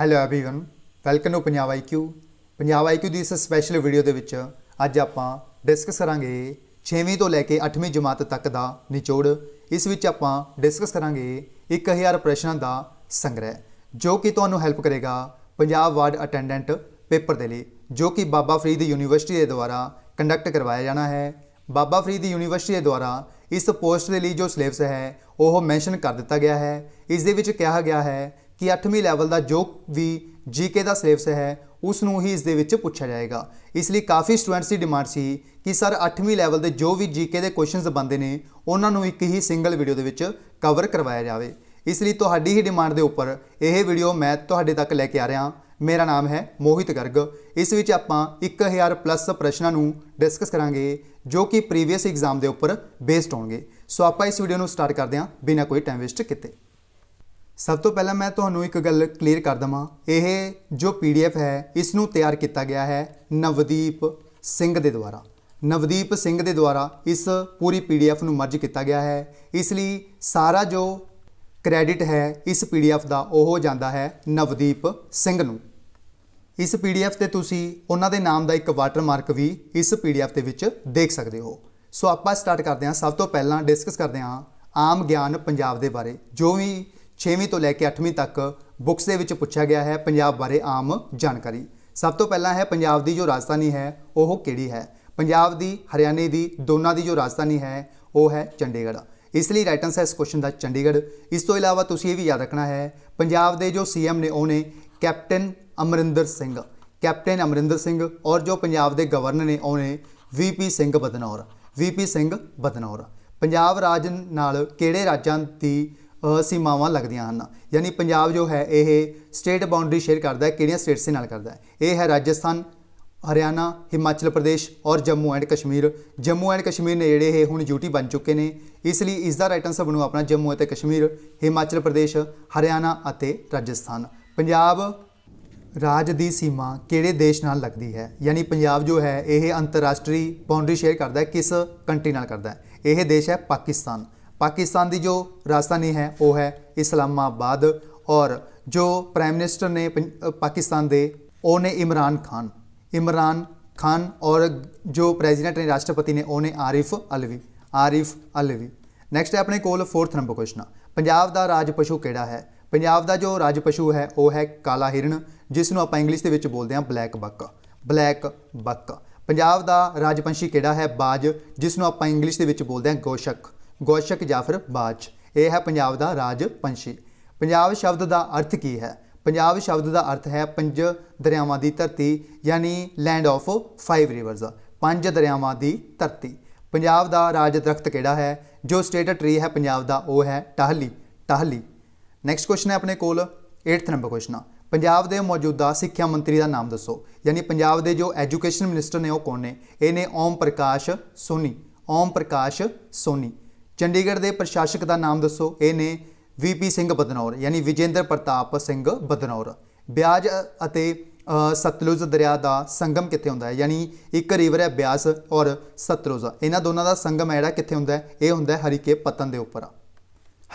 hello everyone welcome to Punjab IQ Punjab IQ ਦੀ ਇਸ special video ਦੇ ਵਿੱਚ ਅੱਜ ਆਪਾਂ ਡਿਸਕਸ ਕਰਾਂਗੇ 6ਵੀਂ ਤੋਂ ਲੈ ਕੇ 8ਵੀਂ ਜਮਾਤ ਤੱਕ ਦਾ ਨਿਚੋੜ ਇਸ ਵਿੱਚ ਆਪਾਂ ਡਿਸਕਸ ਕਰਾਂਗੇ 1000 ਪ੍ਰਸ਼ਨਾਂ ਦਾ ਸੰਗ੍ਰਹਿ ਜੋ ਕਿ ਤੁਹਾਨੂੰ ਹੈਲਪ ਕਰੇਗਾ ਪੰਜਾਬ ਵਾਰਡ ਅਟੈਂਡੈਂਟ ਪੇਪਰ ਦੇ ਲਈ ਜੋ ਕਿ ਬਾਬਾ ਫਰੀਦ ਯੂਨੀਵਰਸਿਟੀ ਦੇ ਦੁਆਰਾ ਕੰਡਕਟ ਕਰਵਾਇਆ ਜਾਣਾ ਹੈ ਬਾਬਾ ਫਰੀਦ ਯੂਨੀਵਰਸਿਟੀ ਦੇ ਦੁਆਰਾ ਇਸ ਪੋਸਟ ਦੇ ਲਈ ਜੋ ਸਿਲੇਬਸ ਹੈ ਉਹ ਮੈਂਸ਼ਨ ਕਰ ਦਿੱਤਾ ਗਿਆ ਹੈ ਇਸ ਦੇ ਵਿੱਚ ਕਿਹਾ ਗਿਆ ਹੈ ਕਿ 8ਵੀਂ ਲੈਵਲ ਦਾ ਜੋ ਵੀ ਜੀਕੇ ਦਾ ਸਿਲੇਬਸ ਹੈ ਉਸ ਨੂੰ ਹੀ ਇਸ ਦੇ ਵਿੱਚ ਪੁੱਛਿਆ ਜਾਏਗਾ ਇਸ ਲਈ ਕਾਫੀ ਸਟੂਡੈਂਟਸ ਦੀ ਡਿਮਾਂਡ ਸੀ ਕਿ ਸਰ 8ਵੀਂ ਲੈਵਲ ਦੇ ਜੋ ਵੀ ਜੀਕੇ ਦੇ ਕੁਐਸਚਨਸ ਬੰਦੇ ਨੇ ਉਹਨਾਂ ਨੂੰ ਇੱਕ ਹੀ ਸਿੰਗਲ ਵੀਡੀਓ ਦੇ ਵਿੱਚ ਕਵਰ ਕਰਵਾਇਆ ਜਾਵੇ ਇਸ ਲਈ ਤੁਹਾਡੀ ਹੀ ਡਿਮਾਂਡ ਦੇ ਉੱਪਰ ਇਹ ਵੀਡੀਓ ਮੈਂ ਤੁਹਾਡੇ ਤੱਕ ਲੈ ਕੇ ਆ ਰਿਹਾ ਮੇਰਾ ਨਾਮ ਹੈ ਮੋਹਿਤ ਗਰਗ ਇਸ ਵਿੱਚ ਆਪਾਂ 1000 ਪਲੱਸ ਪ੍ਰਸ਼ਨਾਂ ਨੂੰ ਡਿਸਕਸ ਕਰਾਂਗੇ ਜੋ ਕਿ ਪ੍ਰੀਵੀਅਸ ਐਗਜ਼ਾਮ ਦੇ ਉੱਪਰ ਬੇਸਡ ਹੋਣਗੇ ਸੋ ਆਪਾਂ ਇਸ ਵੀਡੀਓ ਨੂੰ ਸਟਾਰਟ ਕਰਦੇ ਹਾਂ ਬਿਨਾਂ ਕੋਈ ਟਾਈਮ ਵੇਸਟ ਕੀਤੇ ਸਭ ਤੋਂ ਪਹਿਲਾਂ ਮੈਂ ਤੁਹਾਨੂੰ ਇੱਕ ਗੱਲ ਕਲੀਅਰ ਕਰ ਦਵਾਂ ਇਹ ਜੋ ਪੀਡੀਐਫ ਹੈ ਇਸ ਨੂੰ ਤਿਆਰ ਕੀਤਾ ਗਿਆ ਹੈ ਨਵਦੀਪ ਸਿੰਘ ਦੇ ਦੁਆਰਾ ਨਵਦੀਪ ਸਿੰਘ ਦੇ ਦੁਆਰਾ ਇਸ ਪੂਰੀ ਪੀਡੀਐਫ ਨੂੰ ਮਰਜ ਕੀਤਾ ਗਿਆ ਹੈ ਇਸ ਲਈ ਸਾਰਾ ਜੋ ਕ੍ਰੈਡਿਟ ਹੈ ਇਸ ਪੀਡੀਐਫ ਦਾ ਉਹ ਜਾਂਦਾ ਹੈ ਨਵਦੀਪ ਸਿੰਘ ਨੂੰ ਇਸ ਪੀਡੀਐਫ ਤੇ ਤੁਸੀਂ ਉਹਨਾਂ ਦੇ ਨਾਮ ਦਾ ਇੱਕ ਵਾਟਰਮਾਰਕ ਵੀ ਇਸ ਪੀਡੀਐਫ ਦੇ ਵਿੱਚ ਦੇਖ ਸਕਦੇ ਹੋ ਸੋ ਆਪਾਂ ਸਟਾਰਟ ਕਰਦੇ ਹਾਂ ਸਭ ਤੋਂ ਪਹਿਲਾਂ ਡਿਸਕਸ ਕਰਦੇ ਹਾਂ ਆਮ ਗਿਆਨ ਪੰਜਾਬ ਦੇ ਬਾਰੇ ਜੋ ਵੀ 6ਵੀਂ ਤੋਂ ਲੈ ਕੇ 8ਵੀਂ ਤੱਕ ਬੁੱਕਸ ਦੇ ਵਿੱਚ ਪੁੱਛਿਆ ਗਿਆ ਹੈ ਪੰਜਾਬ ਬਾਰੇ ਆਮ ਜਾਣਕਾਰੀ ਸਭ ਤੋਂ ਪਹਿਲਾਂ ਹੈ ਪੰਜਾਬ ਦੀ ਜੋ ਰਾਜਧਾਨੀ ਹੈ ਉਹ ਕਿਹੜੀ ਹੈ ਪੰਜਾਬ ਦੀ ਹਰਿਆਣੇ ਦੀ ਦੋਨਾਂ ਦੀ ਜੋ ਰਾਜਧਾਨੀ ਹੈ ਉਹ ਹੈ ਚੰਡੀਗੜ੍ਹ ਇਸ ਲਈ ਰਾਈਟ ਆਨਸਰ ਇਸ ਕੁਐਸਚਨ ਦਾ ਚੰਡੀਗੜ੍ਹ ਇਸ ਤੋਂ ਇਲਾਵਾ ਤੁਸੀਂ ਇਹ ਵੀ ਯਾਦ ਰੱਖਣਾ ਹੈ ਪੰਜਾਬ ਦੇ ਜੋ ਸੀਐਮ ਨੇ ਉਹਨੇ ਕੈਪਟਨ ਅਮਰਿੰਦਰ ਸਿੰਘ ਕੈਪਟਨ ਅਮਰਿੰਦਰ ਸਿੰਘ ਔਰ ਜੋ ਪੰਜਾਬ ਦੇ ਗਵਰਨਰ ਨੇ ਉਹਨੇ ਵੀਪੀ ਸਿੰਘ ਬਦਨੌਰ ਵੀਪੀ ਸਿੰਘ ਬਦਨੌਰ ਪੰਜਾਬ ਰਾਜ ਨਾਲ ਕਿਹੜੇ ਰਾਜਾਂ ਦੀ ਸੀਮਾਵਾਂ ਲੱਗਦੀਆਂ ਹਨ ਯਾਨੀ ਪੰਜਾਬ ਜੋ ਹੈ ਇਹ ਸਟੇਟ ਬਾਉਂਡਰੀ ਸ਼ੇਅਰ ਕਰਦਾ ਹੈ ਕਿਹੜੀਆਂ ਸਟੇਟਸ ਨਾਲ ਕਰਦਾ ਹੈ ਇਹ ਹੈ ਰਾਜਸਥਾਨ ਹਰਿਆਣਾ ਹਿਮਾਚਲ ਪ੍ਰਦੇਸ਼ ਔਰ ਜੰਮੂ ਐਂਡ ਕਸ਼ਮੀਰ ਜੰਮੂ ਐਂਡ ਕਸ਼ਮੀਰ ਨੇ ਜਿਹੜੇ ਇਹ ਹੁਣ ਯੂਟੀ ਬਣ ਚੁੱਕੇ ਨੇ ਇਸ ਲਈ ਇਸ ਦਾ ਰਾਈਟ ਆਨਸਰ ਬਣੂ ਆਪਣਾ ਜੰਮੂ ਅਤੇ ਕਸ਼ਮੀਰ ਹਿਮਾਚਲ ਪ੍ਰਦੇਸ਼ ਹਰਿਆਣਾ ਅਤੇ ਰਾਜਸਥਾਨ ਪੰਜਾਬ ਰਾਜ ਦੀ ਸੀਮਾ ਕਿਹੜੇ ਦੇਸ਼ ਨਾਲ ਲੱਗਦੀ ਹੈ ਯਾਨੀ ਪੰਜਾਬ ਜੋ ਹੈ ਇਹ ਅੰਤਰਰਾਸ਼ਟਰੀ ਬਾਉਂਡਰੀ ਸ਼ੇਅਰ ਕਰਦਾ ਹੈ ਕਿਸ ਕੰਟਰੀ ਨਾਲ ਕਰਦਾ ਹੈ ਇਹ ਦੇਸ਼ ਹੈ ਪਾਕਿਸਤਾਨ ਪਾਕਿਸਤਾਨ ਦੀ ਜੋ ਰਾਜਧਾਨੀ ਹੈ ਉਹ ਹੈ ਇਸਲਾਮਾਬਾਦ ਔਰ ਜੋ ਪ੍ਰਾਈਮ ਮਿਨਿਸਟਰ ਨੇ ਪਾਕਿਸਤਾਨ ਦੇ ਉਹ ਨੇ ਇਮਰਾਨ ਖਾਨ ਇਮਰਾਨ ਖਾਨ ਔਰ ਜੋ ਪ੍ਰੈਜ਼ੀਡੈਂਟ ਨੇ ਰਾਸ਼ਟਰਪਤੀ ਨੇ ਉਹ ਨੇ ਆਰਿਫ ਅਲਵੀ ਆਰਿਫ ਅਲਵੀ ਨੈਕਸਟ ਹੈ ਆਪਣੇ ਕੋਲ 4th ਨੰਬਰ ਕੁਐਸਚਨ ਪੰਜਾਬ ਦਾ ਰਾਜ ਪਸ਼ੂ ਕਿਹੜਾ ਹੈ ਪੰਜਾਬ ਦਾ ਜੋ ਰਾਜ ਪਸ਼ੂ ਹੈ ਉਹ ਹੈ ਕਾਲਾ ਹਿਰਨ ਜਿਸ ਨੂੰ ਆਪਾਂ ਇੰਗਲਿਸ਼ ਦੇ ਵਿੱਚ ਬੋਲਦੇ ਹਾਂ black buck black buck Punjab ਦਾ ਰਾਜ ਪੰਛੀ ਕਿਹੜਾ ਹੈ ਬਾਜ ਜਿਸ ਨੂੰ ਆਪਾਂ ਇੰਗਲਿਸ਼ ਦੇ ਵਿੱਚ ਬੋਲਦੇ ਹਾਂ ਗੋਸ਼ਕ ਗੋਸ਼ਕ ਜਾਫਰ ਬਾਚ ਇਹ ਹੈ ਪੰਜਾਬ ਦਾ ਰਾਜ ਪੰਛੀ ਪੰਜਾਬ ਸ਼ਬਦ ਦਾ ਅਰਥ ਕੀ ਹੈ ਪੰਜਾਬ ਸ਼ਬਦ ਦਾ ਅਰਥ ਹੈ ਪੰਜ ਦਰਿਆਵਾਂ ਦੀ ਧਰਤੀ ਯਾਨੀ ਲੈਂਡ ਆਫ ਫਾਈਵ ਰਿਵਰਸ ਪੰਜ ਦਰਿਆਵਾਂ ਦੀ ਧਰਤੀ ਪੰਜਾਬ ਦਾ ਰਾਜ ਦਰਖਤ ਕਿਹੜਾ ਹੈ ਜੋ ਸਟੇਟ ਟਰੀ ਹੈ ਪੰਜਾਬ ਦਾ ਉਹ ਹੈ ਟਾਹਲੀ ਟਾਹਲੀ ਨੈਕਸਟ ਕੁਐਸਚਨ ਹੈ ਆਪਣੇ ਕੋਲ 8th ਨੰਬਰ ਕੁਐਸਚਨ ਪੰਜਾਬ ਦੇ ਮੌਜੂਦਾ ਸਿੱਖਿਆ ਮੰਤਰੀ ਦਾ ਨਾਮ ਦੱਸੋ ਯਾਨੀ ਪੰਜਾਬ ਦੇ ਜੋ ਐਜੂਕੇਸ਼ਨ ਮਿਨਿਸਟਰ ਨੇ ਉਹ ਕੌਣ ਨੇ ਇਹ ਨੇ ਓਮ ਪ੍ਰਕਾਸ਼ ਸੋਨੀ ਓਮ ਪ੍ਰਕਾਸ਼ ਸੋਨੀ ਚੰਡੀਗੜ੍ਹ ਦੇ ਪ੍ਰਸ਼ਾਸਕ ਦਾ ਨਾਮ ਦੱਸੋ ਇਹ ਨੇ ਵੀਪੀ ਸਿੰਘ ਬਦਨੌਰ ਯਾਨੀ ਵਿਜੇਂਦਰ ਪ੍ਰਤਾਪ ਸਿੰਘ ਬਦਨੌਰ ਬਿਆਜ ਅਤੇ ਸਤਲੁਜ ਦਰਿਆ ਦਾ ਸੰਗਮ ਕਿੱਥੇ ਹੁੰਦਾ ਹੈ ਯਾਨੀ ਇੱਕ ਰਿਵਰ ਹੈ ਬਿਆਸ ਔਰ ਸਤਲੁਜ ਇਹਨਾਂ ਦੋਨਾਂ ਦਾ ਸੰਗਮ ਹੈ ਜਿਹੜਾ ਕਿੱਥੇ ਹੁੰਦਾ ਹੈ ਇਹ ਹੁੰਦਾ ਹੈ ਹਰੀਕੇ ਪਤਨ ਦੇ ਉੱਪਰ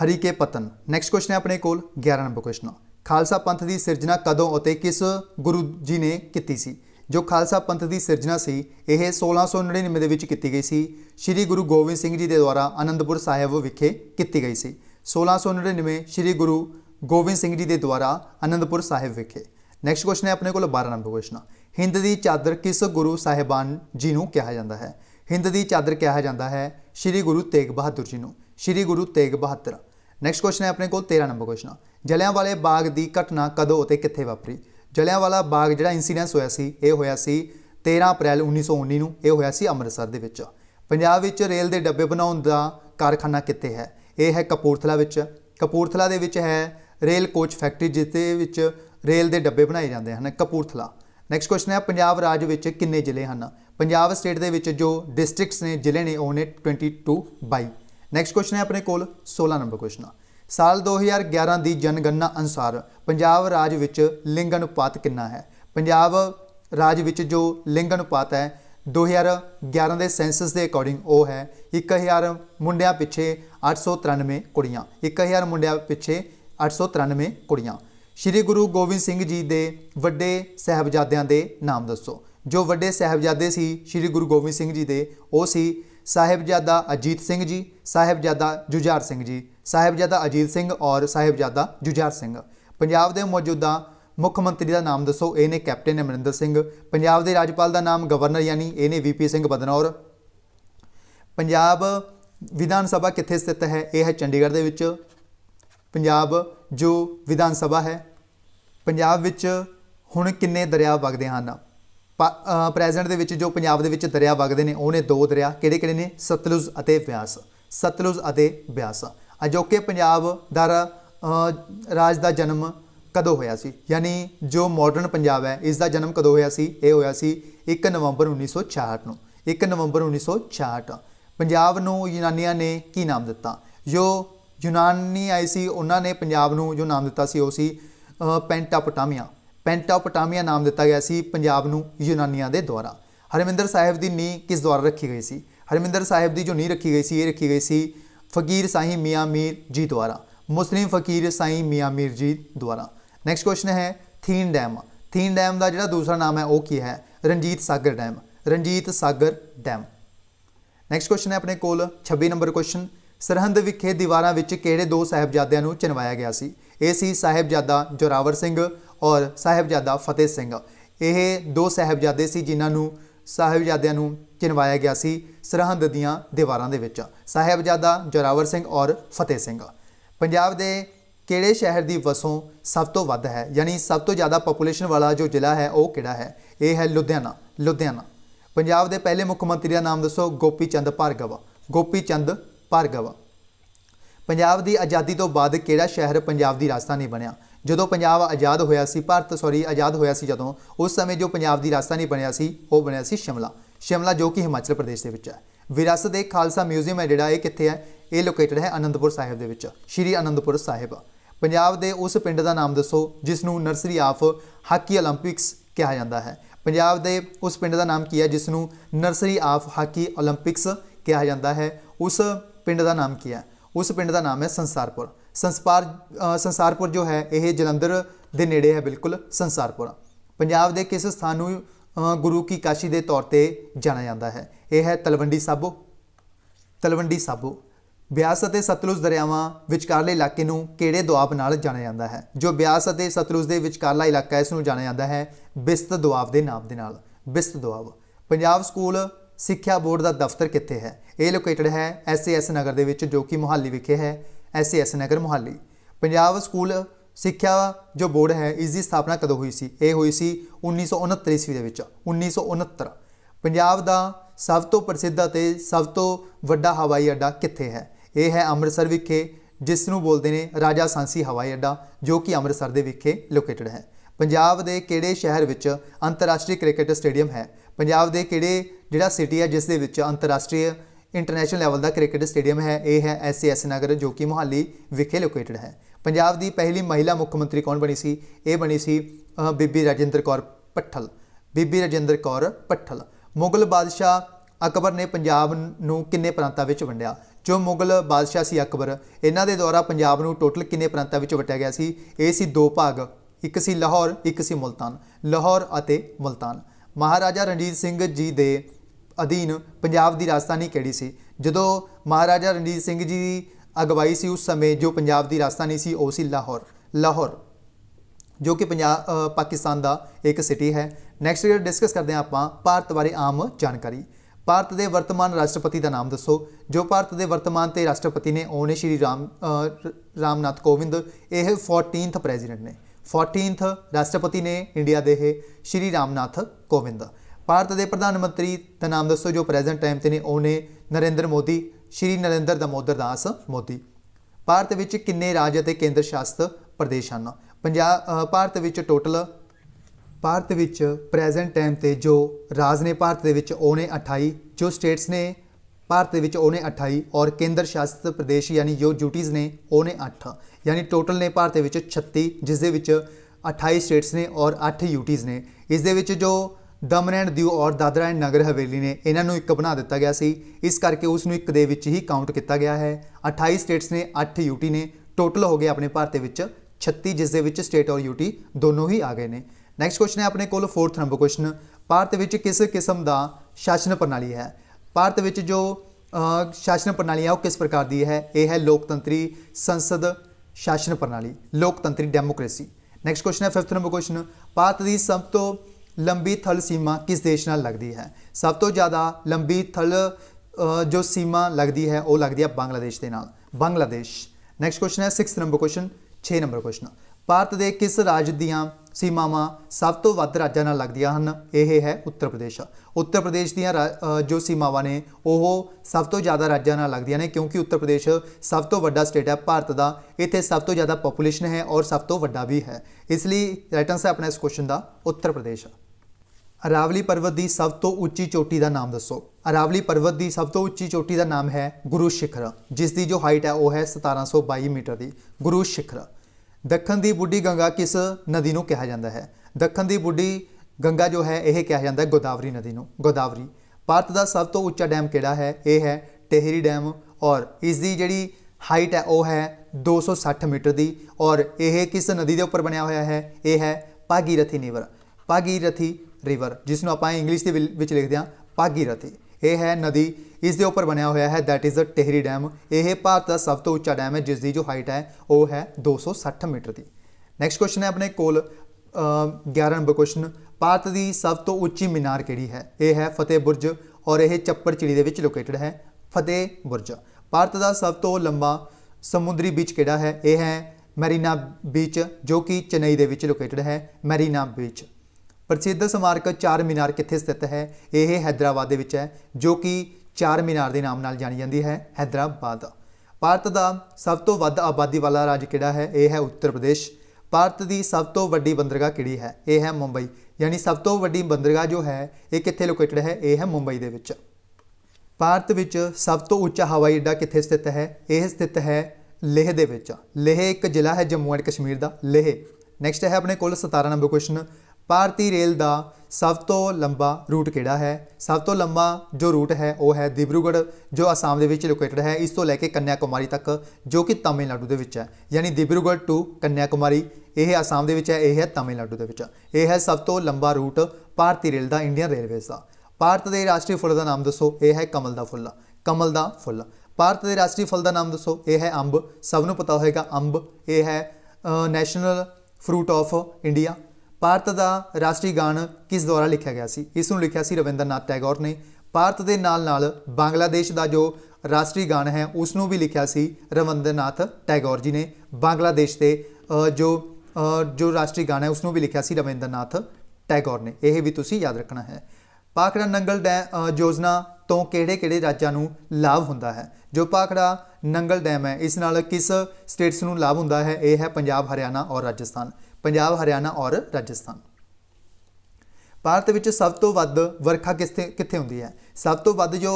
ਹਰੀਕੇ ਪਤਨ ਨੈਕਸਟ ਕੁਐਸਚਨ ਹੈ ਆਪਣੇ ਕੋਲ 11 ਨੰਬਰ ਕੁਐਸਚਨ ਖਾਲਸਾ ਪੰਥ ਦੀ ਸਿਰਜਣਾ ਕਦੋਂ ਅਤੇ ਕਿਸ ਗੁਰੂ ਜੀ ਨੇ ਕੀਤੀ ਸੀ ਜੋ ਖਾਲਸਾ ਪੰਥ ਦੀ ਸਿਰਜਣਾ ਸੀ ਇਹ 1699 ਦੇ ਵਿੱਚ ਕੀਤੀ ਗਈ ਸੀ ਸ੍ਰੀ ਗੁਰੂ ਗੋਬਿੰਦ ਸਿੰਘ ਜੀ ਦੇ ਦੁਆਰਾ ਅਨੰਦਪੁਰ ਸਾਹਿਬ ਵਿਖੇ ਕੀਤੀ ਗਈ ਸੀ 1699 ਸ੍ਰੀ ਗੁਰੂ ਗੋਬਿੰਦ ਸਿੰਘ ਜੀ ਦੇ ਦੁਆਰਾ ਅਨੰਦਪੁਰ ਸਾਹਿਬ ਵਿਖੇ ਨੈਕਸਟ ਕੁਐਸਚਨ ਹੈ ਆਪਣੇ ਕੋਲ 12 ਨੰਬਰ ਕੁਐਸਚਨ ਹਿੰਦ ਦੀ ਚਾਦਰ ਕਿਸ ਗੁਰੂ ਸਾਹਿਬਾਨ ਜੀ ਨੂੰ ਕਿਹਾ ਜਾਂਦਾ ਹੈ ਹਿੰਦ ਦੀ ਚਾਦਰ ਕਿਹਾ ਜਾਂਦਾ ਹੈ ਸ੍ਰੀ ਗੁਰੂ ਤੇਗ ਬਹਾਦਰ ਜੀ ਨੂੰ ਸ੍ਰੀ ਗੁਰੂ ਤੇਗ ਬਹਾਦਰ ਨੈਕਸਟ ਕੁਐਸਚਨ ਹੈ ਆਪਣੇ ਕੋਲ 13 ਨੰਬਰ ਕੁਐਸਚਨ ਜਲਿਆਂਵਾਲੇ ਬਾਗ ਦੀ ਘਟਨਾ ਕਦੋਂ ਅਤੇ ਕਿੱਥੇ ਵਾਪਰੀ ਜਲਿਆਂਵਾਲਾ ਬਾਗ ਜਿਹੜਾ ਇਨਸੀਡੈਂਸ ਹੋਇਆ ਸੀ ਇਹ ਹੋਇਆ ਸੀ 13 ਅਪ੍ਰੈਲ 1919 ਨੂੰ ਇਹ ਹੋਇਆ ਸੀ ਅੰਮ੍ਰਿਤਸਰ ਦੇ ਵਿੱਚ ਪੰਜਾਬ ਵਿੱਚ ਰੇਲ ਦੇ ਡੱਬੇ ਬਣਾਉਣ ਦਾ ਕਾਰਖਾਨਾ ਕਿੱਥੇ ਹੈ ਇਹ ਹੈ ਕਪੂਰਥਲਾ ਵਿੱਚ ਕਪੂਰਥਲਾ ਦੇ ਵਿੱਚ ਹੈ ਰੇਲ ਕੋਚ ਫੈਕਟਰੀ ਜਿੱਥੇ ਵਿੱਚ ਰੇਲ ਦੇ ਡੱਬੇ ਬਣਾਏ ਜਾਂਦੇ ਹਨ ਕਪੂਰਥਲਾ ਨੈਕਸਟ ਕੁਐਸਚਨ ਹੈ ਪੰਜਾਬ ਰਾਜ ਵਿੱਚ ਕਿੰਨੇ ਜ਼ਿਲ੍ਹੇ ਹਨ ਪੰਜਾਬ ਸਟੇਟ ਦੇ ਵਿੱਚ ਜੋ ਡਿਸਟ੍ਰਿਕਟਸ ਨੇ ਜ਼ਿਲ੍ਹੇ ਨੇ ਉਹ ਨੇ 22 22 ਨੈਕਸਟ ਕੁਐਸਚਨ ਹੈ ਆਪਣੇ ਕੋਲ 16 ਨੰਬਰ ਕੁਐਸਚਨ ਸਾਲ 2011 ਦੀ ਜਨਗਣਨਾ ਅਨੁਸਾਰ ਪੰਜਾਬ ਰਾਜ ਵਿੱਚ ਲਿੰਗ ਅਨੁਪਾਤ ਕਿੰਨਾ ਹੈ ਪੰਜਾਬ ਰਾਜ ਵਿੱਚ ਜੋ ਲਿੰਗ ਅਨੁਪਾਤ ਹੈ 2011 ਦੇ ਸੈਂਸਸ ਦੇ ਅਕੋਰਡਿੰਗ ਉਹ ਹੈ 1000 ਮੁੰਡਿਆਂ ਪਿੱਛੇ 893 ਕੁੜੀਆਂ 1000 ਮੁੰਡਿਆਂ ਪਿੱਛੇ 893 ਕੁੜੀਆਂ ਸ੍ਰੀ ਗੁਰੂ ਗੋਬਿੰਦ ਸਿੰਘ ਜੀ ਦੇ ਵੱਡੇ ਸਹਿਬਜ਼ਾਦਿਆਂ ਦੇ ਨਾਮ ਦੱਸੋ ਜੋ ਵੱਡੇ ਸਹਿਬਜ਼ਾਦੇ ਸੀ ਸ੍ਰੀ ਗੁਰੂ ਗੋਬਿੰਦ ਸਿੰਘ ਜੀ ਦੇ ਉਹ ਸੀ ਸਾਹਿਬਜ਼ਾਦਾ ਅਜੀਤ ਸਿੰਘ ਜੀ ਸਾਹਿਬਜ਼ਾਦਾ ਜੁਝਾਰ ਸਿੰਘ ਜੀ ਸਾਹਿਬਜ਼ਾਦਾ ਅਜੀਤ ਸਿੰਘ ਔਰ ਸਾਹਿਬਜ਼ਾਦਾ ਜੁਝਾਰ ਸਿੰਘ ਪੰਜਾਬ ਦੇ ਮੌਜੂਦਾ ਮੁੱਖ ਮੰਤਰੀ ਦਾ ਨਾਮ ਦੱਸੋ ਇਹ ਨੇ ਕੈਪਟਨ ਅਮਰਿੰਦਰ ਸਿੰਘ ਪੰਜਾਬ ਦੇ ਰਾਜਪਾਲ ਦਾ ਨਾਮ ਗਵਰਨਰ ਯਾਨੀ ਇਹ ਨੇ ਵੀਪੀ ਸਿੰਘ ਬਦਨੌਰ ਪੰਜਾਬ ਵਿਧਾਨ ਸਭਾ ਕਿੱਥੇ ਸਥਿਤ ਹੈ ਇਹ ਹੈ ਚੰਡੀਗੜ੍ਹ ਦੇ ਵਿੱਚ ਪੰਜਾਬ ਜੋ ਵਿਧਾਨ ਸਭਾ ਹੈ ਪੰਜਾਬ ਵਿੱਚ ਹੁਣ ਕਿੰਨੇ ਦਰਿਆ ਵਗਦੇ ਹਨ ਪ੍ਰੈਜ਼ੈਂਟ ਦੇ ਵਿੱਚ ਜੋ ਪੰਜਾਬ ਦੇ ਵਿੱਚ ਦਰਿਆ ਵਗਦੇ ਨੇ ਉਹਨੇ ਦੋ ਦਰਿਆ ਕਿਹੜੇ ਕਿਹੜੇ ਨੇ ਸਤਲੁਜ ਅਤੇ ਬਿਆਸ ਸਤਲੁਜ ਅਤੇ ਬਿਆਸ ਅਜੋਕੇ ਪੰਜਾਬ ਦਾ ਰਾਜ ਦਾ ਜਨਮ ਕਦੋਂ ਹੋਇਆ ਸੀ ਯਾਨੀ ਜੋ ਮਾਡਰਨ ਪੰਜਾਬ ਹੈ ਇਸ ਦਾ ਜਨਮ ਕਦੋਂ ਹੋਇਆ ਸੀ ਇਹ ਹੋਇਆ ਸੀ 1 ਨਵੰਬਰ 1966 ਨੂੰ 1 ਨਵੰਬਰ 1966 ਪੰਜਾਬ ਨੂੰ ਯੂਨਾਨੀਆਂ ਨੇ ਕੀ ਨਾਮ ਦਿੱਤਾ ਜੋ ਯੂਨਾਨੀ ਆਈ ਸੀ ਉਹਨਾਂ ਨੇ ਪੰਜਾਬ ਨੂੰ ਜੋ ਨਾਮ ਦਿੱਤਾ ਸੀ ਉਹ ਸੀ ਪੈਂਟਾਪੋਟਾਮੀਆ ਪੈਂਟਾਪੋਟਾਮੀਆ ਨਾਮ ਦਿੱਤਾ ਗਿਆ ਸੀ ਪੰਜਾਬ ਨੂੰ ਯੂਨਾਨੀਆਂ ਦੇ ਦੁਆਰਾ ਹਰਮਿੰਦਰ ਸਾਹਿਬ ਦੀ ਨੀ ਕਿਸ ਦੁਆਰਾ ਰੱਖੀ ਗਈ ਸੀ ਹਰਮਿੰਦਰ ਸਾਹਿਬ ਦੀ ਜੋ ਨੀ ਰੱਖੀ ਗਈ ਸੀ ਇਹ ਰੱਖੀ ਗਈ ਸੀ ਫਕੀਰ ਸਾਈਂ ਮੀਆਂ ਮੀਰ ਜੀ ਦੁਆਰਾ ਮੁਸਲਿਮ ਫਕੀਰ ਸਾਈਂ ਮੀਆਂ ਮੀਰ ਜੀ ਦੁਆਰਾ ਨੈਕਸਟ ਕੁਐਸਚਨ ਹੈ ਥੀਨ ਡੈਮ ਥੀਨ ਡੈਮ ਦਾ ਜਿਹੜਾ ਦੂਸਰਾ ਨਾਮ ਹੈ ਉਹ ਕੀ ਹੈ Ranjit Sagar dam Ranjit Sagar dam next question ਹੈ ਆਪਣੇ ਕੋਲ 26 ਨੰਬਰ ਕੁਐਸਚਨ ਸਰਹੰਦ ਵਿਖੇ ਦੀਵਾਰਾਂ ਵਿੱਚ ਕਿਹੜੇ ਦੋ ਸਾਹਿਬਜ਼ਾਦਿਆਂ ਨੂੰ ਚਨਵਾਇਆ ਗਿਆ ਸੀ ਇਹ ਸੀ ਸਾਹਿਬਜ਼ਾਦਾ ਜੋਰਾਵਰ ਸਿੰਘ ਔਰ ਸਾਹਿਬਜ਼ਾਦਾ ਫਤਿਹ ਸਿੰਘ ਇਹ ਦੋ ਸਾਹਿਬਜ਼ਾਦੇ ਸੀ ਜਿਨ੍ਹਾਂ ਨੂੰ ਸਾਹਿਬਜ਼ਾਦਿਆਂ ਨੂੰ ਚਿਨਵਾਇਆ ਗਿਆ ਸੀ ਸਰਹੰਦ ਦੀਆਂ ਦੀਵਾਰਾਂ ਦੇ ਵਿੱਚ ਸਾਹਿਬਜ਼ਾਦਾ ਜਰਾਵਰ ਸਿੰਘ ਔਰ ਫਤਿਹ ਸਿੰਘ ਪੰਜਾਬ ਦੇ ਕਿਹੜੇ ਸ਼ਹਿਰ ਦੀ ਵਸੋਂ ਸਭ ਤੋਂ ਵੱਧ ਹੈ ਯਾਨੀ ਸਭ ਤੋਂ ਜ਼ਿਆਦਾ ਪੋਪੂਲੇਸ਼ਨ ਵਾਲਾ ਜੋ ਜ਼ਿਲ੍ਹਾ ਹੈ ਉਹ ਕਿਹੜਾ ਹੈ ਇਹ ਹੈ ਲੁਧਿਆਣਾ ਲੁਧਿਆਣਾ ਪੰਜਾਬ ਦੇ ਪਹਿਲੇ ਮੁੱਖ ਮੰਤਰੀ ਦਾ ਨਾਮ ਦੱਸੋ ਗੋਪੀ ਚੰਦ ਭਾਰਗਵ ਗੋਪੀ ਚੰਦ ਭਾਰਗਵ ਪੰਜਾਬ ਦੀ ਆਜ਼ਾਦੀ ਤੋਂ ਬਾਅਦ ਕਿਹੜਾ ਸ਼ਹਿਰ ਪੰਜਾਬ ਦੀ ਰਾਜਧਾਨੀ ਬਣਿਆ ਜਦੋਂ ਪੰਜਾਬ ਆਜ਼ਾਦ ਹੋਇਆ ਸੀ ਭਾਰਤ ਸੌਰੀ ਆਜ਼ਾਦ ਹੋਇਆ ਸੀ ਜਦੋਂ ਉਸ ਸਮੇਂ ਜੋ ਪੰਜਾਬ ਦੀ ਰਾਜਧਾਨੀ ਬਣਿਆ ਸੀ ਉਹ ਬਣਿਆ ਸੀ ਸ਼ਿਮਲਾ ਸ਼ਿਮਲਾ ਜੋ ਕਿ ਹਿਮਾਚਲ ਪ੍ਰਦੇਸ਼ ਦੇ ਵਿੱਚ ਹੈ ਵਿਰਾਸਤ ਦੇ ਖਾਲਸਾ ਮਿਊਜ਼ੀਅਮ ਹੈ ਜਿਹੜਾ ਇਹ ਕਿੱਥੇ ਹੈ ਇਹ ਲੋਕੇਟਡ ਹੈ ਅਨੰਦਪੁਰ ਸਾਹਿਬ ਦੇ ਵਿੱਚ ਸ਼੍ਰੀ ਅਨੰਦਪੁਰ ਸਾਹਿਬ ਪੰਜਾਬ ਦੇ ਉਸ ਪਿੰਡ ਦਾ ਨਾਮ ਦੱਸੋ ਜਿਸ ਨੂੰ ਨਰਸਰੀ ਆਫ ਹਾਕੀ 올림픽ਸ ਕਿਹਾ ਜਾਂਦਾ ਹੈ ਪੰਜਾਬ ਦੇ ਉਸ ਪਿੰਡ ਦਾ ਨਾਮ ਕੀ ਹੈ ਜਿਸ ਨੂੰ ਨਰਸਰੀ ਆਫ ਹਾਕੀ 올림픽ਸ ਕਿਹਾ ਜਾਂਦਾ ਹੈ ਉਸ ਪਿੰਡ ਦਾ ਨਾਮ ਕੀ ਹੈ ਉਸ ਪਿੰਡ ਦਾ ਨਾਮ ਹੈ ਸੰਸਾਰਪੁਰ ਸੰਸਾਰ ਸੰਸਾਰਪੁਰ ਜੋ ਹੈ ਇਹ ਜਲੰਧਰ ਦੇ ਨੇੜੇ ਹੈ ਬਿਲਕੁਲ ਸੰਸਾਰਪੁਰ ਪੰਜਾਬ ਦੇ ਕਿਸ ਸਥਾਨ ਨੂੰ ਗੁਰੂ ਕੀ ਕਾਸ਼ੀ ਦੇ ਤੌਰ ਤੇ ਜਾਣਿਆ ਜਾਂਦਾ ਹੈ ਇਹ ਹੈ ਤਲਵੰਡੀ ਸਾਬੋ ਤਲਵੰਡੀ ਸਾਬੋ ਬਿਆਸ ਅਤੇ ਸਤਲੁਜ ਦਰਿਆਵਾਂ ਵਿਚਕਾਰਲੇ ਇਲਾਕੇ ਨੂੰ ਕਿਹੜੇ ਦੁਆਬ ਨਾਲ ਜਾਣਿਆ ਜਾਂਦਾ ਹੈ ਜੋ ਬਿਆਸ ਅਤੇ ਸਤਲੁਜ ਦੇ ਵਿਚਕਾਰਲਾ ਇਲਾਕਾ ਇਸ ਨੂੰ ਜਾਣਿਆ ਜਾਂਦਾ ਹੈ ਬਿਸਤ ਦੁਆਬ ਦੇ ਨਾਮ ਦੇ ਨਾਲ ਬਿਸਤ ਦੁਆਬ ਪੰਜਾਬ ਸਕੂਲ ਸਿੱਖਿਆ ਬੋਰਡ ਦਾ ਦਫ਼ਤਰ ਕਿੱਥੇ ਹੈ ਇਹ ਲੋਕੇਟਡ ਹੈ ਐਸਏਐਸ ਨਗਰ ਦੇ ਵਿੱਚ ਜੋ ਕਿ ਮੁਹਾਲੀ ਵਿਖੇ ਹੈ ਐਸਏਐਸ ਨਗਰ ਮੁਹਾਲੀ ਪੰਜਾਬ ਸਕੂਲ ਸਿੱਖਿਆ ਜੋ ਬੋਰਡ ਹੈ ਇਸ ਦੀ ਸਥਾਪਨਾ ਕਦੋਂ ਹੋਈ ਸੀ ਇਹ ਹੋਈ ਸੀ 1969 ਈਸਵੀ ਦੇ ਵਿੱਚ 1969 ਪੰਜਾਬ ਦਾ ਸਭ ਤੋਂ ਪ੍ਰਸਿੱਧ ਅਤੇ ਸਭ ਤੋਂ ਵੱਡਾ ਹਵਾਈ ਅੱਡਾ ਕਿੱਥੇ ਹੈ ਇਹ ਹੈ ਅੰਮ੍ਰਿਤਸਰ ਵਿਖੇ ਜਿਸ ਨੂੰ ਬੋਲਦੇ ਨੇ ਰਾਜਾ ਸਾਂਸੀ ਹਵਾਈ ਅੱਡਾ ਜੋ ਕਿ ਅੰਮ੍ਰਿਤਸਰ ਦੇ ਵਿਖੇ ਲੋਕੇਟਡ ਹੈ ਪੰਜਾਬ ਦੇ ਕਿਹੜੇ ਸ਼ਹਿਰ ਵਿੱਚ ਅੰਤਰਰਾਸ਼ਟਰੀ ਕ੍ਰਿਕਟ ਸਟੇਡੀਅਮ ਹੈ ਪੰਜਾਬ ਦੇ ਕਿਹੜੇ ਜਿਹੜਾ ਸਿਟੀ ਹੈ ਜਿਸ ਦੇ ਵਿੱਚ ਅੰਤਰਰਾਸ਼ਟਰੀ ਇੰਟਰਨੈਸ਼ਨਲ ਲੈਵਲ ਦਾ ਕ੍ਰਿਕਟ ਸਟੇਡੀਅਮ ਹੈ ਇਹ ਹੈ ਐਸਏਐਸ ਨਗਰ ਜੋ ਕਿ ਮੁਹਾਲੀ ਵਿਖੇ ਲੋਕੇਟਡ ਹੈ ਪੰਜਾਬ ਦੀ ਪਹਿਲੀ ਮਹਿਲਾ ਮੁੱਖ ਮੰਤਰੀ ਕੌਣ ਬਣੀ ਸੀ ਇਹ ਬਣੀ ਸੀ ਬੀਬੀ ਰਾਜਿੰਦਰ ਕੌਰ ਪੱਠਲ ਬੀਬੀ ਰਾਜਿੰਦਰ ਕੌਰ ਪੱਠਲ ਮੁਗਲ ਬਾਦਸ਼ਾਹ ਅਕਬਰ ਨੇ ਪੰਜਾਬ ਨੂੰ ਕਿੰਨੇ ਪ੍ਰਾਂਤਾਂ ਵਿੱਚ ਵੰਡਿਆ ਜੋ ਮੁਗਲ ਬਾਦਸ਼ਾਹ ਸੀ ਅਕਬਰ ਇਹਨਾਂ ਦੇ ਦੁਆਰਾ ਪੰਜਾਬ ਨੂੰ ਟੋਟਲ ਕਿੰਨੇ ਪ੍ਰਾਂਤਾਂ ਵਿੱਚ ਵਟਿਆ ਗਿਆ ਸੀ ਇਹ ਸੀ ਦੋ ਭਾਗ ਇੱਕ ਸੀ ਲਾਹੌਰ ਇੱਕ ਸੀ ਮੁਲਤਾਨ ਲਾਹੌਰ ਅਤੇ ਮੁਲਤਾਨ ਮਹਾਰਾਜਾ ਰਣਜੀਤ ਸਿੰਘ ਜੀ ਦੇ ਅਧੀਨ ਪੰਜਾਬ ਦੀ ਰਾਜਧਾਨੀ ਕਿਹੜੀ ਸੀ ਜਦੋਂ ਮਹਾਰਾਜਾ ਰਣਜੀਤ ਸਿੰਘ ਜੀ ਅਗਵਾਈ ਸੀ ਉਸ ਸਮੇਂ ਜੋ ਪੰਜਾਬ ਦੀ ਰਾਜਧਾਨੀ ਸੀ ਉਹ ਸੀ ਲਾਹੌਰ ਲਾਹੌਰ ਜੋ ਕਿ ਪੰਜਾਬ ਪਾਕਿਸਤਾਨ ਦਾ ਇੱਕ ਸਿਟੀ ਹੈ ਨੈਕਸਟ ਵੀਰ ਡਿਸਕਸ ਕਰਦੇ ਹਾਂ ਆਪਾਂ ਭਾਰਤ ਬਾਰੇ ਆਮ ਜਾਣਕਾਰੀ ਭਾਰਤ ਦੇ ਵਰਤਮਾਨ ਰਾਸ਼ਟਰਪਤੀ ਦਾ ਨਾਮ ਦੱਸੋ ਜੋ ਭਾਰਤ ਦੇ ਵਰਤਮਾਨ ਤੇ ਰਾਸ਼ਟਰਪਤੀ ਨੇ ਉਹਨੇ ਸ਼੍ਰੀ ਰਾਮ ਰਾਮਨਾਥ ਕੋਵਿੰਦ ਇਹ 14th ਪ੍ਰੈਜ਼ੀਡੈਂਟ ਨੇ 14th ਰਾਸ਼ਟਰਪਤੀ ਨੇ ਇੰਡੀਆ ਦੇ ਇਹ ਸ਼੍ਰੀ ਰਾਮਨਾਥ ਕੋਵਿੰਦ ਭਾਰਤ ਦੇ ਪ੍ਰਧਾਨ ਮੰਤਰੀ ਦਾ ਨਾਮ ਦੱਸੋ ਜੋ ਪ੍ਰੈਜ਼ੈਂਟ ਟਾਈਮ ਤੇ ਨੇ ਉਹਨੇ ਨਰਿੰਦਰ ਮੋਦੀ ਸ਼੍ਰੀ ਨਰਿੰਦਰ ਦਮੋਦਰ ਦਾਸ ਮੋਦੀ ਭਾਰਤ ਵਿੱਚ ਕਿੰਨੇ ਰਾਜ ਅਤੇ ਕੇਂਦਰ ਸ਼ਾਸਿਤ ਪ੍ਰਦੇਸ਼ ਹਨ ਪੰਜਾਬ ਭਾਰਤ ਵਿੱਚ ਟੋਟਲ ਭਾਰਤ ਵਿੱਚ ਪ੍ਰੈਜ਼ੈਂਟ ਟਾਈਮ ਤੇ ਜੋ ਰਾਜ ਨੇ ਭਾਰਤ ਦੇ ਵਿੱਚ ਉਹਨੇ 28 ਜੋ ਸਟੇਟਸ ਨੇ ਭਾਰਤ ਦੇ ਵਿੱਚ ਉਹਨੇ 28 ਔਰ ਕੇਂਦਰ ਸ਼ਾਸਿਤ ਪ੍ਰਦੇਸ਼ ਯਾਨੀ ਜੋ ਡਿਊਟੀਆਂ ਨੇ ਉਹਨੇ 8 ਯਾਨੀ ਟੋਟਲ ਨੇ ਭਾਰਤ ਦੇ ਵਿੱਚ 36 ਜਿਸ ਦੇ ਵਿੱਚ 28 ਸਟੇਟਸ ਨੇ ਔਰ 8 ਯੂਟੀਆਂ ਨੇ ਇਸ ਦੇ ਵਿੱਚ ਜੋ ਦਮਨ ਐਂਡ ਦਿਉ ਔਰ ਦਾਦਰਾ ਐਂਡ ਨਗਰ ਹਵੇਲੀ ਨੇ ਇਹਨਾਂ ਨੂੰ ਇੱਕ ਬਣਾ ਦਿੱਤਾ ਗਿਆ ਸੀ ਇਸ ਕਰਕੇ ਉਸ ਨੂੰ ਇੱਕ ਦੇ ਵਿੱਚ ਹੀ ਕਾਊਂਟ ਕੀਤਾ ਗਿਆ ਹੈ 28 ਸਟੇਟਸ ਨੇ 8 ਯੂਟੀ ਨੇ ਟੋਟਲ ਹੋ ਗਏ ਆਪਣੇ ਭਾਰਤ ਦੇ ਵਿੱਚ 36 ਜਿਸ ਦੇ ਵਿੱਚ ਸਟੇਟ ਔਰ ਯੂਟੀ ਦੋਨੋਂ ਹੀ ਆ ਗਏ ਨੇ ਨੈਕਸਟ ਕੁਐਸਚਨ ਹੈ ਆਪਣੇ ਕੋਲ 4th ਨੰਬਰ ਕੁਐਸਚਨ ਭਾਰਤ ਵਿੱਚ ਕਿਸ ਕਿਸਮ ਦਾ ਸ਼ਾਸਨ ਪ੍ਰਣਾਲੀ ਹੈ ਭਾਰਤ ਵਿੱਚ ਜੋ ਸ਼ਾਸਨ ਪ੍ਰਣਾਲੀ ਹੈ ਉਹ ਕਿਸ ਪ੍ਰਕਾਰ ਦੀ ਹੈ ਇਹ ਹੈ ਲੋਕਤੰਤਰੀ ਸੰਸਦ ਸ਼ਾਸਨ ਪ੍ਰਣਾਲੀ ਲੋਕਤੰਤਰੀ ਡੈਮੋਕ੍ਰੇਸੀ ਨੈਕਸਟ ਕੁਐਸਚਨ ਹੈ 5th ਨੰਬਰ ਕੁਐਸਚਨ ਭਾਰਤ ਦੀ ਸਭ ਤੋਂ ਲੰਬੀ ਥਲ ਸੀਮਾ ਕਿਸ ਦੇਸ਼ ਨਾਲ ਲੱਗਦੀ ਹੈ ਸਭ ਤੋਂ ਜ਼ਿਆਦਾ ਲੰਬੀ ਥਲ ਜੋ ਸੀਮਾ ਲੱਗਦੀ ਹੈ ਉਹ ਲੱਗਦੀ ਹੈ ਬੰਗਲਾਦੇਸ਼ ਦੇ ਨਾਲ ਬੰਗਲਾਦੇਸ਼ ਨੈਕਸਟ ਕੁਐਸਚਨ ਹੈ 6 ਨੰਬਰ ਕੁਐਸਚਨ 6 ਨੰਬਰ ਕੁਐਸਚਨ ਭਾਰਤ ਦੇ ਕਿਸ ਰਾਜ ਦੀਆਂ ਸੀਮਾਵਾਂ ਸਭ ਤੋਂ ਵੱਧ ਰਾਜਾਂ ਨਾਲ ਲੱਗਦੀਆਂ ਹਨ ਇਹ ਹੈ ਉੱਤਰ ਪ੍ਰਦੇਸ਼ ਉੱਤਰ ਪ੍ਰਦੇਸ਼ ਦੀਆਂ ਜੋ ਸੀਮਾਵਾਂ ਨੇ ਉਹ ਸਭ ਤੋਂ ਜ਼ਿਆਦਾ ਰਾਜਾਂ ਨਾਲ ਲੱਗਦੀਆਂ ਨੇ ਕਿਉਂਕਿ ਉੱਤਰ ਪ੍ਰਦੇਸ਼ ਸਭ ਤੋਂ ਵੱਡਾ ਸਟੇਟ ਹੈ ਭਾਰਤ ਦਾ ਇੱਥੇ ਸਭ ਤੋਂ ਜ਼ਿਆਦਾ ਪੋਪੂਲੇਸ਼ਨ ਹੈ ਔਰ ਸਭ ਤੋਂ ਵੱਡਾ ਵੀ ਹੈ ਇਸ ਲਈ ਰਾਈਟ ਆਨਸਰ ਆਪਣਾ ਇਸ ਕੁਐਸਚਨ ਦਾ ਉੱਤਰ ਪ੍ਰਦੇਸ਼ ਅਰਾਵਲੀ ਪਰਬਤ ਦੀ ਸਭ ਤੋਂ ਉੱਚੀ ਚੋਟੀ ਦਾ ਨਾਮ ਦੱਸੋ ਅਰਾਵਲੀ ਪਰਬਤ ਦੀ ਸਭ ਤੋਂ ਉੱਚੀ ਚੋਟੀ ਦਾ ਨਾਮ ਹੈ ਗੁਰੂ ਸ਼ਿਖਰ ਜਿਸ ਦੀ ਜੋ ਹਾਈਟ ਹੈ ਉਹ ਹੈ 1722 ਮੀਟਰ ਦੀ ਗੁਰੂ ਸ਼ਿਖਰ ਦੱਖਣ ਦੀ ਬੁੱਢੀ ਗੰਗਾ ਕਿਸ ਨਦੀ ਨੂੰ ਕਿਹਾ ਜਾਂਦਾ ਹੈ ਦੱਖਣ ਦੀ ਬੁੱਢੀ ਗੰਗਾ ਜੋ ਹੈ ਇਹ ਕਿਹਾ ਜਾਂਦਾ ਹੈ ਗੋਦਾਵਰੀ ਨਦੀ ਨੂੰ ਗੋਦਾਵਰੀ ਭਾਰਤ ਦਾ ਸਭ ਤੋਂ ਉੱਚਾ ਡੈਮ ਕਿਹੜਾ ਹੈ ਇਹ ਹੈ ਟਹਿਰੀ ਡੈਮ ਔਰ ਇਸ ਦੀ ਜਿਹੜੀ ਹਾਈਟ ਹੈ ਉਹ ਹੈ 260 ਮੀਟਰ ਦੀ ਔਰ ਇਹ ਕਿਸ ਨਦੀ ਦੇ ਉੱਪਰ ਬਣਿਆ ਹੋਇਆ ਹੈ ਇਹ ਹੈ ਪਾਗੀਰਥੀ ਨੀਵਰ ਪਾਗੀਰਥੀ ਰਿਵਰ ਜਿਸ ਨੂੰ ਆਪਾਂ ਇੰਗਲਿਸ਼ ਦੇ ਵਿੱਚ ਲਿਖਦੇ ਹਾਂ ਭਾਗੀਰਥੀ ਇਹ ਹੈ ਨਦੀ ਇਸ ਦੇ ਉੱਪਰ ਬਣਿਆ ਹੋਇਆ ਹੈ that is a Tehri dam ਇਹ ਭਾਰਤ ਦਾ ਸਭ ਤੋਂ ਉੱਚਾ ਡੈਮ ਹੈ ਜਿਸ ਦੀ ਜੋ ਹਾਈਟ ਹੈ ਉਹ ਹੈ 260 ਮੀਟਰ ਦੀ ਨੈਕਸਟ ਕੁਐਸਚਨ ਹੈ ਆਪਣੇ ਕੋਲ 11 ਨੰਬਰ ਕੁਐਸਚਨ ਭਾਰਤ ਦੀ ਸਭ ਤੋਂ ਉੱਚੀ ਮਿਨਾਰ ਕਿਹੜੀ ਹੈ ਇਹ ਹੈ ਫਤਿਹ ਬੁਰਜ ਔਰ ਇਹ ਚੱਪੜ ਚਿੜੀ ਦੇ ਵਿੱਚ ਲੋਕੇਟਡ ਹੈ ਫਤਿਹ ਬੁਰਜ ਭਾਰਤ ਦਾ ਸਭ ਤੋਂ ਲੰਮਾ ਸਮੁੰਦਰੀ ਬੀਚ ਕਿਹੜਾ ਹੈ ਇਹ ਹੈ ਮੈਰੀਨਾ ਬੀਚ ਜੋ ਕਿ ਚੇਨਈ ਦੇ ਵਿੱਚ ਲੋਕੇਟਡ ਹੈ ਮੈਰੀਨਾ ਬੀਚ ਪ੍ਰਸਿੱਧ ਸਮਾਰਕ ਚਾਰ ਮੀਨਾਰ ਕਿੱਥੇ ਸਥਿਤ ਹੈ ਇਹ ਹੈਦਰਾਬਾਦ ਦੇ ਵਿੱਚ ਹੈ ਜੋ ਕਿ ਚਾਰ ਮੀਨਾਰ ਦੇ ਨਾਮ ਨਾਲ ਜਾਣੀ ਜਾਂਦੀ ਹੈ ਹੈਦਰਾਬਾਦ ਭਾਰਤ ਦਾ ਸਭ ਤੋਂ ਵੱਧ ਆਬਾਦੀ ਵਾਲਾ ਰਾਜ ਕਿਹੜਾ ਹੈ ਇਹ ਹੈ ਉੱਤਰ ਪ੍ਰਦੇਸ਼ ਭਾਰਤ ਦੀ ਸਭ ਤੋਂ ਵੱਡੀ ਬੰਦਰਗਾਹ ਕਿਹੜੀ ਹੈ ਇਹ ਹੈ ਮੁੰਬਈ ਯਾਨੀ ਸਭ ਤੋਂ ਵੱਡੀ ਬੰਦਰਗਾਹ ਜੋ ਹੈ ਇਹ ਕਿੱਥੇ ਲੋਕੇਟਡ ਹੈ ਇਹ ਹੈ ਮੁੰਬਈ ਦੇ ਵਿੱਚ ਭਾਰਤ ਵਿੱਚ ਸਭ ਤੋਂ ਉੱਚਾ ਹਵਾਈ ਅੱਡਾ ਕਿੱਥੇ ਸਥਿਤ ਹੈ ਇਹ ਸਥਿਤ ਹੈ ਲੇਹ ਦੇ ਵਿੱਚ ਲੇਹ ਇੱਕ ਜ਼ਿਲ੍ਹਾ ਹੈ ਜੰਮੂ ਐਂਡ ਕਸ਼ਮੀਰ ਦਾ ਲੇਹ ਨੈਕਸਟ ਹੈ ਆਪਣੇ ਕੋਲ 17 ਨੰਬਰ ਕੁਐਸਚਨ ਭਾਰਤੀ ਰੇਲ ਦਾ ਸਭ ਤੋਂ ਲੰਬਾ ਰੂਟ ਕਿਹੜਾ ਹੈ ਸਭ ਤੋਂ ਲੰਬਾ ਜੋ ਰੂਟ ਹੈ ਉਹ ਹੈ ਦਿਬਰੂਗੜ ਜੋ ਅਸਾਮ ਦੇ ਵਿੱਚ ਲੋਕੇਟਡ ਹੈ ਇਸ ਤੋਂ ਲੈ ਕੇ ਕੰਨਿਆ ਕੁਮਾਰੀ ਤੱਕ ਜੋ ਕਿ ਤਾਮਿਲਨਾਡੂ ਦੇ ਵਿੱਚ ਹੈ ਯਾਨੀ ਦਿਬਰੂਗੜ ਟੂ ਕੰਨਿਆ ਕੁਮਾਰੀ ਇਹ ਅਸਾਮ ਦੇ ਵਿੱਚ ਹੈ ਇਹ ਹੈ ਤਾਮਿਲਨਾਡੂ ਦੇ ਵਿੱਚ ਇਹ ਹੈ ਸਭ ਤੋਂ ਲੰਬਾ ਰੂਟ ਭਾਰਤੀ ਰੇਲ ਦਾ ਇੰਡੀਅਨ ਰੇਲਵੇਜ਼ ਦਾ ਭਾਰਤ ਦੇ ਰਾਸ਼ਟਰੀ ਫੁੱਲ ਦਾ ਨਾਮ ਦੱਸੋ ਇਹ ਹੈ ਕਮਲ ਦਾ ਫੁੱਲ ਕਮਲ ਦਾ ਫੁੱਲ ਭਾਰਤ ਦੇ ਰਾਸ਼ਟਰੀ ਫਲ ਦਾ ਨਾਮ ਦੱਸੋ ਇਹ ਹੈ ਅੰਬ ਸਭ ਨੂੰ ਪਤਾ ਹੋਏਗਾ ਅੰਬ ਇਹ ਹੈ national fruit of India Bharat ਦਾ ਰਾਸ਼ਟਰੀ ਗਾਣ ਕਿਸ ਦੁਆਰਾ ਲਿਖਿਆ ਗਿਆ ਸੀ ਇਸ ਨੂੰ ਲਿਖਿਆ ਸੀ ਰਵਿੰਦਰਨਾਥ ਟੈਗੋਰ ਨੇ ਭਾਰਤ ਦੇ ਨਾਲ ਨਾਲ ਬੰਗਲਾਦੇਸ਼ ਦਾ ਜੋ ਰਾਸ਼ਟਰੀ ਗਾਣ ਹੈ ਉਸ ਨੂੰ ਵੀ ਲਿਖਿਆ ਸੀ ਰਵਿੰਦਰਨਾਥ ਟੈਗੋਰ ਜੀ ਨੇ ਬੰਗਲਾਦੇਸ਼ ਦੇ ਜੋ ਜੋ ਰਾਸ਼ਟਰੀ ਗਾਣ ਹੈ ਉਸ ਨੂੰ ਵੀ ਲਿਖਿਆ ਸੀ ਰਵਿੰਦਰਨਾਥ ਟੈਗੋਰ ਨੇ ਇਹ ਵੀ ਤੁਸੀਂ ਯਾਦ ਰੱਖਣਾ ਹੈ ਪਾਖੜਾ ਨੰਗਲ ਡੈਮ ਯੋਜਨਾ ਤੋਂ ਕਿਹੜੇ-ਕਿਹੜੇ ਰਾਜਾਂ ਨੂੰ ਲਾਭ ਹੁੰਦਾ ਹੈ ਜੋ ਪਾਖੜਾ ਨੰਗਲ ਡੈਮ ਹੈ ਇਸ ਨਾਲ ਕਿਸ ਸਟੇਟਸ ਨੂੰ ਲਾਭ ਹੁੰਦਾ ਹੈ ਇਹ ਹੈ ਪੰਜਾਬ ਹਰਿਆਣਾ ਔਰ ਰਾਜਸਥਾਨ ਪੰਜਾਬ ਹਰਿਆਣਾ ਔਰ ਰਾਜਸਥਾਨ ਭਾਰਤ ਵਿੱਚ ਸਭ ਤੋਂ ਵੱਧ ਵਰਖਾ ਕਿੱਥੇ ਕਿੱਥੇ ਹੁੰਦੀ ਹੈ ਸਭ ਤੋਂ ਵੱਧ ਜੋ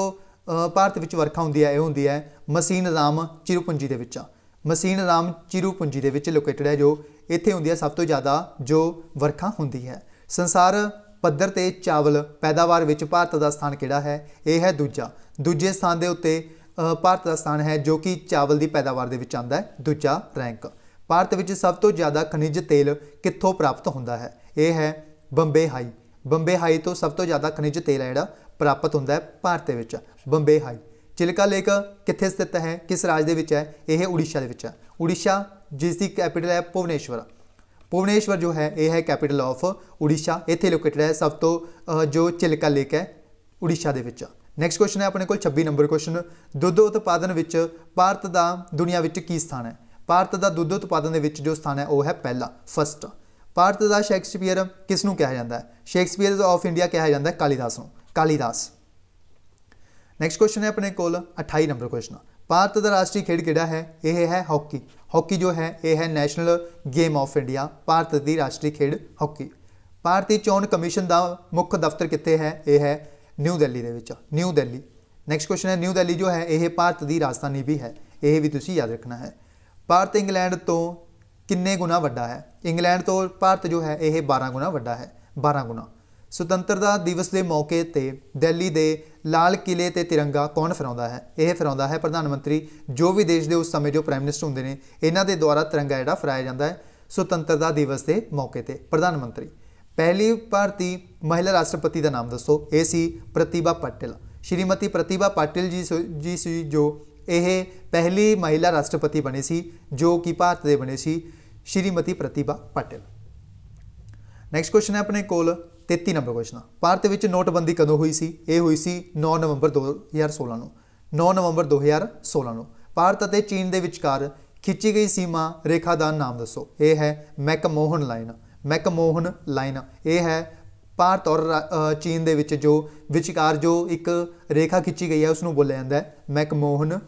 ਭਾਰਤ ਵਿੱਚ ਵਰਖਾ ਹੁੰਦੀ ਹੈ ਇਹ ਹੁੰਦੀ ਹੈ ਮਸੀਨ ਰਾਮ ਚਿਰੂਪੁੰਜੀ ਦੇ ਵਿੱਚ ਮਸੀਨ ਰਾਮ ਚਿਰੂਪੁੰਜੀ ਦੇ ਵਿੱਚ ਲੋਕੇਟਡ ਹੈ ਜੋ ਇੱਥੇ ਹੁੰਦੀ ਹੈ ਸਭ ਤੋਂ ਜ਼ਿਆਦਾ ਜੋ ਵਰਖਾ ਹੁੰਦੀ ਹੈ ਸੰਸਾਰ ਪੱਧਰ ਤੇ ਚਾਵਲ ਪੈਦਾਵਾਰ ਵਿੱਚ ਭਾਰਤ ਦਾ ਸਥਾਨ ਕਿਹੜਾ ਹੈ ਇਹ ਹੈ ਦੂਜਾ ਦੂਜੇ ਸਥਾਨ ਦੇ ਉੱਤੇ ਭਾਰਤ ਦਾ ਸਥਾਨ ਹੈ ਜੋ ਕਿ ਚਾਵਲ ਦੀ ਪੈਦਾਵਾਰ ਦੇ ਵਿੱਚ ਆਉਂਦਾ ਹੈ ਦੂਜਾ ਰੈਂਕ ਭਾਰਤ ਵਿੱਚ ਸਭ ਤੋਂ ਜ਼ਿਆਦਾ ਖਣਿਜ ਤੇਲ ਕਿੱਥੋਂ ਪ੍ਰਾਪਤ ਹੁੰਦਾ ਹੈ ਇਹ ਹੈ ਬੰਬੇ ਹਾਈ ਬੰਬੇ ਹਾਈ ਤੋਂ ਸਭ ਤੋਂ ਜ਼ਿਆਦਾ ਖਣਿਜ ਤੇਲ ਹੈ ਜਿਹੜਾ ਪ੍ਰਾਪਤ ਹੁੰਦਾ ਹੈ ਭਾਰਤ ਦੇ ਵਿੱਚ ਬੰਬੇ ਹਾਈ ਚਿਲਕਾ ਲੇਕ ਕਿੱਥੇ ਸਥਿਤ ਹੈ ਕਿਸ ਰਾਜ ਦੇ ਵਿੱਚ ਹੈ ਇਹ ਉੜੀਸਾ ਦੇ ਵਿੱਚ ਹੈ ਉੜੀਸਾ ਜਿਸ ਦੀ ਕੈਪੀਟਲ ਹੈ ਭੁਵਨੇਸ਼ਵਰ ਭੁਵਨੇਸ਼ਵਰ ਜੋ ਹੈ ਇਹ ਹੈ ਕੈਪੀਟਲ ਆਫ ਉੜੀਸਾ ਇੱਥੇ ਲੋਕੇਟਡ ਹੈ ਸਭ ਤੋਂ ਜੋ ਚਿਲਕਾ ਲੇਕ ਹੈ ਉੜੀਸਾ ਦੇ ਵਿੱਚ ਨੈਕਸਟ ਕੁਐਸਚਨ ਹੈ ਆਪਣੇ ਕੋਲ 26 ਨੰਬਰ ਕੁਐਸਚਨ ਦੁੱਧ ਉਤਪਾਦਨ ਵਿੱਚ ਭਾਰਤ ਦਾ ਦੁਨੀਆ ਵਿੱਚ ਕੀ ਸਥਾਨ ਹੈ ਭਾਰਤ ਦਾ ਦੁੱਧ ਉਤਪਾਦਨ ਦੇ ਵਿੱਚ ਜੋ ਸਥਾਨ ਹੈ ਉਹ ਹੈ ਪਹਿਲਾ ਫਸਟ ਭਾਰਤ ਦਾ ਸ਼ੇਕਸਪੀਅਰ ਕਿਸ ਨੂੰ ਕਿਹਾ ਜਾਂਦਾ ਹੈ ਸ਼ੇਕਸਪੀਅਰ ਆਫ ਇੰਡੀਆ ਕਿਹਾ ਜਾਂਦਾ ਹੈ ਕਾਲੀਦਾਸ ਨੂੰ ਕਾਲੀਦਾਸ ਨੈਕਸਟ ਕੁਐਸਚਨ ਹੈ ਆਪਣੇ ਕੋਲ 28 ਨੰਬਰ ਕੁਐਸਚਨ ਭਾਰਤ ਦਾ ਰਾਸ਼ਟਰੀ ਖੇਡ ਕਿਹੜਾ ਹੈ ਇਹ ਹੈ ਹਾਕੀ ਹਾਕੀ ਜੋ ਹੈ ਇਹ ਹੈ national game of India Bharat ਦੀ ਰਾਸ਼ਟਰੀ ਖੇਡ ਹਾਕੀ ਭਾਰਤੀ ਚੋਣ ਕਮਿਸ਼ਨ ਦਾ ਮੁੱਖ ਦਫ਼ਤਰ ਕਿੱਥੇ ਹੈ ਇਹ ਹੈ ਨਿਊ ਦਿੱਲੀ ਦੇ ਵਿੱਚ ਨਿਊ ਦਿੱਲੀ ਨੈਕਸਟ ਕੁਐਸਚਨ ਹੈ ਨਿਊ ਦਿੱਲੀ ਜੋ ਹੈ ਇਹ ਭਾਰਤ ਦੀ ਰਾਜਧਾਨੀ ਵੀ ਹੈ ਇਹ ਵੀ ਤੁਸੀਂ ਯਾਦ ਰੱਖਣਾ ਹੈ ਭਾਰਤ ਇੰਗਲੈਂਡ ਤੋਂ ਕਿੰਨੇ ਗੁਣਾ ਵੱਡਾ ਹੈ ਇੰਗਲੈਂਡ ਤੋਂ ਭਾਰਤ ਜੋ ਹੈ ਇਹ 12 ਗੁਣਾ ਵੱਡਾ ਹੈ 12 ਗੁਣਾ ਸੁਤੰਤਰਤਾ ਦਿਵਸ ਦੇ ਮੌਕੇ ਤੇ ਦਿੱਲੀ ਦੇ ਲਾਲ ਕਿਲੇ ਤੇ ਤਿਰੰਗਾ ਕੌਣ ਫਰਾਉਂਦਾ ਹੈ ਇਹ ਫਰਾਉਂਦਾ ਹੈ ਪ੍ਰਧਾਨ ਮੰਤਰੀ ਜੋ ਵੀ ਦੇਸ਼ ਦੇ ਉਸ ਸਮੇਂ ਜੋ ਪ੍ਰਾਈਮ ਮਿਨਿਸਟਰ ਹੁੰਦੇ ਨੇ ਇਹਨਾਂ ਦੇ ਦੁਆਰਾ ਤਿਰੰਗਾ ਜਿਹੜਾ ਫਰਾਇਆ ਜਾਂਦਾ ਹੈ ਸੁਤੰਤਰਤਾ ਦਿਵਸ ਦੇ ਮੌਕੇ ਤੇ ਪ੍ਰਧਾਨ ਮੰਤਰੀ ਪਹਿਲੀ ਭਾਰਤੀ ਮਹਿਲਾ ਰਾਸ਼ਟਰਪਤੀ ਦਾ ਨਾਮ ਦੱਸੋ ਇਹ ਸੀ ਪ੍ਰਤਿਭਾ ਪਟੇਲ ਸ਼੍ਰੀਮਤੀ ਪ੍ਰਤਿਭਾ ਪਟੇਲ ਜੀ ਜੀ ਸੀ ਜੋ ਇਹ ਪਹਿਲੀ ਮਹਿਲਾ ਰਾਸ਼ਟਰਪਤੀ ਬਣੀ ਸੀ ਜੋ ਕਿ ਭਾਰਤ ਦੇ ਬਣੇ ਸੀ ਸ਼੍ਰੀਮਤੀ ਪ੍ਰਤਿਭਾ ਪਟੇਲ ਨੈਕਸਟ ਕੁਐਸਚਨ ਹੈ ਆਪਣੇ ਕੋਲ 33 ਨੰਬਰ ਕੁਐਸਚਨ ਭਾਰਤ ਵਿੱਚ ਨੋਟਬੰਦੀ ਕਦੋਂ ਹੋਈ ਸੀ ਇਹ ਹੋਈ ਸੀ 9 ਨਵੰਬਰ 2016 ਨੂੰ 9 ਨਵੰਬਰ 2016 ਨੂੰ ਭਾਰਤ ਅਤੇ ਚੀਨ ਦੇ ਵਿਚਕਾਰ ਖਿੱਚੀ ਗਈ ਸੀਮਾ ਰੇਖਾ ਦਾ ਨਾਮ ਦੱਸੋ ਇਹ ਹੈ ਮੈਕਮੋਹਨ ਲਾਈਨ ਮੈਕਮੋਹਨ ਲਾਈਨ ਇਹ ਹੈ ਭਾਰਤ ਔਰ ਚੀਨ ਦੇ ਵਿੱਚ ਜੋ ਵਿਚਕਾਰ ਜੋ ਇੱਕ ਰੇਖਾ ਖਿੱਚੀ ਗਈ ਹੈ ਉਸ ਨੂੰ ਬੋਲਿਆ ਜਾਂਦਾ ਹੈ ਮੈਕਮੋਹਨ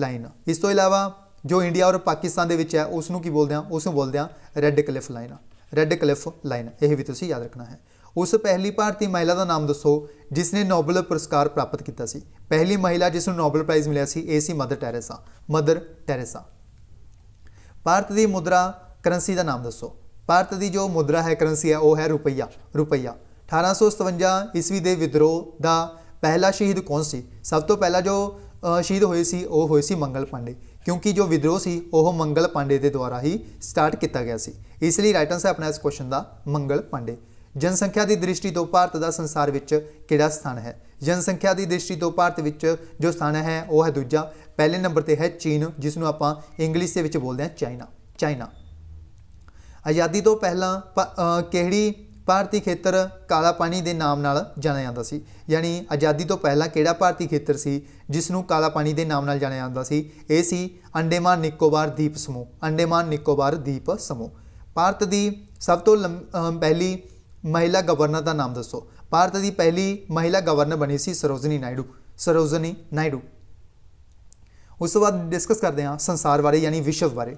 ਲਾਈਨ ਇਸ ਤੋਂ ਇਲਾਵਾ ਜੋ ਇੰਡੀਆ ਔਰ ਪਾਕਿਸਤਾਨ ਦੇ ਵਿੱਚ ਹੈ ਉਸ ਨੂੰ ਕੀ ਬੋਲਦੇ ਆ ਉਸ ਨੂੰ ਬੋਲਦੇ ਆ Radcliffe line Radcliffe line ਇਹ ਵੀ ਤੁਸੀਂ ਯਾਦ ਰੱਖਣਾ ਹੈ ਉਸ ਪਹਿਲੀ ਭਾਰਤੀ ਮਹਿਲਾ ਦਾ ਨਾਮ ਦੱਸੋ ਜਿਸ ਨੇ ਨੋਬਲ ਪੁਰਸਕਾਰ ਪ੍ਰਾਪਤ ਕੀਤਾ ਸੀ ਪਹਿਲੀ ਮਹਿਲਾ ਜਿਸ ਨੂੰ ਨੋਬਲ ਪ੍ਰਾਈਜ਼ ਮਿਲਿਆ ਸੀ ਇਹ ਸੀ Mother Teresa Mother Teresa Bharat ਦੀ ਮੁਦਰਾ ਕਰੰਸੀ ਦਾ ਨਾਮ ਦੱਸੋ ਭਾਰਤ ਦੀ ਜੋ ਮੁਦਰਾ ਹੈ ਕਰੰਸੀ ਹੈ ਉਹ ਹੈ ਰੁਪਈਆ ਰੁਪਈਆ 1857 ਈਸਵੀ ਦੇ ਵਿਦਰੋਹ ਦਾ ਪਹਿਲਾ ਸ਼ਹੀਦ ਕੌਣ ਸੀ ਸਭ ਤੋਂ ਪਹਿਲਾ ਜੋ ਸ਼ਹੀਦ ਹੋਏ ਸੀ ਉਹ ਹੋਏ ਸੀ ਮੰਗਲ ਪਾਂਡੇ ਕਿਉਂਕਿ ਜੋ ਵਿਦਰੋਹ ਸੀ ਉਹ ਮੰਗਲ ਪਾਂਡੇ ਦੇ ਦੁਆਰਾ ਹੀ ਸਟਾਰਟ ਕੀਤਾ ਗਿਆ ਸੀ ਇਸ ਲਈ ਰਾਈਟ ਆਨਸਰ ਆਪਣਾ ਇਸ ਕੁਐਸਚਨ ਦਾ ਮੰਗਲ ਪਾਂਡੇ ਜਨਸੰਖਿਆ ਦੀ ਦ੍ਰਿਸ਼ਟੀ ਤੋਂ ਭਾਰਤ ਦਾ ਸੰਸਾਰ ਵਿੱਚ ਕਿਹੜਾ ਸਥਾਨ ਹੈ ਜਨਸੰਖਿਆ ਦੀ ਦ੍ਰਿਸ਼ਟੀ ਤੋਂ ਭਾਰਤ ਵਿੱਚ ਜੋ ਸਥਾਨ ਹੈ ਉਹ ਹੈ ਦੂਜਾ ਪਹਿਲੇ ਨੰਬਰ ਤੇ ਹੈ ਚੀਨ ਜਿਸ ਨੂੰ ਆਪਾਂ ਇੰਗਲਿਸ਼ ਦੇ ਵਿੱਚ ਬੋਲਦੇ ਹਾਂ ਚਾਈਨਾ ਚਾਈਨਾ ਆਜ਼ਾਦੀ ਤੋਂ ਪਹਿਲਾਂ ਕਿਹੜੀ ਭਾਰਤੀ ਖੇਤਰ ਕਾਲਾ ਪਾਣੀ ਦੇ ਨਾਮ ਨਾਲ ਜਾਣਿਆ ਜਾਂਦਾ ਸੀ ਯਾਨੀ ਆਜ਼ਾਦੀ ਤੋਂ ਪਹਿਲਾਂ ਕਿਹੜਾ ਭਾਰਤੀ ਖੇਤਰ ਸੀ ਜਿਸ ਨੂੰ ਕਾਲਾ ਪਾਣੀ ਦੇ ਨਾਮ ਨਾਲ ਜਾਣਿਆ ਜਾਂਦਾ ਸੀ ਇਹ ਸੀ ਅੰਡੇਮਾਨ ਨਿਕੋਬਾਰ ਦੀਪ ਸਮੂਹ ਅੰਡੇਮਾਨ ਨਿਕੋਬਾਰ ਦੀਪ ਸਮੂਹ ਭਾਰਤ ਦੀ ਸਭ ਤੋਂ ਪਹਿਲੀ ਮਹਿਲਾ ਗਵਰਨਰ ਦਾ ਨਾਮ ਦੱਸੋ ਭਾਰਤ ਦੀ ਪਹਿਲੀ ਮਹਿਲਾ ਗਵਰਨਰ ਬਣੀ ਸੀ ਸਰੋਜਨੀ ਨਾਇਡੂ ਸਰੋਜਨੀ ਨਾਇਡੂ ਉਸ ਤੋਂ ਬਾਅਦ ਡਿਸਕਸ ਕਰਦੇ ਹਾਂ ਸੰਸਾਰ ਬਾਰੇ ਯਾਨੀ ਵਿਸ਼ਵ ਬਾਰੇ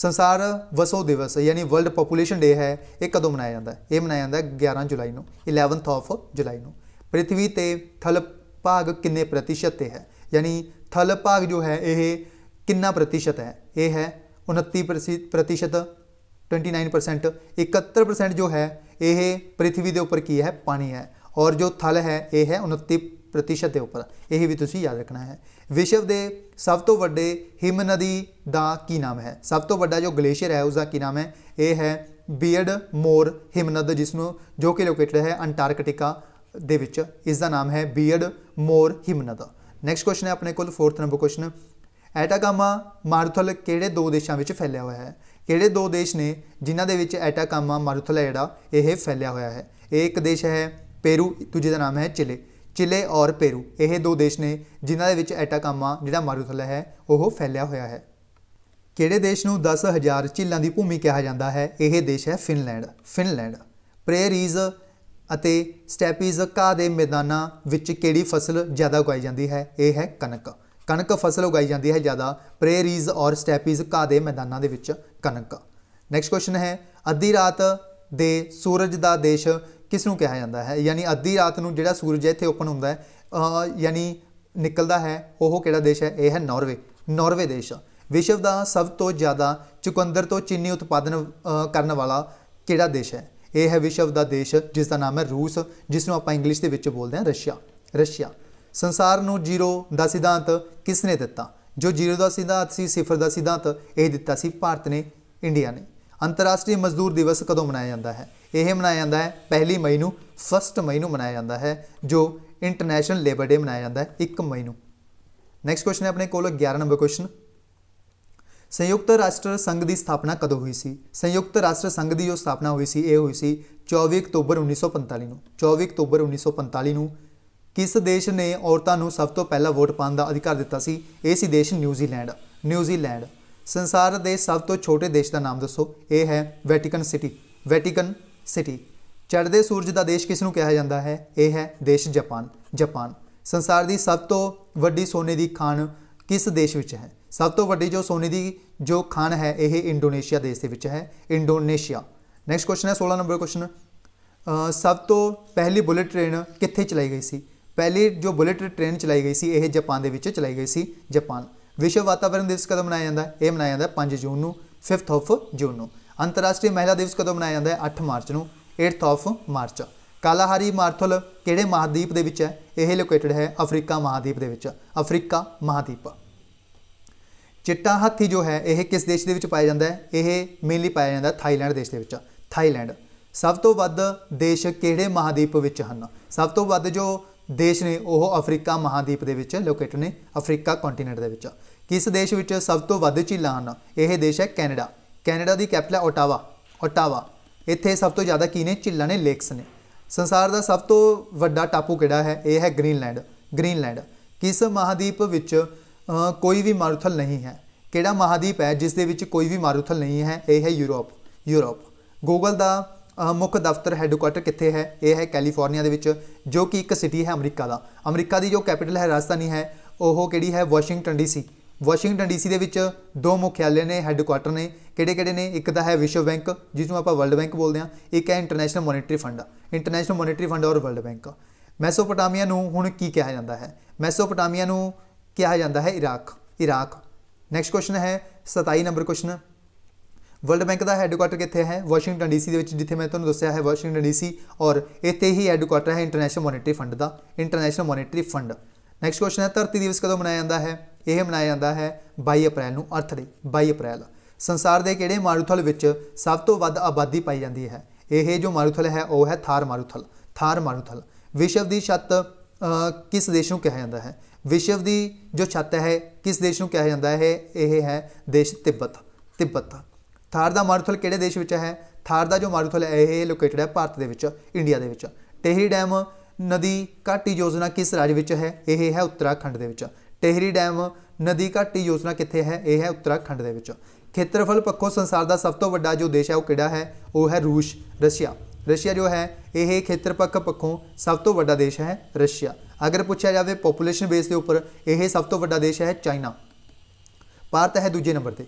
ਸੰਸਾਰ ਵਸੋ ਦਿਵਸ ਯਾਨੀ ਵਰਲਡ ਪੋਪੂਲੇਸ਼ਨ ਡੇ ਹੈ ਇਹ ਕਦੋਂ ਮਨਾਇਆ ਜਾਂਦਾ ਹੈ ਇਹ ਮਨਾਇਆ ਜਾਂਦਾ ਹੈ 11 ਜੁਲਾਈ ਨੂੰ 11th ਆਫ ਜੁਲਾਈ ਨੂੰ ਪ੍ਰithvi ਤੇ ਥਲ ਭਾਗ ਕਿੰਨੇ ਪ੍ਰਤੀਸ਼ਤ ਤੇ ਹੈ ਯਾਨੀ ਥਲ ਭਾਗ ਜੋ ਹੈ ਇਹ ਕਿੰਨਾ ਪ੍ਰਤੀਸ਼ਤ ਹੈ ਇਹ ਹੈ 29 ਪ੍ਰਤੀਸ਼ਤ 29% 71% ਜੋ ਹੈ ਇਹ ਪ੍ਰithvi ਦੇ ਉੱਪਰ ਕੀ ਹੈ ਪਾਣੀ ਹੈ ਔਰ ਜੋ ਥਲ ਹੈ ਇਹ ਹੈ 29 ਪ੍ਰਤੀਸ਼ਤ ਦੇ ਉੱਪਰ ਇਹ ਵੀ ਤੁਸੀਂ ਯਾਦ ਰੱਖਣਾ ਹੈ ਵਿਸ਼ਵ ਦੇ ਸਭ ਤੋਂ ਵੱਡੇ ਹਿਮ ਨਦੀ ਦਾ ਕੀ ਨਾਮ ਹੈ ਸਭ ਤੋਂ ਵੱਡਾ ਜੋ ਗਲੇਸ਼ੀਅਰ ਹੈ ਉਸ ਦਾ ਕੀ ਨਾਮ ਹੈ ਇਹ ਹੈ ਬੀਅਰਡ ਮੋਰ ਹਿਮਨਦ ਜਿਸ ਨੂੰ ਜੋ ਕਿ ਲੋਕੇਟਡ ਹੈ ਅੰਟਾਰਕਟਿਕਾ ਦੇ ਵਿੱਚ ਇਸ ਦਾ ਨਾਮ ਹੈ ਬੀਅਰਡ ਮੋਰ ਹਿਮਨਦ ਨੈਕਸਟ ਕੁਐਸਚਨ ਹੈ ਆਪਣੇ ਕੋਲ 4th ਨੰਬਰ ਕੁਐਸਚਨ ਐਟਾਕਾਮਾ ਮਾਰੂਥਲ ਕਿਹੜੇ ਦੋ ਦੇਸ਼ਾਂ ਵਿੱਚ ਫੈਲਿਆ ਹੋਇਆ ਹੈ ਕਿਹੜੇ ਦੋ ਦੇਸ਼ ਨੇ ਜਿਨ੍ਹਾਂ ਦੇ ਵਿੱਚ ਐਟਾਕਾਮਾ ਮਾਰੂਥਲ ਜਿਹੜਾ ਇਹ ਫੈਲਿਆ ਹੋਇਆ ਹੈ ਇਹ ਇੱਕ ਦੇਸ਼ ਹੈ ਪੇਰੂ ਦੂਜੇ ਦਾ ਨਾਮ ਹੈ ਚਿਲੇ ਚਿਲੇ ਔਰ ਪੇਰੂ ਇਹ ਦੋ ਦੇਸ਼ ਨੇ ਜਿਨ੍ਹਾਂ ਦੇ ਵਿੱਚ ਐਟਾਕਾਮਾ ਜਿਹੜਾ ਮਾਰੂਥਲ ਹੈ ਉਹ ਫੈਲਿਆ ਹੋਇਆ ਹੈ ਕਿਹੜੇ ਦੇਸ਼ ਨੂੰ 10000 ਚਿੱਲਾਂ ਦੀ ਭੂਮੀ ਕਿਹਾ ਜਾਂਦਾ ਹੈ ਇਹ ਦੇਸ਼ ਹੈ ਫਿਨਲੈਂਡ ਫਿਨਲੈਂਡ ਪ੍ਰੇਰੀਜ਼ ਅਤੇ ਸਟੈਪੀਜ਼ ਕਾ ਦੇ ਮੈਦਾਨਾਂ ਵਿੱਚ ਕਿਹੜੀ ਫਸਲ ਜ਼ਿਆਦਾ ਉਗਾਈ ਜਾਂਦੀ ਹੈ ਇਹ ਹੈ ਕਣਕ ਕਣਕ ਫਸਲ ਉਗਾਈ ਜਾਂਦੀ ਹੈ ਜ਼ਿਆਦਾ ਪ੍ਰੇਰੀਜ਼ ਔਰ ਸਟੈਪੀਜ਼ ਕਾ ਦੇ ਮੈਦਾਨਾਂ ਦੇ ਵਿੱਚ ਕਣਕ ਨੈਕਸਟ ਕੁਐਸਚਨ ਹੈ ਅੱਧੀ ਰਾਤ ਦੇ ਸੂਰਜ ਦਾ ਦੇਸ਼ ਕਿਸ ਨੂੰ ਕਿਹਾ ਜਾਂਦਾ ਹੈ ਯਾਨੀ ਅੱਧੀ ਰਾਤ ਨੂੰ ਜਿਹੜਾ ਸੂਰਜ ਇੱਥੇ ਓਪਨ ਹੁੰਦਾ ਹੈ ਯਾਨੀ ਨਿਕਲਦਾ ਹੈ ਉਹ ਕਿਹੜਾ ਦੇਸ਼ ਹੈ ਇਹ ਹੈ ਨਾਰਵੇ ਨਾਰਵੇ ਦੇਸ਼ ਵਿਸ਼ਵ ਦਾ ਸਭ ਤੋਂ ਜ਼ਿਆਦਾ ਚੁਕੰਦਰ ਤੋਂ ਚੀਨੀ ਉਤਪਾਦਨ ਕਰਨ ਵਾਲਾ ਕਿਹੜਾ ਦੇਸ਼ ਹੈ ਇਹ ਹੈ ਵਿਸ਼ਵ ਦਾ ਦੇਸ਼ ਜਿਸ ਦਾ ਨਾਮ ਹੈ ਰੂਸ ਜਿਸ ਨੂੰ ਆਪਾਂ ਇੰਗਲਿਸ਼ ਦੇ ਵਿੱਚ ਬੋਲਦੇ ਹਾਂ ਰਸ਼ੀਆ ਰਸ਼ੀਆ ਸੰਸਾਰ ਨੂੰ ਜ਼ੀਰੋ ਦਾ ਸਿਧਾਂਤ ਕਿਸ ਨੇ ਦਿੱਤਾ ਜੋ ਜ਼ੀਰੋ ਦਾ ਸਿਧਾਂਤ ਸੀ ਸਿਫਰ ਦਾ ਸਿਧਾਂਤ ਇਹ ਦਿੱਤਾ ਸੀ ਭਾਰਤ ਨੇ ਇੰਡੀਆ ਨੇ ਅੰਤਰਰਾਸ਼ਟਰੀ ਮਜ਼ਦੂਰ ਦਿਵਸ ਕਦੋਂ ਮਨਾਇਆ ਜਾਂਦਾ ਹੈ ਇਹ ਮਨਾਇਆ ਜਾਂਦਾ ਹੈ ਪਹਿਲੀ ਮਈ ਨੂੰ 1 ਮਈ ਨੂੰ ਮਨਾਇਆ ਜਾਂਦਾ ਹੈ ਜੋ ਇੰਟਰਨੈਸ਼ਨਲ ਲੇਬਰ ਡੇ ਮਨਾਇਆ ਜਾਂਦਾ ਹੈ 1 ਮਈ ਨੂੰ ਨੈਕਸਟ ਕੁਐਸਚਨ ਹੈ ਆਪਣੇ ਕੋਲ 11 ਨੰਬਰ ਕੁਐਸਚਨ ਸੰਯੁਕਤ ਰਾਸ਼ਟਰ ਸੰਘ ਦੀ ਸਥਾਪਨਾ ਕਦੋਂ ਹੋਈ ਸੀ ਸੰਯੁਕਤ ਰਾਸ਼ਟਰ ਸੰਘ ਦੀ ਜੋ ਸਥਾਪਨਾ ਹੋਈ ਸੀ ਇਹ ਹੋਈ ਸੀ 24 ਅਕਤੂਬਰ 1945 ਨੂੰ 24 ਅਕਤੂਬਰ 1945 ਨੂੰ ਕਿਸ ਦੇਸ਼ ਨੇ ਔਰਤਾਂ ਨੂੰ ਸਭ ਤੋਂ ਪਹਿਲਾਂ ਵੋਟ ਪਾਉਣ ਦਾ ਅਧਿਕਾਰ ਦਿੱਤਾ ਸੀ ਇਹ ਸੀ ਦੇਸ਼ ਨਿਊਜ਼ੀਲੈਂਡ ਨਿਊਜ਼ੀਲੈਂਡ ਸੰਸਾਰ ਦੇ ਸਭ ਤੋਂ ਛੋਟੇ ਦੇਸ਼ ਦਾ ਨਾਮ ਦੱਸੋ ਇਹ ਹੈ ਵੈਟੀਕਨ ਸਿਟੀ ਵੈਟੀਕਨ ਸਿਟੀ ਚੜ੍ਹਦੇ ਸੂਰਜ ਦਾ ਦੇਸ਼ ਕਿਸ ਨੂੰ ਕਿਹਾ ਜਾਂਦਾ ਹੈ ਇਹ ਹੈ ਦੇਸ਼ ਜਾਪਾਨ ਜਾਪਾਨ ਸੰਸਾਰ ਦੀ ਸਭ ਤੋਂ ਵੱਡੀ ਸੋਨੇ ਦੀ ਖਾਣ ਕਿਸ ਦੇਸ਼ ਵਿੱਚ ਹੈ ਸਭ ਤੋਂ ਵੱਡੀ ਜੋ ਸੋਨੇ ਦੀ ਜੋ ਖਾਣ ਹੈ ਇਹ ਇੰਡੋਨੇਸ਼ੀਆ ਦੇਸ਼ ਦੇ ਵਿੱਚ ਹੈ ਇੰਡੋਨੇਸ਼ੀਆ ਨੈਕਸਟ ਕੁਐਸਚਨ ਹੈ 16 ਨੰਬਰ ਕੁਐਸਚਨ ਸਭ ਤੋਂ ਪਹਿਲੀ ਬੁਲੇਟ ਟ੍ਰੇਨ ਕਿੱਥੇ ਚਲਾਈ ਗਈ ਸੀ ਪਹਿਲੀ ਜੋ ਬੁਲੇਟ ਟ੍ਰੇਨ ਚਲਾਈ ਗਈ ਸੀ ਇਹ ਜਾਪਾਨ ਦੇ ਵਿੱਚ ਚਲਾਈ ਗਈ ਸੀ ਜਾਪਾਨ ਵਿਸ਼ਵ ਵਾਤਾਵਰਣ ਦਿਵਸ ਕਦੋਂ ਮਨਾਇਆ ਜਾਂਦਾ ਇਹ ਮਨਾਇਆ ਜਾਂਦਾ 5 ਜੂਨ ਨੂੰ 5th ਆਫ ਜੂਨ ਨੂੰ ਅੰਤਰਰਾਸ਼ਟਰੀ ਮਹਿਲਾ ਦਿਵਸ ਕਦੋਂ ਮਨਾਇਆ ਜਾਂਦਾ ਹੈ 8 ਮਾਰਚ ਨੂੰ 8th ਆਫ ਮਾਰਚ ਕਾਲਾਹਾਰੀ ਮਾਰਥਲ ਕਿਹੜੇ ਮਹਾਦੀਪ ਦੇ ਵਿੱਚ ਹੈ ਇਹ ਲੋਕੇਟਡ ਹੈ ਅਫਰੀਕਾ ਮਹਾਦੀਪ ਦੇ ਵਿੱਚ ਅਫਰੀਕਾ ਮਹਾਦੀਪ ਚਿੱਟਾ ਹਾਥੀ ਜੋ ਹੈ ਇਹ ਕਿਸ ਦੇਸ਼ ਦੇ ਵਿੱਚ ਪਾਇਆ ਜਾਂਦਾ ਹੈ ਇਹ ਮੇਨਲੀ ਪਾਇਆ ਜਾਂਦਾ ਥਾਈਲੈਂਡ ਦੇਸ਼ ਦੇ ਵਿੱਚ ਥਾਈਲੈਂਡ ਸਭ ਤੋਂ ਵੱਧ ਦੇਸ਼ ਕਿਹੜੇ ਮਹਾਦੀਪ ਵਿੱਚ ਹਨ ਸਭ ਤੋਂ ਵੱਧ ਜੋ ਦੇਸ਼ ਨੇ ਉਹ ਅਫਰੀਕਾ ਮਹਾਦੀਪ ਦੇ ਵਿੱਚ ਲੋਕੇਟਡ ਨੇ ਅਫਰੀਕਾ ਕੰਟੀਨੈਂਟ ਦੇ ਵਿੱਚ ਕਿਸ ਦੇਸ਼ ਵਿੱਚ ਸਭ ਤੋਂ ਵੱਧ ਝੀਲਾਂ ਹਨ ਇਹ ਦੇਸ਼ ਹੈ ਕੈਨੇਡਾ ਕੈਨੇਡਾ ਦੀ ਕੈਪੀਟਲ ਹੈ ਓਟਾਵਾ ਓਟਾਵਾ ਇੱਥੇ ਸਭ ਤੋਂ ਜ਼ਿਆਦਾ ਕੀ ਨੇ ਝੀਲਾਂ ਨੇ ਲੇਕਸ ਨੇ ਸੰਸਾਰ ਦਾ ਸਭ ਤੋਂ ਵੱਡਾ ਟਾਪੂ ਕਿਹੜਾ ਹੈ ਇਹ ਹੈ ਗ੍ਰੀਨਲੈਂਡ ਗ੍ਰੀਨਲੈਂਡ ਕਿਸ ਮਹਾਦੀਪ ਵਿੱਚ ਕੋਈ ਵੀ ਮਾਰੂਥਲ ਨਹੀਂ ਹੈ ਕਿਹੜਾ ਮਹਾਦੀਪ ਹੈ ਜਿਸ ਦੇ ਵਿੱਚ ਕੋਈ ਵੀ ਮਾਰੂਥਲ ਨਹੀਂ ਹੈ ਇਹ ਹੈ ਯੂਰਪ ਯੂਰਪ ਗੂਗਲ ਦਾ ਮੁੱਖ ਦਫ਼ਤਰ ਹੈਡਕੁਆਟਰ ਕਿੱਥੇ ਹੈ ਇਹ ਹੈ ਕੈਲੀਫੋਰਨੀਆ ਦੇ ਵਿੱਚ ਜੋ ਕਿ ਇੱਕ ਸਿਟੀ ਹੈ ਅਮਰੀਕਾ ਦਾ ਅਮਰੀਕਾ ਦੀ ਜੋ ਕੈਪੀਟਲ ਹੈ ਰਾਜਧਾਨੀ ਹੈ ਉਹ ਕਿਹੜੀ ਹੈ ਵਾਸ਼ਿੰਗਟਨ ਡੀਸੀ ਵਾਸ਼ਿੰਗਟਨ ਡੀਸੀ ਦੇ ਵਿੱਚ ਦੋ ਮੁਖਿਆਲੇ ਨੇ ਹੈੱਡਕੁਆਟਰ ਨੇ ਕਿਹੜੇ-ਕਿਹੜੇ ਨੇ ਇੱਕ ਤਾਂ ਹੈ ਵਿਸ਼ਵ ਬੈਂਕ ਜਿਸ ਨੂੰ ਆਪਾਂ ਵਰਲਡ ਬੈਂਕ ਬੋਲਦੇ ਆ ਇੱਕ ਹੈ ਇੰਟਰਨੈਸ਼ਨਲ ਮੋਨੇਟਰੀ ਫੰਡ ਇੰਟਰਨੈਸ਼ਨਲ ਮੋਨੇਟਰੀ ਫੰਡ ਔਰ ਵਰਲਡ ਬੈਂਕ ਮੈਸੋਪੋਟਾਮੀਆ ਨੂੰ ਹੁਣ ਕੀ ਕਿਹਾ ਜਾਂਦਾ ਹੈ ਮੈਸੋਪੋਟਾਮੀਆ ਨੂੰ ਕਿਹਾ ਜਾਂਦਾ ਹੈ ਇਰਾਕ ਇਰਾਕ ਨੈਕਸਟ ਕੁਐਸਚਨ ਹੈ 27 ਨੰਬਰ ਕੁਐਸਚਨ ਵਰਲਡ ਬੈਂਕ ਦਾ ਹੈੱਡਕੁਆਟਰ ਕਿੱਥੇ ਹੈ ਵਾਸ਼ਿੰਗਟਨ ਡੀਸੀ ਦੇ ਵਿੱਚ ਜਿੱਥੇ ਮੈਂ ਤੁਹਾਨੂੰ ਦੱਸਿਆ ਹੈ ਵਾਸ਼ਿੰਗਟਨ ਡੀਸੀ ਔਰ ਇੱਥੇ ਹੀ ਹੈੱਡਕੁਆਟਰ ਹੈ ਇੰਟਰਨੈਸ਼ਨਲ ਮੋਨੇਟਰੀ ਫੰਡ ਦਾ ਇੰਟਰਨੈਸ਼ਨਲ ਮੋਨੇਟਰੀ ਫੰਡ ਨੈਕਸਟ ਕੁਐਸਚਨ ਹੈ ਧਰਤੀ ਦਿਵਸ ਕਦੋਂ ਮਨਾਇਆ ਜਾਂਦਾ ਹੈ ਇਹ ਮਨਾਇਆ ਜਾਂਦਾ ਹੈ 22 ਅਪ੍ਰੈਲ ਨੂੰ ਅਰਥ ਦੇ 22 ਅਪ੍ਰੈਲ ਸੰਸਾਰ ਦੇ ਕਿਹੜੇ ਮਾਰੂਥਲ ਵਿੱਚ ਸਭ ਤੋਂ ਵੱਧ ਆਬਾਦੀ ਪਾਈ ਜਾਂਦੀ ਹੈ ਇਹ ਜੋ ਮਾਰੂਥਲ ਹੈ ਉਹ ਹੈ ਥਾਰ ਮਾਰੂਥਲ ਥਾਰ ਮਾਰੂਥਲ ਵਿਸ਼ਵ ਦੀ ਛੱਤ ਕਿਸ ਦੇਸ਼ ਨੂੰ ਕਿਹਾ ਜਾਂਦਾ ਹੈ ਵਿਸ਼ਵ ਦੀ ਜੋ ਛੱਤ ਹੈ ਕਿਸ ਦੇਸ਼ ਨੂੰ ਕਿਹਾ ਜਾਂਦਾ ਹੈ ਇਹ ਹੈ ਦੇਸ਼ ਤਿੱਬਤ ਤਿੱਬਤ ਥਾਰ ਦਾ ਮਾਰੂਥਲ ਕਿਹੜੇ ਦੇਸ਼ ਵਿੱਚ ਹੈ ਥਾਰ ਦਾ ਜੋ ਮਾਰੂਥਲ ਹੈ ਇਹ ਲੋਕੇਟਡ ਹੈ ਭਾਰਤ ਦੇ ਵਿੱਚ ਇੰਡੀਆ ਦੇ ਵਿੱਚ ਤੇਹਰੀ ਡੈਮ ਨਦੀ ਘਾਟੀ ਯੋਜਨਾ ਕਿਸ ਰਾਜ ਵਿੱਚ ਹੈ ਇਹ ਹੈ ਉੱਤਰਾਖੰਡ ਦੇ ਵਿੱਚ ਟੇਹਰੀ ਡੈਮ ਨਦੀ ਘਾਟੀ ਯੋਜਨਾ ਕਿੱਥੇ ਹੈ ਇਹ ਹੈ ਉੱਤਰਾਖੰਡ ਦੇ ਵਿੱਚ ਖੇਤਰਫਲ ਪੱਖੋਂ ਸੰਸਾਰ ਦਾ ਸਭ ਤੋਂ ਵੱਡਾ ਜੋ ਦੇਸ਼ ਹੈ ਉਹ ਕਿਹੜਾ ਹੈ ਉਹ ਹੈ ਰੂਸ ਰਸ਼ੀਆ ਰਸ਼ੀਆ ਜੋ ਹੈ ਇਹ ਖੇਤਰਪੱਖ ਪੱਖੋਂ ਸਭ ਤੋਂ ਵੱਡਾ ਦੇਸ਼ ਹੈ ਰਸ਼ੀਆ ਅਗਰ ਪੁੱਛਿਆ ਜਾਵੇ ਪੋਪੂਲੇਸ਼ਨ ਬੇਸ ਦੇ ਉੱਪਰ ਇਹ ਸਭ ਤੋਂ ਵੱਡਾ ਦੇਸ਼ ਹੈ ਚਾਈਨਾ ਭਾਰਤ ਹੈ ਦੂਜੇ ਨੰਬਰ ਤੇ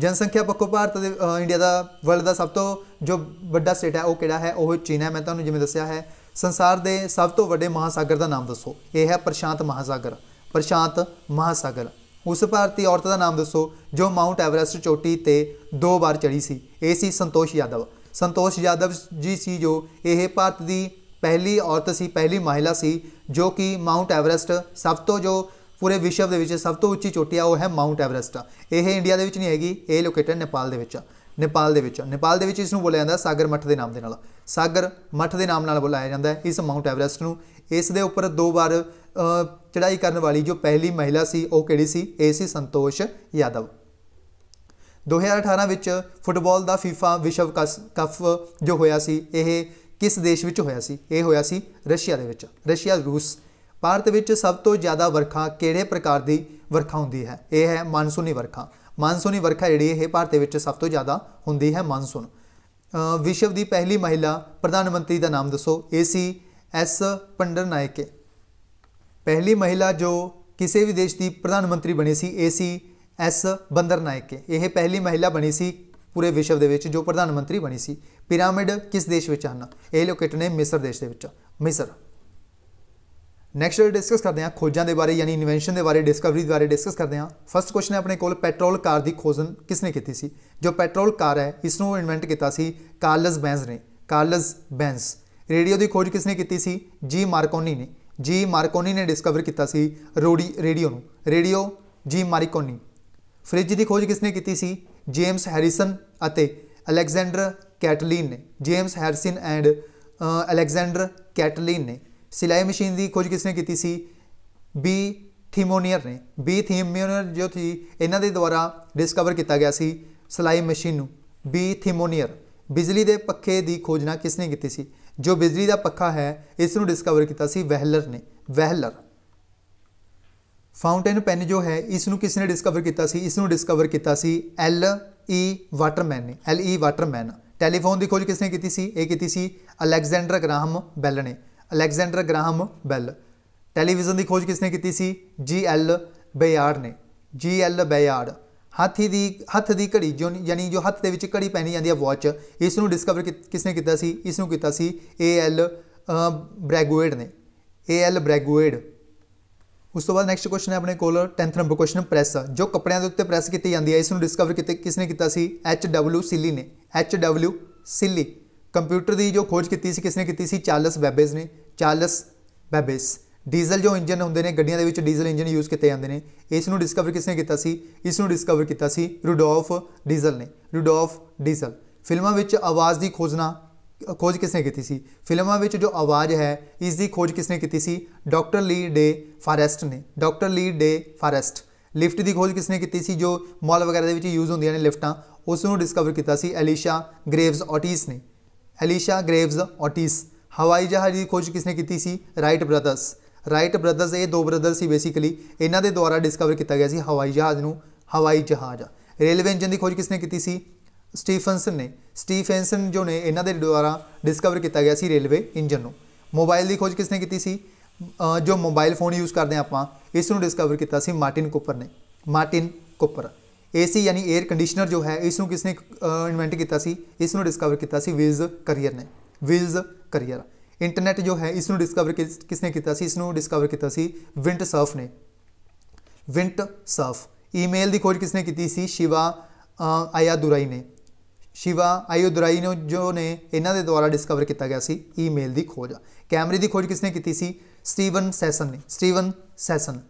ਜਨਸੰਖਿਆ ਪੱਖੋਂ ਭਾਰਤ ਦੇ ਇੰਡੀਆ ਦਾ ਵਰਲਡ ਦਾ ਸਭ ਤੋਂ ਜੋ ਵੱਡਾ ਸਟੇਟ ਹੈ ਉਹ ਕਿਹੜਾ ਹੈ ਉਹ ਚੀਨਾ ਮੈਂ ਤੁਹਾਨੂੰ ਜਿਵੇਂ ਦੱਸਿਆ ਹੈ ਸੰਸਾਰ ਦੇ ਸਭ ਤੋਂ ਵੱਡੇ ਮਹਾਸਾਗਰ ਦਾ ਨਾਮ ਦੱਸੋ ਇਹ ਹੈ ਪ੍ਰਸ਼ਾਂਤ ਮਹਾਸਾਗਰ ਪ੍ਰਸ਼ਾਂਤ ਮਹਾਸਾਗਰ ਉਸ ਭਾਰਤੀ ਔਰਤ ਦਾ ਨਾਮ ਦੱਸੋ ਜੋ ਮਾਉਂਟ ਐਵਰੈਸਟ ਚੋਟੀ ਤੇ ਦੋ ਵਾਰ ਚੜੀ ਸੀ ਇਹ ਸੀ ਸੰਤੋਸ਼ ਯਾਦਵ ਸੰਤੋਸ਼ ਯਾਦਵ ਜੀ ਸੀ ਜੋ ਇਹ ਭਾਰਤ ਦੀ ਪਹਿਲੀ ਔਰਤ ਸੀ ਪਹਿਲੀ ਮਹਿਲਾ ਸੀ ਜੋ ਕਿ ਮਾਉਂਟ ਐਵਰੈਸਟ ਸਭ ਤੋਂ ਜੋ ਪੂਰੇ ਵਿਸ਼ਵ ਦੇ ਵਿੱਚ ਸਭ ਤੋਂ ਉੱਚੀ ਚੋਟੀ ਆ ਉਹ ਹੈ ਮਾਉਂਟ ਐਵਰੈਸਟ ਇਹ ਇੰਡੀਆ ਦੇ ਵਿੱਚ ਨਹੀਂ ਹੈਗੀ ਇਹ ਲੋਕੇਟਡ ਨੇਪਾਲ ਦੇ ਵਿੱਚ ਆ ਨੇਪਾਲ ਦੇ ਵਿੱਚ ਨੇਪਾਲ ਦੇ ਵਿੱਚ ਇਸ ਨੂੰ ਬੋਲਿਆ ਜਾਂਦਾ ਸਾਗਰ ਮੱਠ ਦੇ ਨਾਮ ਦੇ ਨਾਲ ਸਾਗਰ ਮੱਠ ਦੇ ਨਾਮ ਨਾਲ ਬੁਲਾਇਆ ਜਾਂਦਾ ਹੈ ਇਸ ਮਾਉਂਟ ਐਵਰੈਸਟ ਨੂੰ ਇਸ ਦੇ ਉੱਪਰ ਦੋ ਵਾਰ ਚੜ੍ਹਾਈ ਕਰਨ ਵਾਲੀ ਜੋ ਪਹਿਲੀ ਮਹਿਲਾ ਸੀ ਉਹ ਕਿਹੜੀ ਸੀ ਇਹ ਸੀ ਸੰਤੋਸ਼ ਯਾਦਵ 2018 ਵਿੱਚ ਫੁੱਟਬਾਲ ਦਾ ਫੀਫਾ ਵਿਸ਼ਵ ਕੱਪ ਜੋ ਹੋਇਆ ਸੀ ਇਹ ਕਿਸ ਦੇਸ਼ ਵਿੱਚ ਹੋਇਆ ਸੀ ਇਹ ਹੋਇਆ ਸੀ ਰਸ਼ੀਆ ਦੇ ਵਿੱਚ ਰਸ਼ੀਆ ਰੂਸ ਭਾਰਤ ਵਿੱਚ ਸਭ ਤੋਂ ਜ਼ਿਆਦਾ ਵਰਖਾ ਕਿਹੜੇ ਪ੍ਰਕਾਰ ਦੀ ਵਰਖਾ ਹੁੰਦੀ ਹੈ ਇਹ ਹੈ ਮਾਨਸੂਨੀ ਵਰਖਾ ਮਾਨਸੂਨੀ ਵਰਖਾ ਜਿਹੜੀ ਇਹ ਭਾਰਤ ਵਿੱਚ ਸਭ ਤੋਂ ਜ਼ਿਆਦਾ ਹੁੰਦੀ ਹੈ ਮਾਨਸੂਨ ਵਿਸ਼ਵ ਦੀ ਪਹਿਲੀ ਮਹਿਲਾ ਪ੍ਰਧਾਨ ਮੰਤਰੀ ਦਾ ਨਾਮ ਦੱਸੋ ਏਸੀ ਐਸ ਪੰਡਰ ਨਾਇਕੇ ਪਹਿਲੀ ਮਹਿਲਾ ਜੋ ਕਿਸੇ ਵੀ ਦੇਸ਼ ਦੀ ਪ੍ਰਧਾਨ ਮੰਤਰੀ ਬਣੀ ਸੀ ਏਸੀ ਐਸ ਬੰਦਰ ਨਾਇਕੇ ਇਹ ਪਹਿਲੀ ਮਹਿਲਾ ਬਣੀ ਸੀ ਪੂਰੇ ਵਿਸ਼ਵ ਦੇ ਵਿੱਚ ਜੋ ਪ੍ਰਧਾਨ ਮੰਤਰੀ ਬਣੀ ਸੀ ਪਿਰਾਮਿਡ ਕਿਸ ਦੇਸ਼ ਵਿੱਚ ਹਨ ਇਹ ਲੋਕੇਟ ਨੇ ਮਿਸਰ ਦੇਸ਼ ਦੇ ਵਿੱਚ ਮਿਸਰ ਨੈਕਸਟ ਡਿਸਕਸ ਕਰਦੇ ਹਾਂ ਖੋਜਾਂ ਦੇ ਬਾਰੇ ਯਾਨੀ ਇਨਵੈਂਸ਼ਨ ਦੇ ਬਾਰੇ ਡਿਸਕਵਰੀ ਦੇ ਬਾਰੇ ਡਿਸਕਸ ਕਰਦੇ ਹਾਂ ਫਰਸਟ ਕੁਐਸਚਨ ਹੈ ਆਪਣੇ ਕੋਲ ਪੈਟਰੋਲ ਕਾਰ ਦੀ ਖੋਜਨ ਕਿਸਨੇ ਕੀਤੀ ਸੀ ਜੋ ਪੈਟਰੋਲ ਕਾਰ ਹੈ ਇਸ ਨੂੰ ਇਨਵੈਂਟ ਕੀਤਾ ਸੀ ਕਾਰਲਸ ਬੈਂਸ ਨੇ ਕਾਰਲਸ ਬੈਂਸ ਰੇਡੀਓ ਦੀ ਖੋਜ ਕਿਸਨੇ ਕੀਤੀ ਸੀ ਜੀ ਮਾਰਕੋਨੀ ਨੇ ਜੀ ਮਾਰਕੋਨੀ ਨੇ ਡਿਸਕਵਰ ਕੀਤਾ ਸੀ ਰੋਡੀ ਰੇਡੀਓ ਨੂੰ ਰੇਡੀਓ ਜੀ ਮਾਰਕੋਨੀ ਫ੍ਰਿਜ ਦੀ ਖੋਜ ਕਿਸਨੇ ਕੀਤੀ ਸੀ ਜੇਮਸ ਹੈਰਿਸਨ ਅਤੇ ਅਲੈਗਜ਼ੈਂਡਰ ਕੈਟਲਿਨ ਨੇ James Harrison and Alexander Catlin ਨੇ ਸਿਲਾਈ ਮਸ਼ੀਨ ਦੀ ਖੋਜ ਕਿਸ ਨੇ ਕੀਤੀ ਸੀ ਬੀ ਥੀਮੋਨੀਅਰ ਨੇ ਬੀ ਥੀਮੋਨੀਅਰ ਜੋ ਸੀ ਇਹਨਾਂ ਦੇ ਦੁਆਰਾ ਡਿਸਕਵਰ ਕੀਤਾ ਗਿਆ ਸੀ ਸਿਲਾਈ ਮਸ਼ੀਨ ਨੂੰ ਬੀ ਥੀਮੋਨੀਅਰ ਬਿਜਲੀ ਦੇ ਪੱਖੇ ਦੀ ਖੋਜਣਾ ਕਿਸ ਨੇ ਕੀਤੀ ਸੀ ਜੋ ਬਿਜਲੀ ਦਾ ਪੱਖਾ ਹੈ ਇਸ ਨੂੰ ਡਿਸਕਵਰ ਕੀਤਾ ਸੀ ਵਹਿਲਰ ਨੇ ਵਹਿਲਰ ਫਾਊਂਟੇਨ ਪੈਨ ਜੋ ਹੈ ਇਸ ਨੂੰ ਕਿਸ ਨੇ ਡਿਸਕਵਰ ਕੀਤਾ ਸੀ ਇਸ ਨੂੰ ਡਿਸਕਵਰ ਕੀਤਾ ਸੀ ਐਲ ਈ ਵਾਟਰਮੈਨ ਨੇ ਐਲ ਈ ਵਾਟਰਮੈਨ ਟੈਲੀਫੋਨ ਦੀ ਖੋਜ ਕਿਸ ਨੇ ਕੀਤੀ ਸੀ ਇਹ ਕੀਤੀ ਸੀ ਅਲੈਗਜ਼ੈਂਡਰ ਗ੍ਰਾਹਮ ਬੈਲ ਨੇ ਅਲੈਗਜ਼ੈਂਡਰ ਗ੍ਰਾਹਮ ਬੈਲ ਟੈਲੀਵਿਜ਼ਨ ਦੀ ਖੋਜ ਕਿਸਨੇ ਕੀਤੀ ਸੀ ਜੀ ਐਲ ਬੇਯਾਰਡ ਨੇ ਜੀ ਐਲ ਬੇਯਾਰਡ ਹਾਥੀ ਦੀ ਹੱਥ ਦੀ ਘੜੀ ਜੋ ਯਾਨੀ ਜੋ ਹੱਥ ਦੇ ਵਿੱਚ ਘੜੀ ਪਹਿਨੀ ਜਾਂਦੀ ਹੈ ਵਾਚ ਇਸ ਨੂੰ ਡਿਸਕਵਰ ਕਿਸਨੇ ਕੀਤਾ ਸੀ ਇਸ ਨੂੰ ਕੀਤਾ ਸੀ ਏ ਐਲ ਬ੍ਰੈਗੂਏਡ ਨੇ ਏ ਐਲ ਬ੍ਰੈਗੂਏਡ ਉਸ ਤੋਂ ਬਾਅਦ ਨੈਕਸਟ ਕੁਐਸਚਨ ਹੈ ਆਪਣੇ ਕੋਲ 10th ਨੰਬਰ ਕੁਐਸਚਨ ਪ੍ਰੈਸ ਜੋ ਕੱਪੜਿਆਂ ਦੇ ਉੱਤੇ ਪ੍ਰੈਸ ਕੀਤੀ ਜਾਂਦੀ ਹੈ ਇਸ ਨੂੰ ਡਿਸਕਵਰ ਕਿਸ ਕਿਸਨੇ ਕੀਤਾ ਸੀ ਐਚ ਡਬਲਯੂ ਸਿਲੀ ਨੇ ਐਚ ਡਬਲਯੂ ਸਿਲੀ ਕੰਪਿਊਟਰ ਦੀ ਜੋ ਖੋਜ ਕੀਤੀ ਸੀ ਕਿਸਨੇ ਕੀਤੀ ਸੀ ਚਾਰਲਸ ਬੈਬੇਜ ਨੇ ਚਾਰਲਸ ਬੈਬੇਜ ਡੀਜ਼ਲ ਜੋ ਇੰਜਨ ਹੁੰਦੇ ਨੇ ਗੱਡੀਆਂ ਦੇ ਵਿੱਚ ਡੀਜ਼ਲ ਇੰਜਨ ਯੂਜ਼ ਕੀਤੇ ਜਾਂਦੇ ਨੇ ਇਸ ਨੂੰ ਡਿਸਕਵਰ ਕਿਸਨੇ ਕੀਤਾ ਸੀ ਇਸ ਨੂੰ ਡਿਸਕਵਰ ਕੀਤਾ ਸੀ ਰੂਡੋਲਫ ਡੀਜ਼ਲ ਨੇ ਰੂਡੋਲਫ ਡੀਜ਼ਲ ਫਿਲਮਾਂ ਵਿੱਚ ਆਵਾਜ਼ ਦੀ ਖੋਜਣਾ ਖੋਜ ਕਿਸਨੇ ਕੀਤੀ ਸੀ ਫਿਲਮਾਂ ਵਿੱਚ ਜੋ ਆਵਾਜ਼ ਹੈ ਇਸ ਦੀ ਖੋਜ ਕਿਸਨੇ ਕੀਤੀ ਸੀ ਡਾਕਟਰ ਲੀ ਡੇ ਫਾਰੈਸਟ ਨੇ ਡਾਕਟਰ ਲੀ ਡੇ ਫਾਰੈਸਟ ਲਿਫਟ ਦੀ ਖੋਜ ਕਿਸਨੇ ਕੀਤੀ ਸੀ ਜੋ ਮਾਲ ਵਗੈਰਾ ਦੇ ਵਿੱਚ ਯੂਜ਼ ਹੁੰਦੀਆਂ ਨੇ ਲਿਫਟਾਂ ਉਸ ਨੂੰ ਡਿਸਕਵਰ ਕੀਤਾ ਸੀ ਐਲੀਸ਼ਾ ਗ੍ਰੇਵਜ਼ ਆਟਿਸ ਨੇ ਐਲੀਸ਼ਾ ਗ੍ਰੇਵਜ਼ ਆਟਿਸ ਹਵਾਈ ਜਹਾਜ਼ ਦੀ ਖੋਜ ਕਿਸਨੇ ਕੀਤੀ ਸੀ ਰਾਈਟ ਬ੍ਰਦਰਸ ਰਾਈਟ ਬ੍ਰਦਰਸ ਇਹ ਦੋ ਬ੍ਰਦਰ ਸੀ ਬੇਸਿਕਲੀ ਇਹਨਾਂ ਦੇ ਦੁਆਰਾ ਡਿਸਕਵਰ ਕੀਤਾ ਗਿਆ ਸੀ ਹਵਾਈ ਜਹਾਜ਼ ਨੂੰ ਹਵਾਈ ਜਹਾਜ਼ ਰੇਲਵੇ ਇੰਜਨ ਦੀ ਖੋਜ ਕਿਸਨੇ ਕੀਤੀ ਸੀ ਸਟੀਫਨਸਨ ਨੇ ਸਟੀਫਨਸਨ ਜੋ ਨੇ ਇਹਨਾਂ ਦੇ ਦੁਆਰਾ ਡਿਸਕਵਰ ਕੀਤਾ ਗਿਆ ਸੀ ਰੇਲਵੇ ਇੰਜਨ ਨੂੰ ਮੋਬਾਈਲ ਦੀ ਖੋਜ ਕਿਸਨੇ ਕੀਤੀ ਸੀ ਜੋ ਮੋਬਾਈਲ ਫੋਨ ਯੂਜ਼ ਕਰਦੇ ਆਪਾਂ ਇਸ ਨੂੰ ਡਿਸਕਵਰ ਕੀਤਾ ਸੀ ਮਾਰਟਿਨ ਕੁਪਰ ਨੇ ਮਾਰਟਿਨ ਕੁਪਰ ਏਸੀ ਯਾਨੀ 에ਅਰ ਕੰਡੀਸ਼ਨਰ ਜੋ ਹੈ ਇਸ ਨੂੰ ਕਿਸ ਨੇ ਇਨਵੈਂਟ ਕੀਤਾ ਸੀ ਇਸ ਨੂੰ ਡਿਸਕਵਰ ਕੀਤਾ ਸੀ ਵਿਲਜ਼ ਕਰੀਅਰ ਨੇ ਵਿਲਜ਼ ਕਰੀਅਰ ਇੰਟਰਨੈਟ ਜੋ ਹੈ ਇਸ ਨੂੰ ਡਿਸਕਵਰ ਕਿਸ ਨੇ ਕੀਤਾ ਸੀ ਇਸ ਨੂੰ ਡਿਸਕਵਰ ਕੀਤਾ ਸੀ ਵਿੰਟ ਸਰਫ ਨੇ ਵਿੰਟ ਸਰਫ ਈਮੇਲ ਦੀ ਖੋਜ ਕਿਸ ਨੇ ਕੀਤੀ ਸੀ ਸ਼ਿਵਾ ਆਯਾਦੁਰਾਈ ਨੇ ਸ਼ਿਵਾ ਆਯਾਦੁਰਾਈ ਨੇ ਜੋ ਨੇ ਇਹਨਾਂ ਦੇ ਦੁਆਰਾ ਡਿਸਕਵਰ ਕੀਤਾ ਗਿਆ ਸੀ ਈਮੇਲ ਦੀ ਖੋਜ ਕੈਮਰੇ ਦੀ ਖੋਜ ਕਿਸ ਨੇ ਕੀਤੀ ਸੀ ਸਟੀਵਨ ਸੈਸਨ ਨੇ ਸਟੀਵਨ ਸੈਸਨ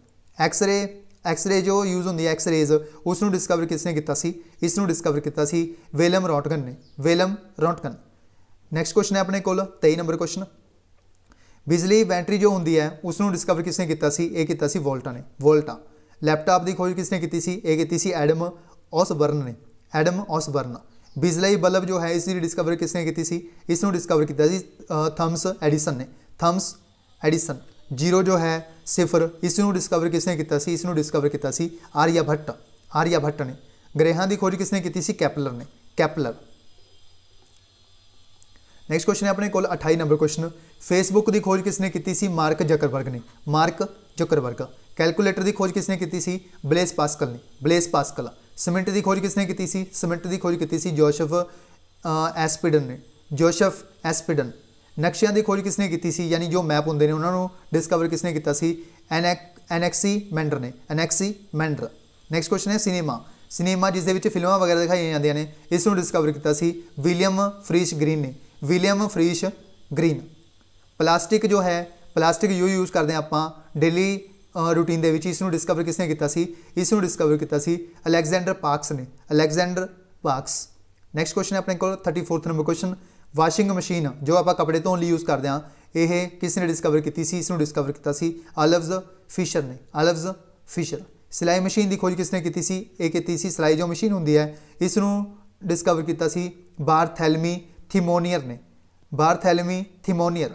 ਐਕਸ-ਰੇ ਐਕਸ-ਰੇ ਜੋ ਯੂਜ਼ ਹੁੰਦੀ ਹੈ ਐਕਸ-ਰੇਜ਼ ਉਸ ਨੂੰ ਡਿਸਕਵਰ ਕਿਸਨੇ ਕੀਤਾ ਸੀ ਇਸ ਨੂੰ ਡਿਸਕਵਰ ਕੀਤਾ ਸੀ ਵੇਲਮ ਰੌਟਗਨ ਨੇ ਵੇਲਮ ਰੌਟਗਨ ਨੈਕਸਟ ਕੁਐਸਚਨ ਹੈ ਆਪਣੇ ਕੋਲ 23 ਨੰਬਰ ਕੁਐਸਚਨ ਬਿਜਲੀ ਬੈਟਰੀ ਜੋ ਹੁੰਦੀ ਹੈ ਉਸ ਨੂੰ ਡਿਸਕਵਰ ਕਿਸਨੇ ਕੀਤਾ ਸੀ ਇਹ ਕੀਤਾ ਸੀ ਵੋਲਟਾ ਨੇ ਵੋਲਟਾ ਲੈਪਟਾਪ ਦੀ ਖੋਜ ਕਿਸਨੇ ਕੀਤੀ ਸੀ ਇਹ ਕੀਤੀ ਸੀ ਐਡਮ ਆਸਬਰਨ ਨੇ ਐਡਮ ਆਸਬਰਨ ਬਿਜਲੀ ਬਲਬ ਜੋ ਹੈ ਇਸ ਦੀ ਡਿਸਕਵਰ ਕਿਸਨੇ ਕੀਤੀ ਸੀ ਇਸ ਨੂੰ ਡਿਸਕਵਰ ਕੀਤਾ ਸੀ ਥਮਸ ਐਡੀਸਨ ਨੇ ਥਮਸ ਐਡੀਸਨ ਜ਼ੀਰੋ ਜੋ ਹੈ ਸਿਫਰ ਇਸ ਨੂੰ ਡਿਸਕਵਰ ਕਿਸ ਨੇ ਕੀਤਾ ਸੀ ਇਸ ਨੂੰ ਡਿਸਕਵਰ ਕੀਤਾ ਸੀ ਆਰੀਆ ਭੱਟ ਆਰੀਆ ਭੱਟ ਨੇ ਗ੍ਰਹਿਾਂ ਦੀ ਖੋਜ ਕਿਸ ਨੇ ਕੀਤੀ ਸੀ ਕੈਪਲਰ ਨੇ ਕੈਪਲਰ ਨੈਕਸਟ ਕੁਐਸਚਨ ਹੈ ਆਪਣੇ ਕੋਲ 28 ਨੰਬਰ ਕੁਐਸਚਨ ਫੇਸਬੁੱਕ ਦੀ ਖੋਜ ਕਿਸ ਨੇ ਕੀਤੀ ਸੀ ਮਾਰਕ ਜ਼ਕਰਬਰਗ ਨੇ ਮਾਰਕ ਜ਼ਕਰਬਰਗ ਕੈਲਕੂਲੇਟਰ ਦੀ ਖੋਜ ਕਿਸ ਨੇ ਕੀਤੀ ਸੀ ਬਲੇਸ ਪਾਸਕਲ ਨੇ ਬਲੇਸ ਪਾਸਕਲ ਸਿਮੈਂਟ ਦੀ ਖੋਜ ਕਿਸ ਨੇ ਕੀਤੀ ਸੀ ਸਿਮੈਂਟ ਦੀ ਖੋਜ ਕੀਤੀ ਸੀ ਜੋਸ਼ਫ ਐਸਪੀਡਨ ਨੇ ਜੋਸ਼ਫ ਐਸਪੀਡਨ ਨਕਸ਼ਿਆਂ ਦੀ ਖੋਜ ਕਿਸਨੇ ਕੀਤੀ ਸੀ ਯਾਨੀ ਜੋ ਮੈਪ ਹੁੰਦੇ ਨੇ ਉਹਨਾਂ ਨੂੰ ਡਿਸਕਵਰ ਕਿਸਨੇ ਕੀਤਾ ਸੀ ਐਨਐਕਸੀ ਮੈਂਡਰ ਨੇ ਐਨਐਕਸੀ ਮੈਂਡਰ ਨੈਕਸਟ ਕੁਐਸਚਨ ਹੈ ਸਿਨੇਮਾ ਸਿਨੇਮਾ ਜਿਸ ਦੇ ਵਿੱਚ ਫਿਲਮਾਂ ਵਗੈਰਾ ਦਿਖਾਈਆਂ ਜਾਂਦੀਆਂ ਨੇ ਇਸ ਨੂੰ ਡਿਸਕਵਰ ਕੀਤਾ ਸੀ ਵਿਲੀਅਮ ਫਰੀਸ਼ ਗ੍ਰੀਨ ਨੇ ਵਿਲੀਅਮ ਫਰੀਸ਼ ਗ੍ਰੀਨ ਪਲਾਸਟਿਕ ਜੋ ਹੈ ਪਲਾਸਟਿਕ ਯੂ ਯੂਜ਼ ਕਰਦੇ ਆ ਆਪਾਂ ਡੇਲੀ ਰੂਟੀਨ ਦੇ ਵਿੱਚ ਇਸ ਨੂੰ ਡਿਸਕਵਰ ਕਿਸਨੇ ਕੀਤਾ ਸੀ ਇਸ ਨੂੰ ਡਿਸਕਵਰ ਕੀਤਾ ਸੀ ਅਲੈਗਜ਼ੈਂਡਰ ਪਾਰਕਸ ਨੇ ਅਲੈਗਜ਼ੈਂਡਰ ਪਾਰਕਸ ਨੈਕਸਟ ਕੁਐਸਚਨ ਹੈ ਆਪਣੇ ਕੋਲ 34th number question washing machine ਜੋ ਆਪਾਂ ਕੱਪੜੇ ਧੋਣ ਲਈ ਯੂਜ਼ ਕਰਦੇ ਆ ਇਹ ਕਿਸ ਨੇ ਡਿਸਕਵਰ ਕੀਤੀ ਸੀ ਇਸ ਨੂੰ ਡਿਸਕਵਰ ਕੀਤਾ ਸੀ ਅਲਵਜ਼ ਫਿਸ਼ਰ ਨੇ ਅਲਵਜ਼ ਫਿਸ਼ਰ ਸਿਲਾਈ ਮਸ਼ੀਨ ਦੀ ਖੋਜ ਕਿਸ ਨੇ ਕੀਤੀ ਸੀ ਇਹ ਕੀਤੀ ਸੀ ਸਿਲਾਈ ਜੋ ਮਸ਼ੀਨ ਹੁੰਦੀ ਹੈ ਇਸ ਨੂੰ ਡਿਸਕਵਰ ਕੀਤਾ ਸੀ ਬਾਰਥੈਲਮੀ ਥਿਮੋਨੀਅਰ ਨੇ ਬਾਰਥੈਲਮੀ ਥਿਮੋਨੀਅਰ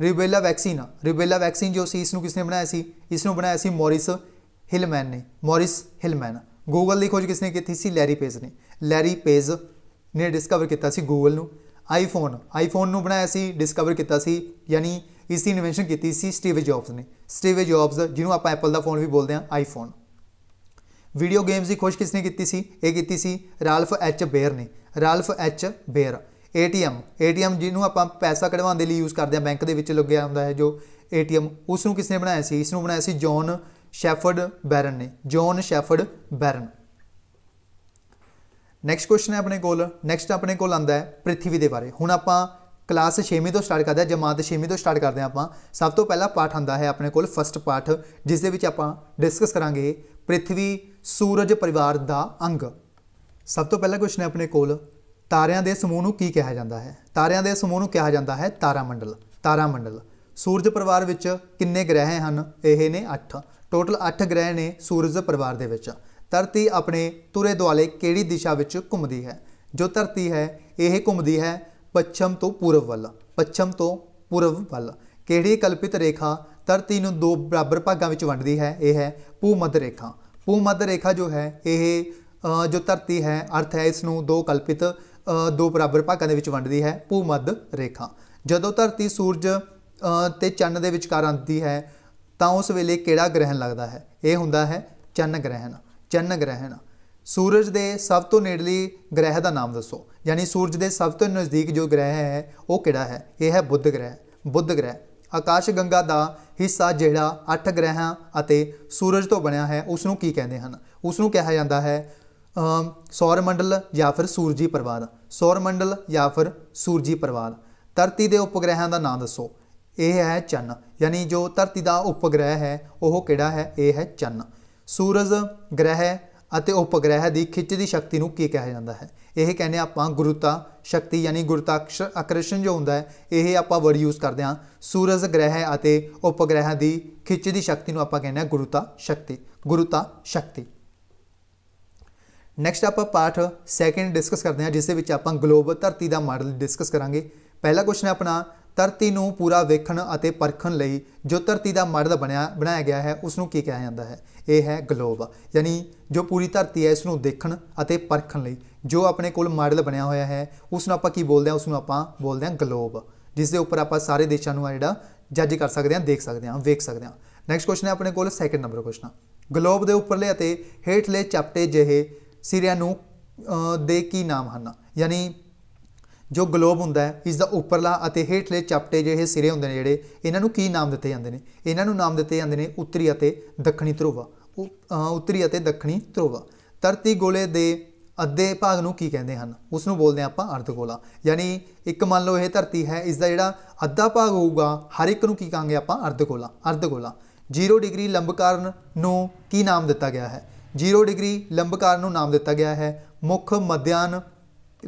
ਰਿਬੇਲਾ ਵੈਕਸੀਨ ਰਿਬੇਲਾ ਵੈਕਸੀਨ ਜੋ ਸੀ ਇਸ ਨੂੰ ਕਿਸ ਨੇ ਬਣਾਇਆ ਸੀ ਇਸ ਨੂੰ ਬਣਾਇਆ ਸੀ ਮੋਰਿਸ ਹਿਲਮੈਨ ਨੇ ਮੋਰਿਸ ਹਿਲਮੈਨ ਗੂਗਲ ਦੀ ਖੋਜ ਕਿਸ ਨੇ ਕੀਤੀ ਸੀ ਲੈਰੀ ਪੇਜ ਨੇ ਲੈਰੀ ਪੇਜ ਨੇ ਡਿਸਕਵਰ ਕੀਤਾ ਸੀ ਗੂਗਲ ਨੂੰ ਆਈਫੋਨ ਆਈਫੋਨ ਨੂੰ ਬਣਾਇਆ ਸੀ ਡਿਸਕਵਰ ਕੀਤਾ ਸੀ ਯਾਨੀ ਇਸ ਦੀ ਇਨਵੈਂਸ਼ਨ ਕੀਤੀ ਸੀ ਸਟੀਵ ਜੌਬਸ ਨੇ ਸਟੀਵ ਜੌਬਸ ਜਿਹਨੂੰ ਆਪਾਂ ਐਪਲ ਦਾ ਫੋਨ ਵੀ ਬੋਲਦੇ ਹਾਂ ਆਈਫੋਨ ਵੀਡੀਓ ਗੇਮਸ ਦੀ ਖੋਜ ਕਿਸ ਨੇ ਕੀਤੀ ਸੀ ਇਹ ਕੀਤੀ ਸੀ ਰਾਲਫ ਐਚ ਬੇਅਰ ਨੇ Ralph H Baer ATM ATM ਜਿਹਨੂੰ ਆਪਾਂ ਪੈਸਾ ਕਢਵਾਉਣ ਦੇ ਲਈ ਯੂਜ਼ ਕਰਦੇ ਆ ਬੈਂਕ ਦੇ ਵਿੱਚ ਲੱਗਿਆ ਹੁੰਦਾ ਹੈ ਜੋ ਏਟੀਐਮ ਉਸ ਨੂੰ ਕਿਸ ਨੇ ਬਣਾਇਆ ਸੀ ਇਸ ਨੂੰ ਬਣਾਇਆ ਸੀ ਜੌਨ ਸ਼ੈਫਰਡ ਬੈਰਨ ਨੇ John Shepherd Barron next question ਹੈ ਆਪਣੇ ਕੋਲ ਨੈਕਸਟ ਆਪਣੇ ਕੋਲ ਆਂਦਾ ਹੈ ਪ੍ਰithvi ਦੇ ਬਾਰੇ ਹੁਣ ਆਪਾਂ ਕਲਾਸ 6ਵੀਂ ਤੋਂ ਸਟਾਰਟ ਕਰਦੇ ਆ ਜਮਾਤ 6ਵੀਂ ਤੋਂ ਸਟਾਰਟ ਕਰਦੇ ਆ ਆਪਾਂ ਸਭ ਤੋਂ ਪਹਿਲਾ ਪਾਠ ਆਂਦਾ ਹੈ ਆਪਣੇ ਕੋਲ ਫਸਟ ਪਾਠ ਜਿਸ ਦੇ ਵਿੱਚ ਆਪਾਂ ਡਿਸਕਸ ਕਰਾਂਗੇ ਪ੍ਰithvi ਸੂਰਜ ਪਰਿਵਾਰ ਦਾ ਅੰਗ ਸਭ ਤੋਂ ਪਹਿਲਾ ਕੁਐਸਚਨ ਹੈ ਆਪਣੇ ਕੋਲ ਤਾਰਿਆਂ ਦੇ ਸਮੂਹ ਨੂੰ ਕੀ ਕਿਹਾ ਜਾਂਦਾ ਹੈ ਤਾਰਿਆਂ ਦੇ ਸਮੂਹ ਨੂੰ ਕਿਹਾ ਜਾਂਦਾ ਹੈ ਤਾਰਾ ਮੰਡਲ ਤਾਰਾ ਮੰਡਲ ਸੂਰਜ ਪਰਿਵਾਰ ਵਿੱਚ ਕਿੰਨੇ ਗ੍ਰਹਿ ਹਨ ਇਹ ਨੇ 8 ਟੋਟਲ 8 ਗ੍ਰਹਿ ਨੇ ਸੂਰਜ ਪਰਿਵਾਰ ਦੇ ਵਿੱਚ ਧਰਤੀ ਆਪਣੇ ਤੁਰੇ ਦੁਆਲੇ ਕਿਹੜੀ ਦਿਸ਼ਾ ਵਿੱਚ ਘੁੰਮਦੀ ਹੈ ਜੋ ਧਰਤੀ ਹੈ ਇਹ ਘੁੰਮਦੀ ਹੈ ਪੱਛਮ ਤੋਂ ਪੂਰਬ ਵੱਲ ਪੱਛਮ ਤੋਂ ਪੂਰਬ ਵੱਲ ਕਿਹੜੀ ਕਲਪਿਤ ਰੇਖਾ ਧਰਤੀ ਨੂੰ ਦੋ ਬਰਾਬਰ ਭਾਗਾਂ ਵਿੱਚ ਵੰਡਦੀ ਹੈ ਇਹ ਹੈ ਭੂਮੱਧ ਰੇਖਾ ਭੂਮੱਧ ਰੇਖਾ ਜੋ ਹੈ ਇਹ ਜੋ ਧਰਤੀ ਹੈ ਅਰਥ ਹੈ ਇਸ ਨੂੰ ਦੋ ਕਲਪਿਤ ਦੋ ਬਰਾਬਰ ਭਾਗਾਂ ਦੇ ਵਿੱਚ ਵੰਡਦੀ ਹੈ ਭੂਮੱਧ ਰੇਖਾ ਜਦੋਂ ਧਰਤੀ ਸੂਰਜ ਤੇ ਚੰਨ ਦੇ ਵਿਚਕਾਰ ਆਉਂਦੀ ਹੈ ਤਾਂ ਉਸ ਵੇਲੇ ਕਿਹੜਾ ਗ੍ਰਹਿਣ ਲੱਗਦਾ ਹੈ ਇਹ ਹੁੰਦਾ ਹੈ ਚੰਨ ਗ੍ਰਹਿਣ ਚੰਨ ਗ੍ਰਹਿ ਹਨ ਸੂਰਜ ਦੇ ਸਭ ਤੋਂ ਨੇੜਲੇ ਗ੍ਰਹਿ ਦਾ ਨਾਮ ਦੱਸੋ ਯਾਨੀ ਸੂਰਜ ਦੇ ਸਭ ਤੋਂ ਨਜ਼ਦੀਕ ਜੋ ਗ੍ਰਹਿ ਹੈ ਉਹ ਕਿਹੜਾ ਹੈ ਇਹ ਹੈ ਬੁੱਧ ਗ੍ਰਹਿ ਬੁੱਧ ਗ੍ਰਹਿ ਆਕਾਸ਼ ਗੰਗਾ ਦਾ ਹਿੱਸਾ ਜਿਹੜਾ ਅੱਠ ਗ੍ਰਹਿਾਂ ਅਤੇ ਸੂਰਜ ਤੋਂ ਬਣਿਆ ਹੈ ਉਸ ਨੂੰ ਕੀ ਕਹਿੰਦੇ ਹਨ ਉਸ ਨੂੰ ਕਿਹਾ ਜਾਂਦਾ ਹੈ ਸੌਰ ਮੰਡਲ ਜਾਂ ਫਿਰ ਸੂਰਜੀ ਪਰਵਾਦ ਸੌਰ ਮੰਡਲ ਜਾਂ ਫਿਰ ਸੂਰਜੀ ਪਰਵਾਦ ਧਰਤੀ ਦੇ ਉਪਗ੍ਰਹਿਾਂ ਦਾ ਨਾਮ ਦੱਸੋ ਇਹ ਹੈ ਚੰਨ ਯਾਨੀ ਜੋ ਧਰਤੀ ਦਾ ਉਪਗ੍ਰਹਿ ਹੈ ਉਹ ਕਿਹੜਾ ਹੈ ਇਹ ਹੈ ਚੰਨ ਸੂਰਜ ਗ੍ਰਹਿ ਅਤੇ ਉਪਗ੍ਰਹਿ ਦੀ ਖਿੱਚ ਦੀ ਸ਼ਕਤੀ ਨੂੰ ਕੀ ਕਿਹਾ ਜਾਂਦਾ ਹੈ ਇਹ ਕਹਿੰਦੇ ਆਪਾਂ ਗੁਰੂਤਾ ਸ਼ਕਤੀ ਯਾਨੀ ਗੁਰਤਾਕਸ਼ ਆਕਰਸ਼ਣ ਜੋ ਹੁੰਦਾ ਹੈ ਇਹ ਆਪਾਂ ਵਰਡ ਯੂਜ਼ ਕਰਦੇ ਹਾਂ ਸੂਰਜ ਗ੍ਰਹਿ ਅਤੇ ਉਪਗ੍ਰਹਿ ਦੀ ਖਿੱਚ ਦੀ ਸ਼ਕਤੀ ਨੂੰ ਆਪਾਂ ਕਹਿੰਦੇ ਆ ਗੁਰੂਤਾ ਸ਼ਕਤੀ ਗੁਰੂਤਾ ਸ਼ਕਤੀ ਨੈਕਸਟ ਆਪਾਂ ਪਾਠ ਸੈਕੰਡ ਡਿਸਕਸ ਕਰਦੇ ਹਾਂ ਜਿਸ ਦੇ ਵਿੱਚ ਆਪਾਂ ਗਲੋਬਲ ਧਰਤੀ ਦਾ ਮਾਡਲ ਡਿਸਕਸ ਕਰਾਂਗੇ ਪਹਿਲਾ ਕੁਐਸਚਨ ਹੈ ਆਪਣਾ ਧਰਤੀ ਨੂੰ ਪੂਰਾ ਵੇਖਣ ਅਤੇ ਪਰਖਣ ਲਈ ਜੋ ਧਰਤੀ ਦਾ ਮਾਡਲ ਬਣਿਆ ਬਣਾਇਆ ਗਿਆ ਹੈ ਉਸ ਨੂੰ ਕੀ ਕਿਹਾ ਜਾਂਦਾ ਹੈ ਇਹ ਹੈ ਗਲੋਬ ਯਾਨੀ ਜੋ ਪੂਰੀ ਧਰਤੀ ਹੈ ਇਸ ਨੂੰ ਦੇਖਣ ਅਤੇ ਪਰਖਣ ਲਈ ਜੋ ਆਪਣੇ ਕੋਲ ਮਾਡਲ ਬਣਿਆ ਹੋਇਆ ਹੈ ਉਸ ਨੂੰ ਆਪਾਂ ਕੀ ਬੋਲਦੇ ਹਾਂ ਉਸ ਨੂੰ ਆਪਾਂ ਬੋਲਦੇ ਹਾਂ ਗਲੋਬ ਜਿਸ ਦੇ ਉੱਪਰ ਆਪਾਂ ਸਾਰੇ ਦੇਸ਼ਾਂ ਨੂੰ ਆ ਜਿਹੜਾ ਜੱਜ ਕਰ ਸਕਦੇ ਹਾਂ ਦੇਖ ਸਕਦੇ ਹਾਂ ਵੇਖ ਸਕਦੇ ਹਾਂ ਨੈਕਸਟ ਕੁਐਸਚਨ ਹੈ ਆਪਣੇ ਕੋਲ ਸੈਕੰਡ ਨੰਬਰ ਕੁਐਸਚਨ ਗਲੋਬ ਦੇ ਉੱਪਰਲੇ ਅਤੇ ਹੇਠਲੇ ਚਪਟੇ ਜਿਹੇ ਸਿਰਿਆਂ ਨੂੰ ਦੇ ਕੀ ਨਾਮ ਹਨ ਯਾਨੀ ਜੋ ਗਲੋਬ ਹੁੰਦਾ ਹੈ ਇਸ ਦਾ ਉੱਪਰਲਾ ਅਤੇ ਹੇਠਲੇ ਚਪਟੇ ਜਿਹੇ ਸਿਰੇ ਹੁੰਦੇ ਨੇ ਜਿਹੜੇ ਇਹਨਾਂ ਨੂੰ ਕੀ ਨਾਮ ਦਿੱਤੇ ਜਾਂਦੇ ਨੇ ਇਹਨਾਂ ਨੂੰ ਨਾਮ ਦਿੱਤੇ ਜਾਂਦੇ ਨੇ ਉੱਤਰੀ ਅਤੇ ਦੱਖਣੀ ਧਰੁਵਾ ਉੱਤਰੀ ਅਤੇ ਦੱਖਣੀ ਧਰੁਵਾ ਧਰਤੀ ਗੋਲੇ ਦੇ ਅੱਧੇ ਭਾਗ ਨੂੰ ਕੀ ਕਹਿੰਦੇ ਹਨ ਉਸ ਨੂੰ ਬੋਲਦੇ ਆਪਾਂ ਅਰਧ ਗੋਲਾ ਯਾਨੀ ਇੱਕ ਮੰਨ ਲਓ ਇਹ ਧਰਤੀ ਹੈ ਇਸ ਦਾ ਜਿਹੜਾ ਅੱਧਾ ਭਾਗ ਹੋਊਗਾ ਹਰ ਇੱਕ ਨੂੰ ਕੀ ਕਹਾਂਗੇ ਆਪਾਂ ਅਰਧ ਗੋਲਾ ਅਰਧ ਗੋਲਾ 0 ਡਿਗਰੀ ਲੰਬਕਾਰਨ ਨੂੰ ਕੀ ਨਾਮ ਦਿੱਤਾ ਗਿਆ ਹੈ 0 ਡਿਗਰੀ ਲੰਬਕਾਰਨ ਨੂੰ ਨਾਮ ਦਿੱਤਾ ਗਿਆ ਹੈ ਮੁੱਖ ਮਧਿਆਨ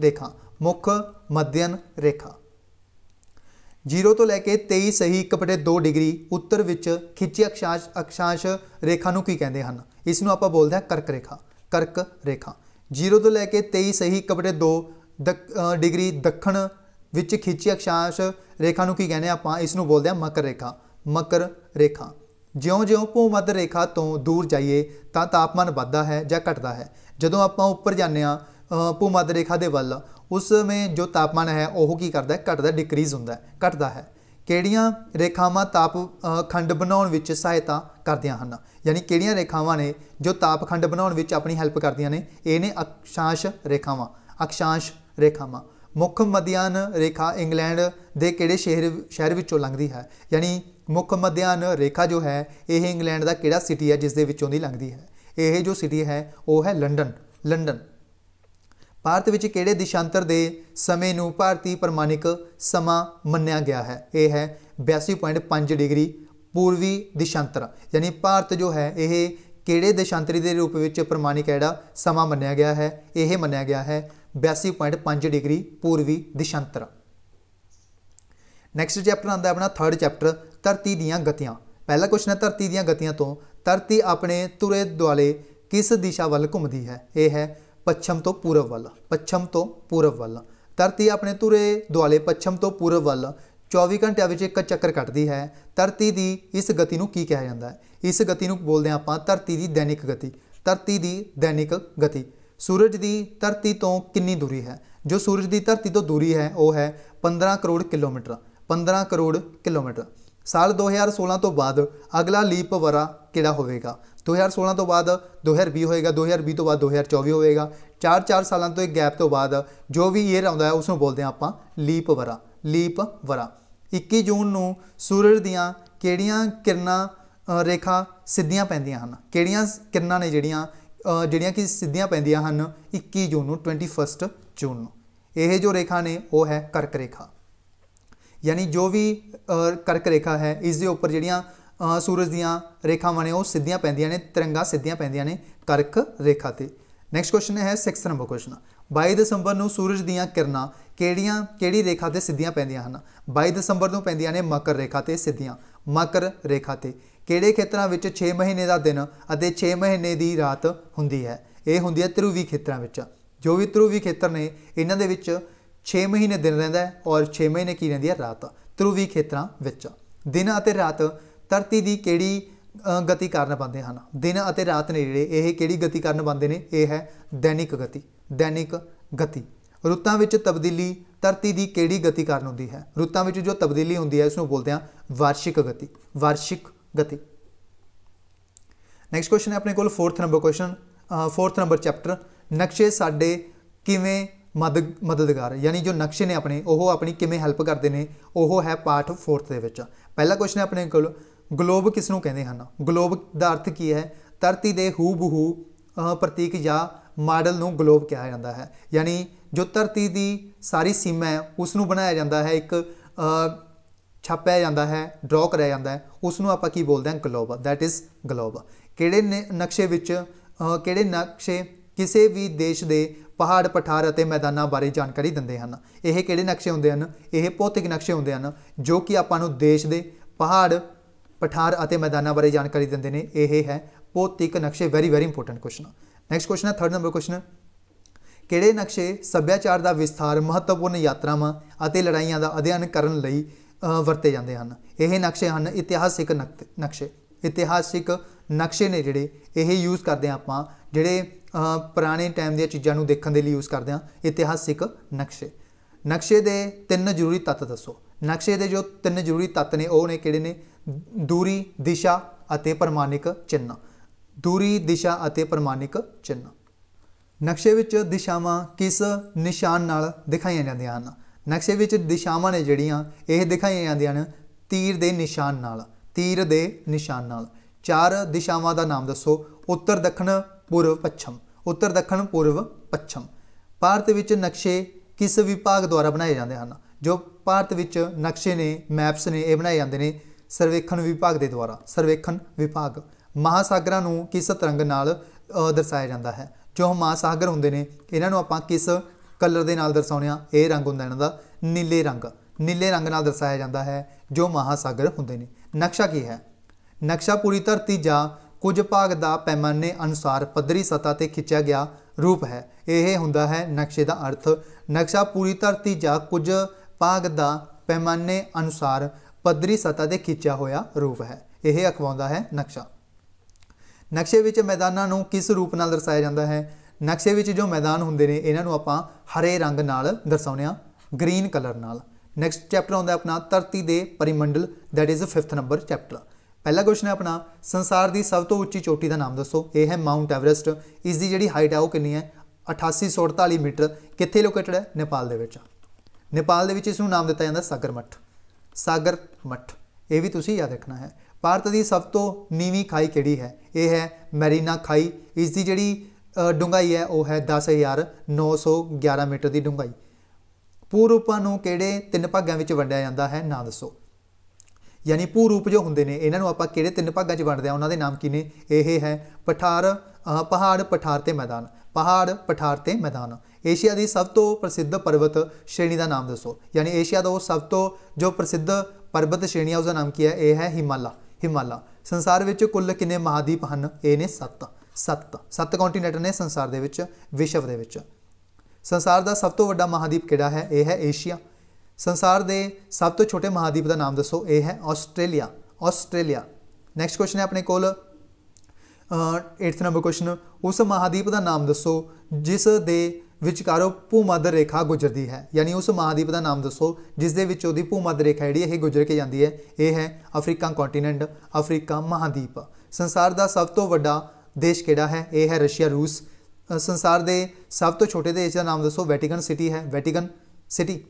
ਰੇਖਾ ਮੁੱਖ ਮਧਿਅਨ ਰੇਖਾ 0 ਤੋਂ ਲੈ ਕੇ 23 ਸਹੀ 1/2 ਡਿਗਰੀ ਉੱਤਰ ਵਿੱਚ ਖਿੱਚੀ ਅਕਸ਼ਾਂਸ਼ ਅਕਸ਼ਾਂਸ਼ ਰੇਖਾ ਨੂੰ ਕੀ ਕਹਿੰਦੇ ਹਨ ਇਸ ਨੂੰ ਆਪਾਂ ਬੋਲਦੇ ਹਾਂ ਕਰਕ ਰੇਖਾ ਕਰਕ ਰੇਖਾ 0 ਤੋਂ ਲੈ ਕੇ 23 ਸਹੀ 1/2 ਡਿਗਰੀ ਦੱਖਣ ਵਿੱਚ ਖਿੱਚੀ ਅਕਸ਼ਾਂਸ਼ ਰੇਖਾ ਨੂੰ ਕੀ ਕਹਿੰਦੇ ਆਪਾਂ ਇਸ ਨੂੰ ਬੋਲਦੇ ਹਾਂ ਮਕਰ ਰੇਖਾ ਮਕਰ ਰੇਖਾ ਜਿਉਂ-ਜਿਉਂ ਭੂਮੱਧ ਰੇਖਾ ਤੋਂ ਦੂਰ ਜਾਈਏ ਤਾਂ ਤਾਪਮਾਨ ਵੱਧਦਾ ਹੈ ਜਾਂ ਘਟਦਾ ਹੈ ਜਦੋਂ ਆਪਾਂ ਉੱਪਰ ਜਾਂਦੇ ਆ ਭੂਮੱਧ ਰੇਖਾ ਦੇ ਵੱਲ ਉਸ ਵਿੱਚ ਜੋ ਤਾਪਮਾਨ ਹੈ ਉਹ ਕੀ ਕਰਦਾ ਹੈ ਘਟਦਾ ਡਿਕਰੀਜ਼ ਹੁੰਦਾ ਹੈ ਘਟਦਾ ਹੈ ਕਿਹੜੀਆਂ ਰੇਖਾਵਾਂ ਤਾਪ ਖੰਡ ਬਣਾਉਣ ਵਿੱਚ ਸਹਾਇਤਾ ਕਰਦੀਆਂ ਹਨ ਯਾਨੀ ਕਿਹੜੀਆਂ ਰੇਖਾਵਾਂ ਨੇ ਜੋ ਤਾਪ ਖੰਡ ਬਣਾਉਣ ਵਿੱਚ ਆਪਣੀ ਹੈਲਪ ਕਰਦੀਆਂ ਨੇ ਇਹ ਨੇ ਅਕਸ਼ਾਂਸ਼ ਰੇਖਾਵਾਂ ਅਕਸ਼ਾਂਸ਼ ਰੇਖਾਵਾਂ ਮੁੱਖ ਮਧਿਆਨ ਰੇਖਾ ਇੰਗਲੈਂਡ ਦੇ ਕਿਹੜੇ ਸ਼ਹਿਰ ਸ਼ਹਿਰ ਵਿੱਚੋਂ ਲੰਘਦੀ ਹੈ ਯਾਨੀ ਮੁੱਖ ਮਧਿਆਨ ਰੇਖਾ ਜੋ ਹੈ ਇਹ ਇੰਗਲੈਂਡ ਦਾ ਕਿਹੜਾ ਸਿਟੀ ਹੈ ਜਿਸ ਦੇ ਵਿੱਚੋਂ ਦੀ ਲੰਘਦੀ ਹੈ ਇਹ ਜੋ ਸਿਟੀ ਹੈ ਉਹ ਹੈ ਲੰਡਨ ਲੰਡਨ ਭਾਰਤ ਵਿੱਚ ਕਿਹੜੇ ਦਿਸ਼ਾਂਤਰ ਦੇ ਸਮੇਂ ਨੂੰ ਭਾਰਤੀ ਪ੍ਰਮਾਣਿਕ ਸਮਾਂ ਮੰਨਿਆ ਗਿਆ ਹੈ ਇਹ ਹੈ 82.5 ਡਿਗਰੀ ਪੂਰਵੀ ਦਿਸ਼ਾਂਤਰ ਯਾਨੀ ਭਾਰਤ ਜੋ ਹੈ ਇਹ ਕਿਹੜੇ ਦਿਸ਼ਾਂਤਰੀ ਦੇ ਰੂਪ ਵਿੱਚ ਪ੍ਰਮਾਣਿਕ ਹੈੜਾ ਸਮਾਂ ਮੰਨਿਆ ਗਿਆ ਹੈ ਇਹ ਮੰਨਿਆ ਗਿਆ ਹੈ 82.5 ਡਿਗਰੀ ਪੂਰਵੀ ਦਿਸ਼ਾਂਤਰ ਨੈਕਸਟ ਚੈਪਟਰ ਆਉਂਦਾ ਆਪਣਾ 3rd ਚੈਪਟਰ ਧਰਤੀ ਦੀਆਂ ਗਤੀਆਂ ਪਹਿਲਾ ਕੁਐਸਚਨ ਹੈ ਧਰਤੀ ਦੀਆਂ ਗਤੀਆਂ ਤੋਂ ਧਰਤੀ ਆਪਣੇ ਤੁਰੇ ਦੁਆਲੇ ਕਿਸ ਦਿਸ਼ਾ ਵੱਲ ਘੁੰਮਦੀ ਹੈ ਇਹ ਹੈ ਪੱਛਮ ਤੋਂ ਪੂਰਬ ਵੱਲ ਪੱਛਮ ਤੋਂ ਪੂਰਬ ਵੱਲ ਧਰਤੀ ਆਪਣੇ ਧੁਰੇ ਦੁਆਲੇ ਪੱਛਮ ਤੋਂ ਪੂਰਬ ਵੱਲ 24 ਘੰਟਿਆਂ ਵਿੱਚ ਇੱਕ ਚੱਕਰ ਕੱਟਦੀ ਹੈ ਧਰਤੀ ਦੀ ਇਸ ਗਤੀ ਨੂੰ ਕੀ ਕਿਹਾ ਜਾਂਦਾ ਹੈ ਇਸ ਗਤੀ ਨੂੰ ਬੋਲਦੇ ਆ ਆਪਾਂ ਧਰਤੀ ਦੀ ਦੈਨਿਕ ਗਤੀ ਧਰਤੀ ਦੀ ਦੈਨਿਕ ਗਤੀ ਸੂਰਜ ਦੀ ਧਰਤੀ ਤੋਂ ਕਿੰਨੀ ਦੂਰੀ ਹੈ ਜੋ ਸੂਰਜ ਦੀ ਧਰਤੀ ਤੋਂ ਦੂਰੀ ਹੈ ਉਹ ਹੈ 15 ਕਰੋੜ ਕਿਲੋਮੀਟਰ 15 ਕਰੋੜ ਕਿਲੋਮੀਟਰ ਸਾਲ 2016 ਤੋਂ ਬਾਅਦ ਅਗਲਾ ਲੀਪ ਵਰਾ ਕਿਹੜਾ ਹੋਵੇਗਾ 2016 ਤੋਂ ਬਾਅਦ 2020 ਹੋਏਗਾ 2020 ਤੋਂ ਬਾਅਦ 2024 ਹੋਏਗਾ 4-4 ਸਾਲਾਂ ਤੋਂ ਇੱਕ ਗੈਪ ਤੋਂ ਬਾਅਦ ਜੋ ਵੀ ਇਹ ਆਉਂਦਾ ਹੈ ਉਸ ਨੂੰ ਬੋਲਦੇ ਆ ਆਪਾਂ ਲੀਪ ਵਰਾ ਲੀਪ ਵਰਾ 21 ਜੂਨ ਨੂੰ ਸੂਰਜ ਦੀਆਂ ਕਿਹੜੀਆਂ ਕਿਰਨਾਂ ਰੇਖਾ ਸਿੱਧੀਆਂ ਪੈਂਦੀਆਂ ਹਨ ਕਿਹੜੀਆਂ ਕਿਰਨਾਂ ਨੇ ਜਿਹੜੀਆਂ ਜਿਹੜੀਆਂ ਕਿ ਸਿੱਧੀਆਂ ਪੈਂਦੀਆਂ ਹਨ 21 ਜੂਨ ਨੂੰ 21 ਜੂਨ ਨੂੰ ਇਹ ਜੋ ਰੇਖਾ ਨੇ ਉਹ ਹੈ ਕਰਕ ਰੇਖਾ ਯਾਨੀ ਜੋ ਵੀ ਕਰਕ ਰੇਖਾ ਹੈ ਇਸ ਦੇ ਉੱਪਰ ਜਿਹੜੀਆਂ ਸੂਰਜ ਦੀਆਂ ਰੇਖਾਵਾਂ ਨੇ ਉਹ ਸਿੱਧੀਆਂ ਪੈਂਦੀਆਂ ਨੇ ਤਿਰੰਗਾ ਸਿੱਧੀਆਂ ਪੈਂਦੀਆਂ ਨੇ ਕਰਕ ਰੇਖਾ ਤੇ ਨੈਕਸਟ ਕੁਐਸਚਨ ਹੈ 6 ਨੰਬਰ ਕੁਐਸਚਨ 22 ਦਸੰਬਰ ਨੂੰ ਸੂਰਜ ਦੀਆਂ ਕਿਰਨਾਂ ਕਿਹੜੀਆਂ ਕਿਹੜੀ ਰੇਖਾ ਤੇ ਸਿੱਧੀਆਂ ਪੈਂਦੀਆਂ ਹਨ 22 ਦਸੰਬਰ ਨੂੰ ਪੈਂਦੀਆਂ ਨੇ ਮਕਰ ਰੇਖਾ ਤੇ ਸਿੱਧੀਆਂ ਮਕਰ ਰੇਖਾ ਤੇ ਕਿਹੜੇ ਖੇਤਰਾਂ ਵਿੱਚ 6 ਮਹੀਨੇ ਦਾ ਦਿਨ ਅਤੇ 6 ਮਹੀਨੇ ਦੀ ਰਾਤ ਹੁੰਦੀ ਹੈ ਇਹ ਹੁੰਦੀ ਹੈ ਧਰੂਵੀ ਖੇਤਰਾਂ ਵਿੱਚ ਜੋ ਵੀ ਧਰੂਵੀ ਖੇਤਰ ਨੇ ਇਹਨਾਂ ਦੇ ਵਿੱਚ 6 ਮਹੀਨੇ ਦਿਨ ਰਹਿੰਦਾ ਹੈ ਔਰ 6 ਮਹੀਨੇ ਕੀ ਰਹਿੰਦੀ ਹੈ ਰਾਤ ਧਰੂਵੀ ਖੇਤਰਾਂ ਵਿੱਚ ਦਿਨ ਅਤੇ ਰਾਤ ਧਰਤੀ ਦੀ ਕਿਹੜੀ ਗਤੀ ਕਰਨ ਬੰਦੇ ਹਨ ਦਿਨ ਅਤੇ ਰਾਤ ਨੇ ਜਿਹੜੇ ਇਹ ਕਿਹੜੀ ਗਤੀ ਕਰਨ ਬੰਦੇ ਨੇ ਇਹ ਹੈ ਦੈਨਿਕ ਗਤੀ ਦੈਨਿਕ ਗਤੀ ਰੁੱਤਾਂ ਵਿੱਚ ਤਬਦੀਲੀ ਧਰਤੀ ਦੀ ਕਿਹੜੀ ਗਤੀ ਕਰਨ ਹੁੰਦੀ ਹੈ ਰੁੱਤਾਂ ਵਿੱਚ ਜੋ ਤਬਦੀਲੀ ਹੁੰਦੀ ਹੈ ਇਸ ਨੂੰ ਬੋਲਦੇ ਆ ਵਾਰਸ਼ਿਕ ਗਤੀ ਵਾਰਸ਼ਿਕ ਗਤੀ ਨੈਕਸਟ ਕੁਐਸਚਨ ਹੈ ਆਪਣੇ ਕੋਲ 4th ਨੰਬਰ ਕੁਐਸਚਨ 4th ਨੰਬਰ ਚੈਪਟਰ ਨਕਸ਼ੇ ਸਾਡੇ ਕਿਵੇਂ ਮਦਦ ਮਦਦਗਾਰ ਯਾਨੀ ਜੋ ਨਕਸ਼ੇ ਨੇ ਆਪਣੇ ਉਹ ਆਪਣੀ ਕਿਵੇਂ ਹੈਲਪ ਕਰਦੇ ਨੇ ਉਹ ਹੈ ਪਾਰਟ 4th ਦੇ ਵਿੱਚ ਪਹਿਲਾ ਕੁਐਸਚਨ ਹੈ ਆਪਣੇ ਕੋਲ ਗਲੋਬ ਕਿਸ ਨੂੰ ਕਹਿੰਦੇ ਹਨ ਗਲੋਬ ਦਾ ਅਰਥ ਕੀ ਹੈ ਧਰਤੀ ਦੇ ਹੂ ਬਹੂ ਪ੍ਰਤੀਕ ਜਾਂ ਮਾਡਲ ਨੂੰ ਗਲੋਬ ਕਿਹਾ ਜਾਂਦਾ ਹੈ ਯਾਨੀ ਜੋ ਧਰਤੀ ਦੀ ਸਾਰੀ ਸੀਮਾ ਹੈ ਉਸ ਨੂੰ ਬਣਾਇਆ ਜਾਂਦਾ ਹੈ ਇੱਕ ਛਾਪਿਆ ਜਾਂਦਾ ਹੈ ਡਰਾ ਕਰਿਆ ਜਾਂਦਾ ਹੈ ਉਸ ਨੂੰ ਆਪਾਂ ਕੀ ਬੋਲਦੇ ਹਾਂ ਗਲੋਬ ਥੈਟ ਇਜ਼ ਗਲੋਬ ਕਿਹੜੇ ਨਕਸ਼ੇ ਵਿੱਚ ਕਿਹੜੇ ਨਕਸ਼ੇ ਕਿਸੇ ਵੀ ਦੇਸ਼ ਦੇ ਪਹਾੜ ਪਠਾਰ ਅਤੇ ਮੈਦਾਨਾਂ ਬਾਰੇ ਜਾਣਕਾਰੀ ਦਿੰਦੇ ਹਨ ਇਹ ਕਿਹੜੇ ਨਕਸ਼ੇ ਹੁੰਦੇ ਹਨ ਇਹ ਭੌਤਿਕ ਨਕਸ਼ੇ ਹੁੰਦੇ ਹਨ ਜੋ ਕਿ ਆਪਾਂ ਨੂੰ ਦੇਸ਼ ਦੇ ਪਹਾੜ ਪਠਾਰ ਅਤੇ ਮੈਦਾਨਾਂ ਬਾਰੇ ਜਾਣਕਾਰੀ ਦਿੰਦੇ ਨੇ ਇਹ ਹੈ ਭੌਤਿਕ ਨਕਸ਼ੇ very very important question next question ਹੈ 3rd ਨੰਬਰ ਕੁਐਸਚਨ ਕਿਹੜੇ ਨਕਸ਼ੇ ਸੱਭਿਆਚਾਰ ਦਾ ਵਿਸਥਾਰ ਮਹੱਤਵਪੂਰਨ ਯਾਤਰਾਵਾਂ ਅਤੇ ਲੜਾਈਆਂ ਦਾ ਅਧਿਐਨ ਕਰਨ ਲਈ ਵਰਤੇ ਜਾਂਦੇ ਹਨ ਇਹ ਨਕਸ਼ੇ ਹਨ ਇਤਿਹਾਸਿਕ ਨਕਸ਼ੇ ਇਤਿਹਾਸਿਕ ਨਕਸ਼ੇ ਨੇ ਜਿਹੜੇ ਇਹ ਯੂਜ਼ ਕਰਦੇ ਆ ਆਪਾਂ ਜਿਹੜੇ ਪੁਰਾਣੇ ਟਾਈਮ ਦੀਆਂ ਚੀਜ਼ਾਂ ਨੂੰ ਦੇਖਣ ਦੇ ਲਈ ਯੂਜ਼ ਕਰਦੇ ਆ ਇਤਿਹਾਸਿਕ ਨਕਸ਼ੇ ਨਕਸ਼ੇ ਦੇ ਤਿੰਨ ਜ਼ਰੂਰੀ ਤੱਤ ਦੱਸੋ ਨਕਸ਼ੇ ਦੇ ਜੋ ਤਿੰਨ ਜ਼ਰੂਰੀ ਤੱਤ ਨੇ ਉਹ ਨੇ ਕਿਹੜੇ ਨੇ ਦੂਰੀ ਦਿਸ਼ਾ ਅਤੇ ਪ੍ਰਮਾਣਿਕ ਚਿੰਨ ਦੂਰੀ ਦਿਸ਼ਾ ਅਤੇ ਪ੍ਰਮਾਣਿਕ ਚਿੰਨ ਨਕਸ਼ੇ ਵਿੱਚ ਦਿਸ਼ਾਵਾਂ ਕਿਸ ਨਿਸ਼ਾਨ ਨਾਲ ਦਿਖਾਈਆਂ ਜਾਂਦੀਆਂ ਹਨ ਨਕਸ਼ੇ ਵਿੱਚ ਦਿਸ਼ਾਵਾਂ ਨੇ ਜਿਹੜੀਆਂ ਇਹ ਦਿਖਾਈਆਂ ਜਾਂਦੀਆਂ ਹਨ ਤੀਰ ਦੇ ਨਿਸ਼ਾਨ ਨਾਲ ਤੀਰ ਦੇ ਨਿਸ਼ਾਨ ਨਾਲ ਚਾਰ ਦਿਸ਼ਾਵਾਂ ਦਾ ਨਾਮ ਦੱਸੋ ਉੱਤਰ ਦੱਖਣ ਪੂਰਬ ਪੱਛਮ ਉੱਤਰ ਦੱਖਣ ਪੂਰਬ ਪੱਛਮ ਭਾਰਤ ਵਿੱਚ ਨਕਸ਼ੇ ਕਿਸ ਵਿਭਾਗ ਦੁਆਰਾ ਬਣਾਏ ਜਾਂਦੇ ਹਨ ਜੋ ਭਾਰਤ ਵਿੱਚ ਨਕਸ਼ੇ ਨੇ ਮੈਪਸ ਨੇ ਇਹ ਬਣਾਏ ਜਾਂਦੇ ਨੇ ਸਰਵੇਖਣ ਵਿਭਾਗ ਦੇ ਦੁਆਰਾ ਸਰਵੇਖਣ ਵਿਭਾਗ ਮਹਾਸਾਗਰਾਂ ਨੂੰ ਕਿਸ ਤਰੰਗ ਨਾਲ ਦਰਸਾਇਆ ਜਾਂਦਾ ਹੈ ਜੋ ਮਹਾਸਾਗਰ ਹੁੰਦੇ ਨੇ ਇਹਨਾਂ ਨੂੰ ਆਪਾਂ ਕਿਸ ਕਲਰ ਦੇ ਨਾਲ ਦਰਸਾਉਂਦੇ ਆ ਇਹ ਰੰਗ ਹੁੰਦਾ ਇਹਨਾਂ ਦਾ ਨੀਲੇ ਰੰਗ ਨੀਲੇ ਰੰਗ ਨਾਲ ਦਰਸਾਇਆ ਜਾਂਦਾ ਹੈ ਜੋ ਮਹਾਸਾਗਰ ਹੁੰਦੇ ਨੇ ਨਕਸ਼ਾ ਕੀ ਹੈ ਨਕਸ਼ਾ ਪੂਰੀ ਧਰਤੀ ਜਾਂ ਕੁਝ ਭਾਗ ਦਾ ਪੈਮਾਨੇ ਅਨੁਸਾਰ ਪੱਧਰੀ ਸਤਾ ਤੇ ਖਿੱਚਿਆ ਗਿਆ ਰੂਪ ਹੈ ਇਹ ਹੁੰਦਾ ਹੈ ਨਕਸ਼ੇ ਦਾ ਅਰਥ ਨਕਸ਼ਾ ਪੂਰੀ ਧਰਤੀ ਜਾਂ ਕੁਝ ਭਾਗ ਦਾ ਪੈਮਾਨੇ ਅਨੁਸਾਰ ਪੱਧਰੀ ਸਤਾ ਦੇ ਖਿੱਚਿਆ ਹੋਇਆ ਰੂਪ ਹੈ ਇਹ ਅਖਵਾਉਂਦਾ ਹੈ ਨਕਸ਼ਾ ਨਕਸ਼ੇ ਵਿੱਚ ਮੈਦਾਨਾਂ ਨੂੰ ਕਿਸ ਰੂਪ ਨਾਲ ਦਰਸਾਇਆ ਜਾਂਦਾ ਹੈ ਨਕਸ਼ੇ ਵਿੱਚ ਜੋ ਮੈਦਾਨ ਹੁੰਦੇ ਨੇ ਇਹਨਾਂ ਨੂੰ ਆਪਾਂ ਹਰੇ ਰੰਗ ਨਾਲ ਦਰਸਾਉਂਦੇ ਆ ਗ੍ਰੀਨ ਕਲਰ ਨਾਲ ਨੈਕਸਟ ਚੈਪਟਰ ਆਉਂਦਾ ਆਪਣਾ ਧਰਤੀ ਦੇ ਪਰਿਮੰਡਲ that is 5th number chapter ਪਹਿਲਾ ਕੁਐਸਚਨ ਹੈ ਆਪਣਾ ਸੰਸਾਰ ਦੀ ਸਭ ਤੋਂ ਉੱਚੀ ਚੋਟੀ ਦਾ ਨਾਮ ਦੱਸੋ ਇਹ ਹੈ ਮਾਉਂਟ ਐਵਰੈਸਟ ਇਸ ਦੀ ਜਿਹੜੀ ਹਾਈਟ ਹੈ ਉਹ ਕਿੰਨੀ ਹੈ 8848 ਮੀਟਰ ਕਿੱਥੇ ਲੋਕੇਟਡ ਹੈ ਨੇਪਾਲ ਦੇ ਵਿੱਚ ਨੇਪਾਲ ਦੇ ਵਿੱਚ ਇਸ ਨੂੰ ਨਾਮ ਦਿੱਤਾ ਜਾਂਦਾ ਸਗਰਮਠ ਸਾਗਰ ਮੱਠ ਇਹ ਵੀ ਤੁਸੀਂ ਯਾਦ ਰੱਖਣਾ ਹੈ ਭਾਰਤ ਦੀ ਸਭ ਤੋਂ ਨੀਵੀਂ ਖਾਈ ਕਿਹੜੀ ਹੈ ਇਹ ਹੈ ਮੈਰੀਨਾ ਖਾਈ ਇਸ ਦੀ ਜਿਹੜੀ ਡੂੰਘਾਈ ਹੈ ਉਹ ਹੈ 10911 ਮੀਟਰ ਦੀ ਡੂੰਘਾਈ ਪੂਰੂਪਾਂ ਨੂੰ ਕਿਹੜੇ ਤਿੰਨ ਭਾਗਾਂ ਵਿੱਚ ਵੰਡਿਆ ਜਾਂਦਾ ਹੈ ਨਾ ਦੱਸੋ ਯਾਨੀ ਪੂਰਪ ਜੋ ਹੁੰਦੇ ਨੇ ਇਹਨਾਂ ਨੂੰ ਆਪਾਂ ਕਿਹੜੇ ਤਿੰਨ ਭਾਗਾਂ 'ਚ ਵੰਡਦੇ ਆ ਉਹਨਾਂ ਦੇ ਨਾਮ ਕੀ ਨੇ ਇਹ ਹੈ ਪਠਾਰ ਪਹਾੜ ਪਠਾਰ ਤੇ ਮੈਦਾਨ ਪਹਾੜ ਪਠਾਰ ਤੇ ਮੈਦਾਨ ਏਸ਼ੀਆ ਦੀ ਸਭ ਤੋਂ ਪ੍ਰਸਿੱਧ ਪਰਬਤ ਸ਼੍ਰੇਣੀ ਦਾ ਨਾਮ ਦੱਸੋ ਯਾਨੀ ਏਸ਼ੀਆ ਦਾ ਉਹ ਸਭ ਤੋਂ ਜੋ ਪ੍ਰਸਿੱਧ ਪਰਬਤ ਸ਼੍ਰੇਣੀ ਆ ਉਸ ਦਾ ਨਾਮ ਕੀ ਹੈ ਇਹ ਹੈ ਹਿਮਾਲਾ ਹਿਮਾਲਾ ਸੰਸਾਰ ਵਿੱਚ ਕੁੱਲ ਕਿੰਨੇ ਮਹਾਦੀਪ ਹਨ ਇਹ ਨੇ 7 7 7 ਕੰਟੀਨੈਂਟ ਨੇ ਸੰਸਾਰ ਦੇ ਵਿੱਚ ਵਿਸ਼ਵ ਦੇ ਵਿੱਚ ਸੰਸਾਰ ਦਾ ਸਭ ਤੋਂ ਵੱਡਾ ਮਹਾਦੀਪ ਕਿਹੜਾ ਹੈ ਇਹ ਹੈ ਏਸ਼ੀਆ ਸੰਸਾਰ ਦੇ ਸਭ ਤੋਂ ਛੋਟੇ ਮਹਾਦੀਪ ਦਾ ਨਾਮ ਦੱਸੋ ਇਹ ਹੈ ਆਸਟ੍ਰੇਲੀਆ ਆਸਟ੍ਰੇਲੀਆ ਨੈਕਸਟ ਕੁਐਸਚਨ ਹੈ ਆਪਣੇ ਕੋਲ 8th ਨੰਬਰ ਕੁਐਸਚਨ ਉਸ ਮਹਾਦੀਪ ਦਾ ਨਾਮ ਦੱਸੋ ਜਿਸ ਦੇ ਵਿਚਕਾਰੋਂ ਭੂਮੱਧ ਰੇਖਾ ਗੁਜ਼ਰਦੀ ਹੈ ਯਾਨੀ ਉਸ ਮਹਾਦੀਪ ਦਾ ਨਾਮ ਦੱਸੋ ਜਿਸ ਦੇ ਵਿੱਚ ਉਹਦੀ ਭੂਮੱਧ ਰੇਖਾ ਜਿਹੜੀ ਇਹ ਗੁਜ਼ਰ ਕੇ ਜਾਂਦੀ ਹੈ ਇਹ ਹੈ ਅਫਰੀਕਾ ਕੰਟੀਨੈਂਟ ਅਫਰੀਕਾ ਮਹਾਦੀਪ ਸੰਸਾਰ ਦਾ ਸਭ ਤੋਂ ਵੱਡਾ ਦੇਸ਼ ਕਿਹੜਾ ਹੈ ਇਹ ਹੈ ਰਸ਼ੀਆ ਰੂਸ ਸੰਸਾਰ ਦੇ ਸਭ ਤੋਂ ਛੋਟੇ ਦੇਸ਼ ਦਾ ਨਾਮ ਦੱਸੋ ਵੈਟੀਕਨ ਸਿਟੀ ਹੈ ਵੈਟੀਕਨ ਸਿਟੀ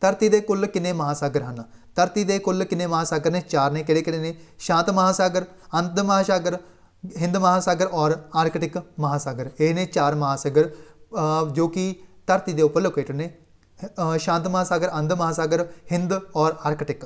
ਧਰਤੀ ਦੇ ਕੁੱਲ ਕਿੰਨੇ ਮਹਾਸਾਗਰ ਹਨ ਧਰਤੀ ਦੇ ਕੁੱਲ ਕਿੰਨੇ ਮਹਾਸਾਗਰ ਨੇ ਚਾਰ ਨੇ ਕਿਹੜੇ ਕਿਹੜੇ ਨੇ ਸ਼ਾਂਤ ਮਹਾਸਾਗਰ ਅੰਤ ਮਹਾਸਾਗਰ ਹਿੰਦ ਮਹਾਸਾਗਰ ਔਰ ਆਰਕਟਿਕ ਮਹਾਸਾਗਰ ਇਹ ਨੇ ਚਾਰ ਮਹਾਸਾਗਰ ਜੋ ਕਿ ਧਰਤੀ ਦੇ ਉੱਪਰ ਲੋਕੇਟਡ ਨੇ ਸ਼ਾਂਤ ਮਹਾਸਾਗਰ ਅੰਧ ਮਹਾਸਾਗਰ ਹਿੰਦ ਔਰ ਆਰਕਟਿਕ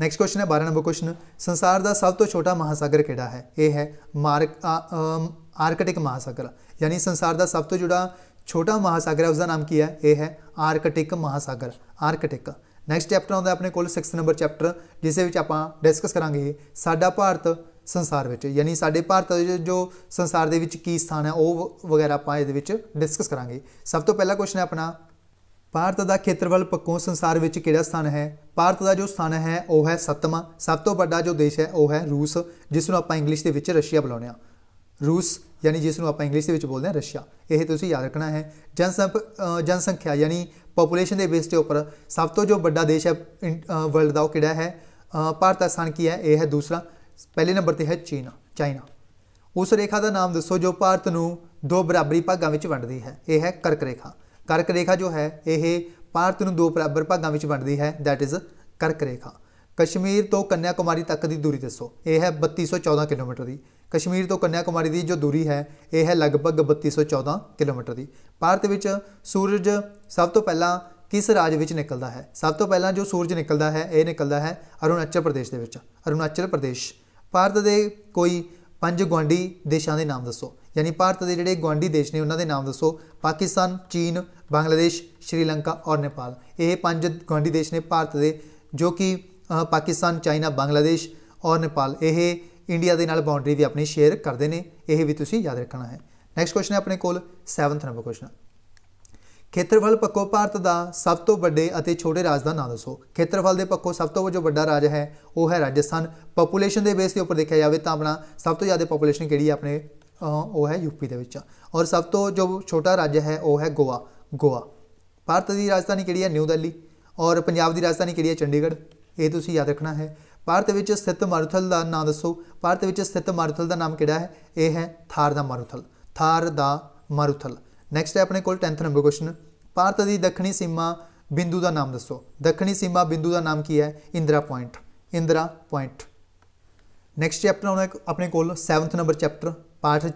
ਨੈਕਸਟ ਕੁਐਸਚਨ ਹੈ 12 ਨੰਬਰ ਕੁਐਸਚਨ ਸੰਸਾਰ ਦਾ ਸਭ ਤੋਂ ਛੋਟਾ ਮਹਾਸਾਗਰ ਕਿਹੜਾ ਹੈ ਇਹ ਹੈ ਮਾਰਕ ਆਰਕਟਿਕ ਮਹਾਸਾਗਰ ਯਾਨੀ ਸੰਸਾਰ ਦਾ ਸਭ ਤੋਂ ਜੁੜਾ ਛੋਟਾ ਮਹਾਸਾਗਰ ਹੈ ਉਸ ਦਾ ਨਾਮ ਕੀ ਹੈ ਇਹ ਹੈ ਆਰਕਟਿਕ ਮਹਾਸਾਗਰ ਆਰਕਟਿਕ ਨੈਕਸਟ ਚੈਪਟਰ ਆਉਂਦਾ ਆਪਣੇ ਕੋਲ 6 ਨੰਬਰ ਚੈਪਟਰ ਜਿਸ ਦੇ ਵਿੱਚ ਆਪਾਂ ਡਿਸਕਸ ਕਰਾਂਗੇ ਸਾਡਾ ਭਾਰਤ ਸੰਸਾਰ ਵਿੱਚ ਯਾਨੀ ਸਾਡੇ ਭਾਰਤ ਦਾ ਜੋ ਸੰਸਾਰ ਦੇ ਵਿੱਚ ਕੀ ਸਥਾਨ ਹੈ ਉਹ ਵਗੈਰਾ ਆਪਾਂ ਇਹਦੇ ਵਿੱਚ ਡਿਸਕਸ ਕਰਾਂਗੇ ਸਭ ਤੋਂ ਪਹਿਲਾ ਕੁਐਸਚਨ ਹੈ ਆਪਣਾ ਭਾਰਤ ਦਾ ਖੇਤਰਫਲ ਪੱਖੋਂ ਸੰਸਾਰ ਵਿੱਚ ਕਿਹੜਾ ਸਥਾਨ ਹੈ ਭਾਰਤ ਦਾ ਜੋ ਸਥਾਨ ਹੈ ਉਹ ਹੈ ਸੱਤਵਾਂ ਸਭ ਤੋਂ ਵੱਡਾ ਜੋ ਦੇਸ਼ ਹੈ ਉਹ ਹੈ ਰੂਸ ਜਿਸ ਨੂੰ ਆਪਾਂ ਇੰਗਲਿਸ਼ ਦੇ ਵਿੱਚ ਰਸ਼ੀਆ ਬੁਲਾਉਂਦੇ ਆ ਰੂਸ ਯਾਨੀ ਜਿਸ ਨੂੰ ਆਪਾਂ ਇੰਗਲਿਸ਼ ਦੇ ਵਿੱਚ ਬੋਲਦੇ ਆ ਰਸ਼ੀਆ ਇਹ ਤੁਸੀਂ ਯਾਦ ਰੱਖਣਾ ਹੈ ਜਨਸੰਖਿਆ ਯਾਨੀ ਪੋਪੂਲੇਸ਼ਨ ਦੇ ਬੇਸ ਤੇ ਉੱਪਰ ਸਭ ਤੋਂ ਜੋ ਵੱਡਾ ਦੇਸ਼ ਹੈ ਵਰਲਡ ਦਾ ਉਹ ਕਿਹੜਾ ਹੈ ਭਾਰਤ ਦਾ ਸਥਾਨ ਕੀ ਹੈ ਇਹ ਹੈ ਦੂਸਰਾ ਪਹਿਲੇ ਨੰਬਰ ਤੇ ਹੈ ਚੀਨ ਚਾਈਨਾ ਉਸ ਰੇਖਾ ਦਾ ਨਾਮ ਦੱਸੋ ਜੋ ਭਾਰਤ ਨੂੰ ਦੋ ਬਰਾਬਰੀ ਭਾਗਾਂ ਵਿੱਚ ਵੰਡਦੀ ਹੈ ਇਹ ਹੈ ਕਰਕ ਰੇਖਾ ਕਰਕ ਰੇਖਾ ਜੋ ਹੈ ਇਹ ਭਾਰਤ ਨੂੰ ਦੋ ਬਰਾਬਰ ਭਾਗਾਂ ਵਿੱਚ ਵੰਡਦੀ ਹੈ ਥੈਟ ਇਜ਼ ਕਰਕ ਰੇਖਾ ਕਸ਼ਮੀਰ ਤੋਂ ਕੰਨਿਆ ਕੁਮਾਰੀ ਤੱਕ ਦੀ ਦੂਰੀ ਦੱਸੋ ਇਹ ਹੈ 3214 ਕਿਲੋਮੀਟਰ ਦੀ ਕਸ਼ਮੀਰ ਤੋਂ ਕੰਨਿਆ ਕੁਮਾਰੀ ਦੀ ਜੋ ਦੂਰੀ ਹੈ ਇਹ ਹੈ ਲਗਭਗ 3214 ਕਿਲੋਮੀਟਰ ਦੀ ਭਾਰਤ ਵਿੱਚ ਸੂਰਜ ਸਭ ਤੋਂ ਪਹਿਲਾਂ ਕਿਸ ਰਾਜ ਵਿੱਚ ਨਿਕਲਦਾ ਹੈ ਸਭ ਤੋਂ ਪਹਿਲਾਂ ਜੋ ਸੂਰਜ ਨਿਕਲਦਾ ਹੈ ਇਹ ਨਿਕਲਦਾ ਹੈ ਅਰੁਣਾਚਲ ਪ੍ਰਦੇਸ਼ ਦੇ ਵਿੱਚ ਅਰੁਣਾਚਲ ਪ੍ਰਦੇਸ਼ ਭਾਰਤ ਦੇ ਕੋਈ ਪੰਜ ਗਵਾਂਡੀ ਦੇਸ਼ਾਂ ਦੇ ਨਾਮ ਦੱਸੋ ਯਾਨੀ ਭਾਰਤ ਦੇ ਜਿਹੜੇ ਗਵਾਂਡੀ ਦੇਸ਼ ਨੇ ਉਹਨਾਂ ਦੇ ਨਾਮ ਦੱਸੋ ਪਾਕਿਸਤਾਨ ਚੀਨ ਬੰਗਲਾਦੇਸ਼ ਸ਼੍ਰੀਲੰਕਾ ਔਰ ਨੇਪਾਲ ਇਹ ਪੰਜ ਗਵਾਂਡੀ ਦੇਸ਼ ਨੇ ਭਾਰਤ ਦੇ ਜੋ ਕਿ ਪਾਕਿਸਤਾਨ ਚਾਈਨਾ ਬੰਗਲਾਦੇਸ਼ ਔਰ ਨੇਪਾਲ ਇਹ ਇੰਡੀਆ ਦੇ ਨਾਲ ਬਾਉਂਡਰੀ ਵੀ ਆਪਣੀ ਸ਼ੇਅਰ ਕਰਦੇ ਨੇ ਇਹ ਵੀ ਤੁਸੀਂ ਯਾਦ ਰੱਖਣਾ ਹੈ ਨੈਕਸਟ ਕੁਐਸਚਨ ਹੈ ਆਪਣੇ ਕੋਲ 7th ਨੰਬਰ ਕੁਐਸਚਨ ਖੇਤਰਫਲ ਪੱਖੋਂ ਭਾਰਤ ਦਾ ਸਭ ਤੋਂ ਵੱਡੇ ਅਤੇ ਛੋਟੇ ਰਾਜ ਦਾ ਨਾਮ ਦੱਸੋ ਖੇਤਰਫਲ ਦੇ ਪੱਖੋਂ ਸਭ ਤੋਂ ਵੱਡਾ ਵੱਡਾ ਰਾਜ ਹੈ ਉਹ ਹੈ ਰਾਜਸਥਾਨ ਪੋਪੂਲੇਸ਼ਨ ਦੇ ਬੇਸ ਤੇ ਉੱਪਰ ਦੇਖਿਆ ਜਾਵੇ ਤਾਂ ਆਪਣਾ ਸਭ ਤੋਂ ਜ਼ਿਆਦਾ ਪੋਪੂਲੇਸ਼ਨ ਕਿਹੜੀ ਹੈ ਆਪਣੇ ਉਹ ਹੈ ਯੂਪੀ ਦੇ ਵਿੱਚ ਔਰ ਸਭ ਤੋਂ ਜੋ ਛੋਟਾ ਰਾਜ ਹੈ ਉਹ ਹੈ ਗੋਆ ਗੋਆ ਭਾਰਤ ਦੀ ਰਾਜਧਾਨੀ ਕਿਹੜੀ ਹੈ ਨਿਊ ਦਿੱਲੀ ਔਰ ਪੰਜਾਬ ਦੀ ਰਾਜਧਾਨੀ ਕਿਹੜੀ ਹੈ ਚੰਡੀਗੜ੍ਹ ਇਹ ਤੁਸੀਂ ਯਾਦ ਰੱਖਣਾ ਹੈ ਭਾਰਤ ਵਿੱਚ ਸਥਿਤ ਮਾਰੂਥਲ ਦਾ ਨਾਮ ਦੱਸੋ ਭਾਰਤ ਵਿੱਚ ਸਥਿਤ ਮਾਰੂਥਲ ਦਾ ਨਾਮ ਕਿਹੜਾ ਹੈ ਇਹ ਹੈ ਥਾਰ ਦਾ ਮਾਰੂਥਲ ਥਾਰ ਦਾ ਮਾਰੂਥਲ ਨੈਕਸਟ ਹੈ ਆਪਣੇ ਕੋਲ 10th ਨੰਬਰ ਕੁਐਸਚਨ ਭਾਰਤ ਦੀ ਦੱਖਣੀ ਸੀਮਾ ਬਿੰਦੂ ਦਾ ਨਾਮ ਦੱਸੋ ਦੱਖਣੀ ਸੀਮਾ ਬਿੰਦੂ ਦਾ ਨਾਮ ਕੀ ਹੈ Indira point Indira point next chapter ਆਉਣਾ ਆਪਣੇ ਕੋਲ 7th ਨੰਬਰ ਚੈਪਟਰ ਪਾਠ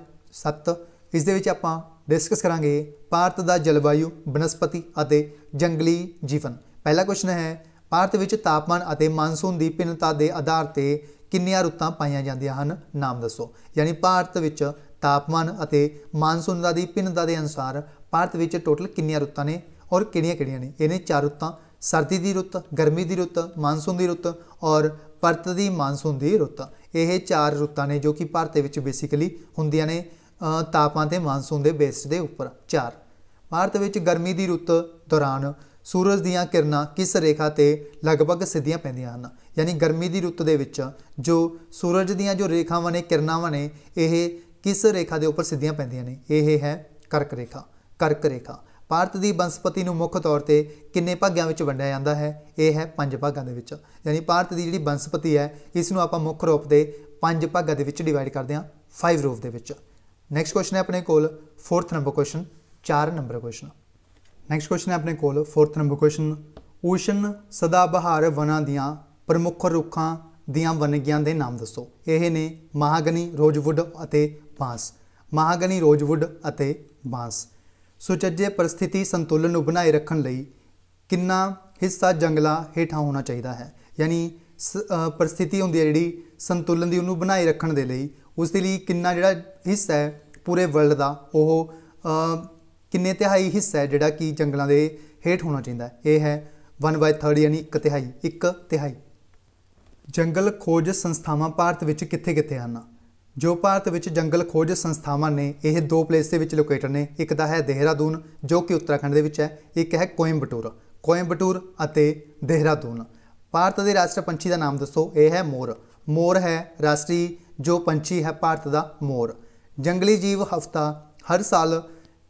7 ਇਸ ਦੇ ਵਿੱਚ ਆਪਾਂ ਡਿਸਕਸ ਕਰਾਂਗੇ ਭਾਰਤ ਦਾ ਜਲਵਾਯੂ ਬਨਸਪਤੀ ਅਤੇ ਜੰਗਲੀ ਜੀਵਨ ਪਹਿਲਾ ਕੁਐਸਚਨ ਹੈ ਭਾਰਤ ਵਿੱਚ ਤਾਪਮਾਨ ਅਤੇ ਮਾਨਸੂਨ ਦੀ ਭਿੰਨਤਾ ਦੇ ਆਧਾਰ ਤੇ ਕਿੰਨੀਆਂ ਰੁੱਤਾਂ ਪਾਈਆਂ ਜਾਂਦੀਆਂ ਹਨ ਨਾਮ ਦੱਸੋ ਯਾਨੀ ਭਾਰਤ ਵਿੱਚ ਤਾਪਮਾਨ ਅਤੇ ਮਾਨਸੂਨ ਦਾ ਦੀ ਭਿੰਨਤਾ ਦੇ ਅਨੁਸਾਰ ਭਾਰਤ ਵਿੱਚ ਟੋਟਲ ਕਿੰਨੀਆਂ ਰੁੱਤਾਂ ਨੇ ਔਰ ਕਿਹੜੀਆਂ-ਕਿਹੜੀਆਂ ਨੇ ਇਹਨੇ ਚਾਰ ਰੁੱਤਾਂ ਸਰਦੀ ਦੀ ਰੁੱਤ ਗਰਮੀ ਦੀ ਰੁੱਤ ਮਾਨਸੂਨ ਦੀ ਰੁੱਤ ਔਰ ਪਰਤ ਦੀ ਮਾਨਸੂਨ ਦੀ ਰੁੱਤ ਇਹ ਚਾਰ ਰੁੱਤਾਂ ਨੇ ਜੋ ਕਿ ਭਾਰਤ ਵਿੱਚ ਬੇਸਿਕਲੀ ਹੁੰਦੀਆਂ ਨੇ ਤਾਪਮਾਨ ਤੇ ਮਾਨਸੂਨ ਦੇ ਬੇਸ ਦੇ ਉੱਪਰ ਚਾਰ ਭਾਰਤ ਵਿੱਚ ਗਰਮੀ ਦੀ ਰੁੱਤ ਦੌਰਾਨ ਸੂਰਜ ਦੀਆਂ ਕਿਰਨਾਂ ਕਿਸ ਰੇਖਾ ਤੇ ਲਗਭਗ ਸਿੱਧੀਆਂ ਪੈਂਦੀਆਂ ਹਨ ਯਾਨੀ ਗਰਮੀ ਦੀ ਰੁੱਤ ਦੇ ਵਿੱਚ ਜੋ ਸੂਰਜ ਦੀਆਂ ਜੋ ਰੇਖਾਵਾਂ ਨੇ ਕਿਰਨਾਂਵਾਂ ਨੇ ਇਹ ਕਿਸ ਰੇਖਾ ਦੇ ਉੱਪਰ ਸਿੱਧੀਆਂ ਪੈਂਦੀਆਂ ਨੇ ਇਹ ਹੈ ਕਰਕ ਰੇਖਾ ਕਰਕ ਰੇਖਾ ਭਾਰਤ ਦੀ ਬਨਸਪਤੀ ਨੂੰ ਮੁੱਖ ਤੌਰ ਤੇ ਕਿੰਨੇ ਭਾਗਾਂ ਵਿੱਚ ਵੰਡਿਆ ਜਾਂਦਾ ਹੈ ਇਹ ਹੈ ਪੰਜ ਭਾਗਾਂ ਦੇ ਵਿੱਚ ਯਾਨੀ ਭਾਰਤ ਦੀ ਜਿਹੜੀ ਬਨਸਪਤੀ ਹੈ ਇਸ ਨੂੰ ਆਪਾਂ ਮੁੱਖ ਰੂਪ ਦੇ ਪੰਜ ਭਾਗਾਂ ਦੇ ਵਿੱਚ ਡਿਵਾਈਡ ਕਰਦੇ ਹਾਂ ਫਾਈਵ ਰੂਪ ਦੇ ਵਿੱਚ ਨੈਕਸਟ ਕੁਐਸਚਨ ਹੈ ਆਪਣੇ ਕੋਲ fourth number question 4 number question next question ਹੈ ਆਪਣੇ ਕੋਲ ਫੋਰਥ ਨੰਬਰ ਕੁਐਸਚਨ ਓਸ਼ਨ ਸਦਾ ਬਹਾਰ ਵਨਾਂ ਦੀਆਂ ਪ੍ਰਮੁੱਖ ਰੁੱਖਾਂ ਦੀਆਂ ਵਨਗੀਆਂ ਦੇ ਨਾਮ ਦੱਸੋ ਇਹ ਨੇ ਮਹਾਗਨੀ ਰੋਜ਼ਵੁੱਡ ਅਤੇ ਬਾਂਸ ਮਹਾਗਨੀ ਰੋਜ਼ਵੁੱਡ ਅਤੇ ਬਾਂਸ ਸੁਚੱਜੇ ਪਰਿਸਥਿਤੀ ਸੰਤੁਲਨ ਨੂੰ ਬਣਾਈ ਰੱਖਣ ਲਈ ਕਿੰਨਾ ਹਿੱਸਾ ਜੰਗਲਾ ਹੇਠਾਂ ਹੋਣਾ ਚਾਹੀਦਾ ਹੈ ਯਾਨੀ ਪਰਿਸਥਿਤੀ ਹੁੰਦੀ ਹੈ ਜਿਹੜੀ ਸੰਤੁਲਨ ਦੀ ਉਹਨੂੰ ਬਣਾਈ ਰੱਖਣ ਦੇ ਲਈ ਉਸ ਦੇ ਲਈ ਕਿੰਨਾ ਜਿਹੜਾ ਹਿੱਸਾ ਹੈ ਪੂਰੇ ਵਰਲਡ ਦਾ ਉਹ ਕਿੰਨੇ ਤਿਹਾਈ ਹਿੱਸਾ ਹੈ ਜਿਹੜਾ ਕਿ ਜੰਗਲਾਂ ਦੇ ਹੇਠ ਹੋਣਾ ਚਾਹੀਦਾ ਹੈ ਇਹ ਹੈ 1/3 ਯਾਨੀ 1 ਤਿਹਾਈ 1 ਤਿਹਾਈ ਜੰਗਲ ਖੋਜ ਸੰਸਥਾਵਾਂ ਭਾਰਤ ਵਿੱਚ ਕਿੱਥੇ-ਕਿੱਥੇ ਹਨ ਜੋ ਭਾਰਤ ਵਿੱਚ ਜੰਗਲ ਖੋਜ ਸੰਸਥਾਵਾਂ ਨੇ ਇਹ ਦੋ ਪਲੇਸ ਦੇ ਵਿੱਚ ਲੋਕੇਟਡ ਨੇ ਇੱਕ ਦਾ ਹੈ ਦੇਹਰਾਦੂਨ ਜੋ ਕਿ ਉੱਤਰਾਖੰਡ ਦੇ ਵਿੱਚ ਹੈ ਇੱਕ ਹੈ ਕੋਇੰਬਟੂਰ ਕੋਇੰਬਟੂਰ ਅਤੇ ਦੇਹਰਾਦੂਨ ਭਾਰਤ ਦੇ ਰਾਸ਼ਟਰ ਪੰਛੀ ਦਾ ਨਾਮ ਦੱਸੋ ਇਹ ਹੈ ਮੋਰ ਮੋਰ ਹੈ ਰਾਸ਼ਟਰੀ ਜੋ ਪੰਛੀ ਹੈ ਭਾਰਤ ਦਾ ਮੋਰ ਜੰਗਲੀ ਜੀਵ ਹਫਤਾ ਹਰ ਸਾਲ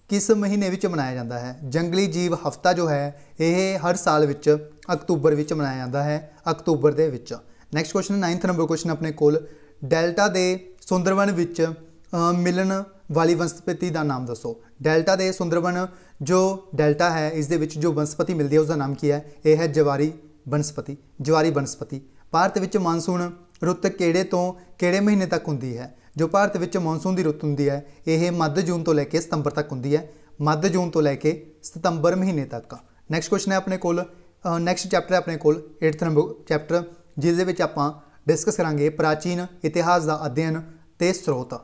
ਕਿਸ ਮਹੀਨੇ ਵਿੱਚ ਮਨਾਇਆ ਜਾਂਦਾ ਹੈ ਜੰਗਲੀ ਜੀਵ ਹਫਤਾ ਜੋ ਹੈ ਇਹ ਹਰ ਸਾਲ ਵਿੱਚ ਅਕਤੂਬਰ ਵਿੱਚ ਮਨਾਇਆ ਜਾਂਦਾ ਹੈ ਅਕਤੂਬਰ ਦੇ ਵਿੱਚ next question 9th number question ਆਪਣੇ ਕੋਲ ਡੈਲਟਾ ਦੇ ਸੁੰਦਰਬਨ ਵਿੱਚ ਮਿਲਣ ਵਾਲੀ ਵਨਸਪਤੀ ਦਾ ਨਾਮ ਦੱਸੋ ਡੈਲਟਾ ਦੇ ਸੁੰਦਰਬਨ ਜੋ ਡੈਲਟਾ ਹੈ ਇਸ ਦੇ ਵਿੱਚ ਜੋ ਵਨਸਪਤੀ ਮਿਲਦੀ ਹੈ ਉਸ ਦਾ ਨਾਮ ਕੀ ਹੈ ਇਹ ਹੈ ਜਵਾਰੀ ਵਨਸਪਤੀ ਜਵਾਰੀ ਵਨਸਪਤੀ ਭਾਰਤ ਵਿੱਚ ਮਾਨਸੂਨ ਰੁੱਤ ਕਿਹੜੇ ਤੋਂ ਕਿਹੜੇ ਮਹੀਨੇ ਤੱਕ ਹੁੰਦੀ ਹੈ ਜੋ ਭਾਰਤ ਵਿੱਚ ਮੌਨਸੂਨ ਦੀ ਰੁੱਤ ਹੁੰਦੀ ਹੈ ਇਹ ਮੱਧ ਜੂਨ ਤੋਂ ਲੈ ਕੇ ਸਤੰਬਰ ਤੱਕ ਹੁੰਦੀ ਹੈ ਮੱਧ ਜੂਨ ਤੋਂ ਲੈ ਕੇ ਸਤੰਬਰ ਮਹੀਨੇ ਤੱਕ ਨੈਕਸਟ ਕੁਐਸਚਨ ਹੈ ਆਪਣੇ ਕੋਲ ਨੈਕਸਟ ਚੈਪਟਰ ਹੈ ਆਪਣੇ ਕੋਲ 8th ਨੰਬਰ ਚੈਪਟਰ ਜਿਸ ਦੇ ਵਿੱਚ ਆਪਾਂ ਡਿਸਕਸ ਕਰਾਂਗੇ ਪ੍ਰਾਚੀਨ ਇਤਿਹਾਸ ਦਾ ਅਧਿਐਨ ਤੇ ਸਰੋਤ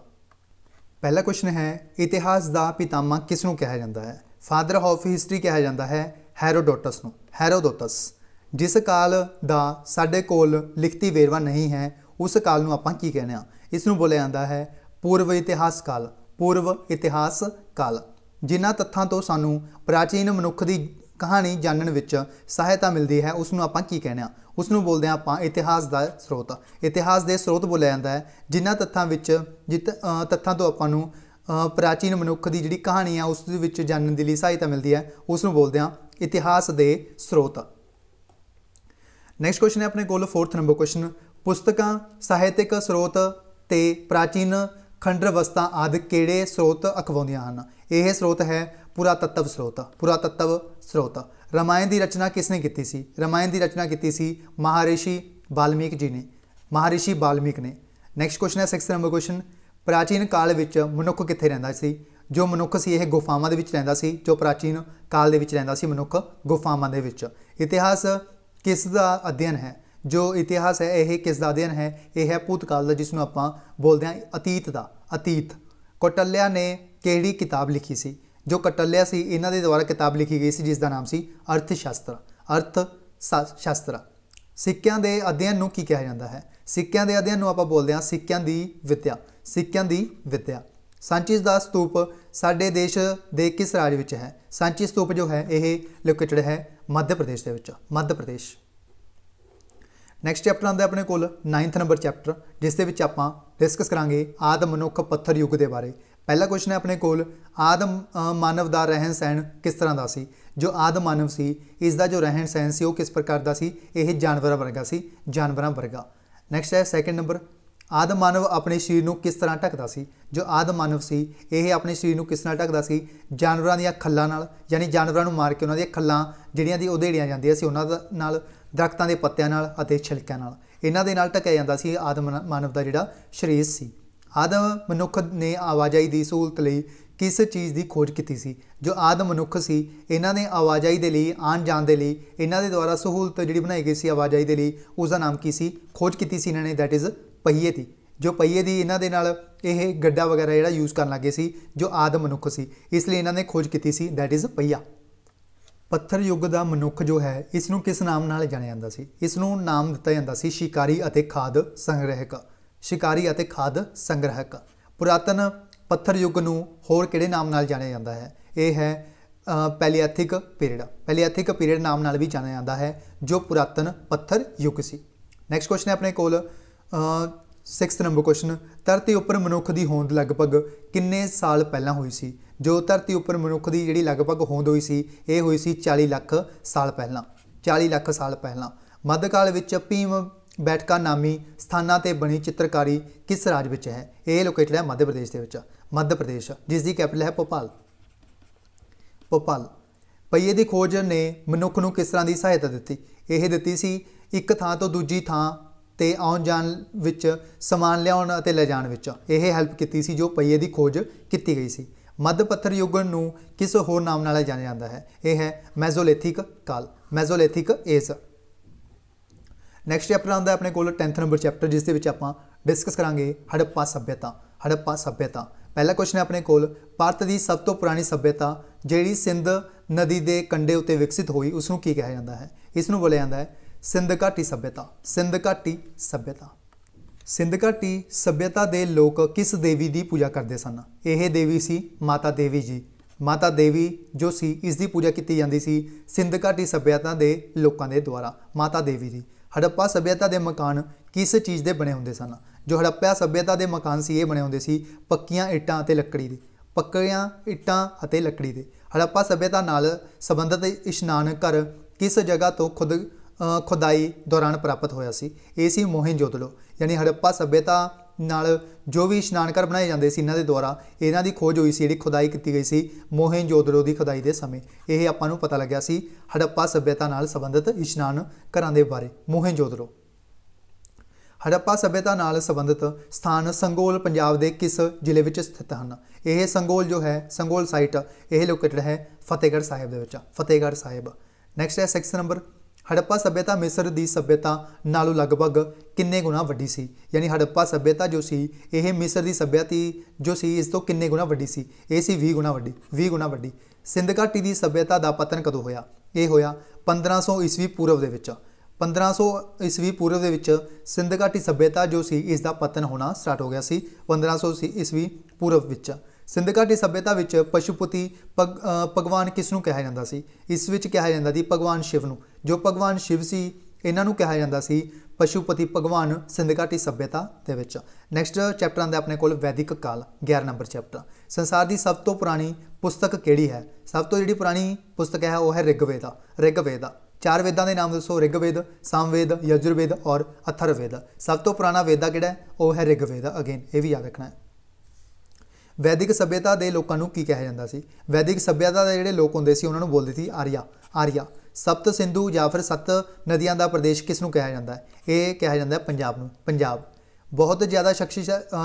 ਪਹਿਲਾ ਕੁਐਸਚਨ ਹੈ ਇਤਿਹਾਸ ਦਾ ਪਿਤਾਮਾ ਕਿਸ ਨੂੰ ਕਿਹਾ ਜਾਂਦਾ ਹੈ ਫਾਦਰ ਆਫ ਹਿਸਟਰੀ ਕਿਹਾ ਜਾਂਦਾ ਹੈ ਹੈਰੋਡੋਟਸ ਨੂੰ ਹੈਰੋਡੋਟਸ ਜਿਸ ਕਾਲ ਦਾ ਸਾਡੇ ਕੋਲ ਲਿਖਤੀ ਵੇਰਵਾ ਨਹੀਂ ਹੈ ਉਸ ਕਾਲ ਨੂੰ ਆਪਾਂ ਕੀ ਕਹਿੰਦੇ ਆ ਇਸ ਨੂੰ ਬੋਲਿਆ ਜਾਂਦਾ ਹੈ ਪੂਰਵ ਇਤਿਹਾਸ ਕਾਲ ਪੂਰਵ ਇਤਿਹਾਸ ਕਾਲ ਜਿਨ੍ਹਾਂ ਤੱਥਾਂ ਤੋਂ ਸਾਨੂੰ ਪ੍ਰਾਚੀਨ ਮਨੁੱਖ ਦੀ ਕਹਾਣੀ ਜਾਣਨ ਵਿੱਚ ਸਹਾਇਤਾ ਮਿਲਦੀ ਹੈ ਉਸ ਨੂੰ ਆਪਾਂ ਕੀ ਕਹਿੰਦੇ ਆ ਉਸ ਨੂੰ ਬੋਲਦੇ ਆ ਆਪਾਂ ਇਤਿਹਾਸ ਦਾ ਸਰੋਤ ਇਤਿਹਾਸ ਦੇ ਸਰੋਤ ਬੋਲਿਆ ਜਾਂਦਾ ਹੈ ਜਿਨ੍ਹਾਂ ਤੱਥਾਂ ਵਿੱਚ ਜਿੱਤ ਤੱਥਾਂ ਤੋਂ ਆਪਾਂ ਨੂੰ ਪ੍ਰਾਚੀਨ ਮਨੁੱਖ ਦੀ ਜਿਹੜੀ ਕਹਾਣੀ ਆ ਉਸ ਦੇ ਵਿੱਚ ਜਾਣਨ ਦੇ ਲਈ ਸਹਾਇਤਾ ਮਿਲਦੀ ਹੈ ਉਸ ਨੂੰ ਬੋਲਦੇ ਆ ਇਤਿਹਾਸ ਦੇ ਸਰੋਤ ਨੈਕਸਟ ਕੁਐਸਚਨ ਹੈ ਆਪਣੇ ਕੋਲ 4th ਨੰਬਰ ਕੁਐਸਚਨ ਪੁਸਤਕਾਂ ਸਾਹਿਤਿਕ ਸਰੋਤ ਤੇ ਪ੍ਰਾਚੀਨ ਖੰਡਰ ਵਸਤਾਂ ਆਦਿ ਕਿਹੜੇ ਸਰੋਤ ਅਖਵਾਉਂਦੀਆਂ ਹਨ ਇਹ ਸਰੋਤ ਹੈ ਪੁਰਾਤੱਤਵ ਸਰੋਤ ਪੁਰਾਤੱਤਵ ਸਰੋਤ ਰਮਾਇਣ ਦੀ ਰਚਨਾ ਕਿਸਨੇ ਕੀਤੀ ਸੀ ਰਮਾਇਣ ਦੀ ਰਚਨਾ ਕੀਤੀ ਸੀ ਮਹਾਰਿਸ਼ੀ ਵਾਲਮੀਕ ਜੀ ਨੇ ਮਹਾਰਿਸ਼ੀ ਵਾਲਮੀਕ ਨੇ ਨੈਕਸਟ ਕੁਐਸਚਨ ਹੈ 6 ਨੰਬਰ ਕੁਐਸਚਨ ਪ੍ਰਾਚੀਨ ਕਾਲ ਵਿੱਚ ਮਨੁੱਖ ਕਿੱਥੇ ਰਹਿੰਦਾ ਸੀ ਜੋ ਮਨੁੱਖ ਸੀ ਇਹ ਗੁਫਾਵਾਂ ਦੇ ਵਿੱਚ ਰਹਿੰਦਾ ਸੀ ਜੋ ਪ੍ਰਾਚੀਨ ਕਾਲ ਦੇ ਵਿੱਚ ਰਹਿੰਦਾ ਸੀ ਮਨੁੱਖ ਗੁਫਾਵਾਂ ਦੇ ਵਿੱਚ ਇਤਿਹਾਸ ਕਿਸ ਦਾ ਅਧਿਐਨ ਹੈ ਜੋ ਇਤਿਹਾਸ ਹੈ ਇਹ ਕਿਸ ਦਾ ਅਧਿਐਨ ਹੈ ਇਹ ਹੈ ਭੂਤਕਾਲ ਦਾ ਜਿਸ ਨੂੰ ਆਪਾਂ ਬੋਲਦੇ ਹਾਂ ਅਤੀਤ ਦਾ ਅਤੀਤ ਕੋਟਲਿਆ ਨੇ ਕਿਹੜੀ ਕਿਤਾਬ ਲਿਖੀ ਸੀ ਜੋ ਕਟਲਿਆ ਸੀ ਇਹਨਾਂ ਦੇ ਦੁਆਰਾ ਕਿਤਾਬ ਲਿਖੀ ਗਈ ਸੀ ਜਿਸ ਦਾ ਨਾਮ ਸੀ ਅਰਥ ਸ਼ਾਸਤਰ ਅਰਥ ਸ਼ਾਸਤਰ ਸਿੱਕਿਆਂ ਦੇ ਅਧਿਐਨ ਨੂੰ ਕੀ ਕਿਹਾ ਜਾਂਦਾ ਹੈ ਸਿੱਕਿਆਂ ਦੇ ਅਧਿਐਨ ਨੂੰ ਆਪਾਂ ਬੋਲਦੇ ਹਾਂ ਸਿੱਕਿਆਂ ਦੀ ਵਿਦਿਆ ਸਿੱਕਿਆਂ ਦੀ ਵਿਦਿਆ ਸਾਂਚੀ ਦਾ ਸਤੂਪ ਸਾਡੇ ਦੇਸ਼ ਦੇ ਕਿਸ ਰਾਜ ਵਿੱਚ ਹੈ ਸਾਂਚੀ ਸਤੂਪ ਜੋ ਹੈ ਇਹ ਲੋਕੇਟਡ ਹੈ ਮੱਧ ਪ੍ਰਦੇਸ਼ ਦੇ ਵਿੱਚ ਮੱਧ ਪ੍ਰਦੇਸ਼ ਨੈਕਸਟ ਚੈਪਟਰ ਆਉਂਦਾ ਆਪਣੇ ਕੋਲ 9th ਨੰਬਰ ਚੈਪਟਰ ਜਿਸ ਦੇ ਵਿੱਚ ਆਪਾਂ ਡਿਸਕਸ ਕਰਾਂਗੇ ਆਦਮ ਮਨੁੱਖ ਪੱਥਰ ਯੁੱਗ ਦੇ ਬਾਰੇ ਪਹਿਲਾ ਕੁਐਸਚਨ ਹੈ ਆਪਣੇ ਕੋਲ ਆਦਮ ਮਾਨਵ ਦਾ ਰਹਿਣ ਸਹਿਣ ਕਿਸ ਤਰ੍ਹਾਂ ਦਾ ਸੀ ਜੋ ਆਦਮ ਮਾਨਵ ਸੀ ਇਸ ਦਾ ਜੋ ਰਹਿਣ ਸਹਿਣ ਸੀ ਉਹ ਕਿਸ ਪ੍ਰਕਾਰ ਦਾ ਸੀ ਇਹ ਜਾਨਵਰਾਂ ਵਰਗਾ ਸੀ ਜਾਨਵਰਾਂ ਵਰਗਾ ਨੈਕਸਟ ਹੈ ਸੈਕੰਡ ਨੰਬਰ ਆਦਮ ਮਾਨਵ ਆਪਣੇ ਸਰੀਰ ਨੂੰ ਕਿਸ ਤਰ੍ਹਾਂ ਢੱਕਦਾ ਸੀ ਜੋ ਆਦਮ ਮਾਨਵ ਸੀ ਇਹ ਆਪਣੇ ਸਰੀਰ ਨੂੰ ਕਿਸ ਨਾਲ ਢੱਕਦਾ ਸੀ ਜਾਨਵਰਾਂ ਦੀਆਂ ਖੱਲਾਂ ਨਾਲ ਯਾਨੀ ਜਾਨਵਰਾਂ ਨੂੰ ਮਾਰ ਕੇ ਉਹਨਾਂ ਦੀਆਂ ਖੱਲਾਂ ਜਿਹੜੀਆਂ ਦੀ ਉਧੇੜੀਆਂ ਜਾਂਦੀਆਂ ਸੀ ਉਹਨਾਂ ਨਾਲ ਦਰਖਤਾਂ ਦੇ ਪੱਤਿਆਂ ਨਾਲ ਅਤੇ ਛਿਲਕਿਆਂ ਨਾਲ ਇਹਨਾਂ ਦੇ ਨਾਲ ਢੱਕਿਆ ਜਾਂਦਾ ਸੀ ਆਦਮ ਮਾਨਵ ਦਾ ਜਿਹੜਾ ਸਰੀਰ ਸੀ ਆਦਮ ਮਨੁੱਖ ਨੇ ਆਵਾਜਾਈ ਦੀ ਸਹੂਲਤ ਲਈ ਕਿਸ ਚੀਜ਼ ਦੀ ਖੋਜ ਕੀਤੀ ਸੀ ਜੋ ਆਦਮ ਮਨੁੱਖ ਸੀ ਇਹਨਾਂ ਨੇ ਆਵਾਜਾਈ ਦੇ ਲਈ ਆਣ ਜਾਣ ਦੇ ਲਈ ਇਹਨਾਂ ਦੇ ਦੁਆਰਾ ਸਹੂਲਤ ਜਿਹੜੀ ਬਣਾਈ ਗਈ ਸੀ ਆਵਾਜਾਈ ਦੇ ਲਈ ਉਸ ਦਾ ਨਾਮ ਕੀ ਸੀ ਖੋਜ ਕੀਤੀ ਸੀ ਇਹਨਾਂ ਨੇ ਥੈਟ ਇਜ਼ ਪਹੀਏ ਦੀ ਜੋ ਪਹੀਏ ਦੀ ਇਹਨਾਂ ਦੇ ਨਾਲ ਇਹ ਗੱਡਾ ਵਗੈਰਾ ਜਿਹੜਾ ਯੂਜ਼ ਕਰਨ ਲੱਗੇ ਸੀ ਜੋ ਆਦਮ ਮਨੁੱਖ ਸੀ ਇਸ ਲਈ ਇਹਨਾਂ ਨੇ ਖੋਜ ਕੀਤੀ ਸੀ ਥੈਟ ਇਜ਼ ਪਹੀਆ ਪੱਥਰ ਯੁੱਗ ਦਾ ਮਨੁੱਖ ਜੋ ਹੈ ਇਸ ਨੂੰ ਕਿਸ ਨਾਮ ਨਾਲ ਜਾਣਿਆ ਜਾਂਦਾ ਸੀ ਇਸ ਨੂੰ ਨਾਮ ਦਿੱਤਾ ਜਾਂਦਾ ਸੀ ਸ਼ਿਕਾਰੀ ਅਤੇ ਖਾਦ ਸੰਗ੍ਰਹਿਕ ਸ਼ਿਕਾਰੀ ਅਤੇ ਖਾਦ ਸੰਗ੍ਰਹਿਕ ਪੁਰਾਤਨ ਪੱਥਰ ਯੁੱਗ ਨੂੰ ਹੋਰ ਕਿਹੜੇ ਨਾਮ ਨਾਲ ਜਾਣਿਆ ਜਾਂਦਾ ਹੈ ਇਹ ਹੈ ਪੈਲੀਆਥਿਕ ਪੀਰੀਅਡ ਪੈਲੀਆਥਿਕ ਪੀਰੀਅਡ ਨਾਮ ਨਾਲ ਵੀ ਜਾਣਿਆ ਜਾਂਦਾ ਹੈ ਜੋ ਪੁਰਾਤਨ ਪੱਥਰ ਯੁੱਗ ਸੀ ਨੈਕਸਟ ਕੁਐਸਚਨ ਹੈ ਆਪਣੇ ਕੋਲ 6th ਨੰਬਰ ਕੁਐਸਚਨ ਧਰਤੀ ਉੱਪਰ ਮਨੁੱਖ ਦੀ ਹੋਂਦ ਲਗਭਗ ਕਿੰਨੇ ਸਾਲ ਪਹਿਲਾਂ ਹੋਈ ਸੀ ਜੋ ਧਰਤੀ ਉੱਪਰ ਮਨੁੱਖ ਦੀ ਜਿਹੜੀ ਲਗਭਗ ਹੋਂਦ ਹੋਈ ਸੀ ਇਹ ਹੋਈ ਸੀ 40 ਲੱਖ ਸਾਲ ਪਹਿਲਾਂ 40 ਲੱਖ ਸਾਲ ਪਹਿਲਾਂ ਮੱਧਕਾਲ ਵਿੱਚ ਭੀਮ ਬੈਠਕਾ ਨਾਮੀ ਸਥਾਨਾਂ ਤੇ ਬਣੀ ਚਿੱਤਰਕਾਰੀ ਕਿਸ ਰਾਜ ਵਿੱਚ ਹੈ ਇਹ ਲੋਕੇਟਡ ਹੈ ਮੱਧ ਪ੍ਰਦੇਸ਼ ਦੇ ਵਿੱਚ ਮੱਧ ਪ੍ਰਦੇਸ਼ ਜਿਸ ਦੀ ਕੈਪੀਟਲ ਹੈ ਭੋਪਾਲ ਭੋਪਾਲ ਪਈਏ ਦੀ ਖੋਜ ਨੇ ਮਨੁੱਖ ਨੂੰ ਕਿਸ ਤਰ੍ਹਾਂ ਦੀ ਸਹਾਇਤਾ ਦਿੱਤੀ ਇਹ ਦਿੱਤੀ ਸੀ ਇੱਕ ਥਾਂ ਤੋਂ ਦੂਜੀ ਥਾਂ ਤੇ ਆਉਣ ਜਾਣ ਵਿੱਚ ਸਮਾਨ ਲਿਆਉਣ ਅਤੇ ਲੈ ਜਾਣ ਵਿੱਚ ਇਹ ਹੈਲਪ ਕੀਤੀ ਸੀ ਜੋ ਪਈਏ ਦੀ ਖੋਜ ਕੀਤੀ ਗਈ ਸੀ ਮੱਧ ਪੱਥਰ ਯੁੱਗ ਨੂੰ ਕਿਸ ਹੋਰ ਨਾਮ ਨਾਲ ਜਾਣਿਆ ਜਾਂਦਾ ਹੈ ਇਹ ਹੈ ਮੈਜ਼ੋਲੀਥਿਕ ਕਾਲ ਮੈਜ਼ੋਲੀਥਿਕ ਏਜ ਨੈਕਸਟ ਚੈਪਟਰ ਆਉਂਦਾ ਆਪਣੇ ਕੋਲ 10th ਨੰਬਰ ਚੈਪਟਰ ਜਿਸ ਦੇ ਵਿੱਚ ਆਪਾਂ ਡਿਸਕਸ ਕਰਾਂਗੇ ਹੜੱਪਾ ਸਭਿਅਤਾ ਹੜੱਪਾ ਸਭਿਅਤਾ ਪਹਿਲਾ ਕੁਐਸਚਨ ਹੈ ਆਪਣੇ ਕੋਲ ਭਾਰਤ ਦੀ ਸਭ ਤੋਂ ਪੁਰਾਣੀ ਸਭਿਅਤਾ ਜਿਹੜੀ ਸਿੰਧ ਨਦੀ ਦੇ ਕੰਢੇ ਉੱਤੇ ਵਿਕਸਿਤ ਹੋਈ ਉਸ ਨੂੰ ਕੀ ਕਿਹਾ ਜਾਂਦਾ ਹੈ ਇਸ ਨੂੰ ਬੋਲਿਆ ਜਾਂਦਾ ਹੈ ਸਿੰਧ ਘਾਟੀ ਸਭਿਅਤਾ ਸਿੰਧ ਘਾਟੀ ਸਭਿਅਤਾ ਸਿੰਧ ਘਾਟੀ ਸਭਿਅਤਾ ਦੇ ਲੋਕ ਕਿਸ ਦੇਵੀ ਦੀ ਪੂਜਾ ਕਰਦੇ ਸਨ ਇਹ ਦੇਵੀ ਸੀ ਮਾਤਾ ਦੇਵੀ ਜੀ ਮਾਤਾ ਦੇਵੀ ਜੋ ਸੀ ਇਸ ਦੀ ਪੂਜਾ ਕੀਤੀ ਜਾਂਦੀ ਸੀ ਸਿੰਧ ਘਾਟੀ ਸਭਿਅਤਾ ਦੇ ਲੋਕਾਂ ਦੇ ਦੁਆਰਾ ਮਾਤਾ ਦੇਵੀ ਦੀ ਹੜੱਪਾ ਸਭਿਅਤਾ ਦੇ ਮਕਾਨ ਕਿਸ ਚੀਜ਼ ਦੇ ਬਣੇ ਹੁੰਦੇ ਸਨ ਜੋ ਹੜੱਪਾ ਸਭਿਅਤਾ ਦੇ ਮਕਾਨ ਸੀ ਇਹ ਬਣੇ ਹੁੰਦੇ ਸੀ ਪੱਕੀਆਂ ਇੱਟਾਂ ਅਤੇ ਲੱਕੜੀ ਦੇ ਪੱਕੀਆਂ ਇੱਟਾਂ ਅਤੇ ਲੱਕੜੀ ਦੇ ਹੜੱਪਾ ਸਭਿਅਤਾ ਨਾਲ ਸੰਬੰਧਿਤ ਇਸ਼ਨਾਨ ਘਰ ਕਿਸ ਜਗ੍ਹਾ ਤੋਂ ਖੁਦ ਖੁਦਾਈ ਦੌਰਾਨ ਪ੍ਰਾਪਤ ਹੋਇਆ ਸੀ ਇਹ ਸੀ ਮੋਹਿੰਜੋਦੜੋ ਯਾਨੀ ਹੜੱਪਾ ਸਭਿਅਤਾ ਨਾਲ ਜੋ ਵੀ ਇਸ਼ਨਾਨ ਘਰ ਬਣਾਏ ਜਾਂਦੇ ਸੀ ਇਹਨਾਂ ਦੇ ਦੁਆਰਾ ਇਹਨਾਂ ਦੀ ਖੋਜ ਹੋਈ ਸੀ ਜਿਹੜੀ ਖੁਦਾਈ ਕੀਤੀ ਗਈ ਸੀ ਮੋਹਨਜੋਦੜੋ ਦੀ ਖੁਦਾਈ ਦੇ ਸਮੇਂ ਇਹ ਆਪਾਂ ਨੂੰ ਪਤਾ ਲੱਗਿਆ ਸੀ ਹੜੱਪਾ ਸਭਿਅਤਾ ਨਾਲ ਸੰਬੰਧਿਤ ਇਸ਼ਨਾਨ ਘਰਾਂ ਦੇ ਬਾਰੇ ਮੋਹਨਜੋਦੜੋ ਹੜੱਪਾ ਸਭਿਅਤਾ ਨਾਲ ਸੰਬੰਧਿਤ ਸਥਾਨ ਸੰਗੋਲ ਪੰਜਾਬ ਦੇ ਕਿਸ ਜ਼ਿਲ੍ਹੇ ਵਿੱਚ ਸਥਿਤ ਹਨ ਇਹ ਸੰਗੋਲ ਜੋ ਹੈ ਸੰਗੋਲ ਸਾਈਟ ਇਹ ਲੋਕੇਟਡ ਹੈ ਫਤਿਹਗੜ੍ਹ ਸਾਹਿਬ ਦੇ ਵਿੱਚ ਫਤਿਹਗੜ੍ਹ ਸਾਹਿਬ ਨੈਕਸਟ ਹੈ ਸੈਕਸ਼ਨ ਨੰਬਰ ਹੜੱਪਾ ਸਭਿਅਤਾ ਮਿਸਰ ਦੀ ਸਭਿਅਤਾ ਨਾਲੋਂ ਲਗਭਗ ਕਿੰਨੇ ਗੁਣਾ ਵੱਡੀ ਸੀ ਯਾਨੀ ਹੜੱਪਾ ਸਭਿਅਤਾ ਜੋ ਸੀ ਇਹ ਮਿਸਰ ਦੀ ਸਭਿਅਤੀ ਜੋ ਸੀ ਇਸ ਤੋਂ ਕਿੰਨੇ ਗੁਣਾ ਵੱਡੀ ਸੀ ਇਹ ਸੀ 20 ਗੁਣਾ ਵੱਡੀ 20 ਗੁਣਾ ਵੱਡੀ ਸਿੰਧ ਘਾਟੀ ਦੀ ਸਭਿਅਤਾ ਦਾ ਪਤਨ ਕਦੋਂ ਹੋਇਆ ਇਹ ਹੋਇਆ 1500 ਈਸਵੀ ਪੂਰਵ ਦੇ ਵਿੱਚ 1500 ਈਸਵੀ ਪੂਰਵ ਦੇ ਵਿੱਚ ਸਿੰਧ ਘਾਟੀ ਸਭਿਅਤਾ ਜੋ ਸੀ ਇਸ ਦਾ ਪਤਨ ਹੋਣਾ ਸਟਾਰਟ ਹੋ ਗਿਆ ਸੀ 1500 ਈਸਵੀ ਪੂਰਵ ਵਿੱਚ ਸਿੰਧ ਘਾਟੀ ਸਭਿਅਤਾ ਵਿੱਚ ਪਸ਼ੂਪਤੀ ਭਗਵਾਨ ਕਿਸ ਨੂੰ ਕਿਹਾ ਜਾਂਦਾ ਸੀ ਇਸ ਵਿੱਚ ਕਿਹਾ ਜਾਂਦਾ ਸੀ ਭਗਵਾਨ ਸ਼ਿਵ ਨੂੰ ਜੋ ਭਗਵਾਨ ਸ਼ਿਵ ਸੀ ਇਹਨਾਂ ਨੂੰ ਕਿਹਾ ਜਾਂਦਾ ਸੀ ਪਸ਼ੂਪਤੀ ਭਗਵਾਨ ਸਿੰਧਗਾਟੀ ਸਭਿਅਤਾ ਦੇ ਵਿੱਚ ਨੈਕਸਟ ਚੈਪਟਰ ਆਂਦਾ ਆਪਣੇ ਕੋਲ ਵੈਦਿਕ ਕਾਲ 11 ਨੰਬਰ ਚੈਪਟਰ ਸੰਸਾਰ ਦੀ ਸਭ ਤੋਂ ਪੁਰਾਣੀ ਪੁਸਤਕ ਕਿਹੜੀ ਹੈ ਸਭ ਤੋਂ ਜਿਹੜੀ ਪੁਰਾਣੀ ਪੁਸਤਕ ਹੈ ਉਹ ਹੈ ਰਿਗਵੇਦ ਰਿਗਵੇਦ ਚਾਰ ਵੇਦਾਂ ਦੇ ਨਾਮ ਦੱਸੋ ਰਿਗਵੇਦ ਸਾਮਵੇਦ ਯਜੁਰਵੇਦ ਔਰ ਅਥਰਵੇਦ ਸਭ ਤੋਂ ਪੁਰਾਣਾ ਵੇਦਾ ਕਿਹੜਾ ਹੈ ਉਹ ਹੈ ਰਿਗਵੇਦ ਅਗੇਨ ਇਹ ਵੀ ਯਾਦ ਰੱਖਣਾ ਹੈ ਵੈਦਿਕ ਸਭਿਅਤਾ ਦੇ ਲੋਕਾਂ ਨੂੰ ਕੀ ਕਿਹਾ ਜਾਂਦਾ ਸੀ ਵੈਦਿਕ ਸਭਿਅਤਾ ਦੇ ਜਿਹੜੇ ਲੋਕ ਹੁੰਦੇ ਸੀ ਉਹਨਾਂ ਨੂੰ ਬੋਲਦੇ ਸੀ ਆਰੀਆ ਆਰੀਆ ਸਪਤ ਸਿੰਧੂ ਜਾਂ ਫਿਰ ਸੱਤ ਨਦੀਆਂ ਦਾ ਪ੍ਰਦੇਸ਼ ਕਿਸ ਨੂੰ ਕਿਹਾ ਜਾਂਦਾ ਹੈ ਇਹ ਕਿਹਾ ਜਾਂਦਾ ਹੈ ਪੰਜਾਬ ਨੂੰ ਪੰਜਾਬ ਬਹੁਤ ਜ਼ਿਆਦਾ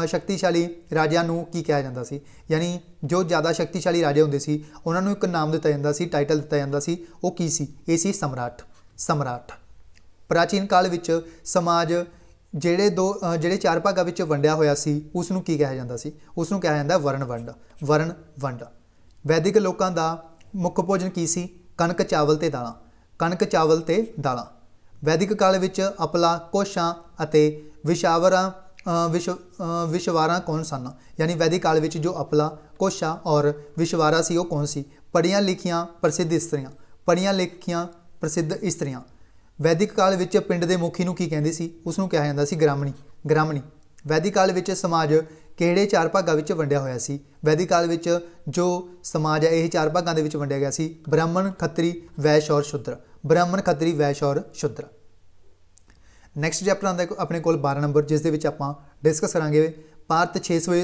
ਸ਼ਕਤੀਸ਼ਾਲੀ ਰਾਜਿਆਂ ਨੂੰ ਕੀ ਕਿਹਾ ਜਾਂਦਾ ਸੀ ਯਾਨੀ ਜੋ ਜ਼ਿਆਦਾ ਸ਼ਕਤੀਸ਼ਾਲੀ ਰਾਜੇ ਹੁੰਦੇ ਸੀ ਉਹਨਾਂ ਨੂੰ ਇੱਕ ਨਾਮ ਦਿੱਤਾ ਜਾਂਦਾ ਸੀ ਟਾਈਟਲ ਦਿੱਤਾ ਜਾਂਦਾ ਸੀ ਉਹ ਕੀ ਸੀ ਇਹ ਸੀ ਸਮਰਾਟ ਸਮਰਾਟ ਪ੍ਰਾਚੀਨ ਕਾਲ ਵਿੱਚ ਸਮਾਜ ਜਿਹੜੇ ਦੋ ਜਿਹੜੇ ਚਾਰ ਭਾਗਾਂ ਵਿੱਚ ਵੰਡਿਆ ਹੋਇਆ ਸੀ ਉਸ ਨੂੰ ਕੀ ਕਿਹਾ ਜਾਂਦਾ ਸੀ ਉਸ ਨੂੰ ਕਿਹਾ ਜਾਂਦਾ ਵਰਣ ਵੰਡ ਵਰਣ ਵੰਡ ਵੈਦਿਕ ਲੋਕਾਂ ਦਾ ਮੁੱਖ ਭੋਜਨ ਕੀ ਸੀ ਕਣਕ ਚਾਵਲ ਤੇ ਦਾਲਾਂ ਕਣਕ ਚਾਵਲ ਤੇ ਦਾਲਾਂ ਵੈਦਿਕ ਕਾਲ ਵਿੱਚ ਅਪਲਾ ਕੋਸ਼ਾਂ ਅਤੇ ਵਿਸ਼ਾਵਰਾਂ ਵਿਸ਼ਵਾਰਾਂ ਵਿਸ਼ਵਾਰਾ ਕੌਣ ਸਨ ਯਾਨੀ ਵੈਦਿਕ ਕਾਲ ਵਿੱਚ ਜੋ ਅਪਲਾ ਕੋਸ਼ਾ ਔਰ ਵਿਸ਼ਵਾਰਾ ਸੀ ਉਹ ਕੌਣ ਸੀ ਪੜੀਆਂ ਲਿਖੀਆਂ ਪ੍ਰਸਿੱਧ ਇਸਤਰੀਆਂ ਪੜੀਆਂ ਲਿਖੀਆਂ ਪ੍ਰਸਿੱਧ ਇਸਤਰੀਆਂ ਵੈਦਿਕ ਕਾਲ ਵਿੱਚ ਪਿੰਡ ਦੇ ਮੁਖੀ ਨੂੰ ਕੀ ਕਹਿੰਦੇ ਸੀ ਉਸ ਨੂੰ ਕਿਹਾ ਜਾਂਦਾ ਸੀ ਗ੍ਰਾਮਣੀ ਗ੍ਰਾਮਣੀ ਵੈਦਿਕ ਕਾਲ ਵਿੱਚ ਸਮਾਜ ਕਿਹੜੇ ਚਾਰ ਭਾਗਾਂ ਵਿੱਚ ਵੰਡਿਆ ਹੋਇਆ ਸੀ ਵੈਦਿਕ ਕਾਲ ਵਿੱਚ ਜੋ ਸਮਾਜ ਹੈ ਇਹ ਚਾਰ ਭਾਗਾਂ ਦੇ ਵਿੱਚ ਵੰਡਿਆ ਗਿਆ ਸੀ ਬ੍ਰਾਹਮਣ ਖੱਤਰੀ ਵੈਸ਼ ਔਰ ਸ਼ੁੱਦਰ ਬ੍ਰਾਹਮਣ ਖੱਤਰੀ ਵੈਸ਼ ਔਰ ਸ਼ੁੱਦਰ ਨੈਕਸਟ ਚੈਪਟਰ ਆਉਂਦਾ ਆਪਣੇ ਕੋਲ 12 ਨੰਬਰ ਜਿਸ ਦੇ ਵਿੱਚ ਆਪਾਂ ਡਿਸਕਸ ਕਰਾਂਗੇ ਭਾਰਤ 600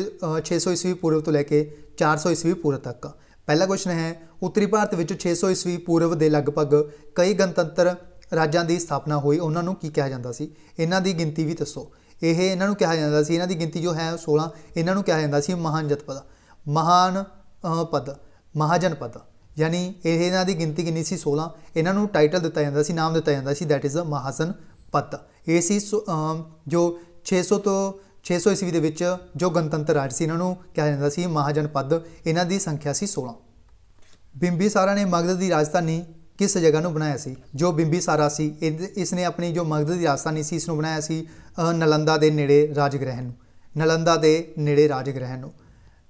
600 ਈਸਵੀ ਪੂਰਵ ਤੋਂ ਲੈ ਕੇ 400 ਈਸਵੀ ਪੂਰਵ ਤੱਕ ਪਹਿਲਾ ਕੁਐਸਚਨ ਹੈ ਉੱਤਰੀ ਭਾਰਤ ਵਿੱਚ 600 ਈਸਵੀ ਪੂਰਵ ਦੇ ਲਗਭਗ ਕਈ ਗਣਤੰਤਰ ਰਾਜਾਂ ਦੀ ਸਥਾਪਨਾ ਹੋਈ ਉਹਨਾਂ ਨੂੰ ਕੀ ਕਿਹਾ ਜਾਂਦਾ ਸੀ ਇਹਨਾਂ ਦੀ ਗਿਣਤੀ ਵੀ ਦੱਸੋ ਇਹ ਇਹਨਾਂ ਨੂੰ ਕਿਹਾ ਜਾਂਦਾ ਸੀ ਇਹਨਾਂ ਦੀ ਗਿਣਤੀ ਜੋ ਹੈ 16 ਇਹਨਾਂ ਨੂੰ ਕਿਹਾ ਜਾਂਦਾ ਸੀ ਮਹਾਨ ਜਨਪਦ ਮਹਾਨ ਪਦ ਮਹਾਜਨ ਪਦ ਯਾਨੀ ਇਹ ਇਹਨਾਂ ਦੀ ਗਿਣਤੀ ਕਿੰਨੀ ਸੀ 16 ਇਹਨਾਂ ਨੂੰ ਟਾਈਟਲ ਦਿੱਤਾ ਜਾਂਦਾ ਸੀ ਨਾਮ ਦਿੱਤਾ ਜਾਂਦਾ ਸੀ ਥੈਟ ਇਜ਼ ਮਹਾਸਨ ਪਦ ਇਹ ਸੀ ਜੋ 600 ਤੋਂ 600 ਈਸਵੀ ਦੇ ਵਿੱਚ ਜੋ ਗਣਤੰਤਰ ਰਾਜ ਸੀ ਇਹਨਾਂ ਨੂੰ ਕਿਹਾ ਜਾਂਦਾ ਸੀ ਮਹਾਜਨ ਪਦ ਇਹਨਾਂ ਦੀ ਸੰਖਿਆ ਸੀ 16 ਬਿੰਬੀਸਾਰਾ ਨੇ ਮਗਧ ਦੀ ਰਾਜਧਾਨੀ ਕਿਸ ਜਗ੍ਹਾ ਨੂੰ ਬਣਾਇਆ ਸੀ ਜੋ ਬਿੰਬੀਸਾਰਾ ਸੀ ਇਸ ਨੇ ਆਪਣੀ ਜੋ ਮਗਧ ਦੀ ਰਾਜਧਾਨੀ ਸੀ ਇਸ ਨੂੰ ਬਣਾਇਆ ਸੀ ਨਲੰਦਾ ਦੇ ਨੇੜੇ ਰਾਜਗ੍ਰਹਿ ਨੂੰ ਨਲੰਦਾ ਦੇ ਨੇੜੇ ਰਾਜਗ੍ਰਹਿ ਨੂੰ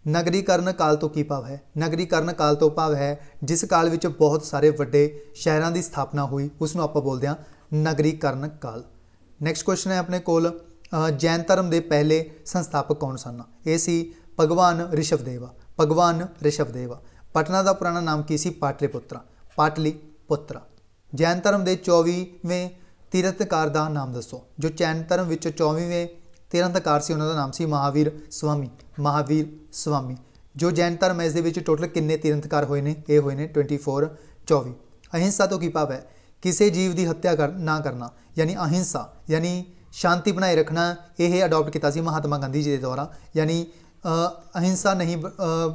ਨਗਰੀਕਰਨ ਕਾਲ ਤੋਂ ਕੀ ਭਾਵ ਹੈ ਨਗਰੀਕਰਨ ਕਾਲ ਤੋਂ ਭਾਵ ਹੈ ਜਿਸ ਕਾਲ ਵਿੱਚ ਬਹੁਤ ਸਾਰੇ ਵੱਡੇ ਸ਼ਹਿਰਾਂ ਦੀ ਸਥਾਪਨਾ ਹੋਈ ਉਸ ਨੂੰ ਆਪਾਂ ਬੋਲਦੇ ਹਾਂ ਨਗਰੀਕਰਨ ਕਾਲ ਨੈਕਸਟ ਕੁਐਸਚਨ ਹੈ ਆਪਣੇ ਕੋਲ ਜੈਨ ਧਰਮ ਦੇ ਪਹਿਲੇ ਸੰਸਥਾਪਕ ਕੌਣ ਸਨ ਇਹ ਸੀ ਭਗਵਾਨ ਰਿਸ਼ਵਦੇਵ ਭਗਵਾਨ ਰਿਸ਼ਵਦੇਵ ਪਟਨਾ ਦਾ ਪੁਰਾਣਾ ਨਾਮ ਕੀ ਸੀ ਪਾਟਲੀਪੁੱਤਰਾ ਪਾਟਲੀਪੁੱਤਰਾ ਜੈਨ ਧਰਮ ਦੇ 24ਵੇਂ ਤੀਰਥਕਾਰ ਦਾ ਨਾਮ ਦੱਸੋ ਜੋ ਚੈਨ ਧਰਮ ਵਿੱਚ 24ਵੇਂ ਤੀਰਥਕਾਰ ਸੀ ਉਹਨਾਂ ਦਾ ਨਾਮ ਸੀ ਮਹਾਵੀਰ ਸੁਆਮੀ ਮਹਾਵੀਰ ਸੁਆਮੀ ਜੋ ਜੈਨ ਧਰਮ ਇਸ ਦੇ ਵਿੱਚ ਟੋਟਲ ਕਿੰਨੇ ਤੀਰਥਕਾਰ ਹੋਏ ਨੇ ਇਹ ਹੋਏ ਨੇ 24 24 ਅਹਿੰਸਾ ਤੋਂ ਕੀ ਭਾਵ ਹੈ ਕਿਸੇ ਜੀਵ ਦੀ ਹੱਤਿਆ ਨਾ ਕਰਨਾ ਯਾਨੀ ਅਹਿੰਸਾ ਯਾਨੀ ਸ਼ਾਂਤੀ ਬਣਾਈ ਰੱਖਣਾ ਇਹ ਅਡਾਪਟ ਕੀਤਾ ਸੀ ਮਹਾਤਮਾ ਗਾਂਧੀ ਜੀ ਦੇ ਦੁਆਰਾ ਯਾਨੀ ਅਹਿੰਸਾ ਨਹੀਂ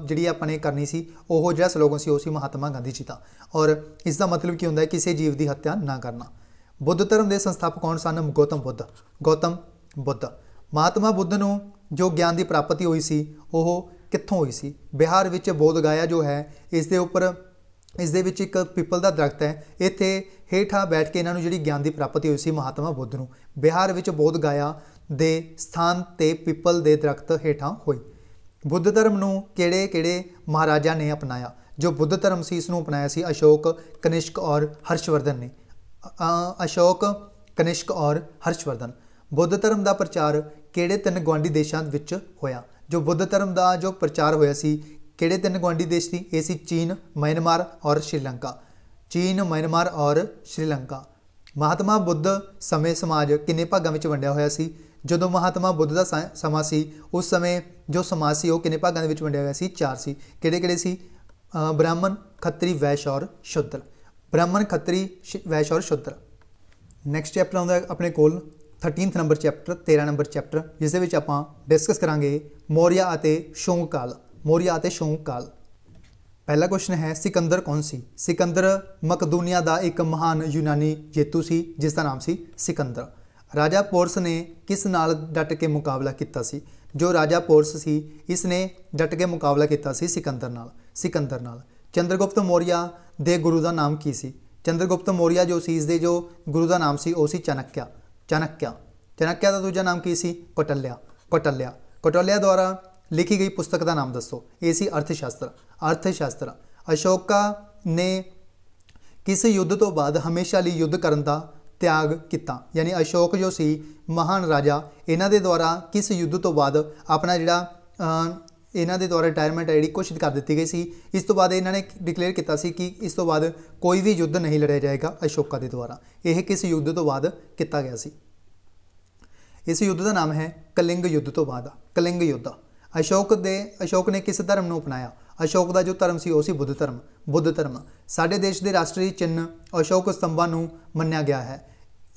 ਜਿਹੜੀ ਆਪਾਂ ਨੇ ਕਰਨੀ ਸੀ ਉਹ ਜਿਹੜਾ ਸਲੋਗਨ ਸੀ ਉਹ ਸੀ ਮਹਾਤਮਾ ਗਾਂਧੀ ਜੀ ਦਾ ਔਰ ਇਸ ਦਾ ਮਤਲਬ ਕੀ ਹੁੰਦਾ ਹੈ ਕਿਸੇ ਜੀਵ ਦੀ ਹੱਤਿਆ ਨਾ ਕਰਨਾ ਬੁੱਧ ਧਰਮ ਦੇ ਸੰਸਥਾਪਕ ਕੌਣ ਸਨ ਗੌਤਮ ਬੁੱਧ ਗੌਤਮ ਬੁੱਧ ਮਹਾਤਮਾ ਬੁੱਧ ਨੂੰ ਜੋ ਗਿਆਨ ਦੀ ਪ੍ਰਾਪਤੀ ਹੋਈ ਸੀ ਉਹ ਕਿੱਥੋਂ ਹੋਈ ਸੀ ਬਿਹਾਰ ਵਿੱਚ ਬੋਧ ਗਾਇਆ ਜੋ ਹੈ ਇਸ ਦੇ ਉੱਪਰ ਇਸ ਦੇ ਵਿੱਚ ਇੱਕ ਪੀਪਲ ਦਾ ਦਰਖਤ ਹੈ ਇੱਥੇ ਹੇਠਾਂ ਬੈਠ ਕੇ ਇਹਨਾਂ ਨੂੰ ਜਿਹੜੀ ਗਿਆਨ ਦੀ ਪ੍ਰਾਪਤੀ ਹੋਈ ਸੀ ਮਹਾਤਮਾ ਬੁੱਧ ਨੂੰ ਬਿਹਾਰ ਵਿੱਚ ਬੋਧ ਗਾਇਆ ਦੇ ਸਥਾਨ ਤੇ ਪੀਪਲ ਦੇ ਦਰਖਤ ਹੇਠਾਂ ਹੋਈ ਬੁੱਧ ਧਰਮ ਨੂੰ ਕਿਹੜੇ-ਕਿਹੜੇ ਮਹਾਰਾਜਾ ਨੇ ਅਪਣਾਇਆ ਜੋ ਬੁੱਧ ਧਰਮ ਸੀ ਇਸ ਨੂੰ ਅਪਣਾਇਆ ਸੀ ਅਸ਼ੋਕ ਕਨਿਸ਼ਕ ਔਰ ਹਰਸ਼ਵਰਧਨ ਨੇ ਅਸ਼ੋਕ ਕਨਿਸ਼ਕ ਔਰ ਹਰਸ਼ਵਰਧਨ ਬੁੱਧ ਧਰਮ ਦਾ ਪ੍ਰਚਾਰ ਕਿਹੜੇ ਤਿੰਨ ਗਵਾਂਡੀ ਦੇਸ਼ਾਂ ਵਿੱਚ ਹੋਇਆ ਜੋ ਬੁੱਧ ਧਰਮ ਦਾ ਜੋ ਪ੍ਰਚਾਰ ਹੋਇਆ ਸੀ ਕਿਹੜੇ ਤਿੰਨ ਗਵਾਂਡੀ ਦੇਸ਼ ਸੀ ਇਹ ਸੀ ਚੀਨ ਮਿਆਂਮਾਰ ਔਰ ਸ਼੍ਰੀਲੰਕਾ ਚੀਨ ਮਿਆਂਮਾਰ ਔਰ ਸ਼੍ਰੀਲੰਕਾ ਮਹਾਤਮਾ ਬੁੱਧ ਸਮੇਂ ਸਮਾਜ ਕਿੰਨੇ ਭਾਗਾਂ ਵਿੱਚ ਵੰਡਿਆ ਹੋਇਆ ਸੀ ਜਦੋਂ ਮਹਾਤਮਾ ਬੁੱਧ ਦਾ ਸਮਾਂ ਸੀ ਉਸ ਸਮੇਂ ਜੋ ਸਮਾਜ ਸੀ ਉਹ ਕਿੰਨੇ ਭਾਗਾਂ ਦੇ ਵਿੱਚ ਵੰਡਿਆ ਹੋਇਆ ਸੀ ਚਾਰ ਸੀ ਕਿਹੜੇ ਕਿਹੜੇ ਸੀ ਬ੍ਰਾਹਮਣ ਖੱਤਰੀ ਵੈਸ਼ ਔਰ ਸ਼ੁੱਦਰ ਬ੍ਰਾਹਮਣ ਖੱਤਰੀ ਵੈਸ਼ ਔਰ ਸ਼ੁੱਦਰ ਨੈਕਸਟ ਚੈਪਟਰ ਆਉਂਦਾ ਆਪਣੇ ਕੋਲ 13th number chapter 13 number chapter ਜਿਸ ਦੇ ਵਿੱਚ ਆਪਾਂ ਡਿਸਕਸ ਕਰਾਂਗੇ ਮੌਰੀਆ ਅਤੇ ਸ਼ੌਂਗ ਕਾਲ ਮੌਰੀਆ ਅਤੇ ਸ਼ੌਂਗ ਕਾਲ ਪਹਿਲਾ ਕੁਐਸਚਨ ਹੈ ਸਿਕੰਦਰ ਕੌਣ ਸੀ ਸਿਕੰਦਰ ਮਕਦੂਨੀਆ ਦਾ ਇੱਕ ਮਹਾਨ ਯੂਨਾਨੀ ਜੇਤੂ ਸੀ ਜਿਸ ਦਾ ਨਾਮ ਸੀ ਸਿਕੰਦਰ ਰਾਜਾ ਪੋਰਸ ਨੇ ਕਿਸ ਨਾਲ ਡਟ ਕੇ ਮੁਕਾਬਲਾ ਕੀਤਾ ਸੀ ਜੋ ਰਾਜਾ ਪੋਰਸ ਸੀ ਇਸ ਨੇ ਡਟ ਕੇ ਮੁਕਾਬਲਾ ਕੀਤਾ ਸੀ ਸਿਕੰਦਰ ਨਾਲ ਸਿਕੰਦਰ ਨਾਲ ਚੰਦਰਗੁਪਤ ਮੌਰੀਆ ਦੇ ਗੁਰੂ ਦਾ ਨਾਮ ਕੀ ਸੀ ਚੰਦਰਗੁਪਤ ਮੌਰੀਆ ਜੋ ਸੀਸ ਦੇ ਜੋ ਗੁਰੂ ਦਾ ਨਾਮ ਸੀ ਉਹ ਸੀ ਚਨਕਿਆ ਚਨਕਿਆ ਚਨਕਿਆ ਦਾ ਦੂਜਾ ਨਾਮ ਕੀ ਸੀ ਪਟਲਿਆ ਪਟਲਿਆ ਪਟਲਿਆ ਦੁਆਰਾ ਲਿਖੀ ਗਈ ਪੁਸਤਕ ਦਾ ਨਾਮ ਦੱਸੋ ਇਹ ਸੀ ਅਰਥ ਸ਼ਾਸਤਰ ਅਰਥ ਸ਼ਾਸਤਰ ਅਸ਼ੋਕਾ ਨੇ ਕਿਸ ਯੁੱਧ ਤੋਂ ਬਾਅਦ ਹਮੇਸ਼ਾ ਲਈ ਯੁੱਧ ਕਰਨ ਦਾ ਤਿਆਗ ਕੀਤਾ ਯਾਨੀ ਅਸ਼ੋਕ ਜੋ ਸੀ ਮਹਾਨ ਰਾਜਾ ਇਹਨਾਂ ਦੇ ਦੁਆਰਾ ਕਿਸ ਯੁੱਧ ਤੋਂ ਬਾਅਦ ਆਪਣਾ ਜਿਹੜਾ ਇਹਨਾਂ ਦੇ ਦੁਆਰਾ ਰਿਟਾਇਰਮੈਂਟ ਜਿਹੜੀ ਘੋਸ਼ਿਤ ਕਰ ਦਿੱਤੀ ਗਈ ਸੀ ਇਸ ਤੋਂ ਬਾਅਦ ਇਹਨਾਂ ਨੇ ਡਿਕਲੇਅਰ ਕੀਤਾ ਸੀ ਕਿ ਇਸ ਤੋਂ ਬਾਅਦ ਕੋਈ ਵੀ ਯੁੱਧ ਨਹੀਂ ਲੜਿਆ ਜਾਏਗਾ ਅਸ਼ੋਕਾ ਦੇ ਦੁਆਰਾ ਇਹ ਕਿਸ ਯੁੱਧ ਤੋਂ ਬਾਅਦ ਕੀਤਾ ਗਿਆ ਸੀ ਇਸ ਯੁੱਧ ਦਾ ਨਾਮ ਹੈ ਕਲਿੰਗ ਯੁੱਧ ਤੋਂ ਬਾਅਦ ਕਲਿੰਗ ਯੁੱਧ ਅਸ਼ੋਕ ਦੇ ਅਸ਼ੋਕ ਨੇ ਕਿਸ ਧਰਮ ਨੂੰ ਅਪਣਾਇਆ ਅਸ਼ੋਕ ਦਾ ਜੋ ਧਰਮ ਸੀ ਉਹ ਸੀ ਬੁੱਧ ਧਰਮ ਬੁੱਧ ਧਰਮ ਸਾਡੇ ਦੇਸ਼ ਦੇ ਰਾਸ਼ਟਰੀ ਚਿੰਨ ਅਸ਼ੋਕ ਸਤੰਭਾਂ ਨੂੰ ਮੰਨਿਆ ਗਿਆ ਹੈ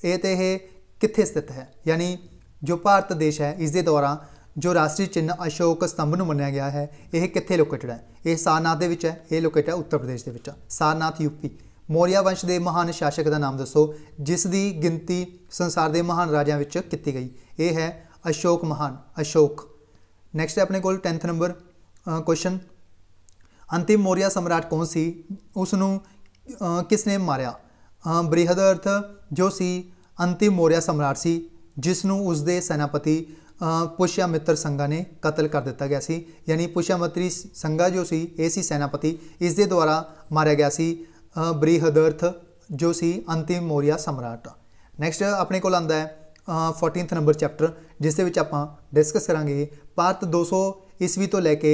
ਇਹ ਤੇ ਇਹ ਕਿੱਥੇ ਸਥਿਤ ਹੈ ਯਾਨੀ ਜੋ ਭਾਰਤ ਦੇਸ਼ ਹੈ ਇਸ ਦੇ ਦੁਆਰਾ ਜੋ ਰਾਸ਼ਟਰੀ ਚਿੰਨ ਅਸ਼ੋਕ ਸਤੰਭ ਨੂੰ ਮੰਨਿਆ ਗਿਆ ਹੈ ਇਹ ਕਿੱਥੇ ਲੋਕੇਟਡ ਹੈ ਇਹ ਸਾਰਨਾਥ ਦੇ ਵਿੱਚ ਹੈ ਇਹ ਲੋਕੇਟ ਹੈ ਉੱਤਰ ਪ੍ਰਦੇਸ਼ ਦੇ ਵਿੱਚ ਸਾਰਨਾਥ ਯੂਪੀ ਮੌਰੀਆ ਵੰਸ਼ ਦੇ ਮਹਾਨ ਸ਼ਾਸਕ ਦਾ ਨਾਮ ਦੱਸੋ ਜਿਸ ਦੀ ਗਿਣਤੀ ਸੰਸਾਰ ਦੇ ਮਹਾਨ ਰਾਜਿਆਂ ਵਿੱਚ ਕੀਤੀ ਗਈ ਇਹ ਹੈ ਅਸ਼ੋਕ ਮਹਾਨ ਅਸ਼ੋਕ ਨੈਕਸਟ ਹੈ ਆਪਣੇ ਕੋਲ 10th ਨੰਬਰ ਕੁਐਸਚਨ ਅੰਤਿਮ ਮੌਰੀਆ ਸਮਰਾਟ ਕੌਣ ਸੀ ਉਸ ਨੂੰ ਕਿਸ ਨੇ ਮਾਰਿਆ ਬ੍ਰਿਹਦਰਥ ਜੋ ਸੀ ਅੰਤਿਮ ਮੌਰੀਆ ਸਮਰਾਟ ਸੀ ਜਿਸ ਨੂੰ ਉਸ ਦੇ ਸੈਨਾਪਤੀ ਪੁਸ਼ਿਆ ਮਿੱਤਰ ਸੰਗਾ ਨੇ ਕਤਲ ਕਰ ਦਿੱਤਾ ਗਿਆ ਸੀ ਯਾਨੀ ਪੁਸ਼ਿਆ ਮਤਰੀ ਸੰਗਾ ਜੋ ਸੀ ਇਹ ਸੀ ਸੈਨਾਪਤੀ ਇਸ ਦੇ ਦੁਆਰਾ ਮਾਰਿਆ ਗਿਆ ਸੀ ਬ੍ਰਿਹਦਰਥ ਜੋ ਸੀ ਅੰਤਿਮ ਮੌਰੀਆ ਸਮਰਾਟ ਨੈਕਸਟ ਆਪਣੇ ਕੋਲ ਆਂਦਾ ਹੈ 14th ਨੰਬਰ ਚੈਪਟਰ ਜਿਸ ਦੇ ਵਿੱਚ ਆਪਾਂ ਡਿਸਕਸ ਕਰਾਂਗੇ ਭਾਰਤ 200 ਈਸਵੀ ਤੋਂ ਲੈ ਕੇ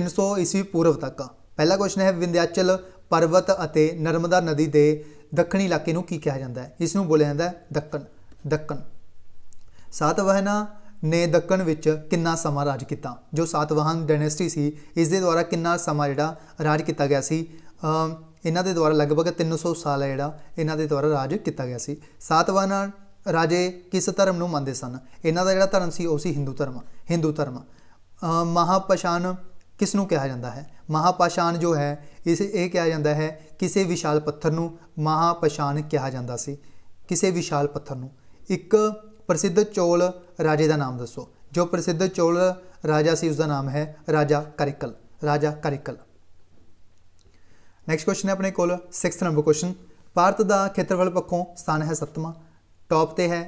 300 ਈਸਵੀ ਪੂਰਵ ਤੱਕ ਪਹਿਲਾ ਕੁਐਸਚਨ ਹੈ ਵਿੰਧਿਆਚਲ ਪਰਬਤ ਅਤੇ ਨਰਮਦਾ ਨਦੀ ਦੇ ਦੱਖਣੀ ਇਲਾਕੇ ਨੂੰ ਕੀ ਕਿਹਾ ਜਾਂਦਾ ਹੈ ਇਸ ਨੂੰ ਬੋਲਿਆ ਜਾਂਦਾ ਹੈ ਦੱਕਣ ਦੱਕਣ ਸਾਤਵਾਹਨਾ ਨੇ ਦੱਕਣ ਵਿੱਚ ਕਿੰਨਾ ਸਮਾਂ ਰਾਜ ਕੀਤਾ ਜੋ ਸਾਤਵਾਹਨ ਡਾਇਨੈਸਟੀ ਸੀ ਇਸ ਦੇ ਦੁਆਰਾ ਕਿੰਨਾ ਸਮਾਂ ਜਿਹੜਾ ਰਾਜ ਕੀਤਾ ਗਿਆ ਸੀ ਇਹਨਾਂ ਦੇ ਦੁਆਰਾ ਲਗਭਗ 300 ਸਾਲ ਹੈ ਜਿਹੜਾ ਇਹਨਾਂ ਦੇ ਦੁਆਰਾ ਰਾਜ ਕੀਤਾ ਗਿਆ ਸੀ ਸਾਤਵਾਹਨਾ ਰਾਜੇ ਕਿਸ ਧਰਮ ਨੂੰ ਮੰਨਦੇ ਸਨ ਇਹਨਾਂ ਦਾ ਜਿਹੜਾ ਧਰਮ ਸੀ ਉਹ ਸੀ ਹਿੰਦੂ ਧਰਮ ਹਿੰਦੂ ਧਰਮ ਮਹਾਪਸ਼ਾਨ ਕਿਸ ਨੂੰ ਕਿਹਾ ਜਾਂਦਾ ਹੈ ਮਹਾਪਸ਼ਾਨ ਜੋ ਹੈ ਇਸ ਇਹ ਕਿਹਾ ਜਾਂਦਾ ਹੈ ਕਿਸੇ ਵਿਸ਼ਾਲ ਪੱਥਰ ਨੂੰ ਮਹਾਪਸ਼ਾਨ ਕਿਹਾ ਜਾਂਦਾ ਸੀ ਕਿਸੇ ਵਿਸ਼ਾਲ ਪੱਥਰ ਨੂੰ ਇੱਕ ਪ੍ਰਸਿੱਧ ਚੋਲ ਰਾਜੇ ਦਾ ਨਾਮ ਦੱਸੋ ਜੋ ਪ੍ਰਸਿੱਧ ਚੋਲ ਰਾਜਾ ਸੀ ਉਸ ਦਾ ਨਾਮ ਹੈ ਰਾਜਾ ਕਰਿਕਲ ਰਾਜਾ ਕਰਿਕਲ ਨੈਕਸਟ ਕੁਐਸਚਨ ਹੈ ਆਪਣੇ ਕੋਲ 6th ਨੰਬਰ ਕੁਐਸਚਨ ਭਾਰਤ ਦਾ ਖੇਤਰਫਲ ਪੱਖੋਂ ਸਥਾਨ ਹੈ 7ਵਾਂ ਟੌਪ ਤੇ ਹੈ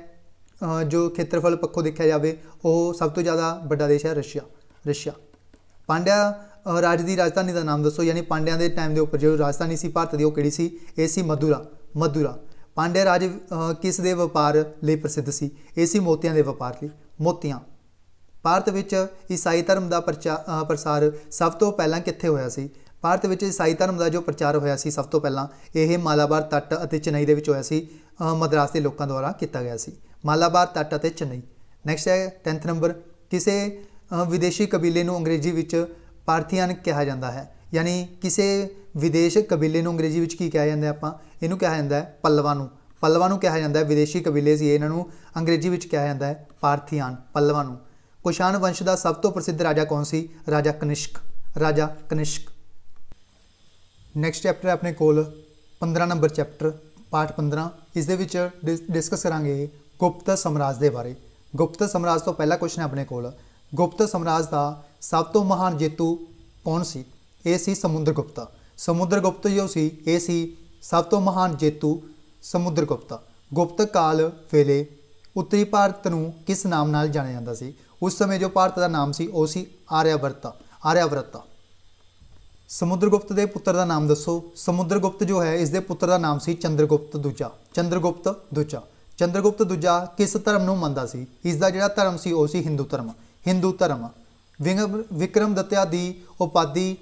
ਜੋ ਖੇਤਰਫਲ ਪੱਖੋਂ ਦੇਖਿਆ ਜਾਵੇ ਉਹ ਸਭ ਤੋਂ ਜ਼ਿਆਦਾ ਵੱਡਾ ਦੇਸ਼ ਹੈ ਰਸ਼ੀਆ ਰਸ਼ੀਆ ਪਾਂਡਿਆ ਰਾਜ ਦੀ ਰਾਜਧਾਨੀ ਦਾ ਨਾਮ ਦੱਸੋ ਯਾਨੀ ਪਾਂਡਿਆਂ ਦੇ ਟਾਈਮ ਦੇ ਉੱਪਰ ਜਿਹੜੀ ਰਾਜਧਾਨੀ ਸੀ ਭਾਰਤ ਦੀ ਉਹ ਕਿਹੜੀ ਸੀ ਇਹ ਸੀ ਮਧੂਰਾ ਮਧੂਰਾ ਪਾਂਡੇ ਰਾਜ ਕਿਸ ਦੇ ਵਪਾਰ ਲਈ ਪ੍ਰਸਿੱਧ ਸੀ ਇਹ ਸੀ ਮੋਤੀਆਂ ਦੇ ਵਪਾਰ ਲਈ ਮੋਤੀਆਂ ਭਾਰਤ ਵਿੱਚ ਈਸਾਈ ਧਰਮ ਦਾ ਪ੍ਰਚਾਰ ਸਭ ਤੋਂ ਪਹਿਲਾਂ ਕਿੱਥੇ ਹੋਇਆ ਸੀ ਭਾਰਤ ਵਿੱਚ ਈਸਾਈ ਧਰਮ ਦਾ ਜੋ ਪ੍ਰਚਾਰ ਹੋਇਆ ਸੀ ਸਭ ਤੋਂ ਪਹਿਲਾਂ ਇਹ ਮਾਲਾਬਾਰ ਤੱਟ ਅਤੇ ਚੇਨਈ ਦੇ ਵਿੱਚ ਹੋਇਆ ਸੀ ਮਦਰਾਸ ਦੇ ਲੋਕਾਂ ਦੁਆਰਾ ਕੀਤਾ ਗਿਆ ਸੀ ਮਾਲਾਬਾਰ ਤੱਟ ਅਤੇ ਚੇਨਈ ਨੈਕਸਟ ਹੈ 10th ਨੰਬਰ ਕਿਸੇ ਵਿਦੇਸ਼ੀ ਕਬੀਲੇ ਨੂੰ ਅੰਗਰੇਜ਼ੀ ਵਿੱਚ ਪਾਰਥੀਅਨ ਕਿਹਾ ਜਾਂਦਾ ਹੈ ਯਾਨੀ ਕਿਸੇ ਵਿਦੇਸ਼ ਕਬੀਲੇ ਨੂੰ ਅੰਗਰੇਜ਼ੀ ਵਿੱਚ ਕੀ ਕਿਹਾ ਜਾਂਦਾ ਆਪਾਂ ਇਹਨੂੰ ਕਿਹਾ ਜਾਂਦਾ ਹੈ ਪੱਲਵਾਂ ਨੂੰ ਪੱਲਵਾਂ ਨੂੰ ਕਿਹਾ ਜਾਂਦਾ ਹੈ ਵਿਦੇਸ਼ੀ ਕਬੀਲੇ ਸੀ ਇਹਨਾਂ ਨੂੰ ਅੰਗਰੇਜ਼ੀ ਵਿੱਚ ਕਿਹਾ ਜਾਂਦਾ ਹੈ ਪਾਰਥੀਆਨ ਪੱਲਵਾਂ ਨੂੰ ਕੁਸ਼ਾਨ ਵੰਸ਼ ਦਾ ਸਭ ਤੋਂ ਪ੍ਰਸਿੱਧ ਰਾਜਾ ਕੌਣ ਸੀ ਰਾਜਾ ਕਨਿਸ਼ਕ ਰਾਜਾ ਕਨਿਸ਼ਕ ਨੈਕਸਟ ਚੈਪਟਰ ਆਪਣੇ ਕੋਲ 15 ਨੰਬਰ ਚੈਪਟਰ ਪਾਰਟ 15 ਇਸ ਦੇ ਵਿੱਚ ਡਿਸਕਸ ਕਰਾਂਗੇ ਗੁਪਤ ਸਮਰਾਜ ਦੇ ਬਾਰੇ ਗੁਪਤ ਸਮਰਾਜ ਤੋਂ ਪਹਿਲਾ ਕੁਐਸਚਨ ਆਪਣੇ ਕੋਲ ਗੁਪਤ ਸਮਰਾਜ ਦਾ ਸਭ ਤੋਂ ਮਹਾਨ ਜੇਤੂ ਕੌਣ ਸੀ ਇਹ ਸੀ ਸਮੁੰਦਰ ਗੁਪਤ ਜੋ ਸੀ ਇਹ ਸੀ ਸਭ ਤੋਂ ਮਹਾਨ ਜੇਤੂ ਗੁਪਤਾ ਗੁਪਤ ਕਾਲ ਵੇਲੇ ਉੱਤਰੀ ਭਾਰਤ ਨੂੰ ਕਿਸ ਨਾਮ ਨਾਲ ਜਾਣਿਆ ਜਾਂਦਾ ਸੀ ਉਸ ਸਮੇਂ ਜੋ ਭਾਰਤ ਦਾ ਨਾਮ ਸੀ ਉਹ ਸੀ ਆਰਿਆਵਰਤ ਸਮੁੰਦਰ ਸਮੁੰਦਰਗੁਪਤ ਦੇ ਪੁੱਤਰ ਦਾ ਨਾਮ ਦੱਸੋ ਸਮੁੰਦਰਗੁਪਤ ਜੋ ਹੈ ਇਸ ਦੇ ਪੁੱਤਰ ਦਾ ਨਾਮ ਸੀ ਚੰਦਰਗੁਪਤ ਦੂਜਾ ਚੰਦਰਗੁਪਤ ਦੂਜਾ ਚੰਦਰਗੁਪਤ ਦੂਜਾ ਕਿਸ ਧਰਮ ਨੂੰ ਮੰਨਦਾ ਸੀ ਇਸ ਦਾ ਜਿਹੜਾ ਧਰਮ ਸੀ ਉਹ ਸੀ ਹਿੰਦੂ ਧਰਮ ਹਿੰਦੂ ਧਰਮ ਵਿਕਰਮਦਿੱਤਿਆ ਦੀ ਉਪਾਦੀ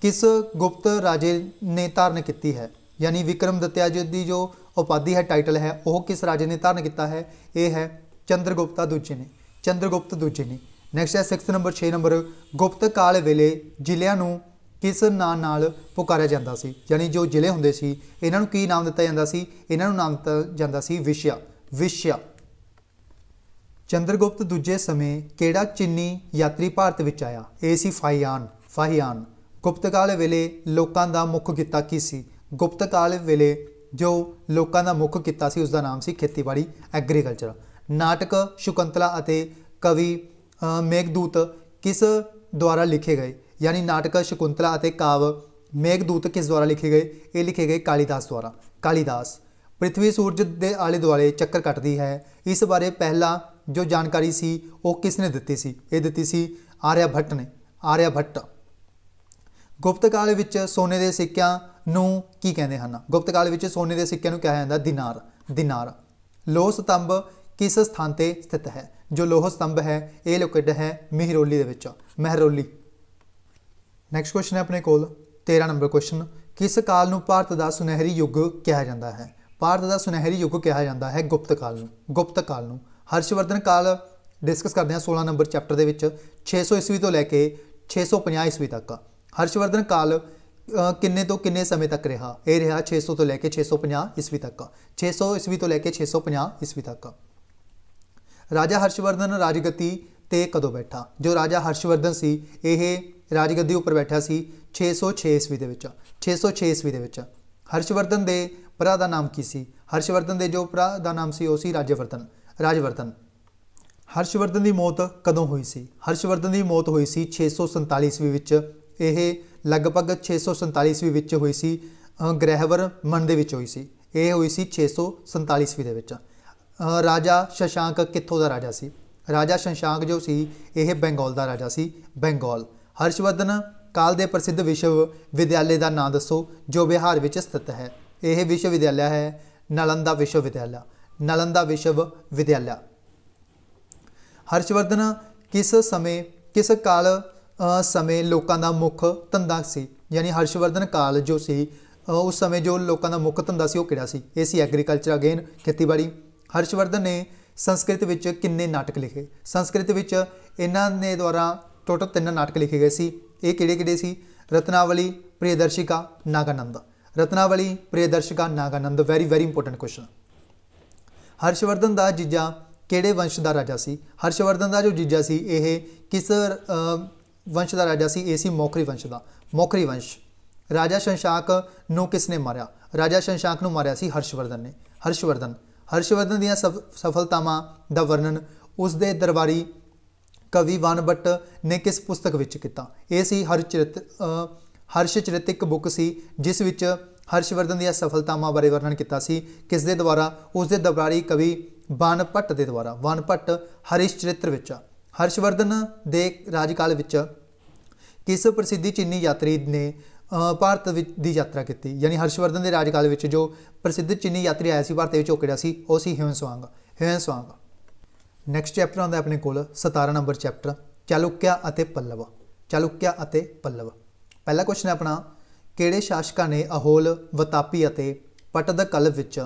ਕਿਸ ਗੁਪਤ ਰਾਜੇ ਨੇ ਧਾਰਨ ਕੀਤੀ ਹੈ ਯਾਨੀ ਵਿਕਰਮ ਦਤਿਆ ਜੀ ਦੀ ਜੋ ਉਪਾਧੀ ਹੈ ਟਾਈਟਲ ਹੈ ਉਹ ਕਿਸ ਰਾਜੇ ਨੇ ਧਾਰਨ ਕੀਤਾ ਹੈ ਇਹ ਹੈ ਚੰਦਰਗੁਪਤਾ ਦੂਜੇ ਨੇ ਚੰਦਰਗੁਪਤ ਦੂਜੇ ਨੇ ਨੈਕਸਟ ਹੈ 6 ਨੰਬਰ 6 ਨੰਬਰ ਗੁਪਤ ਕਾਲ ਵੇਲੇ ਜ਼ਿਲ੍ਹਿਆਂ ਨੂੰ ਕਿਸ ਨਾਮ ਨਾਲ ਪੁਕਾਰਿਆ ਜਾਂਦਾ ਸੀ ਯਾਨੀ ਜੋ ਜ਼ਿਲ੍ਹੇ ਹੁੰਦੇ ਸੀ ਇਹਨਾਂ ਨੂੰ ਕੀ ਨਾਮ ਦਿੱਤਾ ਜਾਂਦਾ ਸੀ ਇਹਨਾਂ ਨੂੰ ਨਾਮ ਦਿੱਤਾ ਜਾਂਦਾ ਸੀ ਵਿਸ਼ਿਆ ਵਿਸ਼ਿਆ ਚੰਦਰਗੁਪਤ ਦੂਜੇ ਸਮੇਂ ਕਿਹੜਾ ਚੀਨੀ ਯਾਤਰੀ ਭਾਰਤ ਵਿੱਚ ਆਇਆ ਇਹ ਸੀ ਫਾਈਆਨ ਫਾਹਿਆਨ ਗੁਪਤ ਕਾਲ ਵੇਲੇ ਲੋਕਾਂ ਦਾ ਮੁੱਖ ਕਿੱਤਾ ਕੀ ਸੀ ਗੁਪਤ ਕਾਲ ਵੇਲੇ ਜੋ ਲੋਕਾਂ ਦਾ ਮੁੱਖ ਕਿੱਤਾ ਸੀ ਉਸ ਦਾ ਨਾਮ ਸੀ ਖੇਤੀਬਾੜੀ ਐਗਰੀਕਲਚਰ ਨਾਟਕ ਸ਼ੁਕੰਤਲਾ ਅਤੇ ਕਵੀ ਮੇਘਦੂਤ ਕਿਸ ਦੁਆਰਾ ਲਿਖੇ ਗਏ ਯਾਨੀ ਨਾਟਕ ਸ਼ਕੁੰਤਲਾ ਅਤੇ ਕਾਵ ਮੇਘਦੂਤ ਕਿਸ ਦੁਆਰਾ ਲਿਖੇ ਗਏ ਇਹ ਲਿਖੇ ਗਏ ਕਾਲੀਦਾਸ ਦੁਆਰਾ ਕਾਲੀਦਾਸ ਪ੍ਰithvi ਸੂਰਜ ਦੇ ਆਲੇ ਦੁਆਲੇ ਚੱਕਰ ਕੱਟਦੀ ਹੈ ਇਸ ਬਾਰੇ ਪਹਿਲਾਂ ਜੋ ਜਾਣਕਾਰੀ ਸੀ ਉਹ ਕਿਸ ਨੇ ਦਿੱਤੀ ਸੀ ਇਹ ਦਿੱਤੀ ਸੀ ਆਰਿਆ ਭੱਟ ਨੇ ਆਰਿਆ ਭੱਟ ਗੁਪਤ ਕਾਲ ਵਿੱਚ ਸੋਨੇ ਦੇ ਸਿੱਕਿਆਂ ਨੂੰ ਕੀ ਕਹਿੰਦੇ ਹਨ ਗੁਪਤ ਕਾਲ ਵਿੱਚ ਸੋਨੇ ਦੇ ਸਿੱਕਿਆਂ ਨੂੰ ਕਿਹਾ ਜਾਂਦਾ ਦਿਨਾਰ ਦਿਨਾਰ ਲੋਹ ਸਤੰਭ ਕਿਸ ਸਥਾਨ ਤੇ ਸਥਿਤ ਹੈ ਜੋ ਲੋਹ ਸਤੰਭ ਹੈ ਇਹ ਲੋਕੇਟ ਹੈ ਮਹਿਰੋਲੀ ਦੇ ਵਿੱਚ ਮਹਿਰੋਲੀ ਨੈਕਸਟ ਕੁਐਸਚਨ ਹੈ ਆਪਣੇ ਕੋਲ 13 ਨੰਬਰ ਕੁਐਸਚਨ ਕਿਸ ਕਾਲ ਨੂੰ ਭਾਰਤ ਦਾ ਸੁਨਹਿਰੀ ਯੁੱਗ ਕਿਹਾ ਜਾਂਦਾ ਹੈ ਭਾਰਤ ਦਾ ਸੁਨਹਿਰੀ ਯੁੱਗ ਕਿਹਾ ਜਾਂਦਾ ਹੈ ਗੁਪਤ ਕਾਲ ਨੂੰ ਗੁਪਤ ਕਾਲ ਨੂੰ ਹਰਸ਼ਵਰਧਨ ਕਾਲ ਡਿਸਕਸ ਕਰਦੇ ਹਾਂ 16 ਨੰਬਰ ਚੈਪਟਰ ਦੇ ਵਿੱਚ 600 ਈਸਵੀ ਤੋਂ ਲੈ ਕੇ 650 ਈਸਵੀ ਤੱਕ ਹਰਸ਼ਵਰਧਨ ਕਾਲ ਕਿੰਨੇ ਤੋਂ ਕਿੰਨੇ ਸਮੇਂ ਤੱਕ ਰਿਹਾ ਇਹ ਰਿਹਾ 600 ਤੋਂ ਲੈ ਕੇ 650 ਈਸਵੀ ਤੱਕ 600 ਈਸਵੀ ਤੋਂ ਲੈ ਕੇ 650 ਈਸਵੀ ਤੱਕ ਰਾਜਾ ਹਰਸ਼ਵਰਧਨ ਰਾਜਗਤੀ ਤੇ ਕਦੋਂ ਬੈਠਾ ਜੋ ਰਾਜਾ ਹਰਸ਼ਵਰਧਨ ਸੀ ਇਹ ਰਾਜਗਦੀ ਉੱਪਰ ਬੈਠਾ ਸੀ 606 ਈਸਵੀ ਦੇ ਵਿੱਚ 606 ਈਸਵੀ ਦੇ ਵਿੱਚ ਹਰਸ਼ਵਰਧਨ ਦੇ ਭਰਾ ਦਾ ਨਾਮ ਕੀ ਸੀ ਹਰਸ਼ਵਰਧਨ ਦੇ ਜੋ ਭਰਾ ਦਾ ਨਾਮ ਸੀ ਉਹ ਸੀ ਰਾਜਵਰਧਨ ਰਾਜਵਰਧਨ ਹਰਸ਼ਵਰਧਨ ਦੀ ਮੌਤ ਕਦੋਂ ਹੋਈ ਸੀ ਹਰਸ਼ਵਰਧਨ ਦੀ ਮੌਤ ਹੋਈ ਸੀ 647 ਈਸਵੀ ਵਿੱਚ ਇਹ ਲਗਭਗ 647 ਵਿੱਚ ਹੋਈ ਸੀ ਗ੍ਰਹਿਵਰ ਮਨ ਦੇ ਵਿੱਚ ਹੋਈ ਸੀ ਇਹ ਹੋਈ ਸੀ 647 ਦੇ ਵਿੱਚ ਰਾਜਾ ਸ਼ਸ਼ਾਂਕ ਕਿੱਥੋਂ ਦਾ ਰਾਜਾ ਸੀ ਰਾਜਾ ਸ਼ਸ਼ਾਂਕ ਜੋ ਸੀ ਇਹ ਬੰਗਾਲ ਦਾ ਰਾਜਾ ਸੀ ਬੰਗਾਲ ਹਰਸ਼ਵਰਧਨ ਕਾਲ ਦੇ ਪ੍ਰਸਿੱਧ ਵਿਸ਼ਵ ਵਿਦਿਆਲੇ ਦਾ ਨਾਮ ਦੱਸੋ ਜੋ ਬਿਹਾਰ ਵਿੱਚ ਸਥਿਤ ਹੈ ਇਹ ਵਿਸ਼ਵ ਵਿਦਿਆਲਾ ਹੈ ਨਲੰਦਾ ਵਿਸ਼ਵ ਵਿਦਿਆਲਾ ਨਲੰਦਾ ਵਿਸ਼ਵ ਵਿਦਿਆਲਾ ਹਰਸ਼ਵਰਧਨ ਕਿਸ ਸਮੇਂ ਕਿਸ ਕਾਲ ਸਮੇਂ ਲੋਕਾਂ ਦਾ ਮੁੱਖ ਧੰਦਾ ਸੀ ਯਾਨੀ ਹਰਸ਼ਵਰਧਨ ਕਾਲ ਜੋ ਸੀ ਉਸ ਸਮੇਂ ਜੋ ਲੋਕਾਂ ਦਾ ਮੁੱਖ ਧੰਦਾ ਸੀ ਉਹ ਕਿਹੜਾ ਸੀ ਇਹ ਸੀ ਐਗਰੀਕਲਚਰ ਅਗੇਨ ਖੇਤੀਬਾੜੀ ਹਰਸ਼ਵਰਧਨ ਨੇ ਸੰਸਕ੍ਰਿਤ ਵਿੱਚ ਕਿੰਨੇ ਨਾਟਕ ਲਿਖੇ ਸੰਸਕ੍ਰਿਤ ਵਿੱਚ ਇਹਨਾਂ ਨੇ ਦੁਆਰਾ ਟੋਟਲ ਤਿੰਨ ਨਾਟਕ ਲਿਖੇ ਗਏ ਸੀ ਇਹ ਕਿਹੜੇ ਕਿਹੜੇ ਸੀ Ratnavali Priyadarshika Nagananda Ratnavali Priyadarshika Nagananda very very important question Harshavardhana ਦਾ ਜੀਜਾ ਕਿਹੜੇ ਵੰਸ਼ ਦਾ ਰਾਜਾ ਸੀ ਹਰਸ਼ਵਰਧਨ ਦਾ ਜੋ ਜੀਜਾ ਸੀ ਇਹ ਕਿਸ ਵੰਸ਼ ਦਾ ਰਾਜਾ ਸੀ ਇਹ ਸੀ ਮੋਖਰੀ ਵੰਸ਼ ਦਾ ਮੋਖਰੀ ਵੰਸ਼ ਰਾਜਾ ਸ਼ੰਸ਼ਾਕ ਨੂੰ ਕਿਸ ਨੇ ਮਾਰਿਆ ਰਾਜਾ ਸ਼ੰਸ਼ਾਕ ਨੂੰ ਮਾਰਿਆ ਸੀ ਹਰਸ਼ਵਰਧਨ ਨੇ ਹਰਸ਼ਵਰਧਨ ਹਰਸ਼ਵਰਧਨ ਦੀਆਂ ਸਫਲਤਾਵਾਂ ਦਾ ਵਰਣਨ ਉਸ ਦੇ ਦਰਬਾਰੀ ਕਵੀ ਵਾਨਭੱਟ ਨੇ ਕਿਸ ਪੁਸਤਕ ਵਿੱਚ ਕੀਤਾ ਇਹ ਸੀ ਹਰਚਰਿਤ ਹਰਸ਼ਚਰਿਤਿਕ ਬੁੱਕ ਸੀ ਜਿਸ ਵਿੱਚ ਹਰਸ਼ਵਰਧਨ ਦੀਆਂ ਸਫਲਤਾਵਾਂ ਬਾਰੇ ਵਰਣਨ ਕੀਤਾ ਸੀ ਕਿਸ ਦੇ ਦੁਆਰਾ ਉਸ ਦੇ ਦਰਬਾਰੀ ਕਵੀ ਵਾਨਭੱਟ ਦੇ ਦੁਆਰਾ ਵਾਨਭੱਟ ਹਰਿਸ਼ਚਰਿਤ੍ਰ ਵਿੱਚ ਆ ਹਰਸ਼ਵਰਧਨ ਦੇ ਰਾਜਕਾਲ ਵਿੱਚ ਕਿਸ ਪ੍ਰਸਿੱਧੀ ਚੀਨੀ ਯਾਤਰੀ ਨੇ ਭਾਰਤ ਦੀ ਯਾਤਰਾ ਕੀਤੀ ਯਾਨੀ ਹਰਸ਼ਵਰਧਨ ਦੇ ਰਾਜਕਾਲ ਵਿੱਚ ਜੋ ਪ੍ਰਸਿੱਧ ਚੀਨੀ ਯਾਤਰੀ ਆਇਆ ਸੀ ਭਾਰਤ ਵਿੱਚ ਉਹ ਕਿਹੜਾ ਸੀ ਉਹ ਸੀ Hiuen Tsang Hiuen Tsang next chapter ਆਉਂਦਾ ਆਪਣੇ ਕੋਲ 17 ਨੰਬਰ ਚੈਪਟਰ ਚਾਲੁਕਿਆ ਅਤੇ ਪੱਲਵ ਚਾਲੁਕਿਆ ਅਤੇ ਪੱਲਵ ਪਹਿਲਾ ਕੁਐਸਚਨ ਹੈ ਆਪਣਾ ਕਿਹੜੇ ਸ਼ਾਸਕਾਂ ਨੇ ਅਹੋਲ ਵਤਾਪੀ ਅਤੇ ਕਲ ਵਿੱਚ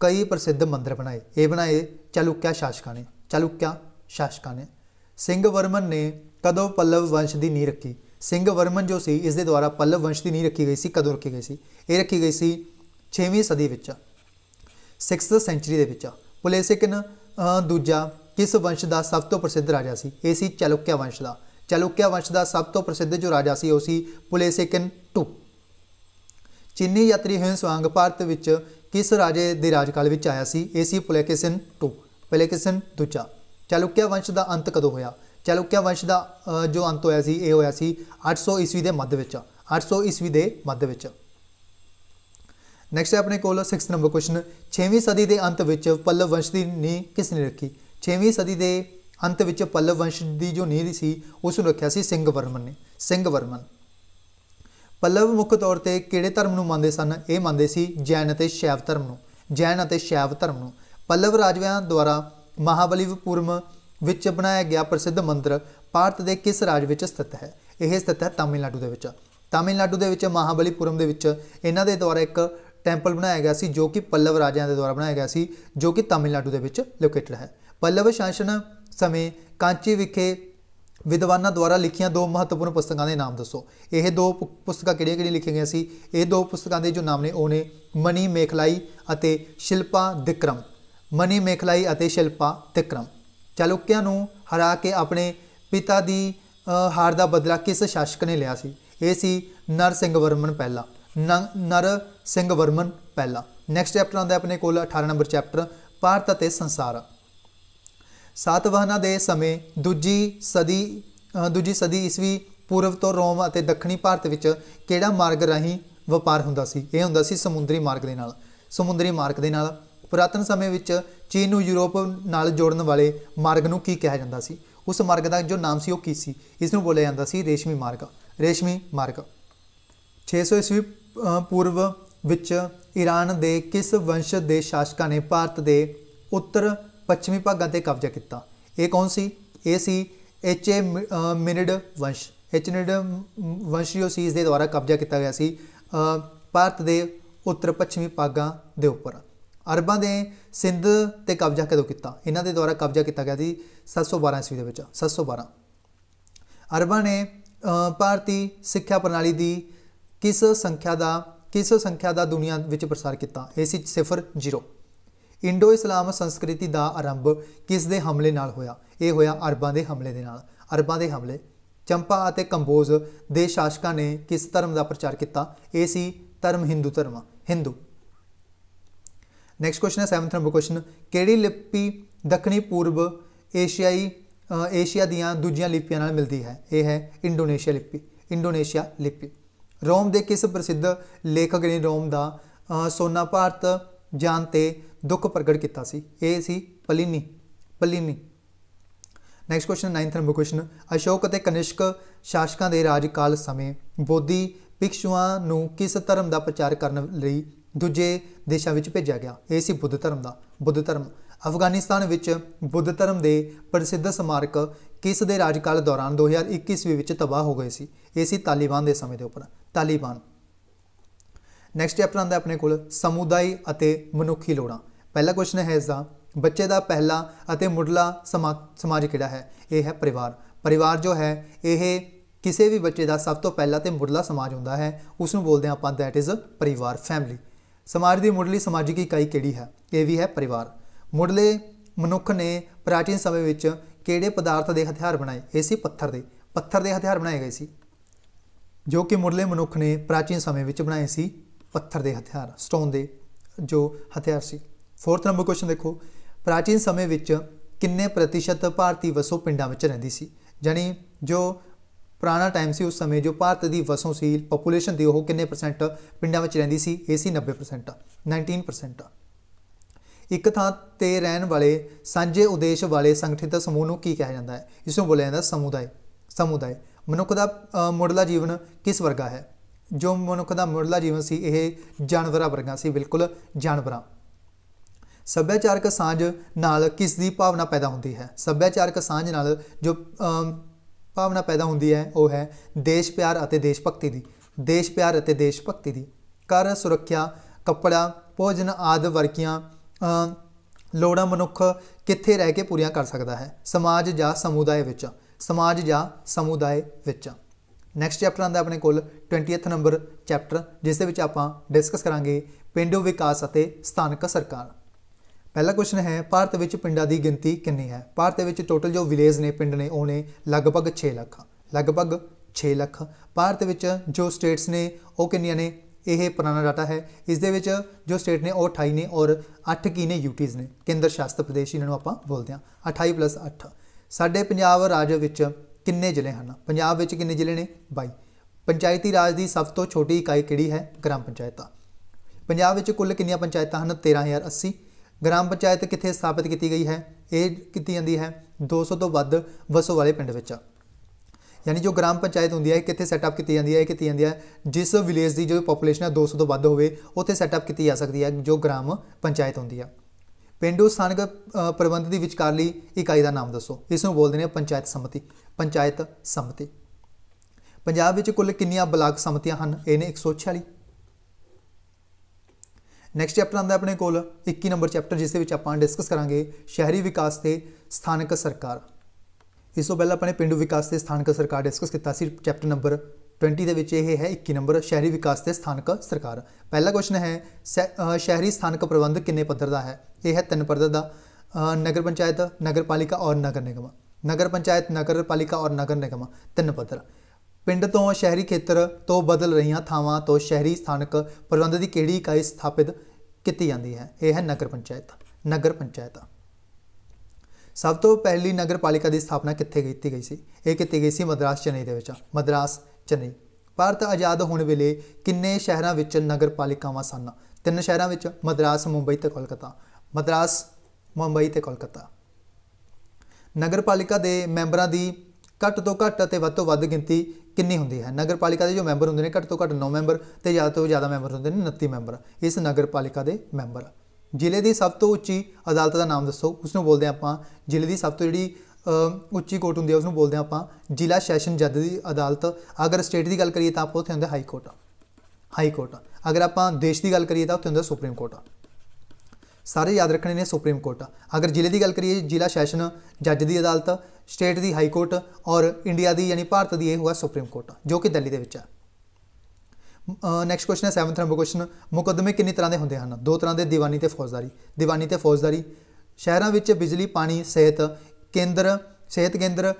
ਕਈ ਪ੍ਰਸਿੱਧ ਮੰਦਿਰ ਬਣਾਏ ਇਹ ਬਣਾਏ ਚਾਲੁਕਿਆ ਸ਼ਾਸਕਾਂ ਨੇ ਚਾਲੁਕਿਆ ਸ਼ਾਸਕਾਂ ਨੇ ਸਿੰਘ ਵਰਮਨ ਨੇ ਕਦੋਂ ਪੱਲਵ ਵੰਸ਼ ਦੀ ਨੀਂਹ ਰੱਖੀ ਸਿੰਘ ਵਰਮਨ ਜੋ ਸੀ ਇਸ ਦੇ ਦੁਆਰਾ ਪੱਲਵ ਵੰਸ਼ ਦੀ ਨੀਂਹ ਰੱਖੀ ਗਈ ਸੀ ਕਦੋਂ ਰੱਖੀ ਗਈ ਸੀ ਇਹ ਰੱਖੀ ਗਈ ਸੀ 6ਵੀਂ ਸਦੀ ਵਿੱਚ 6th ਸੈਂਚਰੀ ਦੇ ਵਿੱਚ ਪੁਲੇਸਿਕਨ ਦੂਜਾ ਕਿਸ ਵੰਸ਼ ਦਾ ਸਭ ਤੋਂ ਪ੍ਰਸਿੱਧ ਰਾਜਾ ਸੀ ਇਹ ਸੀ ਚਲੁਕਿਆ ਵੰਸ਼ ਦਾ ਚਲੁਕਿਆ ਵੰਸ਼ ਦਾ ਸਭ ਤੋਂ ਪ੍ਰਸਿੱਧ ਜੋ ਰਾਜਾ ਸੀ ਉਹ ਸੀ ਪੁਲੇਸਿਕਨ 2 ਚੀਨੀ ਯਾਤਰੀ ਹੋਏ ਸਵਾਂਗ ਭਾਰਤ ਵਿੱਚ ਕਿਸ ਰਾਜੇ ਦੇ ਰਾਜਕਾਲ ਵਿੱਚ ਆਇਆ ਸੀ ਇਹ ਸੀ ਪੁਲੇਕਿਸਨ 2 ਪੁਲੇਕਿਸਨ ਦੂਜਾ ਚਾਲੁਕਿਆ ਵੰਸ਼ ਦਾ ਅੰਤ ਕਦੋਂ ਹੋਇਆ ਚਾਲੁਕਿਆ ਵੰਸ਼ ਦਾ ਜੋ ਅੰਤ ਹੋਇਆ ਸੀ ਇਹ ਹੋਇਆ ਸੀ 800 ਈਸਵੀ ਦੇ ਮੱਧ ਵਿੱਚ 800 ਈਸਵੀ ਦੇ ਮੱਧ ਵਿੱਚ ਨੈਕਸਟ ਹੈ ਆਪਣੇ ਕੋਲ 6th ਨੰਬਰ ਕੁਐਸਚਨ 6ਵੀਂ ਸਦੀ ਦੇ ਅੰਤ ਵਿੱਚ ਪੱਲਵ ਵੰਸ਼ ਦੀ ਨੀ ਕਿਸ ਨੇ ਰੱਖੀ 6ਵੀਂ ਸਦੀ ਦੇ ਅੰਤ ਵਿੱਚ ਪੱਲਵ ਵੰਸ਼ ਦੀ ਜੋ ਨੀ ਸੀ ਉਸ ਨੂੰ ਰੱਖਿਆ ਸੀ ਸਿੰਘ ਵਰਮਨ ਨੇ ਸਿੰਘ ਵਰਮਨ ਪੱਲਵ ਮੁੱਖ ਤੌਰ ਤੇ ਕਿਹੜੇ ਧਰਮ ਨੂੰ ਮੰਨਦੇ ਸਨ ਇਹ ਮੰਨਦੇ ਸੀ ਜੈਨ ਅਤੇ ਸ਼ੈਵ ਧਰਮ ਨੂੰ ਜੈਨ ਅਤੇ ਸ਼ੈਵ ਧਰਮ ਨੂੰ ਪੱਲਵ ਰਾਜਵਿਆਂ ਦੁਆਰਾ ਮਹਾਬਲੀਪੁਰਮ ਵਿੱਚ ਬਣਾਇਆ ਗਿਆ ਪ੍ਰਸਿੱਧ ਮੰਦਿਰ ਭਾਰਤ ਦੇ ਕਿਸ ਰਾਜ ਵਿੱਚ ਸਥਿਤ ਹੈ ਇਹ ਸਥਿਤ ਹੈ ਤਾਮਿਲਨਾਡੂ ਦੇ ਵਿੱਚ ਤਾਮਿਲਨਾਡੂ ਦੇ ਵਿੱਚ ਮਹਾਬਲੀਪੁਰਮ ਦੇ ਵਿੱਚ ਇਹਨਾਂ ਦੇ ਦੁਆਰਾ ਇੱਕ ਟੈਂਪਲ ਬਣਾਇਆ ਗਿਆ ਸੀ ਜੋ ਕਿ ਪੱਲਵ ਰਾਜਿਆਂ ਦੇ ਦੁਆਰਾ ਬਣਾਇਆ ਗਿਆ ਸੀ ਜੋ ਕਿ ਤਾਮਿਲਨਾਡੂ ਦੇ ਵਿੱਚ ਲੋਕੇਟਡ ਹੈ ਪੱਲਵ ਸ਼ਾਸਨ ਸਮੇਂ ਕਾਂਚੀ ਵਿਖੇ ਵਿਦਵਾਨਾਂ ਦੁਆਰਾ ਲਿਖੀਆਂ ਦੋ ਮਹੱਤਵਪੂਰਨ ਪੁਸਤਕਾਂ ਦੇ ਨਾਮ ਦੱਸੋ ਇਹ ਦੋ ਪੁਸਤਕਾਂ ਕਿਹੜੀਆਂ-ਕਿਹੜੀਆਂ ਲਿਖੀਆਂ ਗਈਆਂ ਸੀ ਇਹ ਦੋ ਪੁਸਤਕਾਂ ਦੇ ਜੋ ਨਾਮ ਨੇ ਉਹ ਨੇ ਮਨੀ ਮੇਖਲਾਈ ਅਤੇ ਸ਼ਿਲਪਾ ਦਿਕਰਮ ਮਨੀ ਮੇਖਲਾਈ ਅਤੇ ਸ਼ਿਲਪਾ ਤਿਕਰਮ ਚਲੁਕਿਆਂ ਨੂੰ ਹਰਾ ਕੇ ਆਪਣੇ ਪਿਤਾ ਦੀ ਹਾਰ ਦਾ ਬਦਲਾ ਕਿਸ ਸ਼ਾਸਕ ਨੇ ਲਿਆ ਸੀ ਇਹ ਸੀ ਨਰ ਸਿੰਘ ਵਰਮਨ ਪਹਿਲਾ ਨਰ ਸਿੰਘ ਵਰਮਨ ਪਹਿਲਾ ਨੈਕਸਟ ਚੈਪਟਰ ਆਉਂਦਾ ਆਪਣੇ ਕੋਲ 18 ਨੰਬਰ ਚੈਪਟਰ ਭਾਰਤ ਅਤੇ ਸੰਸਾਰ ਸਾਤਵਾਹਨਾਂ ਦੇ ਸਮੇਂ ਦੂਜੀ ਸਦੀ ਦੂਜੀ ਸਦੀ ਈਸਵੀ ਪੂਰਬ ਤੋਂ ਰੋਮ ਅਤੇ ਦੱਖਣੀ ਭਾਰਤ ਵਿੱਚ ਕਿਹੜਾ ਮਾਰਗ ਰਾਹੀਂ ਵਪਾਰ ਹੁੰਦਾ ਸੀ ਇਹ ਹੁੰਦਾ ਸੀ ਸਮੁੰਦਰੀ ਮਾਰਗ ਦੇ ਨਾਲ ਸਮੁੰਦਰੀ ਮਾਰਗ ਦੇ ਨਾਲ ਪੁਰਾਤਨ ਸਮੇਂ ਵਿੱਚ ਚੀਨ ਨੂੰ ਯੂਰਪ ਨਾਲ ਜੋੜਨ ਵਾਲੇ ਮਾਰਗ ਨੂੰ ਕੀ ਕਿਹਾ ਜਾਂਦਾ ਸੀ ਉਸ ਮਾਰਗ ਦਾ ਜੋ ਨਾਮ ਸੀ ਉਹ ਕੀ ਸੀ ਇਸ ਨੂੰ ਬੋਲਿਆ ਜਾਂਦਾ ਸੀ ਰੇਸ਼ਮੀ ਮਾਰਗ ਰੇਸ਼ਮੀ ਮਾਰਗ 600 ਈਸਵੀ ਪੂਰਵ ਵਿੱਚ ਈਰਾਨ ਦੇ ਕਿਸ ਵੰਸ਼ ਦੇ ਸ਼ਾਸਕਾਂ ਨੇ ਭਾਰਤ ਦੇ ਉੱਤਰ ਪੱਛਮੀ ਭਾਗਾਂ ਤੇ ਕਬਜ਼ਾ ਕੀਤਾ ਇਹ ਕੌਣ ਸੀ ਇਹ ਸੀ ਐਚਏ ਮਿਨਿਡ ਵੰਸ਼ ਐਚਨਿਡ ਵੰਸ਼ੀਓ ਸੀਜ਼ ਦੇ ਦੁਆਰਾ ਕਬਜ਼ਾ ਕੀਤਾ ਗਿਆ ਸੀ ਭਾਰਤ ਦੇ ਉੱਤਰ ਪੱਛਮੀ ਭਾਗਾਂ ਦੇ ਉੱਪਰ ਅਰਬਾਂ ਦੇ ਸਿੰਧ ਤੇ ਕਬਜ਼ਾ ਕਦੋਂ ਕੀਤਾ ਇਹਨਾਂ ਦੇ ਦੁਆਰਾ ਕਬਜ਼ਾ ਕੀਤਾ ਗਿਆ ਸੀ 712 ਈਸਵੀ ਦੇ ਵਿੱਚ 712 ਅਰਬਾਂ ਨੇ ਭਾਰਤੀ ਸਿੱਖਿਆ ਪ੍ਰਣਾਲੀ ਦੀ ਕਿਸ ਸੰਖਿਆ ਦਾ ਕਿਸ ਸੰਖਿਆ ਦਾ ਦੁਨੀਆ ਵਿੱਚ ਪ੍ਰਸਾਰ ਕੀਤਾ ਇਹ ਸੀ 00 ਇੰਡੋ ਇਸਲਾਮ ਸੰਸਕ੍ਰਿਤੀ ਦਾ ਆਰੰਭ ਕਿਸ ਦੇ ਹਮਲੇ ਨਾਲ ਹੋਇਆ ਇਹ ਹੋਇਆ ਅਰਬਾਂ ਦੇ ਹਮਲੇ ਦੇ ਨਾਲ ਅਰਬਾਂ ਦੇ ਹਮਲੇ ਚੰਪਾ ਅਤੇ ਕੰਬੋਜ ਦੇ ਸ਼ਾਸਕਾਂ ਨੇ ਕਿਸ ਧਰਮ ਦਾ ਪ੍ਰਚਾਰ ਕੀਤਾ ਇਹ ਸੀ ਧਰਮ ਹਿੰਦੂ ਧਰਮ ਹਿੰਦੂ ਨੈਕਸਟ ਕੁਐਸਚਨ ਹੈ 7th ਨੰਬਰ ਕੁਐਸਚਨ ਕਿਹੜੀ ਲਿਪੀ ਦੱਖਣੀ ਪੂਰਬ ਏਸ਼ੀਆਈ ਏਸ਼ੀਆ ਦੀਆਂ ਦੂਜੀਆਂ ਲਿਪੀਆਂ ਨਾਲ ਮਿਲਦੀ ਹੈ ਇਹ ਹੈ ਇੰਡੋਨੇਸ਼ੀਆ ਲਿਪੀ ਇੰਡੋਨੇਸ਼ੀਆ ਲਿਪੀ ਰੋਮ ਦੇ ਕਿਸ ਪ੍ਰਸਿੱਧ ਲੇਖਕ ਨੇ ਰੋਮ ਦਾ ਸੋਨਾ ਭਾਰਤ ਜਾਣ ਤੇ ਦੁੱਖ ਪ੍ਰਗਟ ਕੀਤਾ ਸੀ ਇਹ ਸੀ Pliny Pliny next question 9th number question Ashoka ਅਤੇ ਕਨਿਸ਼ਕ ਸ਼ਾਸਕਾਂ ਦੇ ਰਾਜਕਾਲ ਸਮੇਂ ਬੋਧੀ ਭਿਕਸ਼ੂਆਂ ਨੂੰ ਕਿਸ ਧਰਮ ਦਾ ਪ੍ਰਚਾਰ ਕਰਨ ਲਈ ਦੂਜੇ ਦੇਸ਼ਾਂ ਵਿੱਚ ਭੇਜਿਆ ਗਿਆ ਇਹ ਸੀ ਬੁੱਧ ਧਰਮ ਦਾ ਬੁੱਧ ਧਰਮ ਅਫਗਾਨਿਸਤਾਨ ਵਿੱਚ ਬੁੱਧ ਧਰਮ ਦੇ ਪ੍ਰਸਿੱਧ ਸਮਾਰਕ ਕਿਸ ਦੇ ਰਾਜਕਾਲ ਦੌਰਾਨ 2021 ਵਿੱਚ ਤਬਾਹ ਹੋ ਗਏ ਸੀ ਇਹ ਸੀ ਤਾਲੀਬਾਨ ਦੇ ਸਮੇਂ ਦੇ ਉੱਪਰ ਤਾਲੀਬਾਨ ਨੈਕਸਟ ਚੈਪਟਰ ਆਂਦਾ ਆਪਣੇ ਕੋਲ ਸਮੁਦਾਇ ਅਤੇ ਮਨੁੱਖੀ ਲੋੜਾਂ ਪਹਿਲਾ ਕੁਐਸਚਨ ਹੈ ਇਸ ਦਾ ਬੱਚੇ ਦਾ ਪਹਿਲਾ ਅਤੇ ਮੁੱਢਲਾ ਸਮਾਜ ਕਿਹੜਾ ਹੈ ਇਹ ਹੈ ਪਰਿਵਾਰ ਪਰਿਵਾਰ ਜੋ ਹੈ ਇਹ ਕਿਸੇ ਵੀ ਬੱਚੇ ਦਾ ਸਭ ਤੋਂ ਪਹਿਲਾ ਤੇ ਮੁੱਢਲਾ ਸਮਾਜ ਹੁੰਦਾ ਹੈ ਉਸ ਨੂੰ ਬੋਲਦੇ ਆਪਾਂ ਦੈਟ ਇਜ਼ ਪਰਿਵਾਰ ਫੈਮਿਲੀ ਸਮਾਜ ਦੀ ਮੁੱਢਲੀ ਸਮਾਜਿਕ ਇਕਾਈ ਕਿਹੜੀ ਹੈ ਇਹ ਵੀ ਹੈ ਪਰਿਵਾਰ ਮੁੱਢਲੇ ਮਨੁੱਖ ਨੇ ਪ੍ਰਾਚੀਨ ਸਮੇਂ ਵਿੱਚ ਕਿਹੜੇ ਪਦਾਰਥ ਦੇ ਹਥਿਆਰ ਬਣਾਏ ਇਹ ਸੀ ਪੱਥਰ ਦੇ ਪੱਥਰ ਦੇ ਹਥਿਆਰ ਬਣਾਏ ਗਏ ਸੀ ਜੋ ਕਿ ਮੁੱਢਲੇ ਮਨੁੱਖ ਨੇ ਪ੍ਰਾਚੀਨ ਸਮੇਂ ਵਿੱਚ ਬਣਾਏ ਸੀ ਪੱਥਰ ਦੇ ਹਥਿਆਰ ਸਟੋਨ ਦੇ ਜੋ ਹਥਿਆਰ ਸੀ ਫੋਰਥ ਨੰਬਰ ਕੁਐਸਚਨ ਦੇਖੋ ਪ੍ਰਾਚੀਨ ਸਮੇਂ ਵਿੱਚ ਕਿੰਨੇ ਪ੍ਰਤੀਸ਼ਤ ਭਾਰਤੀ ਵਸੋਂ ਪਿੰਡਾਂ ਵਿੱਚ ਰਹਿੰਦੀ ਸੀ ਯਾਨੀ ਜੋ ਪੁਰਾਣਾ ਟਾਈਮ ਸੀ ਉਸ ਸਮੇਂ ਜੋ ਭਾਰਤ ਦੀ ਵਸੋਂਸ਼ੀਲ ਪੋਪੂਲੇਸ਼ਨ ਦੀ ਉਹ ਕਿੰਨੇ ਪਰਸੈਂਟ ਪਿੰਡਾਂ ਵਿੱਚ ਰਹਿੰਦੀ ਸੀ ਇਹ ਸੀ 90% 19% ਇੱਕ ਥਾਂ ਤੇ ਰਹਿਣ ਵਾਲੇ ਸਾਂਝੇ ਉਦੇਸ਼ ਵਾਲੇ ਸੰਗਠਿਤ ਸਮੂਹ ਨੂੰ ਕੀ ਕਿਹਾ ਜਾਂਦਾ ਹੈ ਇਸ ਨੂੰ ਬੋਲਿਆ ਜਾਂਦਾ ਸਮੁਦਾਇ ਸਮੁਦਾਇ ਮਨੁੱਖ ਦਾ ਮੁੱਢਲਾ ਜੀਵਨ ਕਿਸ ਵਰਗਾ ਹੈ ਜੋ ਮਨੁੱਖ ਦਾ ਮੁੱਢਲਾ ਜੀਵਨ ਸੀ ਇਹ ਜਾਨਵਰਾਂ ਵਰਗਾ ਸੀ ਬਿਲਕੁਲ ਜਾਨਵਰਾਂ ਸੱਭਿਆਚਾਰਕ ਸਾਂਝ ਨਾਲ ਕਿਸ ਦੀ ਭਾਵਨਾ ਪੈਦਾ ਹੁੰਦੀ ਹੈ ਸੱਭਿਆਚਾਰਕ ਸਾਂਝ ਨਾਲ ਜੋ ਭਾਵਨਾ ਪੈਦਾ ਹੁੰਦੀ ਹੈ ਉਹ ਹੈ ਦੇਸ਼ ਪਿਆਰ ਅਤੇ ਦੇਸ਼ ਭਗਤੀ ਦੀ ਦੇਸ਼ ਪਿਆਰ ਅਤੇ ਦੇਸ਼ ਭਗਤੀ ਦੀ ਕਰ ਸੁਰੱਖਿਆ ਕੱਪੜਾ ਭੋਜਨ ਆਦ ਵਰਕੀਆਂ ਲੋੜਾਂ ਮਨੁੱਖ ਕਿੱਥੇ ਰਹਿ ਕੇ ਪੂਰੀਆਂ ਕਰ ਸਕਦਾ ਹੈ ਸਮਾਜ ਜਾਂ ਸਮੁਦਾਇ ਵਿੱਚ ਸਮਾਜ ਜਾਂ ਸਮੁਦਾਇ ਵਿੱਚ ਨੈਕਸਟ ਚੈਪਟਰ ਆਂਦਾ ਆਪਣੇ ਕੋਲ 20th ਨੰਬਰ ਚੈਪਟਰ ਜਿਸ ਦੇ ਵਿੱਚ ਆਪਾਂ ਡਿਸਕਸ ਕਰਾਂਗੇ ਪਿੰਡੂ ਵਿਕਾਸ ਅਤੇ ਸਥਾਨਕ ਸਰਕਾਰ ਪਹਿਲਾ ਕੁਐਸਚਨ ਹੈ ਭਾਰਤ ਵਿੱਚ ਪਿੰਡਾਂ ਦੀ ਗਿਣਤੀ ਕਿੰਨੀ ਹੈ ਭਾਰਤ ਵਿੱਚ ਟੋਟਲ ਜੋ ਵਿਲੇਜ ਨੇ ਪਿੰਡ ਨੇ ਉਹ ਨੇ ਲਗਭਗ 6 ਲੱਖ ਲਗਭਗ 6 ਲੱਖ ਭਾਰਤ ਵਿੱਚ ਜੋ ਸਟੇਟਸ ਨੇ ਉਹ ਕਿੰਨੀਆਂ ਨੇ ਇਹ ਪੁਰਾਣਾ ਡਾਟਾ ਹੈ ਇਸ ਦੇ ਵਿੱਚ ਜੋ ਸਟੇਟ ਨੇ ਉਹ 28 ਨੇ ਔਰ 8 ਕੀ ਨੇ ਯੂਟੀਜ਼ ਨੇ ਕੇਂਦਰ ਸ਼ਾਸਤ ਪ੍ਰਦੇਸ਼ ਇਹਨਾਂ ਨੂੰ ਆਪਾਂ ਬੋਲਦੇ ਹਾਂ 28 8 ਸਾਡੇ ਪੰਜਾਬ ਰਾਜ ਵਿੱਚ ਕਿੰਨੇ ਜ਼ਿਲ੍ਹੇ ਹਨ ਪੰਜਾਬ ਵਿੱਚ ਕਿੰਨੇ ਜ਼ਿਲ੍ਹੇ ਨੇ 22 ਪੰਚਾਇਤੀ ਰਾਜ ਦੀ ਸਭ ਤੋਂ ਛੋਟੀ ਇਕਾਈ ਕਿਹੜੀ ਹੈ ਗ੍ਰਾਮ ਪੰਚਾਇਤਾਂ ਪੰਜਾਬ ਵਿੱਚ ਕੁੱਲ ਕਿੰਨੀਆਂ ਪੰਚਾਇਤਾਂ ਹਨ 13080 ਗ੍ਰਾਮ ਪੰਚਾਇਤ ਕਿੱਥੇ ਸਥਾਪਿਤ ਕੀਤੀ ਗਈ ਹੈ ਇਹ ਕੀਤੀ ਜਾਂਦੀ ਹੈ 200 ਤੋਂ ਵੱਧ ਵਸੋਂ ਵਾਲੇ ਪਿੰਡ ਵਿੱਚ ਯਾਨੀ ਜੋ ਗ੍ਰਾਮ ਪੰਚਾਇਤ ਹੁੰਦੀ ਹੈ ਕਿੱਥੇ ਸੈਟਅਪ ਕੀਤੀ ਜਾਂਦੀ ਹੈ ਇਹ ਕੀਤੀ ਜਾਂਦੀ ਹੈ ਜਿਸ ਵਿਲੇਜ ਦੀ ਜੋ ਪੋਪੂਲੇਸ਼ਨ ਹੈ 200 ਤੋਂ ਵੱਧ ਹੋਵੇ ਉੱਥੇ ਸੈਟਅਪ ਕੀਤੀ ਜਾ ਸਕਦੀ ਹੈ ਜੋ ਗ੍ਰਾਮ ਪੰਚਾਇਤ ਹੁੰਦੀ ਹੈ ਪਿੰਡੂ ਸਥਾਨਕ ਪ੍ਰਬੰਧ ਦੀ ਵਿਚਕਾਰਲੀ ਇਕਾਈ ਦਾ ਨਾਮ ਦੱਸੋ ਇਸ ਨੂੰ ਬੋਲਦੇ ਨੇ ਪੰਚਾਇਤ ਸਮਿਤੀ ਪੰਚਾਇਤ ਸਮਿਤੀ ਪੰਜਾਬ ਵਿੱਚ ਕੁੱਲ ਕਿੰਨੀਆਂ ਬਲਾਕ ਸਮਿਤੀਆਂ ਹਨ ਇਹ ਨੇ 146 ਨੈਕਸਟ ਚੈਪਟਰ ਆਉਂਦਾ ਆਪਣੇ ਕੋਲ 21 ਨੰਬਰ ਚੈਪਟਰ ਜਿਸ ਦੇ ਵਿੱਚ ਆਪਾਂ ਡਿਸਕਸ ਕਰਾਂਗੇ ਸ਼ਹਿਰੀ ਵਿਕਾਸ ਤੇ ਸਥਾਨਕ ਸਰਕਾਰ ਇਸ ਤੋਂ ਪਹਿਲਾਂ ਆਪਣੇ ਪਿੰਡੂ ਵਿਕਾਸ ਤੇ ਸਥਾਨਕ ਸਰਕਾਰ ਡਿਸਕਸ ਕੀਤਾ ਸੀ ਚੈਪਟਰ ਨੰਬਰ 20 ਦੇ ਵਿੱਚ ਇਹ ਹੈ 21 ਨੰਬਰ ਸ਼ਹਿਰੀ ਵਿਕਾਸ ਤੇ ਸਥਾਨਕ ਸਰਕਾਰ ਪਹਿਲਾ ਕੁਐਸਚਨ ਹੈ ਸ਼ਹਿਰੀ ਸਥਾਨਕ ਪ੍ਰਬੰਧ ਕਿੰਨੇ ਪੱਧਰ ਦਾ ਹੈ ਇਹ ਹੈ ਤਿੰਨ ਪੱਧਰ ਦਾ ਨਗਰ ਪੰਚਾਇਤ ਨਗਰਪਾਲਿਕਾ ਔਰ ਨਗਰ ਨਿਗਮ ਨਗਰ ਪੰਚਾਇਤ ਨਗਰਪਾਲਿਕਾ ਔਰ ਨਗਰ ਨਿਗਮ ਤਿੰਨ ਪੱਧਰ ਪਿੰਡ ਤੋਂ ਸ਼ਹਿਰੀ ਖੇਤਰ ਤੋਂ ਬਦਲ ਰਹੀਆਂ ਥਾਵਾਂ ਤੋਂ ਸ਼ਹਿਰੀ ਸਥਾਨਕ ਪ੍ਰਬੰਧ ਦੀ ਕਿਹੜੀ ਇਕਾਈ ਸਥਾਪਿਤ ਕੀਤੀ ਜਾਂਦੀ ਹੈ ਇਹ ਹੈ ਨਗਰ ਪੰਚਾਇਤ ਨਗਰ ਪੰਚਾਇਤ ਸਭ ਤੋਂ ਪਹਿਲੀ ਨਗਰਪਾਲਿਕਾ ਦੀ ਸਥਾਪਨਾ ਕਿੱਥੇ ਕੀਤੀ ਗਈ ਸੀ ਇਹ ਕੀਤੀ ਗਈ ਸੀ ਮਦਰਾਸ ਚੇਨਈ ਦੇ ਵਿੱਚ ਮਦਰਾਸ ਚੇਨਈ ਭਾਰਤ ਆਜ਼ਾਦ ਹੋਣ ਵੇਲੇ ਕਿੰਨੇ ਸ਼ਹਿਰਾਂ ਵਿੱਚ ਨਗਰਪਾਲਿਕਾਵਾਂ ਸਨ ਤਿੰਨ ਸ਼ਹਿਰਾਂ ਵਿੱਚ ਮਦਰਾਸ ਮੁੰਬਈ ਤੇ ਕੋਲਕਾਤਾ ਮਦਰਾਸ ਮੁੰਬਈ ਤੇ ਕੋਲਕਾਤਾ ਨਗਰਪਾਲਿਕਾ ਦੇ ਮੈਂਬਰਾਂ ਦੀ ਘੱਟ ਤੋਂ ਘੱਟ ਅਤੇ ਵੱਧ ਤੋਂ ਵੱਧ ਗਿਣਤੀ ਕਿੰਨੀ ਹੁੰਦੀ ਹੈ ਨਗਰਪਾਲਿਕਾ ਦੇ ਜੋ ਮੈਂਬਰ ਹੁੰਦੇ ਨੇ ਘੱਟ ਤੋਂ ਘੱਟ 9 ਮੈਂਬਰ ਤੇ ਜ਼ਿਆਦਾ ਤੋਂ ਜ਼ਿਆਦਾ ਮੈਂਬਰ ਹੁੰਦੇ ਨੇ 29 ਮੈਂਬਰ ਇਸ ਨਗਰਪਾਲਿਕਾ ਦੇ ਮੈਂਬਰ ਜ਼ਿਲ੍ਹੇ ਦੀ ਸਭ ਤੋਂ ਉੱਚੀ ਅਦਾਲਤ ਦਾ ਨਾਮ ਦੱਸੋ ਉਸ ਨੂੰ ਬੋਲਦੇ ਆਪਾਂ ਜ਼ਿਲ੍ਹੇ ਦੀ ਸਭ ਤੋਂ ਜਿਹੜੀ ਉੱਚੀ ਕੋਰਟ ਹੁੰਦੀ ਹੈ ਉਸ ਨੂੰ ਬੋਲਦੇ ਆਪਾਂ ਜ਼ਿਲ੍ਹਾ ਸੈਸ਼ਨ ਜੱਜ ਦੀ ਅਦਾਲਤ ਅਗਰ ਸਟੇਟ ਦੀ ਗੱਲ ਕਰੀਏ ਤਾਂ ਆਪਾਂ ਉੱਥੇ ਹੁੰਦਾ ਹਾਈ ਕੋਰਟ ਹਾਈ ਕੋਰਟ ਅਗਰ ਆਪਾਂ ਦੇਸ਼ ਦੀ ਗੱਲ ਕਰੀਏ ਤਾਂ ਉੱਥੇ ਹੁੰਦਾ ਸੁਪਰੀਮ ਕੋਰਟ ਸਾਰੇ ਯਾਦ ਰੱਖਣੇ ਨੇ ਸੁਪਰੀਮ ਕੋਰਟ ਅਗਰ ਜ਼ਿਲ੍ਹੇ ਦੀ ਗੱਲ ਕਰੀਏ ਜ਼ਿਲ੍ਹਾ ਸੈਸ਼ਨ ਜੱਜ ਦੀ ਅਦਾਲਤ ਸਟੇਟ ਦੀ ਹਾਈ ਕੋਰਟ ਔਰ ਇੰਡੀਆ ਦੀ ਯਾਨੀ ਭਾਰਤ ਦੀ ਇਹ ਹੋਇਆ ਸੁਪਰੀਮ ਕੋਰਟ ਜੋ ਕਿ ਦਿੱਲੀ ਦੇ ਵਿੱਚ ਹੈ ਨੈਕਸਟ ਕੁਐਸਚਨ ਹੈ 7th ਨੰਬਰ ਕੁਐਸਚਨ ਮੁਕਦਮੇ ਕਿੰਨੀ ਤਰ੍ਹਾਂ ਦੇ ਹੁੰਦੇ ਹਨ ਦੋ ਤਰ੍ਹਾਂ ਦੇ ਦੀਵਾਨੀ ਤੇ ਫੌਜਦਾਰੀ ਦੀਵਾਨੀ ਤੇ ਫੌਜਦਾਰੀ ਸ਼ਹਿਰਾਂ ਵਿੱਚ ਬਿਜਲੀ ਪਾਣੀ ਸਿਹਤ ਕੇਂਦਰ ਸਿਹਤ ਕੇਂਦਰ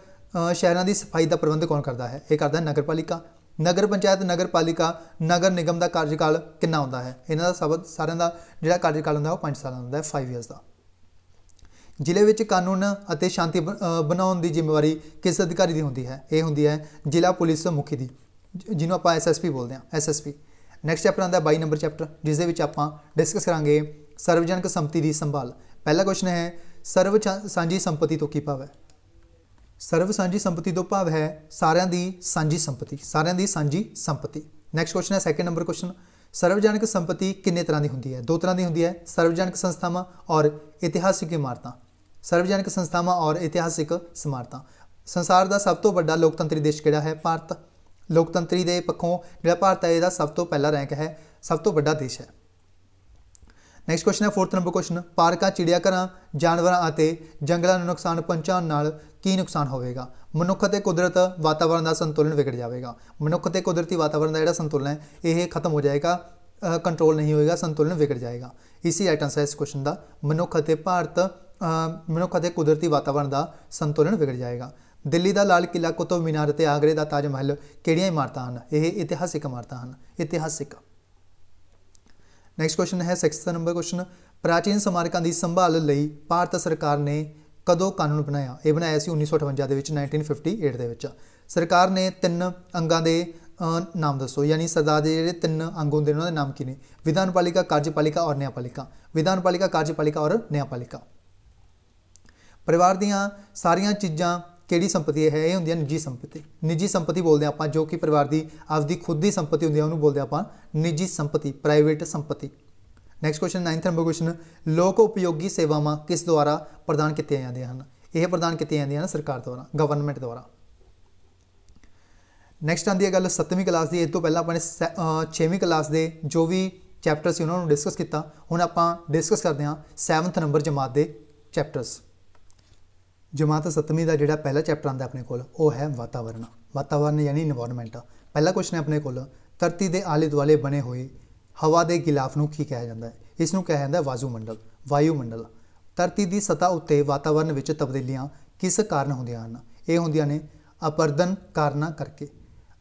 ਸ਼ਹਿਰਾਂ ਦੀ ਸਫਾਈ ਦਾ ਪ੍ਰਬੰਧ ਕੌਣ ਕਰਦਾ ਹੈ ਇਹ ਕਰਦਾ ਹੈ ਨਗਰਪਾਲਿਕਾ ਨਗਰ ਪੰਚਾਇਤ ਨਗਰ ਪਾਲਿਕਾ ਨਗਰ ਨਿਗਮ ਦਾ ਕਾਰਜਕਾਲ ਕਿੰਨਾ ਹੁੰਦਾ ਹੈ ਇਹਨਾਂ ਦਾ ਸਬਦ ਸਾਰਿਆਂ ਦਾ ਜਿਹੜਾ ਕਾਰਜਕਾਲ ਹੁੰਦਾ ਉਹ 5 ਸਾਲਾਂ ਦਾ ਹੁੰਦਾ ਹੈ 5 ਇਅਰਸ ਦਾ ਜ਼ਿਲ੍ਹੇ ਵਿੱਚ ਕਾਨੂੰਨ ਅਤੇ ਸ਼ਾਂਤੀ ਬਣਾਉਣ ਦੀ ਜ਼ਿੰਮੇਵਾਰੀ ਕਿਸ ਅਧਿਕਾਰੀ ਦੀ ਹੁੰਦੀ ਹੈ ਇਹ ਹੁੰਦੀ ਹੈ ਜ਼ਿਲ੍ਹਾ ਪੁਲਿਸ ਮੁਖੀ ਦੀ ਜਿਹਨੂੰ ਆਪਾਂ ਐਸਐਸਪੀ ਬੋਲਦੇ ਹਾਂ ਐਸਐਸਪੀ ਨੈਕਸਟ ਚੈਪਟਰ ਆਂਦਾ 22 ਨੰਬਰ ਚੈਪਟਰ ਜਿਸ ਦੇ ਵਿੱਚ ਆਪਾਂ ਡਿਸਕਸ ਕਰਾਂਗੇ ਸਰਵਜਨਕ ਸੰਪਤੀ ਦੀ ਸੰਭਾਲ ਪਹਿਲਾ ਕੁਐਸਚਨ ਹੈ ਸਰਵ ਸਾਂਝੀ ਸੰਪਤੀ ਤੋਂ ਕੀ ਭਾਵ ਹੈ ਸਰਵ ਸਾਂਝੀ ਸੰਪਤੀ ਤੋਂ ਭਾਵ ਹੈ ਸਾਰਿਆਂ ਦੀ ਸਾਂਝੀ ਸੰਪਤੀ ਸਾਰਿਆਂ ਦੀ ਸਾਂਝੀ ਸੰਪਤੀ ਨੈਕਸਟ ਕੁਐਸਚਨ ਹੈ ਸੈਕੰਡ ਨੰਬਰ ਕੁਐਸਚਨ ਸਰਵਜਨਕ ਸੰਪਤੀ ਕਿੰਨੇ ਤਰ੍ਹਾਂ ਦੀ ਹੁੰਦੀ ਹੈ ਦੋ ਤਰ੍ਹਾਂ ਦੀ ਹੁੰਦੀ ਹੈ ਸਰਵਜਨਕ ਸੰਸਥਾਵਾਂ ਔਰ ਇਤਿਹਾਸਿਕ ਇਮਾਰਤਾਂ ਸਰਵਜਨਕ ਸੰਸਥਾਵਾਂ ਔਰ ਇਤਿਹਾਸਿਕ ਸਮਾਰਤਾਂ ਸੰਸਾਰ ਦਾ ਸਭ ਤੋਂ ਵੱਡਾ ਲੋਕਤੰਤਰੀ ਦੇਸ਼ ਕਿਹੜਾ ਹੈ ਭਾਰਤ ਲੋਕਤੰਤਰੀ ਦੇ ਪੱਖੋਂ ਜਿਹੜਾ ਭਾਰਤ ਹੈ ਇਹਦਾ ਸਭ ਤੋਂ ਪਹਿਲਾ ਰੈਂਕ ਹੈ ਸਭ ਤੋਂ ਵੱਡਾ ਦੇਸ਼ ਹੈ ਨੈਕਸਟ ਕੁਐਸਚਨ ਹੈ ਫੋਰਥ ਨੰਬਰ ਕੁਐਸਚਨ ਪਾਰਕਾਂ ਚਿੜੀਆਘਰਾਂ ਜਾਨਵਰਾਂ ਅਤੇ ਜੰਗਲਾਂ ਨੂੰ ਨੁਕਸਾਨ ਪਹੁੰਚਾਉਣ ਨਾਲ ਕੀ ਨੁਕਸਾਨ ਹੋਵੇਗਾ ਮਨੁੱਖ ਤੇ ਕੁਦਰਤ ਵਾਤਾਵਰਣ ਦਾ ਸੰਤੁਲਨ ਵਿਗੜ ਜਾਵੇਗਾ ਮਨੁੱਖ ਤੇ ਕੁਦਰਤੀ ਵਾਤਾਵਰਣ ਦਾ ਜਿਹੜਾ ਸੰਤੁਲਨ ਹੈ ਇਹ ਖਤਮ ਹੋ ਜਾਏਗਾ ਕੰਟਰੋਲ ਨਹੀਂ ਹੋਏਗਾ ਸੰਤੁਲਨ ਵਿਗੜ ਜਾਏਗਾ ਇਸੇ ਆਈਟਮ ਸਾਈਜ਼ ਕੁਐਸਚਨ ਦਾ ਮਨੁੱਖ ਤੇ ਭਾਰਤ ਮਨੁੱਖ ਅਤੇ ਕੁਦਰਤੀ ਵਾਤਾਵਰਣ ਦਾ ਸੰਤੁਲਨ ਵਿਗੜ ਜਾਏਗਾ ਦਿੱਲੀ ਦਾ ਲਾਲ ਕਿਲਾ ਕੁਤਬ ਮੀਨਾਰ ਤੇ ਆਗਰੇ ਦਾ ਤਾਜ ਮਹਿਲ ਕਿਹੜੀਆਂ ਇਮਾਰਤਾਂ ਹਨ ਇਹ ਇਤਿਹਾਸਿਕ ਇਮਾਰਤਾਂ ਹਨ ਇਤਿਹਾਸਿਕ ਨੈਕਸਟ ਕੁਐਸਚਨ ਹੈ 6th ਨੰਬਰ ਕੁਐਸਚਨ ਪ੍ਰਾਚੀਨ ਸਮਾਰਕਾਂ ਦੀ ਸੰਭਾਲ ਲਈ ਭਾਰਤ ਸਰਕਾਰ ਨੇ ਕਦੋਂ ਕਾਨੂੰਨ ਬਣਾਇਆ ਇਹ ਬਣਾਇਆ ਸੀ 1958 ਦੇ ਵਿੱਚ 1958 ਦੇ ਵਿੱਚ ਸਰਕਾਰ ਨੇ ਤਿੰਨ ਅੰਗਾਂ ਦੇ ਨਾਮ ਦੱਸੋ ਯਾਨੀ ਸਰਦਾਰ ਦੇ ਜਿਹੜੇ ਤਿੰਨ ਅੰਗ ਹੁੰਦੇ ਨੇ ਉਹਨਾਂ ਦੇ ਨਾਮ ਕੀ ਨੇ ਵਿਧਾਨ ਪਾਲਿਕਾ ਕਾਰਜਪਾਲਿਕਾ ਔਰ ਨਿਆਂਪਾਲਿਕਾ ਵਿਧਾਨ ਪਾਲਿਕਾ ਕਾਰਜਪਾਲਿਕਾ ਔਰ ਨਿਆਂਪਾਲਿਕਾ ਪਰਿਵਾਰ ਦੀਆਂ ਸਾਰੀਆਂ ਚੀਜ਼ਾਂ ਕਿਹੜੀ ਸੰਪਤੀ ਹੈ ਇਹ ਹੁੰਦੀਆਂ ਨਿੱਜੀ ਸੰਪਤੀ ਨਿੱਜੀ ਸੰਪਤੀ ਬੋਲਦੇ ਆਪਾਂ ਜੋ ਕਿ ਪਰਿਵਾਰ ਦੀ ਆਪਦੀ ਖੁਦ ਦੀ ਸੰਪਤੀ ਹੁੰਦੀ ਹੈ ਉਹਨੂੰ ਬੋਲਦੇ ਆਪਾਂ ਨਿੱਜੀ ਸੰਪਤੀ ਪ੍ਰਾਈਵੇਟ ਸੰਪਤੀ next question 9th number question ਲੋਕ ਉਪਯੋਗੀ ਸੇਵਾਵਾਂ ਕਿਸ ਦੁਆਰਾ ਪ੍ਰਦਾਨ ਕੀਤੀਆਂ ਜਾਂਦੀਆਂ ਹਨ ਇਹ ਪ੍ਰਦਾਨ ਕੀਤੀਆਂ ਜਾਂਦੀਆਂ ਹਨ ਸਰਕਾਰ ਦੁਆਰਾ ਗਵਰਨਮੈਂਟ ਦੁਆਰਾ ਨੈਕਸਟ ਆਂਦੀ ਹੈ ਗੱਲ 7ਵੀਂ ਕਲਾਸ ਦੀ ਇਸ ਤੋਂ ਪਹਿਲਾਂ ਆਪਾਂ ਨੇ 6ਵੀਂ ਕਲਾਸ ਦੇ ਜੋ ਵੀ ਚੈਪਟਰ ਸੀ ਉਹਨਾਂ ਨੂੰ ਡਿਸਕਸ ਕੀਤਾ ਹੁਣ ਆਪਾਂ ਡਿਸਕਸ ਕਰਦੇ ਹਾਂ 7th ਨੰਬਰ ਜਮਾਤ ਦੇ ਚੈਪਟਰਸ ਜਮਾਤ 7ਵੀਂ ਦਾ ਜਿਹੜਾ ਪਹਿਲਾ ਚੈਪਟਰ ਆਂਦਾ ਆਪਣੇ ਕੋਲ ਉਹ ਹੈ ਵਾਤਾਵਰਣ ਵਾਤਾਵਰਣ ਯਾਨੀ এনवायरमेंट ਪਹਿਲਾ ਕੁਐਸਚਨ ਆਪਣੇ ਕੋਲ ਧਰਤੀ ਦੇ ਆਲੇ ਦੁਆਲੇ ਬਣੇ ਹੋਏ ਹਵਾ ਦੇ ਗਿਲਾਫ ਨੂੰ ਕੀ ਕਿਹਾ ਜਾਂਦਾ ਹੈ ਇਸ ਨੂੰ ਕਿਹਾ ਜਾਂਦਾ ਵਾਯੂ ਮੰਡਲ ਵਾਯੂ ਮੰਡਲ ਧਰਤੀ ਦੀ ਸਤਾ ਉੱਤੇ ਵਾਤਾਵਰਣ ਵਿੱਚ ਤਬਦੀਲੀਆਂ ਕਿਸ ਕਾਰਨ ਹੁੰਦੀਆਂ ਹਨ ਇਹ ਹੁੰਦੀਆਂ ਨੇ ਅਪਰਦਨ ਕਾਰਨਾਂ ਕਰਕੇ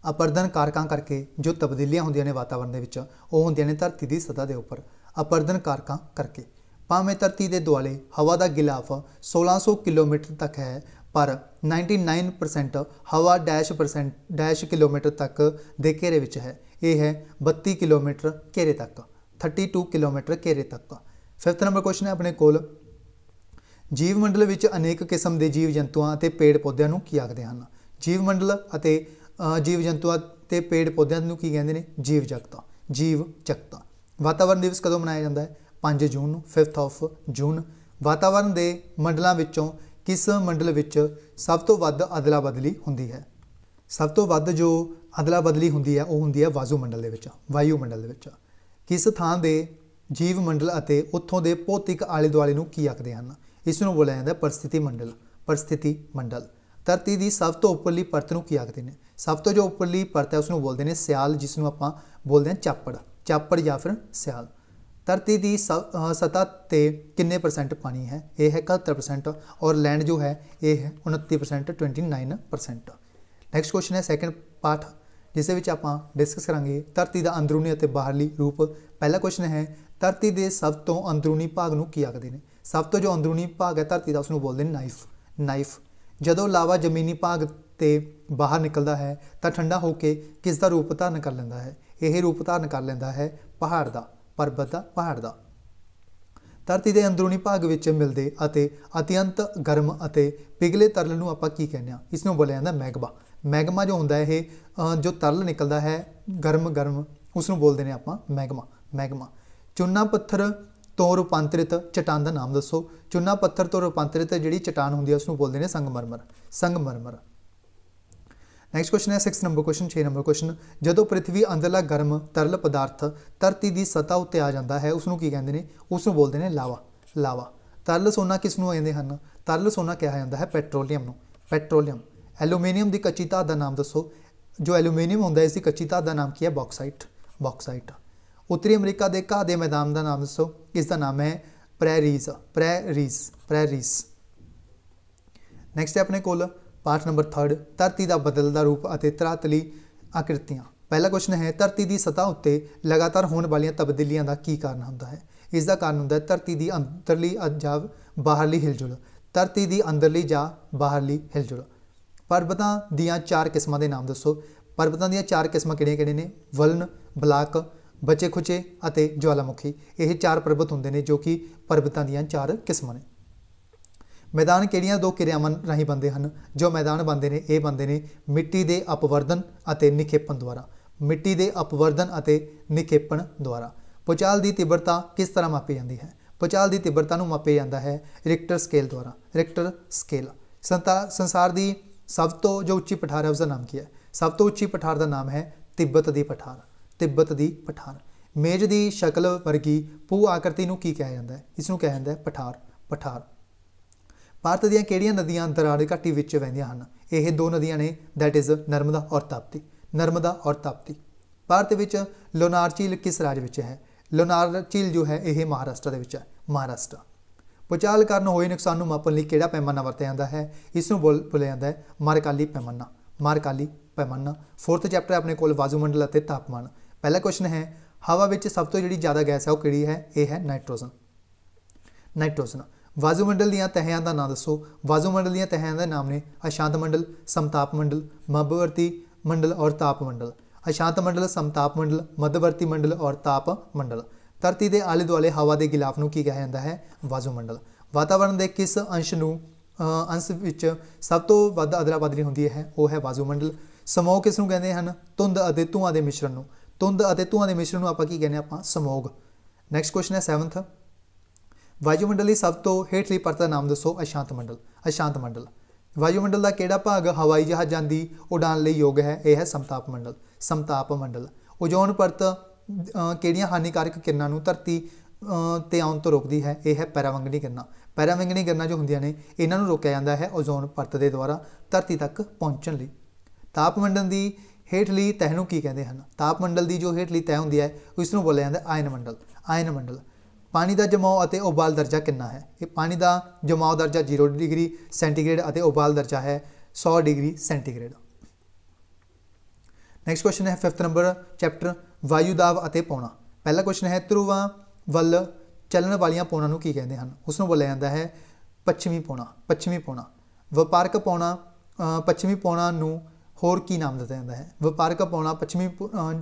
ਅਪਰਦਨ ਕਾਰਕਾਂ ਕਰਕੇ ਜੋ ਤਬਦੀਲੀਆਂ ਹੁੰਦੀਆਂ ਨੇ ਵਾਤਾਵਰਣ ਦੇ ਵਿੱਚ ਉਹ ਹੁੰਦੀਆਂ ਨੇ ਧਰਤੀ ਦੀ ਸਤਾ ਦੇ ਉੱਪਰ ਅਪਰਦਨ ਕਾਰਕਾਂ ਕਰਕੇ ਭਾਵੇਂ ਧਰਤੀ ਦੇ ਦੁਆਲੇ ਹਵਾ ਦਾ ਗਿਲਾਫ 1600 ਕਿਲੋਮੀਟਰ ਤੱਕ ਹੈ ਪਰ 99% ਹਵਾ ਡੈਸ਼ ਪਰਸੈਂਟ ਡੈਸ਼ ਕਿਲੋਮੀਟਰ ਤੱਕ ਦੇ ਘੇਰੇ ਵਿੱਚ ਹੈ ਇਹ ਹੈ 32 ਕਿਲੋਮੀਟਰ ਘੇਰੇ ਤੱਕ 32 ਕਿਲੋਮੀਟਰ ਘੇਰੇ ਤੱਕ ਫਿਫਥ ਨੰਬਰ ਕੁਐਸਚਨ ਹੈ ਆਪਣੇ ਕੋਲ ਜੀਵ ਮੰਡਲ ਵਿੱਚ ਅਨੇਕ ਕਿਸਮ ਦੇ ਜੀਵ ਜੰਤੂਆਂ ਅਤੇ ਪੇੜ ਪੌਦਿਆਂ ਨੂੰ ਕੀ ਆਖਦੇ ਹਨ ਜੀਵ ਮੰਡਲ ਅਤੇ ਜੀਵ ਜੰਤੂਆਂ ਤੇ ਪੇੜ ਪੌਦਿਆਂ ਨੂੰ ਕੀ ਕਹਿੰਦੇ ਨੇ ਜੀਵ ਜਗਤ ਜੀਵ ਜਗਤ ਵਾਤਾਵਰਣ ਦਿਵਸ ਕਦੋਂ ਮਨਾਇਆ ਜਾਂਦਾ ਹੈ 5 ਜੂਨ ਨੂੰ 5th ਆਫ ਜੂਨ ਵਾਤਾਵਰਣ ਦੇ ਮੰਡਲਾਂ ਵਿੱਚੋਂ ਕਿਸ ਮੰਡਲ ਵਿੱਚ ਸਭ ਤੋਂ ਵੱਧ ਅਦਲਾ ਬਦਲੀ ਹੁੰਦੀ ਹੈ ਸਭ ਤੋਂ ਵੱਧ ਜੋ ਅਦਲਾ ਬਦਲੀ ਹੁੰਦੀ ਹੈ ਉਹ ਹੁੰਦੀ ਹੈ ਵਾਯੂ ਮੰਡਲ ਦੇ ਵਿੱਚ ਵਾਯੂ ਮੰਡਲ ਦੇ ਵਿੱਚ ਕਿਸ ਥਾਂ ਦੇ ਜੀਵ ਮੰਡਲ ਅਤੇ ਉੱਥੋਂ ਦੇ ਭੌਤਿਕ ਆਲੇ ਦੁਆਲੇ ਨੂੰ ਕੀ ਆਖਦੇ ਹਨ ਇਸ ਨੂੰ ਬੋਲਿਆ ਜਾਂਦਾ ਪਰਿਸਥਿਤੀ ਮੰਡਲ ਪਰਿਸਥਿਤੀ ਮੰਡਲ ਧਰਤੀ ਦੀ ਸਭ ਤੋਂ ਉੱਪਰਲੀ ਪਰਤ ਨੂੰ ਕੀ ਆਖਦੇ ਨੇ ਸਭ ਤੋਂ ਜੋ ਉੱਪਰਲੀ ਪਰਤ ਹੈ ਉਸ ਨੂੰ ਬੋਲਦੇ ਨੇ ਸਿਆਲ ਜਿਸ ਨੂੰ ਆਪਾਂ ਬੋਲਦੇ ਹਾਂ ਚਾਪੜ ਚਾਪੜ ਜਾਂ ਫਿਰ ਸਿਆਲ ਧਰਤੀ ਦੀ ਸਤਾ ਤੇ ਕਿੰਨੇ ਪਰਸੈਂਟ ਪਾਣੀ ਹੈ ਇਹ ਹੈ 71% ਔਰ ਲੈਂਡ ਜੋ ਹੈ ਇਹ ਹੈ 29% 29% ਨੈਕਸਟ ਕੁਐਸਚਨ ਹੈ ਸੈਕੰਡ ਪਾਰਟ ਜਿਸ ਦੇ ਵਿੱਚ ਆਪਾਂ ਡਿਸਕਸ ਕਰਾਂਗੇ ਧਰਤੀ ਦਾ ਅੰਦਰੂਨੀ ਅਤੇ ਬਾਹਰਲੀ ਰੂਪ ਪਹਿਲਾ ਕੁਐਸਚਨ ਹੈ ਧਰਤੀ ਦੇ ਸਭ ਤੋਂ ਅੰਦਰੂਨੀ ਭਾਗ ਨੂੰ ਕੀ ਆਖਦੇ ਨੇ ਸਭ ਤੋਂ ਜੋ ਅੰਦਰੂਨੀ ਭਾਗ ਹੈ ਧਰਤੀ ਦਾ ਉਸ ਨੂੰ ਬੋਲਦੇ ਨੇ ਨਾਈਫ ਨਾਈਫ ਜਦੋਂ ਲਾਵਾ ਜ਼ਮੀਨੀ ਭਾਗ ਤੇ ਬਾਹਰ ਨਿਕਲਦਾ ਹੈ ਤਾਂ ਠੰਡਾ ਹੋ ਕੇ ਕਿਸ ਦਾ ਰੂਪ ਧਾਰਨ ਕਰ ਲੈਂਦਾ ਹੈ ਇਹ ਰੂਪ ਧਾਰਨ ਕਰ ਲੈਂਦਾ ਹੈ ਪਹਾੜ ਦਾ ਪਰਬਤ ਦਾ ਪਹਾੜ ਦਾ ਧਰਤੀ ਦੇ ਅੰਦਰੂਨੀ ਭਾਗ ਵਿੱਚ ਮਿਲਦੇ ਅਤੇ ਅਤਿਅੰਤ ਗਰਮ ਅਤੇ ਪਿਘਲੇ ਤਰਲ ਨੂੰ ਆਪਾਂ ਕੀ ਕਹਿੰਦੇ ਆ ਇਸ ਨੂੰ ਬੋਲਿਆ ਜਾਂਦਾ ਮੈਗਮਾ ਮੈਗਮਾ ਜੋ ਹੁੰਦਾ ਇਹ ਜੋ ਤਰਲ ਨਿਕਲਦਾ ਹੈ ਗਰਮ ਗਰਮ ਉਸ ਨੂੰ ਬੋਲਦੇ ਨੇ ਆਪਾਂ ਮੈਗਮਾ ਮੈਗਮਾ ਚੁੰਨਾ ਪੱਥਰ ਤੋਂ ਰੂਪਾਂਤਰਿਤ ਚਟਾਨ ਦਾ ਨਾਮ ਦੱਸੋ ਚੁੰਨਾ ਪੱਥਰ ਤੋਂ ਰੂਪਾਂਤਰਿਤ ਜਿਹੜੀ ਚਟਾਨ ਹੁੰਦੀ ਹੈ ਉਸ ਨੂੰ ਬੋਲਦੇ ਨੇ ਸੰਗਮਰਮਰ ਸੰਗਮਰਮਰ ਨੈਕਸਟ ਕੁਐਸਚਨ ਹੈ 6 ਨੰਬਰ ਕੁਐਸਚਨ 6 ਨੰਬਰ ਕੁਐਸਚਨ ਜਦੋਂ ਪ੍ਰithvi ਅੰਦਰਲਾ ਗਰਮ ਤਰਲ ਪਦਾਰਥ ਧਰਤੀ ਦੀ ਸਤਾ ਉੱਤੇ ਆ ਜਾਂਦਾ ਹੈ ਉਸ ਨੂੰ ਕੀ ਕਹਿੰਦੇ ਨੇ ਉਸ ਨੂੰ ਬੋਲਦੇ ਨੇ ਲਾਵਾ ਲਾਵਾ ਤਰਲ ਸੋਨਾ ਕਿਸ ਨੂੰ ਕਹਿੰਦੇ ਹਨ ਤਰਲ ਸੋਨਾ ਕਿਹਾ ਜਾਂਦਾ ਹੈ ਪੈਟਰੋਲੀਅਮ ਨੂੰ ਪੈਟਰੋਲੀਅਮ ਐਲੂਮੀਨੀਅਮ ਦੀ ਕੱਚੀ ਧਾਤ ਦਾ ਨਾਮ ਦੱਸੋ ਜੋ ਐਲੂਮੀਨੀਅਮ ਹੁੰਦਾ ਹੈ ਇਸ ਦੀ ਕੱਚੀ ਧਾਤ ਦਾ ਨਾਮ ਕੀ ਹੈ ਬਾਕਸਾਈਟ ਬਾਕਸਾਈਟ ਉੱਤਰੀ ਅਮਰੀਕਾ ਦੇ ਘਾਹ ਦੇ ਮੈਦਾਨ ਦਾ ਨਾਮ ਦੱਸੋ ਇਸ ਦਾ ਨਾਮ ਹੈ ਪ੍ਰੈਰੀਜ਼ ਪ੍ਰੈਰੀਜ਼ ਪ੍ਰੈਰੀਜ਼ ਨੈਕਸਟ ਹੈ ਆਪਣੇ ਕੋਲ ਪਾਠ ਨੰਬਰ 3 ਧਰਤੀ ਦਾ ਬਦਲਦਾ ਰੂਪ ਅਤੇ ਤਰਾਤਲੀ ਆਕ੍ਰਿਤੀਆਂ ਪਹਿਲਾ ਕੁਐਸਚਨ ਹੈ ਧਰਤੀ ਦੀ ਸਤਾ ਉੱਤੇ ਲਗਾਤਾਰ ਹੋਣ ਵਾਲੀਆਂ ਤਬਦੀਲੀਆਂ ਦਾ ਕੀ ਕਾਰਨ ਹੁੰਦਾ ਹੈ ਇਸ ਦਾ ਕਾਰਨ ਹੁੰਦਾ ਹੈ ਧਰਤੀ ਦੀ ਅੰਦਰਲੀ ਜਾਂ ਬਾਹਰਲੀ ਹਿਲਜੁਲ ਧਰਤੀ ਦੀ ਅੰਦਰਲੀ ਜਾਂ ਬਾਹਰਲੀ ਹਿਲਜੁਲ ਪਰਬਤਾਂ ਦੀਆਂ ਚਾਰ ਕਿਸਮਾਂ ਦੇ ਨਾਮ ਦੱਸੋ ਪਰਬਤਾਂ ਦੀਆਂ ਚਾਰ ਕਿਸਮਾਂ ਕਿਹੜੀਆਂ-ਕਿਹੜੀਆਂ ਨੇ ਵਲਨ ਬਲਾਕ ਬਚੇ ਖੁਚੇ ਅਤੇ ਜਵਾਲਾਮੁਖੀ ਇਹ ਚਾਰ ਪਰਬਤ ਹੁੰਦੇ ਨੇ ਜੋ ਕਿ ਪਰਬਤਾਂ ਦੀਆਂ ਚਾਰ ਕਿਸਮਾਂ ਨੇ ਮੈਦਾਨ ਕਿਹੜੀਆਂ ਦੋ ਕਿਰਿਆਵਾਂ ਰਾਹੀਂ ਬੰਦੇ ਹਨ ਜੋ ਮੈਦਾਨ ਬੰਦੇ ਨੇ ਇਹ ਬੰਦੇ ਨੇ ਮਿੱਟੀ ਦੇ ਅਪਵਰਧਨ ਅਤੇ ਨਿਖੇਪਣ ਦੁਆਰਾ ਮਿੱਟੀ ਦੇ ਅਪਵਰਧਨ ਅਤੇ ਨਿਖੇਪਣ ਦੁਆਰਾ ਪੁਚਾਲ ਦੀ ਤੀਬਰਤਾ ਕਿਸ ਤਰ੍ਹਾਂ ਮਾਪੀ ਜਾਂਦੀ ਹੈ ਪੁਚਾਲ ਦੀ ਤੀਬਰਤਾ ਨੂੰ ਮਾਪਿਆ ਜਾਂਦਾ ਹੈ ਰਿਕਟਰ ਸਕੇਲ ਦੁਆਰਾ ਰਿਕਟਰ ਸਕੇਲ ਸੰਸਾਰ ਦੀ ਸਭ ਤੋਂ ਜੋ ਉੱਚੀ ਪਠਾਰ ਹੈ ਉਸ ਦਾ ਨਾਮ ਕੀ ਹੈ ਸਭ ਤੋਂ ਉੱਚੀ ਪਠਾਰ ਦਾ ਨਾਮ ਹੈ ਤਿੱਬਤ ਦੀ ਪਠਾਰ ਤਿੱਬਤ ਦੀ ਪਠਾਰ ਮੇਜ ਦੀ ਸ਼ਕਲ ਵਰਗੀ ਪੂ ਆਕਰਤੀ ਨੂੰ ਕੀ ਕਿਹਾ ਜਾਂਦਾ ਹੈ ਇਸ ਨੂੰ ਕਿਹਾ ਜਾਂਦਾ ਹੈ ਪਠਾਰ ਪਠਾਰ ਭਾਰਤ ਦੀਆਂ ਕਿਹੜੀਆਂ ਨਦੀਆਂ ਦੇ ਘਾਟੀ ਵਿੱਚ ਵਹਿੰਦੀਆਂ ਹਨ ਇਹ ਦੋ ਨਦੀਆਂ ਨੇ ਥੈਟ ਇਜ਼ ਨਰਮਦਾ ਔਰ ਤਾਪਤੀ ਨਰਮਦਾ ਔਰ ਤਾਪਤੀ ਭਾਰਤ ਵਿੱਚ ਲੋਨਾਰ ਝੀਲ ਕਿਸ ਰਾਜ ਵਿੱਚ ਹੈ ਲੋਨਾਰ ਝੀਲ ਜੋ ਹੈ ਇਹ ਮਹਾਰਾਸ਼ਟਰ ਦੇ ਵਿੱਚ ਹੈ ਮਹਾਰਾਸ਼ਟਰ ਭੂਚਾਲ ਕਾਰਨ ਹੋਏ ਨੁਕਸਾਨ ਨੂੰ ਮਾਪਣ ਲਈ ਕਿਹੜਾ ਪੈਮਾਨਾ ਵਰਤਿਆ ਜਾਂਦਾ ਹੈ ਇਸ ਨੂੰ ਬੋਲਿਆ ਜਾਂਦਾ ਹੈ ਮਾਰਕਾਲੀ ਪੈਮਾਨਾ ਮਾਰਕਾਲੀ ਪੈਮਾਨਾ ਫੋਰਥ ਚੈਪਟਰ ਆਪਣੇ ਕੋਲ ਮੰਡਲ ਅਤੇ ਤਾਪਮਾਨ ਪਹਿਲਾ ਕੁਐਸਚਨ ਹੈ ਹਵਾ ਵਿੱਚ ਸਭ ਤੋਂ ਜਿਹੜੀ ਜ਼ਿਆਦਾ ਗੈਸ ਹੈ ਉਹ ਕਿਹੜੀ ਹੈ ਇਹ ਹੈ ਨਾਈਟ੍ਰੋਜਨ ਨਾਈਟ੍ਰੋਜਨ ਮੰਡਲ ਦੀਆਂ ਤਹਿਆਂ ਦਾ ਨਾਮ ਦੱਸੋ ਮੰਡਲ ਦੀਆਂ ਤਹਿਆਂ ਦਾ ਨਾਮ ਨੇ ਅਸ਼ਾਂਤ ਮੰਡਲ ਸਮਤਾਪ ਮੰਡਲ ਮੱਧਵਰਤੀ ਮੰਡਲ ਔਰ ਤਾਪ ਮੰਡਲ ਅਸ਼ਾਂਤ ਮੰਡਲ ਸਮਤਾਪ ਮੰਡਲ ਮੱਧਵਰਤੀ ਮੰਡਲ ਔਰ ਤਾਪ ਮੰਡਲ ਧਰਤੀ ਦੇ ਆਲੇ ਦੁਆਲੇ ਹਵਾ ਦੇ ਗਿਲਾਫ ਨੂੰ ਕੀ ਕਿਹਾ ਜਾਂਦਾ ਹੈ ਮੰਡਲ ਵਾਤਾਵਰਣ ਦੇ ਕਿਸ ਅੰਸ਼ ਨੂੰ ਅੰਸ਼ ਵਿੱਚ ਸਭ ਤੋਂ ਵੱਧ ਅਦਰਾ ਬਦਲੀ ਹੁੰਦੀ ਹੈ ਉਹ ਹੈ ਮੰਡਲ ਸਮੋਗ ਕਿਸ ਨੂੰ ਕਹਿੰਦੇ ਹਨ ਧੁੰਦ ਅਤੇ ਧੂਆਂ ਦੇ ਮਿਸ਼ਰਣ ਨੂੰ ਧੁੰਦ ਅਤੇ ਧੂਆਂ ਦੇ ਮਿਸ਼ਰਣ ਨੂੰ ਆਪਾਂ ਕੀ ਕਹਿੰਦੇ ਆਪਾਂ ਸਮੋਗ ਨੈਕਸਟ ਕੁਐਸਚਨ ਹੈ 7th ਮੰਡਲ ਦੀ ਸਭ ਤੋਂ ਹੇਠਲੀ ਪਰਤ ਦਾ ਨਾਮ ਦੱਸੋ ਅਸ਼ਾਂਤ ਮੰਡਲ ਅਸ਼ਾਂਤ ਮੰਡਲ ਵਾਯੂ ਮੰਡਲ ਦਾ ਕਿਹੜਾ ਭਾਗ ਹਵਾਈ ਜਹਾਜ਼ਾਂ ਦੀ ਉਡਾਨ ਲਈ ਯੋਗ ਹੈ ਇਹ ਹੈ ਸਮਤਾਪ ਮੰਡਲ ਸਮਤਾਪ ਮੰਡਲ ਓਜ਼ੋਨ ਪਰਤ ਕਿਹੜੀਆਂ ਹਾਨੀਕਾਰਕ ਕਿਰਨਾਂ ਨੂੰ ਧਰਤੀ ਤੇ ਆਉਣ ਤੋਂ ਰੋਕਦੀ ਹੈ ਇਹ ਹੈ ਪੈਰਾਵੰਗਣੀ ਕਿਰਨਾਂ ਪੈਰਾਵੰਗਣੀ ਕਿਰਨਾਂ ਜੋ ਹੁੰਦੀਆਂ ਨੇ ਇਹਨਾਂ ਨੂੰ ਰੋਕਿਆ ਜਾਂਦਾ ਹੈ ਓਜ਼ੋਨ ਪਰਤ ਦੇ ਦੁਆਰਾ ਧਰਤੀ ਤੱਕ ਪਹੁੰਚਣ ਲਈ ਤਾਪਮੰਡਲ ਦੀ ਹੇਠਲੀ ਤਹਿ ਨੂੰ ਕੀ ਕਹਿੰਦੇ ਹਨ ਤਾਪਮੰਡਲ ਦੀ ਜੋ ਹੇਠਲੀ ਤਹਿ ਹੁੰਦੀ ਹੈ ਉਸ ਨੂੰ ਬੋਲਿਆ ਜਾਂਦਾ ਆਇਨ ਮੰਡਲ ਆਇਨ ਮੰਡਲ ਪਾਣੀ ਦਾ ਜਮਾਉ ਅਤੇ ਉਬਾਲ ਦਰਜਾ ਕਿੰਨਾ ਹੈ ਇਹ ਪਾਣੀ ਦਾ ਜਮਾਉ ਦਰਜਾ 0 ਡਿਗਰੀ ਸੈਂਟੀਗ੍ਰੇਡ ਅਤੇ ਉਬਾਲ ਦਰਜਾ ਹੈ 100 ਡਿਗਰੀ ਸੈਂਟੀਗ੍ਰੇਡ ਨੈਕਸਟ ਕੁਐਸਚਨ ਹੈ 5th ਨੰਬਰ ਚੈਪਟਰ ਵਾਯੂ ਅਤੇ ਪੌਣਾ ਪਹਿਲਾ ਕੁਐਸਚਨ ਹੈ ਧਰੂਵਾਂ ਵੱਲ ਚੱਲਣ ਵਾਲੀਆਂ ਪੌਣਾ ਨੂੰ ਕੀ ਕਹਿੰਦੇ ਹਨ ਉਸ ਨੂੰ ਬੋਲਿਆ ਜਾਂਦਾ ਹੈ ਪੱਛਮੀ ਪੌਣਾ ਪੱਛਮੀ ਪੌਣਾ ਵਪਾਰਕ ਪੌਣਾ ਪੱਛਮੀ ਪੌਣਾ ਨੂੰ ਹੋਰ ਕੀ ਨਾਮ ਦਿੱਤਾ ਜਾਂਦਾ ਹੈ ਵਪਾਰਕ ਪੌਣਾ ਪੱਛਮੀ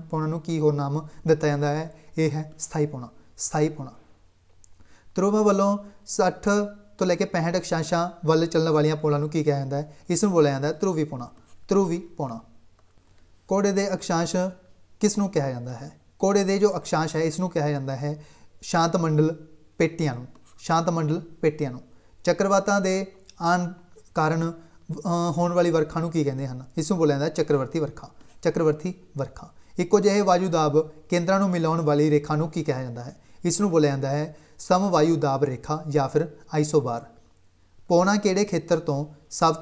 ਪੌਣਾ ਨੂੰ ਕੀ ਹੋਰ ਨਾਮ ਦਿੱਤਾ ਜਾਂਦਾ ਹੈ ਇਹ ਹੈ ਸਥਾਈ ਪੌਣਾ ਸਥਾਈ ਪੌਣਾ ਧਰੂਵਾਂ ਵੱਲੋਂ 60 ਤੋਂ ਲੈ ਕੇ 65 ਅਕਸ਼ਾਂਸ਼ਾਂ ਵੱਲ ਚੱਲਣ ਵਾਲੀਆਂ ਪੌਣਾ ਨੂੰ ਕੀ ਕਿਹਾ ਜਾਂਦਾ ਹੈ ਇਸ ਨੂੰ ਬੋਲਿਆ ਜਾਂਦਾ ਹੈ ਧਰੂਵੀ ਪੌਣਾ ਧਰੂਵੀ ਪੌਣਾ ਕੋੜੇ ਦੇ ਅਕਸ਼ਾਂਸ਼ ਕਿਸ ਨੂੰ ਕਿਹਾ ਜਾਂਦਾ ਹੈ ਕੋੜੇ ਦੇ ਜੋ ਅਕਸ਼ਾਂਸ਼ ਹੈ ਇਸ ਨੂੰ ਕਿਹਾ ਜਾਂਦਾ ਹੈ ਸ਼ਾਂਤ ਮੰਡਲ ਪੇਟੀਆਂ ਨੂੰ ਸ਼ਾਂਤ ਮੰਡਲ ਪੇਟੀਆਂ ਨੂੰ ਚੱਕਰਵਾਤਾਂ ਦੇ ਆਨ ਕਾਰਨ ਹੋਣ ਵਾਲੀ ਵਰਖਾ ਨੂੰ ਕੀ ਕਹਿੰਦੇ ਹਨ ਇਸ ਨੂੰ ਬੋਲਿਆ ਜਾਂਦਾ ਚੱਕਰਵਰਤੀ ਵਰਖਾ ਚੱਕਰਵਰਤੀ ਵਰਖਾ ਇੱਕੋ ਜਿਹੇ ਵਾਯੂ ਦਾਬ ਕੇਂਦਰਾਂ ਨੂੰ ਮਿਲਾਉਣ ਵਾਲੀ ਰੇਖਾ ਨੂੰ ਕੀ ਕਿਹਾ ਜਾਂਦਾ ਹੈ ਇਸ ਨੂੰ ਬੋਲਿਆ ਜਾਂਦਾ ਹੈ ਸਮ ਵਾਯੂ ਦਾਬ ਰੇਖਾ ਜਾਂ ਫਿਰ ਆਈਸੋਬਾਰ ਪੌਣਾ ਕਿਹੜੇ ਖੇਤਰ ਤੋਂ ਸਭ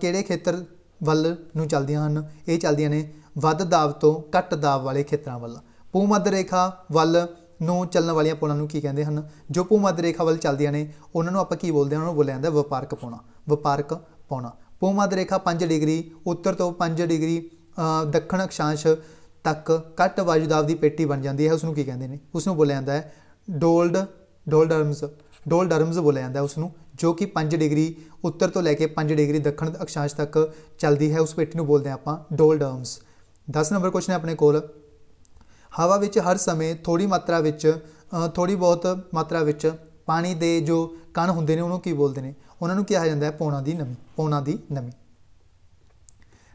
ਕਿਹੜੇ ਖੇਤਰ ਵੱਲ ਨੂੰ ਚੱਲਦੀਆਂ ਹਨ ਇਹ ਚੱਲਦੀਆਂ ਨੇ ਵੱਧ ਦਾਬ ਤੋਂ ਘੱਟ ਦਾਬ ਵਾਲੇ ਖੇਤਰਾਂ ਵੱਲ ਭੂਮੱਧ ਰੇਖਾ ਵੱਲ ਨੂੰ ਚੱਲਣ ਵਾਲੀਆਂ ਪੌਣਾਂ ਨੂੰ ਕੀ ਕਹਿੰਦੇ ਹਨ ਜੋ ਭੂਮੱਧ ਰੇਖਾ ਵੱਲ ਚੱਲਦੀਆਂ ਨੇ ਉਹਨਾਂ ਨੂੰ ਆਪਾਂ ਕੀ ਬੋਲਦੇ ਹਾਂ ਉਹਨਾਂ ਨੂੰ ਬੋਲਿਆ ਜਾਂਦਾ ਵਪਾਰਕ ਪੌਣਾ ਵਪਾਰਕ ਪੌਣਾ ਭੂਮੱਧ ਰੇਖਾ 5 ਡਿਗਰੀ ਉੱਤਰ ਤੋਂ 5 ਡਿਗਰੀ ਦੱਖਣ ਅਕਸ਼ਾਂਸ਼ ਤੱਕ ਘੱਟ ਵਾਯੂ ਦਾਬ ਦੀ ਪੇਟੀ ਬਣ ਜਾਂਦੀ ਹੈ ਉਸ ਨੂੰ ਕੀ ਕਹਿੰਦੇ ਨੇ ਉਸ ਨੂੰ ਬੋਲਿਆ ਜਾਂਦਾ ਹੈ ਡੋਲਡ ਡੋਲਡਰਮਸ ਡੋਲਡਰਮਸ ਬੋਲਿਆ ਜਾਂਦਾ ਉਸ ਨੂੰ ਜੋ ਕਿ 5 ਡਿਗਰੀ ਉੱਤਰ ਤੋਂ ਲੈ ਕੇ 5 ਡਿਗਰੀ ਦੱਖਣ ਅਕਸ਼ਾਂਸ਼ ਤੱਕ ਚੱਲਦੀ ਹੈ ਉਸ ਪੇਟੀ ਨੂੰ ਬੋਲਦੇ ਆਪਾਂ ਡੋਲਡਰਮਸ 10 ਨੰਬਰ ਕੁਐਸਚਨ ਹੈ ਆਪਣੇ ਕੋਲ ਹਵਾ ਵਿੱਚ ਹਰ ਸਮੇਂ ਥੋੜੀ ਮਾਤਰਾ ਵਿੱਚ ਥੋੜੀ ਬਹੁਤ ਮਾਤਰਾ ਵਿੱਚ ਪਾਣੀ ਦੇ ਜੋ ਕਣ ਹੁੰਦੇ ਨੇ ਉਹਨੂੰ ਕੀ ਬੋਲਦੇ ਨੇ ਉਹਨਾਂ ਨੂੰ ਕਿਹਾ ਜਾਂਦਾ ਹੈ ਪੌਣਾ ਦੀ ਨਮੀ ਪੌਣਾ ਦੀ ਨਮੀ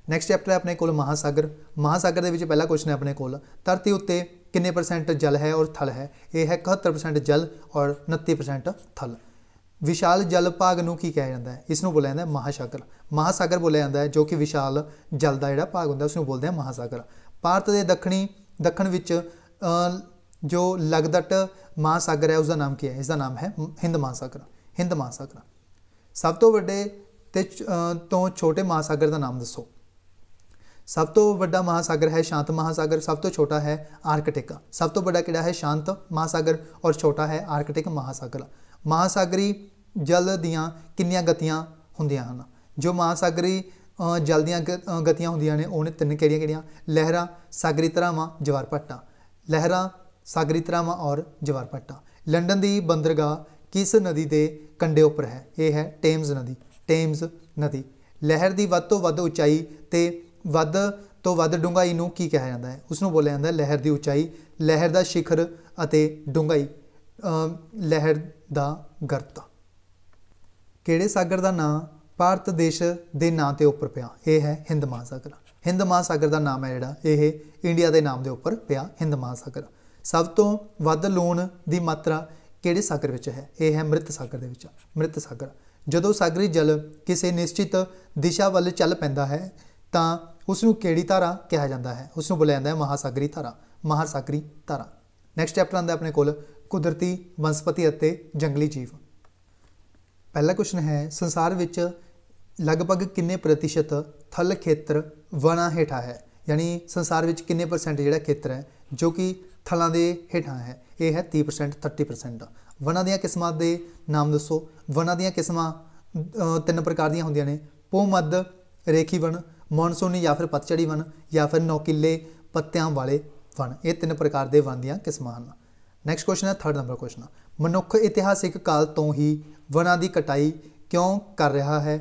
ਨੈਕਸਟ ਚੈਪਟਰ ਹੈ ਆਪਣੇ ਕੋਲ ਮਹਾਸਾਗਰ ਮਹਾਸਾਗਰ ਦੇ ਵਿੱਚ ਪਹਿਲਾ ਕੁਐਸਚਨ ਹੈ ਆਪਣੇ ਕੋਲ ਧਰਤੀ ਉੱਤੇ ਕਿੰਨੇ ਪਰਸੈਂਟ ਜਲ ਹੈ ਔਰ ਥਲ ਹੈ ਇਹ ਹੈ 71% ਜਲ ਔਰ 29% ਥਲ ਵਿਸ਼ਾਲ ਜਲ ਭਾਗ ਨੂੰ ਕੀ ਕਿਹਾ ਜਾਂਦਾ ਹੈ ਇਸ ਨੂੰ ਬੋਲਿਆ ਜਾਂਦਾ ਹੈ ਮਹਾਸਾਗਰ ਮਹਾਸਾਗਰ ਬੋਲਿਆ ਜਾਂਦਾ ਹੈ ਜੋ ਕਿ ਵਿਸ਼ਾਲ ਜਲ ਦਾ ਜਿਹੜਾ ਭਾਗ ਹੁੰਦਾ ਉਸ ਨੂੰ ਬੋਲਦੇ ਆ ਮਹਾਸਾਗਰ ਭਾਰਤ ਦੇ ਦੱਖਣੀ ਦੱਖਣ ਵਿੱਚ ਜੋ ਲਗਦਟ ਮਹਾਸਾਗਰ ਹੈ ਉਸ ਦਾ ਨਾਮ ਕੀ ਹੈ ਇਸ ਦਾ ਨਾਮ ਹੈ ਹਿੰਦ ਮਹਾਸਾਗਰ ਹਿੰਦ ਮਹਾਸਾਗਰ ਸਭ ਤੋਂ ਵੱਡੇ ਤੇ ਤੋਂ ਛੋਟੇ ਮਹਾਸਾਗਰ ਦਾ ਨਾਮ ਦੱਸੋ ਸਭ ਤੋਂ ਵੱਡਾ ਮਹਾਸਾਗਰ ਹੈ ਸ਼ਾਂਤ ਮਹਾਸਾਗਰ ਸਭ ਤੋਂ ਛੋਟਾ ਹੈ ਆਰਕਟਿਕ ਸਭ ਤੋਂ ਵੱਡਾ ਕਿਹੜਾ ਹੈ ਸ਼ਾਂਤ ਮਹਾਸਾਗਰ ਔਰ ਛੋਟਾ ਹੈ ਆਰਕਟਿਕ ਮਹਾਸਾਗਰ ਮਹਾਸਾਗਰੀ ਜਲ ਦੀਆਂ ਕਿੰਨੀਆਂ ਗਤੀਆਂ ਹੁੰਦੀਆਂ ਹਨ ਜੋ ਮਹਾਸਾਗਰੀ ਜਲਦੀਆਂ ਗਤੀਆਂ ਹੁੰਦੀਆਂ ਨੇ ਉਹਨੇ ਤਿੰਨ ਕਿਹੜੀਆਂ ਕਿਹੜੀਆਂ ਲਹਿਰਾਂ ਸਾਗਰੀ ਤਰਾਵਾਂ ਜਵਾਰ ਪੱਟਾ ਲਹਿਰਾਂ ਸਾਗਰੀ ਤਰਾਵਾਂ ਔਰ ਜਵਾਰ ਪੱਟਾ ਲੰਡਨ ਦੀ ਬੰਦਰਗਾਹ ਕਿਸ ਨਦੀ ਦੇ ਕੰਢੇ ਉੱਪਰ ਹੈ ਇਹ ਹੈ ਟੇਮਜ਼ ਨਦੀ ਟੇਮਜ਼ ਨਦੀ ਲਹਿਰ ਦੀ ਵੱਧ ਤੋਂ ਵੱਧ ਉਚਾਈ ਤੇ ਵੱਧ ਤੋਂ ਵੱਧ ਡੂੰਘਾਈ ਨੂੰ ਕੀ ਕਿਹਾ ਜਾਂਦਾ ਹੈ ਉਸ ਨੂੰ ਬੋਲਿਆ ਜਾਂਦਾ ਹੈ ਲਹਿਰ ਦੀ ਉਚਾਈ ਲਹਿਰ ਦਾ ਸ਼ਿਖਰ ਅਤੇ ਡੂੰਘਾਈ ਲਹਿਰ ਦਾ ਗਰਤ ਕਿਹੜੇ ਸਾਗਰ ਦਾ ਨਾਂ ਭਾਰਤ ਦੇਸ਼ ਦੇ ਨਾਂ ਤੇ ਉੱਪਰ ਪਿਆ ਇਹ ਹੈ ਹਿੰਦ ਮਹਾਸਾਗਰ ਹਿੰਦ ਮਹਾਸਾਗਰ ਦਾ ਨਾਮ ਹੈ ਜਿਹੜਾ ਇਹ ਇੰਡੀਆ ਦੇ ਨਾਮ ਦੇ ਉੱਪਰ ਪਿਆ ਹਿੰਦ ਮਹਾਸਾਗਰ ਸਭ ਤੋਂ ਵੱਧ ਲੂਣ ਦੀ ਮਾਤਰਾ ਕਿਹੜੇ ਸਾਗਰ ਵਿੱਚ ਹੈ ਇਹ ਹੈ ਮ੍ਰਿਤ ਸਾਗਰ ਦੇ ਵਿੱਚ ਮ੍ਰਿਤ ਸਾਗਰ ਜਦੋਂ ਸਾਗਰੀ ਜਲ ਕਿਸੇ ਨਿਸ਼ਚਿਤ ਦਿਸ਼ਾ ਵੱਲ ਚੱਲ ਪੈਂਦਾ ਹੈ ਤਾਂ ਉਸ ਨੂੰ ਕਿਹੜੀ ਧਾਰਾ ਕਿਹਾ ਜਾਂਦਾ ਹੈ ਉਸ ਨੂੰ ਬੁਲਾਇਆ ਜਾਂਦਾ ਹੈ ਮਹਾਸਾਗਰੀ ਧਾਰਾ ਮਹਾਸਾਗਰੀ ਧਾਰਾ ਨੈਕਸਟ ਚੈਪਟਰ ਆਂਦਾ ਆਪਣੇ ਕੋਲ ਕੁਦਰਤੀ ਵਨਸਪਤੀ ਅਤੇ ਜੰਗਲੀ ਜੀਵ ਪਹਿਲਾ ਕੁਸ਼ਨ ਹੈ ਸੰਸਾਰ ਵਿੱਚ ਲਗਭਗ ਕਿੰਨੇ ਪ੍ਰਤੀਸ਼ਤ ਥਲ ਖੇਤਰ ਵਣਾ ਹੇਠਾ ਹੈ ਯਾਨੀ ਸੰਸਾਰ ਵਿੱਚ ਕਿੰਨੇ ਪਰਸੈਂਟ ਜਿਹੜਾ ਖੇਤਰ ਹੈ ਜੋ ਕਿ ਥਲਾਂ ਦੇ ਹੇਠਾਂ ਹੈ ਇਹ ਹੈ 30% 30% ਵਣਾ ਦੀਆਂ ਕਿਸਮਾਂ ਦੇ ਨਾਮ ਦੱਸੋ ਵਣਾ ਦੀਆਂ ਕਿਸਮਾਂ ਤਿੰਨ ਪ੍ਰਕਾਰ ਦੀਆਂ ਹੁੰਦੀਆਂ ਨੇ ਪੋਮਦ ਰੇਖੀ ਵਣ ਮੌਨਸੂਨੀ ਜਾਂ ਫਿਰ ਪਤਝੜੀ ਵਣ ਜਾਂ ਫਿਰ ਨੌਕਿਲੇ ਪੱਤਿਆਂ ਵਾਲੇ ਵਣ ਇਹ ਤਿੰਨ ਪ੍ਰਕਾਰ ਦੇ ਵਣ ਦੀਆਂ ਕਿਸਮਾਂ ਹਨ ਨੈਕਸਟ ਕੁਐਸਚਨ ਹੈ 3rd ਨੰਬਰ ਕੁਐਸਚਨ ਮਨੁੱਖ ਇਤਿਹਾਸਿਕ ਕਾਲ ਤੋਂ ਹੀ ਵਣਾਂ ਦੀ ਕਟਾਈ ਕਿਉਂ ਕਰ ਰਿਹਾ ਹੈ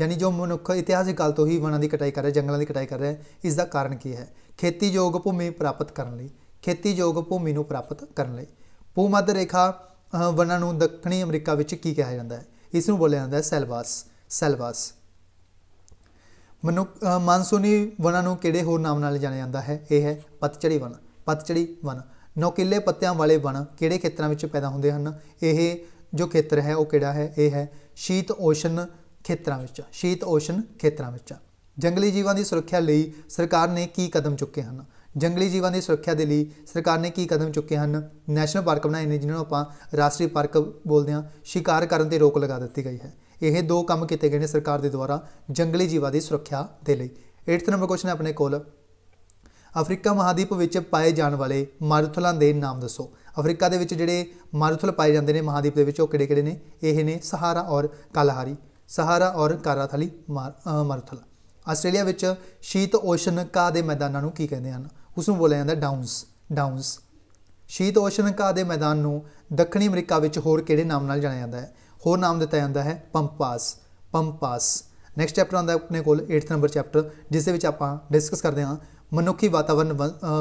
ਯਾਨੀ ਜੋ ਮਨੁੱਖ ਇਤਿਹਾਸਿਕ ਕਾਲ ਤੋਂ ਹੀ ਵਣਾਂ ਦੀ ਕਟਾਈ ਕਰ ਰਿਹਾ ਜੰਗਲਾਂ ਦੀ ਕਟਾਈ ਕਰ ਰਿਹਾ ਇਸ ਦਾ ਕਾਰਨ ਕੀ ਹੈ ਖੇਤੀਯੋਗ ਭੂਮੀ ਪ੍ਰਾਪਤ ਕਰਨ ਲਈ ਖੇਤੀਯੋਗ ਭੂਮੀ ਨੂੰ ਪ੍ਰਾਪਤ ਕਰਨ ਲਈ ਭੂਮੱਧ ਰੇਖਾ ਵਣਾਂ ਨੂੰ ਦੱਖਣੀ ਅਮਰੀਕਾ ਵਿੱਚ ਕੀ ਕਿਹਾ ਜਾਂਦਾ ਹੈ ਇਸ ਨੂੰ ਬੋਲਿਆ ਜਾਂਦਾ ਹੈ ਸੈਲਵਾਸ ਸੈਲਵਾਸ ਮਨੁੱਖ ਮਾਨਸੂਨੀ ਵਣਾਂ ਨੂੰ ਕਿਹੜੇ ਹੋਰ ਨਾਮ ਨਾਲ ਜਾਣਿਆ ਜਾਂਦਾ ਹੈ ਇਹ ਹੈ ਪਤਝੜੀ ਵਣ ਪਤਝੜੀ ਵਣ ਨੋਕੀਲੇ ਪੱਤਿਆਂ ਵਾਲੇ ਵਣ ਕਿਹੜੇ ਖੇਤਰਾਂ ਵਿੱਚ ਪੈਦਾ ਹੁੰਦੇ ਹਨ ਇਹ ਜੋ ਖੇਤਰ ਹੈ ਉਹ ਕਿਹੜਾ ਹੈ ਇਹ ਹੈ ਸ਼ੀਤ ਓਸ਼ਨ ਖੇਤਰਾਂ ਵਿੱਚ ਸ਼ੀਤ ਓਸ਼ਨ ਖੇਤਰਾਂ ਵਿੱਚ ਜੰਗਲੀ ਜੀਵਾਂ ਦੀ ਸੁਰੱਖਿਆ ਲਈ ਸਰਕਾਰ ਨੇ ਕੀ ਕਦਮ ਚੁੱਕੇ ਹਨ ਜੰਗਲੀ ਜੀਵਾਂ ਦੀ ਸੁਰੱਖਿਆ ਦੇ ਲਈ ਸਰਕਾਰ ਨੇ ਕੀ ਕਦਮ ਚੁੱਕੇ ਹਨ ਨੈਸ਼ਨਲ ਪਾਰਕ ਬਣਾਏ ਨੇ ਜਿਨ੍ਹਾਂ ਨੂੰ ਆਪਾਂ ਰਾਸ਼ਟਰੀ ਪਾਰਕ ਬੋਲਦੇ ਹਾਂ ਸ਼ਿਕਾਰ ਕਰਨ ਤੇ ਰੋਕ ਲਗਾ ਦਿੱਤੀ ਗਈ ਹੈ ਇਹ ਦੋ ਕੰਮ ਕੀਤੇ ਗਏ ਨੇ ਸਰਕਾਰ ਦੇ ਦੁਆਰਾ ਜੰਗਲੀ ਜੀਵਾਂ ਦੀ ਸੁਰੱਖਿਆ ਦੇ ਲਈ 8th ਨੰਬਰ ਕੁਐਸਚਨ ਹੈ ਆਪਣੇ ਕੋਲ ਅਫਰੀਕਾ ਮਹਾਦੀਪ ਵਿੱਚ ਪਾਏ ਜਾਣ ਵਾਲੇ ਮਾਰੂਥਲਾਂ ਦੇ ਨਾਮ ਦੱਸੋ ਅਫਰੀਕਾ ਦੇ ਵਿੱਚ ਜਿਹੜੇ ਮਾਰੂਥਲ ਪਾਏ ਜਾਂਦੇ ਨੇ ਮਹਾਦੀਪ ਦੇ ਵਿੱਚ ਉਹ ਕਿਹੜੇ-ਕਿਹੜੇ ਨੇ ਇਹ ਨੇ ਸਹਾਰਾ ਔਰ ਕਲਹਾਰੀ ਸਹਾਰਾ ਔਰ ਕਾਰਾਥਲੀ ਮਾਰੂਥਲ ਆਸਟ੍ਰੇਲੀਆ ਵਿੱਚ ਸ਼ੀਤ ਓਸ਼ਨ ਕਾ ਦੇ ਮੈਦਾਨਾਂ ਨੂੰ ਕੀ ਕਹਿੰਦੇ ਹਨ ਉਸ ਨੂੰ ਬੋਲਿਆ ਜਾਂਦਾ ਡਾਊਨਸ ਡਾਊਨਸ ਸ਼ੀਤ ਓਸ਼ਨ ਕਾ ਦੇ ਮੈਦਾਨ ਨੂੰ ਦੱਖਣੀ ਅਮਰੀਕਾ ਵਿੱਚ ਹੋਰ ਕਿਹੜੇ ਨਾਮ ਨਾਲ ਜਾਣਿਆ ਜਾਂਦਾ ਹੈ ਹੋਰ ਨਾਮ ਦਿੱਤਾ ਜਾਂਦਾ ਹੈ ਪੰਪਾਸ ਪੰਪਾਸ ਨੈਕਸਟ ਚੈਪਟਰ ਆਉਂਦਾ ਆਪਣੇ ਕੋਲ 8th ਨੰਬਰ ਚੈਪਟਰ ਜਿਸ ਦੇ ਵਿੱਚ ਆਪਾਂ ਡਿਸਕਸ ਕਰਦੇ ਹਾਂ ਮਨੁੱਖੀ ਵਾਤਾਵਰਣ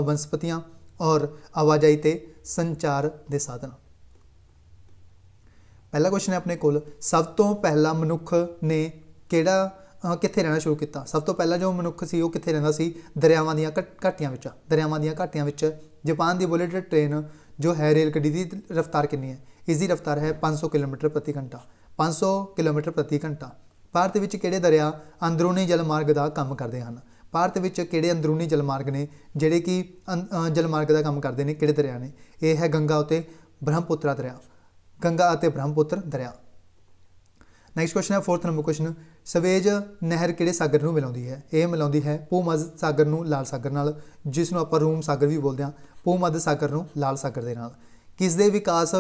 ਵਨਸਪਤੀਆਂ ਔਰ ਆਵਾਜਾਈ ਤੇ ਸੰਚਾਰ ਦੇ ਸਾਧਨ ਪਹਿਲਾ ਕੁਐਸਚਨ ਹੈ ਆਪਣੇ ਕੋਲ ਸਭ ਤੋਂ ਪਹਿਲਾ ਮਨੁੱਖ ਨੇ ਕਿਹੜਾ ਕਿੱਥੇ ਰਹਿਣਾ ਸ਼ੁਰੂ ਕੀਤਾ ਸਭ ਤੋਂ ਪਹਿਲਾ ਜੋ ਮਨੁੱਖ ਸੀ ਉਹ ਕਿੱਥੇ ਰਹਿੰਦਾ ਸੀ ਦਰਿਆਵਾਂ ਦੀਆਂ ਘਾਟੀਆਂ ਵਿੱਚ ਦਰਿਆਵਾਂ ਦੀਆਂ ਘਾਟੀਆਂ ਵਿੱਚ ਜਾਪਾਨ ਦੀ ਬੁਲੇਟ ਟ੍ਰੇਨ ਜੋ ਹੈ ਰੇਲ ਗੱਡੀ ਦੀ ਰਫ਼ਤਾਰ ਕਿੰਨੀ ਹੈ ਇਸ ਦੀ ਰਫ਼ਤਾਰ ਹੈ 500 ਕਿਲੋਮੀਟਰ ਪ੍ਰਤੀ ਘੰਟਾ 500 ਕਿਲੋਮੀਟਰ ਪ੍ਰਤੀ ਘੰਟਾ ਭਾਰਤ ਵਿੱਚ ਕਿਹੜੇ ਦਰਿਆ ਅੰਦਰੂਨੀ ਜਲ ਮਾਰਗ ਦਾ ਕੰਮ ਕਰਦੇ ਹਨ ਭਾਰਤ ਵਿੱਚ ਕਿਹੜੇ ਅੰਦਰੂਨੀ ਜਲ ਮਾਰਗ ਨੇ ਜਿਹੜੇ ਕਿ ਜਲ ਮਾਰਗ ਦਾ ਕੰਮ ਕਰਦੇ ਨੇ ਕਿਹੜੇ ਦਰਿਆ ਨੇ ਇਹ ਹੈ ਗੰਗਾ ਉਤੇ ਬ੍ਰਹਮਪੁੱਤਰਾ ਦਰਿਆ ਗੰਗਾ ਅਤੇ ਬ੍ਰਹਮਪੁੱਤਰ ਦਰਿਆ ਨੈਕਸਟ ਕੁਐਸਚਨ ਹੈ 4th ਨੰਬਰ ਕੁਐਸਚਨ ਸਵੇਜ ਨਹਿਰ ਕਿਹੜੇ ਸਾਗਰ ਨੂੰ ਮਿਲਾਉਂਦੀ ਹੈ ਇਹ ਮਿਲਾਉਂਦੀ ਹੈ ਭੂਮੱਧ ਸਾਗਰ ਨੂੰ ਲਾਲ ਸਾਗਰ ਨਾਲ ਜਿਸ ਨੂੰ ਆਪਾਂ ਰੂਮ ਸਾਗਰ ਵੀ ਬੋਲਦੇ ਹਾਂ ਭੂਮੱਧ ਸਾਗਰ ਨੂੰ ਲਾਲ ਸਾਗਰ ਦੇ ਨਾਲ ਕਿਸ ਦੇ ਵਿਕਾਸ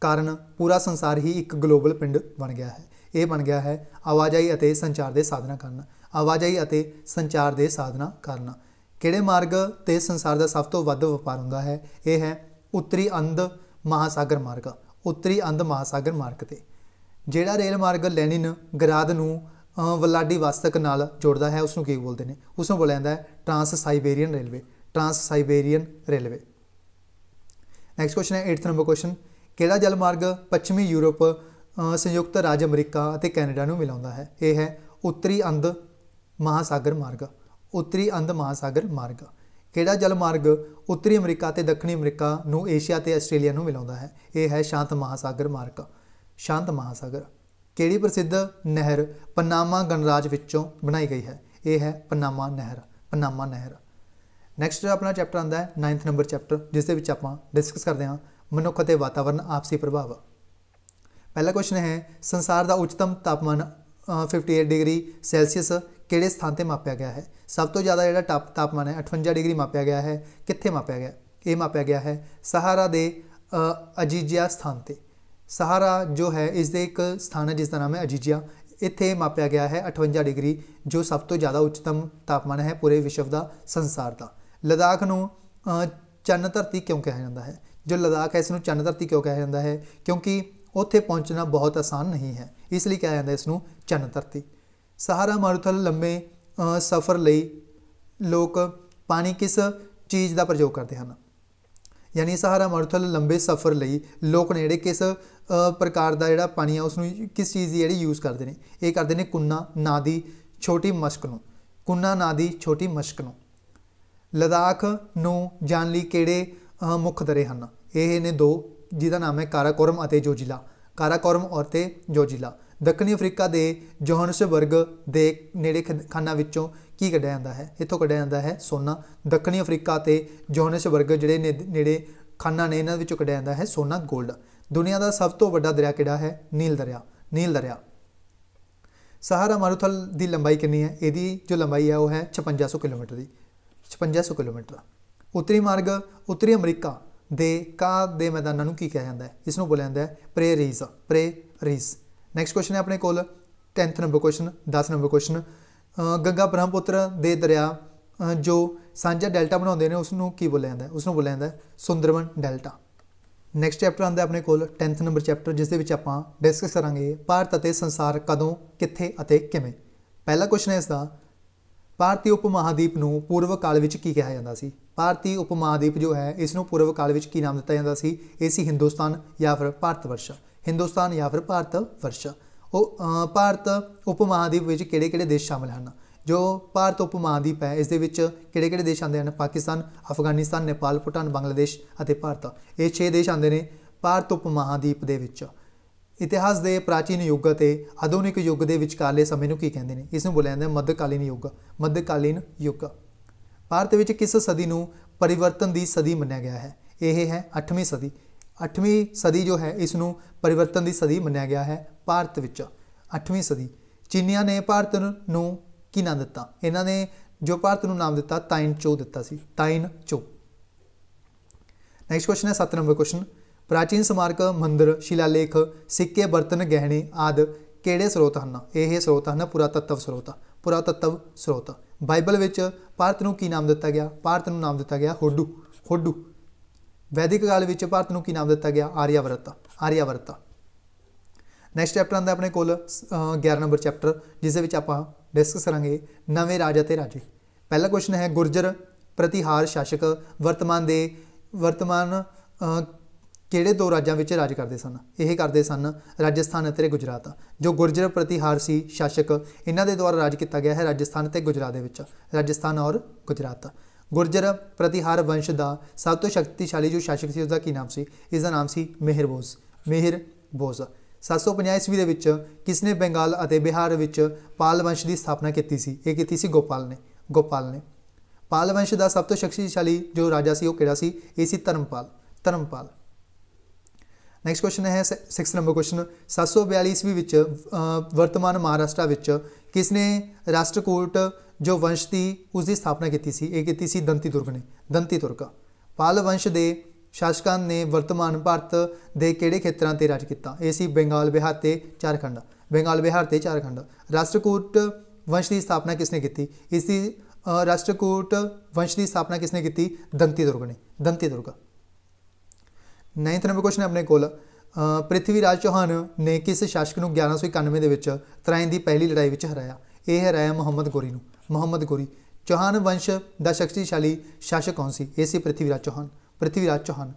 ਕਾਰਨ ਪੂਰਾ ਸੰਸਾਰ ਹੀ ਇੱਕ ਗਲੋਬਲ ਪਿੰਡ ਬਣ ਗਿਆ ਹੈ ਇਹ ਬਣ ਗਿਆ ਹੈ ਆਵਾਜਾਈ ਅਤੇ ਸੰਚਾਰ ਦੇ ਸਾਧਨਾ ਕਾਰਨ ਆਵਾਜਾਈ ਅਤੇ ਸੰਚਾਰ ਦੇ ਸਾਧਨਾ ਕਾਰਨ ਕਿਹੜੇ ਮਾਰਗ ਤੇ ਸੰਸਾਰ ਦਾ ਸਭ ਤੋਂ ਵੱਧ ਵਪਾਰ ਹੁੰਦਾ ਹੈ ਇਹ ਹੈ ਉੱਤਰੀ ਅੰਧ ਮਹਾਸਾਗਰ ਮਾਰਗ ਉੱਤਰੀ ਅੰਧ ਮਹਾਸਾਗਰ ਮਾਰਗ ਤੇ ਜਿਹੜਾ ਰੇਲ ਮਾਰਗ ਲੈਨਿਨ ਗਰਾਦ ਨੂੰ ਵਾਸਤਕ ਨਾਲ ਜੋੜਦਾ ਹੈ ਉਸ ਨੂੰ ਕੀ ਬੋਲਦੇ ਨੇ ਉਸ ਨੂੰ ਬੋਲਿਆ ਜਾਂਦਾ ਹੈ trans Siberian railway trans Siberian railway next question ਹੈ 8th ਨੰਬਰ ਕੁਐਸਚਨ ਕਿਹੜਾ ਜਲ ਮਾਰਗ ਪੱਛਮੀ ਯੂਰਪ ਸੰਯੁਕਤ ਰਾਜ ਅਮਰੀਕਾ ਅਤੇ ਕੈਨੇਡਾ ਨੂੰ ਮਿਲਾਉਂਦਾ ਹੈ ਇਹ ਹੈ ਉੱਤਰੀ ਅੰਧ ਮਹਾਸਾਗਰ ਮਾਰਗ ਉੱਤਰੀ ਅੰਧ ਮਹਾਸਾਗਰ ਮਾਰਗ ਕਿਹੜਾ ਜਲ ਮਾਰਗ ਉੱਤਰੀ ਅਮਰੀਕਾ ਤੇ ਦੱਖਣੀ ਅਮਰੀਕਾ ਨੂੰ ਏਸ਼ੀਆ ਤੇ ਆਸਟ੍ਰੇਲੀਆ ਨੂੰ ਮਿਲਾਉਂਦਾ ਹੈ ਇਹ ਹੈ ਸ਼ਾਂਤ ਮਹਾਸਾਗਰ ਮਾਰਗ ਸ਼ਾਂਤ ਮਹਾਸਾਗਰ ਕਿਹੜੀ ਪ੍ਰਸਿੱਧ ਨਹਿਰ ਪਨਾਮਾ ਗਣਰਾਜ ਵਿੱਚੋਂ ਬਣਾਈ ਗਈ ਹੈ ਇਹ ਹੈ ਪਨਾਮਾ ਨਹਿਰ ਪਨਾਮਾ ਨਹਿਰ ਨੈਕਸਟ ਆਪਣਾ ਚੈਪਟਰ ਆਉਂਦਾ ਹੈ 9th ਨੰਬਰ ਚੈਪਟਰ ਜਿਸ ਦੇ ਵਿੱਚ ਆਪਾਂ ਡਿਸਕਸ ਕਰਦੇ ਹਾਂ ਮਨੁੱਖ ਅਤੇ ਵਾਤਾਵਰਣ ਆਪਸੀ ਪ੍ਰਭਾਵ ਪਹਿਲਾ ਕੁਐਸਚਨ ਹੈ ਸੰਸਾਰ ਦਾ ਉੱਚਤਮ ਤਾਪਮਾਨ 58 ਡਿਗਰੀ ਸੈਲਸੀਅਸ ਕਿਹੜੇ ਸਥਾਨ ਤੇ ਮਾਪਿਆ ਗਿਆ ਹੈ ਸਭ ਤੋਂ ਜ਼ਿਆਦਾ ਜਿਹੜਾ ਟਾਪ ਤਾਪਮਾਨ ਹੈ 58 ਡਿਗਰੀ ਮਾਪਿਆ ਗਿਆ ਹੈ ਕਿੱਥੇ ਮਾਪਿਆ ਗਿਆ ਇਹ ਮਾਪਿਆ ਗਿਆ ਹੈ ਸਹਾਰਾ ਦੇ ਅਜੀਜੀਆ ਸਥਾਨ ਤੇ ਸਹਾਰਾ ਜੋ ਹੈ ਇਸ ਦੇ ਇੱਕ ਸਥਾਨ ਹੈ ਜਿਸ ਦਾ ਨਾਮ ਹੈ ਅਜੀਜੀਆ ਇੱਥੇ ਮਾਪਿਆ ਗਿਆ ਹੈ 58 ਡਿਗਰੀ ਜੋ ਸਭ ਤੋਂ ਜ਼ਿਆਦਾ ਉੱਚਤਮ ਤਾਪਮਾਨ ਹੈ ਪੂਰੇ ਵਿਸ਼ਵ ਦਾ ਸੰਸਾਰ ਦਾ ਲਦਾਖ ਨੂੰ ਚੰਨ ਧਰਤੀ ਕਿਉਂ ਕਿਹਾ ਜਾਂਦਾ ਹੈ ਜੋ ਲਦਾਖ ਹੈ ਇਸ ਨੂੰ ਚੰਨ ਧਰਤੀ ਕਿਉਂ ਕਿਹਾ ਜਾਂਦਾ ਹੈ ਕਿਉਂਕਿ ਉੱਥੇ ਪਹੁੰਚਣਾ ਬਹੁਤ ਆਸਾਨ ਨਹੀਂ ਹੈ ਇਸ ਲਈ ਕਿਹਾ ਜਾਂਦਾ ਇਸ ਨੂੰ ਚੰਨ ਧਰਤੀ ਸਹਾਰਾ ਮਾਰੂਥਲ ਲੰਬੇ ਸਫ਼ਰ ਲਈ ਲੋਕ ਪਾਣੀ ਕਿਸ ਚੀਜ਼ ਦਾ ਪ੍ਰਯੋਗ ਕਰਦੇ ਹਨ ਯਾਨੀ ਸਹਾਰਾ ਮਾਰੂਥਲ ਲੰਬੇ ਸਫ਼ਰ ਲਈ ਲੋਕ ਨੇ ਜਿਹੜੇ ਕਿਸ ਪ੍ਰਕਾਰ ਦਾ ਜਿਹੜਾ ਪਾਣੀ ਆ ਉਸ ਨੂੰ ਕਿਸ ਚੀਜ਼ ਦੀ ਜਿਹੜੀ ਯੂਜ਼ ਕਰਦੇ ਨੇ ਇਹ ਕਰਦੇ ਨੇ ਕੁੰਨਾ ਨਾ ਦੀ ਛੋਟੀ ਮਸ਼ਕ ਨੂੰ ਕੁੰਨਾ ਨਾ ਦੀ ਛੋਟੀ ਮਸ਼ਕ ਨੂੰ ਲਦਾਖ ਨੂੰ ਜਾਣ ਲਈ ਕਿਹੜੇ ਮੁੱਖ ਦਰੇ ਹਨ ਇਹ ਨੇ ਦੋ ਜਿਹਦਾ ਨਾਮ ਹੈ ਕਾਰਾਕੋਰਮ ਅਤੇ ਜੋਜੀਲਾ ਕਾਰਾਕੋਰਮ ਅਤੇ ਜੋਜਿਲਾ ਜੋਜੀਲਾ ਦੱਖਣੀ ਅਫਰੀਕਾ ਦੇ ਜੋਹਨਸਬਰਗ ਦੇ ਨੇੜੇ ਖਾਨਾ ਵਿੱਚੋਂ ਕੀ ਕੱਢਿਆ ਜਾਂਦਾ ਹੈ ਇੱਥੋਂ ਕੱਢਿਆ ਜਾਂਦਾ ਹੈ ਸੋਨਾ ਦੱਖਣੀ ਅਫਰੀਕਾ ਤੇ ਜੋਹਨਸਬਰਗ ਜਿਹੜੇ ਨੇੜੇ ਖਾਨਾ ਨੇ ਇਹਨਾਂ ਵਿੱਚੋਂ ਕੱਢਿਆ ਜਾਂਦਾ ਹੈ ਸੋਨਾ 골ਡ ਦੁਨੀਆ ਦਾ ਸਭ ਤੋਂ ਵੱਡਾ ਦਰਿਆ ਕਿਹੜਾ ਹੈ ਨੀਲ ਦਰਿਆ ਨੀਲ ਦਰਿਆ ਸਹਾਰਾ ਮਾਰੂਥਲ ਦੀ ਲੰਬਾਈ ਕਿੰਨੀ ਹੈ ਇਹਦੀ ਜੋ ਲੰਬਾਈ ਹੈ ਉਹ ਹੈ 5600 ਕਿਲੋਮੀਟਰ ਦੀ 5600 ਕਿਲੋਮੀਟਰ ਉੱਤਰੀ ਮਾਰਗ ਉੱਤਰੀ ਅਮਰੀਕਾ ਦੇ ਕਾ ਦੇ ਮੈਦਾਨਾਂ ਨੂੰ ਕੀ ਕਿਹਾ ਜਾਂਦਾ ਹੈ ਇਸ ਨੂੰ ਬੋਲਿਆ ਜਾਂਦਾ ਹੈ ਪ੍ਰੇਰੀਜ਼ ਪ੍ਰੇਰੀਜ਼ ਨੈਕਸਟ ਕੁਐਸਚਨ ਹੈ ਆਪਣੇ ਕੋਲ 10th number question 10 number question Ganga Brahmaputra ਦੇ ਦਰਿਆ ਜੋ ਸਾਂਝਾ ਡੈਲਟਾ ਬਣਾਉਂਦੇ ਨੇ ਉਸ ਨੂੰ ਕੀ ਬੋਲਿਆ ਜਾਂਦਾ ਹੈ ਉਸ ਨੂੰ ਬੋਲਿਆ ਜਾਂਦਾ ਹੈ ਸੁੰਦਰਬਨ ਡੈਲਟਾ ਨੈਕਸਟ ਚੈਪਟਰ ਆਂਦਾ ਆਪਣੇ ਕੋਲ 10th ਨੰਬਰ ਚੈਪਟਰ ਜਿਸ ਦੇ ਵਿੱਚ ਆਪਾਂ ਡਿਸਕਸ ਕਰਾਂਗੇ ਭਾਰਤ ਅਤੇ ਸੰਸਾਰ ਕਦੋਂ ਕਿੱਥੇ ਅਤੇ ਕਿਵੇਂ ਪਹਿਲਾ ਕੁਐਸਚਨ ਹੈ ਇਸ ਦਾ ਭਾਰਤੀ ਉਪ ਮਹਾਦੀਪ ਨੂੰ ਪੂਰਵ ਕਾਲ ਵਿੱਚ ਕੀ ਕਿਹਾ ਜਾਂਦਾ ਸੀ ਭਾਰਤੀ ਉਪ ਮਹਾਦੀਪ ਜੋ ਹੈ ਇਸ ਨੂੰ ਪੂਰਵ ਕਾਲ ਵਿੱਚ ਕੀ ਨਾਮ ਦਿੱਤਾ ਜਾਂਦਾ ਸੀ ਇਹ ਸੀ ਹਿੰਦੁਸਤਾਨ ਜਾਂ ਫਿਰ ਭਾਰਤ ਵਰਸ਼ਾ ਹਿੰਦੁਸਤਾਨ ਜਾਂ ਫਿਰ ਭਾਰਤ ਵਰਸ਼ਾ ਉਹ ਭਾਰਤ ਉਪ ਮਹਾਦੀਪ ਵਿੱਚ ਕਿਹੜੇ-ਕਿਹੜੇ ਦੇਸ਼ ਸ਼ਾਮਲ ਹਨ ਜੋ ਭਾਰਤ ਉਪ ਮਹਾਦੀਪ ਹੈ ਇਸ ਦੇ ਵਿੱਚ ਕਿਹੜੇ-ਕਿਹੜੇ ਦੇਸ਼ ਆਉਂਦੇ ਹਨ ਪਾਕਿਸਤਾਨ ਅਫਗਾਨਿਸਤਾਨ ਨੇਪਾਲ ਭੂਟਾਨ ਬੰਗਲਾਦੇਸ਼ ਅਤੇ ਭਾਰਤ ਇਹ 6 ਦੇਸ਼ ਆਉਂਦੇ ਨੇ ਭਾਰਤ ਉਪ ਮਹਾਦੀਪ ਦੇ ਵਿੱਚ ਇਤਿਹਾਸ ਦੇ ਪ੍ਰਾਚੀਨ ਯੁੱਗ ਅਤੇ ਆਧੁਨਿਕ ਯੁੱਗ ਦੇ ਵਿਚਕਾਰਲੇ ਸਮੇਂ ਨੂੰ ਕੀ ਕਹਿੰਦੇ ਨੇ ਇਸ ਨੂੰ ਬੋਲਿਆ ਜਾਂਦਾ ਮੱਧਕਾਲੀਨ ਯੁੱਗ ਮੱਧਕਾਲੀਨ ਯੁੱਗ ਭਾਰਤ ਵਿੱਚ ਕਿਸ ਸਦੀ ਨੂੰ ਪਰਿਵਰਤਨ ਦੀ ਸਦੀ ਮੰਨਿਆ ਗਿਆ ਹੈ ਇਹ ਹੈ 8ਵੀਂ ਸਦੀ 8ਵੀਂ ਸਦੀ ਜੋ ਹੈ ਇਸ ਨੂੰ ਪਰਿਵਰਤਨ ਦੀ ਸਦੀ ਮੰਨਿਆ ਗਿਆ ਹੈ ਭਾਰਤ ਵਿੱਚ 8ਵੀਂ ਸਦੀ ਚੀਨੀਆਂ ਨੇ ਭਾਰਤ ਨੂੰ ਕੀ ਨਾਮ ਦਿੱਤਾ ਇਹਨਾਂ ਨੇ ਜੋ ਭਾਰਤ ਨੂੰ ਨਾਮ ਦਿੱਤਾ ਤਾਇਨ ਚੋ ਦਿੱਤਾ ਸੀ ਤਾਇਨ ਚੋ ਨੈਕਸਟ ਕੁਐਸਚਨ ਹੈ 7 ਨੰਬਰ ਕੁਐਸਚਨ ਪ੍ਰਾਚੀਨ ਸਮਾਰਕ ਮੰਦਿਰ ਸ਼ਿਲਾਲੇਖ ਸਿੱਕੇ ਬਰਤਨ ਗਹਿਣੇ ਆਦ ਕਿਹੜੇ ਸਰੋਤ ਹਨ ਇਹ ਸਰੋਤ ਹਨ ਪੁਰਾਤੱਤਵ ਸਰੋਤ ਪੁਰਾਤੱਤਵ ਸਰੋਤ ਬਾਈਬਲ ਵਿੱਚ ਭਾਰਤ ਨੂੰ ਕੀ ਨਾਮ ਦਿੱਤਾ ਗਿਆ ਭਾਰਤ ਨੂੰ ਨਾਮ ਦਿੱਤਾ ਗਿਆ ਹੋਡੂ ਹੋਡੂ ਵੈਦਿਕ ਕਾਲ ਵਿੱਚ ਭਾਰਤ ਨੂੰ ਕੀ ਨਾਮ ਦਿੱਤਾ ਗਿਆ ਆਰਿਆਵਰਤ ਆਰਿਆਵਰਤ ਨੈਕਸਟ ਚੈਪਟਰ ਆਂਦਾ ਆਪਣੇ ਕੋਲ 11 ਨੰਬਰ ਚੈਪਟਰ ਜਿਸ ਦੇ ਵਿੱਚ ਆਪਾਂ ਡਿਸਕਸ ਕਰਾਂਗੇ ਨਵੇਂ ਰਾਜਾ ਤੇ ਰਾਜੇ ਪਹਿਲਾ ਕੁਐਸਚਨ ਹੈ ਗੁਰਜਰ ਪ੍ਰਤੀਹਾਰ ਸ਼ਾਸਕ ਵਰਤਮਾਨ ਦੇ ਵਰਤਮਾਨ ਕਿਹੜੇ ਦੋ ਰਾਜਾਂ ਵਿੱਚ ਰਾਜ ਕਰਦੇ ਸਨ ਇਹ ਕਰਦੇ ਸਨ ਰਾਜਸਥਾਨ ਅਤੇ ਗੁਜਰਾਤ ਜੋ ਗੁਰਜਰ ਪ੍ਰਤੀਹਾਰ ਸੀ ਸ਼ਾਸਕ ਇਹਨਾਂ ਦੇ ਦੁਆਰਾ ਰਾਜ ਕੀਤਾ ਗਿਆ ਹੈ ਰਾਜਸਥਾਨ ਤੇ ਗੁਜਰਾਤ ਦੇ ਵਿੱਚ ਰਾਜਸਥਾਨ ਔਰ ਗੁਜਰਾਤ ਗੁਰਜਰ ਪ੍ਰਤੀਹਾਰ ਵੰਸ਼ ਦਾ ਸਭ ਤੋਂ ਸ਼ਕਤੀਸ਼ਾਲੀ ਜੋ ਸ਼ਾਸਕ ਸੀ ਉਹਦਾ ਕੀ ਨਾਮ ਸੀ ਇਸ ਦਾ ਨਾਮ ਸੀ ਮਿਹਰ ਬੋਸ ਮਿਹਰ ਬੋਸ 750 ਈਸਵੀ ਦੇ ਵਿੱਚ ਕਿਸਨੇ ਬੰਗਾਲ ਅਤੇ ਬਿਹਾਰ ਵਿੱਚ ਪਾਲ ਵੰਸ਼ ਦੀ ਸਥਾਪਨਾ ਕੀਤੀ ਸੀ ਇਹ ਕੀਤੀ ਸੀ ਗੋਪਾਲ ਨੇ ਗੋਪਾਲ ਨੇ ਪਾਲ ਵੰਸ਼ ਦਾ ਸਭ ਤੋਂ ਸ਼ਕਤੀਸ਼ਾਲੀ ਜੋ ਰਾਜਾ ਸੀ ਉਹ ਕਿਹੜਾ ਸੀ ਇਹ ਸੀ ਧਰਮਪਾਲ ਧਰਮਪਾਲ ਨੈਕਸਟ ਕੁਐਸਚਨ ਹੈ 6 ਨੰਬਰ ਕੁਐਸਚਨ 742 ਈਸਵੀ ਵਿੱਚ ਵਰਤਮਾਨ ਮਹਾਰਾਸ਼ਟਰ ਵਿੱਚ ਕਿਸਨੇ ਰਾਸ਼ਟਰਕੂਟ ਜੋ ਵੰਸ਼ ਦੀ ਉਸ ਦੀ ਸਥਾਪਨਾ ਕੀਤੀ ਸੀ ਇਹ ਕੀਤੀ ਸੀ ਦੰਤੀ ਦੁਰਗ ਨੇ ਦੰਤੀ ਦੁਰਗ ਪਾਲ ਵੰਸ਼ ਦੇ ਸ਼ਾਸਕਾਂ ਨੇ ਵਰਤਮਾਨ ਭਾਰਤ ਦੇ ਕਿਹੜੇ ਖੇਤਰਾਂ ਤੇ ਰਾਜ ਕੀਤਾ ਇਹ ਸੀ ਬੰਗਾਲ ਬਿਹਾਰ ਤੇ ਝਾਰਖੰਡ ਬੰਗਾਲ ਬਿਹਾਰ ਤੇ ਝਾਰਖੰਡ ਰਾਸ਼ਟਰਕੂਟ ਵੰਸ਼ ਦੀ ਸਥਾਪਨਾ ਕਿਸਨੇ ਕੀਤੀ ਇਸ ਦੀ ਰਾਸ਼ਟਰਕੂਟ ਵੰਸ਼ ਦੀ ਸਥਾਪਨਾ ਕਿਸਨੇ ਕੀਤੀ ਦੰਤੀ ਦੁਰਗ ਨੇ ਦੰਤੀ ਦੁਰਗ 9th ਨੰਬਰ ਕੁਐਸਚਨ ਆਪਣੇ ਕੋਲ ਪ੍ਰਿਥਵੀ ਰਾਜ ਚੌਹਾਨ ਨੇ ਕਿਸ ਸ਼ਾਸਕ ਨੂੰ 1191 ਦੇ ਵਿੱਚ ਤਰਾਇਨ ਦੀ ਪਹਿਲੀ ਲੜਾਈ ਵਿੱਚ ਹਰਾਇਆ ਇਹ ਹੈ ਰਾਇ ਮੁਹੰਮਦ ਗੋਰੀ ਨੂੰ ਮੁਹੰਮਦ ਗੋਰੀ ਚੌਹਾਨ ਵੰਸ਼ ਦਾ ਸ਼ਕਤੀਸ਼ਾਲੀ ਸ਼ਾਸਕ ਕੌਣ ਸੀ ਇਹ ਸੀ ਪ੍ਰithviraj ਚੌਹਾਨ ਪ੍ਰithviraj ਚੌਹਾਨ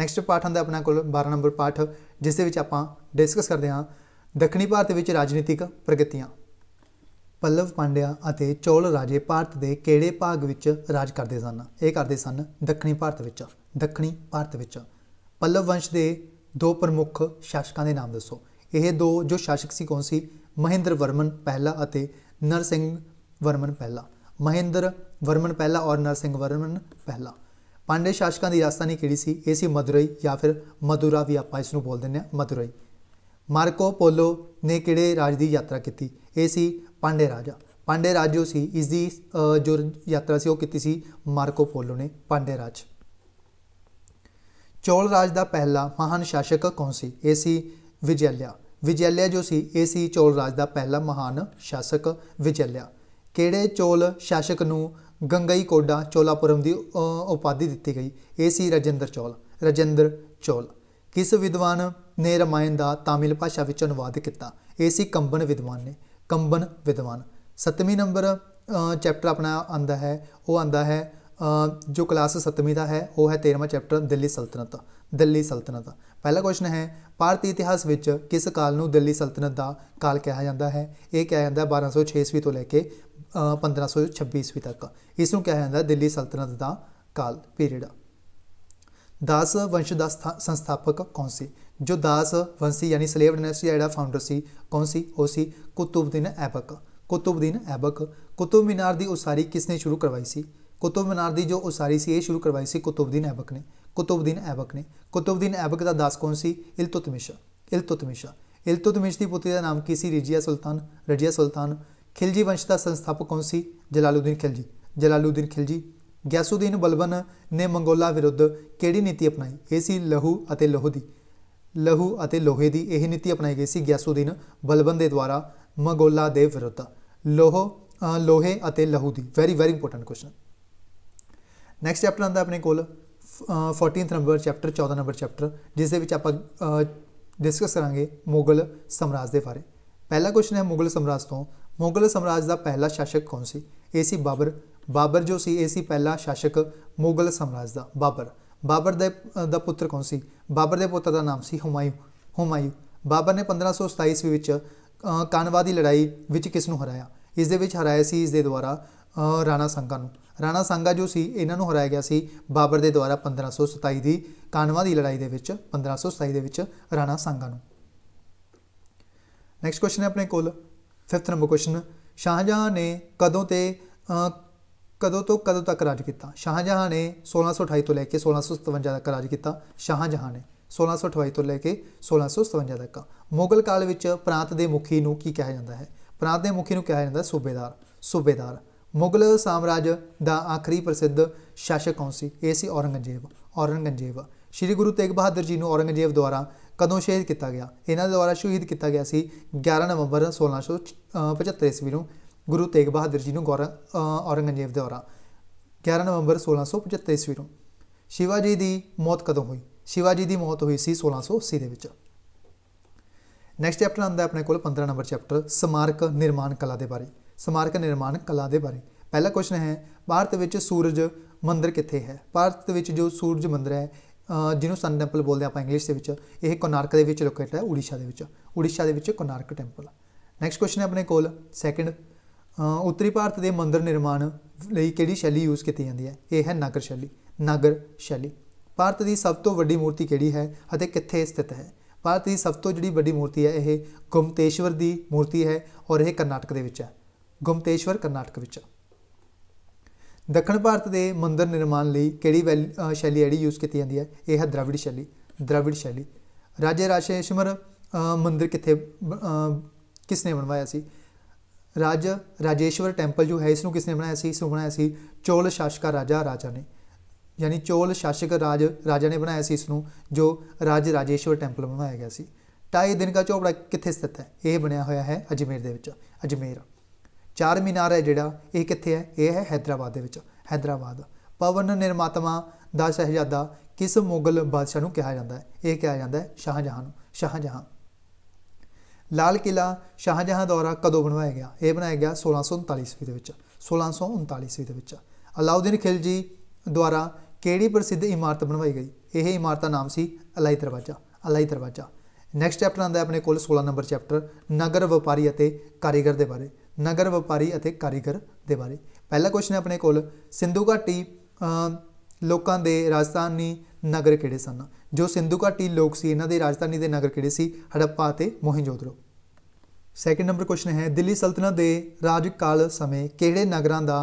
ਨੈਕਸਟ ਪਾਠ ਹੁੰਦਾ ਆਪਣਾ ਕੋਲ 12 ਨੰਬਰ ਪਾਠ ਜਿਸ ਦੇ ਵਿੱਚ ਆਪਾਂ ਡਿਸਕਸ ਕਰਦੇ ਹਾਂ ਦੱਖਣੀ ਭਾਰਤ ਵਿੱਚ ਰਾਜਨੀਤਿਕ ਪ੍ਰਗਤੀਆਂ ਪੱਲਵ ਪਾਂਡਿਆ ਅਤੇ ਚੋਲ ਰਾਜੇ ਭਾਰਤ ਦੇ ਕਿਹੜੇ ਭਾਗ ਵਿੱਚ ਰਾਜ ਕਰਦੇ ਸਨ ਇਹ ਕਰਦੇ ਸਨ ਦੱਖਣੀ ਭਾਰਤ ਵਿੱਚ ਦੱਖਣੀ ਭਾਰਤ ਵਿੱਚ ਪੱਲਵ ਵੰਸ਼ ਦੇ ਦੋ ਪ੍ਰਮੁੱਖ ਸ਼ਾਸਕਾਂ ਦੇ ਨਾਮ ਦੱਸੋ ਇਹ ਦੋ ਜੋ ਸ਼ਾਸਕ ਸੀ ਕੌਣ ਸੀ ਮਹਿੰਦਰ ਵਰਮਨ ਪਹਿਲਾ ਅਤੇ ਨਰ ਸਿੰਘ ਵਰਮਨ ਪਹਿਲਾ ਮਹਿੰਦਰ ਵਰਮਨ ਪਹਿਲਾ ਔਰ ਨਰ ਸਿੰਘ ਵਰਮਨ ਪਹਿਲਾ ਪਾਂਡੇ ਸ਼ਾਸਕਾਂ ਦੀ ਰਾਜਧਾਨੀ ਕਿਹੜੀ ਸੀ ਇਹ ਸੀ ਮਦੁਰਈ ਜਾਂ ਫਿਰ ਮਦੁਰਾ ਵੀ ਆਪਾਂ ਇਸ ਨੂੰ ਬੋਲ ਦਿੰਦੇ ਆ ਮਦੁਰਈ ਮਾਰਕੋ ਪੋਲੋ ਨੇ ਕਿਹੜੇ ਰਾਜ ਦੀ ਯਾਤਰਾ ਕੀਤੀ ਇਹ ਸੀ ਪਾਂਡੇ ਰਾਜਾ ਪਾਂਡੇ ਰਾਜੋ ਸੀ ਇਸ ਦੀ ਜੋ ਯਾਤਰਾ ਸੀ ਉਹ ਕੀਤੀ ਸੀ ਮਾਰਕੋ ਪੋਲੋ ਨੇ ਪਾਂਡੇ ਰਾਜ ਚੋਲ ਰਾਜ ਦਾ ਪਹਿਲਾ ਮਹਾਨ ਸ਼ਾਸਕ ਕੌਣ ਸੀ ਇਹ ਸੀ ਵਿਜੈਲਿਆ ਵਿਜੈਲਿਆ ਜੋ ਸੀ ਇਹ ਸੀ ਚੋਲ ਰਾਜ ਦਾ ਪਹਿਲਾ ਮਹਾਨ ਸ਼ਾਸਕ ਵਿਜੈਲਿਆ ਕਿਹੜੇ ਚੋਲ ਸ਼ਾਸਕ ਨੂੰ ਗੰਗਈ ਕੋਡਾ ਚੋਲਾਪੁਰਮ ਦੀ ਉਪਾਧੀ ਦਿੱਤੀ ਗਈ ਇਹ ਸੀ ਰਜਿੰਦਰ ਚੋਲ ਰਜਿੰਦਰ ਚੋਲ ਕਿਸ ਵਿਦਵਾਨ ਨੇ ਰਮਾਇਣ ਦਾ ਤਾਮਿਲ ਭਾਸ਼ਾ ਵਿੱਚ ਅਨੁਵਾਦ ਕੀਤਾ ਇਹ ਸੀ ਕੰਬਨ ਵਿਦਵਾਨ ਨੇ ਕੰਬਨ ਵਿਦਵਾਨ 7ਵੇਂ ਨੰਬਰ ਚੈਪਟਰ ਆਪਣਾ ਆਂਦਾ ਹੈ ਉਹ ਆਂਦਾ ਹੈ ਜੋ ਕਲਾਸ 7ਵੀਂ ਦਾ ਹੈ ਉਹ ਹੈ 13ਵਾਂ ਚੈਪਟਰ ਦਿੱਲੀ ਸਲਤਨਤ ਦਿੱਲੀ ਸਲਤਨਤ ਪਹਿਲਾ ਕੁਐਸਚਨ ਹੈ ਭਾਰਤੀ ਇਤਿਹਾਸ ਵਿੱਚ ਕਿਸ ਕਾਲ ਨੂੰ ਦਿੱਲੀ ਸਲਤਨਤ ਦਾ ਕਾਲ ਕਿਹਾ ਜਾਂਦਾ ਹੈ ਇਹ ਕਿਹਾ ਜਾਂਦਾ 1206 ਈਸਵੀ ਤੋਂ ਲੈ ਕੇ 1526 ਈਸਵੀ ਤੱਕ ਇਸ ਨੂੰ ਕਿਹਾ ਜਾਂਦਾ ਦਿੱਲੀ ਸਲਤਨਤ ਦਾ ਕਾਲ ਪੀਰੀਅਡ ਦਾਸ ਵੰਸ਼ ਦਾ ਸੰਸਥਾਪਕ ਕੌਣ ਸੀ ਜੋ ਦਾਸ ਵੰਸ਼ੀ ਯਾਨੀ ਸਲੇਵ ਡਾਇਨੈਸਟੀ ਦਾ ਜਿਹੜਾ ਫਾਊਂਡਰ ਸੀ ਕੌਣ ਸੀ ਉਹ ਸੀ ਕੁਤਬਦੀਨ ਐਬਕ ਕੁਤਬਦੀਨ ਐਬਕ ਕੁਤਬ ਮੀਨਾਰ ਦੀ ਉਸਾਰੀ ਕਿਸ ਨੇ ਸ਼ੁਰੂ ਕਰਵਾਈ ਸੀ ਕੁਤਬ ਮੀਨਾਰ ਦੀ ਜੋ ਉਸਾਰੀ ਸੀ ਇਹ ਸ਼ੁਰੂ ਕਰਵਾਈ ਸੀ ਕੁਤਬਦੀਨ ਐਬਕ ਨੇ ਕੁਤਬਦੀਨ ਐਬਕ ਨੇ ਕੁਤਬਦੀਨ ਐਬਕ ਦਾ ਦਾਸ ਕੌਣ ਸੀ ਇਲਤੁਤਮਿਸ਼ਾ ਇਲਤੁਤਮਿਸ਼ਾ ਇਲਤੁਤਮਿਸ਼ ਦੀ ਪੁੱਤਰੀ ਦਾ ਨਾਮ ਕੀ ਸੀ ਰਜੀਆ ਸੁਲਤਾਨ ਰਜੀਆ ਸੁਲਤਾਨ ਖਿਲਜੀ ਵੰਸ਼ ਦਾ ਸੰਸਥਾਪਕ ਕੌਣ ਸੀ ਜਲਾਲਉਦੀਨ ਖਿਲਜੀ ਜਲਾਲਉਦੀਨ ਖਿਲਜੀ ਗਿਆਸੂਦੀਨ ਬਲਬਨ ਨੇ ਮੰਗੋਲਾ ਵਿਰੁੱਧ ਕਿਹੜੀ ਨੀਤੀ ਅਪਣਾਈ ਇਹ ਸੀ ਲਹੂ ਅਤੇ ਲੋਹ ਦੀ ਲਹੂ ਅਤੇ ਲੋਹੇ ਦੀ ਇਹ ਨੀਤੀ ਅਪਣਾਈ ਗਈ ਸੀ ਗਿਆਸੂਦੀਨ ਬਲਬਨ ਦੇ ਦੁਆਰਾ ਮੰਗੋਲਾ ਦੇ ਵਿਰੁੱਧ ਲੋਹ ਲੋਹੇ ਅਤੇ ਲਹੂ ਦੀ very very important question next chapter ਆਂਦਾ ਆਪਣੇ ਕੋਲ 14th number chapter 14 number chapter ਜਿਸ ਦੇ ਵਿੱਚ ਆਪਾਂ ਡਿਸਕਸ ਕਰਾਂਗੇ ਮੁਗਲ ਸਮਰਾਜ ਦੇ ਬਾਰੇ ਪਹਿਲਾ ਕੁਐਸਚਨ ਹੈ ਮੁਗਲ ਸਮਰਾਜ ਤੋਂ ਮੁਗਲ ਸਮਰਾਜ ਦਾ ਪਹਿਲਾ ਸ਼ਾਸਕ ਕੌਣ ਸੀ ਇਹ ਸੀ ਬਾਬਰ ਬਾਬਰ ਜੋ ਸੀ ਇਹ ਸੀ ਪਹਿਲਾ ਸ਼ਾਸਕ ਮੁਗਲ ਸਮਰਾਜ ਦਾ ਬਾਬਰ ਬਾਬਰ ਦੇ ਦਾ ਪੁੱਤਰ ਕੌਣ ਸੀ ਬਾਬਰ ਦੇ ਪੁੱਤਰ ਦਾ ਨਾਮ ਸੀ ਹੁਮਾਯੂੰ ਹੁਮਾਯੂੰ ਬਾਬਰ ਨੇ 1527 ਵਿੱਚ ਕਾਨਵਾ ਦੀ ਲੜਾਈ ਵਿੱਚ ਕਿਸ ਨੂੰ ਹਰਾਇਆ ਇਸ ਦੇ ਵਿੱਚ ਹਰਾਇਆ ਸੀ ਇਸ ਦੇ ਦੁਆਰਾ ਰਾਣਾ ਸੰਗਾ ਨੂੰ ਰਾਣਾ ਸੰਗਾ ਜੋ ਸੀ ਇਹਨਾਂ ਨੂੰ ਹਰਾਇਆ ਗਿਆ ਸੀ ਬਾਬਰ ਦੇ ਦੁਆਰਾ 1527 ਦੀ ਕਾਨਵਾ ਦੀ ਲੜਾਈ ਦੇ ਵਿੱਚ 1527 ਦੇ ਵਿੱਚ ਰਾਣਾ ਸੰਗਾ ਨੂੰ ਨੈਕਸਟ ਕੁਐਸਚਨ ਹੈ ਆਪਣੇ ਕੋਲ 5th ਨੰਬਰ ਕੁਐਸਚਨ ਸ਼ਾਹਜਹਾਂ ਨੇ ਕਦੋਂ ਤੇ ਕਦੋਂ ਤੋਂ ਕਦੋਂ ਤੱਕ ਰਾਜ ਕੀਤਾ ਸ਼ਾਹਜਹਾਂ ਨੇ 1628 ਤੋਂ ਲੈ ਕੇ 1657 ਤੱਕ ਰਾਜ ਕੀਤਾ ਸ਼ਾਹਜਹਾਂ ਨੇ 1628 ਤੋਂ ਲੈ ਕੇ 1657 ਤੱਕ ਮੁਗਲ ਕਾਲ ਵਿੱਚ ਪ੍ਰਾਂਤ ਦੇ ਮੁਖੀ ਨੂੰ ਕੀ ਕਿਹਾ ਜਾਂਦਾ ਹੈ ਪ੍ਰਾਂਤ ਦੇ ਮੁਖੀ ਨੂੰ ਕਿਹਾ ਜਾਂਦਾ ਸੂਬੇਦਾਰ ਸੂਬੇਦਾਰ ਮੁਗਲ ਸਾਮਰਾਜ ਦਾ ਆਖਰੀ ਪ੍ਰਸਿੱਧ ਸ਼ਾਸਕ ਕੌਣ ਸੀ ਇਹ ਸੀ ਔਰੰਗਜ਼ੇਬ ਔਰੰਗਜ਼ੇਬ ਸ਼੍ਰੀ ਗੁਰੂ ਤੇਗ ਬਹਾਦਰ ਜੀ ਨੂੰ ਔਰੰਗਜ਼ੇਬ ਦੁਆਰਾ ਕਦੋਂ ਸ਼ਹੀਦ ਕੀਤਾ ਗਿਆ ਇਹਨਾਂ ਦੇ ਦੁਆਰਾ ਸ਼ਹੀਦ ਕੀਤਾ ਗਿਆ ਸੀ 11 ਨਵੰਬਰ 1675 ਈਸਵੀ ਨੂੰ ਗੁਰੂ ਤੇਗ ਬਹਾਦਰ ਜੀ ਨੂੰ ਔਰੰਗਜ਼ੇਬ ਦੁਆਰਾ 11 ਨਵੰਬਰ 1675 ਈਸਵੀ ਨੂੰ ਸ਼ਿਵਾਜੀ ਦੀ ਮੌਤ ਕਦੋਂ ਹੋਈ ਸ਼ਿਵਾਜੀ ਦੀ ਮੌਤ ਹੋਈ ਸੀ 1680 ਦੇ ਵਿੱਚ ਨੈਕਸਟ ਚੈਪਟਰ ਆਉਂਦਾ ਆਪਣੇ ਕੋਲ 15 ਨੰਬਰ ਚੈਪਟਰ ਸਮਾਰਕ ਨਿਰਮਾਣ ਕਲਾ ਦੇ ਬਾਰੇ ਸਮਾਰਕ ਨਿਰਮਾਣ ਕਲਾ ਦੇ ਬਾਰੇ ਪਹਿਲਾ ਕੁਐਸਚਨ ਹੈ ਭਾਰਤ ਵਿੱਚ ਸੂਰਜ ਮੰਦਿਰ ਕਿੱਥੇ ਹੈ ਭਾਰਤ ਵਿੱਚ ਜੋ ਸੂਰਜ ਮੰਦਿਰ ਹੈ ਜਿਹਨੂੰ ਸਨ ਟੈਂਪਲ ਬੋਲਦੇ ਆਪਾਂ ਇੰਗਲਿਸ਼ ਦੇ ਵਿੱਚ ਇਹ ਕੋਨਾਰਕ ਦੇ ਵਿੱਚ ਲੋਕੇਟ ਹੈ ਉੜੀਸਾ ਦੇ ਵਿੱਚ ਉੜੀਸਾ ਦੇ ਵਿੱਚ ਕੋਨਾਰਕ ਟੈਂਪਲ ਨੈਕਸਟ ਕੁਐਸਚਨ ਹੈ ਆਪਣੇ ਕੋਲ ਸੈਕੰਡ ਉੱਤਰੀ ਭਾਰਤ ਦੇ ਮੰਦਿਰ ਨਿਰਮਾਣ ਲਈ ਕਿਹੜੀ ਸ਼ੈਲੀ ਯੂਜ਼ ਕੀਤੀ ਜਾਂਦੀ ਹੈ ਇਹ ਹੈ ਨਾਗਰ ਸ਼ੈਲੀ ਨਾਗਰ ਸ਼ੈਲੀ ਭਾਰਤ ਦੀ ਸਭ ਤੋਂ ਵੱਡੀ ਮੂਰਤੀ ਕਿਹੜੀ ਹੈ ਅਤੇ ਕਿੱਥੇ ਸਥਿਤ ਹੈ ਭਾਰਤ ਦੀ ਸਭ ਤੋਂ ਜਿਹੜੀ ਵੱਡੀ ਮੂਰਤੀ ਹੈ ਇਹ ਗੁਮਤੇਸ਼ਵਰ ਦੀ ਮੂਰਤੀ ਹੈ ਔਰ ਇਹ ਕਰਨਾਟਕ ਦੇ ਵਿੱਚ ਹੈ ਗੋਮਤੇਸ਼ਵਰ ਕਰਨਾਟਕ ਵਿੱਚ ਦੱਖਣ ਭਾਰਤ ਦੇ ਮੰਦਰ ਨਿਰਮਾਣ ਲਈ ਕਿਹੜੀ ਸ਼ੈਲੀ ਐਡੀ ਯੂਜ਼ ਕੀਤੀ ਜਾਂਦੀ ਹੈ ਇਹ ਹੈ ਦ੍ਰਵਿੜ ਸ਼ੈਲੀ ਦ੍ਰਵਿੜ ਸ਼ੈਲੀ ਰਾਜੇ ਰਾਸ਼ੇਸ਼ਮਰ ਮੰਦਰ ਕਿੱਥੇ ਕਿਸ ਨੇ ਬਣਵਾਇਆ ਸੀ ਰਾਜ ਰਾਜੇਸ਼ਵਰ ਟੈਂਪਲ ਜੋ ਹੈ ਇਸ ਨੂੰ ਕਿਸ ਨੇ ਬਣਾਇਆ ਸੀ ਇਸ ਨੂੰ ਬਣਾਇਆ ਸੀ ਚੋਲ ਸ਼ਾਸਕਾ ਰਾਜਾ ਰਾਜਾ ਨੇ ਯਾਨੀ ਚੋਲ ਸ਼ਾਸਕ ਰਾਜ ਰਾਜਾ ਨੇ ਬਣਾਇਆ ਸੀ ਇਸ ਨੂੰ ਜੋ ਰਾਜ ਰਾਜੇਸ਼ਵਰ ਟੈਂਪਲ ਬਣਵਾਇਆ ਗਿਆ ਸੀ ਟਾਈ ਦਿਨ ਦਾ ਚੋਪੜਾ ਕਿੱਥੇ ਸਥਿਤ ਹੈ ਇਹ ਬਣਿਆ ਹੋਇਆ ਹੈ ਅਜਮੇਰ ਦੇ ਵਿੱਚ ਅਜਮੇਰ ਚਾਰ ਮੀਨਾਰ ਹੈ ਜਿਹੜਾ ਇਹ ਕਿੱਥੇ ਹੈ ਇਹ ਹੈ ਹైదరాబాద్ ਦੇ ਵਿੱਚ ਹైదరాబాద్ ਪਵਨ ਨਿਰਮਾਤਮਾ ਦਾ ਸ਼ਹਿਜ਼ਾਦਾ ਕਿਸ ਮੁਗਲ ਬਾਦਸ਼ਾਹ ਨੂੰ ਕਿਹਾ ਜਾਂਦਾ ਹੈ ਇਹ ਕਿਹਾ ਜਾਂਦਾ ਹੈ ਸ਼ਾਹਜਹਾਂ ਨੂੰ ਸ਼ਾਹਜਹਾਂ ਲਾਲ ਕਿਲਾ ਸ਼ਾਹਜਹਾਂ ਦੁਆਰਾ ਕਦੋਂ ਬਣਵਾਇਆ ਗਿਆ ਇਹ ਬਣਾਇਆ ਗਿਆ 1639 ਈਸਵੀ ਦੇ ਵਿੱਚ 1639 ਈਸਵੀ ਦੇ ਵਿੱਚ ਅਲਾਉਦੀਨ ਖਿਲਜੀ ਦੁਆਰਾ ਕਿਹੜੀ ਪ੍ਰਸਿੱਧ ਇਮਾਰਤ ਬਣਵਾਈ ਗਈ ਇਹ ਇਮਾਰਤ ਦਾ ਨਾਮ ਸੀ ਅਲਾਈ ਦਰਵਾਜ਼ਾ ਅਲਾਈ ਦਰਵਾਜ਼ਾ ਨੈਕਸਟ ਚੈਪਟਰ ਆਂਦਾ ਹੈ ਆਪਣੇ ਕੋਲ 16 ਨੰਬਰ ਚੈਪਟਰ ਨਗਰ ਵਪਾਰੀ ਅਤੇ ਕਾਰੀਗਰ ਦੇ ਬਾਰੇ ਨਗਰ ਵਪਾਰੀ ਅਤੇ ਕਾਰੀਗਰ ਦੇ ਬਾਰੇ ਪਹਿਲਾ ਕੁਐਸਚਨ ਹੈ ਆਪਣੇ ਕੋਲ ਸਿੰਧੂ ਘਾਟੀ ਲੋਕਾਂ ਦੇ ਰਾਜਸਥਾਨੀ ਨਗਰ ਕਿਹੜੇ ਸਨ ਜੋ ਸਿੰਧੂ ਘਾਟੀ ਲੋਕ ਸੀ ਇਹਨਾਂ ਦੇ ਰਾਜਧਾਨੀ ਦੇ ਨਗਰ ਕਿਹੜੇ ਸੀ ਹੜੱਪਾ ਅਤੇ ਮੋਹਿੰਜੋਦੜੋ ਸੈਕਿੰਡ ਨੰਬਰ ਕੁਐਸਚਨ ਹੈ ਦਿੱਲੀ ਸਲਤਨਤ ਦੇ ਰਾਜਕਾਲ ਸਮੇਂ ਕਿਹੜੇ ਨਗਰਾਂ ਦਾ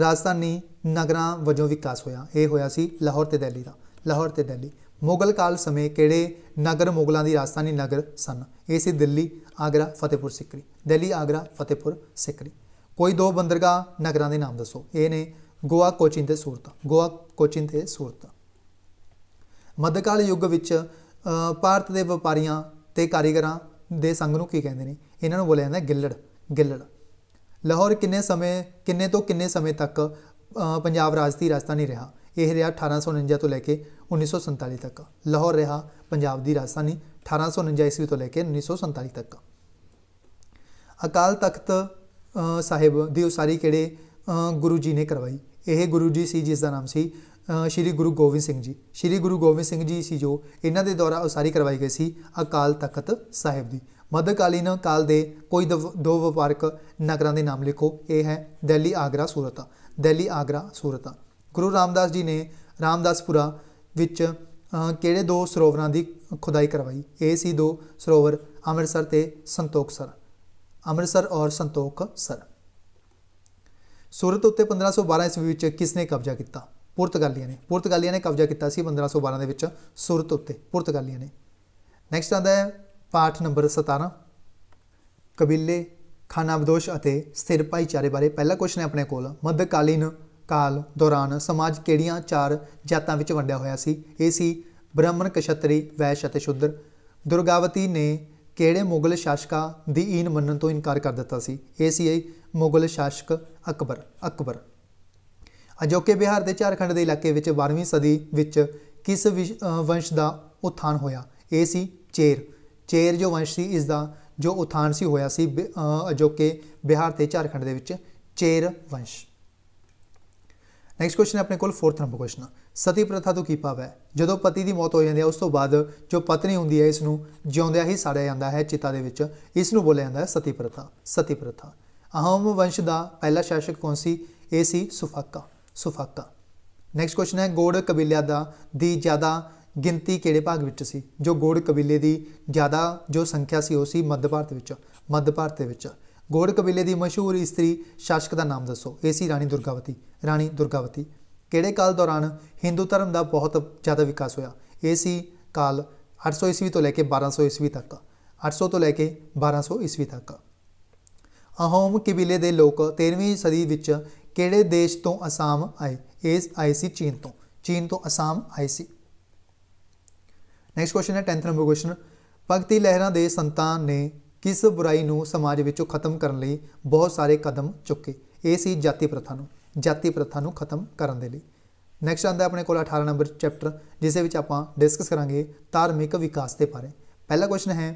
ਰਾਜਸਥਾਨੀ ਨਗਰਾਂ ਵਜੋਂ ਵਿਕਾਸ ਹੋਇਆ ਇਹ ਹੋਇਆ ਸੀ ਲਾਹੌਰ ਤੇ ਦਿੱਲੀ ਦਾ ਲਾਹੌਰ ਤੇ ਦਿੱਲੀ ਮੁਗਲ ਕਾਲ ਸਮੇਂ ਕਿਹੜੇ ਨਗਰ ਮੁਗਲਾਂ ਦੀ ਰਾਜਧਾਨੀ ਨਗਰ ਸਨ ਇਹ ਸੀ ਦਿੱਲੀ ਆਗਰਾ ਫਤਿਹਪੁਰ ਸਿਕਰੀ ਦਿੱਲੀ ਆਗਰਾ ਫਤਿਹਪੁਰ ਸਿਕਰੀ ਕੋਈ ਦੋ ਬੰਦਰਗਾਹ ਨਗਰਾਂ ਦੇ ਨਾਮ ਦੱਸੋ ਇਹ ਨੇ ਗੋਆ ਕੋਚਿਨ ਤੇ ਸੂਰਤ ਗੋਆ ਕੋਚਿਨ ਤੇ ਸੂਰਤ ਮੱਧਕਾਲ ਯੁੱਗ ਵਿੱਚ ਭਾਰਤ ਦੇ ਵਪਾਰੀਆਂ ਤੇ ਕਾਰੀਗਰਾਂ ਦੇ ਸੰਗ ਨੂੰ ਕੀ ਕਹਿੰਦੇ ਨੇ ਇਹਨਾਂ ਨੂੰ ਬੋਲਿਆ ਜਾਂਦਾ ਗਿੱਲੜ ਗਿੱਲੜ ਲਾਹੌਰ ਕਿੰਨੇ ਸਮੇਂ ਕਿੰਨੇ ਤੋਂ ਕਿੰਨੇ ਸਮੇਂ ਤੱਕ ਪੰਜਾਬ ਰਾਜ ਦੀ ਰਾਜਧਾਨੀ ਰਿਹਾ ਇਹ ਰਿਹਾ 1849 ਤੋਂ ਲੈ ਕੇ 1947 ਤੱਕ ਲਾਹੌਰ ਰਿਹਾ ਪੰਜਾਬ ਦੀ ਰਾਜਧਾਨੀ 1849 ਈਸਵੀ ਤੋਂ ਲੈ ਕੇ 1947 ਤੱਕ ਅਕਾਲ ਤਖਤ ਸਾਹਿਬ ਦੀ ਉਸਾਰੀ ਕਿਹੜੇ ਗੁਰੂ ਜੀ ਨੇ ਕਰਵਾਈ ਇਹ ਗੁਰੂ ਜੀ ਸੀ ਜਿਸ ਦਾ ਨਾਮ ਸੀ ਸ਼੍ਰੀ ਗੁਰੂ ਗੋਬਿੰਦ ਸਿੰਘ ਜੀ ਸ਼੍ਰੀ ਗੁਰੂ ਗੋਬਿੰਦ ਸਿੰਘ ਜੀ ਸੀ ਜੋ ਇਹਨਾਂ ਦੇ ਦੁਆਰਾ ਉਸਾਰੀ ਕਰਵਾਈ ਗਈ ਸੀ ਅਕਾਲ ਤਖਤ ਸਾਹਿਬ ਦੀ ਮੱਧਕਾਲੀਨ ਕਾਲ ਦੇ ਕੋਈ ਦੋ ਵਪਾਰਕ ਨਗਰਾਂ ਦੇ ਨਾਮ ਲਿਖੋ ਇਹ ਹੈ ਦਿੱਲੀ ਆਗਰਾ ਸੂਰਤ ਦਿੱਲੀ ਆਗਰਾ ਸੂਰਤ ਗੁਰੂ ਰਾਮਦਾਸ ਜੀ ਨੇ ਰਾਮਦਾਸਪੁਰਾ ਵਿੱਚ ਕਿਹੜੇ ਦੋ ਸਰੋਵਰਾਂ ਦੀ ਖੁਦਾਈ ਕਰਵਾਈ ਇਹ ਸੀ ਦੋ ਸਰੋਵਰ ਅੰਮ੍ਰਿਤਸਰ ਤੇ ਸੰਤੋਖ ਸਰ ਅੰਮ੍ਰਿਤਸਰ ਔਰ ਸੰਤੋਖ ਸਰ ਸੂਰਤ ਉੱਤੇ 1512 ਈਸਵੀ ਵਿੱਚ ਕਿਸ ਨੇ ਕਬਜ਼ਾ ਕੀਤਾ ਪੁਰਤਗਾਲੀਆਂ ਨੇ ਪੁਰਤਗਾਲੀਆਂ ਨੇ ਕਬਜ਼ਾ ਕੀਤਾ ਸੀ 1512 ਦੇ ਵਿੱਚ ਸੂਰਤ ਉੱਤੇ ਪੁਰਤਗਾਲੀਆਂ ਨੇ ਨੈਕਸਟ ਆਉਂਦਾ ਹੈ ਪਾਠ ਨੰਬਰ 17 ਕਬੀਲੇ ਖਾਨਾਬਦੋਸ਼ ਅਤੇ ਸਥਿਰ ਭਾਈਚਾਰੇ ਬਾਰੇ ਪਹਿਲਾ ਕੁਐਸਚਨ ਹੈ ਆਪਣੇ ਕੋਲ ਮੱਧਕਾਲੀਨ ਕਾਲ ਦੌਰਾਨ ਸਮਾਜ ਕਿਹੜੀਆਂ ਚਾਰ ਜਾਤਾਂ ਵਿੱਚ ਵੰਡਿਆ ਹੋਇਆ ਸੀ ਇਹ ਸੀ ਬ੍ਰਾਹਮਣ ਕਸ਼ਤਰੀ ਵੈਸ਼ ਅਤੇ ਸ਼ੁੱਦਰ ਦੁਰਗਾਵਤੀ ਨੇ ਕਿਹੜੇ ਮੁਗਲ ਸ਼ਾਸਕਾਂ ਦੀ ਈਨ ਮੰਨਣ ਤੋਂ ਇਨਕਾਰ ਕਰ ਦਿੱਤਾ ਸੀ ਇਹ ਸੀ ਮੁਗਲ ਸ਼ਾਸਕ ਅਕਬਰ ਅਕਬਰ ਅਜੋਕੇ ਬਿਹਾਰ ਦੇ ਝਾਰਖੰਡ ਦੇ ਇਲਾਕੇ ਵਿੱਚ 12ਵੀਂ ਸਦੀ ਵਿੱਚ ਕਿਸ ਵੰਸ਼ ਦਾ ਉਥਾਨ ਹੋਇਆ ਇਹ ਸੀ ਚੇਰ ਚੇਰ ਜੋ ਵੰਸ਼ ਸੀ ਇਸ ਦਾ ਜੋ ਉਥਾਨ ਸੀ ਹੋਇਆ ਸੀ ਅਜੋਕੇ ਬਿਹਾਰ ਤੇ ਝਾਰਖੰਡ ਦੇ ਵਿੱਚ ਚੇਰ ਵੰਸ਼ ਨੈਕਸਟ ਕੁਐਸਚਨ ਹੈ ਆਪਣੇ ਕੋਲ 4th ਨੰਬਰ ਕੁਐਸਚਨ ਸਤੀ ਪ੍ਰਥਾ ਤੋਂ ਕੀ ਭਾਵ ਹੈ ਜਦੋਂ ਪਤੀ ਦੀ ਮੌਤ ਹੋ ਜਾਂਦੀ ਹੈ ਉਸ ਤੋਂ ਬਾਅਦ ਜੋ ਪਤਨੀ ਹੁੰਦੀ ਹੈ ਇਸ ਨੂੰ ਜਿਉਂਦਿਆਂ ਹੀ ਸਾੜਿਆ ਜਾਂਦਾ ਹੈ ਚਿਤਾ ਦੇ ਵਿੱਚ ਇਸ ਨੂੰ ਬੋਲਿਆ ਜਾਂਦਾ ਹੈ ਸਤੀ ਪ੍ਰਥਾ ਸਤੀ ਪ੍ਰਥਾ ਅਹਮ ਵੰਸ਼ ਦਾ ਪਹਿਲਾ ਸ਼ਾਸਕ ਕੌਣ ਸੀ ਇਹ ਸੀ ਸੁਫਾਕਾ ਸੁਫਾਕਾ ਨੈਕਸਟ ਕੁਐਸਚਨ ਹੈ ਗੋੜ ਕਬੀਲਿਆਂ ਦਾ ਦੀ ਜ਼ਿਆਦਾ ਗਿਣਤੀ ਕਿਹੜੇ ਭਾਗ ਵਿੱਚ ਸੀ ਜੋ ਗੋੜ ਕਬੀਲੇ ਦੀ ਜ਼ਿਆਦਾ ਜੋ ਸੰਖਿਆ ਸੀ ਉਹ ਸੀ ਮੱਧ ਭਾਰਤ ਵਿੱਚ ਮੱਧ ਭਾਰਤ ਦੇ ਵਿੱਚ ਗੋੜ ਕਬੀਲੇ ਦੀ ਮਸ਼ਹੂਰ ਇਸਤਰੀ ਸ਼ਾਸਕ ਦਾ ਨਾਮ ਦੱਸੋ ਇਹ ਸੀ ਰਾਣੀ ਦੁਰਗਾਵਤੀ ਰਾਣੀ ਦੁਰਗਾਵਤੀ ਕਿਹੜੇ ਕਾਲ ਦੌਰਾਨ ਹਿੰਦੂ ਧਰਮ ਦਾ ਬਹੁਤ ਜ਼ਿਆਦਾ ਵਿਕਾਸ ਹੋਇਆ ਇਹ ਸੀ ਕਾਲ 800 ਈਸਵੀ ਤੋਂ ਲੈ ਕੇ 1200 ਈਸਵੀ ਤੱਕ 800 ਤੋਂ ਲੈ ਕੇ 1200 ਈਸਵੀ ਤੱਕ ਅਹੋਮ ਕਬੀਲੇ ਦੇ ਲੋਕ 13ਵੀਂ ਸਦੀ ਵਿੱਚ ਕਿਹੜੇ ਦੇਸ਼ ਤੋਂ ਅਸਾਮ ਆਏ ਇਸ ਆਏ ਸੀ ਚੀਨ ਤੋਂ ਚੀਨ ਤੋਂ ਅਸਾਮ ਆਏ ਸੀ ਨੈਕਸਟ ਕੁਐਸਚਨ ਹੈ 10th ਨੰਬਰ ਕੁਐਸਚਨ ਭਗਤੀ ਲਹਿਰਾਂ ਦੇ ਸੰਤਾਨ ਨੇ ਕਿਸ ਬੁਰਾਈ ਨੂੰ ਸਮਾਜ ਵਿੱਚੋਂ ਖਤਮ ਕਰਨ ਲਈ ਬਹੁਤ ਸਾਰੇ ਕਦਮ ਚੁੱਕੇ ਇਹ ਸੀ ਜਾਤੀ ਪ੍ਰਥਾ ਨੂੰ ਜਾਤੀ ਪ੍ਰਥਾ ਨੂੰ ਖਤਮ ਕਰਨ ਦੇ ਲਈ ਨੈਕਸਟ ਆਂਦਾ ਆਪਣੇ ਕੋਲ 18 ਨੰਬਰ ਚੈਪਟਰ ਜਿਸ ਦੇ ਵਿੱਚ ਆਪਾਂ ਡਿਸਕਸ ਕਰਾਂਗੇ ਧਾਰਮਿਕ ਵਿਕਾਸ ਦੇ ਬਾਰੇ ਪਹਿਲਾ ਕੁਐਸਚਨ ਹੈ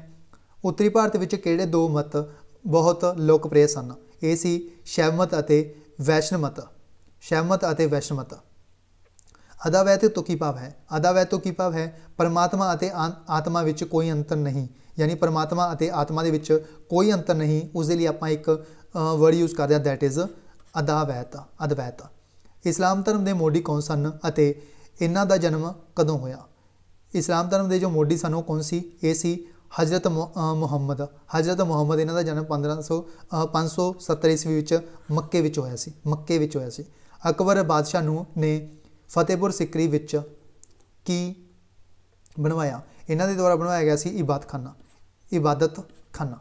ਉੱਤਰੀ ਭਾਰਤ ਵਿੱਚ ਕਿਹੜੇ ਦੋ ਮਤ ਬਹੁਤ ਲੋਕਪ੍ਰਿਯ ਸਨ ਇਹ ਸੀ ਸ਼ੈਵਮਤ ਅਤੇ ਵੈਸ਼ਨਮਤ ਸ਼ੈਵਮਤ ਅਤੇ ਵੈਸ਼ਨਮਤ ਅਦਾਵੈ ਤੇ ਤੁਕੀ ਭਾਵ ਹੈ ਅਦਾਵੈ ਤੁਕੀ ਭਾਵ ਹੈ ਪਰਮਾਤਮਾ ਅਤੇ ਆਤਮਾ ਵਿੱਚ ਕੋਈ ਅੰਤਰ ਨਹੀਂ ਯਾਨੀ ਪਰਮਾਤਮਾ ਅਤੇ ਆਤਮਾ ਦੇ ਵਿੱਚ ਕੋਈ ਅੰਤਰ ਨਹੀਂ ਉਸ ਦੇ ਲਈ ਆਪਾਂ ਇੱਕ ਵਰਡ ਯੂਜ਼ ਕਰਦੇ ਹਾਂ ਦੈਟ ਇਜ਼ ਅਦਾਵੈਤਾ ਅਦਵੈਤ ਇਸਲਾਮ ਧਰਮ ਦੇ ਮੋਢੀ ਕੌਣ ਸਨ ਅਤੇ ਇਹਨਾਂ ਦਾ ਜਨਮ ਕਦੋਂ ਹੋਇਆ ਇਸਲਾਮ ਧਰਮ ਦੇ ਜੋ ਮੋਢੀ ਸਨ ਉਹ ਕੌਣ ਸੀ ਇਹ ਸੀ ਹਜ਼ਰਤ ਮੁਹੰਮਦ ਹਜ਼ਰਤ ਮੁਹੰਮਦ ਇਹਨਾਂ ਦਾ ਜਨਮ 1500 570 ਈਸਵੀ ਵਿੱਚ ਮੱਕੇ ਵਿੱਚ ਹੋਇਆ ਸੀ ਮੱਕੇ ਵਿੱਚ ਹੋਇਆ ਸੀ ਅਕਬਰ ਬਾਦਸ਼ਾਹ ਨੂੰ ਨੇ ਫਤਿਹਪੁਰ ਸਿਕਰੀ ਵਿੱਚ ਕੀ ਬਣਵਾਇਆ ਇਹਨਾਂ ਦੇ ਦੁਆਰਾ ਬਣਵਾਇਆ ਗਿਆ ਸੀ ਇਬਾਦਤਖਾਨਾ ਇਬਾਦਤਖਾਨਾ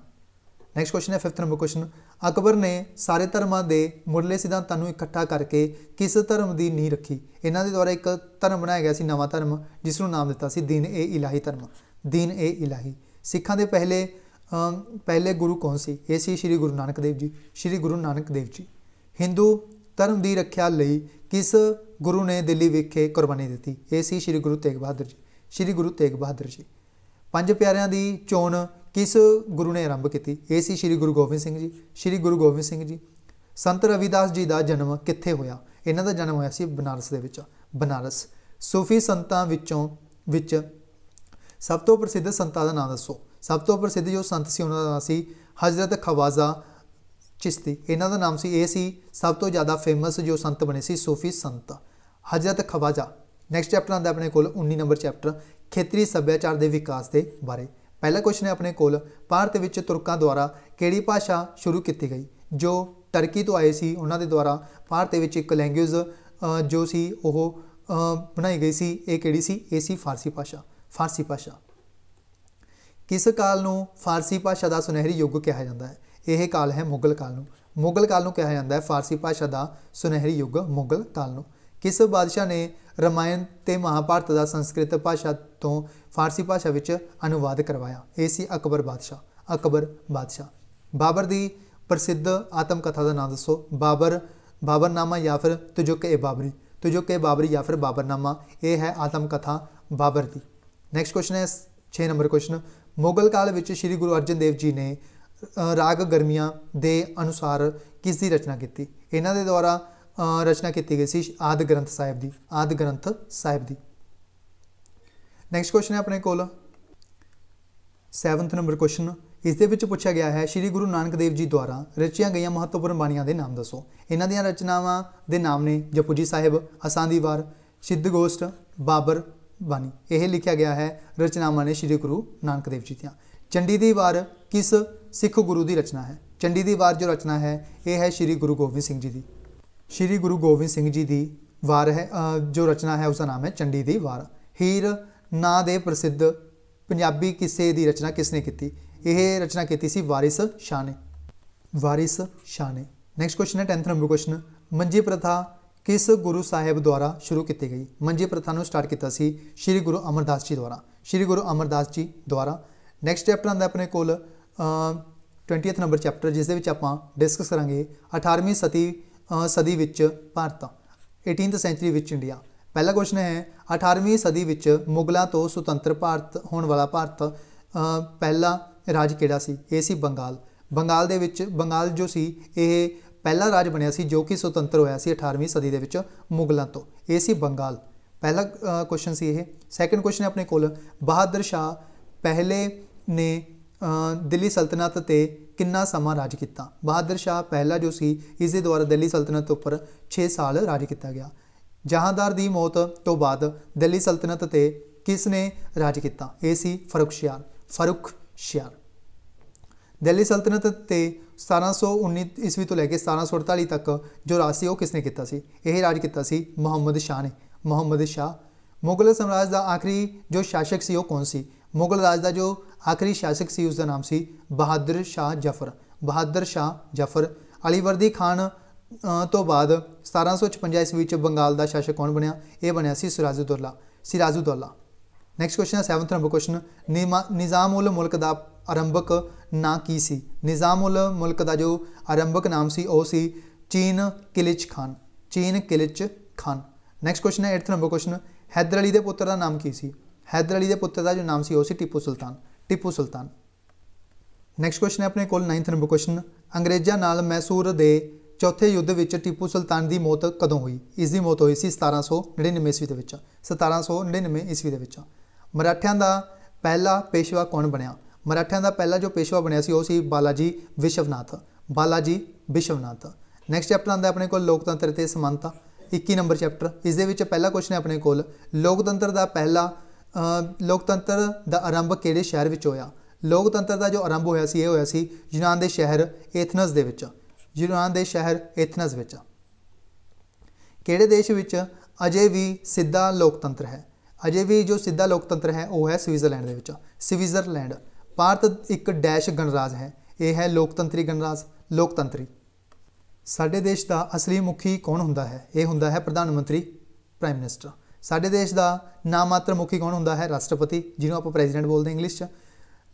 ਨੈਕਸਟ ਕੁਐਸਚਨ ਹੈ 5th ਨੰਬਰ ਕੁਐਸਚਨ ਅਕਬਰ ਨੇ ਸਾਰੇ ਧਰਮਾਂ ਦੇ ਮੁੱਢਲੇ ਸਿਧਾਂਤਾਂ ਨੂੰ ਇਕੱਠਾ ਕਰਕੇ ਕਿਸ ਧਰਮ ਦੀ ਨੀਂਹ ਰੱਖੀ ਇਹਨਾਂ ਦੇ ਦੁਆਰਾ ਇੱਕ ਧਰਮ ਬਣਾਇਆ ਗਿਆ ਸੀ ਨਵਾਂ ਧਰਮ ਜਿਸ ਨੂੰ ਨਾਮ ਦਿੱਤਾ ਸੀ ਦੀਨ ਏ ਇਲਾਹੀ ਧਰਮ ਦੀਨ ਏ ਇਲਾਹੀ ਸਿੱਖਾਂ ਦੇ ਪਹਿਲੇ ਪਹਿਲੇ ਗੁਰੂ ਕੌਣ ਸੀ ਇਹ ਸੀ ਸ੍ਰੀ ਗੁਰੂ ਨਾਨਕ ਦੇਵ ਜੀ ਸ੍ਰੀ ਗੁਰੂ ਨਾਨਕ ਦੇਵ ਜੀ ਹਿੰਦੂ ਧਰਮ ਦੀ ਰੱਖਿਆ ਲਈ ਕਿਸ ਗੁਰੂ ਨੇ ਦਿੱਲੀ ਵਿਖੇ ਕੁਰਬਾਨੀ ਦਿੱਤੀ ਇਹ ਸੀ ਸ੍ਰੀ ਗੁਰੂ ਤੇਗ ਬਹਾਦਰ ਜੀ ਸ੍ਰੀ ਗੁਰੂ ਤੇਗ ਬਹਾਦਰ ਜੀ ਪੰਜ ਪਿਆਰਿਆਂ ਦੀ ਚੋਣ ਕਿਸ ਗੁਰੂ ਨੇ ਆਰੰਭ ਕੀਤੀ ਇਹ ਸੀ ਸ੍ਰੀ ਗੁਰੂ ਗੋਬਿੰਦ ਸਿੰਘ ਜੀ ਸ੍ਰੀ ਗੁਰੂ ਗੋਬਿੰਦ ਸਿੰਘ ਜੀ ਸੰਤ ਰਵਿਦਾਸ ਜੀ ਦਾ ਜਨਮ ਕਿੱਥੇ ਹੋਇਆ ਇਹਨਾਂ ਦਾ ਜਨਮ ਹੋਇਆ ਸੀ ਬਨਾਰਸ ਦੇ ਵਿੱਚ ਬਨਾਰਸ ਸੂਫੀ ਸੰਤਾਂ ਵਿੱਚੋਂ ਵਿੱਚ ਸਭ ਤੋਂ ਪ੍ਰਸਿੱਧ ਸੰਤਾਂ ਦਾ ਨਾਮ ਦੱਸੋ ਸਭ ਤੋਂ ਪ੍ਰਸਿੱਧ ਜੋ ਸੰਤ ਸੀ ਉਹਨਾਂ ਦਾ ਨਾਮ ਸੀ ਹਜ਼ਰਤ ਖਵਾਜ਼ਾ ਚਿਸ਼ਤੀ ਇਹਨਾਂ ਦਾ ਨਾਮ ਸੀ ਇਹ ਸੀ ਸਭ ਤੋਂ ਜ਼ਿਆਦਾ ਫੇਮਸ ਜੋ ਸੰਤ ਬਣੇ ਸੀ ਸੂਫੀ ਸੰਤ ਹਜ਼ਰਤ ਖਵਾਜਾ ਨੈਕਸਟ ਚੈਪਟਰ ਆਂਦਾ ਆਪਣੇ ਕੋਲ 19 ਨੰਬਰ ਚੈਪਟਰ ਖੇਤਰੀ ਸੱਭਿਆਚਾਰ ਦੇ ਵਿਕਾਸ ਦੇ ਬਾਰੇ ਪਹਿਲਾ ਕੁਐਸਚਨ ਹੈ ਆਪਣੇ ਕੋਲ ਭਾਰਤ ਵਿੱਚ ਤੁਰਕਾਂ ਦੁਆਰਾ ਕਿਹੜੀ ਭਾਸ਼ਾ ਸ਼ੁਰੂ ਕੀਤੀ ਗਈ ਜੋ ਤੁਰਕੀ ਤੋਂ ਆਏ ਸੀ ਉਹਨਾਂ ਦੇ ਦੁਆਰਾ ਭਾਰਤ ਵਿੱਚ ਇੱਕ ਲੈਂਗੁਏਜ ਜੋ ਸੀ ਉਹ ਬਣਾਈ ਗਈ ਸੀ ਇਹ ਕਿਹੜੀ ਸੀ ਇਹ ਸੀ ਫਾਰਸੀ ਭਾਸ਼ਾ ਫਾਰਸੀ ਭਾਸ਼ਾ ਕਿਸ ਕਾਲ ਨੂੰ ਫਾਰਸੀ ਭਾਸ਼ਾ ਦਾ ਸੁਨਹਿਰੀ ਯੁੱਗ ਕਿਹਾ ਜਾਂਦਾ ਹੈ ਇਹ ਕਾਲ ਹੈ ਮੁਗਲ ਕਾਲ ਨੂੰ ਮੁਗਲ ਕਾਲ ਨੂੰ ਕਿਹਾ ਜਾਂਦਾ ਹੈ ਫਾਰਸੀ ਭਾਸ਼ਾ ਦਾ ਸੁਨਹਿਰੀ ਯੁੱਗ ਮੁਗਲ ਕਾਲ ਨੂੰ ਕਿਸ ਬਾਦਸ਼ਾਹ ਨੇ ਰਮਾਇਣ ਤੇ ਮਹਾਭਾਰਤ ਦਾ ਸੰਸਕ੍ਰਿਤ ਭਾਸ਼ਾ ਤੋਂ ਫਾਰਸੀ ਭਾਸ਼ਾ ਵਿੱਚ ਅਨੁਵਾਦ ਕਰਵਾਇਆ ਇਹ ਸੀ ਅਕਬਰ ਬਾਦਸ਼ਾਹ ਅਕਬਰ ਬਾਦਸ਼ਾਹ ਬਾਬਰ ਦੀ ਪ੍ਰਸਿੱਧ ਆਤਮ ਕਥਾ ਦਾ ਨਾਮ ਦੱਸੋ ਬਾਬਰ ਬਾਬਰਨਾਮਾ ਜਾਂ ਫਿਰ ਤੁਜੁਕ ਬਾਬਰੀ ਤੁਜੁਕ ਬਾਬਰੀ ਜਾਂ ਫਿਰ ਬਾਬਰਨਾਮਾ ਇਹ ਹੈ ਆਤਮ ਕਥਾ ਬਾਬਰ ਦੀ ਨੈਕਸਟ ਕੁਐਸਚਨ ਹੈ 6 ਨੰਬਰ ਕੁਐਸਚਨ ਮੁਗਲ ਕਾਲ ਵਿੱਚ ਸ੍ਰੀ ਗੁਰੂ ਅਰਜਨ ਦੇਵ ਜੀ ਨੇ ਰਾਗ ਗਰਮੀਆਂ ਦੇ ਅਨੁਸਾਰ ਕਿਸ ਦੀ ਰਚਨਾ ਕੀਤੀ ਇਹਨਾਂ ਦੇ ਦੁਆਰਾ ਰਚਨਾ ਕੀਤੀ ਗਈ ਸੀ ਆਦ ਗ੍ਰੰਥ ਸਾਹਿਬ ਦੀ ਆਦ ਗ੍ਰੰਥ ਸਾਹਿਬ ਦੀ ਨੈਕਸਟ ਕੁਐਸਚਨ ਹੈ ਆਪਣੇ ਕੋਲ 7th ਨੰਬਰ ਕੁਐਸਚਨ ਇਸ ਦੇ ਵਿੱਚ ਪੁੱਛਿਆ ਗਿਆ ਹੈ ਸ੍ਰੀ ਗੁਰੂ ਨਾਨਕ ਦੇਵ ਜੀ ਦੁਆਰਾ ਰਚੀਆਂ ਗਈਆਂ ਮਹੱਤਵਪੂਰਨ ਬਾਣੀਆਂ ਦੇ ਨਾਮ ਦੱਸੋ ਇਹਨਾਂ ਦੀਆਂ ਰਚਨਾਵਾਂ ਦੇ ਨਾਮ ਨੇ ਜਪੂ ਜੀ ਸਾਹਿਬ ਅਸਾਂ ਦੀ ਵਾਰ ਸਿੱਧ ਗੋਸ਼ਟ ਬਾਬਰ ਬਾਣੀ ਇਹ ਲਿਖਿਆ ਗਿਆ ਹੈ ਰਚਨਾਵਾਂ ਨੇ ਸ੍ਰੀ ਗੁਰੂ ਨਾਨਕ ਦੇਵ ਜੀ ਦੀਆਂ ਚੰਡੀ ਦੀ ਵਾਰ ਕਿਸ ਸਿੱਖ ਗੁਰੂ ਦੀ ਰਚਨਾ ਹੈ ਚੰਡੀ ਦੀ ਵਾਰ ਜੋ ਰਚਨਾ ਹੈ ਇਹ ਹੈ ਸ੍ਰੀ ਗੁਰੂ ਗੋਬਿੰਦ ਸਿੰਘ ਜੀ ਦੀ ਸ੍ਰੀ ਗੁਰੂ ਗੋਬਿੰਦ ਸਿੰਘ ਜੀ ਦੀ ਵਾਰ ਹੈ ਜੋ ਰਚਨਾ ਹੈ ਉਸ ਦਾ ਨਾਮ ਹੈ ਚੰਡੀ ਦੀ ਵਾਰ ਹੀਰ ਨਾਂ ਦੇ ਪ੍ਰਸਿੱਧ ਪੰਜਾਬੀ ਕਿਸੇ ਦੀ ਰਚਨਾ ਕਿਸ ਨੇ ਕੀਤੀ ਇਹ ਰਚਨਾ ਕੀਤੀ ਸੀ ਵਾਰਿਸ ਸ਼ਾਹ ਨੇ ਵਾਰਿਸ ਸ਼ਾਹ ਨੇ ਨੈਕਸਟ ਕੁਐਸਚਨ ਹੈ 10th ਨੰਬਰ ਕੁਐਸਚਨ ਮੰਜੀ ਪ੍ਰਥਾ ਕਿਸ ਗੁਰੂ ਸਾਹਿਬ ਦੁਆਰਾ ਸ਼ੁਰੂ ਕੀਤੀ ਗਈ ਮੰਜੀ ਪ੍ਰਥਾ ਨੂੰ ਸਟਾਰਟ ਕੀਤਾ ਸੀ ਸ੍ਰੀ ਗੁਰੂ ਅਮਰਦਾਸ ਜੀ ਦੁਆਰਾ ਸ੍ਰੀ ਗੁਰੂ ਅਮਰਦਾਸ ਜੀ ਦੁਆਰਾ ਨੈਕਸਟ ਚੈਪਟਰ ਆਂਦਾ ਆਪਣੇ ਕੋਲ 20th ਨੰਬਰ ਚੈਪਟਰ ਜਿਸ ਦੇ ਵਿੱਚ ਆਪਾਂ ਡਿਸਕਸ ਕਰਾਂਗੇ 18ਵੀਂ ਸਦੀ ਸਦੀ ਵਿੱਚ ਭਾਰਤ 18th ਸੈਂਚਰੀ ਵਿੱਚ ਇੰਡੀਆ ਪਹਿਲਾ ਕੁਐਸਚਨ ਹੈ 18ਵੀਂ ਸਦੀ ਵਿੱਚ ਮੁਗਲਾਂ ਤੋਂ ਸੁਤੰਤਰ ਭਾਰਤ ਹੋਣ ਵਾਲਾ ਭਾਰਤ ਪਹਿਲਾ ਰਾਜ ਕਿਹੜਾ ਸੀ ਇਹ ਸੀ ਬੰਗਾਲ ਬੰਗਾਲ ਦੇ ਵਿੱਚ ਬੰਗਾਲ ਜੋ ਸੀ ਇਹ ਪਹਿਲਾ ਰਾਜ ਬਣਿਆ ਸੀ ਜੋ ਕਿ ਸੁਤੰਤਰ ਹੋਇਆ ਸੀ 18ਵੀਂ ਸਦੀ ਦੇ ਵਿੱਚ ਮੁਗਲਾਂ ਤੋਂ ਇਹ ਸੀ ਬੰਗਾਲ ਪਹਿਲਾ ਕੁਐਸਚਨ ਸੀ ਇਹ ਸੈਕੰਡ ਕੁਐਸਚਨ ਹੈ ਆਪਣੇ ਕੋਲ ਬਹਾਦਰ ਸ਼ਾਹ ਪਹਿਲੇ ਨੇ ਦਿੱਲੀ ਸਲਤਨਤ ਤੇ ਕਿੰਨਾ ਸਮਾਂ ਰਾਜ ਕੀਤਾ ਬਹਾਦਰ ਸ਼ਾਹ ਪਹਿਲਾ ਜੋ ਸੀ ਇਸ ਦੇ ਦੁਆਰਾ ਦਿੱਲੀ ਸਲਤਨਤ ਉੱਪਰ 6 ਸਾਲ ਰਾਜ ਕੀਤਾ ਗਿਆ ਜਹਾਂਦਾਰ ਦੀ ਮੌਤ ਤੋਂ ਬਾਅਦ ਦਿੱਲੀ ਸਲਤਨਤ ਤੇ ਕਿਸ ਨੇ ਰਾਜ ਕੀਤਾ ਇਹ ਸੀ ਫਰੂਖ ਸ਼ਿਆਰ ਫਰੂਖ ਸ਼ਿਆਰ ਦਿੱਲੀ ਸਲਤਨਤ ਤੇ 1719 ਈਸਵੀ ਤੋਂ ਲੈ ਕੇ 1748 ਤੱਕ ਜੋ ਰਾਜ ਸੀ ਉਹ ਕਿਸ ਨੇ ਕੀਤਾ ਸੀ ਇਹ ਰਾਜ ਕੀਤਾ ਸੀ ਮੁਹੰਮਦ ਸ਼ਾਹ ਨੇ ਮੁਹੰਮਦ ਸ਼ਾਹ ਮੁਗਲ ਸਮਰਾਜ ਦਾ ਆਖਰੀ ਜੋ ਸ਼ਾਸਕ ਸੀ ਉਹ ਕੌਣ ਸੀ ਮੁਗਲ ਰਾਜ ਦਾ ਜੋ ਆਖਰੀ ਸ਼ਾਸਕ ਸੀ ਉਸ ਦਾ ਨਾਮ ਸੀ ਬਹਾਦਰ ਸ਼ਾਹ ਜਫਰ ਬਹਾਦਰ ਸ਼ਾਹ ਜਫਰ ਅਲੀਵਰਦੀ ਖਾਨ ਤੋਂ ਬਾਅਦ 1756 ਈਸਵੀ ਵਿੱਚ ਬੰਗਾਲ ਦਾ ਸ਼ਾਸਕ ਕੌਣ ਬਣਿਆ ਇਹ ਬਣਿਆ ਸੀ ਸਿਰਾਜੁਦੌਲਾ ਸਿਰਾਜੁਦੌਲਾ ਨੈਕਸਟ ਕੁਐਸਚਨ ਹੈ 7th ਨੰਬਰ ਕੁਐਸਚਨ ਨਿਜ਼ਾਮੁਲ ਮੁਲਕ ਦਾ ਆਰੰਭਕ ਨਾਂ ਕੀ ਸੀ ਨਿਜ਼ਾਮੁਲ ਮੁਲਕ ਦਾ ਜੋ ਆਰੰਭਕ ਨਾਮ ਸੀ ਉਹ ਸੀ ਚੀਨ ਕਿਲਿਚ ਖਾਨ ਚੀਨ ਕਿਲਿਚ ਖਾਨ ਨੈਕਸਟ ਕੁਐਸਚਨ ਹੈ 8th number question Haidar Ali ਦੇ ਪੁੱਤਰ ਦਾ ਨਾਮ ਕੀ ਸੀ ਹੈਦਰ ਅਲੀ ਦੇ ਪੁੱਤਰ ਦਾ ਜੋ ਨਾਮ ਸੀ ਉਹ ਸੀ ਟੀਪੂ ਸੁਲਤਾਨ ਟੀਪੂ ਸੁਲਤਾਨ ਨੈਕਸਟ ਕੁਐਸਚਨ ਹੈ ਆਪਣੇ ਕੋਲ 9th ਨੰਬਰ ਕੁਐਸਚਨ ਅੰਗਰੇਜ਼ਾਂ ਨਾਲ ਮੈਸੂਰ ਦੇ ਚੌਥੇ ਯੁੱਧ ਵਿੱਚ ਟੀਪੂ ਸੁਲਤਾਨ ਦੀ ਮੌਤ ਕਦੋਂ ਹੋਈ ਇਸ ਦੀ ਮੌਤ ਹੋਈ ਸੀ 1799 ਈਸਵੀ ਦੇ ਵਿੱਚ 1799 ਈਸਵੀ ਦੇ ਵਿੱਚ ਮਰਾਠਿਆਂ ਦਾ ਪਹਿਲਾ ਪੇਸ਼ਵਾ ਕੌਣ ਬਣਿਆ ਮਰਾਠਿਆਂ ਦਾ ਪਹਿਲਾ ਜੋ ਪੇਸ਼ਵਾ ਬਣਿਆ ਸੀ ਉਹ ਸੀ ਬਾਲਾਜੀ ਵਿਸ਼ਵਨਾਥ ਬਾਲਾਜੀ ਵਿਸ਼ਵਨਾਥ ਨੈਕਸਟ ਚੈਪਟਰ ਆਂਦਾ ਆਪਣੇ ਕੋਲ ਲੋਕਤੰਤਰ ਤੇ ਸਮਾਨਤਾ 21 ਨੰਬਰ ਚੈਪਟਰ ਇਸ ਦੇ ਵਿੱਚ ਪਹਿਲਾ ਕੁਐਸਚਨ ਹੈ ਆਪਣੇ ਕੋਲ ਲੋਕਤੰਤਰ ਦਾ ਪਹਿਲਾ ਲੋਕਤੰਤਰ ਦਾ ਆਰੰਭ ਕਿਹੜੇ ਸ਼ਹਿਰ ਵਿੱਚ ਹੋਇਆ ਲੋਕਤੰਤਰ ਦਾ ਜੋ ਆਰੰਭ ਹੋਇਆ ਸੀ ਇਹ ਹੋਇਆ ਸੀ ਯੂਨਾਨ ਦੇ ਸ਼ਹਿਰ ਇਥਨਸ ਦੇ ਵਿੱਚ ਯੂਨਾਨ ਦੇ ਸ਼ਹਿਰ ਇਥਨਸ ਵਿੱਚ ਕਿਹੜੇ ਦੇਸ਼ ਵਿੱਚ ਅਜੇ ਵੀ ਸਿੱਧਾ ਲੋਕਤੰਤਰ ਹੈ ਅਜੇ ਵੀ ਜੋ ਸਿੱਧਾ ਲੋਕਤੰਤਰ ਹੈ ਉਹ ਹੈ ਸਵਿਟਜ਼ਰਲੈਂਡ ਦੇ ਵਿੱਚ ਸਵਿਟਜ਼ਰਲੈਂਡ ਭਾਰਤ ਇੱਕ ਡੈਸ਼ ਗਣਰਾਜ ਹੈ ਇਹ ਹੈ ਲੋਕਤੰਤਰੀ ਗਣਰਾਜ ਲੋਕਤੰਤਰੀ ਸਾਡੇ ਦੇਸ਼ ਦਾ ਅਸਲੀ ਮੁਖੀ ਕੌਣ ਹੁੰਦਾ ਹੈ ਇਹ ਹੁੰਦਾ ਹੈ ਪ੍ਰਧਾਨ ਮੰਤਰੀ ਪ੍ਰਾਈਮ ਮਿਨਿਸਟਰ ਸਾਡੇ ਦੇਸ਼ ਦਾ ਨਾਮਾਤਰ ਮੁਖੀ ਕੌਣ ਹੁੰਦਾ ਹੈ ਰਾਸ਼ਟਰਪਤੀ ਜਿਹਨੂੰ ਆਪਾਂ ਪ੍ਰੈਜ਼ੀਡੈਂਟ ਬੋਲਦੇ ਇੰਗਲਿਸ਼ 'ਚ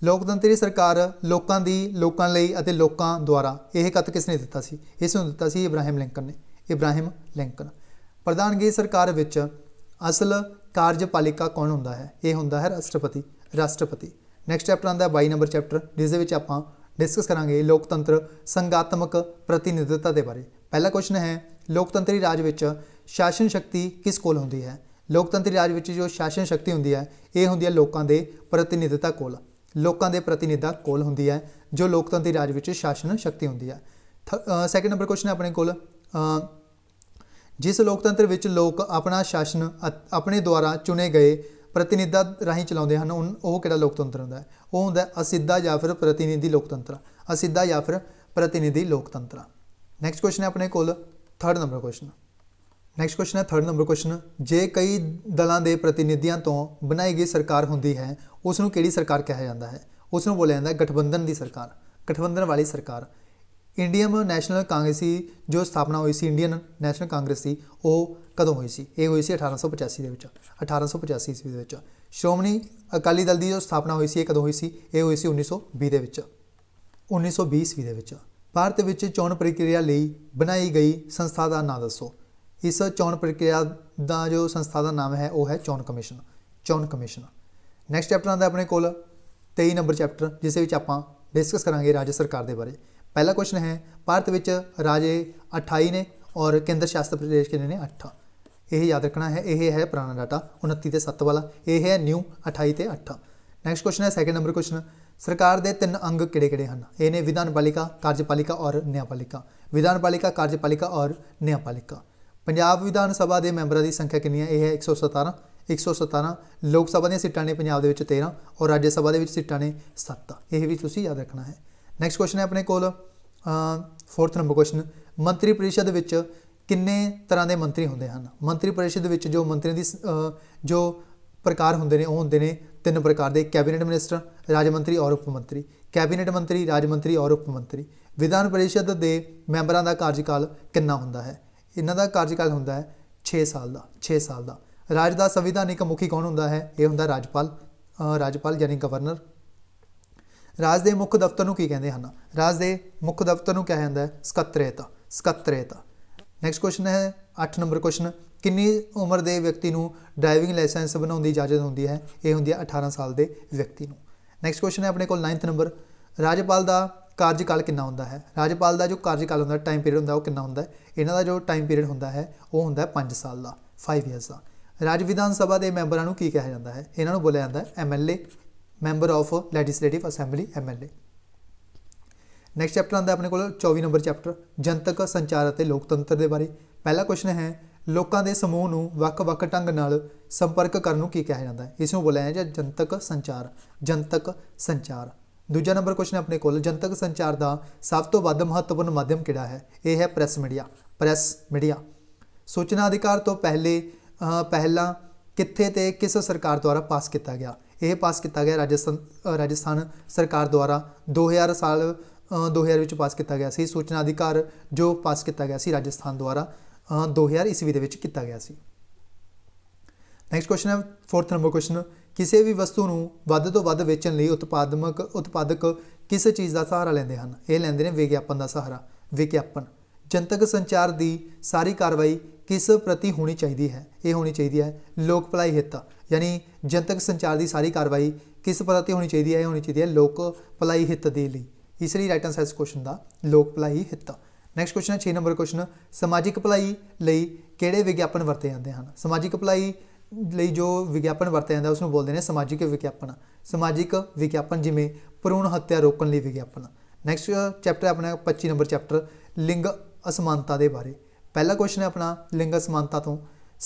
ਲੋਕਤੰਤਰੀ ਸਰਕਾਰ ਲੋਕਾਂ ਦੀ ਲੋਕਾਂ ਲਈ ਅਤੇ ਲੋਕਾਂ ਦੁਆਰਾ ਇਹ ਕੱਤ ਕਿਸ ਨੇ ਦਿੱਤਾ ਸੀ ਇਸ ਨੂੰ ਦਿੱਤਾ ਸੀ ਇਬਰਾਹਿਮ ਲਿੰਕਨ ਨੇ ਇਬਰਾਹਿਮ ਲਿੰਕਨ ਪ੍ਰਧਾਨਗੀ ਸਰਕਾਰ ਵਿੱਚ ਅਸਲ ਕਾਰਜਪਾਲਿਕਾ ਕੌਣ ਹੁੰਦਾ ਹੈ ਇਹ ਹੁੰਦਾ ਹੈ ਰਾਸ਼ਟਰਪਤੀ ਰਾਸ਼ਟਰਪਤੀ ਨੈਕਸਟ ਚੈਪਟਰ ਆਂਦਾ ਹੈ 22 ਨੰਬਰ ਚੈਪਟਰ ਜਿਸ ਦੇ ਵਿੱਚ ਆਪਾਂ ਡਿਸਕਸ ਕਰਾਂਗੇ ਲੋਕਤੰਤਰ ਸੰਗਾਤਮਕ ਪ੍ਰਤੀਨਿਧਤਾ ਦੇ ਬਾਰੇ ਪਹਿਲਾ ਕੁਐਸਚਨ ਹੈ ਲੋਕਤੰਤਰੀ ਰਾਜ ਵਿੱਚ ਸ਼ਾਸਨ ਸ਼ਕਤੀ ਕਿਸ ਕੋਲ ਹੁੰਦੀ ਹੈ ਲੋਕਤੰਤਰੀ ਰਾਜ ਵਿੱਚ ਜੋ ਸ਼ਾਸਨ ਸ਼ਕਤੀ ਹੁੰਦੀ ਹੈ ਇਹ ਹੁੰਦੀ ਹੈ ਲੋਕਾਂ ਦੇ ਪ੍ਰਤੀਨਿਧਤਾ ਕੋਲ ਲੋਕਾਂ ਦੇ ਪ੍ਰਤੀਨਿਧਾ ਕੋਲ ਹੁੰਦੀ ਹੈ ਜੋ ਲੋਕਤੰਤਰੀ ਰਾਜ ਵਿੱਚ ਸ਼ਾਸਨ ਸ਼ਕਤੀ ਹੁੰਦੀ ਹੈ ਸੈਕੰਡ ਨੰਬਰ ਕੁਐਸਚਨ ਆਪਣੇ ਕੋਲ ਜਿਸ ਲੋਕਤੰਤਰ ਵਿੱਚ ਲੋਕ ਆਪਣਾ ਸ਼ਾਸਨ ਆਪਣੇ ਦੁਆਰਾ ਚੁਣੇ ਗਏ ਪ੍ਰਤੀਨਿਧਾਂ ਰਾਹੀਂ ਚਲਾਉਂਦੇ ਹਨ ਉਹ ਕਿਹੜਾ ਲੋਕਤੰਤਰ ਹੁੰਦਾ ਹੈ ਉਹ ਹੁੰਦਾ ਅਸਿੱਧਾ ਜਾਂ ਫਿਰ ਪ੍ਰਤੀਨਿਧੀ ਲੋਕਤੰਤਰ ਅਸਿੱਧਾ ਜਾਂ ਫਿਰ ਪ੍ਰਤੀਨਿਧੀ ਲੋਕਤੰਤਰ ਨੈਕਸਟ ਕੁਐਸਚਨ ਹੈ ਆਪਣੇ ਕੋਲ third number question next question ਹੈ 3rd ਨੰਬਰ ਕੁਐਸਚਨ ਜੇ ਕਈ ਦਲਾਂ ਦੇ ਪ੍ਰਤੀਨਿਧੀਆਂ ਤੋਂ ਬਣਾਈ ਗਈ ਸਰਕਾਰ ਹੁੰਦੀ ਹੈ ਉਸ ਨੂੰ ਕਿਹੜੀ ਸਰਕਾਰ ਕਿਹਾ ਜਾਂਦਾ ਹੈ ਉਸ ਨੂੰ ਬੋਲਿਆ ਜਾਂਦਾ ਹੈ ਗਠਬੰਧਨ ਦੀ ਸਰਕਾਰ ਗਠਬੰਧਨ ਵਾਲੀ ਸਰਕਾਰ ਇੰਡੀਅਨ ਨੈਸ਼ਨਲ ਕਾਂਗਰਸੀ ਜੋ ਸਥਾਪਨਾ ਹੋਈ ਸੀ ਇੰਡੀਅਨ ਨੈਸ਼ਨਲ ਕਾਂਗਰਸ ਦੀ ਉਹ ਕਦੋਂ ਹੋਈ ਸੀ ਇਹ ਹੋਈ ਸੀ 1885 ਦੇ ਵਿੱਚ 1885 ਈਸਵੀ ਦੇ ਵਿੱਚ ਸ਼੍ਰੋਮਣੀ ਅਕਾਲੀ ਦਲ ਦੀ ਜੋ ਸਥਾਪਨਾ ਹੋਈ ਸੀ ਇਹ ਕਦੋਂ ਹੋਈ ਸੀ ਇਹ ਹੋਈ ਸੀ 1920 ਦੇ ਵਿੱਚ 1920 ਈਸਵੀ ਦੇ ਵਿੱਚ ਭਾਰਤ ਵਿੱਚ ਚੋਣ ਪ੍ਰਕਿਰਿਆ ਲਈ ਬਣਾਈ ਗਈ ਸੰਸਥਾ ਦਾ ਨਾਂ ਦੱਸੋ ਇਸ ਚੋਣ ਪ੍ਰਕਿਰਿਆ ਦਾ ਜੋ ਸੰਸਥਾ ਦਾ ਨਾਮ ਹੈ ਉਹ ਹੈ ਚੋਣ ਕਮਿਸ਼ਨ ਚੋਣ ਕਮਿਸ਼ਨ ਨੈਕਸਟ ਚੈਪਟਰ ਆਂਦਾ ਆਪਣੇ ਕੋਲ 23 ਨੰਬਰ ਚੈਪਟਰ ਜਿਸ ਵਿੱਚ ਆਪਾਂ ਡਿਸਕਸ ਕਰਾਂਗੇ ਰਾਜ ਸਰਕਾਰ ਦੇ ਬਾਰੇ ਪਹਿਲਾ ਕੁਐਸਚਨ ਹੈ ਭਾਰਤ ਵਿੱਚ ਰਾਜੇ 28 ਨੇ ਔਰ ਕੇਂਦਰ ਸ਼ਾਸਤ ਪ੍ਰਦੇਸ਼ ਕਿੰਨੇ ਨੇ 8 ਇਹ ਯਾਦ ਰੱਖਣਾ ਹੈ ਇਹ ਹੈ ਪੁਰਾਣਾ ਡਾਟਾ 29 ਤੇ 7 ਵਾਲਾ ਇਹ ਹੈ ਨਿਊ 28 ਤੇ 8 ਨੈਕਸਟ ਕੁਐਸਚਨ ਹੈ ਸੈਕੰਡ ਨੰਬਰ ਕੁਐਸਚਨ ਸਰਕਾਰ ਦੇ ਤਿੰਨ ਅੰਗ ਕਿਹੜੇ-ਕਿਹੜੇ ਹਨ ਇਹ ਨੇ ਵਿਧਾਨਪਾਲਿਕਾ ਕਾਰਜਪਾਲਿਕਾ ਔਰ ਨਿਆਂਪਾਲਿਕਾ ਵਿਧਾਨਪਾਲਿਕਾ ਕਾਰਜਪਾਲਿਕਾ ਔਰ ਨਿਆਂਪਾਲਿਕਾ ਪੰਜਾਬ ਵਿਧਾਨ ਸਭਾ ਦੇ ਮੈਂਬਰਾਂ ਦੀ ਸੰਖਿਆ ਕਿੰਨੀ ਹੈ ਇਹ ਹੈ 117 117 ਲੋਕ ਸਭਾ ਦੀਆਂ ਸੀਟਾਂ ਨੇ ਪੰਜਾਬ ਦੇ ਵਿੱਚ 13 ਔਰ ਰਾਜ ਸਭਾ ਦੇ ਵਿੱਚ ਸੀਟਾਂ ਨੇ 7 ਇਹ ਵੀ ਤੁਸੀਂ ਯਾਦ ਰੱਖਣਾ ਹੈ ਨੈਕਸਟ ਕੁਐਸਚਨ ਹੈ ਆਪਣੇ ਕੋਲ ਫੋਰਥ ਨੰਬਰ ਕੁਐਸਚਨ ਮੰਤਰੀ ਪਰਿਸ਼ਦ ਵਿੱਚ ਕਿੰਨੇ ਤਰ੍ਹਾਂ ਦੇ ਮੰਤਰੀ ਹੁੰਦੇ ਹਨ ਮੰਤਰੀ ਪਰਿਸ਼ਦ ਵਿੱਚ ਜੋ ਮੰਤਰੀਆਂ ਦੀ ਜੋ ਪ੍ਰਕਾਰ ਹੁੰਦੇ ਨੇ ਉਹ ਹੁੰਦੇ ਨੇ ਤਿੰਨ ਪ੍ਰਕਾਰ ਦੇ ਕੈਬਨਿਟ ਮਿਨਿਸਟਰ ਰਾਜ ਮੰਤਰੀ ਔਰ ਉਪ ਮੰਤਰੀ ਕੈਬਨਿਟ ਮੰਤਰੀ ਰਾਜ ਮੰਤਰੀ ਔਰ ਉਪ ਮੰਤਰੀ ਵਿਧਾਨ ਪਰਿਸ਼ਦ ਦੇ ਮੈਂਬਰਾਂ ਦਾ ਕਾਰਜਕਾਲ ਕਿੰਨਾ ਹੁੰਦਾ ਹੈ ਇਹਨਾਂ ਦਾ ਕਾਰਜਕਾਲ ਹੁੰਦਾ ਹੈ 6 ਸਾਲ ਦਾ 6 ਸਾਲ ਦਾ ਰਾਜ ਦਾ ਸੰਵਿਧਾਨਿਕ ਮੁਖੀ ਕੌਣ ਹੁੰਦਾ ਹੈ ਇਹ ਹੁੰਦਾ ਰਾਜਪਾਲ ਰਾਜਪਾਲ ਯਾਨੀ ਗਵਰਨਰ ਰਾਜ ਦੇ ਮੁੱਖ ਦਫ਼ਤਰ ਨੂੰ ਕੀ ਕਹਿੰਦੇ ਹਨ ਰਾਜ ਦੇ ਮੁੱਖ ਦਫ਼ਤਰ ਨੂੰ ਕਿਹਾ ਜਾਂਦਾ ਹੈ ਸਕੱਤਰੇਤ ਸਕੱਤਰੇਤ ਨੈਕਸਟ ਕੁਐਸਚਨ ਹੈ 8 ਨੰਬਰ ਕੁਐਸਚਨ ਕਿੰਨੀ ਉਮਰ ਦੇ ਵਿਅਕਤੀ ਨੂੰ ਡਰਾਈਵਿੰਗ ਲਾਇਸੈਂਸ ਬਣਾਉਣ ਦੀ ਇਜਾਜ਼ਤ ਹੁੰਦੀ ਹੈ ਇਹ ਹੁੰਦੀ ਹੈ 18 ਸਾਲ ਦੇ ਵਿਅਕਤੀ ਨੂੰ ਨੈਕਸਟ ਕੁਐਸਚਨ ਹੈ ਆਪਣੇ ਕੋਲ 9th ਨੰਬਰ ਰਾਜਪਾਲ ਦਾ ਕਾਰਜਕਾਲ ਕਿੰਨਾ ਹੁੰਦਾ ਹੈ ਰਾਜਪਾਲ ਦਾ ਜੋ ਕਾਰਜਕਾਲ ਹੁੰਦਾ ਟਾਈਮ ਪੀਰੀਅਡ ਹੁੰਦਾ ਉਹ ਕਿੰਨਾ ਹੁੰਦਾ ਹੈ ਇਹਨਾਂ ਦਾ ਜੋ ਟਾਈਮ ਪੀਰੀਅਡ ਹੁੰਦਾ ਹੈ ਉਹ ਹੁੰਦਾ ਹੈ 5 ਸਾਲ ਦਾ 5 ਇਅਰਸ ਦਾ ਰਾਜ ਵਿਧਾਨ ਸਭਾ ਦੇ ਮੈਂਬਰਾਂ ਨੂੰ ਕੀ ਕਿਹਾ ਜਾਂਦਾ ਹੈ ਇਹਨਾਂ ਨੂੰ ਬੋਲਿਆ ਜਾਂਦਾ ਹੈ MLA member of legislative assembly MLA next chapter ਆਂਦਾ ਆਪਣੇ ਕੋਲ 24 ਨੰਬਰ ਚੈਪਟਰ ਜਨਤਕ ਸੰਚਾਰ ਅਤੇ ਲੋਕਤੰਤਰ ਦੇ ਬਾਰੇ ਪਹਿਲਾ ਕੁਐਸਚਨ ਹੈ ਲੋਕਾਂ ਦੇ ਸਮੂਹ ਨੂੰ ਵੱਖ-ਵੱਖ ਢੰਗ ਨਾਲ ਸੰਪਰਕ ਕਰਨ ਨੂੰ ਕੀ ਕਿਹਾ ਜਾਂਦਾ ਹੈ ਇਸ ਨੂੰ ਬੋਲਿਆ ਜਾਂਦਾ ਜਨਤਕ ਸੰਚਾਰ ਜਨਤਕ ਸੰਚਾਰ ਦੂਜਾ ਨੰਬਰ ਕੁਐਸਚਨ ਆਪਣੇ ਕੋਲ ਜਨਤਕ ਸੰਚਾਰ ਦਾ ਸਭ ਤੋਂ ਵੱਧ ਮਹੱਤਵਪੂਰਨ ਮਾਧਿਅਮ ਕਿਹੜਾ ਹੈ ਇਹ ਹੈ ਪ੍ਰੈਸ ਮੀਡੀਆ ਪ੍ਰੈਸ ਮੀਡੀਆ ਸੂਚਨਾ ਅਧਿਕਾਰ ਤੋਂ ਪਹਿਲੇ ਪਹਿਲਾਂ ਕਿੱਥੇ ਤੇ ਕਿਸ ਸਰਕਾਰ ਦੁਆਰਾ ਪਾਸ ਕੀਤਾ ਗਿਆ ਇਹ ਪਾਸ ਕੀਤਾ ਗਿਆ ਰਾਜਸਥਾਨ ਰਾਜਸਥਾਨ ਸਰਕਾਰ ਦੁਆਰਾ 2000 ਸਾਲ 2000 ਵਿੱਚ ਪਾਸ ਕੀਤਾ ਗਿਆ ਸੀ ਸੂਚਨਾ ਅਧਿਕਾਰ ਜੋ ਪਾਸ ਕੀਤਾ ਗਿਆ ਸੀ ਰਾਜਸਥਾਨ ਦੁਆਰਾ 2000 ਈਸਵੀ ਦੇ ਵਿੱਚ ਕੀਤਾ ਗਿਆ ਸੀ ਨੈਕਸਟ ਕੁਐਸਚਨ ਹੈ 4th ਨੰਬਰ ਕੁਐਸਚਨ ਕਿਸੇ ਵੀ ਵਸਤੂ ਨੂੰ ਵੱਧ ਤੋਂ ਵੱਧ ਵੇਚਣ ਲਈ ਉਤਪਾਦਮਕ ਉਤਪਾਦਕ ਕਿਸ ਚੀਜ਼ ਦਾ ਸਹਾਰਾ ਲੈਂਦੇ ਹਨ ਇਹ ਲੈਂਦੇ ਨੇ ਵਿਗਿਆਪਨ ਦਾ ਸਹਾਰਾ ਵਿਗਿਆਪਨ ਜਨਤਕ ਸੰਚਾਰ ਦੀ ਸਾਰੀ ਕਾਰਵਾਈ ਕਿਸ ਪ੍ਰਤੀ ਹੋਣੀ ਚਾਹੀਦੀ ਹੈ ਇਹ ਹੋਣੀ ਚਾਹੀਦੀ ਹੈ ਲੋਕ ਭਲਾਈ ਹਿੱਤ ਯਾਨੀ ਜਨਤਕ ਸੰਚਾਰ ਦੀ ਸਾਰੀ ਕਾਰਵਾਈ ਕਿਸ ਪ੍ਰਤੀ ਹੋਣੀ ਚਾਹੀਦੀ ਹੈ ਇਹ ਹੋਣੀ ਚਾਹੀਦੀ ਹੈ ਲੋਕ ਭਲਾਈ ਹਿੱਤ ਦੇ ਲਈ ਇਸ ਲਈ ਰਾਈਟ ਆਨਸਰ ਇਸ ਕੁਐਸਚਨ ਦਾ ਲੋਕ ਭਲਾਈ ਹਿੱਤ ਨੈਕਸਟ ਕੁਐਸਚਨ ਹੈ 6 ਨੰਬਰ ਕੁਐਸਚਨ ਸਮਾਜਿਕ ਭਲਾਈ ਲਈ ਕਿਹੜੇ ਵਿਗਿਆਪਨ ਵਰਤੇ ਜਾਂਦੇ ਹਨ ਸਮਾਜਿਕ ਭਲਾਈ ਲਈ ਜੋ ਵਿਗਿਆਪਨ ਵਰਤਿਆ ਜਾਂਦਾ ਉਸ ਨੂੰ ਬੋਲਦੇ ਨੇ ਸਮਾਜਿਕ ਵਿਗਿਆਪਨ ਸਮਾਜਿਕ ਵਿਗਿਆਪਨ ਜਿਵੇਂ ਭਰੂਣ ਹੱਤਿਆ ਰੋਕਣ ਲਈ ਵਿਗਿਆਪਨ ਨੈਕਸਟ ਚੈਪਟਰ ਆਪਣਾ 25 ਨੰਬਰ ਚੈਪਟਰ ਲਿੰਗ ਅਸਮਾਨਤਾ ਦੇ ਬਾਰੇ ਪਹਿਲਾ ਕੁਐਸਚਨ ਹੈ ਆਪਣਾ ਲਿੰਗ ਅਸਮਾਨਤਾ ਤੋਂ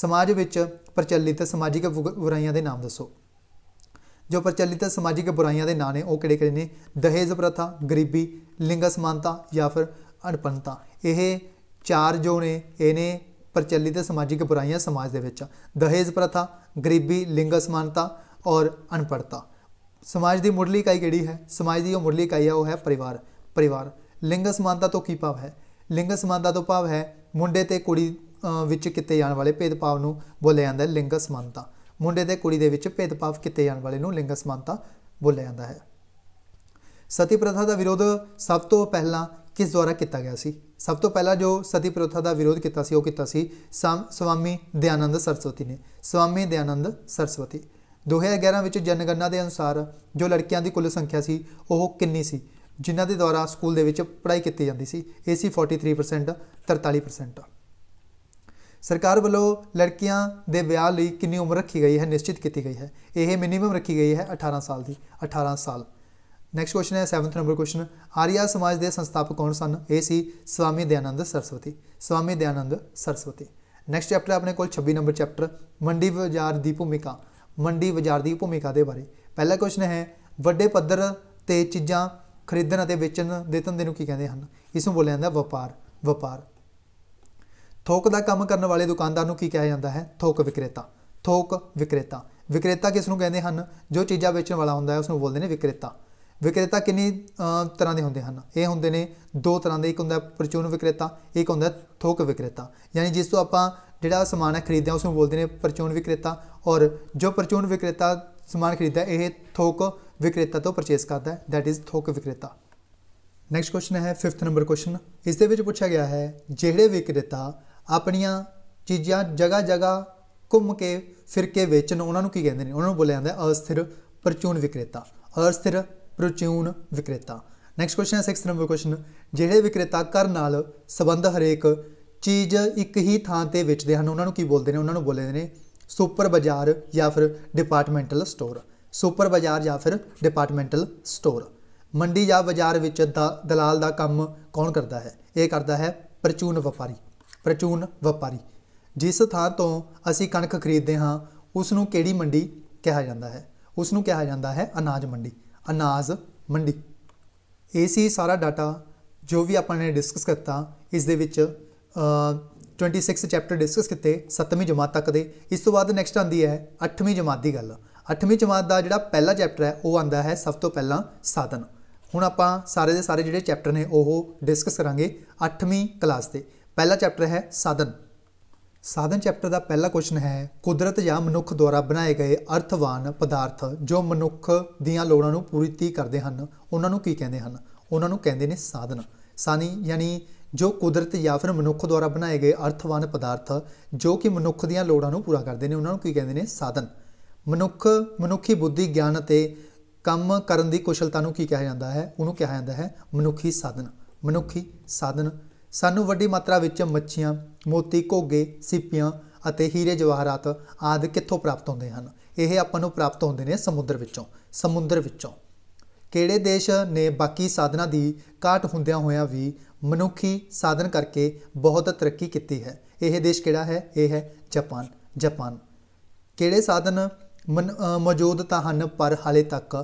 ਸਮਾਜ ਵਿੱਚ ਪ੍ਰਚਲਿਤ ਸਮਾਜਿਕ ਬੁਰਾਈਆਂ ਦੇ ਨਾਮ ਦੱਸੋ ਜੋ ਪ੍ਰਚਲਿਤ ਸਮਾਜਿਕ ਬੁਰਾਈਆਂ ਦੇ ਨਾਂ ਨੇ ਉਹ ਕਿਹੜੇ ਕਿਹੜੇ ਨੇ ਦਹੇਜ ਪ੍ਰਥਾ ਗਰੀਬੀ ਲਿੰਗ ਅਸਮਾਨਤਾ ਜਾਂ ਫਿਰ ਅਣਪਨਤਾ ਇਹ ਚਾਰ ਜੋ ਨੇ ਇਹ ਨੇ ਪ੍ਰਚਲਿਤ ਸਮਾਜਿਕ ਬੁਰਾਈਆਂ ਸਮਾਜ ਦੇ ਵਿੱਚ ਦਹੇਜ ਪ੍ਰਥਾ ਗਰੀਬੀ ਲਿੰਗ ਅਸਮਾਨਤਾ ਔਰ ਅਨਪੜਤਾ ਸਮਾਜ ਦੀ ਮੁੱਢਲੀ ਇਕਾਈ ਕਿਹੜੀ ਹੈ ਸਮਾਜ ਦੀ ਉਹ ਮੁੱਢਲੀ ਇਕਾਈ ਹੈ ਉਹ ਹੈ ਪਰਿਵਾਰ ਪਰਿਵਾਰ ਲਿੰਗ ਸਮਾਨਤਾ ਤੋਂ ਕੀ ਭਾਵ ਹੈ ਲਿੰਗ ਸਮਾਨਤਾ ਤੋਂ ਭਾਵ ਹੈ ਮੁੰਡੇ ਤੇ ਕੁੜੀ ਵਿੱਚ ਕਿਤੇ ਜਾਣ ਵਾਲੇ ਭੇਦਭਾਵ ਨੂੰ ਬੋਲਿਆ ਜਾਂਦਾ ਹੈ ਲਿੰਗ ਸਮਾਨਤਾ ਮੁੰਡੇ ਤੇ ਕੁੜੀ ਦੇ ਵਿੱਚ ਭੇਦਭਾਵ ਕਿਤੇ ਜਾਣ ਵਾਲੇ ਨੂੰ ਲਿੰਗ ਸਮਾਨਤਾ ਬੋਲਿਆ ਜਾਂਦਾ ਹੈ ਸਤੀ ਪ੍ਰਥਾ ਦਾ ਵਿਰੋਧ ਸਭ ਤੋਂ ਪਹਿਲਾਂ ਕਿਸ ਦੁਆਰਾ ਕੀਤਾ ਗਿਆ ਸੀ ਸਭ ਤੋਂ ਪਹਿਲਾਂ ਜੋ ਸਤੀ ਪ੍ਰਥਾ ਦਾ ਵਿਰੋਧ ਕੀਤਾ ਸੀ ਉਹ ਕੀਤਾ ਸੀ ਸਵਾਮੀ ਦਿਆਨੰਦ ਸਰਸਵਤੀ ਨੇ ਸਵਾਮੀ ਦਿਆਨੰਦ ਸਰਸਵਤੀ 2011 ਵਿੱਚ ਜਨਗਣਨਾ ਦੇ ਅਨੁਸਾਰ ਜੋ ਲੜਕੀਆਂ ਦੀ ਕੁੱਲ ਸੰਖਿਆ ਸੀ ਉਹ ਕਿੰਨੀ ਸੀ ਜਿਨ੍ਹਾਂ ਦੇ ਦੁਆਰਾ ਸਕੂਲ ਦੇ ਵਿੱਚ ਪੜ੍ਹਾਈ ਕੀਤੀ ਜਾਂਦੀ ਸੀ ਇਹ ਸੀ 43% 43% ਸਰਕਾਰ ਵੱਲੋਂ ਲੜਕੀਆਂ ਦੇ ਵਿਆਹ ਲਈ ਕਿੰਨੀ ਉਮਰ ਰੱਖੀ ਗਈ ਹੈ ਨਿਸ਼ਚਿਤ ਕੀਤੀ ਗਈ ਹੈ ਇਹ ਮਿਨੀਮਮ ਰੱਖੀ ਗਈ ਹੈ 18 ਸਾਲ ਦੀ 18 ਸਾਲ ਨੈਕਸਟ ਕੁਐਸਚਨ ਹੈ 7th ਨੰਬਰ ਕੁਐਸਚਨ ਆਰੀਆ ਸਮਾਜ ਦੇ ਸੰਸਥਾਪਕ ਕੌਣ ਸਨ ਇਹ ਸੀ ਸਵਾਮੀ ਦਿਆਨੰਦ ਸਰਸਵਤੀ ਸਵਾਮੀ ਦਿਆਨੰਦ ਸਰਸਵਤੀ ਨੈਕਸਟ ਚੈਪਟਰ ਆਪਣੇ ਕੋਲ 26 ਨੰਬਰ ਚੈਪਟਰ ਮੰਡੀ ਬਾਜ਼ਾਰ ਦੀ ਭੂਮਿਕਾ ਮੰਡੀ ਬਾਜ਼ਾਰ ਦੀ ਭੂਮਿਕਾ ਦੇ ਬਾਰੇ ਪਹਿਲਾ ਕੁਐਸਚਨ ਹੈ ਵੱਡੇ ਪੱਧਰ ਤੇ ਚੀਜ਼ਾਂ ਖਰੀਦਣ ਅਤੇ ਵੇਚਣ ਦੇ ਧੰਦੇ ਨੂੰ ਕੀ ਕਹਿੰਦੇ ਹਨ ਇਸ ਨੂੰ ਬੋਲਿਆ ਜਾਂਦਾ ਵਪਾਰ ਵਪਾਰ ਥੋਕ ਦਾ ਕੰਮ ਕਰਨ ਵਾਲੇ ਦੁਕਾਨਦਾਰ ਨੂੰ ਕੀ ਕਿਹਾ ਜਾਂਦਾ ਹੈ ਥੋਕ ਵਿਕਰੇਤਾ ਥੋਕ ਵਿਕਰੇਤਾ ਵਿਕਰੇਤਾ ਕਿਸ ਨੂੰ ਕਹਿੰਦੇ ਹਨ ਜੋ ਚੀਜ਼ਾਂ ਵੇਚਣ ਵਾਲਾ ਹੁੰਦਾ ਹੈ ਉਸ ਨੂੰ ਬੋਲਦੇ ਨੇ ਵਿਕਰੇਤਾ ਵਿਕਰੇਤਾ ਕਿੰਨੀ ਤਰ੍ਹਾਂ ਦੇ ਹੁੰਦੇ ਹਨ ਇਹ ਹੁੰਦੇ ਨੇ ਦੋ ਤਰ੍ਹਾਂ ਦੇ ਇੱਕ ਹੁੰਦਾ ਪ੍ਰਚੂਨ ਵਿਕਰੇਤਾ ਇੱਕ ਹੁੰਦਾ ਥੋਕ ਵਿਕਰੇਤਾ ਯਾਨੀ ਜਿਸ ਤੋਂ ਆਪਾਂ ਜਿਹੜਾ ਸਮਾਨ ਖਰੀਦਦੇ ਆ ਉਸ ਨੂੰ ਬੋਲਦੇ ਨੇ ਪ੍ਰਚੂਨ ਵਿਕਰੇਤਾ ਔਰ ਜੋ ਪ੍ਰਚੂਨ ਵਿਕਰੇਤਾ ਸਮਾਨ ਖਰੀਦਦਾ ਇਹ ਥੋਕ ਵਿਕਰੇਤਾ ਤੋਂ ਪਰਚੇਸ ਕਰਦਾ ਹੈ ਥੈਟ ਇਜ਼ ਥੋਕ ਵਿਕਰੇਤਾ ਨੈਕਸਟ ਕੁਐਸਚਨ ਹੈ 5th ਨੰਬਰ ਕੁਐਸਚਨ ਇਸ ਦੇ ਵਿੱਚ ਪੁੱਛਿਆ ਗਿਆ ਹੈ ਜਿਹੜੇ ਵਿਕਰੇਤਾ ਆਪਣੀਆਂ ਚੀਜ਼ਾਂ ਜਗਾ ਜਗਾ ਘੁੰਮ ਕੇ ਫਿਰ ਕੇ ਵੇਚਣ ਉਹਨਾਂ ਨੂੰ ਕੀ ਕਹਿੰਦੇ ਨੇ ਉਹਨਾਂ ਨੂੰ ਬੋਲਿਆ ਜਾਂਦਾ ਅਸਥਿਰ ਪ੍ਰਚੂਨ ਵਿਕਰੇਤਾ ਅਸਥਿਰ ਪ੍ਰਚੂਨ ਵਿਕਰੇਤਾ ਨੈਕਸਟ ਕੁਐਸਚਨ ਹੈ 6 ਨੰਬਰ ਕੁਐਸਚਨ ਜਿਹੜੇ ਵਿਕਰੇਤਾ ਕਰ ਨਾਲ ਸੰਬੰਧ ਹਰੇਕ ਚੀਜ਼ ਇੱਕ ਹੀ ਥਾਂ ਤੇ ਵੇਚਦੇ ਹਨ ਉਹਨਾਂ ਨੂੰ ਕੀ ਬੋਲਦੇ ਨੇ ਉਹਨਾਂ ਨੂੰ ਬੋਲਦੇ ਨੇ ਸੁਪਰ ਬਾਜ਼ਾਰ ਜਾਂ ਫਿਰ ਡਿਪਾਰਟਮੈਂਟਲ ਸਟੋਰ ਸੁਪਰ ਬਾਜ਼ਾਰ ਜਾਂ ਫਿਰ ਡਿਪਾਰਟਮੈਂਟਲ ਸਟੋਰ ਮੰਡੀ ਜਾਂ ਬਾਜ਼ਾਰ ਵਿੱਚ ਦਲਾਲ ਦਾ ਕੰਮ ਕੌਣ ਕਰਦਾ ਹੈ ਇਹ ਕਰਦਾ ਹੈ ਪ੍ਰਚੂਨ ਵਪਾਰੀ ਪ੍ਰਚੂਨ ਵਪਾਰੀ ਜਿਸ ਥਾਂ ਤੋਂ ਅਸੀਂ ਕਣਕ ਖਰੀਦਦੇ ਹਾਂ ਉਸ ਨੂੰ ਕਿਹੜੀ ਮੰਡੀ ਕਿਹਾ ਜਾਂਦਾ ਹੈ ਉਸ ਨੂੰ ਕਿਹਾ ਜਾਂਦਾ ਹੈ ਅਨਾਜ ਮੰਡੀ ਅਨਾਜ ਮੰਡੀ ਇਹ ਸੀ ਸਾਰਾ ਡਾਟਾ ਜੋ ਵੀ ਆਪਾਂ ਨੇ ਡਿਸਕਸ ਕੀਤਾ ਇਸ ਦੇ ਵਿੱਚ 26 ਚੈਪਟਰ ਡਿਸਕਸ ਕੀਤੇ 7ਵੀਂ ਜਮਾਤ ਤੱਕ ਦੇ ਇਸ ਤੋਂ ਬਾਅਦ ਨੈਕਸਟ ਆਂਦੀ ਹੈ 8ਵੀਂ ਜਮਾਤ ਦੀ ਗੱਲ 8ਵੀਂ ਜਮਾਤ ਦਾ ਜਿਹੜਾ ਪਹਿਲਾ ਚੈਪਟਰ ਹੈ ਉਹ ਆਂਦਾ ਹੈ ਸਭ ਤੋਂ ਪਹਿਲਾਂ ਸਾਧਨ ਹੁਣ ਆਪਾਂ ਸਾਰੇ ਦੇ ਸਾਰੇ ਜਿਹੜੇ ਚੈਪਟਰ ਨੇ ਉਹ ਡਿਸਕਸ ਕਰਾਂਗੇ 8ਵੀਂ ਕਲਾਸ ਦੇ ਪਹਿਲਾ ਚੈਪਟਰ ਹੈ ਸਾਧਨ ਸਾਧਨ ਚੈਪਟਰ ਦਾ ਪਹਿਲਾ ਕੁਐਸਚਨ ਹੈ ਕੁਦਰਤ ਜਾਂ ਮਨੁੱਖ ਦੁਆਰਾ ਬਣਾਏ ਗਏ ਅਰਥਵਾਨ ਪਦਾਰਥ ਜੋ ਮਨੁੱਖ ਦੀਆਂ ਲੋੜਾਂ ਨੂੰ ਪੂਰੀਤੀ ਕਰਦੇ ਹਨ ਉਹਨਾਂ ਨੂੰ ਕੀ ਕਹਿੰਦੇ ਹਨ ਉਹਨਾਂ ਨੂੰ ਕਹਿੰਦੇ ਨੇ ਸਾਧਨ ਸਾਨੀ ਯਾਨੀ ਜੋ ਕੁਦਰਤ ਜਾਂ ਫਿਰ ਮਨੁੱਖ ਦੁਆਰਾ ਬਣਾਏ ਗਏ ਅਰਥਵਾਨ ਪਦਾਰਥ ਜੋ ਕਿ ਮਨੁੱਖ ਦੀਆਂ ਲੋੜਾਂ ਨੂੰ ਪੂਰਾ ਕਰਦੇ ਨੇ ਉਹਨਾਂ ਨੂੰ ਕੀ ਕਹਿੰਦੇ ਨੇ ਸਾਧਨ ਮਨੁੱਖ ਮਨੁੱਖੀ ਬੁੱਧੀ ਗਿਆਨ ਅਤੇ ਕੰਮ ਕਰਨ ਦੀ ਕੁਸ਼ਲਤਾ ਨੂੰ ਕੀ ਕਿਹਾ ਜਾਂਦਾ ਹੈ ਉਹਨੂੰ ਕਿਹਾ ਜਾਂਦਾ ਹੈ ਮਨੁੱਖੀ ਸਾਧਨ ਮਨੁੱਖੀ ਸਾਧਨ ਸਾਨੂੰ ਵੱਡੀ ਮਾਤਰਾ ਵਿੱਚ ਮੱਛੀਆਂ ਮੋਤੀ ਘੋਗੇ ਸਿੱਪੀਆਂ ਅਤੇ ਹੀਰੇ ਜਵਾਹਰਾਤ ਆਦਿ ਕਿੱਥੋਂ ਪ੍ਰਾਪਤ ਹੁੰਦੇ ਹਨ ਇਹ ਆਪਾਂ ਨੂੰ ਪ੍ਰਾਪਤ ਹੁੰਦੇ ਨੇ ਸਮੁੰਦਰ ਵਿੱਚੋਂ ਸਮੁੰਦਰ ਵਿੱਚੋਂ ਕਿਹੜੇ ਦੇਸ਼ ਨੇ ਬਾਕੀ ਸਾਧਨਾਂ ਦੀ ਘਾਟ ਹੁੰਦਿਆਂ ਹੋਇਆਂ ਵੀ ਮਨੁੱਖੀ ਸਾਧਨ ਕਰਕੇ ਬਹੁਤ ਤਰੱਕੀ ਕੀਤੀ ਹੈ ਇਹ ਦੇਸ਼ ਕਿਹੜਾ ਹੈ ਇਹ ਹੈ ਜਾਪਾਨ ਜਾਪਾਨ ਕਿਹੜੇ ਸਾਧਨ ਮੌਜੂਦ ਤਾਂ ਹਨ ਪਰ ਹਾਲੇ ਤੱਕ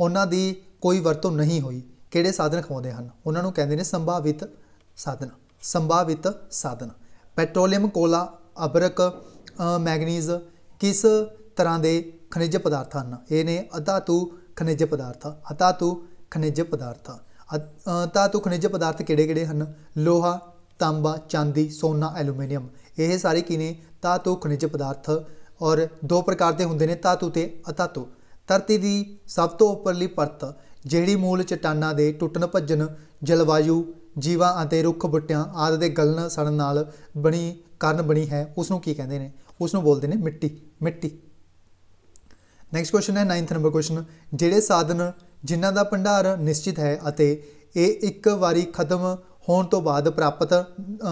ਉਹਨਾਂ ਦੀ ਕੋਈ ਵਰਤੋਂ ਨਹੀਂ ਹੋਈ ਕਿਹੜੇ ਸਾਧਨ ਖਵਾਉਂਦੇ ਹਨ ਉਹਨਾਂ ਨੂੰ ਕਹਿੰਦੇ ਨੇ ਸੰਭਾਵਿਤ ਸਾਧਨ ਸੰਭਾਵਿਤ ਸਾਧਨ ਪੈਟਰੋਲੀਅਮ ਕੋਲਾ ਅਬਰਕ ਮੈਗਨੀਜ਼ ਕਿਸ ਤਰ੍ਹਾਂ ਦੇ ਖਣਿਜ ਪਦਾਰਥ ਹਨ ਇਹ ਨੇ ਅਧਾਤੂ ਖਣਿਜ ਪਦਾਰਥ ਅਧਾਤੂ ਖਣਿਜ ਪਦਾਰਥ ਅਧਾਤੂ ਖਣਿਜ ਪਦਾਰਥ ਕਿਹੜੇ-ਕਿਹੜੇ ਹਨ ਲੋਹਾ ਤਾਂਬਾ ਚਾਂਦੀ ਸੋਨਾ ਐਲੂਮੀਨੀਅਮ ਇਹ ਸਾਰੇ ਕੀ ਨੇ ਧਾਤੂ ਖਣਿਜ ਪਦਾਰਥ ਔਰ ਦੋ ਪ੍ਰਕਾਰ ਦੇ ਹੁੰਦੇ ਨੇ ਧਾਤੂ ਤੇ ਅਧਾਤੂ ਧਰਤੀ ਦੀ ਸਭ ਤੋਂ ਉੱਪਰਲੀ ਪਰਤ ਜਿਹੜੀ ਮੂਲ ਚਟਾਨਾਂ ਦੇ ਟੁੱਟਣ ਭੱਜਣ ਜਲਵਾਯੂ ਜੀਵਾਂ ਅਤੇ ਰੁੱਖ ਬੁੱਟਿਆਂ ਆਦਿ ਦੇ ਗਲਣ ਸੜਨ ਨਾਲ ਬਣੀ ਕਰਨ ਬਣੀ ਹੈ ਉਸ ਨੂੰ ਕੀ ਕਹਿੰਦੇ ਨੇ ਉਸ ਨੂੰ ਬੋਲਦੇ ਨੇ ਮਿੱਟੀ ਮਿੱਟੀ ਨੈਕਸਟ ਕੁਐਸਚਨ ਹੈ 9th ਨੰਬਰ ਕੁਐਸਚਨ ਜਿਹੜੇ ਸਾਧਨ ਜਿਨ੍ਹਾਂ ਦਾ ਭੰਡਾਰ ਨਿਸ਼ਚਿਤ ਹੈ ਅਤੇ ਇਹ ਇੱਕ ਵਾਰੀ ਖਤਮ ਹੋਣ ਤੋਂ ਬਾਅਦ ਪ੍ਰਾਪਤ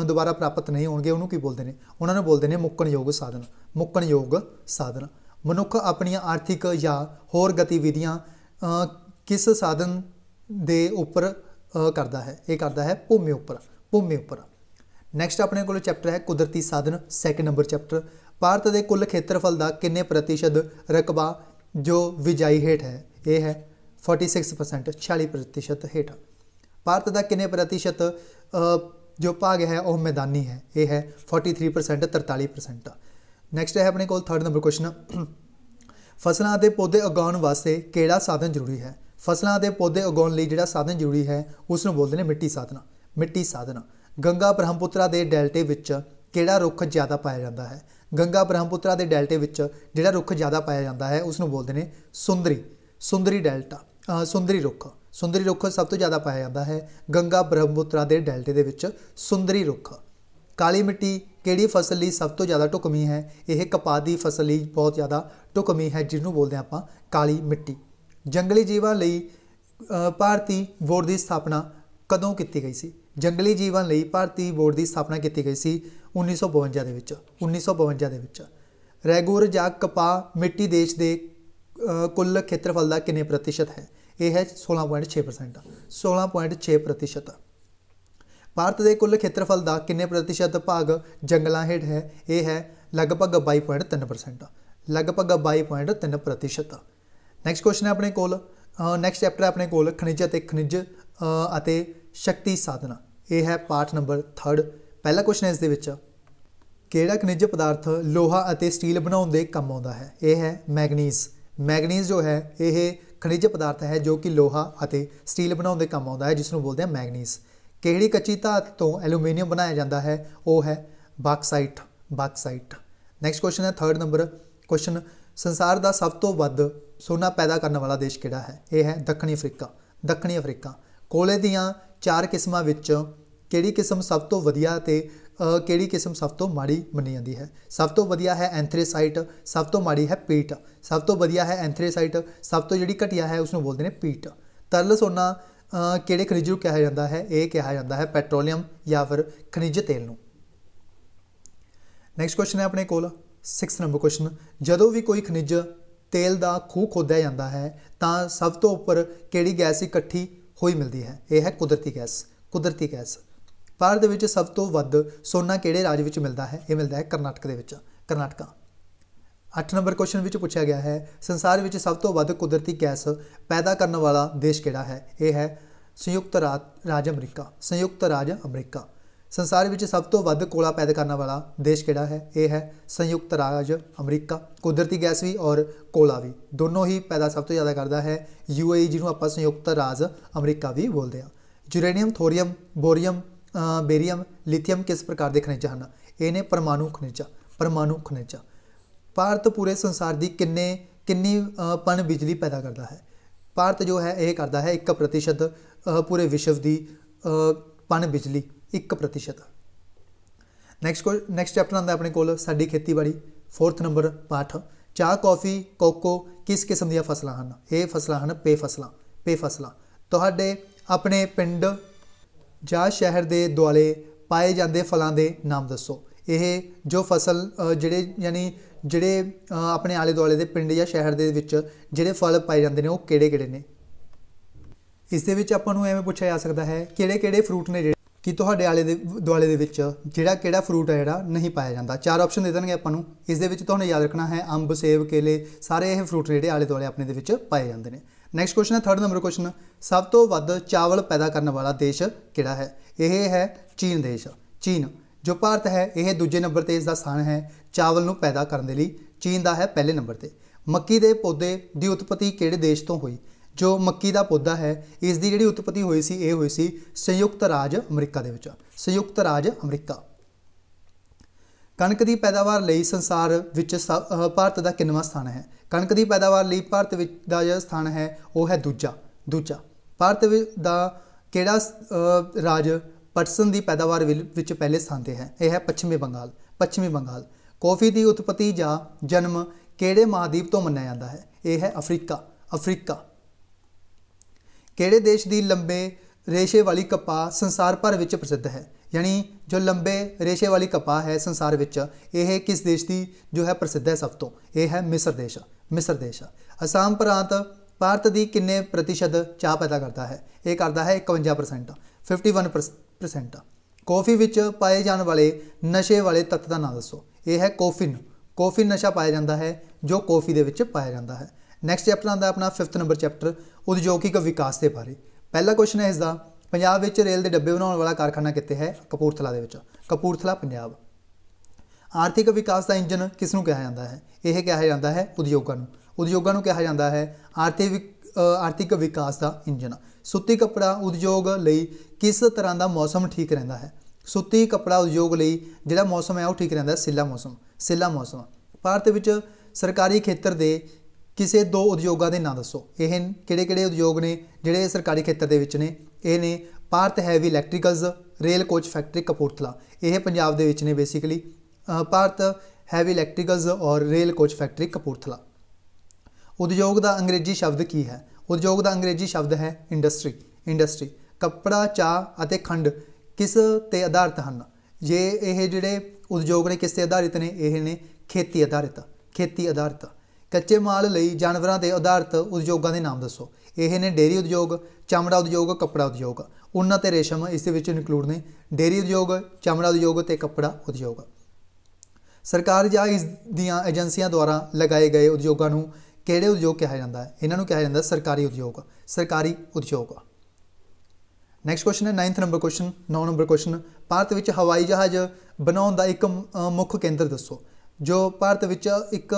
ਦੁਬਾਰਾ ਪ੍ਰਾਪਤ ਨਹੀਂ ਹੋਣਗੇ ਉਹਨੂੰ ਕੀ ਬੋਲਦੇ ਨੇ ਉਹਨਾਂ ਨੂੰ ਬੋਲਦੇ ਨੇ ਮੁੱਕਣ ਯੋਗ ਸਾਧਨ ਮੁੱਕਣ ਯੋਗ ਸਾਧਨ ਮਨੁੱਖ ਆਪਣੀਆਂ ਆਰਥਿਕ ਜਾਂ ਹੋਰ ਗਤੀਵਿਧੀਆਂ ਕਿਸ ਸਾਧਨ ਦੇ ਉੱਪਰ ਕਰਦਾ ਹੈ ਇਹ ਕਰਦਾ ਹੈ ਭੂਮੀ ਉੱਪਰ ਭੂਮੀ ਉੱਪਰ ਨੈਕਸਟ ਆਪਣੇ ਕੋਲ ਚੈਪਟਰ ਹੈ ਕੁਦਰਤੀ ਸਾਧਨ ਸੈਕੰਡ ਨੰਬਰ ਚੈਪਟਰ ਭਾਰਤ ਦੇ ਕੁੱਲ ਖੇਤਰਫਲ ਦਾ ਕਿੰਨੇ ਪ੍ਰਤੀਸ਼ਤ ਰਕਬਾ ਜੋ ਵਿਜਾਈ ਹੇਠ ਹੈ ਇਹ ਹੈ 46% 46% ਹੇਠ ਭਾਰਤ ਦਾ ਕਿੰਨੇ ਪ੍ਰਤੀਸ਼ਤ ਜੋ ਭਾਗ ਹੈ ਉਹ ਮੈਦਾਨੀ ਹੈ ਇਹ ਹੈ 43% 43% ਨੈਕਸਟ ਹੈ ਆਪਣੇ ਕੋਲ ਥਰਡ ਨੰਬਰ ਕੁਐਸਚਨ ਫਸਲਾਂ ਦੇ ਪੌਦੇ ਉਗਾਉਣ ਵਾਸਤੇ ਕਿਹੜਾ ਸਾਧਨ ਜ਼ਰੂਰੀ ਹੈ ਫਸਲਾਂ ਦੇ ਪੌਦੇ ਉਗਾਉਣ ਲਈ ਜਿਹੜਾ ਸਾਧਨ ਜ਼ਰੂਰੀ ਹੈ ਉਸ ਨੂੰ ਬੋਲਦੇ ਨੇ ਮਿੱਟੀ ਸਾਧਨਾ ਮਿੱਟੀ ਸਾਧਨਾ ਗੰਗਾ ਬ੍ਰਹਮਪੁੱਤਰਾ ਦੇ ਡੈਲਟੇ ਵਿੱਚ ਕਿਹੜਾ ਰੁੱਖ ਜ਼ਿਆਦਾ ਪਾਇਆ ਜਾਂਦਾ ਹੈ ਗੰਗਾ ਬ੍ਰਹਮਪੁੱਤਰਾ ਦੇ ਡੈਲਟੇ ਵਿੱਚ ਜਿਹੜਾ ਰੁੱਖ ਜ਼ਿਆਦਾ ਪਾਇਆ ਜਾਂਦਾ ਹੈ ਉਸ ਨੂੰ ਬੋਲਦੇ ਨੇ ਸੁੰਦਰੀ ਸੁੰਦਰੀ ਡੈਲਟਾ ਸੁੰਦਰੀ ਰੁੱਖ ਸੁੰਦਰੀ ਰੁੱਖ ਸਭ ਤੋਂ ਜ਼ਿਆਦਾ ਪਾਇਆ ਜਾਂਦਾ ਹੈ ਗੰਗਾ ਬ੍ਰਹਮਪੁੱਤਰਾ ਦੇ ਡੈਲਟੇ ਦੇ ਵਿੱਚ ਸੁੰਦਰੀ ਰੁੱਖ ਕਾਲੀ ਮਿੱਟੀ ਕਿਹੜੀ ਫਸਲ ਲਈ ਸਭ ਤੋਂ ਜ਼ਿਆਦਾ ਟੁਕਮੀ ਹੈ ਇਹ ਕਪਾਹ ਦੀ ਫਸਲ ਲਈ ਬਹੁਤ ਜ਼ਿਆਦਾ ਟੁਕਮੀ ਹੈ ਜਿਹਨੂੰ ਬੋਲਦੇ ਆਪਾਂ ਕਾਲੀ ਮਿੱਟੀ ਜੰਗਲੀ ਜੀਵਾਂ ਲਈ ਭਾਰਤੀ ਬੋਰਡ ਦੀ ਸਥਾਪਨਾ ਕਦੋਂ ਕੀਤੀ ਗਈ ਸੀ ਜੰਗਲੀ ਜੀਵਾਂ ਲਈ ਭਾਰਤੀ ਬੋਰਡ ਦੀ ਸਥਾਪਨਾ ਕੀਤੀ ਗਈ ਸੀ 1952 ਦੇ ਵਿੱਚ 1952 ਦੇ ਵਿੱਚ ਰੈਗੂਰ ਜਾਂ ਕਪਾਹ ਮਿੱਟੀ ਦੇਸ਼ ਦੇ ਕੁੱਲ ਖੇਤਰਫਲ ਦਾ ਕਿੰਨੇ ਪ੍ਰਤੀਸ਼ਤ ਹੈ ਇਹ ਹੈ 16.6% 16.6% ਭਾਰਤ ਦੇ ਕੁੱਲ ਖੇਤਰਫਲ ਦਾ ਕਿੰਨੇ ਪ੍ਰਤੀਸ਼ਤ ਭਾਗ ਜੰਗਲਾਂ ਹੇਠ ਹੈ ਇਹ ਹੈ ਲਗਭਗ 22.3% ਲਗਭਗ 22.3% ਨੈਕਸਟ ਕੁਐਸਚਨ ਹੈ ਆਪਣੇ ਕੋਲ ਨੈਕਸਟ ਚੈਪਟਰ ਆਪਣੇ ਕੋਲ ਖਣਿਜ ਅਤੇ ਖਣਿਜ ਅਤੇ ਸ਼ਕਤੀ ਸਾਧਨਾ ਇਹ ਹੈ ਪਾਠ ਨੰਬਰ 3 ਪਹਿਲਾ ਕੁਐਸਚਨ ਹੈ ਇਸ ਦੇ ਵਿੱਚ ਕਿਹੜਾ ਖਣਿਜ ਪਦਾਰਥ ਲੋਹਾ ਅਤੇ ਸਟੀਲ ਬਣਾਉਣ ਦੇ ਕੰਮ ਆਉਂਦਾ ਹੈ ਇਹ ਹੈ ਮੈਗਨੀਜ਼ ਮੈਗਨੀਜ਼ ਜੋ ਹੈ ਇਹ ਖਣਿਜ ਪਦਾਰਥ ਹੈ ਜੋ ਕਿ ਲੋਹਾ ਅਤੇ ਸਟੀਲ ਬਣਾਉਣ ਦੇ ਕੰਮ ਆਉਂਦਾ ਹੈ ਜਿਸ ਨੂੰ ਬੋਲਦੇ ਆ ਮੈਗਨੀਜ਼ ਕਿਹੜੀ ਕੱਚੀ ਧਾਤ ਤੋਂ ਐਲੂਮੀਨੀਅਮ ਬਣਾਇਆ ਜਾਂਦਾ ਹੈ ਉਹ ਹੈ ਬਾਕਸਾਈਟ ਬਾਕਸਾਈਟ ਨੈਕਸਟ ਕੁਐਸਚਨ ਹੈ 3 ਨੰਬਰ ਕੁਐਸਚਨ ਸੰਸਾਰ ਦਾ ਸਭ ਤੋਂ ਵੱਧ ਸੋਨਾ ਪੈਦਾ ਕਰਨ ਵਾਲਾ ਦੇਸ਼ ਕਿਹੜਾ ਹੈ ਇਹ ਹੈ ਦੱਖਣੀ ਅਫਰੀਕਾ ਦੱਖਣੀ ਅਫਰੀਕਾ ਕੋਲੇ ਦੀਆਂ ਚਾਰ ਕਿਸਮਾਂ ਵਿੱਚ ਕਿਹੜੀ ਕਿਸਮ ਸਭ ਤੋਂ ਵਧੀਆ ਤੇ ਕਿਹੜੀ ਕਿਸਮ ਸਭ ਤੋਂ ਮਾੜੀ ਮੰਨੀ ਜਾਂਦੀ ਹੈ ਸਭ ਤੋਂ ਵਧੀਆ ਹੈ ਐਂਥ੍ਰੇਸਾਈਟ ਸਭ ਤੋਂ ਮਾੜੀ ਹੈ ਪੀਟ ਸਭ ਤੋਂ ਵਧੀਆ ਹੈ ਐਂਥ੍ਰੇਸਾਈਟ ਸਭ ਤੋਂ ਜਿਹੜੀ ਘਟਿਆ ਹੈ ਉਸ ਨੂੰ ਬੋਲਦੇ ਨੇ ਪੀਟ ਤਰਲ ਸੋਨਾ ਕਿਹੜੇ ਖਣਿਜ ਨੂੰ ਕਿਹਾ ਜਾਂਦਾ ਹੈ ਇਹ ਕਿਹਾ ਜਾਂਦਾ ਹੈ ਪੈਟਰੋਲੀਅਮ ਜਾਂ ਫਿਰ ਖਣਿਜ ਤੇਲ ਨੂੰ ਨੈਕਸਟ ਕੁਐਸਚਨ ਹੈ ਆਪਣੇ ਕੋਲ 6 ਨੰਬਰ ਕੁਐਸਚਨ ਜਦੋਂ ਵੀ ਕੋਈ ਖਣਿਜ ਤੇਲ ਦਾ ਖੂਹ ਖੋਦਿਆ ਜਾਂਦਾ ਹੈ ਤਾਂ ਸਭ ਤੋਂ ਉੱਪਰ ਕਿਹੜੀ ਗੈਸ ਇਕੱਠੀ ਹੋਈ ਮਿਲਦੀ ਹੈ ਇਹ ਹੈ ਕੁਦਰਤੀ ਗੈਸ ਕੁਦਰਤੀ ਗੈਸ ਭਾਰਤ ਦੇ ਵਿੱਚ ਸਭ ਤੋਂ ਵੱਧ ਸੋਨਾ ਕਿਹੜੇ ਰਾਜ ਵਿੱਚ ਮਿਲਦਾ ਹੈ ਇਹ ਮਿਲਦਾ ਹੈ ਕਰਨਾਟਕ ਦੇ ਵਿੱਚ ਕਰਨਾਟਕਾ 8 ਨੰਬਰ ਕੁਐਸਚਨ ਵਿੱਚ ਪੁੱਛਿਆ ਗਿਆ ਹੈ ਸੰਸਾਰ ਵਿੱਚ ਸਭ ਤੋਂ ਵੱਧ ਕੁਦਰਤੀ ਗੈਸ ਪੈਦਾ ਕਰਨ ਵਾਲਾ ਦੇਸ਼ ਕਿਹੜਾ ਹੈ ਇਹ ਹੈ ਸੰਯੁਕਤ ਰਾਜ ਅਮਰੀਕਾ ਸੰਯੁਕਤ ਰਾਜ ਅਮਰੀਕਾ ਸੰਸਾਰ ਵਿੱਚ ਸਭ ਤੋਂ ਵੱਧ ਕੋਲਾ ਪੈਦਾ ਕਰਨ ਵਾਲਾ ਦੇਸ਼ ਕਿਹੜਾ ਹੈ ਇਹ ਹੈ ਸੰਯੁਕਤ ਰਾਜ ਅਮਰੀਕਾ ਕੁਦਰਤੀ ਗੈਸ ਵੀ ਔਰ ਕੋਲਾ ਵੀ ਦੋਨੋਂ ਹੀ ਪੈਦਾ ਸਭ ਤੋਂ ਜ਼ਿਆਦਾ ਕਰਦਾ ਹੈ ਯੂਏਈ ਜਿਹਨੂੰ ਆਪਾਂ ਸੰਯੁਕਤ ਰਾਜ ਅਮਰੀਕਾ ਵੀ ਬੋਲਦੇ ਆ ਯੂਰੇਨੀਅਮ ਥੋਰੀਅਮ ਬੋਰੀਅਮ ਬੇਰੀਅਮ ਲਿਥੀਅਮ ਕਿਸ ਪ੍ਰਕਾਰ ਦੇ ਖਣਿਜ ਹਨ ਇਹ ਨੇ ਪਰਮਾਣੂ ਖਣਿਜ ਪਰਮਾਣੂ ਖਣਿਜ ਭਾਰਤ ਪੂਰੇ ਸੰਸਾਰ ਦੀ ਕਿੰਨੇ ਕਿੰਨੀ ਪਣ ਬਿਜਲੀ ਪੈਦਾ ਕਰਦਾ ਹੈ ਭਾਰਤ ਜੋ ਹੈ ਇਹ ਕਰਦਾ ਹੈ 1% ਪੂਰੇ ਵਿਸ਼ਵ ਦੀ ਪਣ ਬਿਜਲੀ 1% ਨੈਕਸਟ ਨੈਕਸਟ ਚੈਪਟਰ ਆਂਦਾ ਆਪਣੇ ਕੋਲ ਸਾਡੀ ਖੇਤੀਬਾੜੀ 4th ਨੰਬਰ ਪਾਠ ਚਾਹ ਕਾਫੀ ਕੋਕੋ ਕਿਸ ਕਿਸਮ ਦੀਆਂ ਫਸਲਾਂ ਹਨ ਇਹ ਫਸਲਾਂ ਹਨ ਪੇ ਫਸਲਾਂ ਪੇ ਫਸਲਾਂ ਤੁਹਾਡੇ ਆਪਣੇ ਪਿੰਡ ਜਾਂ ਸ਼ਹਿਰ ਦੇ ਦੁਆਲੇ ਪਾਏ ਜਾਂਦੇ ਫਲਾਂ ਦੇ ਨਾਮ ਦੱਸੋ ਇਹ ਜੋ ਫਸਲ ਜਿਹੜੇ ਯਾਨੀ ਜਿਹੜੇ ਆਪਣੇ ਆਲੇ ਦੁਆਲੇ ਦੇ ਪਿੰਡ ਜਾਂ ਸ਼ਹਿਰ ਦੇ ਵਿੱਚ ਜਿਹੜੇ ਫਲ ਪਾਏ ਜਾਂਦੇ ਨੇ ਉਹ ਕਿਹੜੇ ਕਿਹੜੇ ਨੇ ਇਸ ਦੇ ਵਿੱਚ ਆਪਾਂ ਨੂੰ ਐਵੇਂ ਪੁੱਛਿਆ ਜਾ ਸਕਦਾ ਹੈ ਕਿਹੜੇ ਕਿਹੜੇ ਫਰੂਟ ਨੇ ਕਿ ਤੁਹਾਡੇ ਆਲੇ ਦੇ ਦੁਆਲੇ ਦੇ ਵਿੱਚ ਜਿਹੜਾ ਕਿਹੜਾ ਫਰੂਟ ਹੈ ਜਿਹੜਾ ਨਹੀਂ ਪਾਇਆ ਜਾਂਦਾ ਚਾਰ ਆਪਸ਼ਨ ਦੇ ਦੇਣਗੇ ਆਪਾਂ ਨੂੰ ਇਸ ਦੇ ਵਿੱਚ ਤੁਹਾਨੂੰ ਯਾਦ ਰੱਖਣਾ ਹੈ ਅੰਬ ਸੇਬ ਕੇਲੇ ਸਾਰੇ ਇਹ ਫਰੂਟ ਜਿਹੜੇ ਆਲੇ ਦੁਆਲੇ ਆਪਣੇ ਦੇ ਵਿੱਚ ਪਾਏ ਜਾਂਦੇ ਨੇ ਨੈਕਸਟ ਕੁਐਸਚਨ ਹੈ 3rd ਨੰਬਰ ਕੁਐਸਚਨ ਸਭ ਤੋਂ ਵੱਧ ਚਾਵਲ ਪੈਦਾ ਕਰਨ ਵਾਲਾ ਦੇਸ਼ ਕਿਹੜਾ ਹੈ ਇਹ ਹੈ ਚੀਨ ਦੇਸ਼ ਚੀਨ ਜੋ ਭਾਰਤ ਹੈ ਇਹ ਦੂਜੇ ਨੰਬਰ ਤੇ ਇਸ ਦਾ ਸਥਾਨ ਹੈ ਚਾਵਲ ਨੂੰ ਪੈਦਾ ਕਰਨ ਦੇ ਲਈ ਚੀਨ ਦਾ ਹੈ ਪਹਿਲੇ ਨੰਬਰ ਤੇ ਮੱਕੀ ਦੇ ਪੌਦੇ ਦੀ ਉਤਪਤੀ ਕਿਹੜੇ ਦੇਸ਼ ਤੋਂ ਹੋਈ ਜੋ ਮੱਕੀ ਦਾ ਪੌਦਾ ਹੈ ਇਸ ਦੀ ਜਿਹੜੀ ਉਤਪਤੀ ਹੋਈ ਸੀ ਇਹ ਹੋਈ ਸੀ ਸੰਯੁਕਤ ਰਾਜ ਅਮਰੀਕਾ ਦੇ ਵਿੱਚ ਸੰਯੁਕਤ ਰਾਜ ਅਮਰੀਕਾ ਕਣਕ ਦੀ ਪੈਦਾਵਾਰ ਲਈ ਸੰਸਾਰ ਵਿੱਚ ਭਾਰਤ ਦਾ ਕਿੰਨਵਾਂ ਸਥਾਨ ਹੈ ਕਣਕ ਦੀ ਪੈਦਾਵਾਰ ਲਈ ਭਾਰਤ ਵਿੱਚ ਦਾ ਜਿਹੜਾ ਸਥਾਨ ਹੈ ਉਹ ਹੈ ਦੂਜਾ ਦੂਜਾ ਭਾਰਤ ਦਾ ਕਿਹੜਾ ਰਾਜ ਪਟਸਨ ਦੀ ਪੈਦਾਵਾਰ ਵਿੱਚ ਪਹਿਲੇ ਸਥਾਨ ਤੇ ਹੈ ਇਹ ਹੈ ਪੱਛਮੀ ਬੰਗਾਲ ਪੱਛਮੀ ਬੰਗਾਲ ਕੌਫੀ ਦੀ ਉਤਪਤੀ ਜਾਂ ਜਨਮ ਕਿਹੜੇ ਮਹਾਦੀਪ ਤੋਂ ਮੰਨਿਆ ਜਾਂਦਾ ਹੈ ਇਹ ਹੈ ਅਫਰੀਕਾ ਅਫਰੀਕਾ ਕਿਹੜੇ ਦੇਸ਼ ਦੀ ਲੰਬੇ ਰੇਸ਼ੇ ਵਾਲੀ ਕਪਾਹ ਸੰਸਾਰ ਭਰ ਵਿੱਚ ਪ੍ਰਸਿੱਧ ਹੈ ਯਾਨੀ ਜੋ ਲੰਬੇ ਰੇਸ਼ੇ ਵਾਲੀ ਕਪਾਹ ਹੈ ਸੰਸਾਰ ਵਿੱਚ ਇਹ ਕਿਸ ਦੇਸ਼ ਦੀ ਜੋ ਹੈ ਪ੍ਰਸਿੱਧ ਹੈ ਸਭ ਤੋਂ ਇਹ ਹੈ ਮਿਸਰ ਦੇਸ਼ ਮਿਸਰ ਦੇਸ਼ ਅਸਾਮ ਪ੍ਰਾਂਤ ਭਾਰਤ ਦੀ ਕਿੰਨੇ ਪ੍ਰਤੀਸ਼ਤ ਚਾਹ ਪੈਦਾ ਕਰਦਾ ਹੈ ਇਹ ਕਰਦਾ ਹੈ 51% 51% ਕੌਫੀ ਵਿੱਚ ਪਾਏ ਜਾਣ ਵਾਲੇ ਨਸ਼ੇ ਵਾਲੇ ਤੱਤ ਦਾ ਨਾਮ ਦੱਸੋ ਇਹ ਹੈ ਕੋਫਿਨ ਕੋਫਿਨ ਨਸ਼ਾ ਪਾਇਆ ਜਾਂਦਾ ਹੈ ਜੋ ਕੌਫੀ ਦੇ ਵਿੱਚ ਪਾਇਆ ਜਾਂਦਾ ਹੈ ਨੈਕਸਟ ਚੈਪਟਰ ਆਂਦਾ ਆਪਣਾ 5th ਨੰਬਰ ਚੈਪਟਰ ਉਦਯੋਗਿਕ ਜੋ ਕਿ ਇੱਕ ਵਿਕਾਸ ਦੇ ਬਾਰੇ ਪਹਿਲਾ ਕੁਐਸਚਨ ਹੈ ਇਸ ਦਾ ਪੰਜਾਬ ਵਿੱਚ ਰੇਲ ਦੇ ਡੱਬੇ ਬਣਾਉਣ ਵਾਲਾ ਕਾਰਖਾਨਾ ਕਿੱਥੇ ਹੈ ਕਪੂਰਥਲਾ ਦੇ ਵਿੱਚ ਕਪੂਰਥਲਾ ਪੰਜਾਬ ਆਰਥਿਕ ਵਿਕਾਸ ਦਾ ਇੰਜਨ ਕਿਸ ਨੂੰ ਕਿਹਾ ਜਾਂਦਾ ਹੈ ਇਹ ਕਿਹਾ ਜਾਂਦਾ ਹੈ ਉਦਯੋਗਾਂ ਨੂੰ ਉਦਯੋਗਾਂ ਨੂੰ ਕਿਹਾ ਜਾਂਦਾ ਹੈ ਆਰਥਿਕ ਆਰਥਿਕ ਵਿਕਾਸ ਦਾ ਇੰਜਨ ਸੁੱਤੀ ਕਪੜਾ ਉਦਯੋਗ ਲਈ ਕਿਸ ਤਰ੍ਹਾਂ ਦਾ ਮੌਸਮ ਠੀਕ ਰਹਿੰਦਾ ਹੈ ਸੁੱਤੀ ਕਪੜਾ ਉਦਯੋਗ ਲਈ ਜਿਹੜਾ ਮੌਸਮ ਹੈ ਉਹ ਠੀਕ ਰਹਿੰਦਾ ਹੈ ਸਿੱਲਾ ਮੌਸਮ ਸਿੱਲਾ ਮੌਸਮ ਭਾਰਤ ਵਿੱਚ ਸਰਕਾਰੀ ਖੇਤਰ ਦੇ ਕਿਸੇ ਦੋ ਉਦਯੋਗਾਂ ਦੇ ਨਾਂ ਦੱਸੋ ਇਹ ਕਿਹੜੇ-ਕਿਹੜੇ ਉਦਯੋਗ ਨੇ ਜਿਹੜੇ ਸਰਕਾਰੀ ਖੇਤਰ ਦੇ ਵਿੱਚ ਨੇ ਇਹ ਨੇ Bharat heavy electricals rail coach factory Kapurthala ਇਹ ਪੰਜਾਬ ਦੇ ਵਿੱਚ ਨੇ ਬੇਸਿਕਲੀ ਭਾਰਤ ਹੈਵੀ ਇਲੈਕਟ੍ਰੀਕਲਸ ਔਰ ਰੇਲ ਕੋਚ ਫੈਕਟਰੀ ਕਪੂਰਥਲਾ ਉਦਯੋਗ ਦਾ ਅੰਗਰੇਜ਼ੀ ਸ਼ਬਦ ਕੀ ਹੈ ਉਦਯੋਗ ਦਾ ਅੰਗਰੇਜ਼ੀ ਸ਼ਬਦ ਹੈ ਇੰਡਸਟਰੀ ਇੰਡਸਟਰੀ ਕੱਪੜਾ ਚਾਹ ਅਤੇ ਖੰਡ ਕਿਸ ਤੇ ਆਧਾਰਿਤ ਹਨ ਜੇ ਇਹ ਜਿਹੜੇ ਉਦਯੋਗ ਨੇ ਕਿਸ ਤੇ ਆਧਾਰਿਤ ਨੇ ਇਹ ਨੇ ਖੇਤੀ ਆਧਾਰਿਤ ਖੇਤੀ ਆਧਾਰਿਤ ਕੱਚੇ ਮਾਲ ਲਈ ਜਾਨਵਰਾਂ ਦੇ ਆਧਾਰਿਤ ਉਦਯੋਗਾਂ ਦੇ ਨਾਮ ਦੱਸੋ ਇਹ ਨੇ ਡੇਰੀ ਉਦਯੋਗ ਚਮੜਾ ਉਦਯੋਗ ਕੱਪੜਾ ਉਦਯੋਗ ਉਹਨਾਂ ਤੇ ਰੇਸ਼ਮ ਇਸ ਦੇ ਵਿੱਚ ਇਨਕਲੂਡ ਨੇ ਡੇਰੀ ਉਦਯੋਗ ਚਮੜਾ ਉਦਯੋਗ ਤੇ ਕੱਪੜਾ ਉਦਯੋਗ ਸਰਕਾਰ ਜਾਂ ਇਸ ਦੀਆਂ ਏਜੰਸੀਆਂ ਦੁਆਰਾ ਲਗਾਏ ਗਏ ਉਦਯੋਗਾਂ ਨੂੰ ਕਿਹੜੇ ਉਦਯੋਗ ਕਿਹਾ ਜਾਂਦਾ ਹੈ ਇਹਨਾਂ ਨੂੰ ਕਿਹਾ ਜਾਂਦਾ ਸਰਕਾਰੀ ਉਦਯੋਗ ਸਰਕਾਰੀ ਉਦਯੋਗ ਨੈਕਸਟ ਕੁਐਸਚਨ ਹੈ 9th number question 9 number question Bharat ਵਿੱਚ ਹਵਾਈ ਜਹਾਜ਼ ਬਣਾਉਣ ਦਾ ਇੱਕ ਮੁੱਖ ਕੇਂਦਰ ਦੱਸੋ ਜੋ ਭਾਰਤ ਵਿੱਚ ਇੱਕ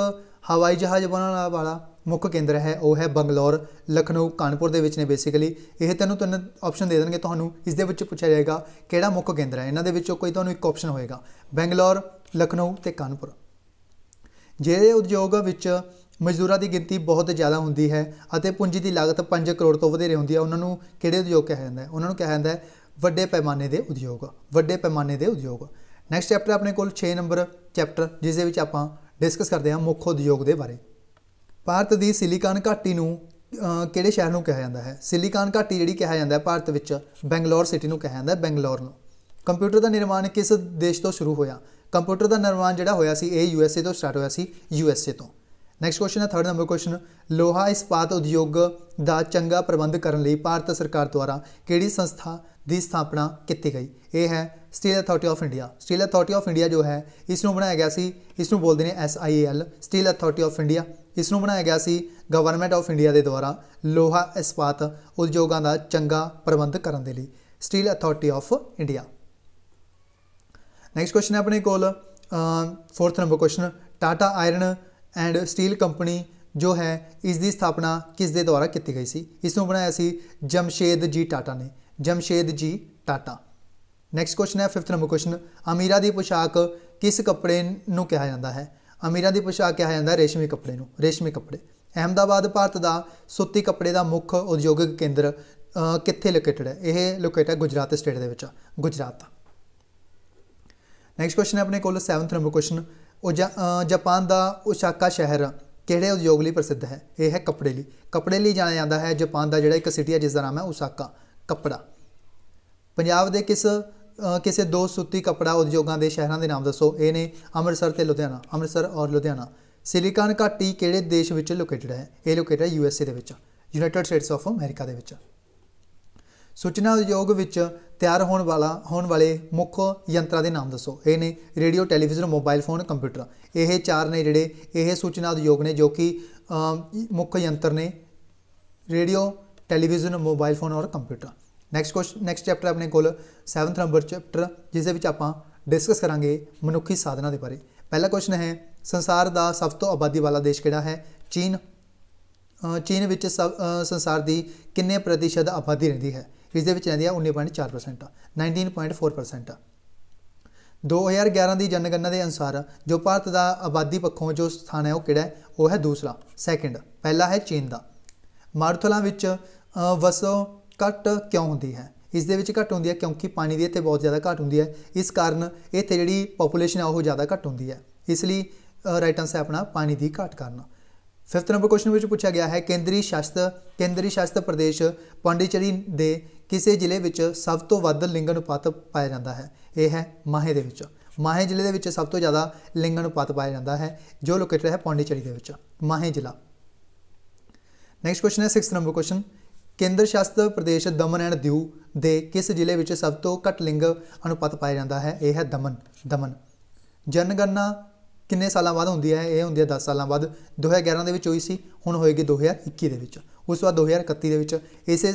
ਹਵਾਈ ਜਹਾਜ਼ ਬਣਾਉਣ ਵਾਲਾ ਮੁੱਖ ਕੇਂਦਰ ਹੈ ਉਹ ਹੈ ਬੰਗਲੌਰ ਲਖਨਊ ਕਾਨਪੁਰ ਦੇ ਵਿੱਚ ਨੇ ਬੇਸਿਕਲੀ ਇਹ ਤੁਹਾਨੂੰ ਤਿੰਨ ਆਪਸ਼ਨ ਦੇ ਦੇਣਗੇ ਤੁਹਾਨੂੰ ਇਸ ਦੇ ਵਿੱਚ ਪੁੱਛਿਆ ਜਾਏਗਾ ਕਿਹੜਾ ਮੁੱਖ ਕੇਂਦਰ ਹੈ ਇਹਨਾਂ ਦੇ ਵਿੱਚੋਂ ਕੋਈ ਤੁਹਾਨੂੰ ਇੱਕ ਆਪਸ਼ਨ ਹੋਏਗਾ ਬੰਗਲੌਰ ਲਖਨਊ ਤੇ ਕਾਨਪੁਰ ਜਿਹੜੇ ਉਦਯੋਗ ਵਿੱਚ ਮਜ਼ਦੂਰਾਂ ਦੀ ਗਿਣਤੀ ਬਹੁਤ ਜ਼ਿਆਦਾ ਹੁੰਦੀ ਹੈ ਅਤੇ ਪੂੰਜੀ ਦੀ ਲਾਗਤ 5 ਕਰੋੜ ਤੋਂ ਵਧੇਰੇ ਹੁੰਦੀ ਹੈ ਉਹਨਾਂ ਨੂੰ ਕਿਹੜੇ ਉਦਯੋਗ ਕਿਹਾ ਜਾਂਦਾ ਹੈ ਉਹਨਾਂ ਨੂੰ ਕਿਹਾ ਜਾਂਦਾ ਹੈ ਵੱਡੇ ਪੈਮਾਨੇ ਦੇ ਉਦਯੋਗ ਵੱਡੇ ਪੈਮਾਨੇ ਦੇ ਉਦਯੋਗ ਨੈਕਸਟ ਚੈਪਟਰ ਆਪਣੇ ਕੋਲ 6 ਨੰਬਰ ਚੈਪਟਰ ਜਿਸ ਦੇ ਵਿੱਚ ਆਪਾਂ ਡਿਸਕਸ ਕਰਦੇ ਹਾਂ ਮੁੱਖ ਉਦਯੋਗ ਦੇ ਬਾਰੇ ਭਾਰਤ ਦੀ ਸਿਲੀਕਾਨ ਘਾਟੀ ਨੂੰ ਕਿਹੜੇ ਸ਼ਹਿਰ ਨੂੰ ਕਿਹਾ ਜਾਂਦਾ ਹੈ ਸਿਲੀਕਾਨ ਘਾਟੀ ਜਿਹੜੀ ਕਿਹਾ ਜਾਂਦਾ ਹੈ ਭਾਰਤ ਵਿੱਚ ਬੈਂਗਲੌਰ ਸਿਟੀ ਨੂੰ ਕਿਹਾ ਜਾਂਦਾ ਹੈ ਬੈਂਗਲੌਰ ਨੂੰ ਕੰਪਿਊਟਰ ਦਾ ਨਿਰਮਾਣ ਕਿਸ ਦੇਸ਼ ਤੋਂ ਸ਼ੁਰੂ ਹੋਇਆ ਕੰਪਿਊਟਰ ਦਾ ਨਿਰਮਾਣ ਜਿਹੜਾ ਹੋਇਆ ਸੀ ਇਹ ਯੂਐਸਏ ਤੋਂ ਸਟਾਰਟ ਹੋਇਆ ਸੀ ਯੂਐਸਏ ਤੋਂ ਨੈਕਸਟ ਕੁਐਸਚਨ ਹੈ ਥਰਡ ਨੰਬਰ ਕੁਐਸਚਨ ਲੋਹਾ ਇਸਪਾਤ ਉਦਯੋਗ ਦਾ ਚੰਗਾ ਪ੍ਰਬੰਧ ਕਰਨ ਲਈ ਭਾਰਤ ਸਰਕਾਰ ਦੁਆਰਾ ਕਿਹੜੀ ਸੰਸਥਾ ਦੀ ਸਥਾਪਨਾ ਕੀਤੀ ਗਈ ਇਹ ਹੈ Steel Authority of India Steel Authority of India ਜੋ ਹੈ ਇਸ ਨੂੰ ਬਣਾਇਆ ਗਿਆ ਸੀ ਇਸ ਨੂੰ ਬੋਲਦੇ ਨੇ S I L Steel Authority of India ਇਸ ਨੂੰ ਬਣਾਇਆ ਗਿਆ ਸੀ ਗਵਰਨਮੈਂਟ ਆਫ ਇੰਡੀਆ ਦੇ ਦੁਆਰਾ ਲੋਹਾ ਇਸਪਾਤ ਉਦਯੋਗਾਂ ਦਾ ਚੰਗਾ ਪ੍ਰਬੰਧ ਕਰਨ ਦੇ ਲਈ Steel Authority of India next question ਹੈ ਆਪਣੇ ਕੋਲ fourth number question Tata Iron and Steel Company ਜੋ ਹੈ ਇਸ ਦੀ ਸਥਾਪਨਾ ਕਿਸ ਦੇ ਦੁਆਰਾ ਕੀਤੀ ਗਈ ਸੀ ਇਸ ਨੂੰ ਬਣਾਇਆ ਸੀ ਜਮਸ਼ੇਦ ਜੀ ਟਾਟਾ ਨੇ ਜਮਸ਼ੇਦ ਜੀ ਟਾਟਾ ਨੈਕਸਟ ਕੁਐਸਚਨ ਹੈ 5th ਨੰਬਰ ਕੁਐਸਚਨ ਅਮੀਰਾ ਦੀ ਪੋਸ਼ਾਕ ਕਿਸ ਕੱਪੜੇ ਨੂੰ ਕਿਹਾ ਜਾਂਦਾ ਹੈ ਅਮੀਰਾ ਦੀ ਪੋਸ਼ਾਕ ਕਿਹਾ ਜਾਂਦਾ ਰੇਸ਼ਮੀ ਕੱਪੜੇ ਨੂੰ ਰੇਸ਼ਮੀ ਕੱਪੜੇ ਅਹਮਦਾਬਾਦ ਭਾਰਤ ਦਾ ਸੁੱਤੀ ਕੱਪੜੇ ਦਾ ਮੁੱਖ ਉਦਯੋਗਿਕ ਕੇਂਦਰ ਕਿੱਥੇ ਲੋਕੇਟਡ ਹੈ ਇਹ ਲੋਕੇਟ ਹੈ ਗੁਜਰਾਤ ਸਟੇਟ ਦੇ ਵਿੱਚ ਗੁਜਰਾਤ ਨੈਕਸਟ ਕੁਐਸਚਨ ਹੈ ਆਪਣੇ ਕੋਲ 7th ਨੰਬਰ ਕੁਐਸਚਨ ਉਹ ਜਾਪਾਨ ਦਾ ਓਸ਼ਾਕਾ ਸ਼ਹਿਰ ਕਿਹੜੇ ਉਦਯੋਗ ਲਈ ਪ੍ਰਸਿੱਧ ਹੈ ਇਹ ਹੈ ਕੱਪੜੇ ਲਈ ਕੱਪੜੇ ਲਈ ਜਾਣਿਆ ਜਾਂਦਾ ਹੈ ਜਾਪਾਨ ਦਾ ਜਿਹੜਾ ਇੱਕ ਸਿਟੀ ਹੈ ਜਿਸ ਦਾ ਨਾਮ ਹੈ ਓਸਾਕਾ ਕੱਪੜਾ ਪੰਜਾਬ ਦੇ ਕਿਸ ਕਿਸੇ ਦੋ ਸੁੱਤੀ ਕੱਪੜਾ ਉਦਯੋਗਾਂ ਦੇ ਸ਼ਹਿਰਾਂ ਦੇ ਨਾਮ ਦੱਸੋ ਇਹ ਨੇ ਅੰਮ੍ਰਿਤਸਰ ਤੇ ਲੁਧਿਆਣਾ ਅੰਮ੍ਰਿਤਸਰ ਔਰ ਲੁਧਿਆਣਾ ਸਿਲੀਕਾਨ ਘਾਟੀ ਕਿਹੜੇ ਦੇਸ਼ ਵਿੱਚ ਲੋਕੇਟਡ ਹੈ ਇਹ ਲੋਕੇਟਡ ਹੈ ਯੂ ਐਸ ਏ ਦੇ ਵਿੱਚ ਯੂਨਾਈਟਿਡ ਸਟੇਟਸ ਆਫ ਅਮਰੀਕਾ ਦੇ ਵਿੱਚ ਸੂਚਨਾ ਉਦਯੋਗ ਵਿੱਚ ਤਿਆਰ ਹੋਣ ਵਾਲਾ ਹੋਣ ਵਾਲੇ ਮੁੱਖ ਯੰਤਰਾਂ ਦੇ ਨਾਮ ਦੱਸੋ ਇਹ ਨੇ radio television mobile phone computer ਇਹ ਚਾਰ ਨੇ ਜਿਹੜੇ ਇਹ ਸੂਚਨਾ ਉਦਯੋਗ ਨੇ ਜੋ ਕਿ ਮੁੱਖ ਯੰਤਰ ਨੇ ਰੇਡੀਓ ਟੈਲੀਵਿਜ਼ਨ ਮੋਬਾਈਲ ਫੋਨ ਔਰ computer next question next chapter ਆਪਣੇ ਕੋਲ 7th ਨੰਬਰ ਚੈਪਟਰ ਜਿਸ ਦੇ ਵਿੱਚ ਆਪਾਂ ਡਿਸਕਸ ਕਰਾਂਗੇ ਮਨੁੱਖੀ ਸਾਧਨਾ ਦੇ ਬਾਰੇ ਪਹਿਲਾ ਕੁਐਸਚਨ ਹੈ ਸੰਸਾਰ ਦਾ ਸਭ ਤੋਂ ਆਬਾਦੀ ਵਾਲਾ ਦੇਸ਼ ਕਿਹੜਾ ਹੈ ਚੀਨ ਚੀਨ ਵਿੱਚ ਸੰਸਾਰ ਦੀ ਕਿੰਨੇ ਪ੍ਰਤੀਸ਼ਤ ਆਬਾਦੀ ਰਹਿੰਦੀ ਹੈ ਇਸ ਦੇ ਵਿੱਚ ਰਹਿੰਦੀ ਆ 19.4% 19.4% 2011 ਦੀ ਜਨਗਣਨਾ ਦੇ ਅਨੁਸਾਰ ਜੋ ਭਾਰਤ ਦਾ ਆਬਾਦੀ ਪੱਖੋਂ ਜੋ ਸਥਾਨ ਹੈ ਉਹ ਕਿਹੜਾ ਹੈ ਉਹ ਹੈ ਦੂਸਰਾ ਸੈਕਿੰਡ ਪਹਿਲਾ ਹੈ ਚੀਨ ਦਾ ਮਾਰੂਥਲਾਂ ਵਿੱਚ ਵਸੋਂ ਘਟ ਕਿਉਂ ਹੁੰਦੀ ਹੈ ਇਸ ਦੇ ਵਿੱਚ ਘਟ ਹੁੰਦੀ ਹੈ ਕਿਉਂਕਿ ਪਾਣੀ ਦੀ ਇੱਥੇ ਬਹੁਤ ਜ਼ਿਆਦਾ ਘਟ ਹੁੰਦੀ ਹੈ ਇਸ ਕਾਰਨ ਇੱਥੇ ਜਿਹੜੀ ਪੋਪੂਲੇਸ਼ਨ ਹੈ ਉਹ ਜ਼ਿਆਦਾ ਘਟ ਹੁੰਦੀ ਹੈ ਇਸ ਲਈ ਰਾਈਟ ਆਨਸਰ ਹੈ ਆਪਣਾ ਪਾਣੀ ਦੀ ਘਾਟ ਕਰਨਾ ਫਿਫਥ ਨੰਬਰ ਕੁਐਸਚਨ ਵਿੱਚ ਪੁੱਛਿਆ ਗਿਆ ਹੈ ਕੇਂਦਰੀ ਸ਼ਾਸਤ ਕੇਂਦਰੀ ਸ਼ਾਸਤ ਪ੍ਰਦੇਸ਼ ਪੌਂਡੀਚਰੀ ਦੇ ਕਿਸੇ ਜ਼ਿਲ੍ਹੇ ਵਿੱਚ ਸਭ ਤੋਂ ਵੱਧ ਲਿੰਗ ਅਨੁਪਾਤ ਪਾਇਆ ਜਾਂਦਾ ਹੈ ਇਹ ਹੈ ਮਾਹੇ ਦੇ ਵਿੱਚ ਮਾਹੇ ਜ਼ਿਲ੍ਹੇ ਦੇ ਵਿੱਚ ਸਭ ਤੋਂ ਜ਼ਿਆਦਾ ਲਿੰਗ ਅਨੁਪਾਤ ਪਾਇਆ ਜਾਂਦਾ ਹੈ ਜੋ ਲੋਕੇਟਡ ਹੈ ਪੌਂਡੀਚਰੀ ਦੇ ਵਿੱਚ ਮਾਹੇ ਜ਼ਿਲ੍ਹਾ ਨੈਕਸਟ ਕੁਐਸਚਨ ਹੈ ਸਿਕਸਥ ਨੰਬਰ ਕੁਐਸਚਨ ਕੇਂਦਰ ਸ਼ਾਸਤ ਪ੍ਰਦੇਸ਼ ਦਮਨ ਐਂਡ ਦਿਊ ਦੇ ਕਿਸ ਜ਼ਿਲ੍ਹੇ ਵਿੱਚ ਸਭ ਤੋਂ ਘੱਟ ਲਿੰਗ ਅਨੁਪਾਤ ਪਾਇਆ ਜਾਂਦਾ ਹੈ ਇਹ ਹੈ ਦਮਨ ਦਮਨ ਜਨਗਣਨਾ ਕਿੰਨੇ ਸਾਲਾਂ ਬਾਅਦ ਹੁੰਦੀ ਹੈ ਇਹ ਹੁੰਦੀ ਹੈ 10 ਸਾਲਾਂ ਬਾਅਦ 2011 ਦੇ ਵਿੱਚ ਹੋਈ ਸੀ ਹੁਣ ਹੋਏਗੀ 2021 ਦੇ ਵਿੱਚ ਉਸ ਤੋਂ ਬਾਅਦ 2031 ਦੇ ਵਿੱਚ ਇਸੇ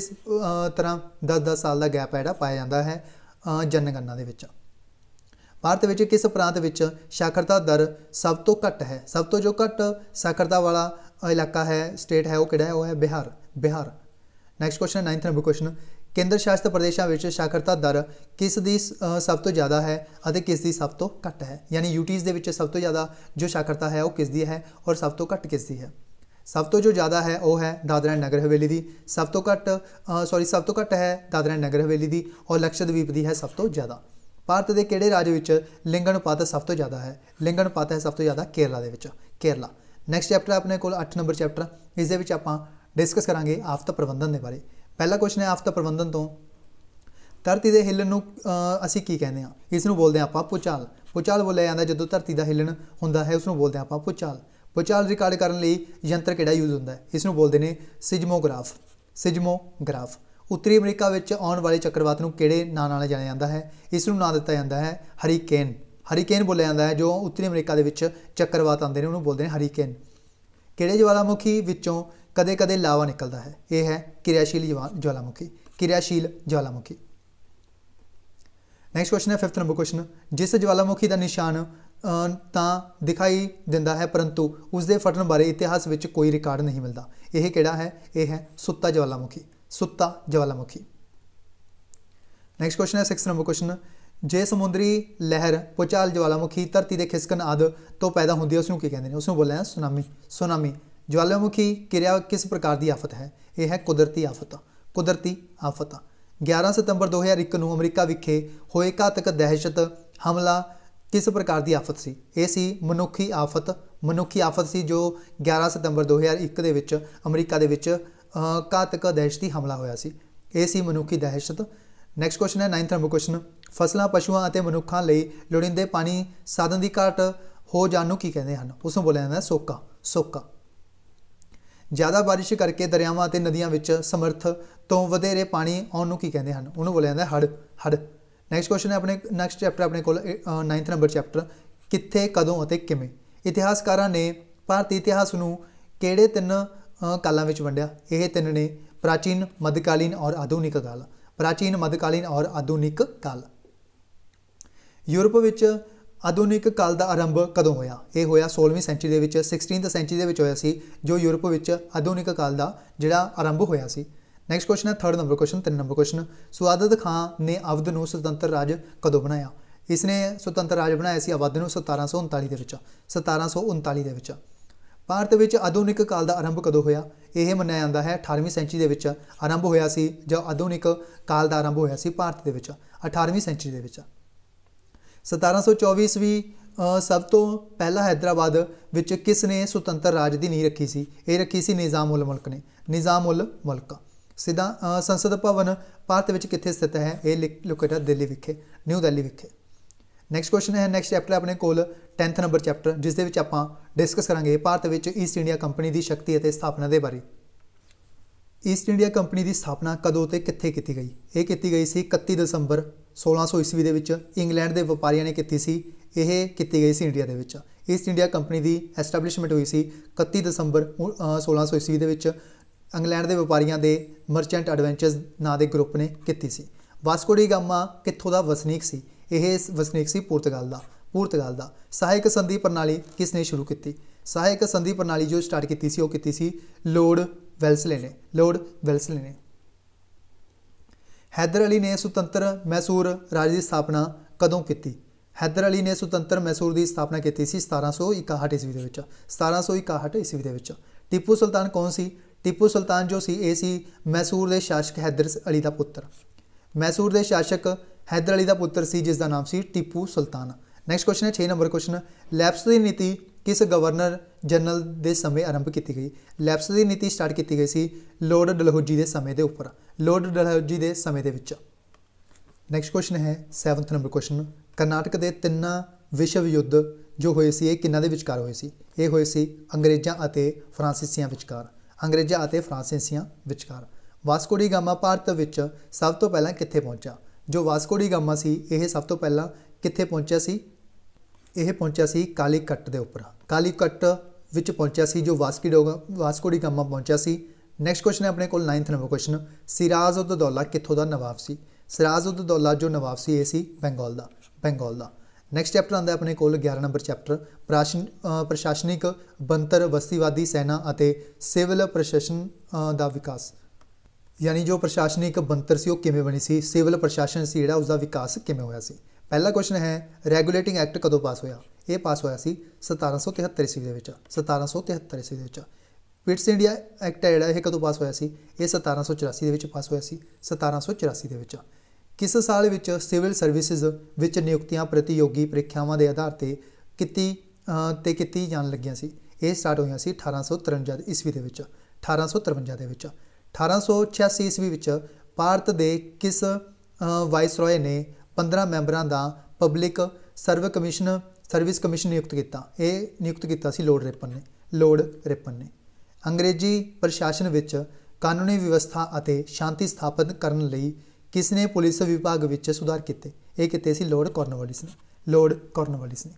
ਤਰ੍ਹਾਂ 10-10 ਸਾਲ ਦਾ ਗੈਪ ਜਿਹੜਾ ਪਾਇਆ ਜਾਂਦਾ ਹੈ ਜਨਗਣਨਾ ਦੇ ਵਿੱਚ ਭਾਰਤ ਵਿੱਚ ਕਿਸ ਪ੍ਰਾਂਤ ਵਿੱਚ ਸਾਖਰਤਾ ਦਰ ਸਭ ਤੋਂ ਘੱਟ ਹੈ ਸਭ ਤੋਂ ਜੋ ਘੱਟ ਸਾਖਰਤਾ ਵਾਲਾ ਇਲਾਕਾ ਹੈ ਸਟੇਟ ਹੈ ਉਹ ਕਿਹੜਾ ਹੈ ਉਹ ਹੈ Bihar Bihar next question 9th number question ਕੇਂਦਰ ਸ਼ਾਸਿਤ ਪ੍ਰਦੇਸ਼ਾਂ ਵਿੱਚ ਸਾਖਰਤਾ ਦਰ ਕਿਸ ਦੀ ਸਭ ਤੋਂ ਜ਼ਿਆਦਾ ਹੈ ਅਤੇ ਕਿਸ ਦੀ ਸਭ ਤੋਂ ਘੱਟ ਹੈ ਯਾਨੀ ਯੂਟੀਜ਼ ਦੇ ਵਿੱਚ ਸਭ ਤੋਂ ਜ਼ਿਆਦਾ ਜੋ ਸਾਖਰਤਾ ਹੈ ਉਹ ਕਿਸ ਦੀ ਹੈ ਔਰ ਸਭ ਤੋਂ ਘੱਟ ਕਿਸ ਦੀ ਹੈ ਸਭ ਤੋਂ ਜੋ ਜ਼ਿਆਦਾ ਹੈ ਉਹ ਹੈ ਦਾਦਰਾ ਨਗਰ ਹਵੇਲੀ ਦੀ ਸਭ ਤੋਂ ਘੱਟ ਸੌਰੀ ਸਭ ਤੋਂ ਘੱਟ ਹੈ ਦਾਦਰਾ ਨਗਰ ਹਵੇਲੀ ਦੀ ਔਰ ਲਕਸ਼ਦਵੀਪ ਦੀ ਹੈ ਸਭ ਤੋਂ ਜ਼ਿਆਦਾ ਭਾਰਤ ਦੇ ਕਿਹੜੇ ਰਾਜ ਵਿੱਚ ਲਿੰਗ ਅਨੁਪਾਤ ਸਭ ਤੋਂ ਜ਼ਿਆਦਾ ਹੈ ਲਿੰਗ ਅਨੁਪਾਤ ਹੈ ਸਭ ਤੋਂ ਜ਼ਿਆਦਾ ਕੇਰਲਾ ਦੇ ਵਿੱਚ ਕੇਰਲਾ ਨੈਕਸਟ ਚੈਪਟਰ ਆਪਣੇ ਕੋਲ 8 ਨੰਬਰ ਚੈਪਟਰ ਇਸ ਦੇ ਵਿੱਚ ਆਪਾਂ ਡਿਸਕਸ ਕਰਾਂਗੇ ਆਫਤ ਪ੍ਰਬੰਧਨ ਦੇ ਬਾਰੇ ਪਹਿਲਾ ਕੁਐਸਚਨ ਹੈ ਆਫਤਾ ਪ੍ਰਬੰਧਨ ਤੋਂ ਧਰਤੀ ਦੇ ਹਿੱਲਣ ਨੂੰ ਅਸੀਂ ਕੀ ਕਹਿੰਦੇ ਹਾਂ ਇਸ ਨੂੰ ਬੋਲਦੇ ਆਪਾਂ ਪੁਚਾਲ ਪੁਚਾਲ ਬੋਲਿਆ ਜਾਂਦਾ ਜਦੋਂ ਧਰਤੀ ਦਾ ਹਿੱਲਣ ਹੁੰਦਾ ਹੈ ਉਸ ਨੂੰ ਬੋਲਦੇ ਆਪਾਂ ਪੁਚਾਲ ਪੁਚਾਲ ਰਿਕਾਰਡ ਕਰਨ ਲਈ ਯੰਤਰ ਕਿਹੜਾ ਯੂਜ਼ ਹੁੰਦਾ ਹੈ ਇਸ ਨੂੰ ਬੋਲਦੇ ਨੇ ਸਿਜਮੋਗ੍ਰਾਫ ਸਿਜਮੋਗ੍ਰਾਫ ਉੱਤਰੀ ਅਮਰੀਕਾ ਵਿੱਚ ਆਉਣ ਵਾਲੇ ਚੱਕਰਵਾਤ ਨੂੰ ਕਿਹੜੇ ਨਾਂ ਨਾਲ ਜਾਣਿਆ ਜਾਂਦਾ ਹੈ ਇਸ ਨੂੰ ਨਾਂ ਦਿੱਤਾ ਜਾਂਦਾ ਹੈ ਹਰੀਕੇਨ ਹਰੀਕੇਨ ਬੋਲਿਆ ਜਾਂਦਾ ਹੈ ਜੋ ਉੱਤਰੀ ਅਮਰੀਕਾ ਦੇ ਵਿੱਚ ਚੱਕਰਵਾਤ ਆਉਂਦੇ ਨੇ ਉਹਨੂੰ ਬੋਲਦੇ ਨੇ ਹਰੀਕੇਨ ਕਿਹੜੇ ਜਵਾਲਾਮੁਖੀ ਵਿੱਚੋਂ ਕਦੇ-ਕਦੇ ਲਾਵਾ ਨਿਕਲਦਾ ਹੈ ਇਹ ਹੈ ਕਿਰਿਆਸ਼ੀਲ ਜਵਾਲਾਮੁਖੀ ਕਿਰਿਆਸ਼ੀਲ ਜਵਾਲਾਮੁਖੀ ਨੈਕਸਟ ਕੁਐਸਚਨ ਹੈ 5th ਨੰਬਰ ਕੁਐਸਚਨ ਜਿਸ ਜਵਾਲਾਮੁਖੀ ਦਾ ਨਿਸ਼ਾਨ ਤਾਂ ਦਿਖਾਈ ਦਿੰਦਾ ਹੈ ਪਰੰਤੂ ਉਸ ਦੇ ਫਟਣ ਬਾਰੇ ਇਤਿਹਾਸ ਵਿੱਚ ਕੋਈ ਰਿਕਾਰਡ ਨਹੀਂ ਮਿਲਦਾ ਇਹ ਕਿਹੜਾ ਹੈ ਇਹ ਹੈ ਸੁੱਤਾ ਜਵਾਲਾਮੁਖੀ ਸੁੱਤਾ ਜਵਾਲਾਮੁਖੀ ਨੈਕਸਟ ਕੁਐਸਚਨ ਹੈ 6 ਨੰਬਰ ਕੁਐਸਚਨ ਜੇ ਸਮੁੰਦਰੀ ਲਹਿਰ ਪੁਚਾਲ ਜਵਾਲਾਮੁਖੀ ਧਰਤੀ ਦੇ ਖਿਸਕਣ ਆਦ ਤੋਂ ਪੈਦਾ ਹੁੰਦੀ ਹੈ ਉਸ ਨੂੰ ਕੀ ਕਹਿੰਦੇ ਨੇ ਉਸ ਨੂੰ ਬੋਲਿਆ ਸੁਨਾਮੀ ਸੁਨਾਮੀ ਜਵਾਲਾਮੁਖੀ ਕਿਰਿਆ ਕਿਸ ਪ੍ਰਕਾਰ ਦੀ ਆਫਤ ਹੈ ਇਹ ਹੈ ਕੁਦਰਤੀ ਆਫਤ ਕੁਦਰਤੀ ਆਫਤ 11 ਸਤੰਬਰ 2001 ਨੂੰ ਅਮਰੀਕਾ ਵਿਖੇ ਹੋਏ ਘਾਤਕ ਦਹਿਸ਼ਤ ਹਮਲਾ ਕਿਸ ਪ੍ਰਕਾਰ ਦੀ ਆਫਤ ਸੀ ਇਹ ਸੀ ਮਨੁੱਖੀ ਆਫਤ ਮਨੁੱਖੀ ਆਫਤ ਸੀ ਜੋ 11 ਸਤੰਬਰ 2001 ਦੇ ਵਿੱਚ ਅਮਰੀਕਾ ਦੇ ਵਿੱਚ ਘਾਤਕ ਦਹਿਸ਼ਤੀ ਹਮਲਾ ਹੋਇਆ ਸੀ ਇਹ ਸੀ ਮਨੁੱਖੀ ਦਹਿਸ਼ਤ ਨੈਕਸਟ ਕੁਐਸਚਨ ਹੈ 9th ਨੰਬਰ ਕੁਐਸਚਨ ਫਸਲਾਂ ਪਸ਼ੂਆਂ ਅਤੇ ਮਨੁੱਖਾਂ ਲਈ ਲੋੜੀਂਦੇ ਪਾਣੀ ਸਾਧਨ ਦੀ ਘਾਟ ਹੋ ਜਾਣ ਨੂੰ ਕੀ ਕਹਿੰਦੇ ਹਨ ਉਸ ਨੂੰ ਬੋਲਿਆ ਜਾਂਦਾ ਹੈ ਸੋਕਾ ਸੋਕਾ ਜ਼ਿਆਦਾ ਬਾਰਿਸ਼ ਕਰਕੇ ਦਰਿਆਵਾਂ ਅਤੇ ਨਦੀਆਂ ਵਿੱਚ ਸਮਰਥ ਤੋਂ ਵਧੇਰੇ ਪਾਣੀ ਆਉਣ ਨੂੰ ਕੀ ਕਹਿੰਦੇ ਹਨ ਉਹਨੂੰ ਬੋਲਿਆ ਜਾਂਦਾ ਹੜ ਹੜ ਨੈਕਸਟ ਕੁਐਸਚਨ ਹੈ ਆਪਣੇ ਨੈਕਸਟ ਚੈਪਟਰ ਆਪਣੇ ਕੋਲ 9th ਨੰਬਰ ਚੈਪਟਰ ਕਿੱਥੇ ਕਦੋਂ ਅਤੇ ਕਿਵੇਂ ਇਤਿਹਾਸਕਾਰਾਂ ਨੇ ਭਾਰਤੀ ਇਤਿਹਾਸ ਨੂੰ ਕਿਹੜੇ ਤਿੰਨ ਕਾਲਾਂ ਵਿੱਚ ਵੰਡਿਆ ਇਹ ਤਿੰਨ ਨੇ ਪ੍ਰਾਚੀਨ ਮੱਧਕਾਲੀਨ ਔਰ ਆਧੁਨਿਕ ਕਾਲ ਪ੍ਰਾਚੀਨ ਮੱਧਕਾਲੀਨ ਔਰ ਆਧੁਨਿਕ ਕਾਲ ਯੂਰਪ ਵਿੱਚ ਆਧੁਨਿਕ ਕਾਲ ਦਾ ਆਰੰਭ ਕਦੋਂ ਹੋਇਆ ਇਹ ਹੋਇਆ 16ਵੀਂ ਸੈਂਚਰੀ ਦੇ ਵਿੱਚ 16th ਸੈਂਚਰੀ ਦੇ ਵਿੱਚ ਹੋਇਆ ਸੀ ਜੋ ਯੂਰਪ ਵਿੱਚ ਆਧੁਨਿਕ ਕਾਲ ਦਾ ਜਿਹੜਾ ਆਰੰਭ ਹੋਇਆ ਸੀ ਨੈਕਸਟ ਕੁਐਸਚਨ ਹੈ 3rd number question 3 number question Saadat Khan ਨੇ ਅਵਧ ਨੂੰ ਸੁਤੰਤਰ ਰਾਜ ਕਦੋਂ ਬਣਾਇਆ ਇਸ ਨੇ ਸੁਤੰਤਰ ਰਾਜ ਬਣਾਇਆ ਸੀ ਅਵਧ ਨੂੰ 1739 ਦੇ ਵਿੱਚ 1739 ਦੇ ਵਿੱਚ ਭਾਰਤ ਵਿੱਚ ਆਧੁਨਿਕ ਕਾਲ ਦਾ ਆਰੰਭ ਕਦੋਂ ਹੋਇਆ ਇਹ ਮੰਨਿਆ ਜਾਂਦਾ ਹੈ 18ਵੀਂ ਸੈਂਚਰੀ ਦੇ ਵਿੱਚ ਆਰੰਭ ਹੋਇਆ ਸੀ ਜਾਂ ਆਧੁਨਿਕ ਕਾਲ ਦਾ ਆਰੰਭ ਹੋਇਆ ਸੀ ਭਾਰਤ ਦੇ ਵਿੱਚ 18ਵੀਂ ਸੈਂਚਰੀ ਦੇ ਵਿੱਚ 1724 ਈਸਵੀ ਸਭ ਤੋਂ ਪਹਿਲਾ ਹైదరాబాద్ ਵਿੱਚ ਕਿਸ ਨੇ ਸੁਤੰਤਰ ਰਾਜ ਦੀ ਨੀਂਹ ਰੱਖੀ ਸੀ ਇਹ ਰੱਖੀ ਸੀ ਨਿਜ਼ਾਮੁਲ ਮੁਲਕ ਨੇ ਨਿਜ਼ਾਮੁਲ ਮੁਲਕ ਸਿੱਧਾ ਸੰਸਦ ਭਵਨ ਭਾਰਤ ਵਿੱਚ ਕਿੱਥੇ ਸਥਿਤ ਹੈ ਇਹ ਲੋਕੇਟਡ ਦਿੱਲੀ ਵਿਖੇ ਨਿਊ ਦਿੱਲੀ ਵਿਖੇ ਨੈਕਸਟ ਕੁਐਸਚਨ ਹੈ ਨੈਕਸਟ ਚੈਪਟਰ ਆਪਣੇ ਕੋਲ 10th ਨੰਬਰ ਚੈਪਟਰ ਜਿਸ ਦੇ ਵਿੱਚ ਆਪਾਂ ਡਿਸਕਸ ਕਰਾਂਗੇ ਭਾਰਤ ਵਿੱਚ ਈਸਟ ਇੰਡੀਆ ਕੰਪਨੀ ਦੀ ਸ਼ਕਤੀ ਅਤੇ ਸਥਾਪਨਾ ਦੇ ਬਾਰੇ ਈਸਟ ਇੰਡੀਆ ਕੰਪਨੀ ਦੀ ਸਥਾਪਨਾ ਕਦੋਂ ਤੇ ਕਿੱਥੇ ਕੀਤੀ ਗਈ ਇਹ ਕੀਤੀ ਗਈ ਸੀ 31 ਦਸੰਬਰ 1600 ਈਸਵੀ ਦੇ ਵਿੱਚ ਇੰਗਲੈਂਡ ਦੇ ਵਪਾਰੀਆਂ ਨੇ ਕੀਤੀ ਸੀ ਇਹ ਕੀਤੀ ਗਈ ਸੀ ਇੰਡੀਆ ਦੇ ਵਿੱਚ ਈਸਟ ਇੰਡੀਆ ਕੰਪਨੀ ਦੀ ਐਸਟੈਬਲਿਸ਼ਮੈਂਟ ਹੋਈ ਸੀ 31 ਦਸੰਬਰ 1600 ਈਸਵੀ ਦੇ ਵਿੱਚ ਇੰਗਲੈਂਡ ਦੇ ਵਪਾਰੀਆਂ ਦੇ ਮਰਚੈਂਟ ਐਡਵੈਂਚਰਸ ਨਾਂ ਦੇ ਗਰੁੱਪ ਨੇ ਕੀਤੀ ਸੀ ਵਾਸਕੋ ਡੀ ਗਾਮਾ ਕਿੱਥੋਂ ਦਾ ਵਸਨੀਕ ਸੀ ਇਹ ਵਸਨੀਕ ਸੀ ਪੁਰਤਗਾਲ ਦਾ ਪੁਰਤਗਾਲ ਦਾ ਸਹਾਇਕ ਸੰਧੀ ਪ੍ਰਣਾਲੀ ਕਿਸ ਨੇ ਸ਼ੁਰੂ ਕੀਤੀ ਸਹਾਇਕ ਸੰਧੀ ਪ੍ਰਣਾਲੀ ਜੋ ਸਟਾਰਟ ਕੀਤੀ ਸੀ ਉਹ ਕੀਤੀ ਸੀ ਲੋਰਡ वेल्सले ने लॉर्ड वेल्सले ने ਹੈਦਰ ਅਲੀ ਨੇ ਸੁਤੰਤਰ ਮੈਸੂਰ ਰਾਜ ਦੀ ਸਥਾਪਨਾ ਕਦੋਂ ਕੀਤੀ ਹੈਦਰ ਅਲੀ ਨੇ ਸੁਤੰਤਰ ਮੈਸੂਰ ਦੀ ਸਥਾਪਨਾ ਕੀਤੀ ਸੀ 1761 ਈਸਵੀ ਦੇ ਵਿੱਚ 1761 ਈਸਵੀ ਦੇ ਵਿੱਚ ਟੀਪੂ ਸੁਲਤਾਨ ਕੌਣ ਸੀ ਟੀਪੂ ਸੁਲਤਾਨ ਜੋ ਸੀ ਇਹ ਸੀ ਮੈਸੂਰ ਦੇ ਸ਼ਾਸਕ ਹੈਦਰ ਅਲੀ ਦਾ ਪੁੱਤਰ ਮੈਸੂਰ ਦੇ ਸ਼ਾਸਕ ਹੈਦਰ ਅਲੀ ਦਾ ਪੁੱਤਰ ਸੀ ਜਿਸ ਦਾ ਨਾਮ ਸੀ ਟੀਪੂ ਸੁਲਤਾਨ ਨੈਕਸਟ ਕੁਐਸਚਨ ਹੈ 6 ਨੰਬਰ ਕੁਐਸਚਨ ਲੈਪਸ ਦੀ ਨੀਤੀ ਕਿਸ ਗਵਰਨਰ ਜਨਰਲ ਦੇ ਸਮੇਂ ਆਰੰਭ ਕੀਤੀ ਗਈ ਲੈਪਸ ਦੀ ਨੀਤੀ ਸਟਾਰਟ ਕੀਤੀ ਗਈ ਸੀ ਲੋਰਡ ਡਲਹੌਜੀ ਦੇ ਸਮੇਂ ਦੇ ਉੱਪਰ ਲੋਰਡ ਡਲਹੌਜੀ ਦੇ ਸਮੇਂ ਦੇ ਵਿੱਚ ਨੈਕਸਟ ਕੁਐਸਚਨ ਹੈ 7th ਨੰਬਰ ਕੁਐਸਚਨ ਕਰਨਾਟਕ ਦੇ ਤਿੰਨਾਂ ਵਿਸ਼ਵ ਯੁੱਧ ਜੋ ਹੋਏ ਸੀ ਇਹ ਕਿੰਨਾਂ ਦੇ ਵਿਚਕਾਰ ਹੋਏ ਸੀ ਇਹ ਹੋਏ ਸੀ ਅੰਗਰੇਜ਼ਾਂ ਅਤੇ ਫਰਾਂਸੀਸੀਆਂ ਵਿਚਕਾਰ ਅੰਗਰੇਜ਼ਾਂ ਅਤੇ ਫਰਾਂਸੀਸੀਆਂ ਵਿਚਕਾਰ ਵਾਸਕੋ ਡੀ ਗਾਮਾ ਭਾਰਤ ਵਿੱਚ ਸਭ ਤੋਂ ਪਹਿਲਾਂ ਕਿੱਥੇ ਪਹੁੰਚਾ ਜੋ ਵਾਸਕੋ ਡੀ ਗਾਮਾ ਸੀ ਇਹ ਸਭ ਤੋਂ ਪਹਿਲਾਂ ਕਿੱਥੇ ਪਹੁੰਚਿਆ ਸੀ ਇਹ ਪਹੁੰਚਿਆ ਸੀ ਕਾਲੀਕਟ ਦੇ ਉੱਪਰ ਕਾਲੀਕਟ ਵਿੱਚ ਪਹੁੰਚਿਆ ਸੀ ਜੋ ਵਾਸਕੀ ਡੋਗਾ ਵਾਸਕੋ ਡੀ ਗਾਮਾ ਪਹੁੰਚਿਆ ਸੀ ਨੈਕਸਟ ਕੁਐਸਚਨ ਹੈ ਆਪਣੇ ਕੋਲ 9th number question Siraj ud Daula ਕਿੱਥੋਂ ਦਾ ਨਵਾਬ ਸੀ ਸਿਰਾਜ ਉਦ ਦੌਲਾ ਜੋ ਨਵਾਬ ਸੀ ਇਹ ਸੀ ਬੰਗਾਲ ਦਾ ਬੰਗਾਲ ਦਾ ਨੈਕਸਟ ਚੈਪਟਰ ਆਉਂਦਾ ਆਪਣੇ ਕੋਲ 11 ਨੰਬਰ ਚੈਪਟਰ ਪ੍ਰਸ਼ਾਸਨਿਕ ਬੰਤਰ ਵਸਤੀਵਾਦੀ ਸੈਨਾ ਅਤੇ ਸਿਵਲ ਪ੍ਰਸ਼ਾਸਨ ਦਾ ਵਿਕਾਸ ਯਾਨੀ ਜੋ ਪ੍ਰਸ਼ਾਸਨਿਕ ਬੰਤਰ ਸੀ ਉਹ ਕਿਵੇਂ ਬਣੀ ਸੀ ਸਿਵਲ ਪ੍ਰਸ਼ਾਸਨ ਸੀ ਜਿਹੜਾ ਉਸ ਦਾ ਵਿਕਾਸ ਕਿਵੇਂ ਹੋਇਆ ਸੀ ਪਹਿਲਾ ਕੁਐਸਚਨ ਹੈ ਰੈਗੂਲੇਟਿੰਗ ਐਕਟ ਕਦੋਂ ਪਾਸ ਹੋਇਆ ਇਹ ਪਾਸ ਹੋਇਆ ਸੀ 1773 ਈਸਵੀ ਦੇ ਵਿੱਚ 1773 ਈਸਵੀ ਦੇ ਵਿੱਚ ਪਿਟਸ ਇੰਡੀਆ ਐਕਟ ਹੈ ਜਿਹੜਾ ਇਹ ਕਦੋਂ ਪਾਸ ਹੋਇਆ ਸੀ ਇਹ 1784 ਦੇ ਵਿੱਚ ਪਾਸ ਹੋਇਆ ਸੀ 1784 ਦੇ ਵਿੱਚ ਕਿਸ ਸਾਲ ਵਿੱਚ ਸਿਵਲ ਸਰਵਿਸਿਜ਼ ਵਿੱਚ ਨਿਯੁਕਤੀਆਂ ਪ੍ਰਤੀਯੋਗੀ ਪ੍ਰੀਖਿਆਵਾਂ ਦੇ ਆਧਾਰ ਤੇ ਕੀਤੀ ਤੇ ਕੀਤੀ ਜਾਣ ਲੱਗੀਆਂ ਸੀ ਇਹ ਸਟਾਰਟ ਹੋਈਆਂ ਸੀ 1853 ਈਸਵੀ ਦੇ ਵਿੱਚ 1853 ਦੇ ਵਿੱਚ 1886 ਈਸਵੀ ਵਿੱਚ ਭਾਰਤ ਦੇ ਕਿਸ ਵਾਇਸਰਾਏ ਨੇ 15 ਮੈਂਬਰਾਂ ਦਾ public serve commission service commission ਨਿਯੁਕਤ ਕੀਤਾ ਇਹ ਨਿਯੁਕਤ ਕੀਤਾ ਸੀ ਲੋਰਡ ਰਿਪਨ ਨੇ ਲੋਰਡ ਰਿਪਨ ਨੇ ਅੰਗਰੇਜ਼ੀ ਪ੍ਰਸ਼ਾਸਨ ਵਿੱਚ ਕਾਨੂੰਨੀ ਵਿਵਸਥਾ ਅਤੇ ਸ਼ਾਂਤੀ ਸਥਾਪਿਤ ਕਰਨ ਲਈ ਕਿਸ ਨੇ ਪੁਲਿਸ ਵਿਭਾਗ ਵਿੱਚ ਸੁਧਾਰ ਕੀਤੇ ਇਹ ਕਿਤੇ ਸੀ ਲੋਰਡ ਕਾਰਨਵਾਲਿਸ ਨੇ ਲੋਰਡ ਕਾਰਨਵਾਲਿਸ ਨੇ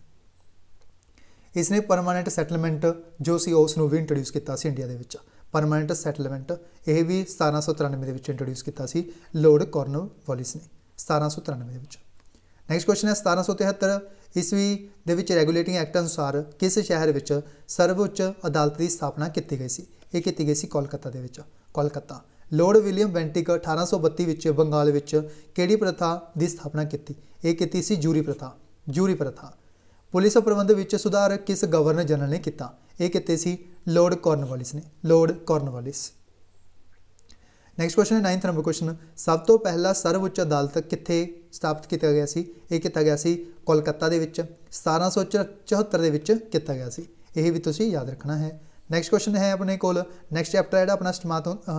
ਇਸ ਨੇ ਪਰਮਾਨੈਂਟ ਸੈਟਲਮੈਂਟ ਜੋ ਸੀ ਉਸ ਨੂੰ ਵੀ ਇੰਟਰੋਡਿਊਸ ਕੀਤਾ ਸੀ ਇੰਡੀਆ ਦੇ ਵਿੱਚ ਪਰਮਾਨੈਂਟ ਸੈਟਲਮੈਂਟ ਇਹ ਵੀ 1793 ਦੇ ਵਿੱਚ ਇੰਟਰੋਡਿਊਸ ਕੀਤਾ ਸੀ ਲੋਰਡ ਕਾਰਨਵਾਲਿਸ ਨੇ 1793 ਦੇ ਵਿੱਚ ਨੈਕਸਟ ਕੁਐਸਚਨ ਹੈ 1773 ਈਸਵੀ ਦੇ ਵਿੱਚ ਰੈਗੂਲੇਟਿੰਗ ਐਕਟ ਅਨੁਸਾਰ ਕਿਸ ਸ਼ਹਿਰ ਵਿੱਚ ਸਰਵਉੱਚ ਅਦਾਲਤ ਦੀ ਸਥਾਪਨਾ ਕੀਤੀ ਗਈ ਸੀ ਇਹ ਕੀਤੀ ਗਈ ਸੀ ਕੋਲਕਾਤਾ ਦੇ ਵਿੱਚ ਕੋਲਕਾਤਾ ਲਾਰਡ ਵਿਲੀਅਮ ਬੈਂਟਿਕ 1832 ਵਿੱਚ ਬੰਗਾਲ ਵਿੱਚ ਕਿਹੜੀ ਪ੍ਰਥਾ ਦੀ ਸਥਾਪਨਾ ਕੀਤੀ ਇਹ ਕੀਤੀ ਸੀ ਜੂਰੀ ਪ੍ਰਥਾ ਜੂਰੀ ਪ੍ਰਥਾ ਪੁਲਿਸ ਪ੍ਰਬੰਧ ਵਿੱਚ ਸੁਧਾਰ ਕਿਸ ਗਵਰਨਰ ਜਨਰਲ ਨੇ ਕੀਤਾ ਇਹ ਕੀਤੇ ਸੀ ਲਾਰਡ ਕਾਰਨਵਾਲਿਸ ਨੇ ਲਾਰਡ ਕਾਰਨਵਾਲਿਸ ਨੈਕਸਟ ਕੁਐਸਚਨ ਹੈ 9th ਨੰਬਰ ਕੁਐਸਚਨ ਸਭ ਤੋਂ ਪਹਿਲਾ ਸਰਵਉੱਚ ਅਦਾਲਤ ਕਿੱਥੇ ਸਥਾਪਿਤ ਕੀਤਾ ਗਿਆ ਸੀ ਇਹ ਕੀਤਾ ਗਿਆ ਸੀ ਕੋਲਕਾਤਾ ਦੇ ਵਿੱਚ 1774 ਦੇ ਵਿੱਚ ਕੀਤਾ ਗਿਆ ਸੀ ਇਹ ਵੀ ਤੁਸੀਂ ਯਾਦ ਰੱਖਣਾ ਹੈ ਨੈਕਸਟ ਕੁਐਸਚਨ ਹੈ ਆਪਣੇ ਕੋਲ ਨੈਕਸਟ ਚੈਪਟਰ ਜਿਹੜਾ ਆਪਣਾ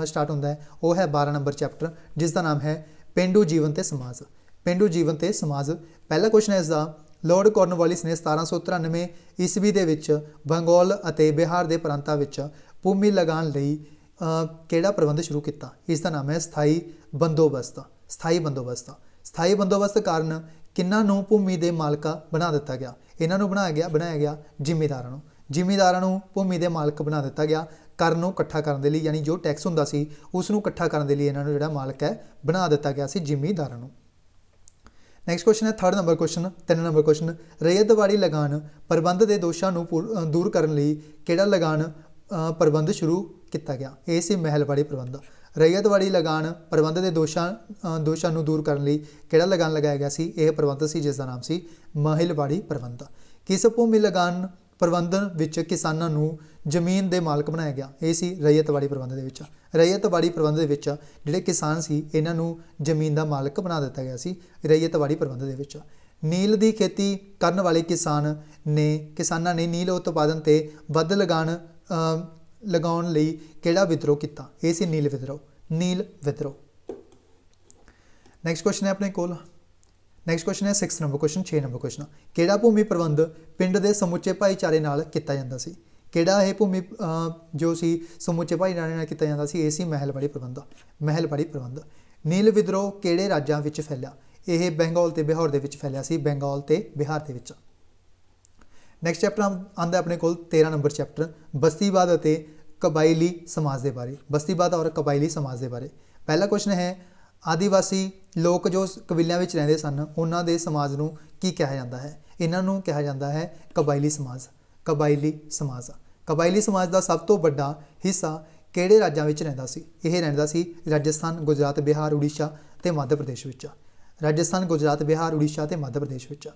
ਸਟਾਰਟ ਹੁੰਦਾ ਹੈ ਉਹ ਹੈ 12 ਨੰਬਰ ਚੈਪਟਰ ਜਿਸ ਦਾ ਨਾਮ ਹੈ ਪਿੰਡੂ ਜੀਵਨ ਤੇ ਸਮਾਜ ਪਿੰਡੂ ਜੀਵਨ ਤੇ ਸਮਾਜ ਪਹਿਲਾ ਕੁਐਸਚਨ ਹੈ ਇਸ ਦਾ ਲਾਰਡ ਕਾਰਨਵਾਲਿਸ ਨੇ 1793 ਈਸਵੀ ਦੇ ਵਿੱਚ ਬੰਗਾਲ ਅਤੇ ਬਿਹਾਰ ਦੇ ਪ੍ਰਾਂਤਾਂ ਵਿੱਚ ਭੂਮੀ ਲਗਾਉਣ ਲਈ ਕਿਹੜਾ ਪ੍ਰਬੰਧ ਸ਼ੁਰੂ ਕੀਤਾ ਇਸ ਦਾ ਨਾਮ ਹੈ ਸਥਾਈ ਬੰਦੋਬਸਤ ਸਥਾਈ ਬੰਦੋਬਸਤ ਸਥਾਈ ਬੰਦੋਬਸਤ ਕਾਰਨ ਕਿੰਨਾਂ ਨੂੰ ਭੂਮੀ ਦੇ ਮਾਲਕਾ ਬਣਾ ਦਿੱਤਾ ਗਿਆ ਇਹਨਾਂ ਨੂੰ ਬਣਾਇਆ ਗਿਆ ਬਣਾਇਆ ਗਿਆ ਜ਼ਿੰਮੇਦਾਰਾਂ ਨੂੰ ਜ਼ਿੰਮੇਦਾਰਾਂ ਨੂੰ ਭੂਮੀ ਦੇ ਮਾਲਕ ਬਣਾ ਦਿੱਤਾ ਗਿਆ ਕਰ ਨੂੰ ਇਕੱਠਾ ਕਰਨ ਦੇ ਲਈ ਯਾਨੀ ਜੋ ਟੈਕਸ ਹੁੰਦਾ ਸੀ ਉਸ ਨੂੰ ਇਕੱਠਾ ਕਰਨ ਦੇ ਲਈ ਇਹਨਾਂ ਨੂੰ ਜਿਹੜਾ ਮਾਲਕ ਹੈ ਬਣਾ ਦਿੱਤਾ ਗਿਆ ਸੀ ਜ਼ਿੰਮੇਦਾਰਾਂ ਨੂੰ ਨੈਕਸਟ ਕੁਐਸਚਨ ਹੈ 3rd number question 3 number question ryotwari ਲਗਾਨ ਪ੍ਰਬੰਧ ਦੇ ਦੋਸ਼ਾਂ ਨੂੰ ਦੂਰ ਕਰਨ ਲਈ ਕਿਹੜਾ ਲਗਾਨ ਪ੍ਰਬੰਧ ਸ਼ੁਰੂ ਕੀਤਾ ਗਿਆ ਇਹ ਸੀ ਮਹਿਲਵਾੜੀ ਪ੍ਰਬੰਧ ਰਈਅਤਵਾੜੀ ਲਗਾਨ ਪ੍ਰਬੰਧ ਦੇ ਦੋਸ਼ਾਂ ਦੋਸ਼ਾਂ ਨੂੰ ਦੂਰ ਕਰਨ ਲਈ ਕਿਹੜਾ ਲਗਾਨ ਲਗਾਇਆ ਗਿਆ ਸੀ ਇਹ ਪ੍ਰਬੰਧ ਸੀ ਜਿਸ ਦਾ ਨਾਮ ਸੀ ਮਹਿਲਵਾੜੀ ਪ੍ਰਬੰਧ ਕਿਸ ਭੂਮੀ ਲਗਾਨ ਪ੍ਰਬੰਧਨ ਵਿੱਚ ਕਿਸਾਨਾਂ ਨੂੰ ਜ਼ਮੀਨ ਦੇ ਮਾਲਕ ਬਣਾਇਆ ਗਿਆ ਇਹ ਸੀ ਰਈਅਤਵਾੜੀ ਪ੍ਰਬੰਧ ਦੇ ਵਿੱਚ ਰਈਅਤਵਾੜੀ ਪ੍ਰਬੰਧ ਦੇ ਵਿੱਚ ਜਿਹੜੇ ਕਿਸਾਨ ਸੀ ਇਹਨਾਂ ਨੂੰ ਜ਼ਮੀਨ ਦਾ ਮਾਲਕ ਬਣਾ ਦਿੱਤਾ ਗਿਆ ਸੀ ਰਈਅਤਵਾੜੀ ਪ੍ਰਬੰਧ ਦੇ ਵਿੱਚ ਨੀਲ ਦੀ ਖੇਤੀ ਕਰਨ ਵਾਲੇ ਕਿਸਾਨ ਨੇ ਕਿਸਾਨਾਂ ਨੇ ਨੀਲ ਉਤਪਾਦਨ ਤੇ ਵੱਧ ਲਗਾਨ ਲਗਾਉਣ ਲਈ ਕਿਹੜਾ ਵਿਦਰੋਹ ਕੀਤਾ ਇਹ ਸੀ ਨੀਲ ਵਿਦਰੋਹ ਨੀਲ ਵਿਦਰੋਹ ਨੈਕਸਟ ਕੁਐਸਚਨ ਹੈ ਆਪਣੇ ਕੋਲ ਨੈਕਸਟ ਕੁਐਸਚਨ ਹੈ 6 ਨੰਬਰ ਕੁਐਸਚਨ 6 ਨੰਬਰ ਕੁਐਸਚਨ ਕਿਹੜਾ ਭੂਮੀ ਪ੍ਰਬੰਧ ਪਿੰਡ ਦੇ ਸਮੁੱਚੇ ਭਾਈਚਾਰੇ ਨਾਲ ਕੀਤਾ ਜਾਂਦਾ ਸੀ ਕਿਹੜਾ ਇਹ ਭੂਮੀ ਜੋ ਸੀ ਸਮੁੱਚੇ ਭਾਈਚਾਰੇ ਨਾਲ ਕੀਤਾ ਜਾਂਦਾ ਸੀ ਇਹ ਸੀ ਮਹਿਲਵਾੜੀ ਪ੍ਰਬੰਧ ਮਹਿਲਵਾੜੀ ਪ੍ਰਬੰਧ ਨੀਲ ਵਿਦਰੋਹ ਕਿਹੜੇ ਰਾਜਾਂ ਵਿੱਚ ਫੈਲਿਆ ਇਹ ਬੰਗਾਲ ਤੇ ਬਿਹਾਰ ਦੇ ਵਿੱਚ ਫੈਲਿਆ ਸੀ ਬੰਗਾਲ ਤੇ ਬਿਹਾਰ ਦੇ ਵਿੱਚ ਨੈਕਸਟ ਚੈਪਟਰ ਆਂਦਾ ਆਪਣੇ ਕੋਲ 13 ਨੰਬਰ ਚੈਪਟਰ ਬਸਤੀਵਾਦ ਅਤੇ ਕਬਾਇਲੀ ਸਮਾਜ ਦੇ ਬਾਰੇ ਬਸਤੀਵਾਦ ਔਰ ਕਬਾਇਲੀ ਸਮਾਜ ਦੇ ਬਾਰੇ ਪਹਿਲਾ ਕੁਐਸਚਨ ਹੈ ਆਦੀਵਾਸੀ ਲੋਕ ਜੋ ਕਬੀਲਿਆਂ ਵਿੱਚ ਰਹਿੰਦੇ ਸਨ ਉਹਨਾਂ ਦੇ ਸਮਾਜ ਨੂੰ ਕੀ ਕਿਹਾ ਜਾਂਦਾ ਹੈ ਇਹਨਾਂ ਨੂੰ ਕਿਹਾ ਜਾਂਦਾ ਹੈ ਕਬਾਇਲੀ ਸਮਾਜ ਕਬਾਇਲੀ ਸਮਾਜ ਕਬਾਇਲੀ ਸਮਾਜ ਦਾ ਸਭ ਤੋਂ ਵੱਡਾ ਹਿੱਸਾ ਕਿਹੜੇ ਰਾਜਾਂ ਵਿੱਚ ਰਹਿੰਦਾ ਸੀ ਇਹ ਰਹਿੰਦਾ ਸੀ ਰਾਜਸਥਾਨ ਗੁਜਰਾਤ ਬਿਹਾਰ ਉੜੀਸਾ ਤੇ ਮੱਧ ਪ੍ਰਦੇਸ਼ ਵਿੱਚ ਰਾਜਸਥਾਨ ਗੁਜਰਾਤ ਬਿਹਾਰ ਉੜੀਸਾ ਤੇ ਮੱਧ ਪ੍ਰਦੇਸ਼ ਵਿੱਚ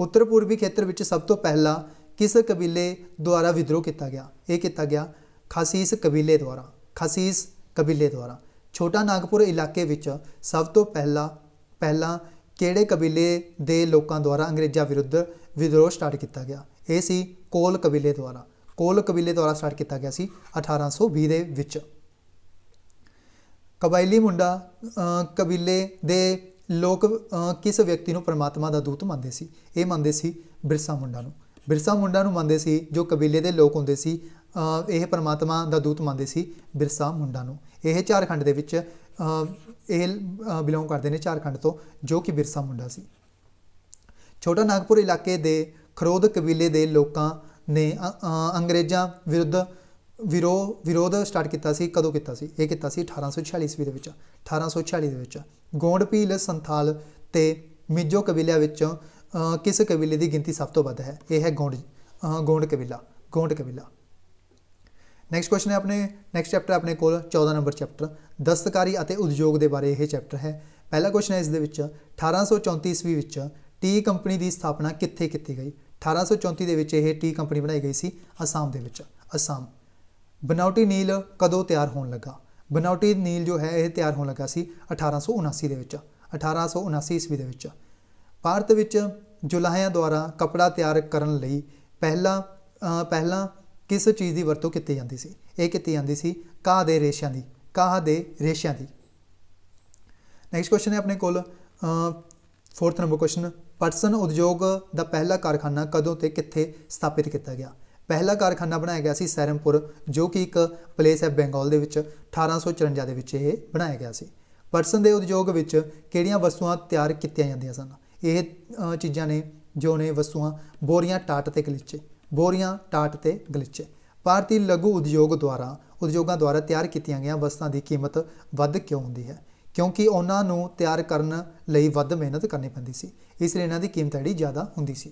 ਉੱਤਰ ਪੂਰਬੀ ਖੇਤਰ ਵਿੱਚ ਸਭ ਤੋਂ ਪਹਿਲਾਂ ਕਿਸ ਕਬੀਲੇ ਦੁਆਰਾ ਵਿਦਰੋਹ ਕੀਤਾ ਗਿਆ ਇਹ ਕੀਤਾ ਗਿਆ ਖਾਸੀਸ ਕਬੀਲੇ ਦੁਆਰਾ ਖਾਸੀਸ ਕਬੀਲੇ ਦੁਆਰਾ ਛੋਟਾ ਨਾਗਪੁਰ ਇਲਾਕੇ ਵਿੱਚ ਸਭ ਤੋਂ ਪਹਿਲਾਂ ਪਹਿਲਾਂ ਕਿਹੜੇ ਕਬੀਲੇ ਦੇ ਲੋਕਾਂ ਦੁਆਰਾ ਅੰਗਰੇਜ਼ਾਂ ਵਿਰੁੱਧ ਵਿਦਰੋਹ ਸਟਾਰਟ ਕੀਤਾ ਗਿਆ ਇਹ ਸੀ ਕੋਲ ਕਬੀਲੇ ਦੁਆਰਾ ਕੋਲ ਕਬੀਲੇ ਦੁਆਰਾ ਸਟਾਰਟ ਕੀਤਾ ਗਿਆ ਸੀ 1820 ਦੇ ਵਿੱਚ ਕਬਾਇਲੀ ਮੁੰਡਾ ਕਬੀਲੇ ਦੇ ਲੋਕ ਕਿਸ ਵਿਅਕਤੀ ਨੂੰ ਪਰਮਾਤਮਾ ਦਾ ਦੂਤ ਮੰਨਦੇ ਸੀ ਇਹ ਮੰਨਦੇ ਸੀ ਬਿਰਸਾ ਮੁੰਡਾ ਨੂੰ ਬਿਰਸਾ ਮੁੰਡਾ ਨੂੰ ਮੰਨਦੇ ਸੀ ਜੋ ਕਬੀਲੇ ਦੇ ਲੋਕ ਹੁੰਦੇ ਸੀ ਇਹ ਪਰਮਾਤਮਾ ਦਾ ਦੂਤ ਮੰਨਦੇ ਸੀ ਬਿਰਸਾ ਮੁੰਡਾ ਨੂੰ ਇਹ ਝਾਰਖੰਡ ਦੇ ਵਿੱਚ ਇਹ ਬਿਲੋਂਗ ਕਰਦੇ ਨੇ ਝਾਰਖੰਡ ਤੋਂ ਜੋ ਕਿ ਬਿਰਸਾ ਮੁੰਡਾ ਸੀ ਛੋਟਾ ਨਾਗਪੁਰ ਇਲਾਕੇ ਦੇ ਖਰੋਦ ਕਬੀਲੇ ਦੇ ਲੋਕਾਂ ਨੇ ਅੰਗਰੇਜ਼ਾਂ ਵਿਰੁੱਧ ਵਿਰੋਧ ਸਟਾਰਟ ਕੀਤਾ ਸੀ ਕਦੋਂ ਕੀਤਾ ਸੀ ਇਹ ਕੀਤਾ ਸੀ 1846 ਈਸਵੀ ਦੇ ਵਿੱਚ 1846 ਦੇ ਵਿੱਚ ਗੋਂਡਪੀਲ ਸੰਥਾਲ ਤੇ ਮਿਜੋ ਕਬੀਲਿਆਂ ਵਿੱਚੋਂ ਕਿਸ ਕਬੀਲੇ ਦੀ ਗਿਣਤੀ ਸਭ ਤੋਂ ਵੱਧ ਹੈ ਇਹ ਹੈ ਗੋਂਡ ਗੋਂਡ ਕਬੀਲਾ ਗੋਂਡ ਕਬੀਲਾ ਨੈਕਸਟ ਕੁਐਸਚਨ ਹੈ ਆਪਣੇ ਨੈਕਸਟ ਚੈਪਟਰ ਆਪਣੇ ਕੋਲ 14 ਨੰਬਰ ਚੈਪਟਰ ਦਸਤਕਾਰੀ ਅਤੇ ਉਦਯੋਗ ਦੇ ਬਾਰੇ ਇਹ ਚੈਪਟਰ ਹੈ ਪਹਿਲਾ ਕੁਐਸਚਨ ਹੈ ਇਸ ਦੇ ਵਿੱਚ 1834 ਈਸਵੀ ਵਿੱਚ ਟੀ ਕੰਪਨੀ ਦੀ ਸਥਾਪਨਾ ਕਿੱਥੇ ਕੀਤੀ ਗਈ 1834 ਦੇ ਵਿੱਚ ਇਹ ਟੀ ਕੰਪਨੀ ਬਣਾਈ ਗਈ ਸੀ ਅਸਾਮ ਦੇ ਵਿੱਚ ਅਸਾਮ ਬਨਾਉਟੀ ਨੀਲ ਕਦੋਂ ਤਿਆਰ ਹੋਣ ਲੱਗਾ ਬਨਾਉਟੀ ਨੀਲ ਜੋ ਹੈ ਇਹ ਤਿਆਰ ਹੋਣ ਲੱਗਾ ਸੀ 1879 ਦੇ ਵਿੱਚ 1879 ਈਸਵੀ ਦੇ ਵਿੱਚ ਭਾਰਤ ਵਿੱਚ ਜੁਲਾਹਿਆਂ ਦੁਆਰਾ ਕਪੜਾ ਤਿਆਰ ਕਰਨ ਲਈ ਪਹਿਲਾਂ ਪਹਿਲਾਂ ਕਿਸ ਚੀਜ਼ ਦੀ ਵਰਤੋਂ ਕੀਤੀ ਜਾਂਦੀ ਸੀ ਇਹ ਕੀਤੀ ਜਾਂਦੀ ਸੀ ਕਾਹ ਦੇ ਰੇਸ਼ਿਆਂ ਦੀ ਕਾਹ ਦੇ ਰੇਸ਼ਿਆਂ ਦੀ ਨੈਕਸਟ ਕੁਐਸਚਨ ਹੈ ਆਪਣੇ ਕੋਲ ਫੋਰਥ ਨੰਬਰ ਕੁਐਸਚਨ ਪਟਸਨ ਉਦਯੋਗ ਦਾ ਪਹਿਲਾ ਕਾਰਖਾਨਾ ਕਦੋਂ ਤੇ ਕਿੱਥੇ ਸਥਾਪਿਤ ਕੀਤਾ ਗਿਆ ਪਹਿਲਾ ਕਾਰਖਾਨਾ ਬਣਾਇਆ ਗਿਆ ਸੀ ਸੈਰਮਪੁਰ ਜੋ ਕਿ ਇੱਕ ਪਲੇਸ ਹੈ ਬੰਗਾਲ ਦੇ ਵਿੱਚ 1854 ਦੇ ਵਿੱਚ ਇਹ ਬਣਾਇਆ ਗਿਆ ਸੀ ਪਰਸਨ ਦੇ ਉਦਯੋਗ ਵਿੱਚ ਕਿਹੜੀਆਂ ਵਸਤੂਆਂ ਤਿਆਰ ਕੀਤੀਆਂ ਜਾਂਦੀਆਂ ਸਨ ਇਹ ਚੀਜ਼ਾਂ ਨੇ ਜੋ ਨੇ ਵਸਤੂਆਂ ਬੋਰੀਆਂ ਟਾਟ ਤੇ ਗਲਿਚੇ ਬੋਰੀਆਂ ਟਾਟ ਤੇ ਗਲਿਚੇ ਭਾਰਤੀ ਲਘੂ ਉਦਯੋਗ ਦੁਆਰਾ ਉਦਯੋਗਾਂ ਦੁਆਰਾ ਤਿਆਰ ਕੀਤੀਆਂ ਗਈਆਂ ਵਸਤਾਂ ਦੀ ਕੀਮਤ ਵੱਧ ਕਿਉਂ ਹੁੰਦੀ ਹੈ ਕਿਉਂਕਿ ਉਹਨਾਂ ਨੂੰ ਤਿਆਰ ਕਰਨ ਲਈ ਵੱਧ ਮਿਹਨਤ ਕਰਨੀ ਪੈਂਦੀ ਸੀ ਇਸ ਲਈ ਇਹਨਾਂ ਦੀ ਕੀਮਤ ਜਿਹੜੀ ਜ਼ਿਆਦਾ ਹੁੰਦੀ ਸੀ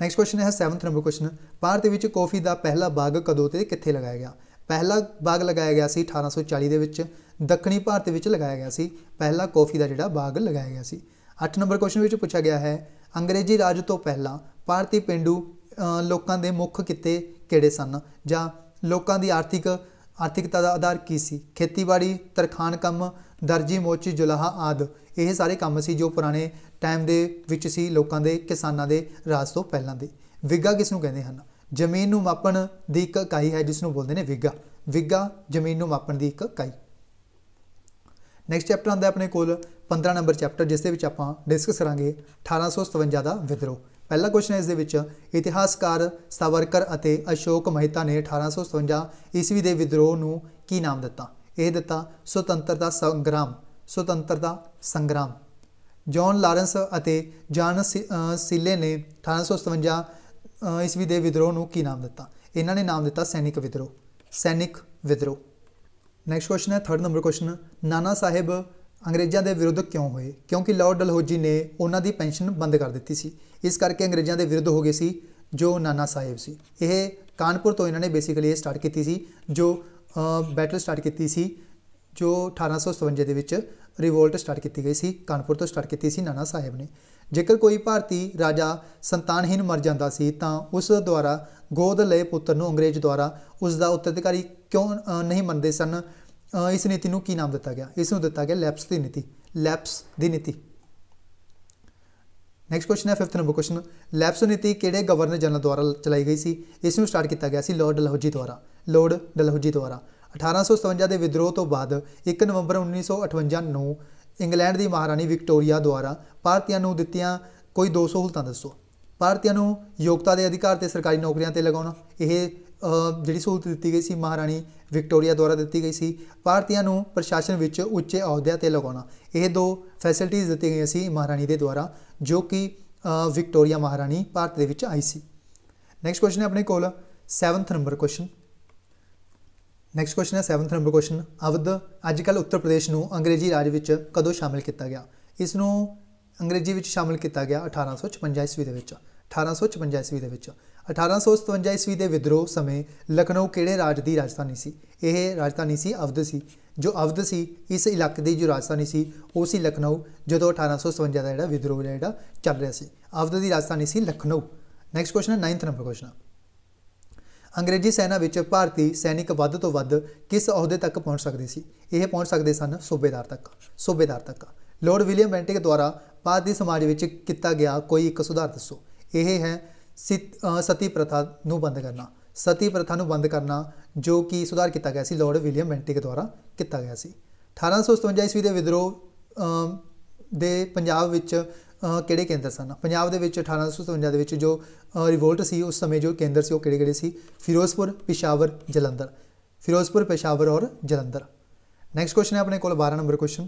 ਨੈਕਸਟ ਕੁਐਸਚਨ ਹੈ 7th ਨੰਬਰ ਕੁਐਸਚਨ ਭਾਰਤ ਵਿੱਚ ਕਾਫੀ ਦਾ ਪਹਿਲਾ ਬਾਗ ਕਦੋਂ ਤੇ ਕਿੱਥੇ ਲਗਾਇਆ ਗਿਆ ਪਹਿਲਾ ਬਾਗ ਲਗਾਇਆ ਗਿਆ ਸੀ 1840 ਦੇ ਵਿੱਚ ਦੱਖਣੀ ਭਾਰਤ ਵਿੱਚ ਲਗਾਇਆ ਗਿਆ ਸੀ ਪਹਿਲਾ ਕਾਫੀ ਦਾ ਜਿਹੜਾ ਬਾਗ ਲਗਾਇਆ ਗਿਆ ਸੀ 8 ਨੰਬਰ ਕੁਐਸਚਨ ਵਿੱਚ ਪੁੱਛਿਆ ਗਿਆ ਹੈ ਅੰਗਰੇਜ਼ੀ ਰਾਜ ਤੋਂ ਪਹਿਲਾਂ ਭਾਰਤੀ ਪਿੰਡੂ ਲੋਕਾਂ ਦੇ ਮੁੱਖ ਕਿੱਤੇ ਕਿਹੜੇ ਸਨ ਜਾਂ ਲੋਕਾਂ ਦੀ ਆਰਥਿਕ ਆਰਥਿਕਤਾ ਦਾ ਆਧਾਰ ਕੀ ਸੀ ਖੇਤੀਬਾੜੀ ਤਰਖਾਨ ਕੰਮ ਦਰਜੀ ਮੋਚੀ ਜੁਲਾਹਾ ਆਦ ਇਹ ਸਾਰੇ ਕੰਮ ਸੀ ਜੋ ਪੁਰਾਣੇ ਟਾਈਮ ਦੇ ਵਿੱਚ ਸੀ ਲੋਕਾਂ ਦੇ ਕਿਸਾਨਾਂ ਦੇ ਰਾਜ ਤੋਂ ਪਹਿਲਾਂ ਦੇ ਵਿੱਗਾ ਕਿਸ ਨੂੰ ਕਹਿੰਦੇ ਹਨ ਜ਼ਮੀਨ ਨੂੰ ਮਾਪਣ ਦੀ ਇੱਕ ਇਕਾਈ ਹੈ ਜਿਸ ਨੂੰ ਬੋਲਦੇ ਨੇ ਵਿੱਗਾ ਵਿੱਗਾ ਜ਼ਮੀਨ ਨੂੰ ਮਾਪਣ ਦੀ ਇੱਕ ਇਕਾਈ ਨੈਕਸਟ ਚੈਪਟਰ ਆਂਦਾ ਆਪਣੇ ਕੋਲ 15 ਨੰਬਰ ਚੈਪਟਰ ਜਿਸ ਦੇ ਵਿੱਚ ਆਪਾਂ ਡਿਸਕਸ ਕਰਾਂਗੇ 1857 ਦਾ ਵਿਦਰੋਹ ਪਹਿਲਾ ਕੁਐਸਚਨ ਹੈ ਇਸ ਦੇ ਵਿੱਚ ਇਤਿਹਾਸਕਾਰ ਸਵਰਕਰ ਅਤੇ ਅਸ਼ੋਕ ਮਹਿਤਾ ਨੇ 1857 ਈਸਵੀ ਦੇ ਵਿਦਰੋਹ ਨੂੰ ਕੀ ਨਾਮ ਦਿੱਤਾ ਇਹ ਦਿੱਤਾ ਸੁਤੰਤਰਤਾ ਸੰਗਰਾਮ ਸੁਤੰਤਰਤਾ ਸੰਗਰਾਮ ਜੌਨ ਲਾਰੈਂਸ ਅਤੇ ਜਾਨ ਸਿਲੇ ਨੇ 1857 ਈਸਵੀ ਦੇ ਵਿਦਰੋਹ ਨੂੰ ਕੀ ਨਾਮ ਦਿੱਤਾ ਇਹਨਾਂ ਨੇ ਨਾਮ ਦਿੱਤਾ ਸੈਨਿਕ ਵਿਦਰੋਹ ਸੈਨਿਕ ਵਿਦਰੋਹ ਨੈਕਸਟ ਕੁਐਸਚਨ ਹੈ 3rd ਨੰਬਰ ਕੁਐਸਚਨ ਨਾਨਾ ਸਾਹਿਬ ਅੰਗਰੇਜ਼ਾਂ ਦੇ ਵਿਰੁੱਧ ਕਿਉਂ ਹੋਏ ਕਿਉਂਕਿ ਲਾਰਡ ਡਲਹੋਜੀ ਨੇ ਉਹਨਾਂ ਦੀ ਪੈਨਸ਼ਨ ਬੰਦ ਕਰ ਦਿੱਤੀ ਸੀ ਇਸ ਕਰਕੇ ਅੰਗਰੇਜ਼ਾਂ ਦੇ ਵਿਰੁੱਧ ਹੋ ਗਏ ਸੀ ਜੋ ਨਾਨਾ ਸਾਹਿਬ ਸੀ ਇਹ ਕਾਨਪੁਰ ਤੋਂ ਇਹਨਾਂ ਨੇ ਬੇਸਿਕਲੀ ਇਹ ਸਟਾਰਟ ਕੀਤੀ ਸੀ ਜੋ ਬੈਟਲ ਸਟਾਰਟ ਕੀਤੀ ਸੀ ਜੋ 1857 ਦੇ ਵਿੱਚ ਰਿਵੋਲਟ ਸਟਾਰਟ ਕੀਤੀ ਗਈ ਸੀ ਕਾਨਪੁਰ ਤੋਂ ਸਟਾਰਟ ਕੀਤੀ ਸੀ ਨਾਨਾ ਸਾਹਿਬ ਨੇ ਜੇਕਰ ਕੋਈ ਭਾਰਤੀ ਰਾਜਾ ਸੰਤਾਨਹੀਨ ਮਰ ਜਾਂਦਾ ਸੀ ਤਾਂ ਉਸ ਦੁਆਰਾ ਗੋਦ ਲਏ ਪੁੱਤਰ ਨੂੰ ਅੰਗਰੇਜ਼ ਦੁਆਰਾ ਉਸ ਦਾ ਉੱਤਰਾਧਿਕਾਰੀ ਕਿਉਂ ਨਹੀਂ ਮੰਨਦੇ ਸਨ ਇਸ ਨੀਤੀ ਨੂੰ ਕੀ ਨਾਮ ਦਿੱਤਾ ਗਿਆ ਇਸ ਨੂੰ ਦਿੱਤਾ ਗਿਆ ਲੈਪਸ ਦੀ ਨੀਤੀ ਲੈਪਸ ਦੀ ਨੀਤੀ ਨੈਕਸਟ ਕੁਐਸਚਨ ਹੈ 5th ਨੰਬਰ ਕੁਐਸਚਨ ਲੈਪਸ ਨੀਤੀ ਕਿਹੜੇ ਗਵਰਨਰ ਜਨਰਲ ਦੁਆਰਾ ਚਲਾਈ ਗਈ ਸੀ ਇਸ ਨੂੰ ਸਟਾਰਟ ਕੀਤਾ ਗਿਆ ਸੀ ਲਾਰਡ ਡਲਹੌਜੀ ਦੁਆਰਾ ਲਾਰਡ ਡਲਹੌਜੀ ਦੁਆਰਾ 1857 ਦੇ ਵਿਦਰੋਹ ਤੋਂ ਬਾਅਦ 1 ਨਵੰਬਰ 1958 ਨੂੰ ਇੰਗਲੈਂਡ ਦੀ ਮਹਾਰਾਣੀ ਵਿਕਟੋਰੀਆ ਦੁਆਰਾ ਭਾਰਤੀਆਂ ਨੂੰ ਦਿੱਤੀਆਂ ਕੋਈ 200 ਸਹੂਲਤਾਂ ਦੱਸੋ ਭਾਰਤੀਆਂ ਨੂੰ ਯੋਗਤਾ ਦੇ ਅਧਿਕਾਰ ਤੇ ਸਰਕਾਰੀ ਨੌਕਰੀਆਂ ਤੇ ਲਗਾਉਣਾ ਇਹ ਜਿਹੜੀ ਸਹੂਲਤ ਦਿੱਤੀ ਗਈ ਸੀ ਮਹਾਰਾਣੀ ਵਿਕਟੋਰੀਆ ਦੁਆਰਾ ਦਿੱਤੀ ਗਈ ਸੀ ਭਾਰਤੀਆਂ ਨੂੰ ਪ੍ਰਸ਼ਾਸਨ ਵਿੱਚ ਉੱਚੇ ਅਹੁਦਿਆਂ ਤੇ ਲਗਾਉਣਾ ਇਹ ਦੋ ਫੈਸਿਲਿਟੀਆਂ ਦਿੱਤੀਆਂ ਗਈਆਂ ਸੀ ਮਹਾਰਾਣੀ ਦੇ ਦੁਆਰਾ ਜੋ ਕਿ ਵਿਕਟੋਰੀਆ ਮਹਾਰਾਣੀ ਭਾਰਤ ਦੇ ਵਿੱਚ ਆਈ ਸੀ ਨੈਕਸਟ ਕੁਐਸਚਨ ਹੈ ਆਪਣੇ ਕੋਲ 7th number question next question ਹੈ 7th ਨੰਬਰ ਕੁਐਸਚਨ ਅਵਧ ਅੱਜ ਕੱਲ ਉੱਤਰ ਪ੍ਰਦੇਸ਼ ਨੂੰ ਅੰਗਰੇਜ਼ੀ ਰਾਜ ਵਿੱਚ ਕਦੋਂ ਸ਼ਾਮਿਲ ਕੀਤਾ ਗਿਆ ਇਸ ਨੂੰ ਅੰਗਰੇਜ਼ੀ ਵਿੱਚ ਸ਼ਾਮਿਲ ਕੀਤਾ ਗਿਆ 1856 ਈਸਵੀ ਦੇ ਵਿੱਚ 1856 ਈਸਵੀ ਦੇ ਵਿੱਚ 1857 ਈਸਵੀ ਦੇ ਵਿਦਰੋਹ ਸਮੇਂ ਲਖਨਊ ਕਿਹੜੇ ਰਾਜ ਦੀ ਰਾਜਧਾਨੀ ਸੀ ਇਹ ਰਾਜਧਾਨੀ ਸੀ ਅਵਧ ਸੀ ਜੋ ਅਵਧ ਸੀ ਇਸ ਇਲਾਕੇ ਦੀ ਜੋ ਰਾਜਧਾਨੀ ਸੀ ਉਹ ਸੀ ਲਖਨਊ ਜਦੋਂ 1857 ਦਾ ਜਿਹੜਾ ਵਿਦਰੋਹ ਜਿਹੜਾ ਚੱਲ ਰਿਹਾ ਸੀ ਅਵਧ ਦੀ ਰਾਜਧਾਨੀ ਸੀ ਲਖਨਊ ਨੈਕਸਟ ਕੁਐਸਚਨ ਹੈ 9th ਨੰਬਰ ਕੁਐਸਚਨ ਅੰਗਰੇਜ਼ੀ ਸੈਨਾ ਵਿੱਚ ਭਾਰਤੀ ਸੈਨਿਕ ਵੱਧ ਤੋਂ ਵੱਧ ਕਿਸ ਅਹੁਦੇ ਤੱਕ ਪਹੁੰਚ ਸਕਦੇ ਸੀ ਇਹ ਪਹੁੰਚ ਸਕਦੇ ਸਨ ਸੂਬੇਦਾਰ ਤੱਕ ਸੂਬੇਦਾਰ ਤੱਕ ਲਾਰਡ ਵਿਲੀਅਮ ਬੈਂਟਿਕ ਦੁਆਰਾ ਭਾਰਤੀ ਸਮਾਜ ਵਿੱਚ ਕੀਤਾ ਗਿਆ ਕੋਈ ਇੱਕ ਸੁਧਾਰ ਦੱਸੋ ਇਹ ਹੈ ਸਤੀ ਪ੍ਰਥਾ ਨੂੰ ਬੰਦ ਕਰਨਾ ਸਤੀ ਪ੍ਰਥਾ ਨੂੰ ਬੰਦ ਕਰਨਾ ਜੋ ਕਿ ਸੁਧਾਰ ਕੀਤਾ ਗਿਆ ਸੀ ਲਾਰਡ ਵਿਲੀਅਮ ਬੈਂਟਿਕ ਦੁਆਰਾ ਕੀਤਾ ਗਿਆ ਸੀ 1857 ਈਸਵੀ ਦੇ ਵਿਦਰੋਹ ਦੇ ਪੰਜਾਬ ਵਿੱਚ ਕਿਹੜੇ ਕੇਂਦਰ ਸਨ ਪੰਜਾਬ ਦੇ ਵਿੱਚ 1857 ਦੇ ਵਿੱਚ ਜੋ ਰਿਵੋਲਟ ਸੀ ਉਸ ਸਮੇਂ ਜੋ ਕੇਂਦਰ ਸੀ ਉਹ ਕਿਹੜੇ ਕਿਹੜੇ ਸੀ ਫਿਰੋਜ਼ਪੁਰ ਪਿਸ਼ਾਵਰ ਜਲੰਧਰ ਫਿਰੋਜ਼ਪੁਰ ਪਿਸ਼ਾਵਰ ਔਰ ਜਲੰਧਰ ਨੈਕਸਟ ਕੁਐਸਚਨ ਹੈ ਆਪਣੇ ਕੋਲ 12 ਨੰਬਰ ਕੁਐਸਚਨ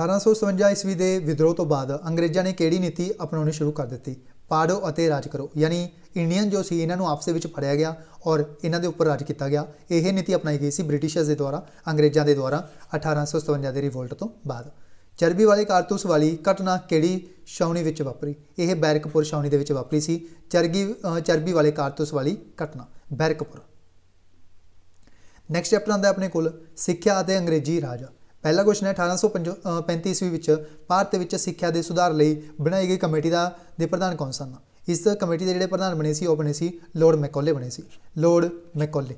1857 ਈਸਵੀ ਦੇ ਵਿਦਰੋਹ ਤੋਂ ਬਾਅਦ ਅੰਗਰੇਜ਼ਾਂ ਨੇ ਕਿਹੜੀ ਨੀਤੀ ਅਪਣਾਉਣੀ ਸ਼ੁਰੂ ਕਰ ਦਿੱਤੀ ਪਾੜੋ ਅਤੇ ਰਾਜ ਕਰੋ ਯਾਨੀ ਇੰਡੀਅਨ ਜੋ ਸੀ ਇਹਨਾਂ ਨੂੰ ਆਪਸੇ ਵਿੱਚ ਫੜਿਆ ਗਿਆ ਔਰ ਇਹਨਾਂ ਦੇ ਉੱਪਰ ਰਾਜ ਕੀਤਾ ਗਿਆ ਇਹ ਨੀਤੀ ਅਪਣਾਈ ਗਈ ਸੀ ਬ੍ਰਿਟਿਸ਼ਰਸ ਦੇ ਦੁਆਰਾ ਅੰਗਰੇਜ਼ਾਂ ਦੇ ਦੁਆਰਾ 1857 ਦੇ ਰਿਵੋਲਟ ਤੋਂ ਬਾਅਦ ਚਰਬੀ ਵਾਲੇ ਕਾਰਤੂਸ ਵਾਲੀ ਘਟਨਾ ਕਿਹੜੀ ਸ਼ੌਣੀ ਵਿੱਚ ਵਾਪਰੀ ਇਹ ਬੈਰਕਪੁਰ ਸ਼ੌਣੀ ਦੇ ਵਿੱਚ ਵਾਪਰੀ ਸੀ ਚਰਗੀ ਚਰਬੀ ਵਾਲੇ ਕਾਰਤੂਸ ਵਾਲੀ ਘਟਨਾ ਬੈਰਕਪੁਰ ਨੈਕਸਟ ਚੈਪਟਰ ਆਂਦਾ ਆਪਣੇ ਕੋਲ ਸਿੱਖਿਆ ਅਤੇ ਅੰਗਰੇਜ਼ੀ ਰਾਜ ਪਹਿਲਾ ਕੁਐਸਚਨ ਹੈ 1835 ਈਸਵੀ ਵਿੱਚ ਭਾਰਤ ਵਿੱਚ ਸਿੱਖਿਆ ਦੇ ਸੁਧਾਰ ਲਈ ਬਣਾਈ ਗਈ ਕਮੇਟੀ ਦਾ ਦੇ ਪ੍ਰਧਾਨ ਕੌਣ ਸਨ ਇਸ ਕਮੇਟੀ ਦੇ ਜਿਹੜੇ ਪ੍ਰਧਾਨ ਬਣੇ ਸੀ ਉਹ ਬਣੇ ਸੀ ਲੋਰਡ ਮੈਕੋਲੇ ਬਣੇ ਸੀ lord Macaulay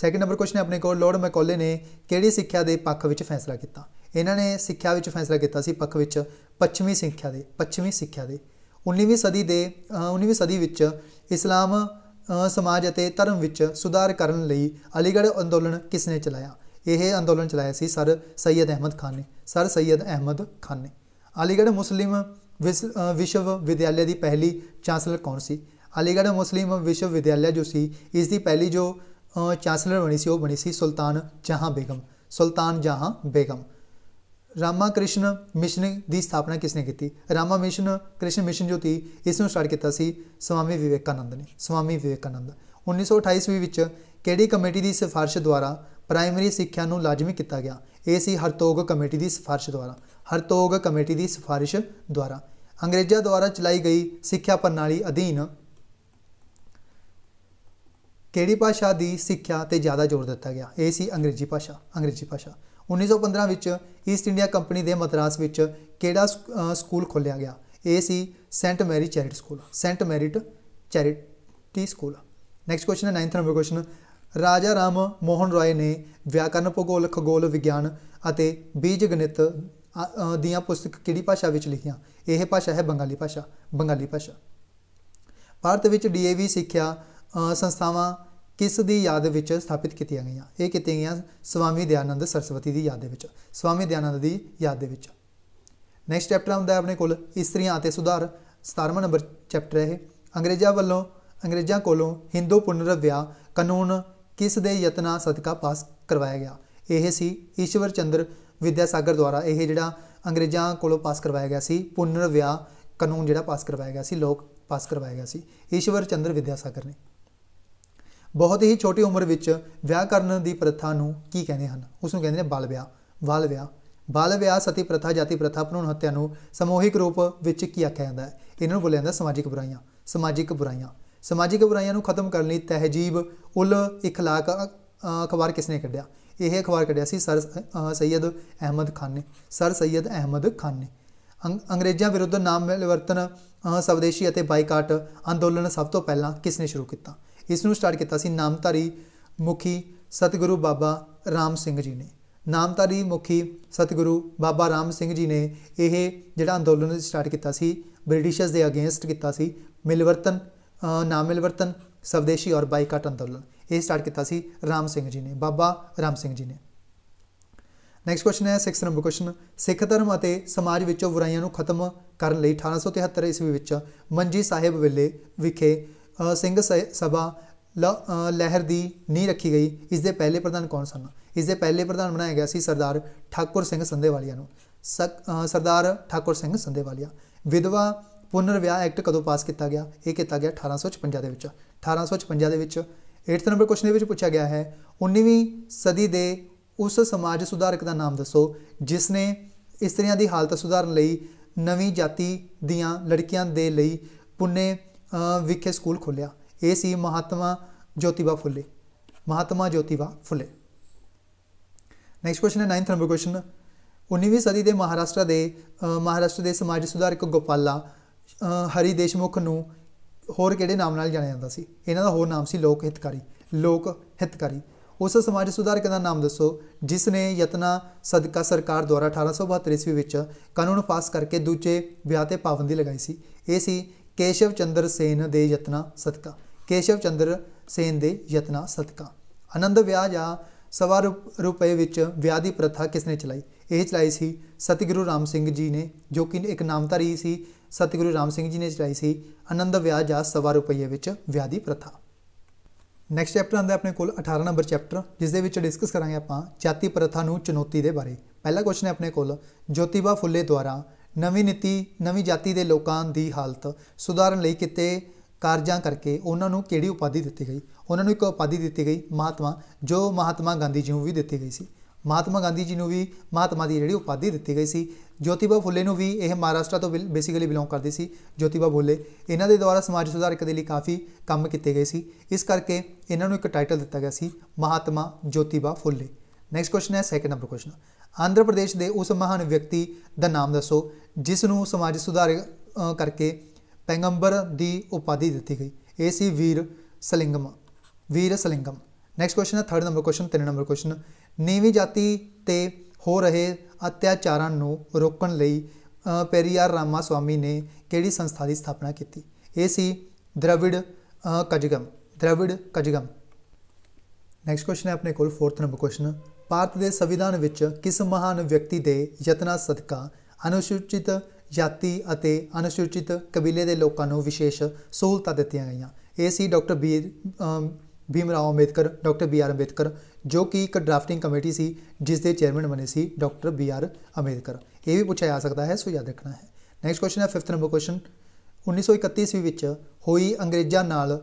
second number question ਹੈ ਆਪਣੇ ਕੋਲ ਲੋਰਡ ਮੈਕੋਲੇ ਨੇ ਕਿਹੜੀ ਸਿੱਖਿਆ ਦੇ ਪੱਖ ਵਿੱਚ ਫੈਸਲਾ ਕੀਤਾ ਇਹਨਾਂ ਨੇ ਸਿੱਖਿਆ ਵਿੱਚ ਫੈਸਲਾ ਕੀਤਾ ਸੀ ਪੱਖ ਵਿੱਚ ਪੱਛਮੀ ਸਿੱਖਿਆ ਦੇ ਪੱਛਮੀ ਸਿੱਖਿਆ ਦੇ 19ਵੀਂ ਸਦੀ ਦੇ 19ਵੀਂ ਸਦੀ ਵਿੱਚ ਇਸਲਾਮ ਸਮਾਜ ਅਤੇ ਧਰਮ ਵਿੱਚ ਸੁਧਾਰ ਕਰਨ ਲਈ ਅਲੀਗੜ੍ਹ ਅੰਦੋਲਨ ਕਿਸ ਨੇ ਚਲਾਇਆ ਇਹ ਅੰਦੋਲਨ ਚਲਾਇਆ ਸੀ ਸਰ ਸੈਦ ਅਹਿਮਦ ਖਾਨ ਨੇ ਸਰ ਸੈਦ ਅਹਿਮਦ ਖਾਨ ਨੇ ਅਲੀਗੜ੍ਹ ਮੁਸਲਿਮ ਵਿਸ਼ਵ ਵਿਦਿਆਲਿਆ ਦੀ ਪਹਿਲੀ ਚਾਂਸਲਰ ਕੌਣ ਸੀ ਅਲੀਗੜ੍ਹ ਮੁਸਲਿਮ ਵਿਸ਼ਵ ਵਿਦਿਆਲਿਆ ਜੋ ਸੀ ਇਸ ਦੀ ਪਹਿਲੀ ਜੋ ਚਾਂਸਲਰ ਬਣੀ ਸੀ ਉਹ ਬਣੀ ਸੀ ਸੁਲਤਾਨ ਜਹਾਂ ਬੇਗਮ ਸੁਲਤਾਨ ਜਹਾਂ ਬੇਗਮ ਰਾਮਾ ਕ੍ਰਿਸ਼ਨ ਮਿਸ਼ਨ ਦੀ ਸਥਾਪਨਾ ਕਿਸਨੇ ਕੀਤੀ ਰਾਮਾ ਮਿਸ਼ਨ ਕ੍ਰਿਸ਼ਨ ਮਿਸ਼ਨ ਜੋ ਸੀ ਇਸ ਨੂੰ ਸਟਾਰਟ ਕੀਤਾ ਸੀ ਸਵਾਮੀ ਵਿਵੇਕਾਨੰਦ ਨੇ ਸਵਾਮੀ ਵਿਵੇਕਾਨੰਦ 1928 ਵਿੱਚ ਕਿਹੜੀ ਕਮੇਟੀ ਦੀ ਸਿਫਾਰਿਸ਼ ਦੁਆਰਾ ਪ੍ਰਾਇਮਰੀ ਸਿੱਖਿਆ ਨੂੰ ਲਾਜ਼ਮੀ ਕੀਤਾ ਗਿਆ ਇਹ ਸੀ ਹਰਤੋਗ ਕਮੇਟੀ ਦੀ ਸਿਫਾਰਿਸ਼ ਦੁਆਰਾ ਹਰਤੋਗ ਕਮੇਟੀ ਦੀ ਸਿਫਾਰਿਸ਼ ਦੁਆਰਾ ਅੰਗਰੇਜ਼ਾਂ ਦੁਆਰਾ ਚਲਾਈ ਗਈ ਸਿੱਖਿਆ ਪ੍ਰਣਾਲੀ ਅਧੀਨ ਕਿਹੜੀ ਭਾਸ਼ਾ ਦੀ ਸਿੱਖਿਆ ਤੇ ਜ਼ਿਆਦਾ ਜ਼ੋਰ ਦਿੱਤਾ ਗਿਆ ਇਹ ਸੀ ਅੰਗਰੇਜ਼ੀ ਭਾਸ਼ਾ ਅੰਗਰੇਜ਼ੀ ਭਾਸ਼ਾ 1915 ਵਿੱਚ ਈਸਟ ਇੰਡੀਆ ਕੰਪਨੀ ਦੇ ਮਦਰਾਸ ਵਿੱਚ ਕਿਹੜਾ ਸਕੂਲ ਖੋਲਿਆ ਗਿਆ ਇਹ ਸੀ saint Mary charity school saint merit charity school next question ਹੈ 9th ਨੰਬਰ ਕੁਐਸਚਨ ਰਾਜਾ ਰਾਮ ਮੋਹਨ ਰਾਏ ਨੇ ਵਿਆਕਰਨ ਭੂਗੋਲ ਖਗੋਲ ਵਿਗਿਆਨ ਅਤੇ ਬੀਜ ਗਣਿਤ ਦੀਆਂ ਪੁਸਤਕ ਕਿਹੜੀ ਭਾਸ਼ਾ ਵਿੱਚ ਲਿਖੀਆਂ ਇਹ ਭਾਸ਼ਾ ਹੈ ਬੰਗਾਲੀ ਭਾਸ਼ਾ ਬੰਗਾਲੀ ਭਾਸ਼ਾ ਭਾਰਤ ਵਿੱਚ ਡੀਏਵੀ ਸਿੱਖਿਆ ਸੰਸਥਾਵਾਂ ਕਿਸ ਦੀ ਯਾਦ ਵਿੱਚ ਸਥਾਪਿਤ ਕੀਤੀਆਂ ਗਈਆਂ ਇਹ ਕੀਤੀਆਂ ਗਈਆਂ ਸਵਾਮੀ ਦਿਆਨੰਦ ਸਰਸਵਤੀ ਦੀ ਯਾਦ ਦੇ ਵਿੱਚ ਸਵਾਮੀ ਦਿਆਨੰਦ ਦੀ ਯਾਦ ਦੇ ਵਿੱਚ ਨੈਕਸਟ ਚੈਪਟਰ ਆਉਂਦਾ ਹੈ ਆਪਣੇ ਕੋਲ ਇਸਤਰੀਆਂ ਅਤੇ ਸੁਧਾਰ 17ਵਾਂ ਨੰਬਰ ਚੈਪਟਰ ਹੈ ਅੰਗਰੇਜ਼ਾਂ ਵੱਲੋਂ ਅੰਗਰੇਜ਼ਾਂ ਕੋਲੋਂ ਹਿੰਦੂ ਪੁਨਰ ਵਿਆਹ ਕਾਨੂੰਨ ਕਿਸ ਦੇ ਯਤਨਾਂ ਸਦਕਾ ਪਾਸ ਕਰਵਾਇਆ ਗਿਆ ਇਹ ਸੀ ਈਸ਼ਵਰ ਚੰਦਰ ਵਿਦਿਆ ਸਾਗਰ ਦੁਆਰਾ ਇਹ ਜਿਹੜਾ ਅੰਗਰੇਜ਼ਾਂ ਕੋਲੋਂ ਪਾਸ ਕਰਵਾਇਆ ਗਿਆ ਸੀ ਪੁਨਰ ਵਿਆਹ ਕਾਨੂੰਨ ਜਿਹੜਾ ਪਾਸ ਕਰਵਾਇਆ ਗਿਆ ਸੀ ਲੋਕ ਪਾਸ ਕਰਵਾਇਆ ਗਿਆ ਸੀ ਈਸ਼ਵਰ ਚੰਦਰ ਵਿਦਿਆ ਸਾਗਰ ਨੇ ਬਹੁਤ ਹੀ ਛੋਟੀ ਉਮਰ ਵਿੱਚ ਵਿਆਹ ਕਰਨ ਦੀ ਪ੍ਰਥਾ ਨੂੰ ਕੀ ਕਹਿੰਦੇ ਹਨ ਉਸ ਨੂੰ ਕਹਿੰਦੇ ਨੇ ਬਾਲ ਵਿਆਹ ਬਾਲ ਵਿਆਹ ਬਾਲ ਵਿਆਹ ਸਤੀ ਪ੍ਰਥਾ ਜਾਤੀ ਪ੍ਰਥਾ ਭਰੂਣ ਹੱਤਿਆ ਨੂੰ ਸਮੂਹਿਕ ਰੂਪ ਵਿੱਚ ਕੀ ਆਖਿਆ ਜਾਂਦਾ ਹੈ ਇਹਨਾਂ ਨੂੰ ਬੋਲਿਆ ਜਾਂਦਾ ਸਮਾਜਿਕ ਬੁਰਾਈਆਂ ਸਮਾਜਿਕ ਬੁਰਾਈਆਂ ਸਮਾਜਿਕ ਬੁਰਾਈਆਂ ਨੂੰ ਖਤਮ ਕਰਨ ਲਈ ਤਹਿਜੀਬ ਉਲ ਇਖਲਾਕ ਅਖਬਾਰ ਕਿਸ ਨੇ ਕੱਢਿਆ ਇਹ ਅਖਬਾਰ ਕੱਢਿਆ ਸੀ ਸਰ ਸੈਦ ਅਹਿਮਦ ਖਾਨ ਨੇ ਸਰ ਸੈਦ ਅਹਿਮਦ ਖਾਨ ਨੇ ਅੰਗਰੇਜ਼ਾਂ ਵਿਰੁੱਧ ਨਾਮ ਮਿਲਵਰਤਨ ਸਵਦੇਸ਼ੀ ਅਤੇ ਬਾਈਕਾਟ ਅੰਦੋਲਨ ਸਭ ਤੋਂ ਪਹਿਲਾਂ ਕਿਸ ਨੇ ਸ਼ੁਰੂ ਕੀਤਾ ਇਸ ਨੂੰ ਸਟਾਰਟ ਕੀਤਾ ਸੀ ਨਾਮਧਾਰੀ ਮੁਖੀ ਸਤਿਗੁਰੂ ਬਾਬਾ ਰਾਮ ਸਿੰਘ ਜੀ ਨੇ ਨਾਮਧਾਰੀ ਮੁਖੀ ਸਤਿਗੁਰੂ ਬਾਬਾ ਰਾਮ ਸਿੰਘ ਜੀ ਨੇ ਇਹ ਜਿਹੜਾ ਅੰਦੋਲਨ ਸਟਾਰਟ ਕੀਤਾ ਸੀ ਬ੍ਰਿਟਿਸ਼ਰਸ ਦੇ ਅਗੇਂਸਟ ਕੀਤਾ ਸੀ ਮਿਲਵਰਤਨ ਨਾ ਮਿਲਵਰਤਨ ਸਵਦੇਸ਼ੀ ਔਰ ਬਾਈਕਾਟ ਅੰਦੋਲਨ ਇਹ ਸਟਾਰਟ ਕੀਤਾ ਸੀ ਰਾਮ ਸਿੰਘ ਜੀ ਨੇ ਬਾਬਾ ਰਾਮ ਸਿੰਘ ਜੀ ਨੇ ਨੈਕਸਟ ਕੁਐਸਚਨ ਹੈ 6 ਨੰਬਰ ਕੁਐਸਚਨ ਸਿੱਖ ਧਰਮ ਅਤੇ ਸਮਾਜ ਵਿੱਚੋਂ ਬੁਰਾਈਆਂ ਨੂੰ ਖਤਮ ਕਰਨ ਲਈ 1873 ਈਸਵੀ ਵਿੱਚ ਮੰਜੀ ਸਾਹਿਬ ਵਿਲੇ ਵਿਖੇ ਸਿੰਘ ਸਭਾ ਲਹਿਰ ਦੀ ਨਹੀਂ ਰੱਖੀ ਗਈ ਇਸ ਦੇ ਪਹਿਲੇ ਪ੍ਰਧਾਨ ਕੌਣ ਸਨ ਇਸ ਦੇ ਪਹਿਲੇ ਪ੍ਰਧਾਨ ਬਣਾਇਆ ਗਿਆ ਸੀ ਸਰਦਾਰ ਠਾਕੁਰ ਸਿੰਘ ਸੰਦੇਵਾਲੀਆ ਨੂੰ ਸਰਦਾਰ ਠਾਕੁਰ ਸਿੰਘ ਸੰਦੇਵਾਲੀਆ ਵਿਧਵਾ ਪੁਨਰ ਵਿਆਹ ਐਕਟ ਕਦੋਂ ਪਾਸ ਕੀਤਾ ਗਿਆ ਇਹ ਕੀਤਾ ਗਿਆ 1856 ਦੇ ਵਿੱਚ 1856 ਦੇ ਵਿੱਚ 8th ਨੰਬਰ ਕੁਐਸਚਨ ਦੇ ਵਿੱਚ ਪੁੱਛਿਆ ਗਿਆ ਹੈ 19ਵੀਂ ਸਦੀ ਦੇ ਉਸ ਸਮਾਜ ਸੁਧਾਰਕ ਦਾ ਨਾਮ ਦੱਸੋ ਜਿਸ ਨੇ ਇਸਤਰੀਆਂ ਦੀ ਹਾਲਤ ਸੁਧਾਰਨ ਲਈ ਨਵੀਂ ਜਾਤੀ ਦੀਆਂ ਲੜਕੀਆਂ ਦੇ ਲਈ ਪੁਨੇ ਵਿਖੇ ਸਕੂਲ ਖੋਲਿਆ ਇਹ ਸੀ ਮਹਾਤਮਾ ਜੋਤੀਬਾ ਫੁੱਲੇ ਮਹਾਤਮਾ ਜੋਤੀਬਾ ਫੁੱਲੇ ਨੈਕਸਟ ਕੁਐਸਚਨ ਹੈ 9th ਨੰਬਰ ਕੁਐਸਚਨ 19ਵੀਂ ਸਦੀ ਦੇ ਮਹਾਰਾਸ਼ਟਰ ਦੇ ਮਹਾਰਾਸ਼ਟਰ ਦੇ ਸਮਾਜ ਸੁਧਾਰਕ ਗੋਪਾਲਾ ਹਰੀ ਦੇਸ਼ਮੁਖ ਨੂੰ ਹੋਰ ਕਿਹੜੇ ਨਾਮ ਨਾਲ ਜਾਣਿਆ ਜਾਂਦਾ ਸੀ ਇਹਨਾਂ ਦਾ ਹੋਰ ਨਾਮ ਸੀ ਲੋਕ ਹਿਤਕਾਰੀ ਲੋਕ ਹਿਤਕਾਰੀ ਉਸ ਸਮਾਜ ਸੁਧਾਰਕ ਦਾ ਨਾਮ ਦੱਸੋ ਜਿਸ ਨੇ ਯਤਨਾ ਸਦਕਾ ਸਰਕਾਰ ਦੁਆਰਾ 1872 ਵਿੱਚ ਕਾਨੂੰਨ ਪਾਸ ਕਰਕੇ ਦੂਜੇ ਵਿਆਹ ਤੇ ਪਾਬੰਦੀ ਲਗਾਈ ਸੀ ਇਹ ਸੀ ਕੇਸ਼ਵ ਚੰਦਰ ਸੇਨ ਦੇ ਯਤਨਾ ਸਦਕਾ ਕੇਸ਼ਵ ਚੰਦਰ ਸੇਨ ਦੇ ਯਤਨਾ ਸਦਕਾ ਆਨੰਦ ਵਿਆਹ ਜਾਂ ਸਵਾ ਰੁਪਏ ਵਿੱਚ ਵਿਆਹ ਦੀ ਪ੍ਰਥਾ ਕਿਸ ਨੇ ਚਲਾਈ ਇਹ ਚਲਾਈ ਸੀ ਸਤਿਗੁਰੂ ਰਾਮ ਸਿੰਘ ਜੀ ਨੇ ਜੋ ਕਿ ਇੱਕ ਨਾਮਧਾਰੀ ਸੀ ਸਤਿਗੁਰੂ ਰਾਮ ਸਿੰਘ ਜੀ ਨੇ ਚਲਾਈ ਸੀ ਆਨੰਦ ਵਿਆਹ ਜਾਂ ਸਵਾ ਰੁਪਏ ਵਿੱਚ ਵਿਆਹ ਦੀ ਪ੍ਰਥਾ ਨੈਕਸਟ ਚੈਪਟਰ ਆਂਦਾ ਆਪਣੇ ਕੋਲ 18 ਨੰਬਰ ਚੈਪਟਰ ਜਿਸ ਦੇ ਵਿੱਚ ਡਿਸਕਸ ਕਰਾਂਗੇ ਆਪਾਂ ਜਾਤੀ ਪ੍ਰਥਾ ਨੂੰ ਚੁਣੌਤੀ ਦੇ ਬਾਰੇ ਪਹਿਲਾ ਕੁਐਸਚਨ ਹੈ ਆਪਣੇ ਕੋਲ ਜੋਤੀਬਾ ਫੁੱਲੇ ਦੁਆਰਾ ਨਵੀਂ ਨੀਤੀ ਨਵੀਂ ਜਾਤੀ ਦੇ ਲੋਕਾਂ ਦੀ ਹਾਲਤ ਸੁਧਾਰਨ ਲਈ ਕਿਤੇ ਕਾਰਜਾਂ ਕਰਕੇ ਉਹਨਾਂ ਨੂੰ ਕਿਹੜੀ ਉਪਾਧੀ ਦਿੱਤੀ ਗਈ ਉਹਨਾਂ ਨੂੰ ਇੱਕ ਉਪਾਧੀ ਦਿੱਤੀ ਗਈ ਮਹਾਤਮਾ ਜੋ ਮਹਾਤਮਾ ਗਾਂਧੀ ਜੀ ਨੂੰ ਵੀ ਦਿੱਤੀ ਗਈ ਸੀ ਮਹਾਤਮਾ ਗਾਂਧੀ ਜੀ ਨੂੰ ਵੀ ਮਹਾਤਮਾ ਦੀ ਜਿਹੜੀ ਉਪਾਧੀ ਦਿੱਤੀ ਗਈ ਸੀ ਜੋਤੀਬਾ ਫੁੱਲੇ ਨੂੰ ਵੀ ਇਹ ਮਹਾਰਾਸ਼ਟਰ ਤੋਂ ਬੇਸਿਕਲੀ ਬਿਲੋਂਗ ਕਰਦੀ ਸੀ ਜੋਤੀਬਾ ਫੁੱਲੇ ਇਹਨਾਂ ਦੇ ਦੁਆਰਾ ਸਮਾਜ ਸੁਧਾਰਕ ਦੇ ਲਈ ਕਾਫੀ ਕੰਮ ਕੀਤੇ ਗਏ ਸੀ ਇਸ ਕਰਕੇ ਇਹਨਾਂ ਨੂੰ ਇੱਕ ਟਾਈਟਲ ਦਿੱਤਾ ਗਿਆ ਸੀ ਮਹਾਤਮਾ ਜੋਤੀਬਾ ਫੁੱਲੇ ਨੈਕਸਟ ਕੁਐਸਚਨ ਹੈ second number question Andhra Pradesh ਦੇ ਉਸ ਮਹਾਨ ਵਿਅਕਤੀ ਦਾ ਨਾਮ ਦੱਸੋ ਜਿਸ ਨੂੰ ਸਮਾਜ ਸੁਧਾਰ ਕਰਕੇ ਪੈਗੰਬਰ ਦੀ ਉਪਾਧੀ ਦਿੱਤੀ ਗਈ ਇਹ ਸੀ ਵੀਰ ਸਲਿੰਗਮ ਵੀਰ ਸਲਿੰਗਮ ਨੈਕਸਟ ਕੁਐਸਚਨ ਹੈ 3rd number question 3 number question ਨੀਵੀਂ ਜਾਤੀ ਤੇ ਹੋ ਰਹੇ ਅਤਿਆਚਾਰਾਂ ਨੂੰ ਰੋਕਣ ਲਈ ਪੈਰੀਆਰ ਰਾਮਾ ਸਵਾਮੀ ਨੇ ਕਿਹੜੀ ਸੰਸਥਾ ਦੀ ਸਥਾਪਨਾ ਕੀਤੀ ਇਹ ਸੀ ਦ੍ਰਵਿੜ ਕਜਗਮ ਦ੍ਰਵਿੜ ਕਜਗਮ ਨੈਕਸਟ ਕੁਐਸਚਨ ਹੈ ਆਪਣੇ ਕੋਲ 4th ਨੰਬਰ ਕੁਐਸਚਨ ਭਾਰਤ ਦੇ ਸੰਵਿਧਾਨ ਵਿੱਚ ਕਿਸ ਮਹਾਨ ਵਿਅਕਤੀ ਦੇ ਯਤਨਾਂ ਸਦਕਾ ਅਨੁਸੂਚਿਤ ਜਾਤੀ ਅਤੇ ਅਨੁਸੂਚਿਤ ਕਬੀਲੇ ਦੇ ਲੋਕਾਂ ਨੂੰ ਵਿਸ਼ੇਸ਼ ਸਹੂਲਤਾਂ ਦਿੱਤੀਆਂ ਗਈਆਂ ਇਹ ਸੀ doctor B Bhim Rao Ambedkar doctor B R Ambedkar ਜੋ ਕਿ ਇੱਕ ਡਰਾਫਟਿੰਗ ਕਮੇਟੀ ਸੀ ਜਿਸ ਦੇ ਚੇਅਰਮੈਨ ਬਣੇ ਸੀ ਡਾਕਟਰ ਬੀ ਆਰ ਅੰਬੇਦਕਰ ਇਹ ਵੀ ਪੁੱਛਿਆ ਜਾ ਸਕਦਾ ਹੈ ਸੋ ਯਾਦ ਰੱਖਣਾ ਹੈ ਨੈਕਸਟ ਕੁਐਸਚਨ ਹੈ 5th ਨੰਬਰ ਕੁਐਸਚਨ 1931 ਵਿੱਚ ਹੋਈ ਅੰਗਰੇਜ਼ਾਂ ਨਾਲ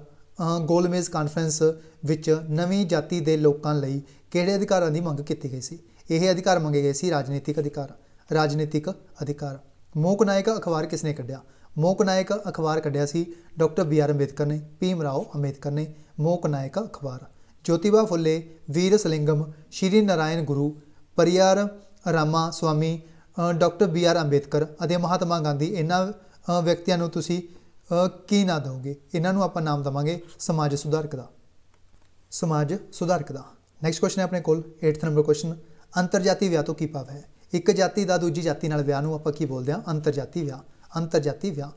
ਗੋਲਮੇਜ਼ ਕਾਨਫਰੰਸ ਵਿੱਚ ਨਵੀਂ ਜਾਤੀ ਦੇ ਲੋਕਾਂ ਲਈ ਕਿਹੜੇ ਅਧਿਕਾਰਾਂ ਦੀ ਮੰਗ ਕੀਤੀ ਗਈ ਸੀ ਇਹ ਅਧਿਕਾਰ ਮੰਗੇ ਗਏ ਸੀ ਰਾਜਨੀਤਿਕ ਅਧਿਕਾਰ ਰਾਜਨੀਤਿਕ ਅਧਿਕਾਰ ਮੋਕ ਨਾਇਕ ਅਖਬਾਰ ਕਿਸਨੇ ਕੱਢਿਆ ਮੋਕ ਨਾਇਕ ਅਖਬਾਰ ਕੱਢਿਆ ਸੀ ਡਾਕਟਰ ਬੀ ਆਰ ਅੰਬੇਦਕਰ ਨੇ ਭੀਮ ਰਾਓ ਅੰਬੇਦਕਰ ਨੇ ਮੋਕ ਨਾਇਕ ਅਖਬਾਰ Jyotiba Phule Veer Salingam Shri Narayana Guru Periyar Rama Swami doctor B R Ambedkar ਅਤੇ ਮਹਾਤਮਾ ਗਾਂਧੀ ਇਹਨਾਂ ਵਿਅਕਤੀਆਂ ਨੂੰ ਤੁਸੀਂ ਕੀ ਨਾਂ ਦੋਗੇ ਇਹਨਾਂ ਨੂੰ ਆਪਾਂ ਨਾਮ ਦਵਾਂਗੇ ਸਮਾਜ ਸੁਧਾਰਕ ਦਾ ਸਮਾਜ ਸੁਧਾਰਕ ਦਾ ਨੈਕਸਟ ਕੁਐਸਚਨ ਹੈ ਆਪਣੇ ਕੋਲ 8th ਨੰਬਰ ਕੁਐਸਚਨ ਅੰਤਰਜਾਤੀ ਵਿਆਹ ਤੋਂ ਕੀ ਭਾਵ ਹੈ ਇੱਕ ਜਾਤੀ ਦਾ ਦੂਜੀ ਜਾਤੀ ਨਾਲ ਵਿਆਹ ਨੂੰ ਆਪਾਂ ਕੀ ਬੋਲਦੇ ਹਾਂ ਅੰਤਰਜਾਤੀ ਵਿਆਹ ਅੰਤਰਜਾਤੀ ਵਿਆਹ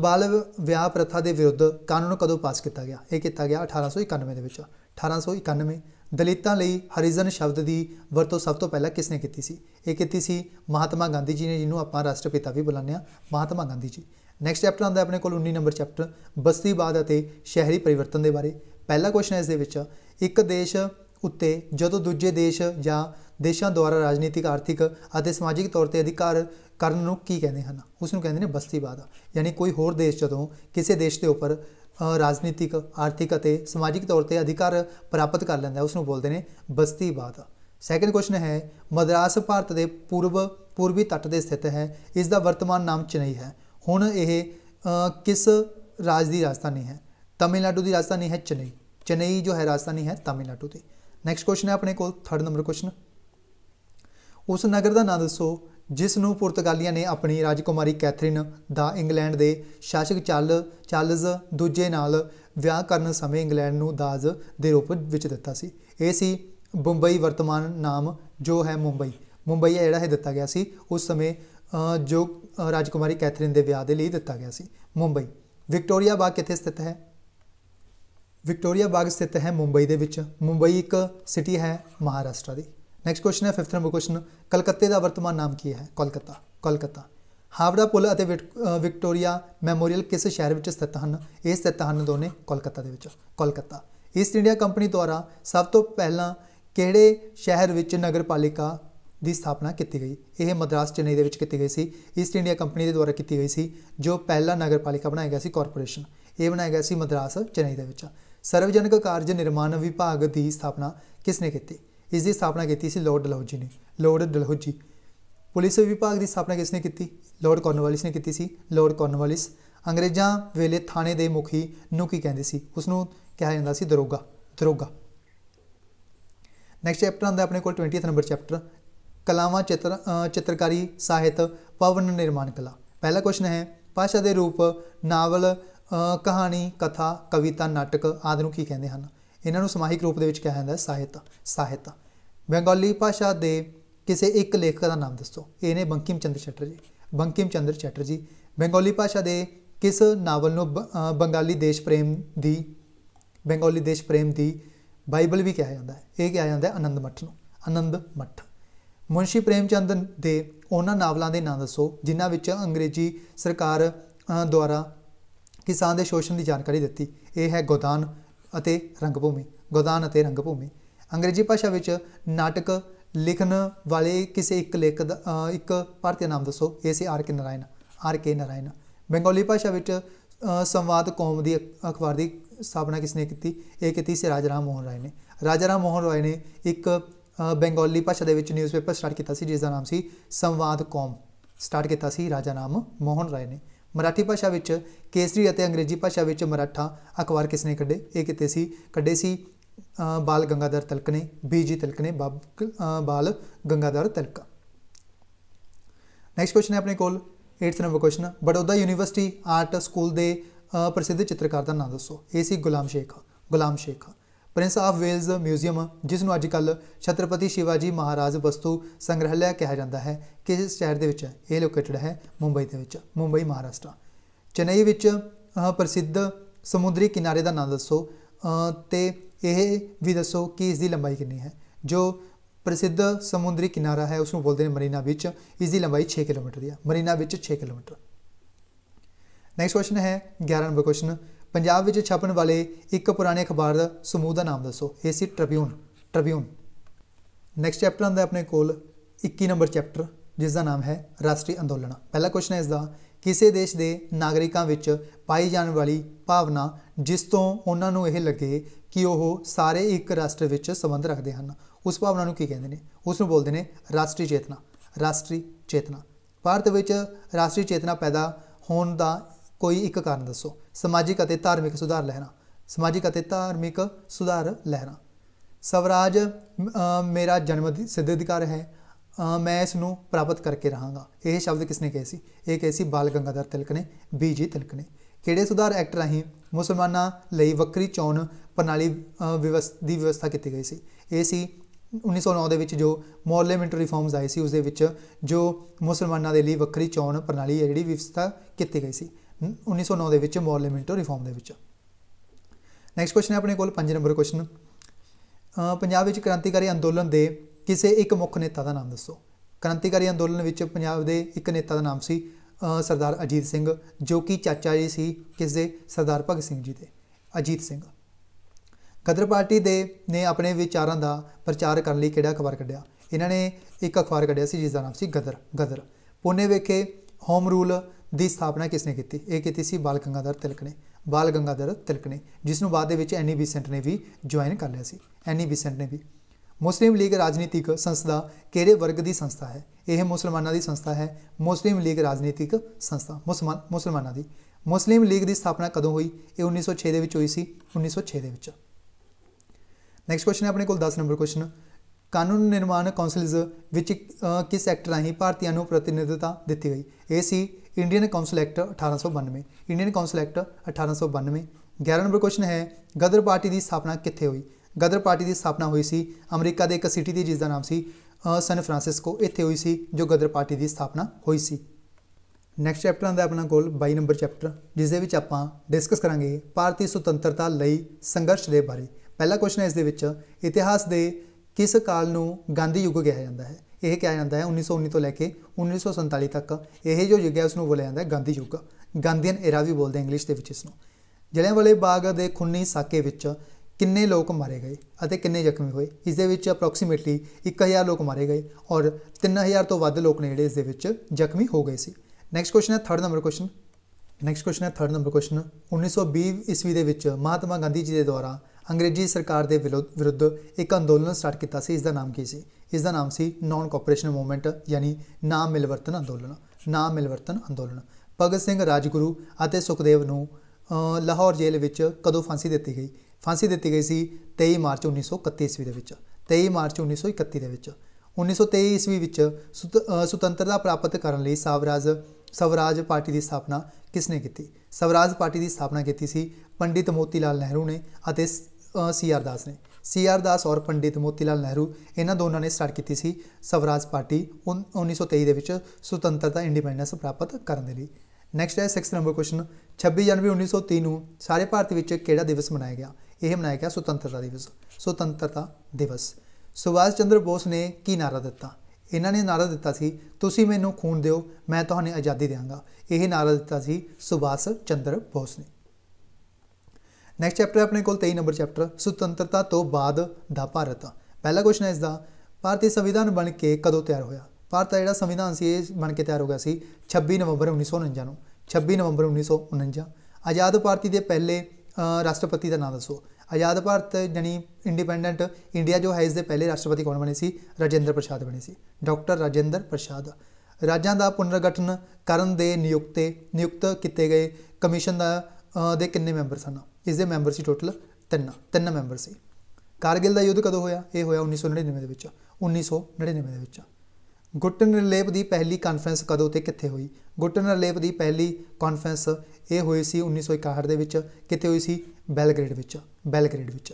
ਬਾਲ ਵਿਆਹ ਪ੍ਰਥਾ ਦੇ ਵਿਰੁੱਧ ਕਾਨੂੰਨ ਕਦੋਂ ਪਾਸ ਕੀਤਾ ਗਿਆ ਇਹ ਕੀਤਾ ਗਿਆ 1891 ਦੇ ਵਿੱਚ 1891 ਦਲਿਤਾਂ ਲਈ ਹਰੀਜ਼ਨ ਸ਼ਬਦ ਦੀ ਵਰਤੋਂ ਸਭ ਤੋਂ ਪਹਿਲਾਂ ਕਿਸ ਨੇ ਕੀਤੀ ਸੀ ਇਹ ਕੀਤੀ ਸੀ ਮਹਾਤਮਾ ਗਾਂਧੀ ਜੀ ਨੇ ਜਿਹਨੂੰ ਆਪਾਂ ਰਾਸ਼ਟਰਪਿਤਾ ਵੀ ਬੁਲਾਉਂਦੇ ਆ ਮਹਾਤਮਾ ਗਾਂਧੀ ਜੀ ਨੈਕਸਟ ਚੈਪਟਰ ਆਉਂਦਾ ਆਪਣੇ ਕੋਲ 19 ਨੰਬਰ ਚੈਪਟਰ ਬਸਤੀਵਾਦ ਅਤੇ ਸ਼ਹਿਰੀ ਪਰਿਵਰਤਨ ਦੇ ਬਾਰੇ ਪਹਿਲਾ ਕੁਐਸਚਨ ਇਸ ਦੇ ਵਿੱਚ ਇੱਕ ਦੇਸ਼ ਉੱਤੇ ਜਦੋਂ ਦੂਜੇ ਦੇਸ਼ ਜਾਂ ਦੇਸ਼ਾਂ ਦੁਆਰਾ ਰਾਜਨੀਤਿਕ ਆਰਥਿਕ ਅਤੇ ਸਮਾਜਿਕ ਤੌਰ ਤੇ ਅਧਿਕਾਰ ਕਰਨ ਨੂੰ ਕੀ ਕਹਿੰਦੇ ਹਨ ਉਸ ਨੂੰ ਕਹਿੰਦੇ ਨੇ ਬਸਤੀਵਾਦ ਯਾਨੀ ਕੋਈ ਹੋਰ ਦੇਸ਼ ਜਦੋਂ ਕਿਸੇ ਦੇਸ਼ ਦੇ ਉੱਪਰ ਰਾਜਨੀਤਿਕ ਆਰਥਿਕ ਅਤੇ ਸਮਾਜਿਕ ਤੌਰ ਤੇ ਅਧਿਕਾਰ ਪ੍ਰਾਪਤ ਕਰ ਲੈਂਦਾ ਉਸ ਨੂੰ ਬੋਲਦੇ ਨੇ ਬਸਤੀਵਾਦ ਸੈਕੰਡ ਕੁਐਸਚਨ ਹੈ ਮਦਰਾਸ ਭਾਰਤ ਦੇ ਪੂਰਬ ਪੂਰਬੀ ਤੱਟ ਦੇ ਸਥਿਤ ਹੈ ਇਸ ਦਾ ਵਰਤਮਾਨ ਨਾਮ ਚੇਨਈ ਹੈ ਹੁਣ ਇਹ ਕਿਸ ਰਾਜ ਦੀ ਰਾਜਧਾਨੀ ਹੈ ਤਾਮਿਲਨਾਡੂ ਦੀ ਰਾਜਧਾਨੀ ਹੈ ਚੇਨਈ ਚੇਨਈ ਜੋ ਹੈ ਰਾਜਧਾਨੀ ਹੈ ਤਾਮਿਲਨਾਡੂ ਦੀ ਨੈਕਸਟ ਕੁਐਸਚਨ ਹੈ ਆਪਣੇ ਕੋਲ 3rd ਨੰਬਰ ਕੁਐਸਚਨ ਉਸ ਨਗਰ ਦਾ ਨਾਮ ਦੱਸੋ ਜਿਸ ਨੂੰ ਪੁਰਤਗਾਲੀਆਂ ਨੇ ਆਪਣੀ ਰਾਜਕੁਮਾਰੀ ਕੈਥਰੀਨ ਦਾ ਇੰਗਲੈਂਡ ਦੇ ਸ਼ਾਸਕ ਚਾਲ ਚਾਲਜ਼ ਦੂਜੇ ਨਾਲ ਵਿਆਹ ਕਰਨ ਸਮੇਂ ਇੰਗਲੈਂਡ ਨੂੰ ਦਾਜ ਦੇ ਰੂਪ ਵਿੱਚ ਦਿੱਤਾ ਸੀ ਇਹ ਸੀ ਬੰਬਈ ਵਰਤਮਾਨ ਨਾਮ ਜੋ ਹੈ ਮੁੰਬਈ ਮੁੰਬਈ ਜਿਹੜਾ ਹੈ ਦਿੱਤਾ ਗਿਆ ਸੀ ਉਸ ਸਮੇਂ ਜੋ ਰਾਜਕੁਮਾਰੀ ਕੈਥਰੀਨ ਦੇ ਵਿਆਹ ਦੇ ਲਈ ਦਿੱਤਾ ਗਿਆ ਸੀ ਮੁੰਬਈ ਵਿਕਟੋਰੀਆ ਬਾਗ ਕਿੱਥੇ ਸਥਿਤ ਹੈ ਵਿਕਟੋਰੀਆ ਬਾਗ ਸਥਿਤ ਹੈ ਮੁੰਬਈ ਦੇ ਵਿੱਚ ਮੁੰਬਈ ਇੱਕ ਸਿਟੀ ਹੈ ਮਹਾਰਾਸ਼ਟਰ ਦੀ ਨੈਕਸਟ ਕੁਐਸਚਨ ਹੈ 5th ਨੰਬਰ ਕੁਐਸਚਨ ਕਲਕੱਤੇ ਦਾ ਵਰਤਮਾਨ ਨਾਮ ਕੀ ਹੈ ਕੋਲਕਾਤਾ ਕੋਲਕਾਤਾ ਹਾਵੜਾ ਪੁਲ ਅਤੇ ਵਿਕਟੋਰੀਆ ਮੈਮੋਰੀਅਲ ਕਿਸ ਸ਼ਹਿਰ ਵਿੱਚ ਸਥਿਤ ਹਨ ਇਹ ਸਥਿਤ ਹਨ ਦੋਨੇ ਕੋਲਕਾਤਾ ਦੇ ਵਿੱਚ ਕੋਲਕਾਤਾ ਈਸਟ ਇੰਡੀਆ ਕੰਪਨੀ ਦੁਆਰਾ ਸਭ ਤੋਂ ਪਹਿਲਾਂ ਕਿਹੜੇ ਸ਼ਹਿਰ ਵਿੱਚ ਨਗਰਪਾਲਿਕਾ ਦੀ ਸਥਾਪਨਾ ਕੀਤੀ ਗਈ ਇਹ ਮਦਰਾਸ ਚੇਨਈ ਦੇ ਵਿੱਚ ਕੀਤੀ ਗਈ ਸੀ ਈਸਟ ਇੰਡੀਆ ਕੰਪਨੀ ਦੇ ਦੁਆਰਾ ਕੀਤੀ ਗਈ ਸੀ ਜੋ ਪਹਿਲਾ ਨਗਰਪਾਲਿਕਾ ਬਣਾਇਆ ਗਿਆ ਸੀ ਕਾਰਪੋਰੇਸ਼ਨ ਇਹ ਬਣਾਇਆ ਗਿਆ ਸੀ ਮਦਰਾਸ ਚੇਨਈ ਦੇ ਵਿੱਚ ਸਰਵਜਨਕ ਕਾਰਜ ਨਿਰਮਾਣ ਵਿਭਾਗ ਦੀ ਸਥਾਪਨਾ ਕਿਸ ਨੇ ਕੀਤੀ ਇਸ ਦੀ ਸਥਾਪਨਾ ਕੀਤੀ ਸੀ ਲਾਰਡ ਡਲਹੌਜੀ ਨੇ ਲਾਰਡ ਡਲਹੌਜੀ ਪੁਲਿਸ ਵਿਭਾਗ ਦੀ ਸਥਾਪਨਾ ਕਿਸ ਨੇ ਕੀਤੀ ਲਾਰਡ ਕਾਰਨਵਾਲਿਸ ਨੇ ਕੀਤੀ ਸੀ ਲਾਰਡ ਕਾਰਨਵਾਲਿਸ ਅੰਗਰੇਜ਼ਾਂ ਵੇਲੇ ਥਾਣੇ ਦੇ ਮੁਖੀ ਨੂੰ ਕੀ ਕਹਿੰਦੇ ਸੀ ਉਸ ਨੂੰ ਕਿਹਾ ਜਾਂਦਾ ਸੀ ਦਰੋਗਾ ਦਰੋਗਾ ਨੈਕਸਟ ਚੈਪਟਰ ਆਂਦਾ ਆਪਣੇ ਕੋਲ 20th ਨੰਬਰ ਚੈਪਟਰ ਕਲਾਵਾਂ ਚਿੱਤਰ ਚਿੱਤਰਕਾਰੀ ਸਾਹਿਤ ਪਵਨ ਨਿਰਮਾਣ ਕਲਾ ਪਹਿਲਾ ਕੁਐਸਚਨ ਹੈ ਭਾਸ਼ਾ ਦੇ ਰੂਪ ਨਾਵਲ ਕਹਾਣੀ ਕਥਾ ਕਵਿਤਾ ਨਾਟਕ ਆਦਿ ਨੂੰ ਕੀ ਕਹਿੰਦੇ ਹਨ ਇਹਨਾਂ ਨੂੰ ਸਮਾਹਿਕ ਰੂਪ ਦੇ ਵਿੱਚ ਕਿਹਾ ਜਾਂਦਾ ਹੈ ਸਾਹਿਤ ਸਾਹਿਤ ਬੰਗਾਲੀ ਭਾਸ਼ਾ ਦੇ ਕਿਸੇ ਇੱਕ ਲੇਖਕ ਦਾ ਨਾਮ ਦੱਸੋ ਇਹ ਨੇ ਬੰਕਿਮ ਚੰਦਰ ਚੱਟਰਜੀ ਬੰਕਿਮ ਚੰਦਰ ਚੱਟਰਜੀ ਬੰਗਾਲੀ ਭਾਸ਼ਾ ਦੇ ਕਿਸ ਨਾਵਲ ਨੂੰ ਬੰਗਾਲੀ ਦੇਸ਼ ਪ੍ਰੇਮ ਦੀ ਬੰਗਾਲੀ ਦੇਸ਼ ਪ੍ਰੇਮ ਦੀ ਬਾਈਬਲ ਵੀ ਕਿਹਾ ਜਾਂਦਾ ਹੈ ਇਹ ਕਿਹਾ ਜਾਂਦਾ ਹੈ ਆਨੰਦ ਮੱਠ ਨੂੰ ਆਨੰਦ ਮੱਠ ਮੁਨਸ਼ੀ ਚੰਦ ਦੇ ਉਹਨਾਂ ਨਾਵਲਾਂ ਦੇ ਨਾਂ ਦੱਸੋ ਜਿਨ੍ਹਾਂ ਵਿੱਚ ਅੰਗਰੇਜ਼ੀ ਸਰਕਾਰ ਦੁਆਰਾ ਕਿਸਾਨ ਦੇ ਸ਼ੋਸ਼ਣ ਦੀ ਜਾਣਕਾਰੀ ਦਿੱਤੀ ਇਹ ਹੈ ਗੋਦਾਨ ਅਤੇ ਰੰਗਭੂਮੀ ਗੋਦਾਨ ਅਤੇ ਰੰਗਭੂਮੀ ਅੰਗਰੇਜ਼ੀ ਭਾਸ਼ਾ ਵਿੱਚ ਨਾਟਕ ਲਿਖਣ ਵਾਲੇ ਕਿਸੇ ਇੱਕ ਲੇਖਕ ਦਾ ਇੱਕ ਭਾਰਤੀ ਨਾਮ ਦੱਸੋ ਇਹ ਸੀ R K Narayan R K Narayan Bengali ਭਾਸ਼ਾ ਵਿੱਚ ਸੰਵਾਦ ਕੌਮ ਦੀ ਅਖਬਾਰ ਦੀ ਸਥਾਪਨਾ ਕਿਸਨੇ ਕੀਤੀ ਇਹ ਕੀਤੀ ਸੀ ਰਾਜਾ ਰਾਮ ਮੋਹਨ ਰਾਏ ਨੇ ਰਾਜਾ ਰਾਮ ਮੋਹਨ ਰਾਏ ਨੇ ਇੱਕ ਬੰਗਾਲੀ ਭਾਸ਼ਾ ਦੇ ਵਿੱਚ ਨਿਊਜ਼ਪੇਪਰ ਸਟਾਰਟ ਕੀਤਾ ਸੀ ਜਿਸ ਦਾ ਨਾਮ ਸੀ ਸੰਵਾਦ ਕੌਮ ਸਟਾਰਟ ਕੀਤਾ ਸੀ ਰਾਜਾ ਨਾਮ ਮੋਹਨ ਰਾਏ ਨੇ ਮਰਾਠੀ ਭਾਸ਼ਾ ਵਿੱਚ ਕੇਸਰੀ ਅਤੇ ਅੰਗਰੇਜ਼ੀ ਭਾਸ਼ਾ ਵਿੱਚ ਮਰਾਠਾ ਅਖਬਾਰ ਕਿਸ ਨੇ ਕੱਢੇ ਇਹ ਕਿਤੇ ਸੀ ਕੱਢੇ ਸੀ ਬਾਲ ਗੰਗਾਧਰ ਤਿਲਕ ਨੇ ਬੀਜੀ ਤਿਲਕ ਨੇ ਬਾਲ ਗੰਗਾਧਰ ਤਿਲਕ ਨੈਕਸਟ ਕੁਐਸਚਨ ਹੈ ਆਪਣੇ ਕੋਲ 8th number question Baroda university art school ਦੇ ਪ੍ਰਸਿੱਧ ਚਿੱਤਰਕਾਰ ਦਾ ਨਾਮ ਦੱਸੋ ਇਹ ਸੀ Ghulam Sheikh Ghulam Sheikh Prince of Wales museum ਜਿਸ ਨੂੰ ਅੱਜ ਕੱਲ ਛਤਰਪਤੀ ਸ਼ਿਵਾਜੀ ਮਹਾਰਾਜ ਵਸਤੂ ਸੰਗ੍ਰਹਿਲਿਆ ਕਿਹਾ ਜਾਂਦਾ ਹੈ ਕਿਸ ਸ਼ਹਿਰ ਦੇ ਵਿੱਚ ਹੈ ਇਹ ਲੋਕੇਟਡ ਹੈ ਮੁੰਬਈ ਦੇ ਵਿੱਚ ਮੁੰਬਈ ਮਹਾਰਾਸ਼ਟਰ ਚੇਨਈ ਵਿੱਚ ਪ੍ਰਸਿੱਧ ਸਮੁੰਦਰੀ ਕਿਨਾਰੇ ਦਾ ਨਾਮ ਦੱਸੋ ਤੇ ਇਹ ਵੀ ਦੱਸੋ ਕਿ ਇਸ ਦੀ ਲੰਬਾਈ ਕਿੰਨੀ ਹੈ ਜੋ ਪ੍ਰਸਿੱਧ ਸਮੁੰਦਰੀ ਕਿਨਾਰਾ ਹੈ ਉਸ ਨੂੰ ਬੋਲਦੇ ਨੇ ਮਰੀਨਾ ਵਿੱਚ ਇਸ ਦੀ ਲੰਬਾਈ 6 ਕਿਲੋਮੀਟਰ ਦੀ ਹੈ ਮਰੀਨਾ ਵਿੱਚ 6 ਕਿਲੋਮੀਟਰ ਨੈਕਸਟ ਕੁਐਸਚਨ ਹੈ 11 ਨੰਬਰ ਕੁਐਸਚਨ ਪੰਜਾਬ ਵਿੱਚ ਛਾਪਣ ਵਾਲੇ ਇੱਕ ਪੁਰਾਣੇ ਅਖਬਾਰ ਦਾ ਸਮੂਹ ਦਾ ਨਾਮ ਦੱਸੋ ਇਹ ਸੀ ਟ੍ਰਿਬਿਊਨ ਟ੍ਰਿਬਿਊਨ ਨੈਕਸਟ ਚੈਪਟਰ ਆਂਦਾ ਆਪਣੇ ਕੋਲ 21 ਨੰਬਰ ਚੈਪਟਰ ਜਿਸ ਦਾ ਨਾਮ ਹੈ ਰਾਸ਼ਟਰੀ ਅੰਦੋਲਨ ਪਹਿਲਾ ਕੁਐਸਚਨ ਹੈ ਇਸ ਦਾ ਕਿਸੇ ਦੇਸ਼ ਦੇ ਨਾਗਰਿਕਾਂ ਵਿੱਚ ਪਾਈ ਜਾਣ ਵਾਲੀ ਭਾਵਨਾ ਜਿਸ ਤੋਂ ਉਹਨਾਂ ਨੂੰ ਇਹ ਲੱਗੇ ਕਿ ਉਹ ਸਾਰੇ ਇੱਕ ਰਾਸ਼ਟਰ ਵਿੱਚ ਸੰਬੰਧ ਰੱਖਦੇ ਹਨ ਉਸ ਭਾਵਨਾ ਨੂੰ ਕੀ ਕਹਿੰਦੇ ਨੇ ਉਸ ਨੂੰ ਬੋਲਦੇ ਨੇ ਰਾਸ਼ਟਰੀ ਚੇਤਨਾ ਰਾਸ਼ਟਰੀ ਚੇਤਨਾ ਭਾਰਤ ਵਿੱਚ ਰਾਸ਼ਟਰੀ ਚੇਤਨਾ ਪੈਦਾ ਹੋਣ ਦਾ ਕੋਈ ਇੱਕ ਕਾਰਨ ਦੱਸੋ ਸਮਾਜਿਕ ਅਤੇ ਧਾਰਮਿਕ ਸੁਧਾਰ ਲਹਿਰਾਂ ਸਮਾਜਿਕ ਅਤੇ ਧਾਰਮਿਕ ਸੁਧਾਰ ਲਹਿਰਾਂ ਸਵਰਾਜ ਮੇਰਾ ਜਨਮ ਸਿੱਧ ਅਧਿਕਾਰ ਹੈ ਮੈਂ ਇਸ ਨੂੰ ਪ੍ਰਾਪਤ ਕਰਕੇ ਰਹਾਂਗਾ ਇਹ ਸ਼ਬਦ ਕਿਸਨੇ ਕਹੇ ਸੀ ਇਹ ਕਹੇ ਸੀ ਬਾਲ ਗੰਗਾਧਰ ਤਿਲਕ ਨੇ ਬੀਜੀ ਤਿਲਕ ਨੇ ਕਿਹੜੇ ਸੁਧਾਰ ਐਕਟ ਰਾਹੀਂ ਮੁਸਲਮਾਨਾਂ ਲਈ ਵੱਖਰੀ ਚੋਣ ਪ੍ਰਣਾਲੀ ਦੀ ਵਿਵਸਥਾ ਕੀਤੀ ਗਈ ਸੀ ਇਹ ਸੀ 1909 ਦੇ ਵਿੱਚ ਜੋ ਮੌਰਲੀਮੈਂਟ ਰਿਫਾਰਮਸ ਆਏ ਸੀ ਉਸ ਦੇ ਵਿੱਚ ਜੋ ਮੁਸਲਮਾਨਾਂ ਦੇ ਲਈ ਵੱਖਰੀ ਚੋਣ ਪ੍ਰਣਾਲੀ ਹੈ ਜਿਹੜੀ ਵਿਵਸਥਾ ਕੀਤੀ ਗਈ ਸੀ 1909 ਦੇ ਵਿੱਚ ਮੌਰਲੀਮੈਂਟ ਰਿਫਾਰਮ ਦੇ ਵਿੱਚ ਨੈਕਸਟ ਕੁਐਸਚਨ ਹੈ ਆਪਣੇ ਕੋਲ 5 ਨੰਬਰ ਕੁਐਸਚਨ ਪੰਜਾਬ ਵਿੱਚ ਕ੍ਰਾਂਤੀਕਾਰੀ ਅੰਦੋਲਨ ਦੇ ਕਿਸੇ ਇੱਕ ਮੁੱਖ ਨੇਤਾ ਦਾ ਨਾਮ ਦੱਸੋ ਕ੍ਰਾਂਤੀਕਾਰੀ ਅੰਦੋਲਨ ਵਿੱਚ ਪੰਜਾਬ ਦੇ ਇੱਕ ਨੇਤਾ ਦਾ ਨਾਮ ਸੀ ਸਰਦਾਰ ਅਜੀਤ ਸਿੰਘ ਜੋ ਕਿ ਚਾਚਾ ਜੀ ਸੀ ਕਿਸ ਦੇ ਸਰਦਾਰ ਭਗਤ ਸਿੰਘ ਜੀ ਦੇ ਅਜੀਤ ਸਿੰਘ ਗਦਰ ਪਾਰਟੀ ਦੇ ਨੇ ਆਪਣੇ ਵਿਚਾਰਾਂ ਦਾ ਪ੍ਰਚਾਰ ਕਰਨ ਲਈ ਕਿਹੜਾ ਅਖਬਾਰ ਕੱਢਿਆ ਇਹਨਾਂ ਨੇ ਇੱਕ ਅਖਬਾਰ ਕੱਢਿਆ ਸੀ ਜਿਸ ਦਾ ਨਾਮ ਸੀ ਗਦਰ ਗਦਰ ਪੁਨੇ ਵਿਖੇ ਹੋਮ ਰੂਲ ਦੀ ਸਥਾਪਨਾ ਕਿਸ ਨੇ ਕੀਤੀ ਇਹ ਕੀਤੀ ਸੀ ਬਾਲ ਗੰਗਾਧਰ ਤਿਲਕ ਨੇ ਬਾਲ ਗੰਗਾਧਰ ਤਿਲਕ ਨੇ ਜਿਸ ਨੂੰ ਬਾਅਦ ਦੇ ਵਿੱਚ ਐਨੀ ਬੀਸੈਂਟ ਨੇ ਵੀ ਜੁਆਇਨ ਕਰ ਲਿਆ ਸੀ ਐਨੀ ਬੀਸੈਂਟ ਨੇ ਵੀ ਮੁਸਲਿਮ ਲੀਗ ਰਾਜਨੀਤਿਕ ਸੰਸਥਾ ਕਿਹੜੇ ਵਰਗ ਦੀ ਸੰਸਥਾ ਹੈ ਇਹ ਮੁਸਲਮਾਨਾਂ ਦੀ ਸੰਸਥਾ ਹੈ ਮੁਸਲਿਮ ਲੀਗ ਰਾਜਨੀਤਿਕ ਸੰਸਥਾ ਮੁਸਲਮਾਨ ਮੁਸਲਮਾਨਾਂ ਦੀ ਮੁਸਲਿਮ ਲੀਗ ਦੀ ਸਥਾਪਨਾ ਕਦੋਂ ਹੋਈ ਇਹ 1906 ਦੇ ਵਿੱਚ ਹੋਈ ਸੀ 1906 ਦੇ ਵਿੱਚ ਨੈਕਸਟ ਕੁਐਸਚਨ ਹੈ ਆਪਣੇ ਕੋਲ 10 ਨੰਬਰ ਕੁਐਸਚਨ ਕਾਨੂੰਨ ਨਿਰਮਾਣ ਕਾਉਂਸਲਸ ਵਿੱਚ ਕਿਸ ਐਕਟ ਰਾਹੀਂ ਭਾਰਤੀਆਂ ਨੂੰ ਪ੍ਰਤੀਨਿਧਤਾ ਦਿੱਤੀ ਗਈ ਇਹ ਸੀ Indian council act 1892 Indian council act 1892 11 number question ਹੈ ਗਦਰ ਪਾਰਟੀ ਦੀ ਸਥਾਪਨਾ ਕਿੱਥੇ ਹੋਈ ਗਦਰ ਪਾਰਟੀ ਦੀ ਸਥਾਪਨਾ ਹੋਈ ਸੀ ਅਮਰੀਕਾ ਦੇ ਇੱਕ ਸਿਟੀ ਦੀ ਜਿਸ ਦਾ ਨਾਮ ਸੀ ਸਨ ਫਰਾਂਸਿਸਕੋ ਇੱਥੇ ਹੋਈ ਸੀ ਜੋ ਗਦਰ ਪਾਰਟੀ ਦੀ ਸਥਾਪਨਾ ਹੋਈ ਸੀ ਨੈਕਸਟ ਚੈਪਟਰ ਆਂਦਾ ਆਪਣਾ ਕੋਲ 22 ਨੰਬਰ ਚੈਪਟਰ ਜਿਸ ਦੇ ਵਿੱਚ ਆਪਾਂ ਡਿਸਕਸ ਕਰਾਂਗੇ ਭਾਰਤੀ ਸੁਤੰਤਰਤਾ ਲਈ ਸੰਘਰਸ਼ ਦੇ ਬਾਰੇ ਪਹਿਲਾ ਕੁਐਸਚਨ ਹੈ ਇਸ ਦੇ ਵਿੱਚ ਇਤਿਹਾਸ ਦੇ ਕਿਸ ਕਾਲ ਨੂੰ ਗਾਂਧੀ ਯੁੱਗ ਕਿਹਾ ਜਾਂਦਾ ਹੈ ਇਹ ਕਿਹਾ ਜਾਂਦਾ ਹੈ 1919 ਤੋਂ ਲੈ ਕੇ 1947 ਤੱਕ ਇਹ ਜੋ ਯੁੱਗ ਹੈ ਉਸ ਨੂੰ ਬੋਲਿਆ ਜਾਂਦਾ ਹੈ ਗਾਂਧੀ ਯੁੱਗ ਗਾਂਧੀਅਨ ਏਰਾ ਵੀ ਬੋਲਦੇ ਇੰਗਲਿਸ਼ ਦੇ ਵਿੱਚ ਇਸ ਨੂੰ ਜਲਿਆਂਵਾਲੇ ਬਾਗ ਦੇ ਖੁੰਨੀ ਸਾਕੇ ਵਿੱਚ ਕਿੰਨੇ ਲੋਕ ਮਾਰੇ ਗਏ ਅਤੇ ਕਿੰਨੇ ਜ਼ਖਮੀ ਹੋਏ ਇਸ ਦੇ ਵਿੱਚ ਅਪਰੋਕਸੀਮੇਟਲੀ 1000 ਲੋਕ ਮਾਰੇ ਗਏ ਔਰ 3000 ਤੋਂ ਵੱਧ ਲੋਕ ਨੇ ਜਿਹੜੇ ਇਸ ਦੇ ਵਿੱਚ ਜ਼ਖਮੀ ਹੋ ਗਏ ਸੀ ਨੈਕਸਟ ਕੁਐਸਚਨ ਹੈ 3rd number question next question ਹੈ 3rd ਨੰਬਰ ਕੁਐਸਚਨ 1920 ਈਸਵੀ ਦੇ ਵਿੱਚ ਮਹਾਤਮਾ ਗਾਂਧੀ ਜੀ ਦੇ ਦੁਆਰਾ ਅੰਗਰੇਜ਼ੀ ਸਰਕਾਰ ਦੇ ਵਿਰੁੱਧ ਇੱਕ ਅੰਦੋਲਨ ਸਟਾਰਟ ਕੀਤਾ ਸੀ ਇਸ ਦਾ ਨਾਮ ਕੀ ਸੀ ਇਸ ਦਾ ਨਾਮ ਸੀ ਨਾਨ ਕੋਆਪਰੇਸ਼ਨ ਮੂਵਮੈਂਟ ਯਾਨੀ ਨਾ ਮਿਲਵਰਤਨ ਅੰਦੋਲਨ ਨਾ ਮਿਲਵਰਤਨ ਅੰਦੋਲਨ ਭਗਤ ਸਿੰਘ ਰਾਜਗੁਰੂ ਅਤੇ ਸੁਖਦੇਵ ਨੂੰ ਲਾਹੌਰ ਜੇਲ੍ਹ ਵਿੱਚ ਕਦੋਂ ਫਾਂਸੀ ਦਿੱਤੀ ਗਈ ਫਾਂਸੀ ਦਿੱਤੀ ਗਈ ਸੀ 23 ਮਾਰਚ 1931 ਈਸਵੀ ਦੇ ਵਿੱਚ 23 ਮਾਰਚ 1931 ਦੇ ਵਿੱਚ 1923 ਈਸਵੀ ਵਿੱਚ ਸੁਤੰਤਰਤਾ ਪ੍ਰਾਪਤ ਕਰਨ ਲਈ ਸਵਰਾਜ ਸਵਰਾਜ ਪਾਰਟੀ ਦੀ ਸਥਾਪਨਾ ਕਿਸ ਨੇ ਕੀਤੀ ਸਵਰਾਜ ਪਾਰਟੀ ਦੀ ਸਥਾਪਨਾ ਕੀਤੀ ਸੀ ਪੰਡਿਤ ਮੋਤੀ ਲਾਲ ਨਹਿਰੂ ਨੇ ਅਤੇ ਸੀ ਆਰ ਦਾਸ ਨੇ ਸੀ ਆਰ ਦਾਸ ਔਰ ਪੰਡਿਤ ਮੋਤੀ ਲਾਲ ਨਹਿਰੂ ਇਹਨਾਂ ਦੋਨਾਂ ਨੇ ਸਟਾਰਟ ਕੀਤੀ ਸੀ ਸਵਰਾਜ ਪਾਰਟੀ 1923 ਦੇ ਵਿੱਚ ਸੁਤੰਤਰਤਾ ਇੰਡੀਪੈਂਡੈਂਸ ਪ੍ਰਾਪਤ ਕਰਨ ਦੇ ਲਈ ਨੈਕਸਟ ਹੈ 6 ਨੰਬਰ ਕੁਐਸਚਨ 26 ਜਨਵਰੀ 1930 ਨੂੰ ਸਾਰੇ ਭਾਰਤ ਵਿੱਚ ਕਿਹੜਾ ਦਿਵਸ ਮਨਾਇਆ ਗਿਆ ਇਹ ਮਨਾਇਆ ਗਿਆ ਸੁਤੰਤਰਤਾ ਦਿਵਸ ਸੁਤੰਤਰਤਾ ਦਿਵਸ ਸੁਭਾਸ਼ ਚੰਦਰ ਬੋਸ ਨੇ ਕੀ ਨਾਰਾ ਦਿੱਤਾ ਇਹਨਾਂ ਨੇ ਨਾਰਾ ਦਿੱਤਾ ਸੀ ਤੁਸੀਂ ਮੈਨੂੰ ਖੂਨ ਦਿਓ ਮੈਂ ਤੁਹਾਨੂੰ ਆਜ਼ਾਦੀ ਦੇਵਾਂਗਾ ਇਹ ਨਾਰਾ ਦਿੱਤਾ ਸੀ ਸੁਭਾਸ਼ ਚੰਦਰ ਬੋਸ ਨੇ ਨੈਕਸਟ ਚੈਪਟਰ ਆਪਣੇ ਕੋਲ 23 ਨੰਬਰ ਚੈਪਟਰ ਸੁਤੰਤਰਤਾ ਤੋਂ ਬਾਅਦ ਦਾ ਭਾਰਤ ਪਹਿਲਾ ਕੁਐਸਚਨ ਹੈ ਇਸ ਦਾ ਭਾਰਤੀ ਸੰਵਿਧਾਨ ਬਣ ਕੇ ਕਦੋਂ ਤਿਆਰ ਹੋਇਆ ਭਾਰਤ ਦਾ ਜਿਹੜਾ ਸੰਵਿਧਾਨ ਸੀ ਇਹ ਬਣ ਕੇ ਤਿਆਰ ਹੋ ਗਿਆ ਸੀ 26 ਨਵੰਬਰ 1949 ਨੂੰ 26 ਨਵੰਬਰ 1949 ਆਜ਼ਾਦ ਭਾਰਤੀ ਦੇ ਪਹਿਲੇ ਰਾਸ਼ਟਰਪਤੀ ਦਾ ਨਾਮ ਦੱਸੋ ਆਜ਼ਾਦ ਭਾਰਤ ਜਣੀ ਇੰਡੀਪੈਂਡੈਂਟ ਇੰਡੀਆ ਜੋ ਹੈ ਇਸ ਦੇ ਪਹਿਲੇ ਰਾਸ਼ਟਰਪਤੀ ਕੌਣ ਬਣੇ ਸੀ ਰਾਜਿੰਦਰ ਪ੍ਰਸਾਦ ਬਣੇ ਸੀ ਡਾਕਟਰ ਰਾਜਿੰਦਰ ਪ੍ਰਸਾਦ ਰਾਜਾਂ ਦਾ ਪੁਨਰਗਠਨ ਕਰਨ ਦੇ ਨਿਯੁਕਤੇ ਨਿਯੁਕਤ ਕੀਤੇ ਗਏ ਕਮਿਸ਼ਨ ਦਾ ਦੇ ਕਿੰਨੇ ਮੈਂਬਰ ਸਨ ਇਸ ਦੇ ਮੈਂਬਰ ਸੀ ਟੋਟਲ ਤਿੰਨ ਤਿੰਨ ਮੈਂਬਰ ਸੀ ਕਾਰਗਿਲ ਦਾ ਯੁੱਧ ਕਦੋਂ ਹੋਇਆ ਇਹ ਹੋਇਆ 1999 ਦੇ ਵਿੱਚ 1999 ਦੇ ਵਿੱਚ ਗੁੱਟ ਨਿਰਲੇਪ ਦੀ ਪਹਿਲੀ ਕਾਨਫਰੰਸ ਕਦੋਂ ਤੇ ਕਿੱਥੇ ਹੋਈ ਗੁੱਟ ਨਿਰਲੇਪ ਦੀ ਪਹਿਲੀ ਕਾਨਫਰੰਸ ਇਹ ਹੋਈ ਸੀ 1961 ਦੇ ਵਿੱਚ ਕਿੱਥੇ ਹੋਈ ਸੀ ਬੈਲਗ੍ਰੇਡ ਵਿੱਚ ਬੈਲਗ੍ਰੇਡ ਵਿੱਚ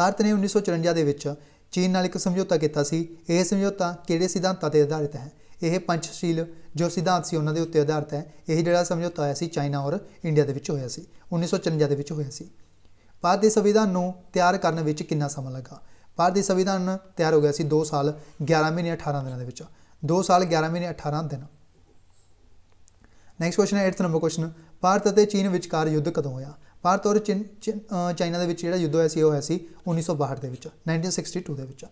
ਭਾਰਤ ਨੇ 1954 ਦੇ ਵਿੱਚ ਚੀਨ ਨਾਲ ਇੱਕ ਸਮਝੌਤਾ ਕੀਤਾ ਸੀ ਇਹ ਸਮਝੌਤਾ ਕਿਹੜੇ ਸਿਧਾਂਤਾਂ ਤੇ ਆਧਾਰਿਤ ਹੈ ਇਹ ਪੰਚਸ਼ੀਲ ਜੋ ਸਿਧਾਂਤ ਸੀ ਉਹਨਾਂ ਦੇ ਉੱਤੇ ਆਧਾਰਿਤ ਹੈ ਇਹ ਜਿਹੜਾ ਸਮਝੌਤਾ ਹੋਇਆ ਸੀ ਚਾਈਨਾ ਔਰ ਇੰਡੀਆ ਦੇ ਵਿੱਚ ਹੋਇਆ ਸੀ 1954 ਦੇ ਵਿੱਚ ਹੋਇਆ ਸੀ ਭਾਰਤ ਦੇ ਸੰਵਿਧਾਨ ਨੂੰ ਤਿਆਰ ਕਰਨ ਵਿੱਚ ਕਿੰਨਾ ਸਮਾਂ ਲੱਗਾ ਭਾਰਤੀ ਸੰਵਿਧਾਨ ਤਿਆਰ ਹੋ ਗਿਆ ਸੀ 2 ਸਾਲ 11 ਮਹੀਨੇ 18 ਦਿਨਾਂ ਦੇ ਵਿੱਚ 2 ਸਾਲ 11 ਮਹੀਨੇ 18 ਦਿਨ ਨੈਕਸਟ ਕੁਐਸਚਨ ਹੈ 8th ਨੰਬਰ ਕੁਐਸਚਨ ਭਾਰਤ ਅਤੇ ਚੀਨ ਵਿਚਕਾਰ ਯੁੱਧ ਕਦੋਂ ਹੋਇਆ ਭਾਰਤ ਔਰ ਚਾਈਨਾ ਦੇ ਵਿੱਚ ਜਿਹੜਾ ਯੁੱਧ ਹੋਇਆ ਸੀ ਉਹ ਹੋਇਆ ਸੀ 1962 ਦੇ ਵਿੱਚ 1962 ਦੇ ਵਿੱਚ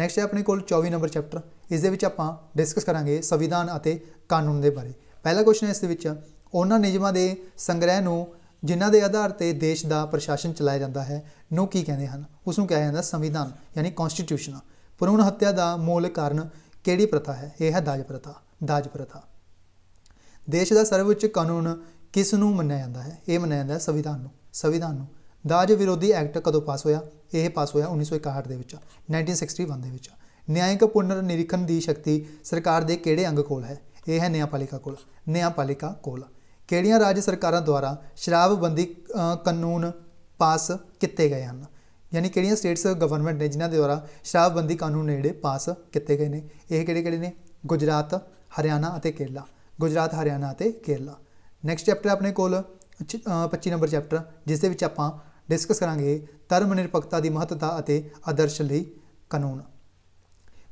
ਨੈਕਸਟ ਹੈ ਆਪਣੇ ਕੋਲ 24 ਨੰਬਰ ਚੈਪਟਰ ਇਸ ਦੇ ਵਿੱਚ ਆਪਾਂ ਡਿਸਕਸ ਕਰਾਂਗੇ ਸੰਵਿਧਾਨ ਅਤੇ ਕਾਨੂੰਨ ਦੇ ਬਾਰੇ ਪਹਿਲਾ ਕੁਐਸਚਨ ਇਸ ਦੇ ਵਿੱਚ ਉਹਨਾਂ ਨਿਯਮਾਂ ਦੇ ਸੰਗ੍ਰਹਿ ਨੂੰ ਜਿਨ੍ਹਾਂ ਦੇ ਆਧਾਰ ਤੇ ਦੇਸ਼ ਦਾ ਪ੍ਰਸ਼ਾਸਨ ਚਲਾਇਆ ਜਾਂਦਾ ਹੈ ਨੂੰ ਕੀ ਕਹਿੰਦੇ ਹਨ ਉਸ ਨੂੰ ਕਿਹਾ ਜਾਂਦਾ ਸੰਵਿਧਾਨ ਯਾਨੀ ਕਨਸਟੀਟਿਊਸ਼ਨ ਪਰਉਣ ਹੱਤਿਆ ਦਾ ਮੂਲ ਕਾਰਨ ਕਿਹੜੀ ਪ੍ਰਥਾ ਹੈ ਇਹ ਹੈ ਦਾਜ ਪ੍ਰਥਾ ਦਾਜ ਪ੍ਰਥਾ ਦੇਸ਼ ਦਾ ਸਰਵਉੱਚ ਕਾਨੂੰਨ ਕਿਸ ਨੂੰ ਮੰਨਿਆ ਜਾਂਦਾ ਹੈ ਇਹ ਮੰਨਿਆ ਜਾਂਦਾ ਹੈ ਸੰਵਿਧਾਨ ਨੂੰ ਸੰਵਿਧਾਨ ਨੂੰ ਦਾਜ ਵਿਰੋਧੀ ਐਕਟ ਕਦੋਂ ਪਾਸ ਹੋਇਆ ਇਹ ਪਾਸ ਹੋਇਆ 1961 ਦੇ ਵਿੱਚ 1961 ਦੇ ਵਿੱਚ ਨਿਆਂਇਕ ਪੁਨਰ ਨਿਰੀਖਣ ਦੀ ਸ਼ਕਤੀ ਸਰਕਾਰ ਦੇ ਕਿਹੜੇ ਅੰਗ ਕੋਲ ਹੈ ਇਹ ਹੈ ਨਿਆਂਪਾਲਿਕਾ ਕੋਲ ਨਿਆਂਪਾਲਿਕਾ ਕੋਲ ਕਿਹੜੀਆਂ ਰਾਜ ਸਰਕਾਰਾਂ ਦੁਆਰਾ ਸ਼ਰਾਬਬੰਦੀ ਕਾਨੂੰਨ ਪਾਸ ਕੀਤੇ ਗਏ ਹਨ ਯਾਨੀ ਕਿਹੜੀਆਂ ਸਟੇਟਸ ਗਵਰਨਮੈਂਟ ਨੇ ਜਿਨ੍ਹਾਂ ਦੁਆਰਾ ਸ਼ਰਾਬਬੰਦੀ ਕਾਨੂੰਨ ਨੇ ਜਿਹੜੇ ਪਾਸ ਕੀਤੇ ਗਏ ਨੇ ਇਹ ਕਿਹੜੇ ਕਿਹੜੇ ਨੇ ਗੁਜਰਾਤ ਹਰਿਆਣਾ ਅਤੇ ਕੇਰਲਾ ਗੁਜਰਾਤ ਹਰਿਆਣਾ ਅਤੇ ਕੇਰਲਾ ਨੈਕਸਟ ਚੈਪਟਰ ਆਪਣੇ ਕੋਲ 25 ਨੰਬਰ ਚੈਪਟਰ ਜਿਸ ਦੇ ਵਿੱਚ ਆਪਾਂ ਡਿਸਕਸ ਕਰਾਂਗੇ ਧਰਮ ਨਿਰਪੱਖਤਾ ਦੀ ਮਹੱਤਤਾ ਅਤੇ ਆਦਰਸ਼ ਲਈ ਕਾਨੂੰਨ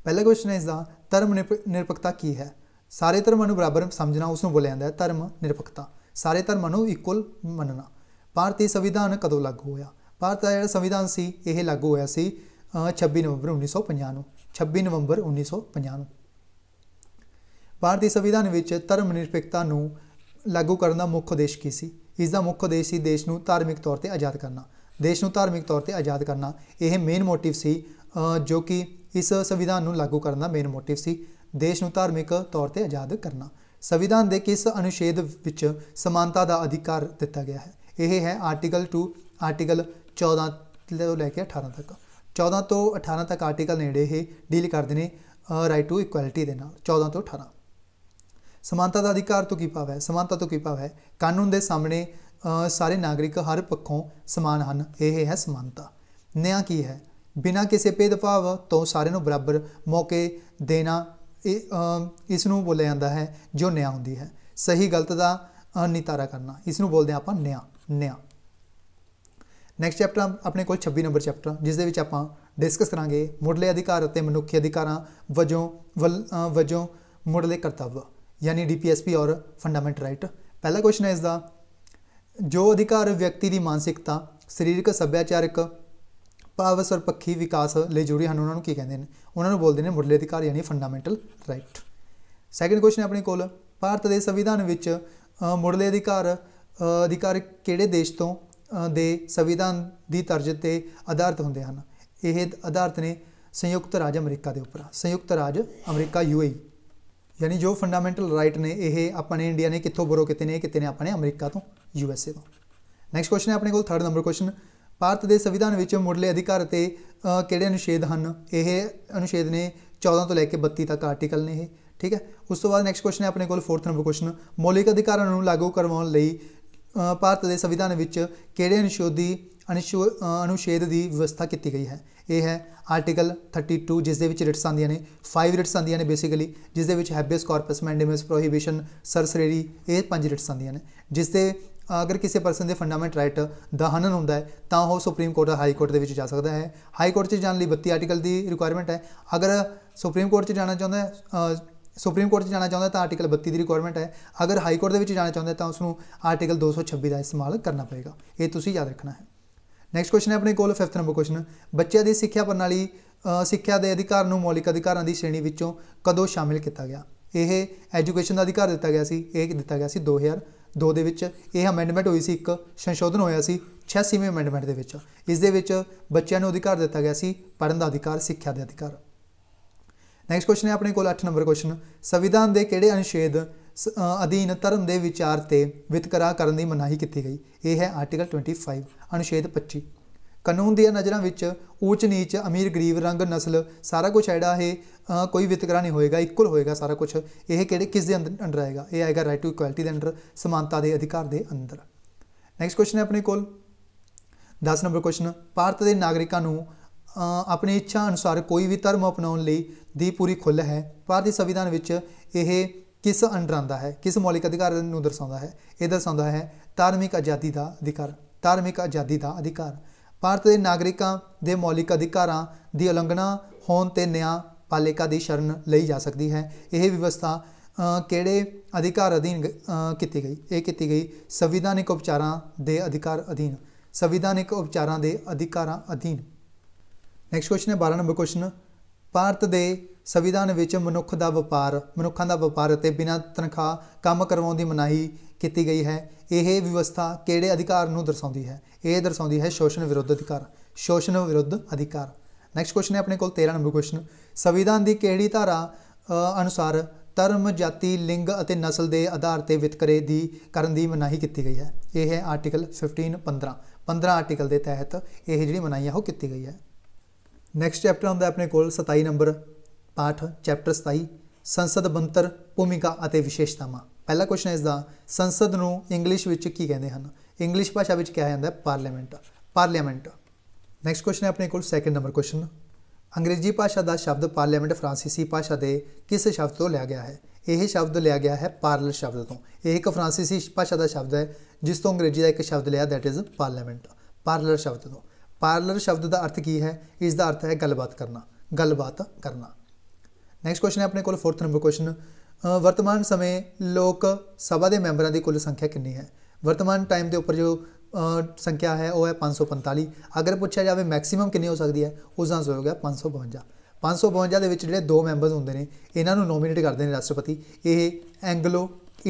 ਪਹਿਲਾ ਕੁਐਸਚਨ ਹੈ ਇਸ ਦਾ ਧਰਮ ਨਿਰਪੱਖਤਾ ਕੀ ਹੈ ਸਾਰੇ ਧਰਮਾਂ ਨੂੰ ਬਰਾਬਰ ਸਮਝਣਾ ਉਸ ਨੂੰ ਬੋਲਿਆ ਜਾਂਦਾ ਹੈ ਧਰਮ ਨਿਰਪੱਖਤਾ ਸਾਰੇ ਧਰਮਾਂ ਨੂੰ ਇਕੁਅਲ ਮੰਨਣਾ ਭਾਰਤੀ ਸੰਵਿਧਾਨ ਕਦੋਂ ਲਾਗੂ ਹੋਇਆ ਭਾਰਤ ਦਾ ਜਿਹੜਾ ਸੰਵਿਧਾਨ ਸੀ ਇਹ ਲਾਗੂ ਹੋਇਆ ਸੀ 26 ਨਵੰਬਰ 1950 ਨੂੰ 26 ਨਵੰਬਰ 1950 ਨੂੰ ਭਾਰਤੀ ਸੰਵਿਧਾਨ ਵਿੱਚ ਧਰਮ ਨਿਰਪੱਖਤਾ ਨੂੰ ਲਾਗੂ ਕਰਨ ਦਾ ਮੁੱਖ ਉਦੇਸ਼ ਕੀ ਸੀ ਇਸ ਦਾ ਮੁੱਖ ਉਦੇਸ਼ ਸੀ ਦੇਸ਼ ਨੂੰ ਧਾਰਮਿਕ ਤੌਰ ਤੇ ਆਜ਼ਾਦ ਕਰਨਾ ਦੇਸ਼ ਨੂੰ ਧਾਰਮਿਕ ਤੌਰ ਤੇ ਆਜ਼ਾਦ ਕਰਨਾ ਇਹ ਮੇਨ ਮੋਟਿਵ ਸੀ ਜੋ ਕਿ ਇਸ ਸੰਵਿਧਾਨ ਨੂੰ ਲਾਗੂ ਕਰਨ ਦਾ ਮੇਨ ਮੋਟਿਵ ਸੀ ਦੇਸ਼ ਨੂੰ ਧਾਰਮਿਕ ਤੌਰ ਤੇ ਆਜ਼ਾਦ ਕਰਨਾ ਸੰਵਿਧਾਨ ਦੇ ਕਿਸ ਅਨੁਛੇਦ ਵਿੱਚ ਸਮਾਨਤਾ ਦਾ ਅਧਿਕਾਰ ਦਿੱਤਾ ਗਿਆ ਹੈ ਇਹ ਹੈ ਆਰਟੀਕਲ 2 ਆਰਟੀਕਲ 14 ਤੋਂ ਲੈ ਕੇ 18 ਤੱਕ 14 ਤੋਂ 18 ਤੱਕ ਆਰਟੀਕਲ ਨੇੜੇ ਇਹ ਡੀਲ ਕਰਦੇ ਨੇ ਰਾਈਟ ਟੂ ਇਕੁਐਲਿਟੀ ਦੇ ਨਾਲ 14 ਤੋਂ 18 ਸਮਾਨਤਾ ਦਾ ਅਧਿਕਾਰ ਤੋਂ ਕੀ ਭਾਵ ਹੈ ਸਮਾਨਤਾ ਤੋਂ ਕੀ ਭਾਵ ਹੈ ਕਾਨੂੰਨ ਦੇ ਸਾਹਮਣੇ ਸਾਰੇ ਨਾਗਰਿਕ ਹਰ ਪੱਖੋਂ ਸਮਾਨ ਹਨ ਇਹ ਹੈ ਸਮਾਨਤਾ ਨਿਆਂ ਕੀ ਹੈ ਬਿਨਾਂ ਕਿਸੇ ਭੇਦਭਾਵ ਤੋਂ ਸਾਰਿਆਂ ਨੂੰ ਬਰਾਬਰ ਮੌਕੇ ਦੇਣਾ ਇਹ ਇਸ ਨੂੰ ਬੋਲਿਆ ਜਾਂਦਾ ਹੈ ਜੋ ਨਿਆ ਹੁੰਦੀ ਹੈ ਸਹੀ ਗਲਤ ਦਾ ਨਿਤਾਰਾ ਕਰਨਾ ਇਸ ਨੂੰ ਬੋਲਦੇ ਆਪਾਂ ਨਿਆ ਨਿਆ ਨੈਕਸਟ ਚੈਪਟਰ ਆਪਣੇ ਕੋਲ 26 ਨੰਬਰ ਚੈਪਟਰ ਜਿਸ ਦੇ ਵਿੱਚ ਆਪਾਂ ਡਿਸਕਸ ਕਰਾਂਗੇ ਮੁੱਢਲੇ ਅਧਿਕਾਰ ਅਤੇ ਮਨੁੱਖੀ ਅਧਿਕਾਰਾਂ ਵਜੋਂ ਵਜੋਂ ਮੁੱਢਲੇ ਕਰਤੱਵ ਯਾਨੀ ਡੀਪੀਐਸਪੀ ਔਰ ਫੰਡਾਮੈਂਟ ਰਾਈਟ ਪਹਿਲਾ ਕੁਐਸਚਨ ਹੈ ਇਸ ਦਾ ਜੋ ਅਧਿਕਾਰ ਵਿਅਕਤੀ ਦੀ ਮਾਨਸਿਕਤਾ ਸਰੀਰਕ ਸੱਭਿਆਚਾਰਕ ਭਾਵ ਸਰਪੱਖੀ ਵਿਕਾਸ ਲਈ ਜ਼ਰੂਰੀ ਹਨ ਉਹਨਾਂ ਨੂੰ ਕੀ ਕਹਿੰਦੇ ਨੇ ਉਹਨਾਂ ਨੂੰ ਬੋਲਦੇ ਨੇ ਮੁੱਢਲੇ ਅਧਿਕਾਰ ਯਾਨੀ ਫੰਡਾਮੈਂਟਲ ਰਾਈਟ ਸੈਕੰਡ ਕੁਐਸਚਨ ਆਪਣੇ ਕੋਲ ਭਾਰਤ ਦੇ ਸੰਵਿਧਾਨ ਵਿੱਚ ਮੁੱਢਲੇ ਅਧਿਕਾਰ ਅਧਿਕਾਰ ਕਿਹੜੇ ਦੇਸ਼ ਤੋਂ ਦੇ ਸੰਵਿਧਾਨ ਦੀ ਤਰਜ ਤੇ ਆਧਾਰਿਤ ਹੁੰਦੇ ਹਨ ਇਹ ਆਧਾਰਿਤ ਨੇ ਸੰਯੁਕਤ ਰਾਜ ਅਮਰੀਕਾ ਦੇ ਉੱਪਰ ਸੰਯੁਕਤ ਰਾਜ ਅਮਰੀਕਾ ਯੂਏਈ ਯਾਨੀ ਜੋ ਫੰਡਾਮੈਂਟਲ ਰਾਈਟ ਨੇ ਇਹ ਆਪਣੇ ਇੰਡੀਆ ਨੇ ਕਿੱਥੋਂ ਬਰੋ ਕਿਤੇ ਨੇ ਕਿਤੇ ਨੇ ਆਪਣੇ ਅਮਰੀਕਾ ਤੋਂ ਯੂਐਸਏ ਤੋਂ ਨੈਕਸਟ ਕੁਐਸਚਨ ਹੈ ਆਪਣੇ ਕੋਲ ਥਰਡ ਨੰਬਰ ਕੁਐਸਚਨ ਭਾਰਤ ਦੇ ਸੰਵਿਧਾਨ ਵਿੱਚ ਮੁੱਢਲੇ ਅਧਿਕਾਰ ਤੇ ਕਿਹੜੇ ਅਨੁਛੇਦ ਹਨ ਇਹ ਅਨੁਛੇਦ ਨੇ 14 ਤੋਂ ਲੈ ਕੇ 32 ਤੱਕ ਆਰਟੀਕਲ ਨੇ ਇਹ ਠੀਕ ਹੈ ਉਸ ਤੋਂ ਬਾਅਦ ਨੈਕਸਟ ਕੁਐਸਚਨ ਹੈ ਆਪਣੇ ਕੋਲ 4th ਨੰਬਰ ਕੁਐਸਚਨ ਮੌਲਿਕ ਅਧਿਕਾਰਾਂ ਨੂੰ ਲਾਗੂ ਕਰਵਾਉਣ ਲਈ ਭਾਰਤ ਦੇ ਸੰਵਿਧਾਨ ਵਿੱਚ ਕਿਹੜੇ ਅਨੁਸ਼ੋਧੀ ਅਨੁਛੇਦ ਦੀ ਵਿਵਸਥਾ ਕੀਤੀ ਗਈ ਹੈ ਇਹ ਹੈ ਆਰਟੀਕਲ 32 ਜਿਸ ਦੇ ਵਿੱਚ ਰਿਟਸ ਆਂਦੀਆਂ ਨੇ 5 ਰਿਟਸ ਆਂਦੀਆਂ ਨੇ ਬੇਸਿਕਲੀ ਜਿਸ ਦੇ ਵਿੱਚ ਹੈਬੀਅਸ ਕਾਰਪਸ ਮੈਂਡੇਮਸ ਪ੍ਰੋਹਿਬਿਸ਼ਨ ਸਰਸਰੇਰੀ ਇਹ ਪੰਜ ਰਿਟਸ ਆਂਦੀਆਂ ਨੇ ਜਿਸ ਦੇ ਅਗਰ ਕਿਸੇ ਪਰਸਨ ਦੇ ਫੰਡਾਮੈਂਟ ਰਾਈਟ ਦਾ ਹਨਨ ਹੁੰਦਾ ਹੈ ਤਾਂ ਉਹ ਸੁਪਰੀਮ ਕੋਰਟ ਜਾਂ ਹਾਈ ਕੋਰਟ ਦੇ ਵਿੱਚ ਜਾ ਸਕਦਾ ਹੈ ਹਾਈ ਕੋਰਟ 'ਚ ਜਾਣ ਲਈ 32 ਆਰਟੀਕਲ ਦੀ ਰਿਕੁਆਇਰਮੈਂਟ ਹੈ ਅਗਰ ਸੁਪਰੀਮ ਕੋਰਟ 'ਚ ਜਾਣਾ ਚਾਹੁੰਦਾ ਹੈ ਸੁਪਰੀਮ ਕੋਰਟ 'ਚ ਜਾਣਾ ਚਾਹੁੰਦਾ ਤਾਂ ਆਰਟੀਕਲ 32 ਦੀ ਰਿਕੁਆਇਰਮੈਂਟ ਹੈ ਅਗਰ ਹਾਈ ਕੋਰਟ ਦੇ ਵਿੱਚ ਜਾਣਾ ਚਾਹੁੰਦਾ ਤਾਂ ਉਸ ਨੂੰ ਆਰਟੀਕਲ 226 ਦਾ ਇਸਤੇਮਾਲ ਕਰਨਾ ਪਏਗਾ ਇਹ ਤੁਸੀਂ ਯਾਦ ਰੱਖਣਾ ਹੈ ਨੈਕਸਟ ਕੁਐਸਚਨ ਹੈ ਆਪਣੇ ਕੋਲ 5th ਨੰਬਰ ਕੁਐਸਚਨ ਬੱਚਿਆਂ ਦੀ ਸਿੱਖਿਆ ਪ੍ਰਣਾਲੀ ਸਿੱਖਿਆ ਦੇ ਅਧਿਕਾਰ ਨੂੰ ਮੌਲਿਕ ਅਧਿਕਾਰਾਂ ਦੀ ਸ਼੍ਰੇਣੀ ਵਿੱਚੋਂ ਕਦੋਂ ਸ਼ਾਮਿਲ ਕੀਤਾ ਗਿਆ ਇਹ ਐਜੂਕੇਸ਼ਨ ਦਾ ਅਧਿਕਾਰ ਦਿੱਤਾ ਗਿਆ ਸੀ ਇਹ ਦਿੱਤਾ ਗਿਆ ਸੀ 2000 2 ਦੇ ਵਿੱਚ ਇਹ ਅਮੈਂਡਮੈਂਟ ਹੋਈ ਸੀ ਇੱਕ ਸੰਸ਼ੋਧਨ ਹੋਇਆ ਸੀ 86ਵੇਂ ਅਮੈਂਡਮੈਂਟ ਦੇ ਵਿੱਚ ਇਸ ਦੇ ਵਿੱਚ ਬੱਚਿਆਂ ਨੂੰ ਅਧਿਕਾਰ ਦਿੱਤਾ ਗਿਆ ਸੀ ਪੜਨ ਦਾ ਅਧਿਕਾਰ ਸਿੱਖਿਆ ਦਾ ਅਧਿਕਾਰ ਨੈਕਸਟ ਕੁਐਸਚਨ ਹੈ ਆਪਣੇ ਕੋਲ 8 ਨੰਬਰ ਕੁਐਸਚਨ ਸੰਵਿਧਾਨ ਦੇ ਕਿਹੜੇ ਅਨੁਛੇਦ ਅਧੀਨ ਧਰਮ ਦੇ ਵਿਚਾਰ ਤੇ ਵਿਤਕਰਾ ਕਰਨ ਦੀ ਮਨਾਹੀ ਕੀਤੀ ਗਈ ਇਹ ਹੈ ਆਰਟੀਕਲ 25 ਅਨੁਛੇਦ 25 ਕਾਨੂੰਨ ਦੀਆਂ ਨਜ਼ਰਾਂ ਵਿੱਚ ਉੱਚ ਨੀਚ ਅਮੀਰ ਗਰੀਬ ਰੰਗ ਨਸਲ ਸਾਰਾ ਕੁਝ ਐਡਾ ਹੈ ਕੋਈ ਵਿਤਕਰਾ ਨਹੀਂ ਹੋਏਗਾ ਇਕੁਅਲ ਹੋਏਗਾ ਸਾਰਾ ਕੁਝ ਇਹ ਕਿਹੜੇ ਕਿਸ ਦੇ ਅੰਡਰ ਆਏਗਾ ਇਹ ਆਏਗਾ ਰਾਈਟ ਟੂ ਇਕੁਐਲਟੀ ਦੇ ਅੰਡਰ ਸਮਾਨਤਾ ਦੇ ਅਧਿਕਾਰ ਦੇ ਅੰਦਰ ਨੈਕਸਟ ਕੁਐਸਚਨ ਹੈ ਆਪਣੇ ਕੋਲ 10 ਨੰਬਰ ਕੁਐਸਚਨ ਭਾਰਤ ਦੇ ਨਾਗਰਿਕਾਂ ਨੂੰ ਆਪਣੀ ਇੱਛਾ ਅਨੁਸਾਰ ਕੋਈ ਵੀ ਧਰਮ ਅਪਣਾਉਣ ਲਈ ਦੀ ਪੂਰੀ ਖੁੱਲ ਹੈ ਭਾਰਤੀ ਸੰਵਿਧਾਨ ਵਿੱਚ ਇਹ ਕਿਸ ਅੰਡਰ ਆਉਂਦਾ ਹੈ ਕਿਸ ਮੌਲਿਕ ਅਧਿਕਾਰ ਨੂੰ ਦਰਸਾਉਂਦਾ ਹੈ ਇਹ ਦਰਸਾਉਂਦਾ ਹੈ ਧਾਰਮਿਕ ਆਜ਼ਾਦੀ ਦਾ ਅਧਿਕਾਰ ਧਾਰਮਿਕ ਆਜ਼ਾਦੀ ਦਾ ਅਧਿਕਾਰ ਭਾਰਤ ਦੇ ਨਾਗਰਿਕਾਂ ਦੇ ਮੌਲਿਕ ਅਧਿਕਾਰਾਂ ਦੀ ਉਲੰਘਣਾ ਹੋਣ ਤੇ ਨਿਆਂ ਪਾਲਿਕਾ ਦੀ ਸ਼ਰਨ ਲਈ ਜਾ ਸਕਦੀ ਹੈ ਇਹ ਵਿਵਸਥਾ ਕਿਹੜੇ ਅਧਿਕਾਰ ਅਧੀਨ ਕੀਤੀ ਗਈ ਇਹ ਕੀਤੀ ਗਈ ਸੰਵਿਧਾਨਿਕ ਉਪਚਾਰਾਂ ਦੇ ਅਧਿਕਾਰ ਅਧੀਨ ਸੰਵਿਧਾਨਿਕ ਉਪਚਾਰਾਂ ਦੇ ਅਧਿਕਾਰਾਂ ਅਧੀਨ ਨੈਕਸਟ ਕੁਐਸਚਨ ਹੈ 12 ਨੰਬਰ ਕੁਐਸਚਨ ਭਾਰਤ ਦੇ ਸੰਵਿਧਾਨ ਵਿੱਚ ਮਨੁੱਖ ਦਾ ਵਪਾਰ ਮਨੁੱਖਾਂ ਦਾ ਵਪਾਰ ਅਤੇ ਬਿਨਾਂ ਤਨਖਾਹ ਕੰਮ ਕਰਵਾਉਣ ਦੀ ਮਨਾਹੀ ਕੀਤੀ ਗਈ ਹੈ ਇਹ ਵਿਵਸਥਾ ਕਿਹੜੇ ਅਧਿਕਾਰ ਨੂੰ ਦਰਸਾਉਂਦੀ ਹੈ ਇਹ ਦਰਸਾਉਂਦੀ ਹੈ ਸ਼ੋਸ਼ਣ ਵਿਰੁੱਧ ਅਧਿਕਾਰ ਸ਼ੋਸ਼ਣ ਵਿਰੁੱਧ ਅਧਿਕਾਰ ਨੈਕਸਟ ਕੁਐਸਚਨ ਹੈ ਆਪਣੇ ਕੋਲ 13 ਨੰਬਰ ਕੁਐਸਚਨ ਸੰਵਿਧਾਨ ਦੀ ਕਿਹੜੀ ਧਾਰਾ ਅਨੁਸਾਰ ਧਰਮ ਜਾਤੀ ਲਿੰਗ ਅਤੇ ਨਸਲ ਦੇ ਆਧਾਰ ਤੇ ਵਿਤਕਰੇ ਦੀ ਕਰਨ ਦੀ ਮਨਾਹੀ ਕੀਤੀ ਗਈ ਹੈ ਇਹ ਹੈ ਆਰਟੀਕਲ 15 15 15 ਆਰਟੀਕਲ ਦੇ ਤਹਿਤ ਇਹ ਜਿਹੜੀ ਮਨਾਹੀ ਹੈ ਉਹ ਕੀਤੀ ਗਈ ਹੈ ਨੈਕਸਟ ਚੈਪਟਰ ਹੁੰਦਾ ਆਪਣੇ ਕੋਲ 27 ਨੰਬਰ ਪਾਠ ਚੈਪਟਰ 27 ਸੰਸਦ ਬੰਤਰ ਭੂਮਿਕਾ ਅਤੇ ਵਿਸ਼ੇਸ਼ਤਾਵਾਂ ਪਹਿਲਾ ਕੁਐਸਚਨ ਹੈ ਇਸ ਦਾ ਸੰਸਦ ਨੂੰ ਇੰਗਲਿਸ਼ ਵਿੱਚ ਕੀ ਕਹਿੰਦੇ ਹਨ ਇੰਗਲਿਸ਼ ਭਾਸ਼ਾ ਵਿੱਚ ਕਿਹਾ ਜਾਂਦਾ ਹੈ ਪਾਰਲੀਮੈਂਟ ਪਾਰਲੀਮੈਂਟ ਨੈਕਸਟ ਕੁਐਸਚਨ ਹੈ ਆਪਣੇ ਕੋਲ ਸੈਕੰਡ ਨੰਬਰ ਕੁਐਸਚਨ ਅੰਗਰੇਜ਼ੀ ਭਾਸ਼ਾ ਦਾ ਸ਼ਬਦ ਪਾਰਲੀਮੈਂਟ ਫ੍ਰਾਂਸੀਸੀ ਭਾਸ਼ਾ ਦੇ ਕਿਸ ਸ਼ਬਦ ਤੋਂ ਲਿਆ ਗਿਆ ਹੈ ਇਹ ਸ਼ਬਦ ਲਿਆ ਗਿਆ ਹੈ ਪਾਰਲਰ ਸ਼ਬਦ ਤੋਂ ਇਹ ਇੱਕ ਫ੍ਰਾਂਸੀਸੀ ਭਾਸ਼ਾ ਦਾ ਸ਼ਬਦ ਹੈ ਜਿਸ ਤੋਂ ਅੰਗਰੇਜ਼ੀ ਦਾ ਇੱਕ ਸ਼ਬਦ ਲਿਆ ਦੈਟ ਇਜ਼ ਪਾਰਲੀਮੈਂਟ ਪਾਰਲਰ ਸ਼ਬਦ ਤੋਂ ਪਾਰਲਰ ਸ਼ਬਦ ਦਾ ਅਰਥ ਕੀ ਹੈ ਇਸ ਦਾ ਅਰਥ ਹੈ ਗੱਲਬਾਤ ਕਰਨਾ ਗੱਲਬਾਤ ਕਰਨਾ ਨੈਕਸਟ ਕੁਐਸਚਨ ਹੈ ਆਪਣੇ ਕੋਲ 4th ਨੰਬਰ ਕੁਐਸਚਨ ਵਰਤਮਾਨ ਸਮੇਂ ਲੋਕ ਸਭਾ ਦੇ ਮੈਂਬਰਾਂ ਦੀ ਕੁੱਲ ਸੰਖਿਆ ਕਿੰਨੀ ਹੈ ਵਰਤਮਾਨ ਟਾਈਮ ਦੇ ਉੱਪਰ ਜੋ ਸੰਖਿਆ ਹੈ ਉਹ ਹੈ 545 ਅਗਰ ਪੁੱਛਿਆ ਜਾਵੇ ਮੈਕਸਿਮਮ ਕਿੰਨੀ ਹੋ ਸਕਦੀ ਹੈ ਉਸ ਦਾ ਆਨਸਰ ਹੋ ਗਿਆ 552 552 ਦੇ ਵਿੱਚ ਜਿਹੜੇ ਦੋ ਮੈਂਬਰਸ ਹੁੰਦੇ ਨੇ ਇਹਨਾਂ ਨੂੰ ਨੋਮੀਨੇਟ ਕਰਦੇ ਨੇ ਰਾਸ਼ਟਰਪਤੀ ਇਹ ਐਂਗਲੋ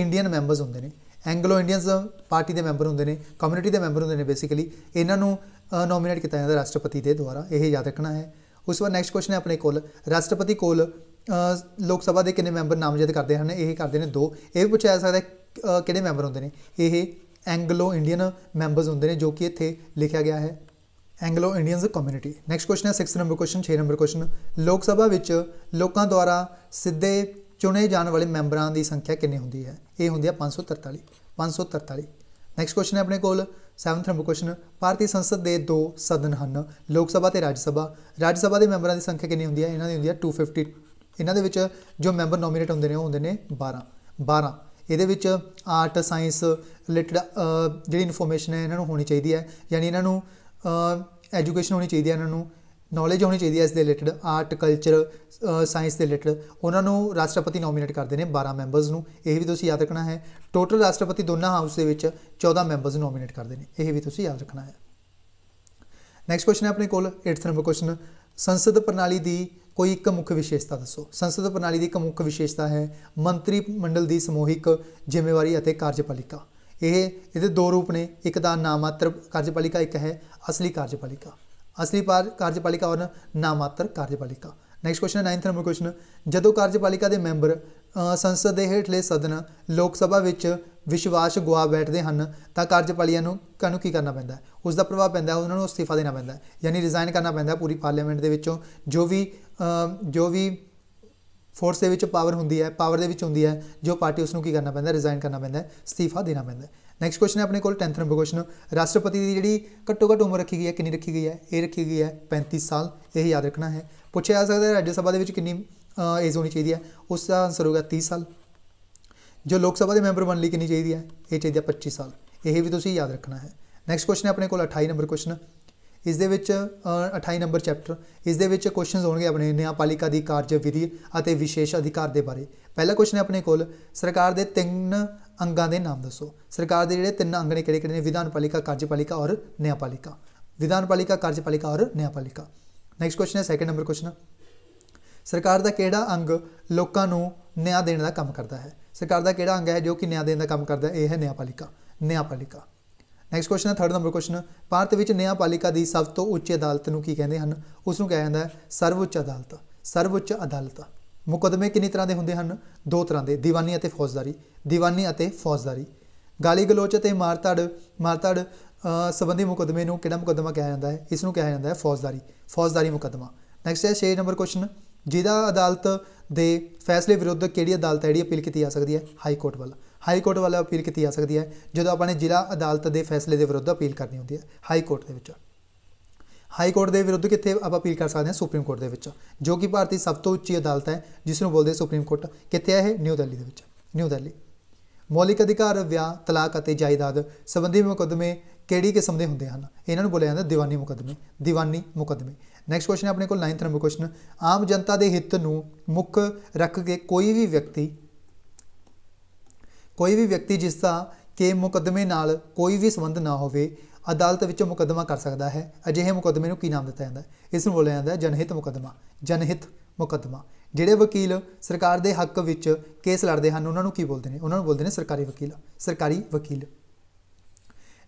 ਇੰਡੀਅਨ ਮੈਂਬਰਸ ਹੁੰਦੇ ਨੇ ਐਂਗਲੋ ਇੰਡੀਅਨਸ ਪਾਰਟੀ ਦੇ ਮੈਂਬਰ ਹੁੰਦੇ ਨੇ ਕਮਿਊਨਿਟੀ ਦੇ ਮੈਂਬਰ ਹੁੰਦੇ ਨੇ ਬੇਸਿਕਲੀ ਇਹਨਾਂ ਨੂੰ ਨੋਮੀਨੇਟ ਕੀਤਾ ਜਾਂਦਾ ਰਾਸ਼ਟਰਪਤੀ ਦੇ ਦੁਆਰਾ ਇਹ ਯਾਦ ਰੱਖਣਾ ਹੈ ਉਸ ਤੋਂ ਬਾਅਦ ਨੈਕਸਟ ਕੁਐਸਚਨ ਹੈ ਆਪਣੇ ਕੋਲ ਰਾਸ਼ਟਰਪਤੀ ਕੋਲ ਲੋਕ ਸਭਾ ਦੇ ਕਿੰਨੇ ਮੈਂਬਰ ਨਾਮਜ਼ਦ ਕਰਦੇ ਹਨ ਇਹ ਕਰਦੇ ਨੇ ਦੋ ਇਹ ਪੁੱਛਿਆ ਜਾ ਸਕਦਾ ਕਿਹੜੇ ਮੈਂਬਰ ਹੁੰਦੇ ਨੇ ਇਹ ਐਂਗਲੋ ਇੰਡੀਅਨ ਮੈਂਬਰਸ ਹੁੰਦੇ ਨੇ ਜੋ ਕਿ ਇੱਥੇ ਲਿਖਿਆ ਗਿਆ ਹੈ Anglo Indians community next question ਹੈ 6 ਨੰਬਰ ਕੁਐਸਚਨ 6 ਨੰਬਰ ਕੁਐਸਚਨ ਲੋਕ ਸਭਾ ਵਿੱਚ ਲੋਕਾਂ ਦੁਆਰਾ ਸਿੱਧੇ ਚੁਣੇ ਜਾਣ ਵਾਲੇ ਮੈਂਬਰਾਂ ਦੀ ਸੰਖਿਆ ਕਿੰਨੀ ਹੁੰਦੀ ਹੈ ਇਹ ਹੁੰਦੀ ਹੈ 543 543 ਨੈਕਸਟ ਕੁਐਸਚਨ ਹੈ ਆਪਣੇ ਕੋਲ 7th ਨੰਬਰ ਕੁਐਸਚਨ ਭਾਰਤੀ ਸੰਸਦ ਦੇ ਦੋ ਸਦਨ ਹਨ ਲੋਕ ਸਭਾ ਤੇ ਰਾਜ ਸਭਾ ਰਾਜ ਸਭਾ ਦੇ ਮੈਂਬਰਾਂ ਦੀ ਸੰਖਿਆ ਕਿੰਨੀ ਹੁੰਦੀ ਹੈ ਇਹਨਾਂ ਦੀ ਹੁੰਦੀ ਹੈ 250 ਇਹਨਾਂ ਦੇ ਵਿੱਚ ਜੋ ਮੈਂਬਰ ਨੋਮੀਨੇਟ ਹੁੰਦੇ ਨੇ ਉਹ ਹੁੰਦੇ ਨੇ 12 12 ਇਹਦੇ ਵਿੱਚ ਆਰਟ ਸਾਇੰਸ ਰਿਲੇਟਡ ਜਿਹੜੀ ਇਨਫੋਰਮੇਸ਼ਨ ਹੈ ਇਹਨਾਂ ਨੂੰ ਹੋਣੀ ਚਾਹੀਦੀ ਹੈ ਯਾਨੀ ਇਹਨਾਂ ਨੂੰ ਐਜੂਕੇਸ਼ਨ ਹੋਣੀ ਚਾਹੀਦੀ ਹੈ ਇਹਨਾਂ ਨੂੰ ਨੌਲੇਜ ਹੋਣੀ ਚਾਹੀਦੀ ਹੈ ਇਸ ਦੇ ਰਿਲੇਟਡ ਆਰਟ ਕਲਚਰ ਸਾਇੰਸ ਦੇ ਰਿਲੇਟਡ ਉਹਨਾਂ ਨੂੰ ਰਾਸ਼ਟਰਪਤੀ ਨੋਮੀਨੇਟ ਕਰਦੇ ਨੇ 12 ਮੈਂਬਰਸ ਨੂੰ ਇਹ ਵੀ ਤੁਸੀਂ ਯਾਦ ਰੱਖਣਾ ਹੈ ਟੋਟਲ ਰਾਸ਼ਟਰਪਤੀ ਦੋਨਾਂ ਹਾਊਸ ਦੇ ਵਿੱਚ 14 ਮੈਂਬਰਸ ਨੋਮੀਨੇਟ ਕਰਦੇ ਨੇ ਇਹ ਵੀ ਤੁਸੀਂ ਯਾਦ ਰੱਖਣਾ ਹੈ ਨੈਕਸਟ ਕੁਐਸਚਨ ਹੈ ਆਪਣੇ ਕੋਲ 8th ਨੰਬਰ ਕੁਐਸਚਨ ਸੰਸਦ ਪ੍ਰਣਾਲੀ ਦੀ ਕੋਈ ਇੱਕ ਮੁੱਖ ਵਿਸ਼ੇਸ਼ਤਾ ਦੱਸੋ ਸੰਸਦ ਪ੍ਰਣਾਲੀ ਦੀ ਇੱਕ ਮੁੱਖ ਵਿਸ਼ੇਸ਼ਤਾ ਹੈ ਮੰਤਰੀ ਮੰਡਲ ਦੀ ਸਮੂਹਿਕ ਜ਼ਿੰਮੇਵਾਰੀ ਅਤੇ ਕਾਰਜਪਾਲਿਕਾ ਇਹ ਇਹਦੇ ਦੋ ਰੂਪ ਨੇ ਇੱਕ ਦਾ ਨਾਮਾਤਰ ਕਾਰਜਪਾਲਿਕਾ ਇੱਕ ਹੈ ਅਸਲੀ ਕਾਰਜਪਾਲਿਕਾ ਅਸਲੀ ਕਾਰਜਪਾਲਿਕਾ ਔਰ ਨਾਮਾਤਰ ਕਾਰਜਪਾਲਿਕਾ ਨੈਕਸਟ ਕੁਐਸਚਨ ਹੈ 9th ਨੰਬਰ ਕੁਐਸਚਨ ਜਦੋਂ ਕਾਰਜਪਾਲਿਕਾ ਦੇ ਮੈਂਬਰ ਸੰਸਦ ਦੇ ਹੇਠਲੇ ਸਦਨ ਲੋਕ ਸਭਾ ਵਿੱਚ ਵਿਸ਼ਵਾਸ ਗਵਾ ਬੈਠਦੇ ਹਨ ਤਾਂ ਕਾਰਜਪਾਲੀਆਂ ਨੂੰ ਕਾਨੂੰ ਕੀ ਕਰਨਾ ਪੈਂਦਾ ਉਸ ਦਾ ਪ੍ਰਭਾਵ ਪੈਂਦਾ ਉਹਨਾਂ ਨੂੰ ਅਸਤੀਫਾ ਦੇਣਾ ਪੈਂਦਾ ਯਾਨੀ ਰਿਜ਼ਾਈਨ ਕਰਨਾ ਪੈਂਦਾ ਪੂਰੀ ਪਾਰਲੀਮੈਂਟ ਦੇ ਵਿੱਚੋਂ ਜੋ ਵੀ ਜੋ ਵੀ ਫੋਰਸ ਦੇ ਵਿੱਚ ਪਾਵਰ ਹੁੰਦੀ ਹੈ ਪਾਵਰ ਦੇ ਵਿੱਚ ਹੁੰਦੀ ਹੈ ਜੋ ਪਾਰਟੀ ਉਸ ਨੂੰ ਕੀ ਕਰਨਾ ਪੈਂਦਾ ਰਿਜ਼ਾਈਨ ਕਰਨਾ ਪੈਂਦਾ ਅਸਤੀਫਾ ਦੇਣਾ ਪੈਂਦਾ ਨੈਕਸਟ ਕੁਐਸਚਨ ਹੈ ਆਪਣੇ ਕੋਲ 10th ਨੰਬਰ ਕੁਐਸਚਨ ਰਾਸ਼ਟਰਪਤੀ ਦੀ ਜਿਹੜੀ ਘੱਟੋ ਘੱਟ ਉਮਰ ਰੱਖੀ ਗਈ ਹੈ ਕਿੰਨੀ ਰੱਖੀ ਗਈ ਹੈ ਇਹ ਰੱਖੀ ਗਈ ਹੈ 35 ਸਾਲ ਇਹ ਯਾਦ ਰੱਖਣਾ ਹੈ ਪੁੱਛਿਆ ਜਾ ਸਕਦਾ ਹੈ ਰਾਜ ਸਭਾ ਦੇ ਵਿੱਚ ਕਿੰਨੀ ਏਜ ਹੋਣੀ ਚਾਹੀਦੀ ਹੈ ਉਸ ਦਾ ਆਨਸਰ ਹੋਗਾ 30 ਸਾਲ ਜੋ ਲੋਕ ਸਭਾ ਦੇ ਮੈਂਬਰ ਬਣ ਲਈ ਕਿੰਨੀ ਚਾਹੀਦੀ ਹੈ ਇਹ ਚਾਹੀਦੀ ਹੈ 25 ਸਾਲ ਇਹ ਵੀ ਤੁਸੀਂ ਯਾਦ ਰੱਖਣਾ ਹੈ ਨੈਕਸਟ ਕੁਐਸਚਨ ਹੈ ਆਪਣੇ ਕੋਲ 28 ਨੰਬਰ ਕੁਐਸਚਨ ਇਸ ਦੇ ਵਿੱਚ 28 ਨੰਬਰ ਚੈਪਟਰ ਇਸ ਦੇ ਵਿੱਚ ਕੁਐਸਚਨਸ ਹੋਣਗੇ ਆਪਣੇ ਨਿਆਂਪਾਲਿਕਾ ਦੀ ਕਾਰਜ ਵਿਧੀ ਅਤੇ ਵਿਸ਼ੇਸ਼ ਅਧਿਕਾਰ ਦੇ ਬਾਰੇ ਪਹਿਲਾ ਕੁਐਸਚਨ ਹੈ ਆਪਣੇ ਕੋਲ ਸਰਕਾਰ ਦੇ ਤਿੰਨ ਅੰਗਾਂ ਦੇ ਨਾਮ ਦੱਸੋ ਸਰਕਾਰ ਦੇ ਜਿਹੜੇ ਤਿੰਨ ਅੰਗ ਨੇ ਕਿਹੜੇ ਕਿਹੜੇ ਨੇ ਵਿਧਾਨਪਾਲਿਕਾ ਕਾਰਜਪਾਲਿਕਾ ਔਰ ਨਿਆਂਪਾਲਿਕਾ ਵਿਧਾਨਪਾਲਿਕਾ ਕਾਰਜਪਾਲਿਕਾ ਔਰ ਨਿਆਂਪਾਲਿਕਾ ਨੈਕਸਟ ਕੁਐਸਚਨ ਹੈ ਸੈਕੰਡ ਨੰਬਰ ਕੁਐਸਚਨ ਸਰਕਾਰ ਦਾ ਕਿਹੜਾ ਅੰਗ ਲੋਕਾਂ ਨੂੰ ਨਿਆਂ ਦੇਣ ਦਾ ਕੰਮ ਕਰਦਾ ਹੈ ਸਰਕਾਰ ਦਾ ਕਿਹੜਾ ਅੰਗ ਹੈ ਜੋ ਕਿ ਨਿਆਂ ਦੇਣ ਦਾ ਕੰਮ ਕਰਦਾ ਹੈ ਇਹ ਹੈ ਨਿਆਂਪਾਲਿਕਾ ਨਿਆਂਪਾਲਿਕਾ ਨੈਕਸਟ ਕੁਐਸਚਨ ਹੈ 3 ਨੰਬਰ ਕੁਐਸਚਨ ਭਾਰਤ ਵਿੱਚ ਨਿਆਂਪਾਲਿਕਾ ਦੀ ਸਭ ਤੋਂ ਉੱਚੀ ਅਦਾਲਤ ਨੂੰ ਕੀ ਕਹਿੰਦੇ ਹਨ ਉਸ ਨੂੰ ਕਿਹਾ ਜਾਂਦਾ ਹੈ ਸਰਵਉੱਚ ਅਦਾਲਤ ਸਰਵਉੱਚ ਅਦਾਲਤ ਮੁਕਦਮੇ ਕਿੰਨੀ ਤਰ੍ਹਾਂ ਦੇ ਹੁੰਦੇ ਹਨ ਦੋ ਤਰ੍ਹਾਂ ਦੇ ਦੀਵਾਨੀ ਅਤੇ ਫੌਜਦਾਰੀ ਦੀਵਾਨੀ ਅਤੇ ਫੌਜਦਾਰੀ ਗਾਲੀ ਗਲੋਚ ਅਤੇ ਮਾਰਤੜ ਮਾਰਤੜ ਸੰਬੰਧੀ ਮੁਕਦਮੇ ਨੂੰ ਕਿਹੜਾ ਮੁਕਦਮਾ ਕਿਹਾ ਜਾਂਦਾ ਹੈ ਇਸ ਨੂੰ ਕਿਹਾ ਜਾਂਦਾ ਹੈ ਫੌਜਦਾਰੀ ਫੌਜਦਾਰੀ ਮੁਕਦਮਾ ਨੈਕਸਟ ਹੈ 6 ਨੰਬਰ ਕੁਐਸਚਨ ਜਿਹਦਾ ਅਦਾਲਤ ਦੇ ਫੈਸਲੇ ਵਿਰੁੱਧ ਕਿਹੜੀ ਅਦਾਲਤ ਹੈ ਜਿਹੜੀ ਅਪੀਲ ਕੀਤੀ ਜਾ ਸਕਦੀ ਹੈ ਹਾਈ ਕੋਰਟ ਵੱਲ ਹਾਈ ਕੋਰਟ ਵੱਲ ਅਪੀਲ ਕੀਤੀ ਜਾ ਸਕਦੀ ਹੈ ਜਦੋਂ ਆਪਾਂ ਨੇ ਜ਼ਿਲ੍ਹਾ ਅਦਾਲਤ ਦੇ ਫੈਸਲੇ ਦੇ ਵਿਰੁੱਧ ਅਪੀਲ ਕਰਨੀ ਹੁੰਦੀ ਹੈ ਹਾਈ ਕੋਰਟ ਦੇ ਵਿੱਚ ਹਾਈ ਕੋਰਟ ਦੇ ਵਿਰੁੱਧ ਕਿੱਥੇ ਆਪਾਂ ਅਪੀਲ ਕਰ ਸਕਦੇ ਹਾਂ ਸੁਪਰੀਮ ਕੋਰਟ ਦੇ ਵਿੱਚ ਜੋ ਕਿ ਭਾਰਤੀ ਸਭ ਤੋਂ ਉੱਚੀ ਅਦਾਲਤ ਹੈ ਜਿਸ ਨੂੰ ਬੋਲਦੇ ਸੁਪਰੀਮ ਕੋਰਟ ਕਿੱਥੇ ਹੈ ਇਹ ਨਿਊ ਦਿੱਲੀ ਦੇ ਵਿੱਚ ਨਿਊ ਦਿੱਲੀ ਮੌਲਿਕ ਅਧਿਕਾਰ ਵਿਆਹ ਤਲਾਕ ਅਤੇ ਜਾਇਦਾਦ ਸੰਬੰਧੀ ਮੁਕਦਮੇ ਕਿਹੜੀ ਕਿਸਮ ਦੇ ਹੁੰਦੇ ਹਨ ਇਹਨਾਂ ਨੂੰ ਬੋਲਿਆ ਜਾਂਦਾ ਦੀਵਾਨੀ ਮੁਕਦਮੇ ਦੀਵਾਨੀ ਮੁਕਦਮੇ ਨੈਕਸਟ ਕੁਐਸਚਨ ਆਪਣੇ ਕੋਲ 9th ਨੰਬਰ ਕੁਐਸਚਨ ਆਮ ਜਨਤਾ ਦੇ ਹਿੱਤ ਨੂੰ ਮੁੱਖ ਰੱਖ ਕੇ ਕੋਈ ਵੀ ਵਿਅਕਤੀ ਕੋਈ ਵੀ ਵਿਅਕਤੀ ਜਿਸ ਦਾ ਕਿ ਮੁਕਦਮੇ ਨਾਲ ਕੋਈ ਵੀ ਸੰਬੰਧ ਨਾ ਹੋਵੇ ਅਦਾਲਤ ਵਿੱਚ ਮੁਕਦਮਾ ਕਰ ਸਕਦਾ ਹੈ ਅਜਿਹੇ ਮੁਕਦਮੇ ਨੂੰ ਕੀ ਨਾਮ ਦਿੱਤਾ ਜਾਂਦਾ ਹੈ ਇਸ ਨੂੰ ਬੋਲਿਆ ਜਾਂਦਾ ਹੈ ਜਨਹਿਤ ਮੁਕਦਮਾ ਜਨਹਿਤ ਮੁਕਦਮਾ ਜਿਹੜੇ ਵਕੀਲ ਸਰਕਾਰ ਦੇ ਹੱਕ ਵਿੱਚ ਕੇਸ ਲੜਦੇ ਹਨ ਉਹਨਾਂ ਨੂੰ ਕੀ ਬੋਲਦੇ ਨੇ ਉਹਨਾਂ ਨੂੰ ਬੋਲਦੇ ਨੇ ਸਰਕਾਰੀ ਵਕੀਲ ਸਰਕਾਰੀ ਵਕੀਲ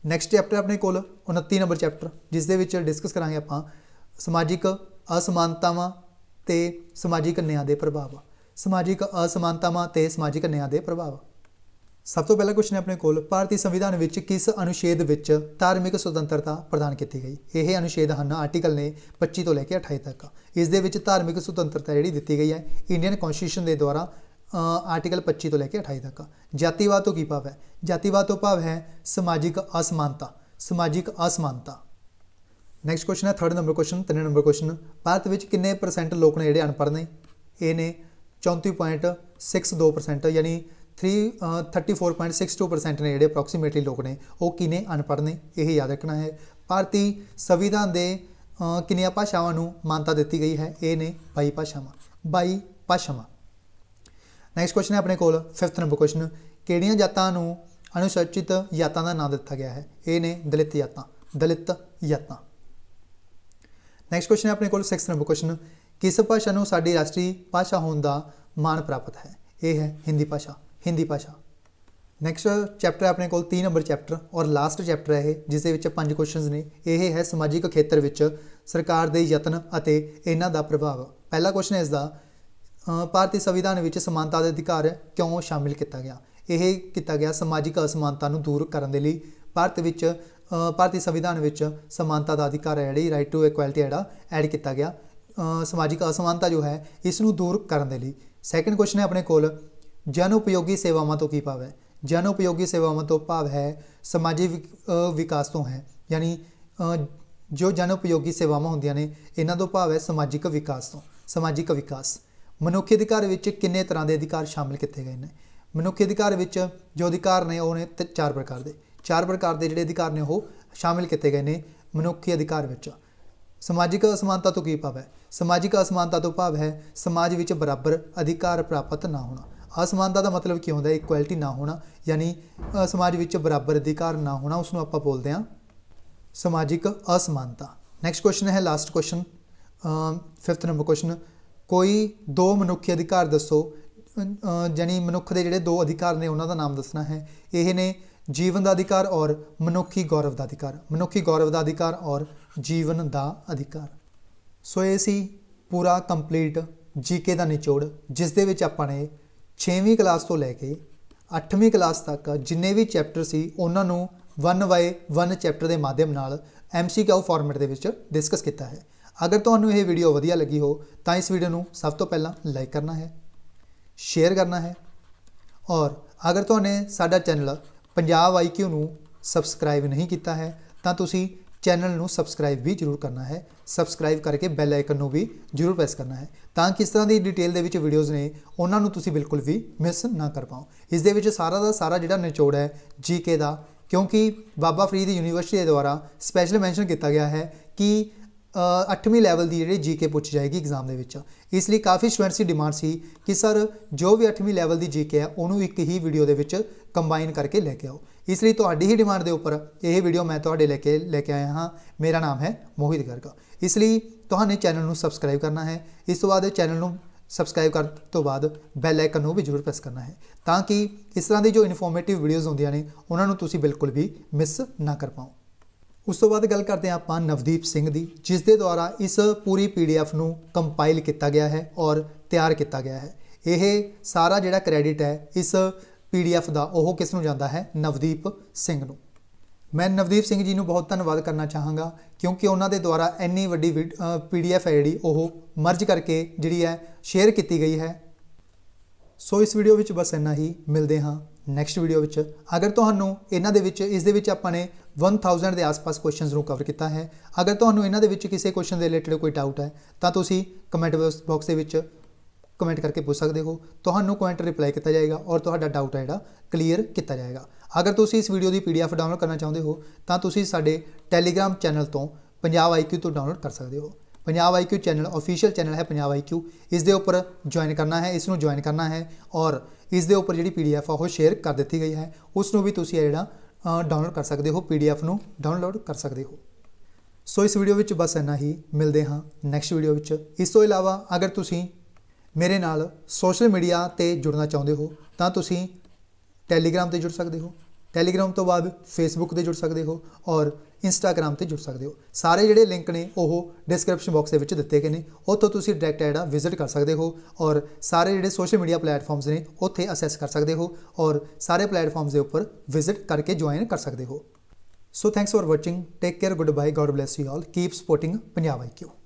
ਨੈਕਸਟ ਚੈਪਟਰ ਆਪਣੇ ਕੋਲ 29 ਨੰਬਰ ਚੈਪਟਰ ਜਿਸ ਦੇ ਵਿੱਚ ਡਿਸਕਸ ਕਰਾਂਗੇ ਆਪਾਂ ਸਮਾਜਿਕ ਅਸਮਾਨਤਾਵਾਂ ਤੇ ਸਮਾਜਿਕ ਨਿਆਂ ਦੇ ਪ੍ਰਭਾਵ ਸਮਾਜਿਕ ਅਸਮਾਨਤਾਵਾਂ ਤੇ ਸਮਾਜਿਕ ਨਿਆਂ ਦੇ ਪ੍ਰਭਾਵ ਸਭ ਤੋਂ ਪਹਿਲਾ ਕੁਐਸਚਨ ਆਪਣੇ ਕੋਲ ਭਾਰਤੀ ਸੰਵਿਧਾਨ ਵਿੱਚ ਕਿਸ ਅਨੁਛੇਦ ਵਿੱਚ ਧਾਰਮਿਕ ਸੁਤੰਤਰਤਾ ਪ੍ਰਦਾਨ ਕੀਤੀ ਗਈ ਇਹ ਅਨੁਛੇਦ ਹਨ ਆਰਟੀਕਲ ਨੇ 25 ਤੋਂ ਲੈ ਕੇ 28 ਤੱਕ ਇਸ ਦੇ ਵਿੱਚ ਧਾਰਮਿਕ ਸੁਤੰਤਰਤਾ ਜਿਹੜੀ ਦਿੱਤੀ ਗਈ ਹੈ ਇੰਡੀਅਨ ਕਨਸਟੀਟਿਊਸ਼ਨ ਦੇ ਦੁਆਰਾ ਆਰਟੀਕਲ 25 ਤੋਂ ਲੈ ਕੇ 28 ਤੱਕ ਜਾਤੀਵਾਦ ਤੋਂ ਕੀ ਭਾਵ ਹੈ ਜਾਤੀਵਾਦ ਤੋਂ ਭਾਵ ਹੈ ਸਮਾਜਿਕ ਅਸਮਾਨਤਾ ਸਮਾਜਿਕ ਅਸਮਾਨਤਾ ਨੈਕਸਟ ਕੁਐਸਚਨ ਹੈ 3rd number question 3 number question Bharat ਵਿੱਚ ਕਿੰਨੇ ਪਰਸੈਂਟ ਲੋਕ ਨੇ ਜਿਹੜੇ ਅਨਪੜ੍ਹ ਨੇ ਇਹ ਨੇ 34.62% ਯਾਨੀ 3 34.62% ਨੇ ਜਿਹੜੇ ਅਪਰੋਕਸੀਮੇਟਲੀ ਲੋਕ ਨੇ ਉਹ ਕਿਨੇ ਅਨਪੜ੍ਹ ਨੇ ਇਹ ਯਾਦ ਰੱਖਣਾ ਹੈ ਭਾਰਤੀ ਸੰਵਿਧਾਨ ਦੇ ਕਿੰਨੀਆਂ ਭਾਸ਼ਾਵਾਂ ਨੂੰ ਮਾਨਤਾ ਦਿੱਤੀ ਗਈ ਹੈ ਇਹ ਨੇ 22 ਭਾਸ਼ਾਵਾਂ 22 ਭਾਸ਼ਾਵਾਂ ਨੈਕਸਟ ਕੁਐਸਚਨ ਹੈ ਆਪਣੇ ਕੋਲ 5th ਨੰਬਰ ਕੁਐਸਚਨ ਕਿਹੜੀਆਂ ਜਾਤਾਂ ਨੂੰ ਅਨੁਸੂਚਿਤ ਜਾਤਾਂ ਦਾ ਨਾਮ ਦਿੱਤਾ ਗਿਆ ਹੈ ਇਹ ਨੇ ਦਲਿਤ ਜਾਤਾਂ ਦਲਿਤ ਜਾਤਾਂ ਨੈਕਸਟ ਕੁਐਸਚਨ ਹੈ ਆਪਣੇ ਕੋਲ 6 ਨੰਬਰ ਕੁਐਸਚਨ ਕਿਸ ਭਾਸ਼ਾ ਨੂੰ ਸਾਡੀ ਰਾਸ਼ਟਰੀ ਭਾਸ਼ਾ ਹੋਣ ਦਾ ਮਾਣ ਪ੍ਰਾਪਤ ਹੈ ਇਹ ਹੈ ਹਿੰਦੀ ਭਾਸ਼ਾ ਹਿੰਦੀ ਭਾਸ਼ਾ ਨੈਕਸਟ ਚੈਪਟਰ ਆਪਣੇ ਕੋਲ 3 ਨੰਬਰ ਚੈਪਟਰ ਔਰ ਲਾਸਟ ਚੈਪਟਰ ਹੈ ਇਹ ਜਿਸ ਦੇ ਵਿੱਚ ਪੰਜ ਕੁਐਸਚਨਸ ਨੇ ਇਹ ਹੈ ਸਮਾਜਿਕ ਖੇਤਰ ਵਿੱਚ ਸਰਕਾਰ ਦੇ ਯਤਨ ਅਤੇ ਇਹਨਾਂ ਦਾ ਪ੍ਰਭਾਵ ਪਹਿਲਾ ਕੁਐਸਚਨ ਇਸ ਦਾ ਭਾਰਤੀ ਸੰਵਿਧਾਨ ਵਿੱਚ ਸਮਾਨਤਾ ਦੇ ਅਧਿਕਾਰ ਕਿਉਂ ਸ਼ਾਮਿਲ ਕੀਤਾ ਗਿਆ ਇਹ ਕੀਤਾ ਗਿਆ ਸਮਾਜਿਕ ਅਸਮਾਨਤਾ ਨੂੰ ਦੂਰ ਕਰਨ ਦੇ ਲਈ ਭਾਰਤ ਵਿੱਚ ਭਾਰਤੀ ਸੰਵਿਧਾਨ ਵਿੱਚ ਸਮਾਨਤਾ ਦਾ ਅਧਿਕਾਰ ਹੈ ਜਿਹੜੀ ਰਾਈਟ ਟੂ ਇਕੁਐਲਟੀ ਜਿਹੜਾ ਐਡ ਕੀਤਾ ਗਿਆ ਸਮਾਜਿਕ ਅਸਮਾਨਤਾ ਜੋ ਹੈ ਇਸ ਨੂੰ ਦੂਰ ਕਰਨ ਦੇ ਲਈ ਸੈਕੰਡ ਕੁਐਸਚਨ ਹੈ ਆਪਣੇ ਕੋਲ ਜਨ ਉਪਯੋਗੀ ਸੇਵਾਵਾਂ ਤੋਂ ਕੀ ਭਾਵ ਹੈ ਜਨ ਉਪਯੋਗੀ ਸੇਵਾਵਾਂ ਤੋਂ ਭਾਵ ਹੈ ਸਮਾਜਿਕ ਵਿਕਾਸ ਤੋਂ ਹੈ ਯਾਨੀ ਜੋ ਜਨ ਉਪਯੋਗੀ ਸੇਵਾਵਾਂ ਹੁੰਦੀਆਂ ਨੇ ਇਹਨਾਂ ਤੋਂ ਭਾਵ ਹੈ ਸਮਾਜਿਕ ਵਿਕਾਸ ਤੋਂ ਸਮਾਜਿਕ ਵਿਕਾਸ ਮਨੁੱਖੀ ਅਧਿਕਾਰ ਵਿੱਚ ਕਿੰਨੇ ਤਰ੍ਹਾਂ ਦੇ ਅਧਿਕਾਰ ਸ਼ਾਮਿਲ ਕੀਤੇ ਗਏ ਨੇ ਮਨੁੱਖੀ ਅਧਿਕਾਰ ਵਿੱਚ ਜੋ ਅਧਿਕਾਰ ਨੇ ਉਹ ਨੇ ਚਾਰ ਪ੍ਰਕਾਰ ਦੇ ਚਾਰ ਪ੍ਰਕਾਰ ਦੇ ਜਿਹੜੇ ਅਧਿਕਾਰ ਨੇ ਉਹ ਸ਼ਾਮਿਲ ਕੀਤੇ ਗਏ ਨੇ ਮਨੁੱਖੀ ਅਧਿਕਾਰ ਵਿੱਚ ਸਮਾਜਿਕ ਅਸਮਾਨਤਾ ਤੋਂ ਕੀ ਭਾਵ ਹੈ ਸਮਾਜਿਕ ਅਸਮਾਨਤਾ ਤੋਂ ਭਾਵ ਹੈ ਸਮਾਜ ਵਿੱਚ ਬਰਾਬਰ ਅਧਿਕਾਰ ਪ੍ਰਾਪਤ ਨਾ ਹੋਣਾ ਅਸਮਾਨਤਾ ਦਾ ਮਤਲਬ ਕੀ ਹੁੰਦਾ ਹੈ ਨਾ ਹੋਣਾ ਯਾਨੀ ਸਮਾਜ ਵਿੱਚ ਬਰਾਬਰ ਅਧਿਕਾਰ ਨਾ ਹੋਣਾ ਉਸ ਨੂੰ ਆਪਾਂ ਬੋਲਦੇ ਹਾਂ ਸਮਾਜਿਕ ਅਸਮਾਨਤਾ ਨੈਕਸਟ ਕੁਐਸਚਨ ਹੈ last question fifth number question ਕੋਈ ਦੋ ਮਨੁੱਖੀ ਅਧਿਕਾਰ ਦੱਸੋ ਜਾਨੀ ਮਨੁੱਖ ਦੇ ਜਿਹੜੇ ਦੋ ਅਧਿਕਾਰ ਨੇ ਉਹਨਾਂ ਦਾ ਨਾਮ ਦੱਸਣਾ ਹੈ ਇਹ ਨੇ ਜੀਵਨ ਦਾ ਅਧਿਕਾਰ ਔਰ ਮਨੁੱਖੀ ਗੌਰਵ ਦਾ ਅਧਿਕਾਰ ਮਨੁੱਖੀ ਗੌਰਵ ਦਾ ਅਧਿਕਾਰ ਔਰ ਜੀਵਨ ਦਾ ਅਧਿਕਾਰ ਸੋ ਇਹ ਸੀ ਪੂਰਾ ਕੰਪਲੀਟ ਜੀਕੇ ਦਾ ਨਿਚੋੜ ਜਿਸ ਦੇ ਵਿੱਚ ਆਪਾਂ ਨੇ 6ਵੀਂ ਕਲਾਸ ਤੋਂ ਲੈ ਕੇ 8ਵੀਂ ਕਲਾਸ ਤੱਕ ਜਿੰਨੇ ਵੀ ਚੈਪਟਰ ਸੀ ਉਹਨਾਂ ਨੂੰ 1 ਬਾਈ 1 ਚੈਪਟਰ ਦੇ ਮਾਧਿਅਮ ਨਾਲ ਐਮਸੀਕਿਊ ਫਾਰਮੈਟ ਦੇ ਵਿੱਚ ਡਿਸਕਸ ਕੀਤਾ ਹੈ ਅਗਰ ਤੁਹਾਨੂੰ ਇਹ ਵੀਡੀਓ ਵਧੀਆ ਲੱਗੀ ਹੋ ਤਾਂ ਇਸ ਵੀਡੀਓ ਨੂੰ ਸਭ ਤੋਂ ਪਹਿਲਾਂ ਲਾਈਕ ਕਰਨਾ ਹੈ ਸ਼ੇਅਰ ਕਰਨਾ ਹੈ ਔਰ ਅਗਰ ਤੁਹਾਨੂੰ ਸਾਡਾ ਚੈਨਲ ਪੰਜਾਬ ਆਈਕਿਊ ਨੂੰ ਸਬਸਕ੍ਰਾਈਬ ਨਹੀਂ ਕੀਤਾ ਹੈ ਤਾਂ ਤੁਸੀਂ ਚੈਨਲ ਨੂੰ ਸਬਸਕ੍ਰਾਈਬ ਵੀ ਜ਼ਰੂਰ ਕਰਨਾ ਹੈ ਸਬਸਕ੍ਰਾਈਬ ਕਰਕੇ ਬੈਲ ਆਈਕਨ ਨੂੰ ਵੀ ਜ਼ਰੂਰ ਪ੍ਰੈਸ ਕਰਨਾ ਹੈ ਤਾਂ ਕਿ ਇਸ ਤਰ੍ਹਾਂ ਦੀ ਡਿਟੇਲ ਦੇ ਵਿੱਚ ਵੀਡੀਓਜ਼ ਨੇ ਉਹਨਾਂ ਨੂੰ ਤੁਸੀਂ ਬਿਲਕੁਲ ਵੀ ਮਿਸ ਨਾ ਕਰ ਪਾਓ ਇਸ ਦੇ ਵਿੱਚ ਸਾਰਾ ਦਾ ਸਾਰਾ ਜਿਹੜਾ ਨਿਚੋੜ ਹੈ ਜੀਕੇ ਦਾ ਕਿਉਂਕਿ ਬਾਬਾ ਫਰੀਦ ਯੂਨੀਵਰਸਿਟੀ ਦੇ ਦੁਆਰਾ ਸਪੈਸ਼ਲ ਮੈਂਸ਼ਨ ਕੀਤਾ ਗਿਆ ਹੈ ਕਿ 8ਵੀਂ ਲੈਵਲ ਦੀ ਜਿਹੜੀ ਜੀਕੇ ਪੁੱਛ ਜਾਏਗੀ ਐਗਜ਼ਾਮ ਦੇ ਵਿੱਚ ਇਸ ਲਈ ਕਾਫੀ ਸਟੂਡੈਂਟਸ ਦੀ ਡਿਮਾਂਡ ਸੀ ਕਿ ਸਰ ਜੋ ਵੀ 8ਵੀਂ ਲੈਵਲ ਦੀ ਜੀਕੇ ਹੈ ਉਹਨੂੰ ਇੱਕ ਹੀ ਵੀਡੀਓ ਦੇ ਵਿੱਚ ਕੰਬਾਈਨ ਕਰਕੇ ਲੈ ਕੇ ਆਓ ਇਸ ਲਈ ਤੁਹਾਡੀ ਹੀ ਡਿਮਾਂਡ ਦੇ ਉੱਪਰ ਇਹ ਵੀਡੀਓ ਮੈਂ ਤੁਹਾਡੇ ਲੈ ਕੇ ਲੈ ਕੇ ਆਇਆ ਹਾਂ ਮੇਰਾ ਨਾਮ ਹੈ ਮੋਹਿਤ ਗਰਗਾ ਇਸ ਲਈ ਤੁਹਾਨੂੰ ਚੈਨਲ ਨੂੰ ਸਬਸਕ੍ਰਾਈਬ ਕਰਨਾ ਹੈ ਇਸ ਤੋਂ ਬਾਅਦ ਚੈਨਲ ਨੂੰ ਸਬਸਕ੍ਰਾਈਬ ਕਰਨ ਤੋਂ ਬਾਅਦ ਬੈਲ ਆਈਕਨ ਨੂੰ ਵੀ ਜ਼ਰੂਰ ਪ੍ਰੈਸ ਕਰਨਾ ਹੈ ਤਾਂ ਕਿ ਇਸ ਤਰ੍ਹਾਂ ਦੀ ਜੋ ਇਨਫੋਰਮੇਟਿਵ ਵੀਡੀਓਜ਼ ਹੁੰਦੀਆਂ ਨੇ ਉਹਨਾਂ ਨੂੰ ਤੁਸੀਂ ਬਿਲਕੁਲ ਵੀ ਮਿਸ ਨਾ ਕਰ ਪਾਓ ਉਸ ਤੋਂ ਬਾਅਦ ਗੱਲ ਕਰਦੇ ਹਾਂ ਆਪਾਂ ਨਵਦੀਪ ਸਿੰਘ ਦੀ ਜਿਸ ਦੇ ਦੁਆਰਾ ਇਸ ਪੂਰੀ ਪੀਡੀਐਫ ਨੂੰ ਕੰਪਾਈਲ ਕੀਤਾ ਗਿਆ ਹੈ ਔਰ ਤਿਆਰ ਕੀਤਾ ਗਿਆ ਹੈ ਇਹ ਸਾਰਾ ਜਿਹੜਾ ਕ੍ਰੈਡਿਟ ਹੈ ਇਸ ਪੀਡੀਐਫ ਦਾ ਉਹ ਕਿਸ ਨੂੰ ਜਾਂਦਾ ਹੈ ਨਵਦੀਪ ਸਿੰਘ ਨੂੰ ਮੈਂ ਨਵਦੀਪ ਸਿੰਘ ਜੀ ਨੂੰ ਬਹੁਤ ਧੰਨਵਾਦ ਕਰਨਾ ਚਾਹਾਂਗਾ ਕਿਉਂਕਿ ਉਹਨਾਂ ਦੇ ਦੁਆਰਾ ਇੰਨੀ ਵੱਡੀ ਪੀਡੀਐਫ ਹੈ ਜਿਹੜੀ ਉਹ ਮਰਜ ਕਰਕੇ ਜਿਹੜੀ ਹੈ ਸ਼ੇਅਰ ਕੀਤੀ ਗਈ ਹੈ ਸੋ ਇਸ ਵੀਡੀਓ ਵਿੱਚ ਬਸ ਇੰਨਾ ਹੀ ਮਿਲਦੇ ਹਾਂ ਨੈਕਸਟ ਵੀਡੀਓ ਵਿੱਚ ਅਗਰ ਤੁਹਾਨੂੰ ਇਹਨਾਂ ਦੇ ਵਿੱਚ ਇਸ ਦੇ ਵਿੱਚ ਆਪਾਂ ਨੇ 1000 ਦੇ ਆਸ-ਪਾਸ ਕੁਐਸਚਨਸ ਨੂੰ ਕਵਰ ਕੀਤਾ ਹੈ ਅਗਰ ਤੁਹਾਨੂੰ ਇਹਨਾਂ ਦੇ ਵਿੱਚ ਕਿਸੇ ਕੁਐਸਚਨ ਦੇ ਰਿਲੇਟਡ ਕੋਈ ਡਾਊਟ ਹੈ ਤਾਂ ਤੁਸੀਂ ਕਮੈਂਟ ਬਾਕਸ ਦੇ ਵਿੱਚ ਕਮੈਂਟ ਕਰਕੇ ਪੁੱਛ ਸਕਦੇ ਹੋ ਤੁਹਾਨੂੰ ਕਮੈਂਟ ਰਿਪਲਾਈ ਕੀਤਾ ਜਾਏਗਾ ਔਰ ਤੁਹਾਡਾ ਡਾਊਟ ਹੈ ਜਿਹੜਾ ਕਲੀਅਰ ਕੀਤਾ ਜਾਏਗਾ ਅਗਰ ਤੁਸੀਂ ਇਸ ਵੀਡੀਓ ਦੀ ਪੀਡੀਐਫ ਡਾਊਨਲੋਡ ਕਰਨਾ ਚਾਹੁੰਦੇ ਹੋ ਤਾਂ ਤੁਸੀਂ ਸਾਡੇ ਟੈਲੀਗ੍ਰam ਚੈਨਲ ਤੋਂ ਪੰਜਾਬ ਆਈਕਿਊ ਤੋਂ ਡਾਊਨਲੋਡ ਕਰ ਸਕਦੇ ਹੋ Punjab IQ channel official channel ਹੈ ਪੰਜਾਬ ਆਈਕਿਊ ਇਸ ਦੇ ਉੱਪਰ ਜੁਆਇਨ ਕਰਨਾ ਹੈ ਇਸ ਨੂੰ ਜੁਆਇਨ ਕਰਨਾ ਹੈ ਔਰ ਇਸ ਦੇ ਉੱਪਰ ਜਿਹੜੀ ਪੀਡੀਐਫ ਆ ਉਹ ਸ਼ੇਅਰ ਕਰ ਦਿੱਤੀ ਗਈ ਹੈ ਉਸ ਨੂੰ ਵੀ ਤੁਸੀਂ ਜਿਹੜਾ ਡਾਊਨਲੋਡ ਕਰ ਸਕਦੇ ਹੋ ਪੀਡੀਐਫ ਨੂੰ ਡਾਊਨਲੋਡ ਕਰ ਸਕਦੇ ਹੋ ਸੋ ਇਸ ਵੀਡੀਓ ਵਿੱਚ ਬਸ ਇੰਨਾ ਹੀ ਮਿਲਦੇ ਹਾਂ ਨੈਕਸਟ ਵੀਡੀਓ ਵਿੱਚ ਇਸ ਤੋਂ ਇਲਾਵਾ ਅਗਰ ਤੁਸੀਂ ਮੇਰੇ ਨਾਲ ਸੋਸ਼ਲ ਮੀਡੀਆ ਤੇ ਜੁੜਨਾ ਚਾਹੁੰਦੇ ਹੋ ਤਾਂ ਤੁਸੀਂ ਟੈਲੀਗ੍ਰam ਤੇ ਜੁੜ ਸਕਦੇ ਹੋ ਟੈਲੀਗ੍ਰam ਤੋਂ ਬਾਅਦ ਫੇਸਬੁੱਕ ਤੇ ਜੁੜ ਸਕਦੇ ਹੋ ਔਰ ਇੰਸਟਾਗ੍ਰam ਤੇ ਜੁੜ ਸਕਦੇ ਹੋ ਸਾਰੇ ਜਿਹੜੇ ਲਿੰਕ ਨੇ ਉਹ ਡਿਸਕ੍ਰਿਪਸ਼ਨ ਬਾਕਸ ਦੇ ਵਿੱਚ ਦਿੱਤੇ ਗਏ ਨੇ ਉੱਥੋਂ ਤੁਸੀਂ ਡਾਇਰੈਕਟ ਜਿਹੜਾ ਵਿਜ਼ਿਟ ਕਰ ਸਕਦੇ ਹੋ ਔਰ ਸਾਰੇ ਜਿਹੜੇ ਸੋਸ਼ਲ ਮੀਡੀਆ ਪਲੇਟਫਾਰਮਸ ਨੇ ਉੱਥੇ ਅਸੈਸ ਕਰ ਸਕਦੇ ਹੋ ਔਰ ਸਾਰੇ ਪਲੇਟਫਾਰਮਸ ਦੇ ਉੱਪਰ ਵਿਜ਼ਿਟ ਕਰਕੇ ਜੁਆਇਨ ਕਰ ਸਕਦੇ ਹੋ so thanks for watching take care good bye god bless you all keep supporting Punjab IQ